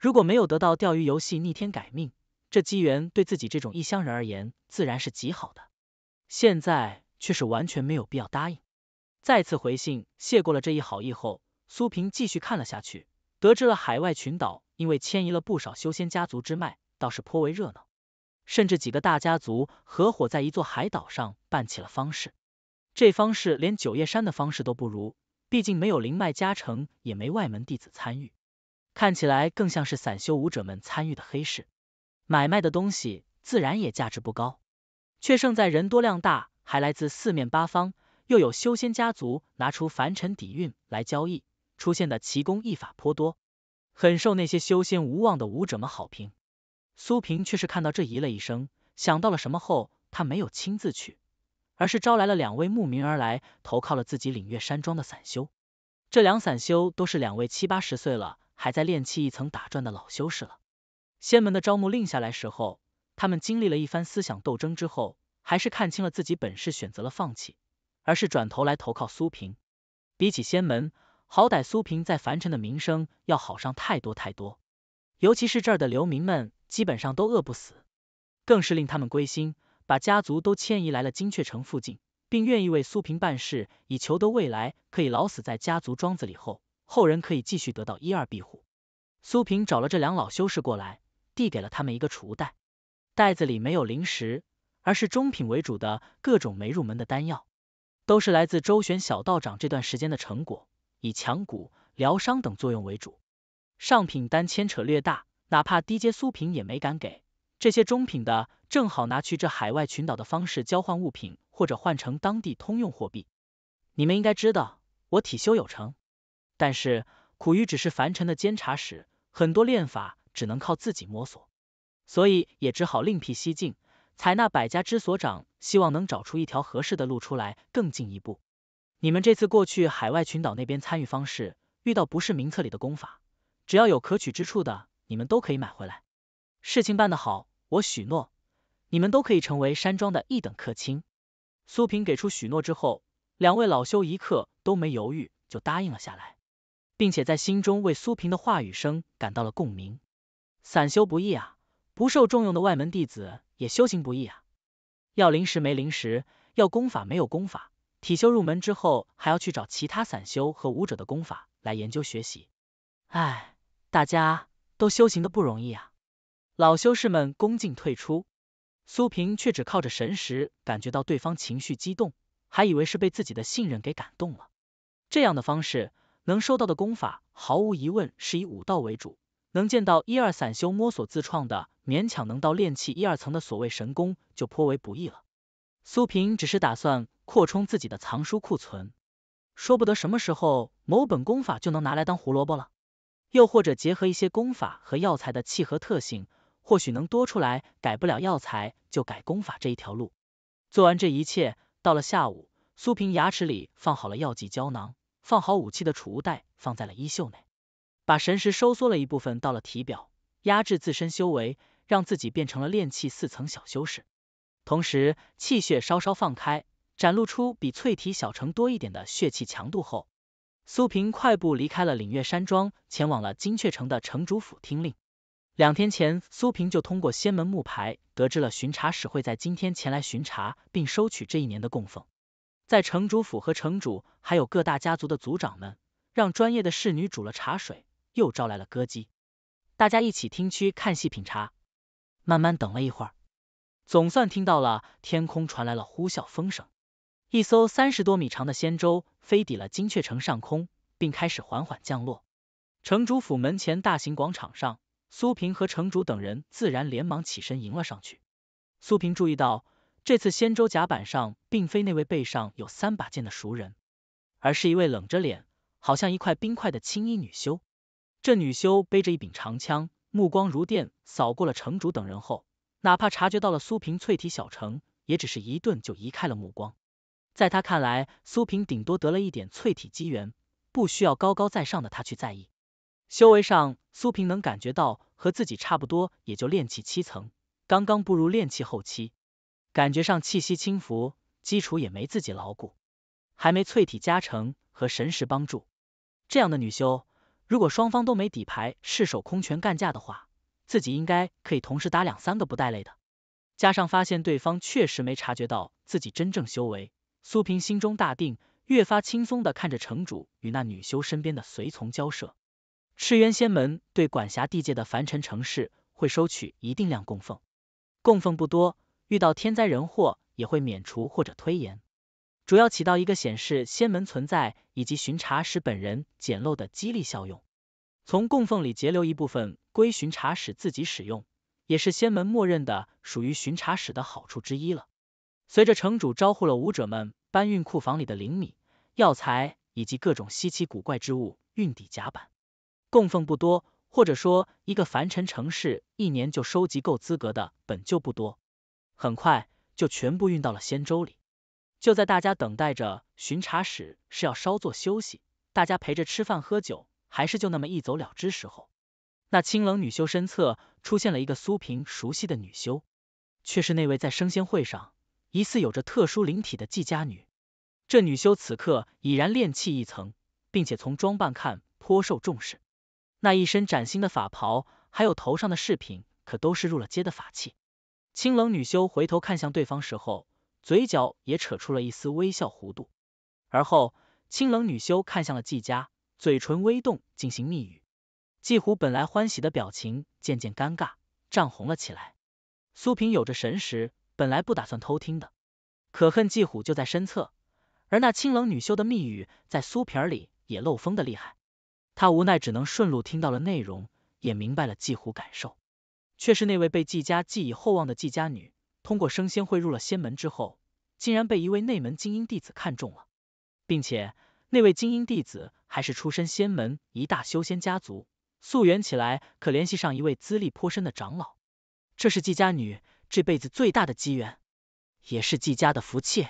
如果没有得到钓鱼游戏逆天改命这机缘，对自己这种异乡人而言，自然是极好的。现在却是完全没有必要答应。再次回信谢过了这一好意后，苏平继续看了下去，得知了海外群岛因为迁移了不少修仙家族之脉，倒是颇为热闹。甚至几个大家族合伙在一座海岛上办起了方式。这方式连九叶山的方式都不如，毕竟没有灵脉加成，也没外门弟子参与。看起来更像是散修武者们参与的黑市，买卖的东西自然也价值不高，却胜在人多量大，还来自四面八方，又有修仙家族拿出凡尘底蕴来交易，出现的奇功异法颇多，很受那些修仙无望的武者们好评。苏萍却是看到这咦了一声，想到了什么后，他没有亲自去，而是招来了两位慕名而来投靠了自己领月山庄的散修，这两散修都是两位七八十岁了。还在炼气一层打转的老修士了。仙门的招募令下来时候，他们经历了一番思想斗争之后，还是看清了自己本事，选择了放弃，而是转头来投靠苏平。比起仙门，好歹苏平在凡尘的名声要好上太多太多。尤其是这儿的流民们，基本上都饿不死，更是令他们归心，把家族都迁移来了金雀城附近，并愿意为苏平办事，以求得未来可以老死在家族庄子里后。后人可以继续得到一二庇护。苏平找了这两老修士过来，递给了他们一个储物袋，袋子里没有灵石，而是中品为主的各种没入门的丹药，都是来自周旋小道长这段时间的成果，以强骨、疗伤等作用为主。上品丹牵扯略大，哪怕低阶苏平也没敢给这些中品的，正好拿去这海外群岛的方式交换物品，或者换成当地通用货币。你们应该知道，我体修有成。但是苦于只是凡尘的监察使，很多练法只能靠自己摸索，所以也只好另辟蹊径，采纳百家之所长，希望能找出一条合适的路出来更进一步。你们这次过去海外群岛那边参与方式，遇到不是名册里的功法，只要有可取之处的，你们都可以买回来。事情办得好，我许诺你们都可以成为山庄的一等客卿。苏平给出许诺之后，两位老修一刻都没犹豫就答应了下来。并且在心中为苏萍的话语声感到了共鸣。散修不易啊，不受重用的外门弟子也修行不易啊。要灵石没灵石，要功法没有功法，体修入门之后还要去找其他散修和武者的功法来研究学习。哎，大家都修行的不容易啊。老修士们恭敬退出，苏萍却只靠着神识感觉到对方情绪激动，还以为是被自己的信任给感动了。这样的方式。能收到的功法，毫无疑问是以武道为主。能见到一二散修摸索自创的，勉强能到炼气一二层的所谓神功，就颇为不易了。苏平只是打算扩充自己的藏书库存，说不得什么时候某本功法就能拿来当胡萝卜了。又或者结合一些功法和药材的契合特性，或许能多出来。改不了药材就改功法这一条路。做完这一切，到了下午，苏平牙齿里放好了药剂胶囊。放好武器的储物袋放在了衣袖内，把神识收缩了一部分到了体表，压制自身修为，让自己变成了炼气四层小修士。同时气血稍稍放开，展露出比淬体小成多一点的血气强度后，苏平快步离开了领月山庄，前往了金雀城的城主府听令。两天前，苏平就通过仙门木牌得知了巡查使会在今天前来巡查，并收取这一年的供奉。在城主府和城主，还有各大家族的族长们，让专业的侍女煮了茶水，又招来了歌姬，大家一起听曲、看戏、品茶。慢慢等了一会儿，总算听到了天空传来了呼啸风声，一艘三十多米长的仙舟飞抵了金雀城上空，并开始缓缓降落。城主府门前大型广场上，苏平和城主等人自然连忙起身迎了上去。苏平注意到。这次仙舟甲板上，并非那位背上有三把剑的熟人，而是一位冷着脸、好像一块冰块的青衣女修。这女修背着一柄长枪，目光如电，扫过了城主等人后，哪怕察觉到了苏萍淬体小成，也只是一顿就移开了目光。在他看来，苏萍顶多得了一点淬体机缘，不需要高高在上的他去在意。修为上，苏萍能感觉到和自己差不多，也就练气七层，刚刚步入练气后期。感觉上气息轻浮，基础也没自己牢固，还没淬体加成和神识帮助。这样的女修，如果双方都没底牌，赤手空拳干架的话，自己应该可以同时打两三个不带累的。加上发现对方确实没察觉到自己真正修为，苏萍心中大定，越发轻松的看着城主与那女修身边的随从交涉。赤渊仙门对管辖地界的凡尘城市会收取一定量供奉，供奉不多。遇到天灾人祸也会免除或者推延，主要起到一个显示仙门存在以及巡查使本人简陋的激励效用。从供奉里截留一部分归巡查使自己使用，也是仙门默认的属于巡查使的好处之一了。随着城主招呼了武者们搬运库房里的灵米、药材以及各种稀奇古怪之物运抵甲板，供奉不多，或者说一个凡尘城市一年就收集够资格的本就不多。很快就全部运到了仙舟里。就在大家等待着巡查使是要稍作休息，大家陪着吃饭喝酒，还是就那么一走了之时候，那清冷女修身侧出现了一个苏萍熟悉的女修，却是那位在升仙会上疑似有着特殊灵体的季家女。这女修此刻已然炼气一层，并且从装扮看颇受重视，那一身崭新的法袍，还有头上的饰品，可都是入了阶的法器。清冷女修回头看向对方时候，嘴角也扯出了一丝微笑弧度。而后，清冷女修看向了季家，嘴唇微动，进行密语。季虎本来欢喜的表情渐渐尴尬，涨红了起来。苏萍有着神识，本来不打算偷听的，可恨季虎就在身侧，而那清冷女修的密语在苏萍里也漏风的厉害，他无奈只能顺路听到了内容，也明白了季虎感受。却是那位被纪家寄以厚望的纪家女，通过升仙会入了仙门之后，竟然被一位内门精英弟子看中了，并且那位精英弟子还是出身仙门一大修仙家族，溯源起来可联系上一位资历颇深的长老。这是纪家女这辈子最大的机缘，也是纪家的福气。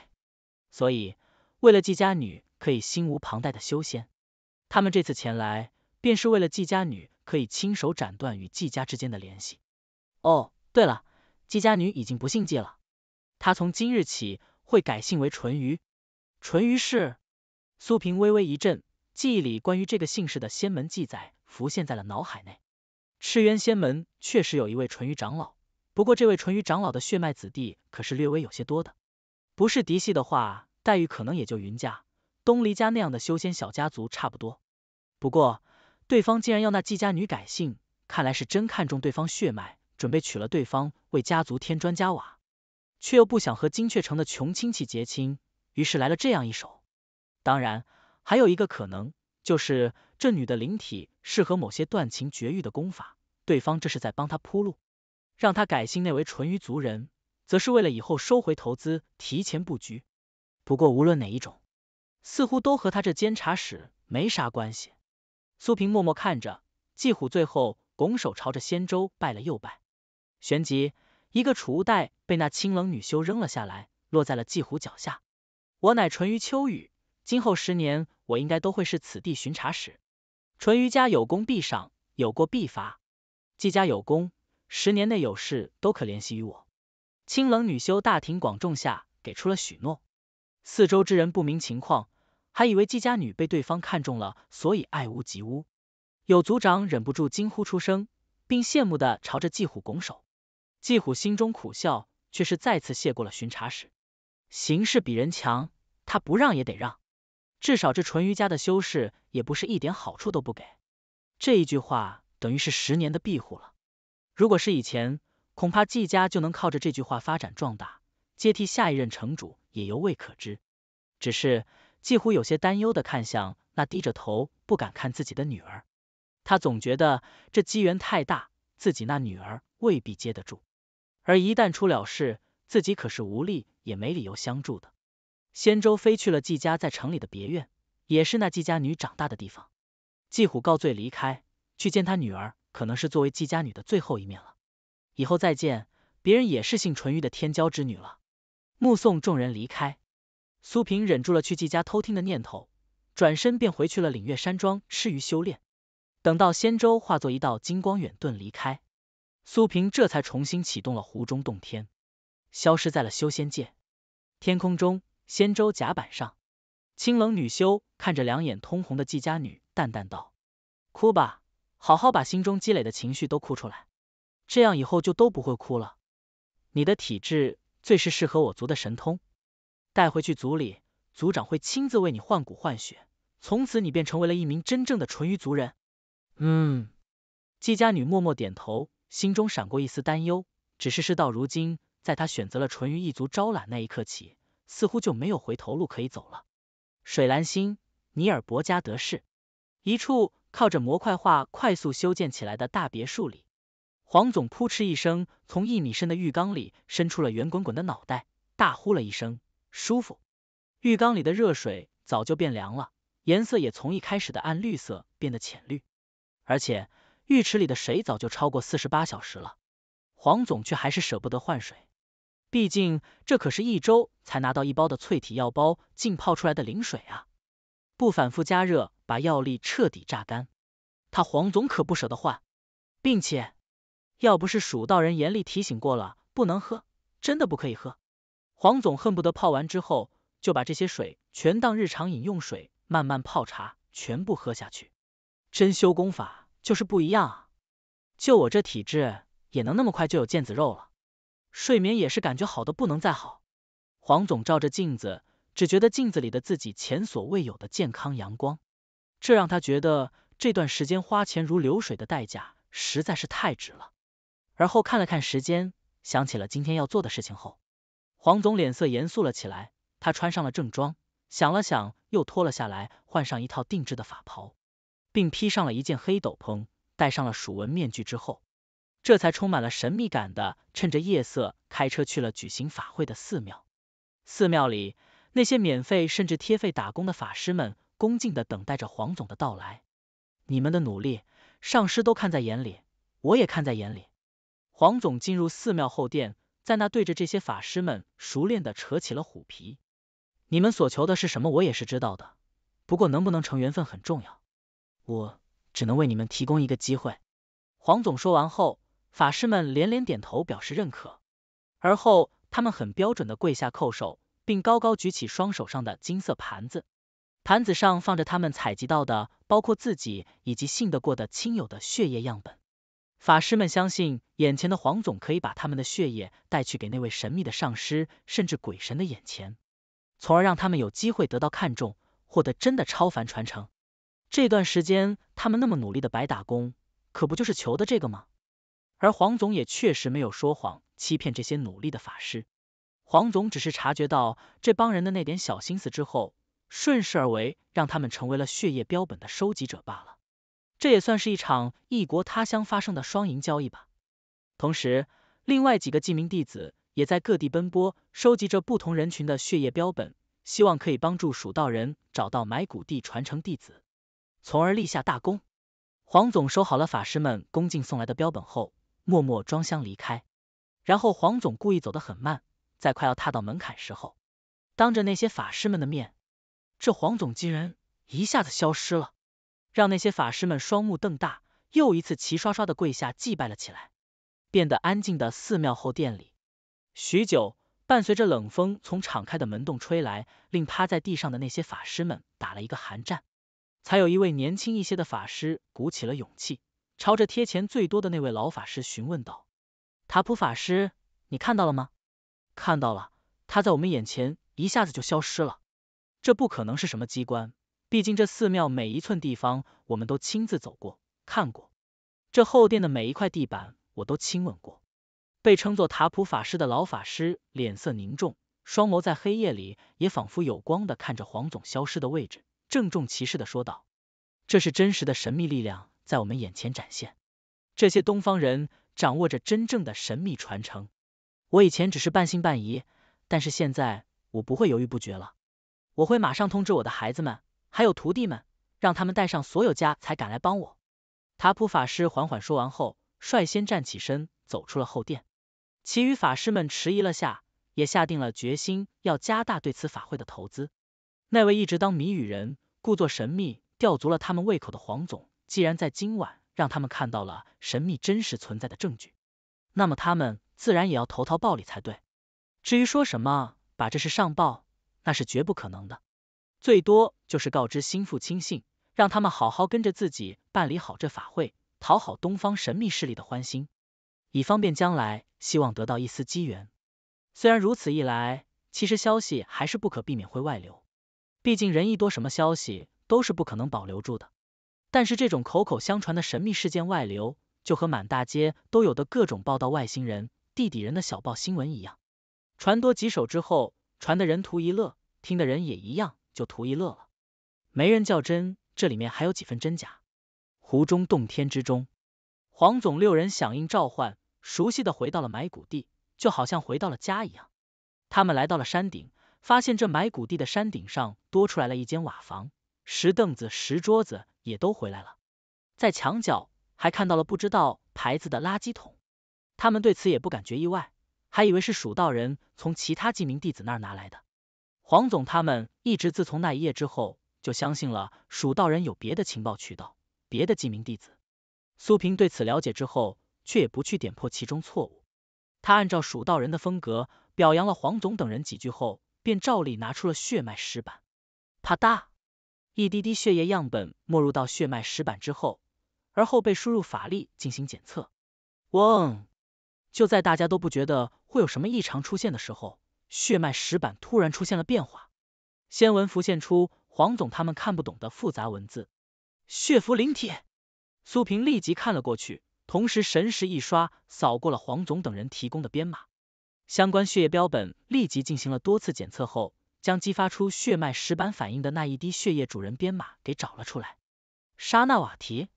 所以为了纪家女可以心无旁贷的修仙，他们这次前来便是为了纪家女可以亲手斩断与纪家之间的联系。哦，对了，姬家女已经不姓姬了，她从今日起会改姓为淳于。淳于氏，苏萍微微一震，记忆里关于这个姓氏的仙门记载浮现在了脑海内。赤渊仙门确实有一位淳于长老，不过这位淳于长老的血脉子弟可是略微有些多的，不是嫡系的话，待遇可能也就云家、东离家那样的修仙小家族差不多。不过对方竟然要那季家女改姓，看来是真看中对方血脉。准备娶了对方为家族添砖加瓦，却又不想和金雀城的穷亲戚结亲，于是来了这样一手。当然，还有一个可能就是这女的灵体适合某些断情绝育的功法，对方这是在帮她铺路，让她改姓那为淳于族人，则是为了以后收回投资，提前布局。不过无论哪一种，似乎都和他这监察使没啥关系。苏平默默看着季虎，最后拱手朝着仙州拜了又拜。旋即，一个储物袋被那清冷女修扔了下来，落在了季虎脚下。我乃淳于秋雨，今后十年我应该都会是此地巡查使。淳于家有功必赏，有过必罚。季家有功，十年内有事都可联系于我。清冷女修大庭广众下给出了许诺。四周之人不明情况，还以为季家女被对方看中了，所以爱屋及乌。有族长忍不住惊呼出声，并羡慕的朝着季虎拱手。季虎心中苦笑，却是再次谢过了巡查使。形势比人强，他不让也得让。至少这淳于家的修士也不是一点好处都不给。这一句话等于是十年的庇护了。如果是以前，恐怕季家就能靠着这句话发展壮大，接替下一任城主也犹未可知。只是季虎有些担忧的看向那低着头不敢看自己的女儿，他总觉得这机缘太大，自己那女儿未必接得住。而一旦出了事，自己可是无力，也没理由相助的。仙舟飞去了季家在城里的别院，也是那季家女长大的地方。季虎告罪离开，去见他女儿，可能是作为季家女的最后一面了。以后再见，别人也是姓纯玉的天骄之女了。目送众人离开，苏萍忍住了去季家偷听的念头，转身便回去了领月山庄吃鱼修炼。等到仙舟化作一道金光远遁离开。苏萍这才重新启动了湖中洞天，消失在了修仙界。天空中，仙舟甲板上，清冷女修看着两眼通红的季家女，淡淡道：“哭吧，好好把心中积累的情绪都哭出来，这样以后就都不会哭了。你的体质最是适合我族的神通，带回去族里，族长会亲自为你换骨换血，从此你便成为了一名真正的淳于族人。”嗯，季家女默默点头。心中闪过一丝担忧，只是事到如今，在他选择了淳于一族招揽那一刻起，似乎就没有回头路可以走了。水蓝星尼尔伯加德市，一处靠着模块化快速修建起来的大别墅里，黄总扑哧一声从一米深的浴缸里伸出了圆滚滚的脑袋，大呼了一声：“舒服！”浴缸里的热水早就变凉了，颜色也从一开始的暗绿色变得浅绿，而且。浴池里的水早就超过四十八小时了，黄总却还是舍不得换水，毕竟这可是一周才拿到一包的萃体药包浸泡出来的灵水啊，不反复加热把药力彻底榨干，他黄总可不舍得换，并且要不是蜀道人严厉提醒过了不能喝，真的不可以喝，黄总恨不得泡完之后就把这些水全当日常饮用水慢慢泡茶全部喝下去，真修功法。就是不一样，啊！就我这体质也能那么快就有腱子肉了，睡眠也是感觉好的不能再好。黄总照着镜子，只觉得镜子里的自己前所未有的健康阳光，这让他觉得这段时间花钱如流水的代价实在是太值了。而后看了看时间，想起了今天要做的事情后，黄总脸色严肃了起来，他穿上了正装，想了想又脱了下来，换上一套定制的法袍。并披上了一件黑斗篷，戴上了鼠纹面具之后，这才充满了神秘感的，趁着夜色开车去了举行法会的寺庙。寺庙里那些免费甚至贴费打工的法师们，恭敬的等待着黄总的到来。你们的努力，上师都看在眼里，我也看在眼里。黄总进入寺庙后殿，在那对着这些法师们熟练的扯起了虎皮。你们所求的是什么，我也是知道的。不过能不能成缘分很重要。我只能为你们提供一个机会。黄总说完后，法师们连连点头表示认可，而后他们很标准的跪下叩首，并高高举起双手上的金色盘子，盘子上放着他们采集到的，包括自己以及信得过的亲友的血液样本。法师们相信，眼前的黄总可以把他们的血液带去给那位神秘的上师，甚至鬼神的眼前，从而让他们有机会得到看重，获得真的超凡传承。这段时间他们那么努力的白打工，可不就是求的这个吗？而黄总也确实没有说谎欺骗这些努力的法师，黄总只是察觉到这帮人的那点小心思之后，顺势而为，让他们成为了血液标本的收集者罢了。这也算是一场异国他乡发生的双赢交易吧。同时，另外几个记名弟子也在各地奔波，收集着不同人群的血液标本，希望可以帮助蜀道人找到埋骨地传承弟子。从而立下大功。黄总收好了法师们恭敬送来的标本后，默默装箱离开。然后黄总故意走得很慢，在快要踏到门槛时候，当着那些法师们的面，这黄总竟然一下子消失了，让那些法师们双目瞪大，又一次齐刷刷的跪下祭拜了起来。变得安静的寺庙后殿里，许久，伴随着冷风从敞开的门洞吹来，令趴在地上的那些法师们打了一个寒战。才有一位年轻一些的法师鼓起了勇气，朝着贴钱最多的那位老法师询问道：“塔普法师，你看到了吗？看到了，他在我们眼前一下子就消失了。这不可能是什么机关，毕竟这寺庙每一寸地方我们都亲自走过看过，这后殿的每一块地板我都亲吻过。”被称作塔普法师的老法师脸色凝重，双眸在黑夜里也仿佛有光的看着黄总消失的位置。郑重其事的说道：“这是真实的神秘力量在我们眼前展现，这些东方人掌握着真正的神秘传承。我以前只是半信半疑，但是现在我不会犹豫不决了，我会马上通知我的孩子们，还有徒弟们，让他们带上所有家才赶来帮我。”塔普法师缓缓说完后，率先站起身走出了后殿，其余法师们迟疑了下，也下定了决心要加大对此法会的投资。那位一直当谜语人，故作神秘，吊足了他们胃口的黄总，既然在今晚让他们看到了神秘真实存在的证据，那么他们自然也要投桃报李才对。至于说什么把这事上报，那是绝不可能的，最多就是告知心腹亲信，让他们好好跟着自己办理好这法会，讨好东方神秘势力的欢心，以方便将来希望得到一丝机缘。虽然如此一来，其实消息还是不可避免会外流。毕竟人一多，什么消息都是不可能保留住的。但是这种口口相传的神秘事件外流，就和满大街都有的各种报道外星人、地底人的小报新闻一样，传多几手之后，传的人图一乐，听的人也一样就图一乐了，没人较真。这里面还有几分真假？湖中洞天之中，黄总六人响应召唤，熟悉的回到了埋骨地，就好像回到了家一样。他们来到了山顶。发现这埋骨地的山顶上多出来了一间瓦房，石凳子、石桌子也都回来了，在墙角还看到了不知道牌子的垃圾桶。他们对此也不感觉意外，还以为是蜀道人从其他记名弟子那儿拿来的。黄总他们一直自从那一夜之后，就相信了蜀道人有别的情报渠道，别的记名弟子。苏平对此了解之后，却也不去点破其中错误。他按照蜀道人的风格，表扬了黄总等人几句后。便照例拿出了血脉石板，啪嗒，一滴滴血液样本没入到血脉石板之后，而后被输入法力进行检测。嗡，就在大家都不觉得会有什么异常出现的时候，血脉石板突然出现了变化，仙文浮现出黄总他们看不懂的复杂文字。血符灵体，苏萍立即看了过去，同时神识一刷扫过了黄总等人提供的编码。相关血液标本立即进行了多次检测后，将激发出血脉石板反应的那一滴血液主人编码给找了出来。沙纳瓦提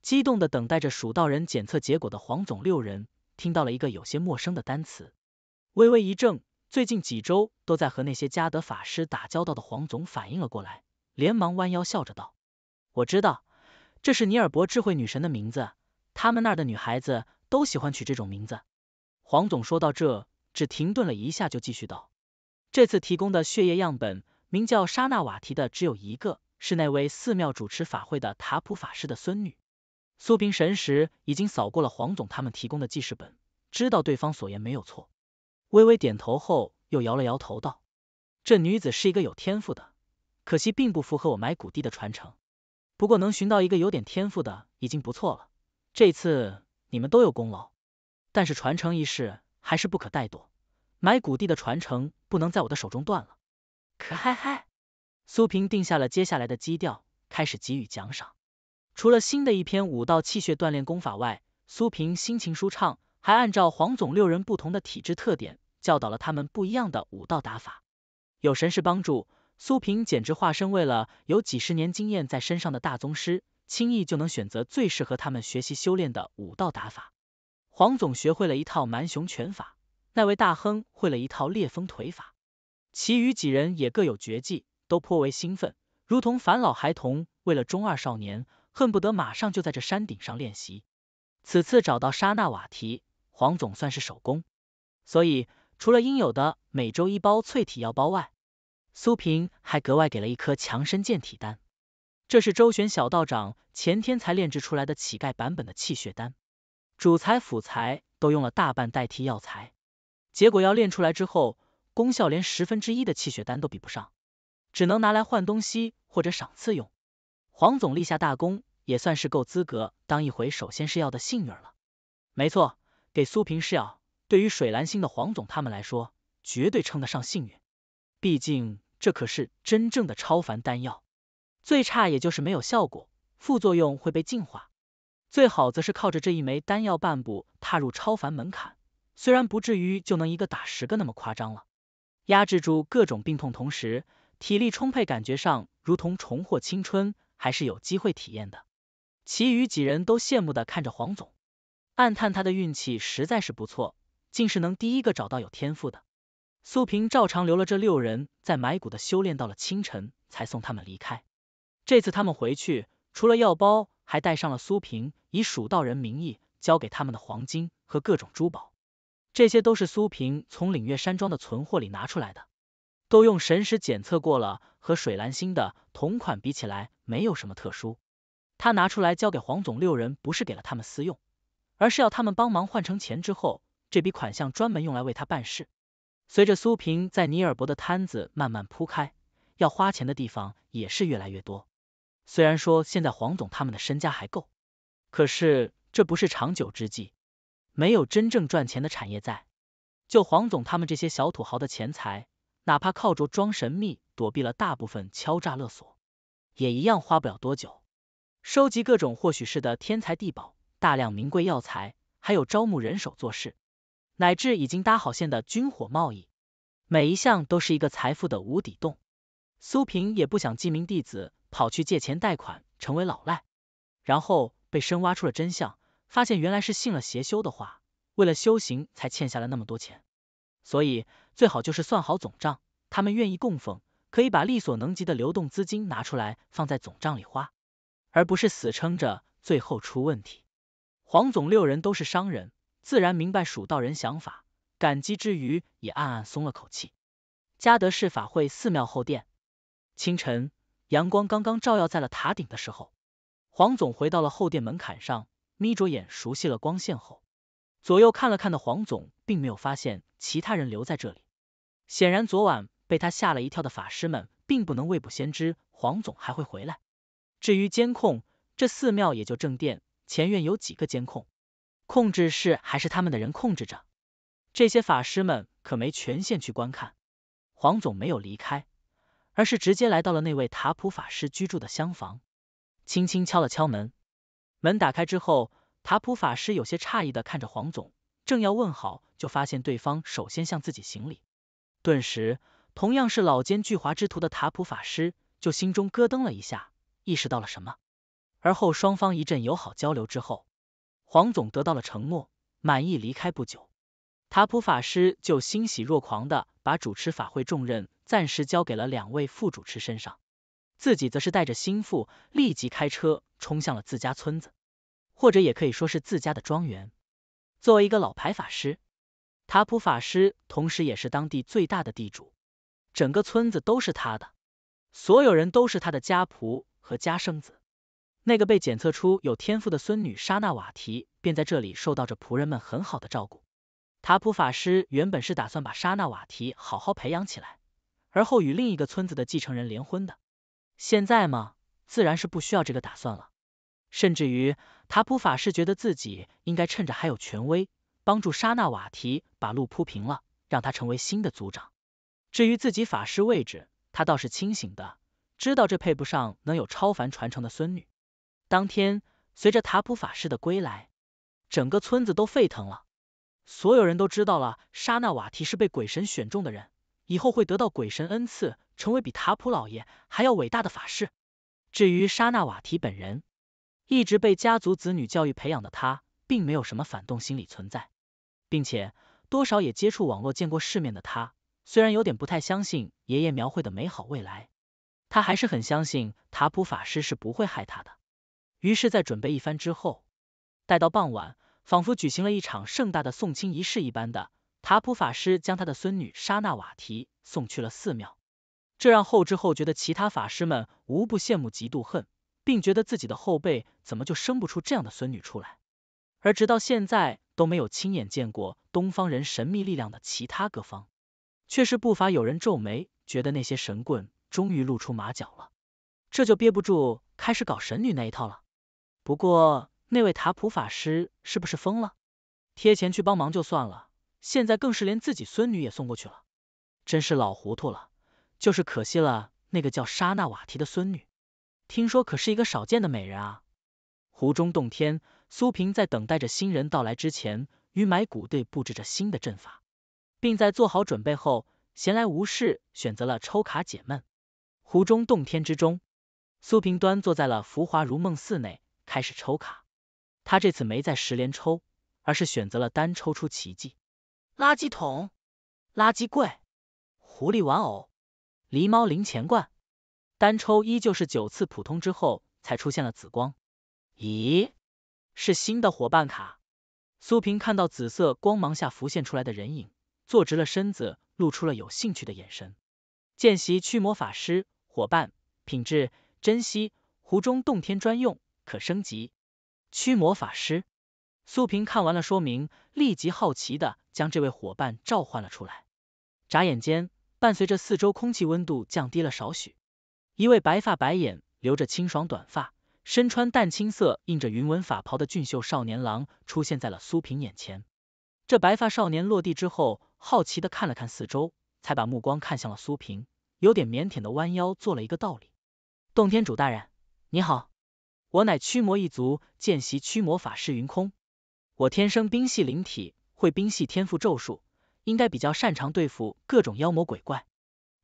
激动的等待着蜀道人检测结果的黄总六人听到了一个有些陌生的单词，微微一怔。最近几周都在和那些加德法师打交道的黄总反应了过来，连忙弯腰笑着道：“我知道，这是尼尔伯智慧女神的名字。他们那儿的女孩子都喜欢取这种名字。”黄总说到这。只停顿了一下，就继续道：“这次提供的血液样本，名叫沙纳瓦提的只有一个，是那位寺庙主持法会的塔普法师的孙女。”苏平神识已经扫过了黄总他们提供的记事本，知道对方所言没有错，微微点头后又摇了摇头道：“这女子是一个有天赋的，可惜并不符合我埋骨地的传承。不过能寻到一个有点天赋的已经不错了，这次你们都有功劳。但是传承一事……”还是不可怠惰，埋谷地的传承不能在我的手中断了。可嗨嗨，苏平定下了接下来的基调，开始给予奖赏。除了新的一篇武道气血锻炼功法外，苏平心情舒畅，还按照黄总六人不同的体质特点，教导了他们不一样的武道打法。有神识帮助，苏平简直化身为了有几十年经验在身上的大宗师，轻易就能选择最适合他们学习修炼的武道打法。黄总学会了一套蛮熊拳法，那位大亨会了一套烈风腿法，其余几人也各有绝技，都颇为兴奋，如同返老孩童，为了中二少年，恨不得马上就在这山顶上练习。此次找到沙纳瓦提，黄总算是首功，所以除了应有的每周一包淬体药包外，苏平还格外给了一颗强身健体丹，这是周旋小道长前天才炼制出来的乞丐版本的气血丹。主材、辅材都用了大半代替药材，结果要炼出来之后，功效连十分之一的气血丹都比不上，只能拿来换东西或者赏赐用。黄总立下大功，也算是够资格当一回首先是要的幸运了。没错，给苏平试药，对于水蓝星的黄总他们来说，绝对称得上幸运。毕竟这可是真正的超凡丹药，最差也就是没有效果，副作用会被净化。最好则是靠着这一枚丹药半步踏入超凡门槛，虽然不至于就能一个打十个那么夸张了，压制住各种病痛，同时体力充沛，感觉上如同重获青春，还是有机会体验的。其余几人都羡慕的看着黄总，暗叹他的运气实在是不错，竟是能第一个找到有天赋的。苏萍照常留了这六人在埋骨的修炼，到了清晨才送他们离开。这次他们回去，除了药包。还带上了苏平以蜀道人名义交给他们的黄金和各种珠宝，这些都是苏平从领月山庄的存货里拿出来的，都用神识检测过了，和水蓝星的同款比起来没有什么特殊。他拿出来交给黄总六人，不是给了他们私用，而是要他们帮忙换成钱之后，这笔款项专门用来为他办事。随着苏平在尼尔伯的摊子慢慢铺开，要花钱的地方也是越来越多。虽然说现在黄总他们的身家还够，可是这不是长久之计。没有真正赚钱的产业在，就黄总他们这些小土豪的钱财，哪怕靠着装神秘躲避了大部分敲诈勒索，也一样花不了多久。收集各种或许是的天材地宝，大量名贵药材，还有招募人手做事，乃至已经搭好线的军火贸易，每一项都是一个财富的无底洞。苏平也不想记名弟子。跑去借钱贷款，成为老赖，然后被深挖出了真相，发现原来是信了邪修的话，为了修行才欠下了那么多钱。所以最好就是算好总账，他们愿意供奉，可以把力所能及的流动资金拿出来放在总账里花，而不是死撑着，最后出问题。黄总六人都是商人，自然明白蜀道人想法，感激之余也暗暗松了口气。嘉德市法会寺庙后殿，清晨。阳光刚刚照耀在了塔顶的时候，黄总回到了后殿门槛上，眯着眼熟悉了光线后，左右看了看的黄总，并没有发现其他人留在这里。显然，昨晚被他吓了一跳的法师们，并不能未卜先知黄总还会回来。至于监控，这寺庙也就正殿前院有几个监控，控制室还是他们的人控制着，这些法师们可没权限去观看。黄总没有离开。而是直接来到了那位塔普法师居住的厢房，轻轻敲了敲门，门打开之后，塔普法师有些诧异的看着黄总，正要问好，就发现对方首先向自己行礼，顿时，同样是老奸巨猾之徒的塔普法师就心中咯噔了一下，意识到了什么。而后双方一阵友好交流之后，黄总得到了承诺，满意离开不久，塔普法师就欣喜若狂的把主持法会重任。暂时交给了两位副主持身上，自己则是带着心腹立即开车冲向了自家村子，或者也可以说是自家的庄园。作为一个老牌法师，塔普法师同时也是当地最大的地主，整个村子都是他的，所有人都是他的家仆和家生子。那个被检测出有天赋的孙女沙纳瓦提便在这里受到着仆人们很好的照顾。塔普法师原本是打算把沙纳瓦提好好培养起来。而后与另一个村子的继承人联婚的，现在嘛，自然是不需要这个打算了。甚至于塔普法师觉得自己应该趁着还有权威，帮助沙纳瓦提把路铺平了，让他成为新的族长。至于自己法师位置，他倒是清醒的，知道这配不上能有超凡传承的孙女。当天，随着塔普法师的归来，整个村子都沸腾了，所有人都知道了沙纳瓦提是被鬼神选中的人。以后会得到鬼神恩赐，成为比塔普老爷还要伟大的法师。至于沙纳瓦提本人，一直被家族子女教育培养的他，并没有什么反动心理存在，并且多少也接触网络、见过世面的他，虽然有点不太相信爷爷描绘的美好未来，他还是很相信塔普法师是不会害他的。于是，在准备一番之后，待到傍晚，仿佛举行了一场盛大的送亲仪式一般的。塔普法师将他的孙女沙纳瓦提送去了寺庙，这让后知后觉的其他法师们无不羡慕、嫉妒、恨，并觉得自己的后辈怎么就生不出这样的孙女出来。而直到现在都没有亲眼见过东方人神秘力量的其他各方，却是不乏有人皱眉，觉得那些神棍终于露出马脚了，这就憋不住开始搞神女那一套了。不过那位塔普法师是不是疯了？贴钱去帮忙就算了。现在更是连自己孙女也送过去了，真是老糊涂了。就是可惜了那个叫沙纳瓦提的孙女，听说可是一个少见的美人啊。湖中洞天，苏萍在等待着新人到来之前，与埋骨队布置着新的阵法，并在做好准备后，闲来无事选择了抽卡解闷。湖中洞天之中，苏萍端坐在了浮华如梦寺内，开始抽卡。他这次没在十连抽，而是选择了单抽出奇迹。垃圾桶、垃圾柜、狐狸玩偶、狸猫零钱罐，单抽依旧是九次普通之后才出现了紫光。咦，是新的伙伴卡。苏萍看到紫色光芒下浮现出来的人影，坐直了身子，露出了有兴趣的眼神。见习驱魔法师，伙伴品质珍惜，湖中洞天专用，可升级。驱魔法师。苏平看完了说明，立即好奇的将这位伙伴召唤了出来。眨眼间，伴随着四周空气温度降低了少许，一位白发白眼、留着清爽短发、身穿淡青色印着云纹法袍的俊秀少年郎出现在了苏平眼前。这白发少年落地之后，好奇的看了看四周，才把目光看向了苏平，有点腼腆的弯腰做了一个道理：“洞天主大人，你好，我乃驱魔一族见习驱魔法师云空。”我天生冰系灵体，会冰系天赋咒术，应该比较擅长对付各种妖魔鬼怪。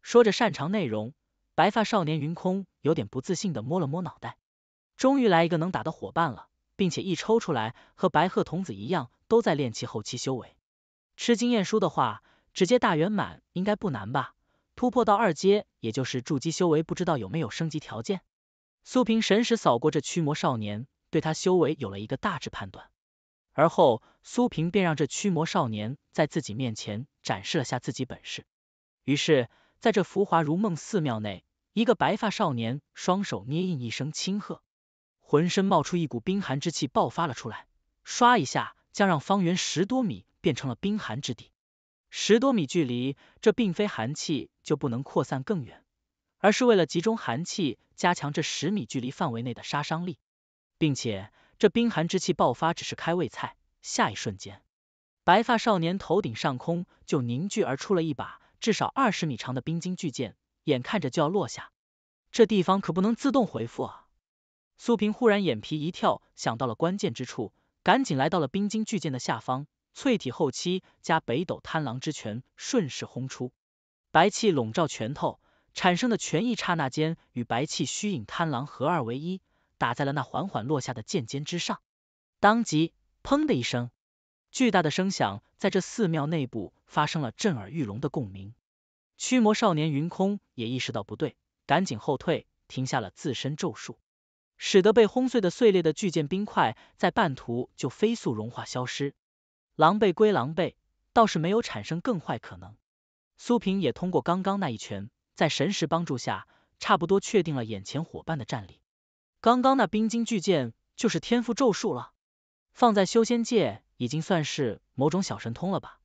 说着擅长内容，白发少年云空有点不自信的摸了摸脑袋。终于来一个能打的伙伴了，并且一抽出来和白鹤童子一样都在练气后期修为。吃经验书的话，直接大圆满应该不难吧？突破到二阶，也就是筑基修为，不知道有没有升级条件？苏平神识扫过这驱魔少年，对他修为有了一个大致判断。而后，苏萍便让这驱魔少年在自己面前展示了下自己本事。于是，在这浮华如梦寺庙内，一个白发少年双手捏印，一声轻喝，浑身冒出一股冰寒之气爆发了出来，唰一下将让方圆十多米变成了冰寒之地。十多米距离，这并非寒气就不能扩散更远，而是为了集中寒气，加强这十米距离范围内的杀伤力，并且。这冰寒之气爆发只是开胃菜，下一瞬间，白发少年头顶上空就凝聚而出了一把至少二十米长的冰晶巨剑，眼看着就要落下，这地方可不能自动回复。啊！苏萍忽然眼皮一跳，想到了关键之处，赶紧来到了冰晶巨剑的下方，淬体后期加北斗贪狼之拳，顺势轰出，白气笼罩拳头，产生的拳意刹那间与白气虚影贪狼合二为一。打在了那缓缓落下的剑尖之上，当即砰的一声，巨大的声响在这寺庙内部发生了震耳欲聋的共鸣。驱魔少年云空也意识到不对，赶紧后退，停下了自身咒术，使得被轰碎的碎裂的巨剑冰块在半途就飞速融化消失。狼狈归狼狈，倒是没有产生更坏可能。苏萍也通过刚刚那一拳，在神识帮助下，差不多确定了眼前伙伴的战力。刚刚那冰晶巨剑就是天赋咒术了，放在修仙界已经算是某种小神通了吧？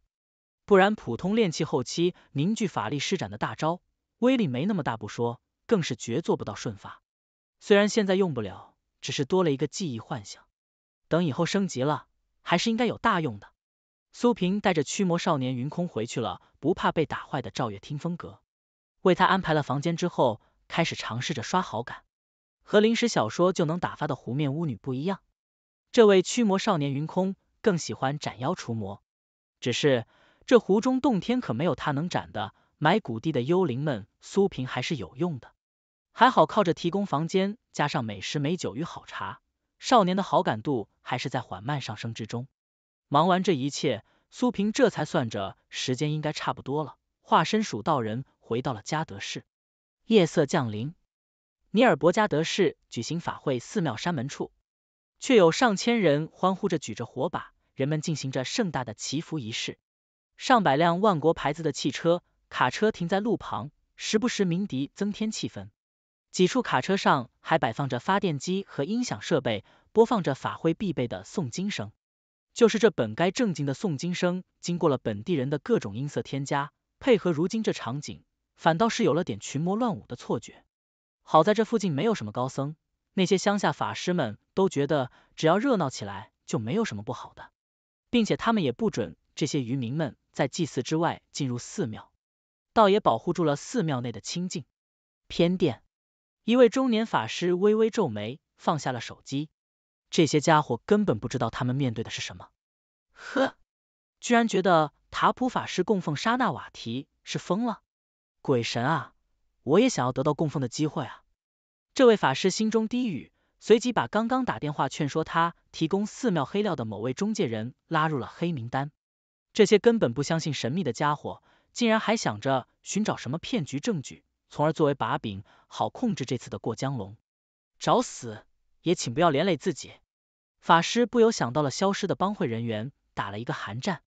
不然普通练气后期凝聚法力施展的大招，威力没那么大不说，更是绝做不到瞬发。虽然现在用不了，只是多了一个记忆幻想，等以后升级了，还是应该有大用的。苏萍带着驱魔少年云空回去了，不怕被打坏的赵月听风阁，为他安排了房间之后，开始尝试着刷好感。和临时小说就能打发的湖面巫女不一样，这位驱魔少年云空更喜欢斩妖除魔。只是这湖中洞天可没有他能斩的，埋骨地的幽灵们苏萍还是有用的。还好靠着提供房间，加上美食美酒与好茶，少年的好感度还是在缓慢上升之中。忙完这一切，苏萍这才算着时间应该差不多了，化身蜀道人回到了嘉德市。夜色降临。尼尔伯加德市举行法会，寺庙山门处却有上千人欢呼着举着火把，人们进行着盛大的祈福仪式。上百辆万国牌子的汽车、卡车停在路旁，时不时鸣笛，增添气氛。几处卡车上还摆放着发电机和音响设备，播放着法会必备的诵经声。就是这本该正经的诵经声，经过了本地人的各种音色添加，配合如今这场景，反倒是有了点群魔乱舞的错觉。好在这附近没有什么高僧，那些乡下法师们都觉得只要热闹起来就没有什么不好的，并且他们也不准这些渔民们在祭祀之外进入寺庙，倒也保护住了寺庙内的清净。偏殿，一位中年法师微微皱眉，放下了手机。这些家伙根本不知道他们面对的是什么，呵，居然觉得塔普法师供奉沙纳瓦提是疯了，鬼神啊！我也想要得到供奉的机会啊！这位法师心中低语，随即把刚刚打电话劝说他提供寺庙黑料的某位中介人拉入了黑名单。这些根本不相信神秘的家伙，竟然还想着寻找什么骗局证据，从而作为把柄好控制这次的过江龙。找死也请不要连累自己！法师不由想到了消失的帮会人员，打了一个寒战。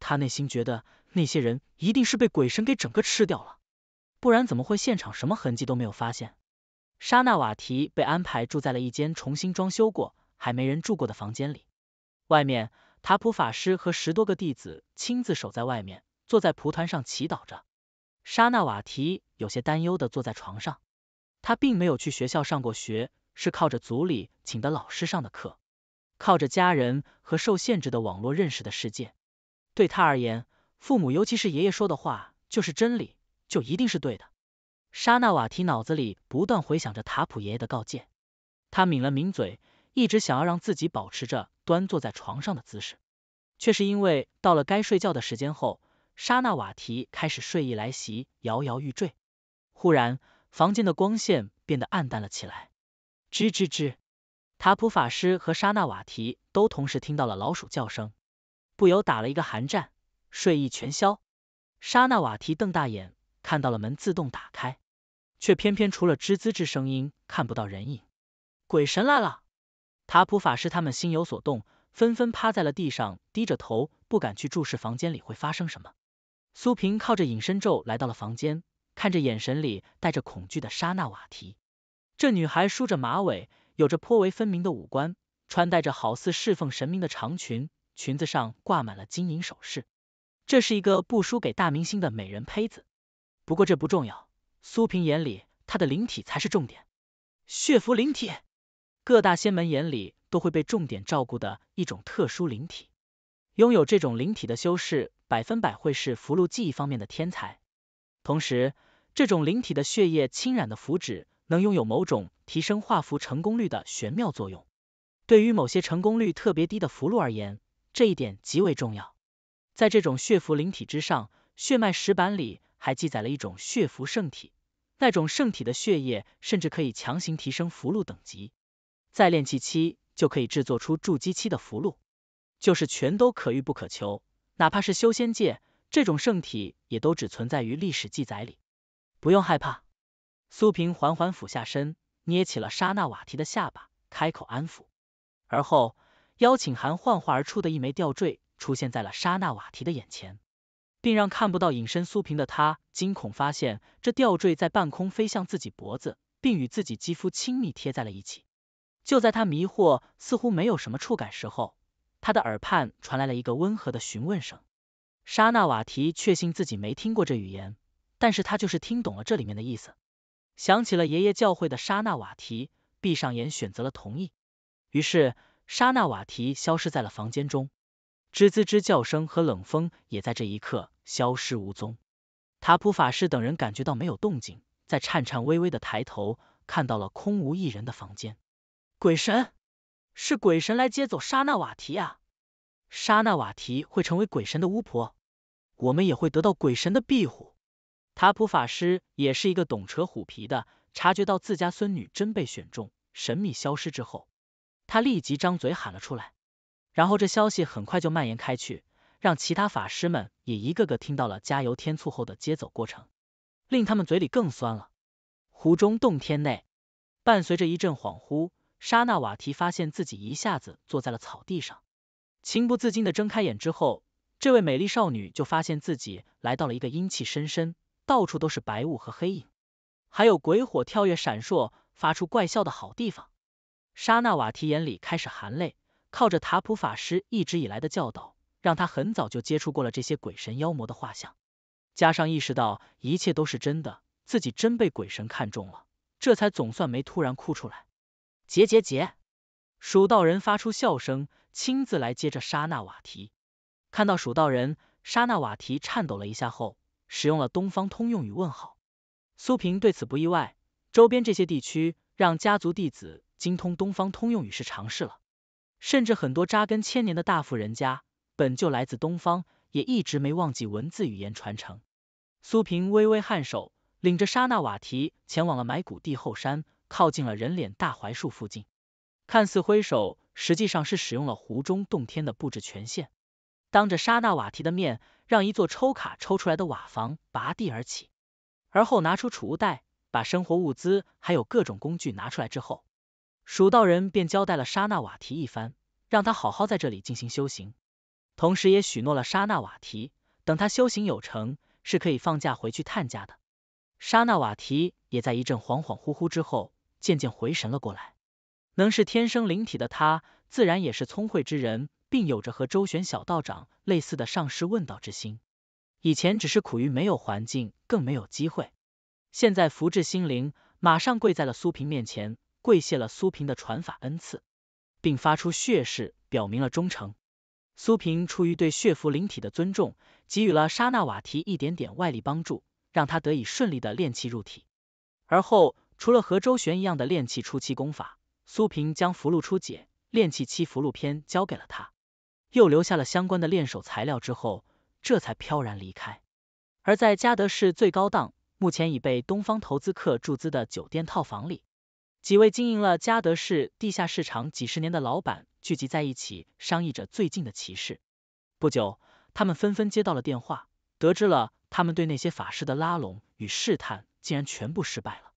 他内心觉得那些人一定是被鬼神给整个吃掉了。不然怎么会现场什么痕迹都没有发现？沙纳瓦提被安排住在了一间重新装修过、还没人住过的房间里。外面，塔普法师和十多个弟子亲自守在外面，坐在蒲团上祈祷着。沙纳瓦提有些担忧的坐在床上。他并没有去学校上过学，是靠着组里请的老师上的课，靠着家人和受限制的网络认识的世界。对他而言，父母尤其是爷爷说的话就是真理。就一定是对的。沙纳瓦提脑子里不断回想着塔普爷爷的告诫，他抿了抿嘴，一直想要让自己保持着端坐在床上的姿势，却是因为到了该睡觉的时间后，沙纳瓦提开始睡意来袭，摇摇欲坠。忽然，房间的光线变得暗淡了起来，吱吱吱，塔普法师和沙纳瓦提都同时听到了老鼠叫声，不由打了一个寒战，睡意全消。沙纳瓦提瞪大眼。看到了门自动打开，却偏偏除了吱吱吱声音看不到人影，鬼神来了！塔普法师他们心有所动，纷纷趴在了地上，低着头不敢去注视房间里会发生什么。苏萍靠着隐身咒来到了房间，看着眼神里带着恐惧的沙纳瓦提，这女孩梳着马尾，有着颇为分明的五官，穿戴着好似侍奉神明的长裙，裙子上挂满了金银首饰，这是一个不输给大明星的美人胚子。不过这不重要，苏萍眼里，他的灵体才是重点。血符灵体，各大仙门眼里都会被重点照顾的一种特殊灵体。拥有这种灵体的修士，百分百会是符箓技艺方面的天才。同时，这种灵体的血液侵染的符纸，能拥有某种提升画符成功率的玄妙作用。对于某些成功率特别低的符箓而言，这一点极为重要。在这种血符灵体之上，血脉石板里。还记载了一种血符圣体，那种圣体的血液甚至可以强行提升符箓等级，在练气期就可以制作出筑基期的符箓，就是全都可遇不可求，哪怕是修仙界，这种圣体也都只存在于历史记载里。不用害怕，苏萍缓缓俯下身，捏起了沙纳瓦提的下巴，开口安抚，而后邀请函幻化而出的一枚吊坠出现在了沙纳瓦提的眼前。并让看不到隐身苏萍的他惊恐发现，这吊坠在半空飞向自己脖子，并与自己肌肤亲密贴在了一起。就在他迷惑，似乎没有什么触感时候，他的耳畔传来了一个温和的询问声。沙纳瓦提确信自己没听过这语言，但是他就是听懂了这里面的意思。想起了爷爷教会的沙纳瓦提，闭上眼选择了同意。于是沙纳瓦提消失在了房间中。吱吱吱叫声和冷风也在这一刻消失无踪。塔普法师等人感觉到没有动静，在颤颤巍巍的抬头，看到了空无一人的房间。鬼神，是鬼神来接走沙纳瓦提啊！沙纳瓦提会成为鬼神的巫婆，我们也会得到鬼神的庇护。塔普法师也是一个懂扯虎皮的，察觉到自家孙女真被选中，神秘消失之后，他立即张嘴喊了出来。然后这消息很快就蔓延开去，让其他法师们也一个个听到了加油添醋后的接走过程，令他们嘴里更酸了。湖中洞天内，伴随着一阵恍惚，沙纳瓦提发现自己一下子坐在了草地上，情不自禁的睁开眼之后，这位美丽少女就发现自己来到了一个阴气深深、到处都是白雾和黑影，还有鬼火跳跃闪烁、发出怪笑的好地方。沙纳瓦提眼里开始含泪。靠着塔普法师一直以来的教导，让他很早就接触过了这些鬼神妖魔的画像，加上意识到一切都是真的，自己真被鬼神看中了，这才总算没突然哭出来。结结结！蜀道人发出笑声，亲自来接着沙纳瓦提。看到蜀道人，沙纳瓦提颤抖了一下后，使用了东方通用语问好。苏平对此不意外，周边这些地区让家族弟子精通东方通用语是常事了。甚至很多扎根千年的大富人家，本就来自东方，也一直没忘记文字语言传承。苏萍微微颔首，领着沙纳瓦提前往了埋骨地后山，靠近了人脸大槐树附近。看似挥手，实际上是使用了湖中洞天的布置权限，当着沙纳瓦提的面，让一座抽卡抽出来的瓦房拔地而起。而后拿出储物袋，把生活物资还有各种工具拿出来之后。蜀道人便交代了沙纳瓦提一番，让他好好在这里进行修行，同时也许诺了沙纳瓦提，等他修行有成，是可以放假回去探家的。沙纳瓦提也在一阵恍恍惚惚之后，渐渐回神了过来。能是天生灵体的他，自然也是聪慧之人，并有着和周旋小道长类似的上师问道之心。以前只是苦于没有环境，更没有机会，现在福至心灵，马上跪在了苏萍面前。跪谢了苏平的传法恩赐，并发出血誓表明了忠诚。苏平出于对血符灵体的尊重，给予了沙纳瓦提一点点外力帮助，让他得以顺利的炼气入体。而后，除了和周旋一样的炼气初期功法，苏平将《福禄初解炼气期福禄篇》交给了他，又留下了相关的练手材料之后，这才飘然离开。而在嘉德市最高档、目前已被东方投资客注资的酒店套房里。几位经营了嘉德市地下市场几十年的老板聚集在一起，商议着最近的奇事。不久，他们纷纷接到了电话，得知了他们对那些法师的拉拢与试探竟然全部失败了，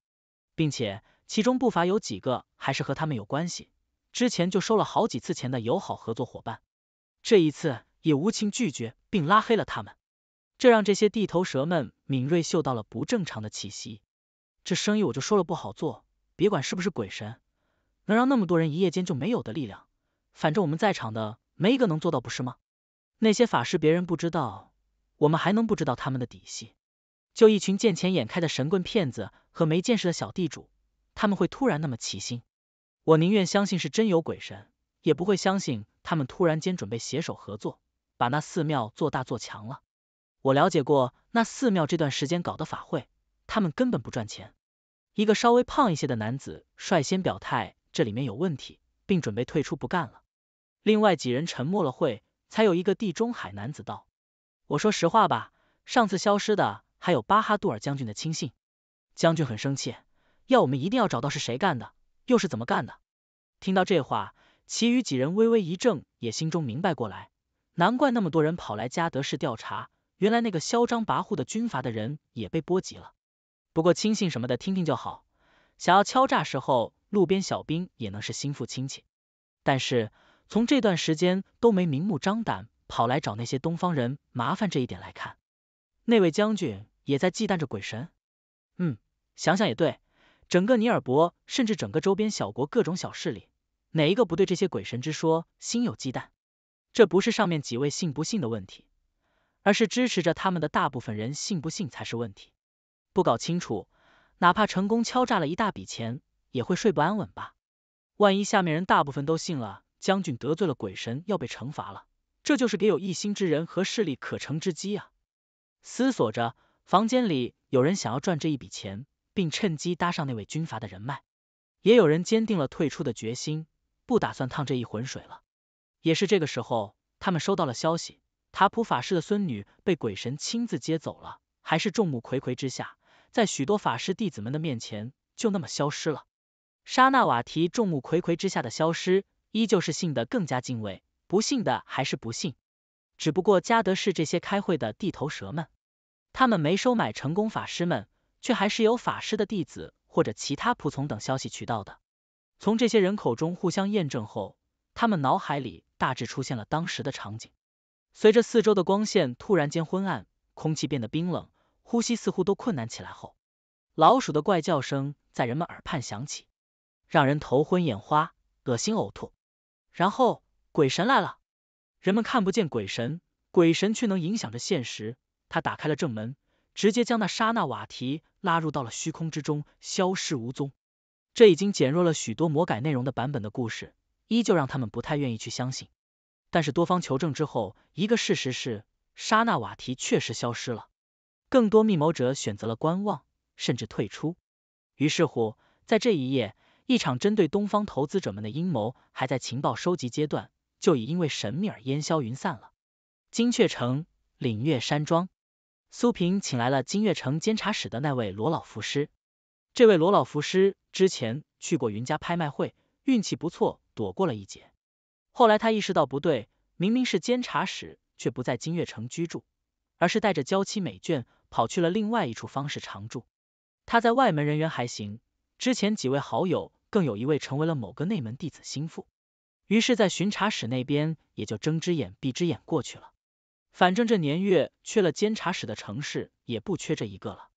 并且其中不乏有几个还是和他们有关系，之前就收了好几次钱的友好合作伙伴。这一次也无情拒绝并拉黑了他们，这让这些地头蛇们敏锐嗅到了不正常的气息。这生意我就说了不好做。别管是不是鬼神，能让那么多人一夜间就没有的力量，反正我们在场的没一个能做到，不是吗？那些法师别人不知道，我们还能不知道他们的底细？就一群见钱眼开的神棍骗子和没见识的小地主，他们会突然那么齐心？我宁愿相信是真有鬼神，也不会相信他们突然间准备携手合作，把那寺庙做大做强了。我了解过那寺庙这段时间搞的法会，他们根本不赚钱。一个稍微胖一些的男子率先表态，这里面有问题，并准备退出不干了。另外几人沉默了会，才有一个地中海男子道：“我说实话吧，上次消失的还有巴哈杜尔将军的亲信，将军很生气，要我们一定要找到是谁干的，又是怎么干的。”听到这话，其余几人微微一怔，也心中明白过来，难怪那么多人跑来加德市调查，原来那个嚣张跋扈的军阀的人也被波及了。不过亲信什么的听听就好。想要敲诈时候，路边小兵也能是心腹亲戚。但是从这段时间都没明目张胆跑来找那些东方人麻烦这一点来看，那位将军也在忌惮着鬼神。嗯，想想也对。整个尼尔伯，甚至整个周边小国各种小势力，哪一个不对这些鬼神之说心有忌惮？这不是上面几位信不信的问题，而是支持着他们的大部分人信不信才是问题。不搞清楚，哪怕成功敲诈了一大笔钱，也会睡不安稳吧？万一下面人大部分都信了，将军得罪了鬼神，要被惩罚了，这就是给有一心之人和势力可乘之机啊！思索着，房间里有人想要赚这一笔钱，并趁机搭上那位军阀的人脉，也有人坚定了退出的决心，不打算趟这一浑水了。也是这个时候，他们收到了消息，塔普法师的孙女被鬼神亲自接走了，还是众目睽睽之下。在许多法师弟子们的面前，就那么消失了。沙那瓦提众目睽睽之下的消失，依旧是信的更加敬畏，不信的还是不信。只不过加德士这些开会的地头蛇们，他们没收买成功法师们，却还是有法师的弟子或者其他仆从等消息渠道的。从这些人口中互相验证后，他们脑海里大致出现了当时的场景。随着四周的光线突然间昏暗，空气变得冰冷。呼吸似乎都困难起来后，老鼠的怪叫声在人们耳畔响起，让人头昏眼花、恶心呕吐。然后鬼神来了，人们看不见鬼神，鬼神却能影响着现实。他打开了正门，直接将那沙纳瓦提拉入到了虚空之中，消失无踪。这已经减弱了许多魔改内容的版本的故事，依旧让他们不太愿意去相信。但是多方求证之后，一个事实是，沙纳瓦提确实消失了。更多密谋者选择了观望，甚至退出。于是乎，在这一夜，一场针对东方投资者们的阴谋还在情报收集阶段，就已因为神秘而烟消云散了。金雀城，领月山庄，苏平请来了金月城监察使的那位罗老符师。这位罗老符师之前去过云家拍卖会，运气不错，躲过了一劫。后来他意识到不对，明明是监察使，却不在金月城居住，而是带着娇妻美眷。跑去了另外一处方氏常住，他在外门人缘还行，之前几位好友，更有一位成为了某个内门弟子心腹，于是，在巡查室那边也就睁只眼闭只眼过去了。反正这年月缺了监察使的城市也不缺这一个了，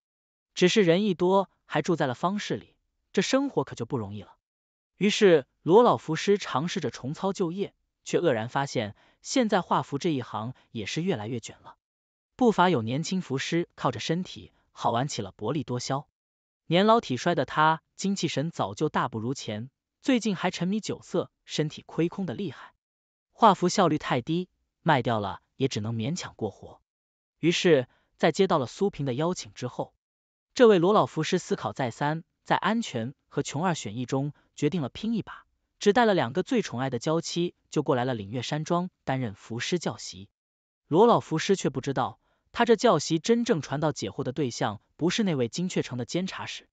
只是人一多，还住在了方室里，这生活可就不容易了。于是，罗老符师尝试着重操旧业，却愕然发现，现在画符这一行也是越来越卷了。不乏有年轻浮师靠着身体好玩起了薄利多销，年老体衰的他精气神早就大不如前，最近还沉迷酒色，身体亏空的厉害，画符效率太低，卖掉了也只能勉强过活。于是，在接到了苏萍的邀请之后，这位罗老浮师思考再三，在安全和穷二选一中，决定了拼一把，只带了两个最宠爱的娇妻就过来了领月山庄担任浮师教习。罗老浮师却不知道。他这教习真正传道解惑的对象，不是那位金雀城的监察使，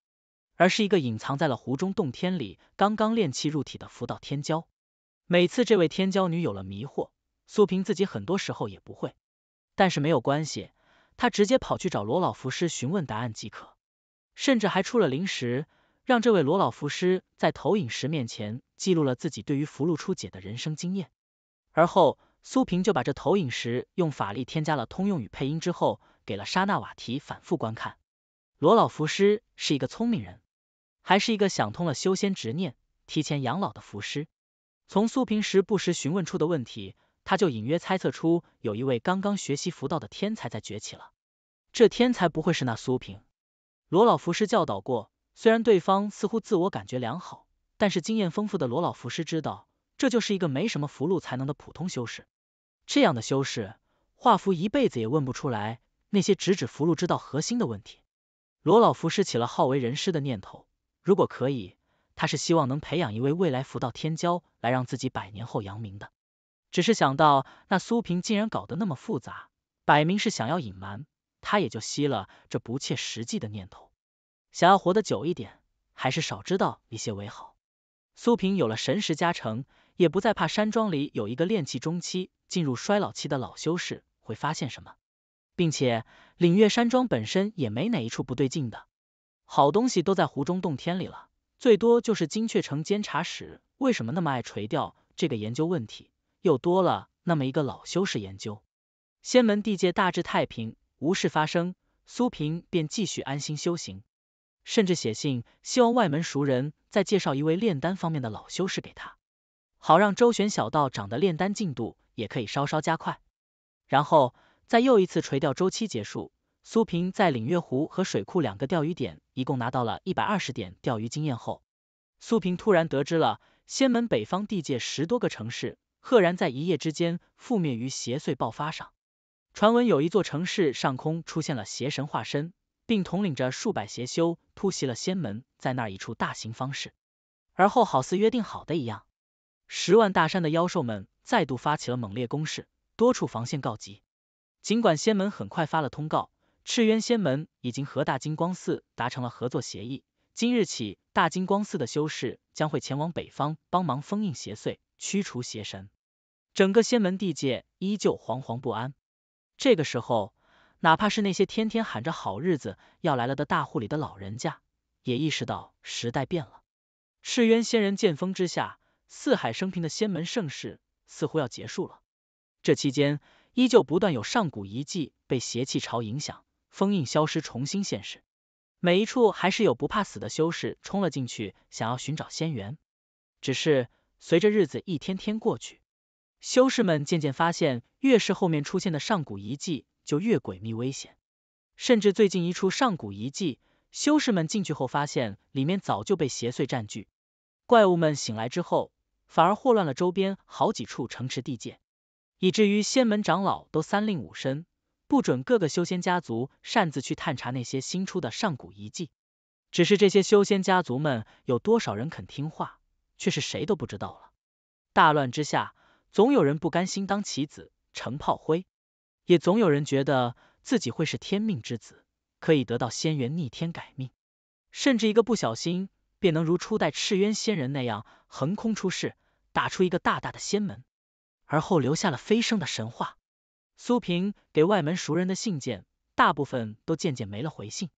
而是一个隐藏在了湖中洞天里，刚刚炼气入体的福道天骄。每次这位天骄女有了迷惑，苏萍自己很多时候也不会，但是没有关系，她直接跑去找罗老符师询问答案即可，甚至还出了灵石，让这位罗老符师在投影石面前记录了自己对于福禄初解的人生经验，而后。苏平就把这投影时用法力添加了通用语配音之后，给了沙纳瓦提反复观看。罗老福师是一个聪明人，还是一个想通了修仙执念、提前养老的符师。从苏平时不时询问出的问题，他就隐约猜测出有一位刚刚学习符道的天才在崛起了。这天才不会是那苏平？罗老福师教导过，虽然对方似乎自我感觉良好，但是经验丰富的罗老福师知道，这就是一个没什么符禄才能的普通修士。这样的修士画符一辈子也问不出来那些直指福禄之道核心的问题。罗老福是起了好为人师的念头，如果可以，他是希望能培养一位未来福道天骄来让自己百年后扬名的。只是想到那苏平竟然搞得那么复杂，摆明是想要隐瞒，他也就熄了这不切实际的念头。想要活得久一点，还是少知道一些为好。苏平有了神识加成。也不再怕山庄里有一个炼气中期进入衰老期的老修士会发现什么，并且领月山庄本身也没哪一处不对劲的，好东西都在湖中洞天里了，最多就是金雀城监察使为什么那么爱垂钓这个研究问题又多了那么一个老修士研究。仙门地界大致太平，无事发生，苏平便继续安心修行，甚至写信希望外门熟人再介绍一位炼丹方面的老修士给他。好让周旋小道长的炼丹进度也可以稍稍加快，然后在又一次垂钓周期结束，苏平在领月湖和水库两个钓鱼点一共拿到了一百二十点钓鱼经验后，苏平突然得知了仙门北方地界十多个城市赫然在一夜之间覆灭于邪祟爆发上，传闻有一座城市上空出现了邪神化身，并统领着数百邪修突袭了仙门，在那一处大型方式，而后好似约定好的一样。十万大山的妖兽们再度发起了猛烈攻势，多处防线告急。尽管仙门很快发了通告，赤渊仙门已经和大金光寺达成了合作协议，今日起，大金光寺的修士将会前往北方帮忙封印邪祟、驱除邪神。整个仙门地界依旧惶惶不安。这个时候，哪怕是那些天天喊着好日子要来了的大户里的老人家，也意识到时代变了。赤渊仙人剑锋之下。四海升平的仙门盛世似乎要结束了。这期间依旧不断有上古遗迹被邪气潮影响，封印消失，重新现世。每一处还是有不怕死的修士冲了进去，想要寻找仙缘。只是随着日子一天天过去，修士们渐渐发现，越是后面出现的上古遗迹，就越诡秘危险。甚至最近一处上古遗迹，修士们进去后发现，里面早就被邪祟占据，怪物们醒来之后。反而祸乱了周边好几处城池地界，以至于仙门长老都三令五申，不准各个修仙家族擅自去探查那些新出的上古遗迹。只是这些修仙家族们有多少人肯听话，却是谁都不知道了。大乱之下，总有人不甘心当棋子、成炮灰，也总有人觉得自己会是天命之子，可以得到仙缘逆天改命，甚至一个不小心。便能如初代赤渊仙人那样横空出世，打出一个大大的仙门，而后留下了飞升的神话。苏平给外门熟人的信件，大部分都渐渐没了回信，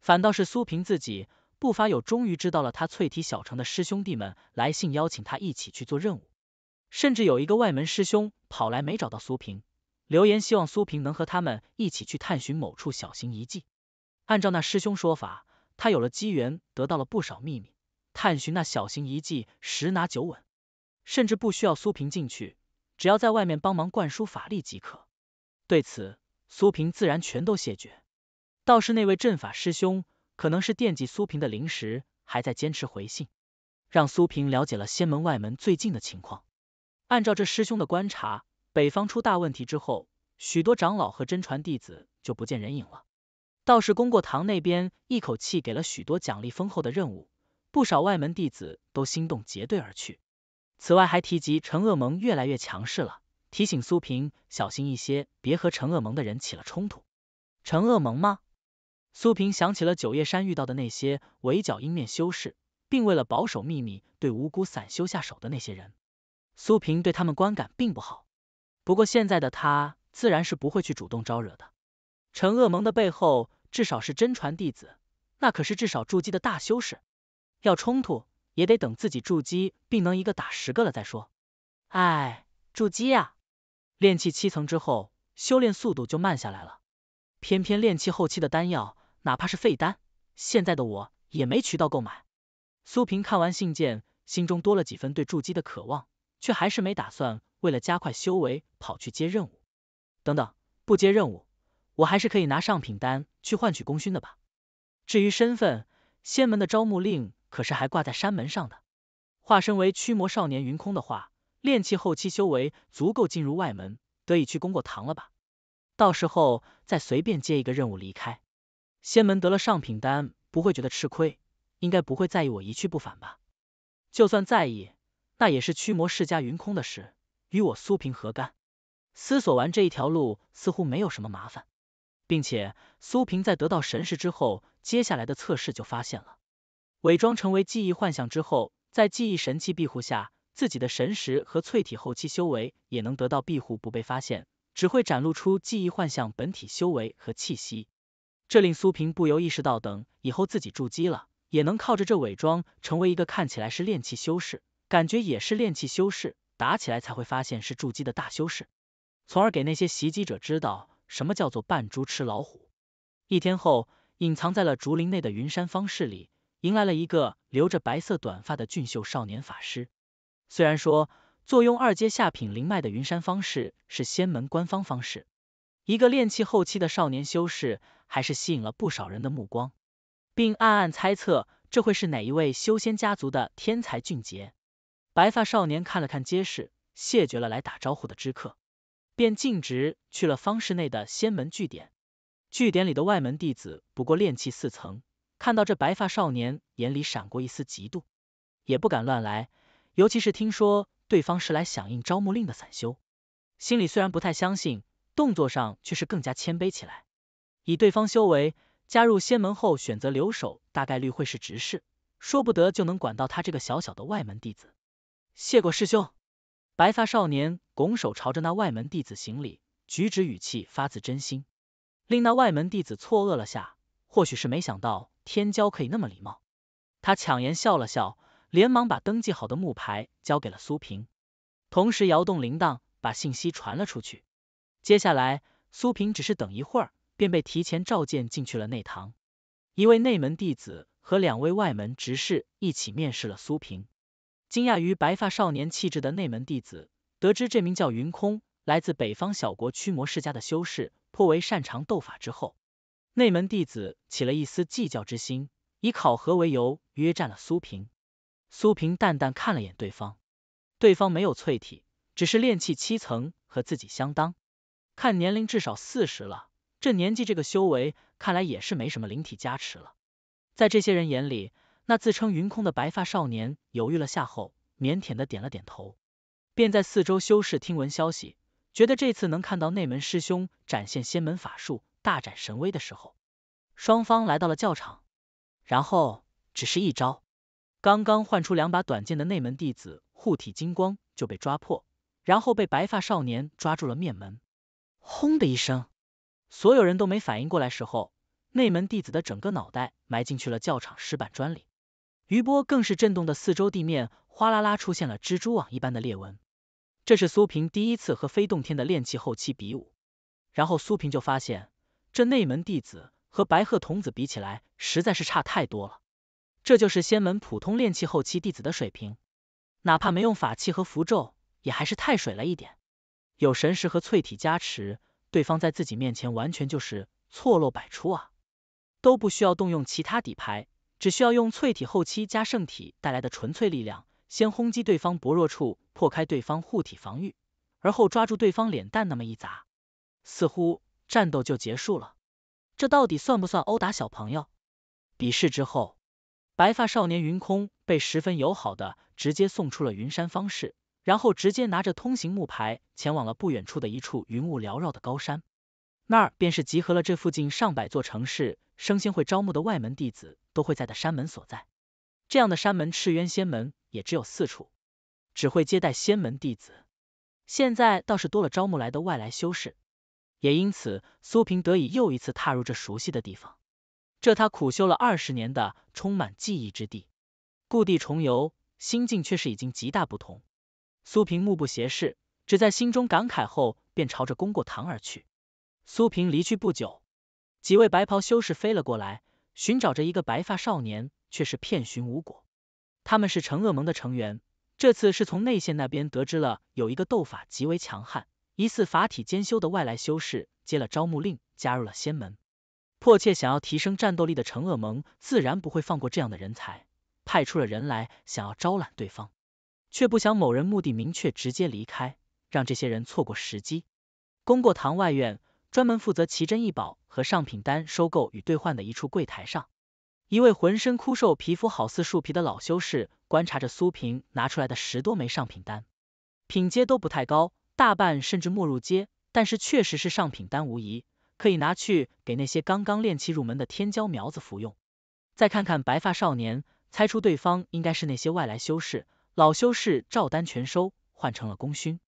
反倒是苏平自己，不乏有终于知道了他淬体小城的师兄弟们来信邀请他一起去做任务，甚至有一个外门师兄跑来没找到苏平，留言希望苏平能和他们一起去探寻某处小型遗迹。按照那师兄说法。他有了机缘，得到了不少秘密，探寻那小型遗迹十拿九稳，甚至不需要苏平进去，只要在外面帮忙灌输法力即可。对此，苏平自然全都谢绝。倒是那位阵法师兄，可能是惦记苏平的灵石，还在坚持回信，让苏平了解了仙门外门最近的情况。按照这师兄的观察，北方出大问题之后，许多长老和真传弟子就不见人影了。倒是功过堂那边一口气给了许多奖励丰厚的任务，不少外门弟子都心动结队而去。此外还提及陈恶蒙越来越强势了，提醒苏平小心一些，别和陈恶蒙的人起了冲突。陈恶蒙吗？苏平想起了九叶山遇到的那些围剿阴面修士，并为了保守秘密对无辜散修下手的那些人，苏平对他们观感并不好。不过现在的他自然是不会去主动招惹的。陈恶蒙的背后。至少是真传弟子，那可是至少筑基的大修士，要冲突也得等自己筑基并能一个打十个了再说。哎，筑基呀，炼气七层之后，修炼速度就慢下来了，偏偏炼气后期的丹药，哪怕是废丹，现在的我也没渠道购买。苏萍看完信件，心中多了几分对筑基的渴望，却还是没打算为了加快修为跑去接任务。等等，不接任务。我还是可以拿上品丹去换取功勋的吧。至于身份，仙门的招募令可是还挂在山门上的。化身为驱魔少年云空的话，炼气后期修为足够进入外门，得以去攻过堂了吧？到时候再随便接一个任务离开仙门，得了上品丹不会觉得吃亏，应该不会在意我一去不返吧？就算在意，那也是驱魔世家云空的事，与我苏平何干？思索完这一条路，似乎没有什么麻烦。并且苏平在得到神识之后，接下来的测试就发现了，伪装成为记忆幻象之后，在记忆神器庇护下，自己的神识和淬体后期修为也能得到庇护，不被发现，只会展露出记忆幻象本体修为和气息。这令苏平不由意识到，等以后自己筑基了，也能靠着这伪装成为一个看起来是炼气修士，感觉也是炼气修士，打起来才会发现是筑基的大修士，从而给那些袭击者知道。什么叫做扮猪吃老虎？一天后，隐藏在了竹林内的云山方士里，迎来了一个留着白色短发的俊秀少年法师。虽然说坐拥二阶下品灵脉的云山方士是仙门官方方士，一个炼气后期的少年修士，还是吸引了不少人的目光，并暗暗猜测这会是哪一位修仙家族的天才俊杰。白发少年看了看街市，谢绝了来打招呼的知客。便径直去了方室内的仙门据点，据点里的外门弟子不过练气四层，看到这白发少年眼里闪过一丝嫉妒，也不敢乱来，尤其是听说对方是来响应招募令的散修，心里虽然不太相信，动作上却是更加谦卑起来。以对方修为，加入仙门后选择留守，大概率会是执事，说不得就能管到他这个小小的外门弟子。谢过师兄。白发少年拱手朝着那外门弟子行礼，举止语气发自真心，令那外门弟子错愕了下，或许是没想到天骄可以那么礼貌。他强颜笑了笑，连忙把登记好的木牌交给了苏平，同时摇动铃铛，把信息传了出去。接下来，苏平只是等一会儿，便被提前召见进去了内堂。一位内门弟子和两位外门执事一起面试了苏平。惊讶于白发少年气质的内门弟子，得知这名叫云空，来自北方小国驱魔世家的修士，颇为擅长斗法之后，内门弟子起了一丝计较之心，以考核为由约战了苏平。苏平淡淡看了眼对方，对方没有淬体，只是炼气七层，和自己相当。看年龄至少四十了，这年纪这个修为，看来也是没什么灵体加持了。在这些人眼里。那自称云空的白发少年犹豫了下后，腼腆的点了点头，便在四周修士听闻消息，觉得这次能看到内门师兄展现仙门法术，大展神威的时候，双方来到了教场，然后只是一招，刚刚换出两把短剑的内门弟子护体金光就被抓破，然后被白发少年抓住了面门，轰的一声，所有人都没反应过来时候，内门弟子的整个脑袋埋进去了教场石板砖里。余波更是震动的四周地面，哗啦啦出现了蜘蛛网一般的裂纹。这是苏平第一次和飞洞天的炼气后期比武，然后苏平就发现，这内门弟子和白鹤童子比起来，实在是差太多了。这就是仙门普通炼气后期弟子的水平，哪怕没用法器和符咒，也还是太水了一点。有神识和淬体加持，对方在自己面前完全就是错漏百出，啊，都不需要动用其他底牌。只需要用淬体后期加圣体带来的纯粹力量，先轰击对方薄弱处，破开对方护体防御，而后抓住对方脸蛋那么一砸，似乎战斗就结束了。这到底算不算殴打小朋友？比试之后，白发少年云空被十分友好的直接送出了云山方式，然后直接拿着通行木牌前往了不远处的一处云雾缭绕的高山，那儿便是集合了这附近上百座城市。升仙会招募的外门弟子都会在的山门所在，这样的山门赤渊仙门也只有四处，只会接待仙门弟子。现在倒是多了招募来的外来修士，也因此苏平得以又一次踏入这熟悉的地方，这他苦修了二十年的充满记忆之地，故地重游，心境却是已经极大不同。苏平目不斜视，只在心中感慨后，便朝着功过堂而去。苏平离去不久。几位白袍修士飞了过来，寻找着一个白发少年，却是遍寻无果。他们是成恶盟的成员，这次是从内线那边得知了有一个斗法极为强悍，疑似法体兼修的外来修士接了招募令，加入了仙门。迫切想要提升战斗力的成恶盟自然不会放过这样的人才，派出了人来想要招揽对方，却不想某人目的明确，直接离开，让这些人错过时机。功过堂外院。专门负责奇珍异宝和上品丹收购与兑换的一处柜台上，一位浑身枯瘦、皮肤好似树皮的老修士观察着苏萍拿出来的十多枚上品丹，品阶都不太高，大半甚至没入阶，但是确实是上品丹无疑，可以拿去给那些刚刚炼气入门的天骄苗子服用。再看看白发少年，猜出对方应该是那些外来修士，老修士照单全收，换成了功勋。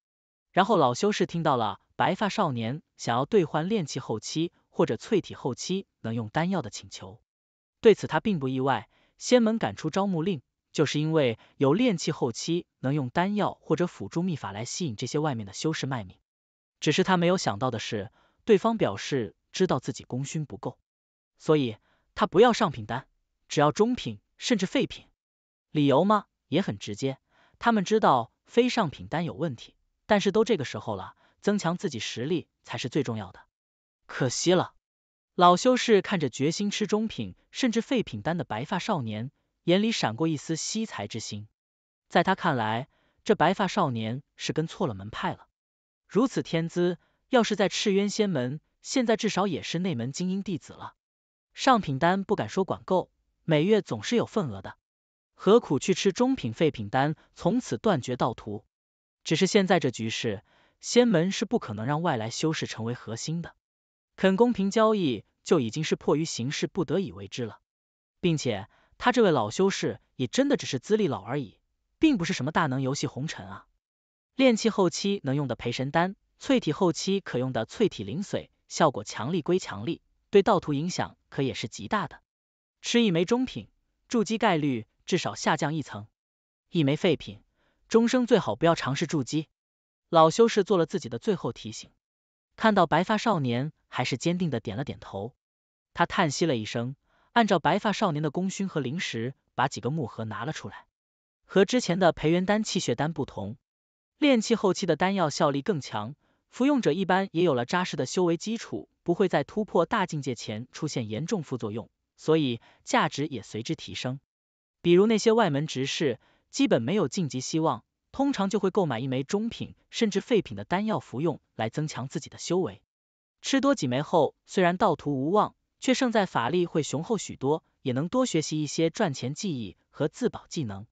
然后老修士听到了。白发少年想要兑换炼气后期或者淬体后期能用丹药的请求，对此他并不意外。仙门赶出招募令，就是因为有炼气后期能用丹药或者辅助秘法来吸引这些外面的修士卖命。只是他没有想到的是，对方表示知道自己功勋不够，所以他不要上品丹，只要中品甚至废品。理由嘛，也很直接，他们知道非上品丹有问题，但是都这个时候了。增强自己实力才是最重要的。可惜了，老修士看着决心吃中品甚至废品丹的白发少年，眼里闪过一丝惜才之心。在他看来，这白发少年是跟错了门派了。如此天资，要是在赤渊仙门，现在至少也是内门精英弟子了。上品丹不敢说管够，每月总是有份额的。何苦去吃中品废品丹？从此断绝盗图。只是现在这局势。仙门是不可能让外来修士成为核心的，肯公平交易就已经是迫于形势不得已为之了。并且他这位老修士也真的只是资历老而已，并不是什么大能。游戏红尘，啊。炼气后期能用的培神丹，淬体后期可用的淬体灵髓，效果强力归强力，对道途影响可也是极大的。吃一枚中品，筑基概率至少下降一层；一枚废品，终生最好不要尝试筑基。老修士做了自己的最后提醒，看到白发少年，还是坚定的点了点头。他叹息了一声，按照白发少年的功勋和灵石，把几个木盒拿了出来。和之前的培元丹、气血丹不同，炼气后期的丹药效力更强，服用者一般也有了扎实的修为基础，不会在突破大境界前出现严重副作用，所以价值也随之提升。比如那些外门执事，基本没有晋级希望。通常就会购买一枚中品甚至废品的丹药服用来增强自己的修为，吃多几枚后，虽然盗图无望，却胜在法力会雄厚许多，也能多学习一些赚钱技艺和自保技能。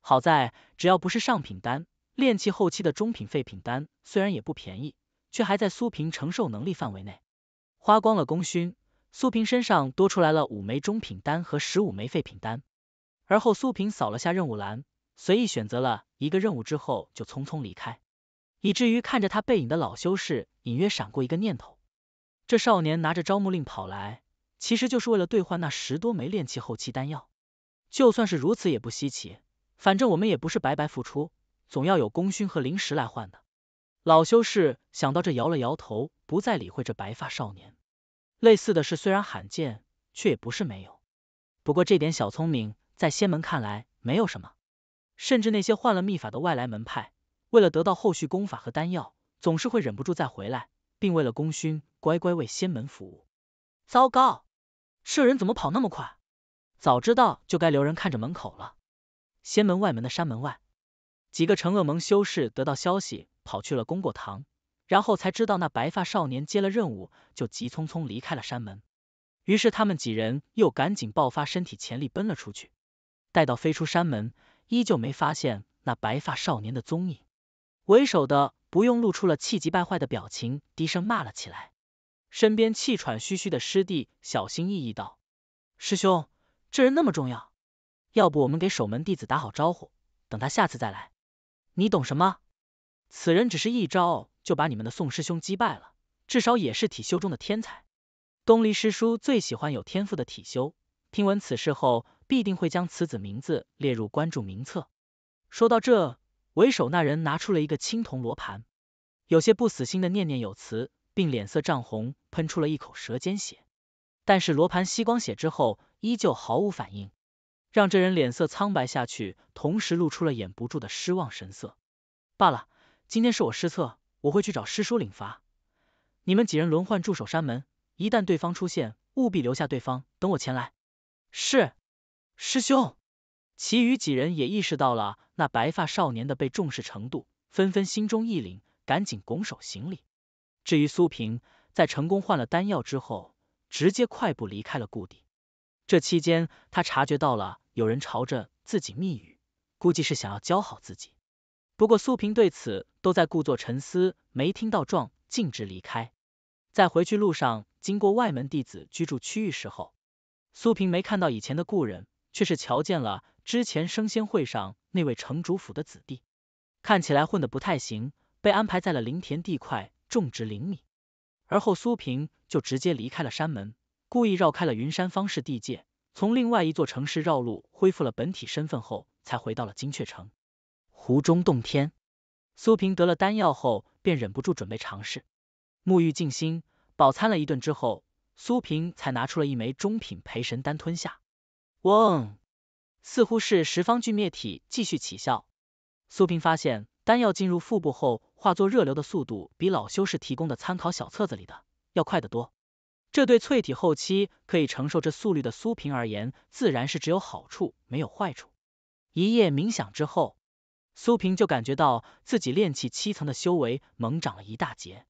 好在只要不是上品丹，炼气后期的中品废品丹虽然也不便宜，却还在苏平承受能力范围内。花光了功勋，苏平身上多出来了五枚中品丹和十五枚废品丹，而后苏平扫了下任务栏。随意选择了一个任务之后，就匆匆离开，以至于看着他背影的老修士隐约闪过一个念头：这少年拿着招募令跑来，其实就是为了兑换那十多枚炼气后期丹药。就算是如此，也不稀奇。反正我们也不是白白付出，总要有功勋和灵石来换的。老修士想到这，摇了摇头，不再理会这白发少年。类似的事虽然罕见，却也不是没有。不过这点小聪明，在仙门看来没有什么。甚至那些换了秘法的外来门派，为了得到后续功法和丹药，总是会忍不住再回来，并为了功勋乖乖为仙门服务。糟糕，这人怎么跑那么快？早知道就该留人看着门口了。仙门外门的山门外，几个成恶盟修士得到消息，跑去了功过堂，然后才知道那白发少年接了任务，就急匆匆离开了山门。于是他们几人又赶紧爆发身体潜力奔了出去。待到飞出山门。依旧没发现那白发少年的踪影，为首的不用露出了气急败坏的表情，低声骂了起来。身边气喘吁吁的师弟小心翼翼道：“师兄，这人那么重要，要不我们给守门弟子打好招呼，等他下次再来。”你懂什么？此人只是一招就把你们的宋师兄击败了，至少也是体修中的天才。东离师叔最喜欢有天赋的体修，听闻此事后。必定会将此子名字列入关注名册。说到这，为首那人拿出了一个青铜罗盘，有些不死心的念念有词，并脸色涨红，喷出了一口舌尖血。但是罗盘吸光血之后，依旧毫无反应，让这人脸色苍白下去，同时露出了掩不住的失望神色。罢了，今天是我失策，我会去找师叔领罚。你们几人轮换驻守山门，一旦对方出现，务必留下对方等我前来。是。师兄，其余几人也意识到了那白发少年的被重视程度，纷纷心中一凛，赶紧拱手行礼。至于苏平，在成功换了丹药之后，直接快步离开了故地。这期间，他察觉到了有人朝着自己密语，估计是想要教好自己。不过苏平对此都在故作沉思，没听到状，径直离开。在回去路上，经过外门弟子居住区域时候，苏平没看到以前的故人。却是瞧见了之前升仙会上那位城主府的子弟，看起来混得不太行，被安排在了林田地块种植灵米。而后苏平就直接离开了山门，故意绕开了云山方氏地界，从另外一座城市绕路，恢复了本体身份后，才回到了金雀城湖中洞天。苏平得了丹药后，便忍不住准备尝试沐浴静心，饱餐了一顿之后，苏平才拿出了一枚中品培神丹吞下。嗡，似乎是十方俱灭体继续起效。苏平发现，丹药进入腹部后，化作热流的速度比老修士提供的参考小册子里的要快得多。这对淬体后期可以承受这速率的苏平而言，自然是只有好处没有坏处。一夜冥想之后，苏平就感觉到自己炼气七层的修为猛长了一大截，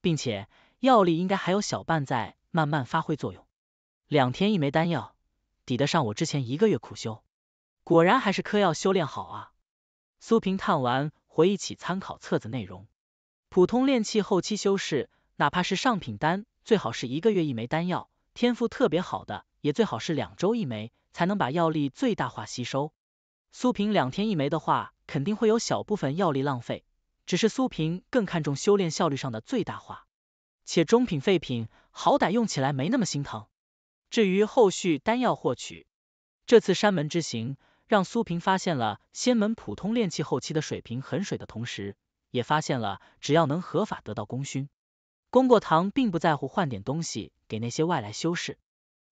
并且药力应该还有小半在慢慢发挥作用。两天一枚丹药。抵得上我之前一个月苦修，果然还是嗑药修炼好啊！苏平看完，回忆起参考册子内容，普通炼器后期修士，哪怕是上品丹，最好是一个月一枚丹药，天赋特别好的，也最好是两周一枚，才能把药力最大化吸收。苏平两天一枚的话，肯定会有小部分药力浪费，只是苏平更看重修炼效率上的最大化，且中品废品好歹用起来没那么心疼。至于后续丹药获取，这次山门之行让苏平发现了仙门普通炼器后期的水平很水的同时，也发现了只要能合法得到功勋，功过堂并不在乎换点东西给那些外来修士。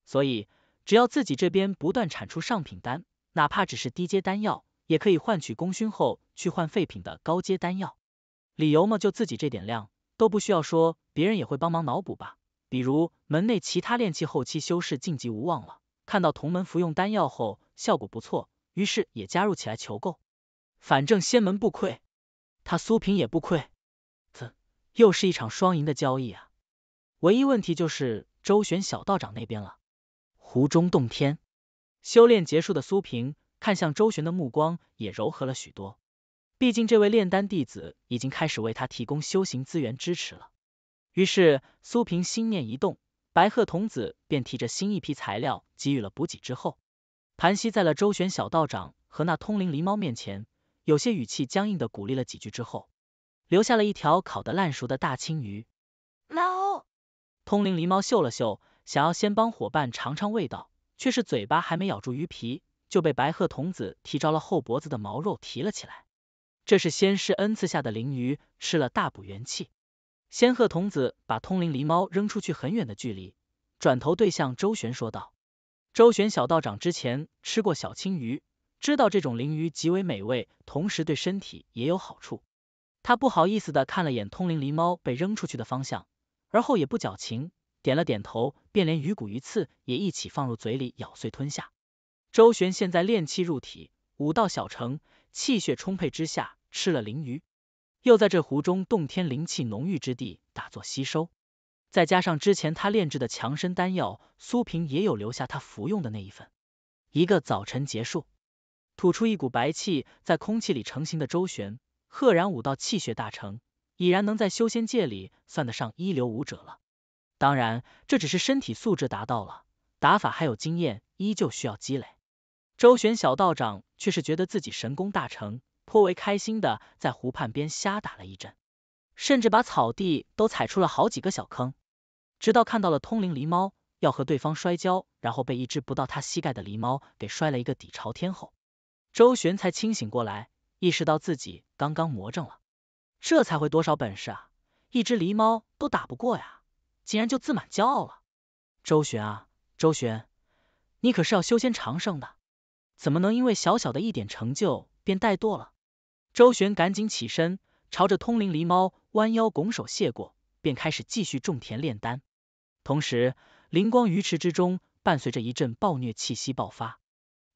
所以，只要自己这边不断产出上品丹，哪怕只是低阶丹药，也可以换取功勋后去换废品的高阶丹药。理由嘛，就自己这点量都不需要说，别人也会帮忙脑补吧。比如门内其他炼气后期修士晋级无望了，看到同门服用丹药后效果不错，于是也加入起来求购，反正仙门不亏，他苏平也不亏，啧，又是一场双赢的交易啊。唯一问题就是周旋小道长那边了。湖中洞天修炼结束的苏平，看向周旋的目光也柔和了许多，毕竟这位炼丹弟子已经开始为他提供修行资源支持了。于是，苏萍心念一动，白鹤童子便提着新一批材料给予了补给之后，盘膝在了周旋小道长和那通灵狸猫面前，有些语气僵硬的鼓励了几句之后，留下了一条烤得烂熟的大青鱼。猫，通灵狸猫嗅了嗅，想要先帮伙伴尝尝味道，却是嘴巴还没咬住鱼皮，就被白鹤童子提着了后脖子的毛肉提了起来。这是仙师恩赐下的灵鱼，吃了大补元气。仙鹤童子把通灵狸猫扔出去很远的距离，转头对向周旋说道。周旋小道长之前吃过小青鱼，知道这种灵鱼极为美味，同时对身体也有好处。他不好意思的看了眼通灵狸猫被扔出去的方向，而后也不矫情，点了点头，便连鱼骨鱼刺也一起放入嘴里咬碎吞下。周旋现在炼气入体，武道小成，气血充沛之下吃了灵鱼。又在这湖中洞天灵气浓郁之地打坐吸收，再加上之前他炼制的强身丹药，苏萍也有留下他服用的那一份。一个早晨结束，吐出一股白气在空气里成型的周旋，赫然武道气血大成，已然能在修仙界里算得上一流武者了。当然，这只是身体素质达到了，打法还有经验依旧需要积累。周旋小道长却是觉得自己神功大成。颇为开心的在湖畔边瞎打了一阵，甚至把草地都踩出了好几个小坑。直到看到了通灵狸猫要和对方摔跤，然后被一只不到他膝盖的狸猫给摔了一个底朝天后，周旋才清醒过来，意识到自己刚刚魔怔了。这才会多少本事啊？一只狸猫都打不过呀，竟然就自满骄傲了。周旋啊，周旋，你可是要修仙长生的，怎么能因为小小的一点成就便怠惰了？周旋赶紧起身，朝着通灵狸猫弯腰拱手谢过，便开始继续种田炼丹。同时，灵光鱼池之中伴随着一阵暴虐气息爆发，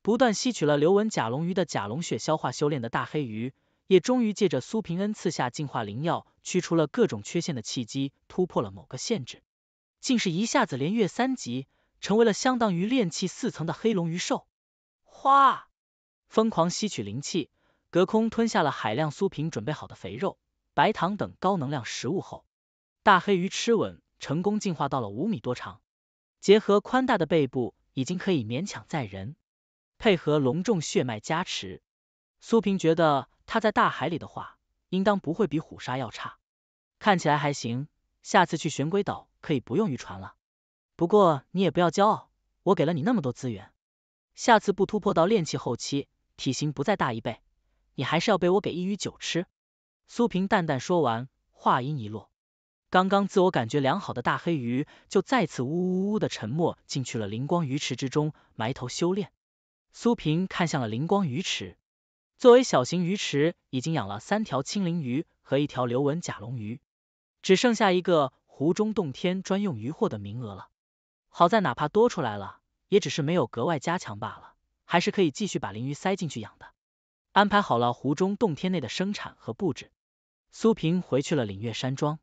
不断吸取了刘文甲龙鱼的甲龙血，消化修炼的大黑鱼，也终于借着苏平恩赐下进化灵药，驱除了各种缺陷的契机，突破了某个限制，竟是一下子连越三级，成为了相当于炼气四层的黑龙鱼兽。哗！疯狂吸取灵气。隔空吞下了海量苏萍准备好的肥肉、白糖等高能量食物后，大黑鱼吃稳，成功进化到了五米多长，结合宽大的背部，已经可以勉强载人。配合隆重血脉加持，苏萍觉得他在大海里的话，应当不会比虎鲨要差。看起来还行，下次去玄龟岛可以不用渔船了。不过你也不要骄傲，我给了你那么多资源，下次不突破到练气后期，体型不再大一倍。你还是要被我给一鱼九吃？苏平淡淡说完，话音一落，刚刚自我感觉良好的大黑鱼就再次呜呜呜的沉没进去了灵光鱼池之中，埋头修炼。苏平看向了灵光鱼池，作为小型鱼池，已经养了三条青鳞鱼和一条流纹甲龙鱼，只剩下一个湖中洞天专用鱼货的名额了。好在哪怕多出来了，也只是没有格外加强罢了，还是可以继续把鲮鱼塞进去养的。安排好了湖中洞天内的生产和布置，苏萍回去了岭月山庄。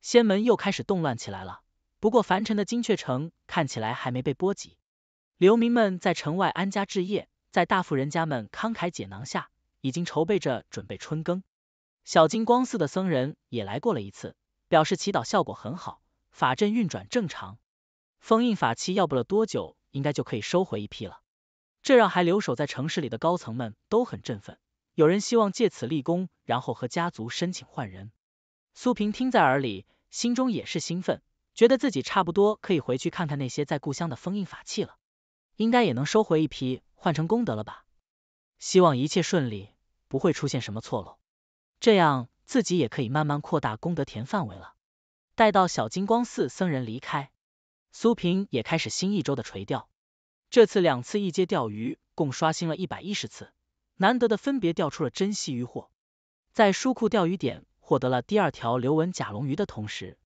仙门又开始动乱起来了，不过凡尘的金雀城看起来还没被波及。流民们在城外安家置业，在大富人家们慷慨解囊下，已经筹备着准备春耕。小金光寺的僧人也来过了一次，表示祈祷效果很好，法阵运转正常，封印法器要不了多久，应该就可以收回一批了。这让还留守在城市里的高层们都很振奋，有人希望借此立功，然后和家族申请换人。苏平听在耳里，心中也是兴奋，觉得自己差不多可以回去看看那些在故乡的封印法器了，应该也能收回一批，换成功德了吧。希望一切顺利，不会出现什么错漏，这样自己也可以慢慢扩大功德田范围了。待到小金光寺僧人离开，苏平也开始新一周的垂钓。这次两次一阶钓鱼共刷新了一百一十次，难得的分别钓出了珍稀鱼货。在书库钓鱼点获得了第二条流纹甲龙鱼的同时，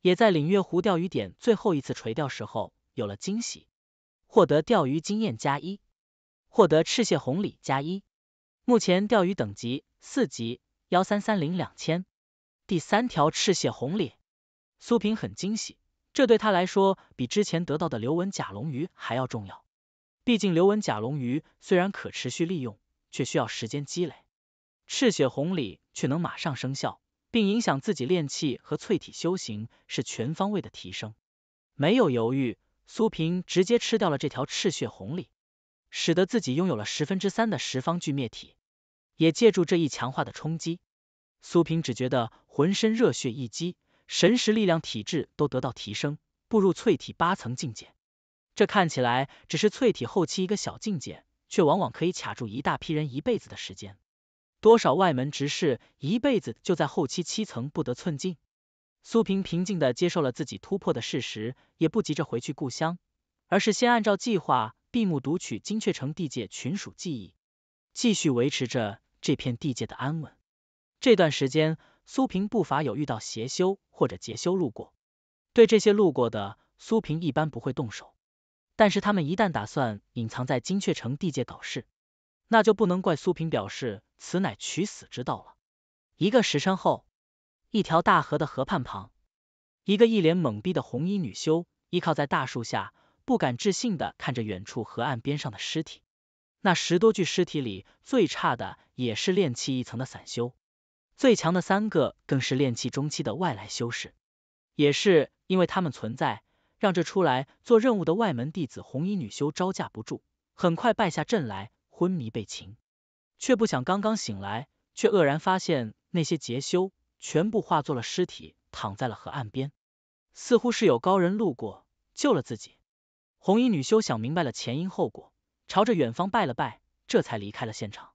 也在领月湖钓鱼点最后一次垂钓时候有了惊喜，获得钓鱼经验加一，获得赤血红鲤加一。目前钓鱼等级四级幺三三零两千，第三条赤血红鲤，苏平很惊喜。这对他来说，比之前得到的刘文甲龙鱼还要重要。毕竟刘文甲龙鱼虽然可持续利用，却需要时间积累，赤血红鲤却能马上生效，并影响自己炼气和淬体修行，是全方位的提升。没有犹豫，苏平直接吃掉了这条赤血红鲤，使得自己拥有了十分之三的十方俱灭体。也借助这一强化的冲击，苏平只觉得浑身热血一激。神识力量、体质都得到提升，步入淬体八层境界。这看起来只是淬体后期一个小境界，却往往可以卡住一大批人一辈子的时间。多少外门执事一辈子就在后期七层不得寸进。苏萍平静地接受了自己突破的事实，也不急着回去故乡，而是先按照计划闭目读取精确城地界群属记忆，继续维持着这片地界的安稳。这段时间。苏平不乏有遇到邪修或者劫修路过，对这些路过的苏平一般不会动手，但是他们一旦打算隐藏在金雀城地界搞事，那就不能怪苏平表示此乃取死之道了。一个时辰后，一条大河的河畔旁，一个一脸懵逼的红衣女修依靠在大树下，不敢置信的看着远处河岸边上的尸体。那十多具尸体里最差的也是炼气一层的散修。最强的三个更是炼气中期的外来修士，也是因为他们存在，让这出来做任务的外门弟子红衣女修招架不住，很快败下阵来，昏迷被擒。却不想刚刚醒来，却愕然发现那些杰修全部化作了尸体，躺在了河岸边，似乎是有高人路过救了自己。红衣女修想明白了前因后果，朝着远方拜了拜，这才离开了现场。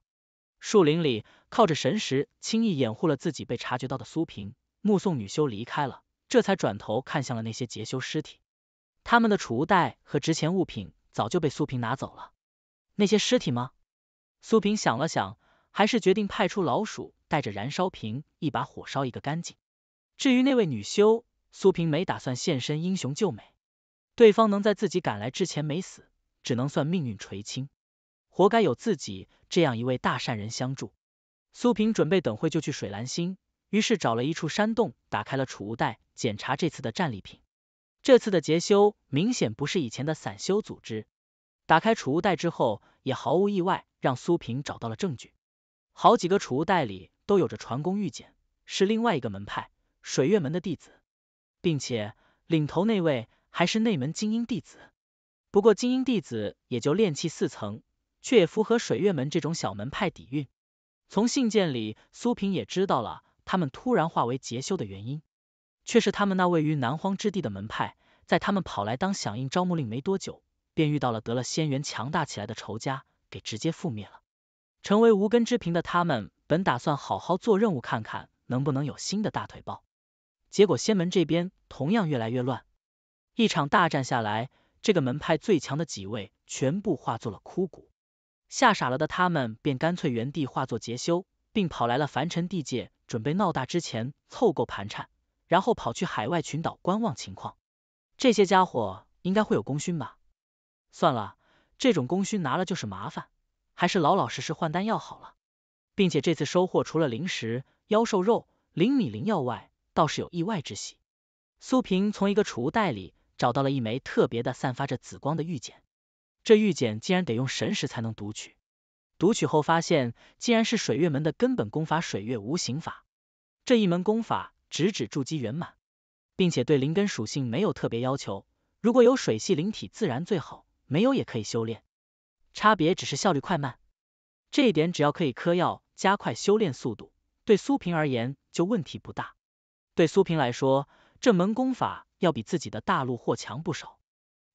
树林里。靠着神识，轻易掩护了自己被察觉到的苏萍，目送女修离开了，这才转头看向了那些劫修尸体。他们的储物袋和值钱物品早就被苏萍拿走了。那些尸体吗？苏萍想了想，还是决定派出老鼠带着燃烧瓶，一把火烧一个干净。至于那位女修，苏萍没打算现身英雄救美。对方能在自己赶来之前没死，只能算命运垂青，活该有自己这样一位大善人相助。苏萍准备等会就去水蓝星，于是找了一处山洞，打开了储物袋，检查这次的战利品。这次的劫修明显不是以前的散修组织。打开储物袋之后，也毫无意外让苏萍找到了证据。好几个储物袋里都有着传功玉简，是另外一个门派水月门的弟子，并且领头那位还是内门精英弟子。不过精英弟子也就炼气四层，却也符合水月门这种小门派底蕴。从信件里，苏萍也知道了他们突然化为劫修的原因，却是他们那位于南荒之地的门派，在他们跑来当响应招募令没多久，便遇到了得了仙缘强大起来的仇家，给直接覆灭了，成为无根之萍的他们，本打算好好做任务看看能不能有新的大腿抱，结果仙门这边同样越来越乱，一场大战下来，这个门派最强的几位全部化作了枯骨。吓傻了的他们便干脆原地化作结修，并跑来了凡尘地界，准备闹大之前凑够盘缠，然后跑去海外群岛观望情况。这些家伙应该会有功勋吧？算了，这种功勋拿了就是麻烦，还是老老实实换丹药好了。并且这次收获除了灵石、妖兽肉、灵米、灵药外，倒是有意外之喜。苏萍从一个储物袋里找到了一枚特别的、散发着紫光的玉简。这玉简竟然得用神识才能读取，读取后发现竟然是水月门的根本功法——水月无形法。这一门功法直指筑基圆满，并且对灵根属性没有特别要求，如果有水系灵体自然最好，没有也可以修炼，差别只是效率快慢。这一点只要可以嗑药加快修炼速度，对苏平而言就问题不大。对苏平来说，这门功法要比自己的大陆货强不少，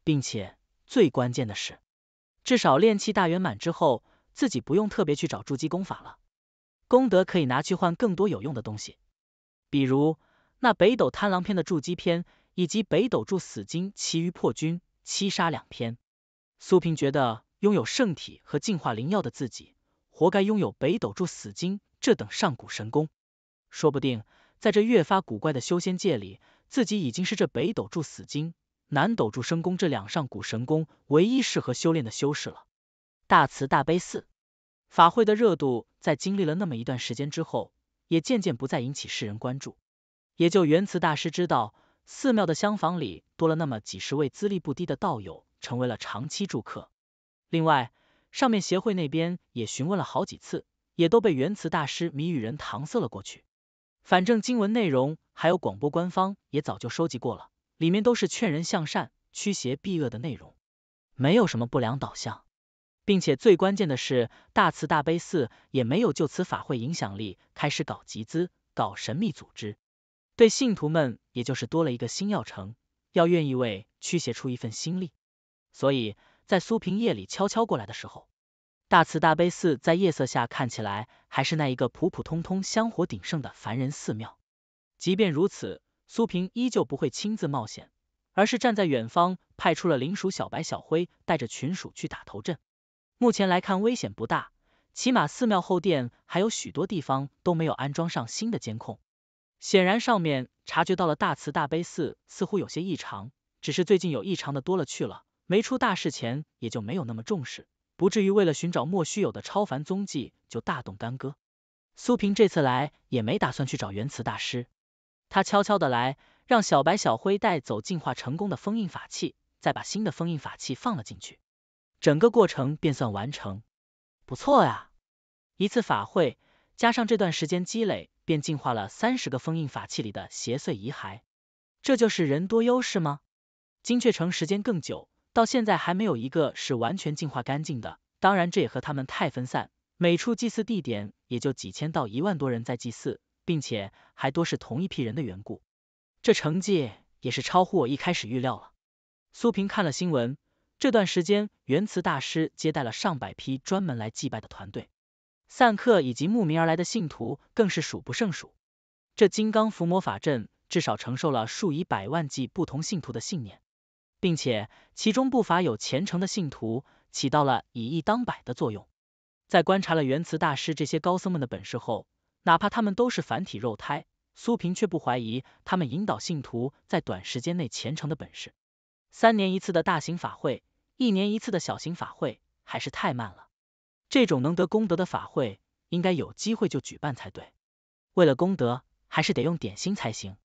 并且。最关键的是，至少炼气大圆满之后，自己不用特别去找筑基功法了，功德可以拿去换更多有用的东西，比如那北斗贪狼篇的筑基篇，以及北斗柱死经其余破军七杀两篇。苏萍觉得，拥有圣体和净化灵药的自己，活该拥有北斗柱死经这等上古神功。说不定，在这越发古怪的修仙界里，自己已经是这北斗柱死经。南斗助生功这两上古神功，唯一适合修炼的修士了。大慈大悲寺法会的热度，在经历了那么一段时间之后，也渐渐不再引起世人关注。也就元慈大师知道，寺庙的厢房里多了那么几十位资历不低的道友，成为了长期住客。另外，上面协会那边也询问了好几次，也都被元慈大师谜语人搪塞了过去。反正经文内容还有广播，官方也早就收集过了。里面都是劝人向善、驱邪避恶的内容，没有什么不良导向，并且最关键的是，大慈大悲寺也没有就此法会影响力开始搞集资、搞神秘组织，对信徒们也就是多了一个心要诚，要愿意为驱邪出一份心力。所以在苏平夜里悄悄过来的时候，大慈大悲寺在夜色下看起来还是那一个普普通通、香火鼎盛的凡人寺庙。即便如此。苏平依旧不会亲自冒险，而是站在远方派出了灵鼠小白、小灰带着群鼠去打头阵。目前来看危险不大，起码寺庙后殿还有许多地方都没有安装上新的监控，显然上面察觉到了大慈大悲寺似乎有些异常。只是最近有异常的多了去了，没出大事前也就没有那么重视，不至于为了寻找莫须有的超凡踪迹就大动干戈。苏平这次来也没打算去找元慈大师。他悄悄的来，让小白、小灰带走进化成功的封印法器，再把新的封印法器放了进去，整个过程便算完成。不错呀，一次法会加上这段时间积累，便进化了三十个封印法器里的邪祟遗骸。这就是人多优势吗？精确城时间更久，到现在还没有一个是完全进化干净的。当然，这也和他们太分散，每处祭祀地点也就几千到一万多人在祭祀。并且还多是同一批人的缘故，这成绩也是超乎我一开始预料了。苏平看了新闻，这段时间，元慈大师接待了上百批专门来祭拜的团队，散客以及慕名而来的信徒更是数不胜数。这金刚伏魔法阵至少承受了数以百万计不同信徒的信念，并且其中不乏有虔诚的信徒，起到了以一当百的作用。在观察了元慈大师这些高僧们的本事后，哪怕他们都是凡体肉胎，苏平却不怀疑他们引导信徒在短时间内虔诚的本事。三年一次的大型法会，一年一次的小型法会，还是太慢了。这种能得功德的法会，应该有机会就举办才对。为了功德，还是得用点心才行。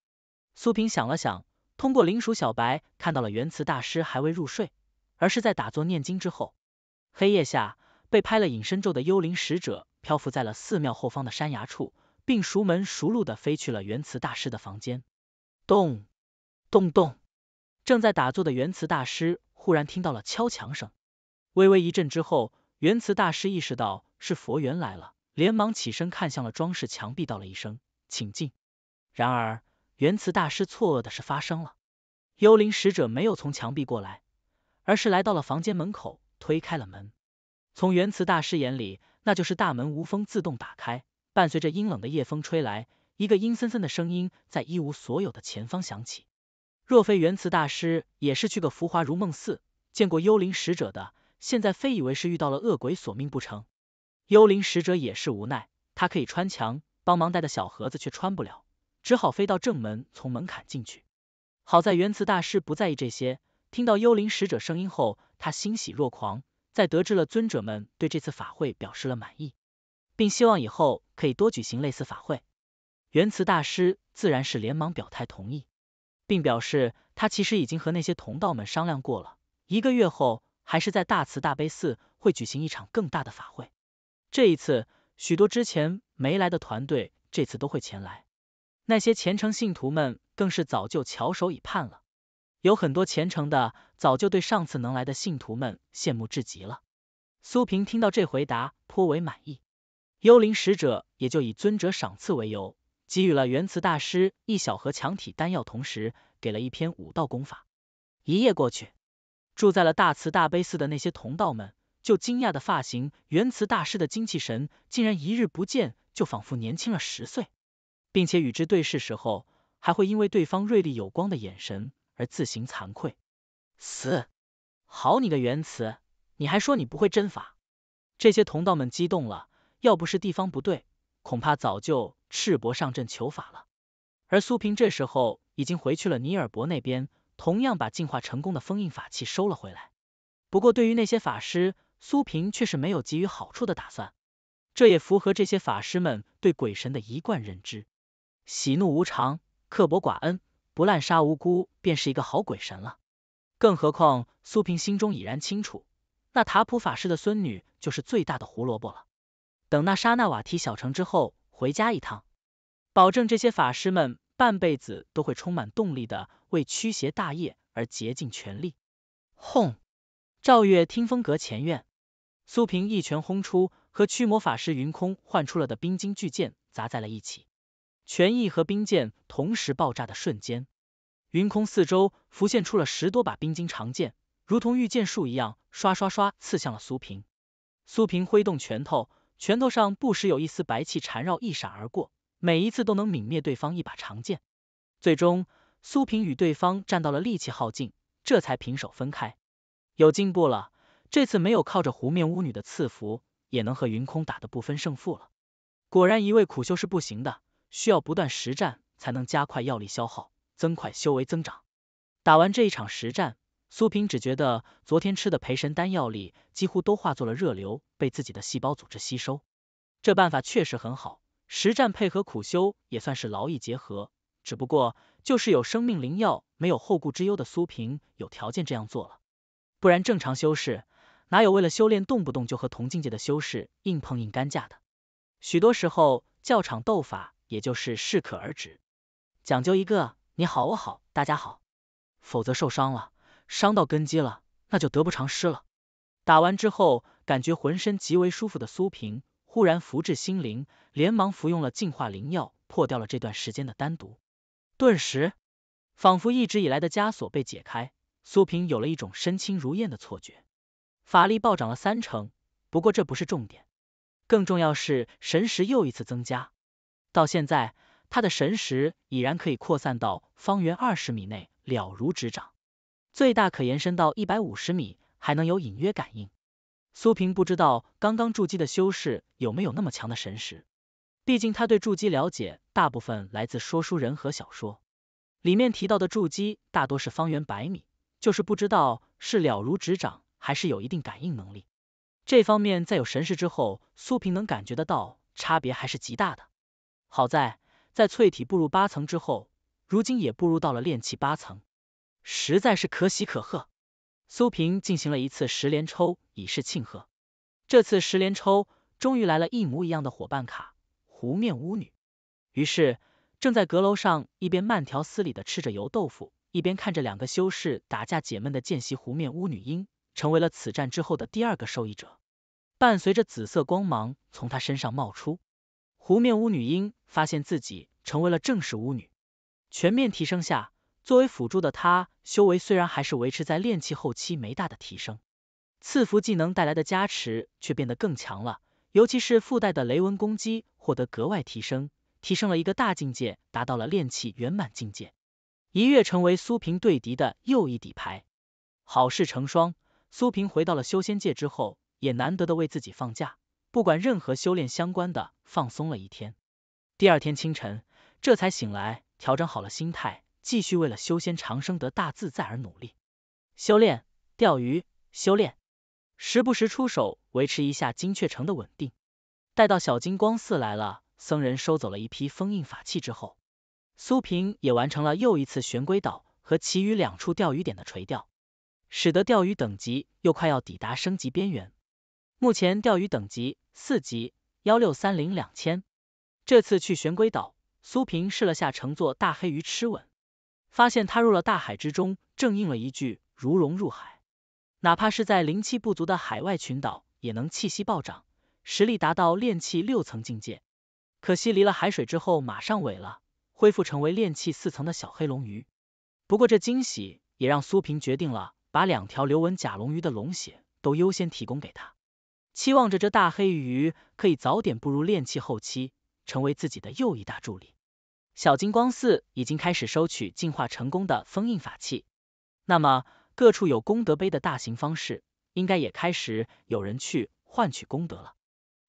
苏平想了想，通过灵鼠小白看到了元慈大师还未入睡，而是在打坐念经之后，黑夜下被拍了隐身咒的幽灵使者。漂浮在了寺庙后方的山崖处，并熟门熟路的飞去了元慈大师的房间。咚，咚咚！正在打坐的元慈大师忽然听到了敲墙声，微微一震之后，元慈大师意识到是佛缘来了，连忙起身看向了装饰墙壁，道了一声“请进”。然而，原慈大师错愕的是发生了，幽灵使者没有从墙壁过来，而是来到了房间门口，推开了门，从元慈大师眼里。那就是大门无风自动打开，伴随着阴冷的夜风吹来，一个阴森森的声音在一无所有的前方响起。若非元慈大师也是去个浮华如梦寺见过幽灵使者的，现在非以为是遇到了恶鬼索命不成？幽灵使者也是无奈，他可以穿墙，帮忙带的小盒子却穿不了，只好飞到正门从门槛进去。好在元慈大师不在意这些，听到幽灵使者声音后，他欣喜若狂。在得知了尊者们对这次法会表示了满意，并希望以后可以多举行类似法会，原慈大师自然是连忙表态同意，并表示他其实已经和那些同道们商量过了，一个月后还是在大慈大悲寺会举行一场更大的法会。这一次，许多之前没来的团队这次都会前来，那些虔诚信徒们更是早就翘首以盼了。有很多虔诚的早就对上次能来的信徒们羡慕至极了。苏平听到这回答颇为满意，幽灵使者也就以尊者赏赐为由，给予了元慈大师一小盒强体丹药，同时给了一篇武道功法。一夜过去，住在了大慈大悲寺的那些同道们就惊讶的发现，元慈大师的精气神竟然一日不见就仿佛年轻了十岁，并且与之对视时候，还会因为对方锐利有光的眼神。而自行惭愧。死！好你个元慈，你还说你不会真法？这些同道们激动了，要不是地方不对，恐怕早就赤膊上阵求法了。而苏平这时候已经回去了尼尔伯那边，同样把进化成功的封印法器收了回来。不过对于那些法师，苏平却是没有给予好处的打算，这也符合这些法师们对鬼神的一贯认知：喜怒无常，刻薄寡恩。不滥杀无辜，便是一个好鬼神了。更何况苏平心中已然清楚，那塔普法师的孙女就是最大的胡萝卜了。等那沙纳瓦提小城之后回家一趟，保证这些法师们半辈子都会充满动力的为驱邪大业而竭尽全力。轰！赵月听风阁前院，苏平一拳轰出，和驱魔法师云空换出了的冰晶巨剑砸在了一起。拳意和冰剑同时爆炸的瞬间，云空四周浮现出了十多把冰晶长剑，如同御剑术一样，刷刷刷刺向了苏平。苏平挥动拳头，拳头上不时有一丝白气缠绕，一闪而过，每一次都能泯灭对方一把长剑。最终，苏平与对方战到了力气耗尽，这才平手分开。有进步了，这次没有靠着湖面巫女的赐福，也能和云空打得不分胜负了。果然，一味苦修是不行的。需要不断实战才能加快药力消耗，增快修为增长。打完这一场实战，苏平只觉得昨天吃的培神丹药力几乎都化作了热流，被自己的细胞组织吸收。这办法确实很好，实战配合苦修也算是劳逸结合。只不过就是有生命灵药，没有后顾之忧的苏平有条件这样做了。不然正常修士哪有为了修炼动不动就和同境界的修士硬碰硬干架的？许多时候教场斗法。也就是适可而止，讲究一个你好我好大家好，否则受伤了，伤到根基了，那就得不偿失了。打完之后，感觉浑身极为舒服的苏萍忽然福至心灵，连忙服用了净化灵药，破掉了这段时间的单毒。顿时，仿佛一直以来的枷锁被解开，苏萍有了一种身轻如燕的错觉，法力暴涨了三成。不过这不是重点，更重要是神识又一次增加。到现在，他的神识已然可以扩散到方圆二十米内了如指掌，最大可延伸到一百五十米，还能有隐约感应。苏平不知道刚刚筑基的修士有没有那么强的神识，毕竟他对筑基了解大部分来自说书人和小说，里面提到的筑基大多是方圆百米，就是不知道是了如指掌还是有一定感应能力。这方面在有神识之后，苏平能感觉得到差别还是极大的。好在，在淬体步入八层之后，如今也步入到了炼气八层，实在是可喜可贺。苏萍进行了一次十连抽，以示庆贺。这次十连抽，终于来了一模一样的伙伴卡——湖面巫女。于是，正在阁楼上一边慢条斯理的吃着油豆腐，一边看着两个修士打架解闷的见习湖面巫女英，成为了此战之后的第二个受益者。伴随着紫色光芒从他身上冒出。湖面巫女樱发现自己成为了正式巫女，全面提升下，作为辅助的她，修为虽然还是维持在炼气后期，没大的提升，赐福技能带来的加持却变得更强了，尤其是附带的雷纹攻击获得格外提升，提升了一个大境界，达到了炼气圆满境界，一跃成为苏平对敌的又一底牌。好事成双，苏平回到了修仙界之后，也难得的为自己放假。不管任何修炼相关的，放松了一天。第二天清晨，这才醒来，调整好了心态，继续为了修仙长生得大自在而努力。修炼、钓鱼、修炼，时不时出手维持一下金雀城的稳定。待到小金光寺来了，僧人收走了一批封印法器之后，苏平也完成了又一次玄龟岛和其余两处钓鱼点的垂钓，使得钓鱼等级又快要抵达升级边缘。目前钓鱼等级四级幺六三零两千，这次去玄龟岛，苏平试了下乘坐大黑鱼吃稳，发现它入了大海之中，正应了一句如龙入海，哪怕是在灵气不足的海外群岛，也能气息暴涨，实力达到炼气六层境界。可惜离了海水之后马上萎了，恢复成为炼气四层的小黑龙鱼。不过这惊喜也让苏平决定了把两条刘纹甲龙鱼的龙血都优先提供给他。期望着这大黑鱼可以早点步入炼气后期，成为自己的又一大助力。小金光寺已经开始收取进化成功的封印法器，那么各处有功德碑的大型方式，应该也开始有人去换取功德了。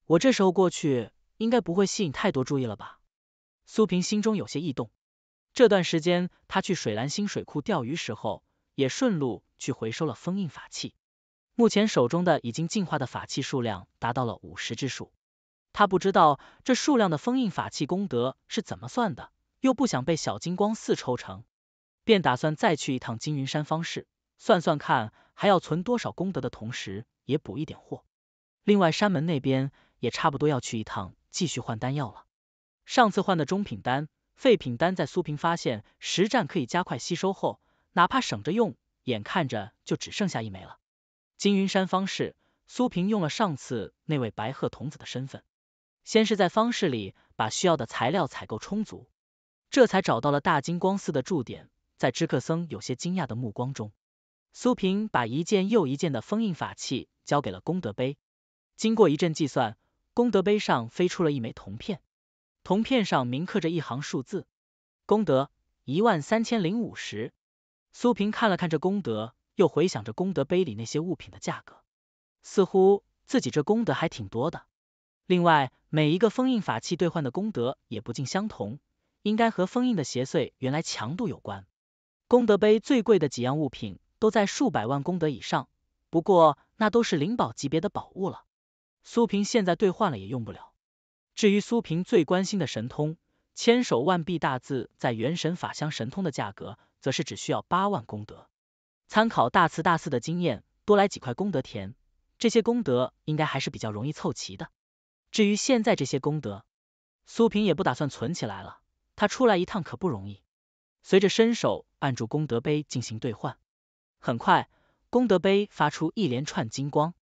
我这时候过去，应该不会吸引太多注意了吧？苏萍心中有些异动。这段时间，她去水蓝星水库钓鱼时候，也顺路去回收了封印法器。目前手中的已经进化的法器数量达到了五十之数，他不知道这数量的封印法器功德是怎么算的，又不想被小金光寺抽成，便打算再去一趟金云山方式，算算看还要存多少功德的同时，也补一点货。另外山门那边也差不多要去一趟，继续换丹药了。上次换的中品丹、废品丹，在苏平发现实战可以加快吸收后，哪怕省着用，眼看着就只剩下一枚了。金云山方士，苏平用了上次那位白鹤童子的身份，先是在方士里把需要的材料采购充足，这才找到了大金光寺的驻点。在知客僧有些惊讶的目光中，苏平把一件又一件的封印法器交给了功德碑。经过一阵计算，功德碑上飞出了一枚铜片，铜片上铭刻着一行数字：功德一万三千零五十。苏平看了看这功德。又回想着功德碑里那些物品的价格，似乎自己这功德还挺多的。另外，每一个封印法器兑换的功德也不尽相同，应该和封印的邪祟原来强度有关。功德碑最贵的几样物品都在数百万功德以上，不过那都是灵宝级别的宝物了。苏平现在兑换了也用不了。至于苏平最关心的神通“千手万臂大字”在元神法相神通的价格，则是只需要八万功德。参考大慈大寺的经验，多来几块功德田，这些功德应该还是比较容易凑齐的。至于现在这些功德，苏萍也不打算存起来了，她出来一趟可不容易。随着伸手按住功德碑进行兑换，很快功德碑发出一连串金光，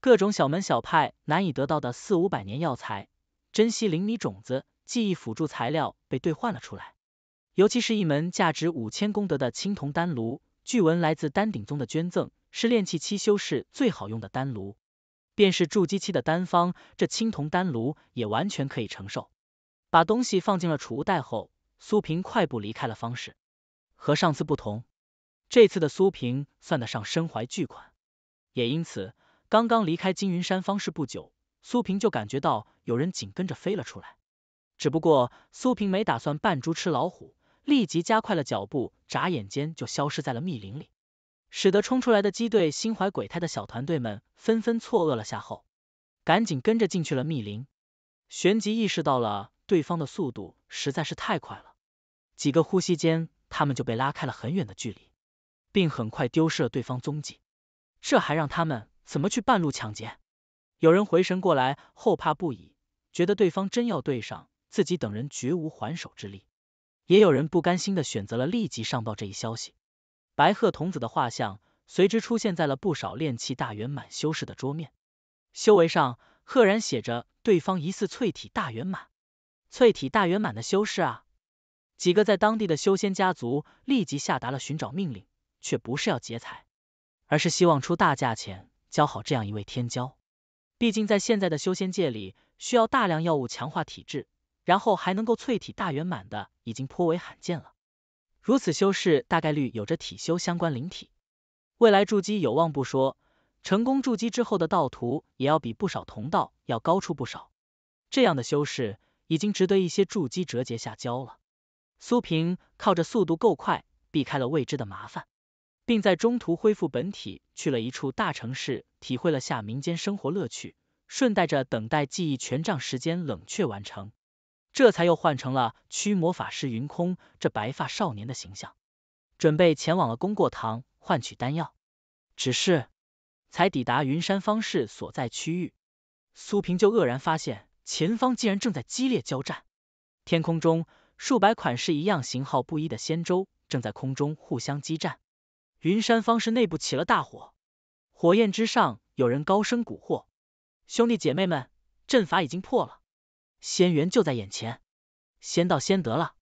各种小门小派难以得到的四五百年药材、珍稀灵米种子、记忆辅助材料被兑换了出来，尤其是一门价值五千功德的青铜丹炉。据闻来自丹鼎宗的捐赠，是炼气期修士最好用的丹炉，便是筑基期的丹方，这青铜丹炉也完全可以承受。把东西放进了储物袋后，苏平快步离开了方氏。和上次不同，这次的苏平算得上身怀巨款，也因此，刚刚离开金云山方氏不久，苏平就感觉到有人紧跟着飞了出来。只不过苏平没打算扮猪吃老虎。立即加快了脚步，眨眼间就消失在了密林里，使得冲出来的机队心怀鬼胎的小团队们纷纷错愕了下后，赶紧跟着进去了密林。旋即意识到了对方的速度实在是太快了，几个呼吸间他们就被拉开了很远的距离，并很快丢失了对方踪迹。这还让他们怎么去半路抢劫？有人回神过来后怕不已，觉得对方真要对上自己等人，绝无还手之力。也有人不甘心的选择了立即上报这一消息，白鹤童子的画像随之出现在了不少炼气大圆满修士的桌面，修为上赫然写着对方疑似淬体大圆满，淬体大圆满的修士啊，几个在当地的修仙家族立即下达了寻找命令，却不是要劫财，而是希望出大价钱教好这样一位天骄，毕竟在现在的修仙界里，需要大量药物强化体质。然后还能够淬体大圆满的，已经颇为罕见了。如此修士大概率有着体修相关灵体，未来筑基有望不说，成功筑基之后的道途也要比不少同道要高出不少。这样的修士已经值得一些筑基折节下交了。苏平靠着速度够快，避开了未知的麻烦，并在中途恢复本体，去了一处大城市，体会了下民间生活乐趣，顺带着等待记忆权杖时间冷却完成。这才又换成了驱魔法师云空这白发少年的形象，准备前往了功过堂换取丹药。只是才抵达云山方士所在区域，苏平就愕然发现前方竟然正在激烈交战。天空中数百款式一样、型号不一的仙舟正在空中互相激战。云山方士内部起了大火，火焰之上有人高声蛊惑：“兄弟姐妹们，阵法已经破了。”仙缘就在眼前，先到先得了。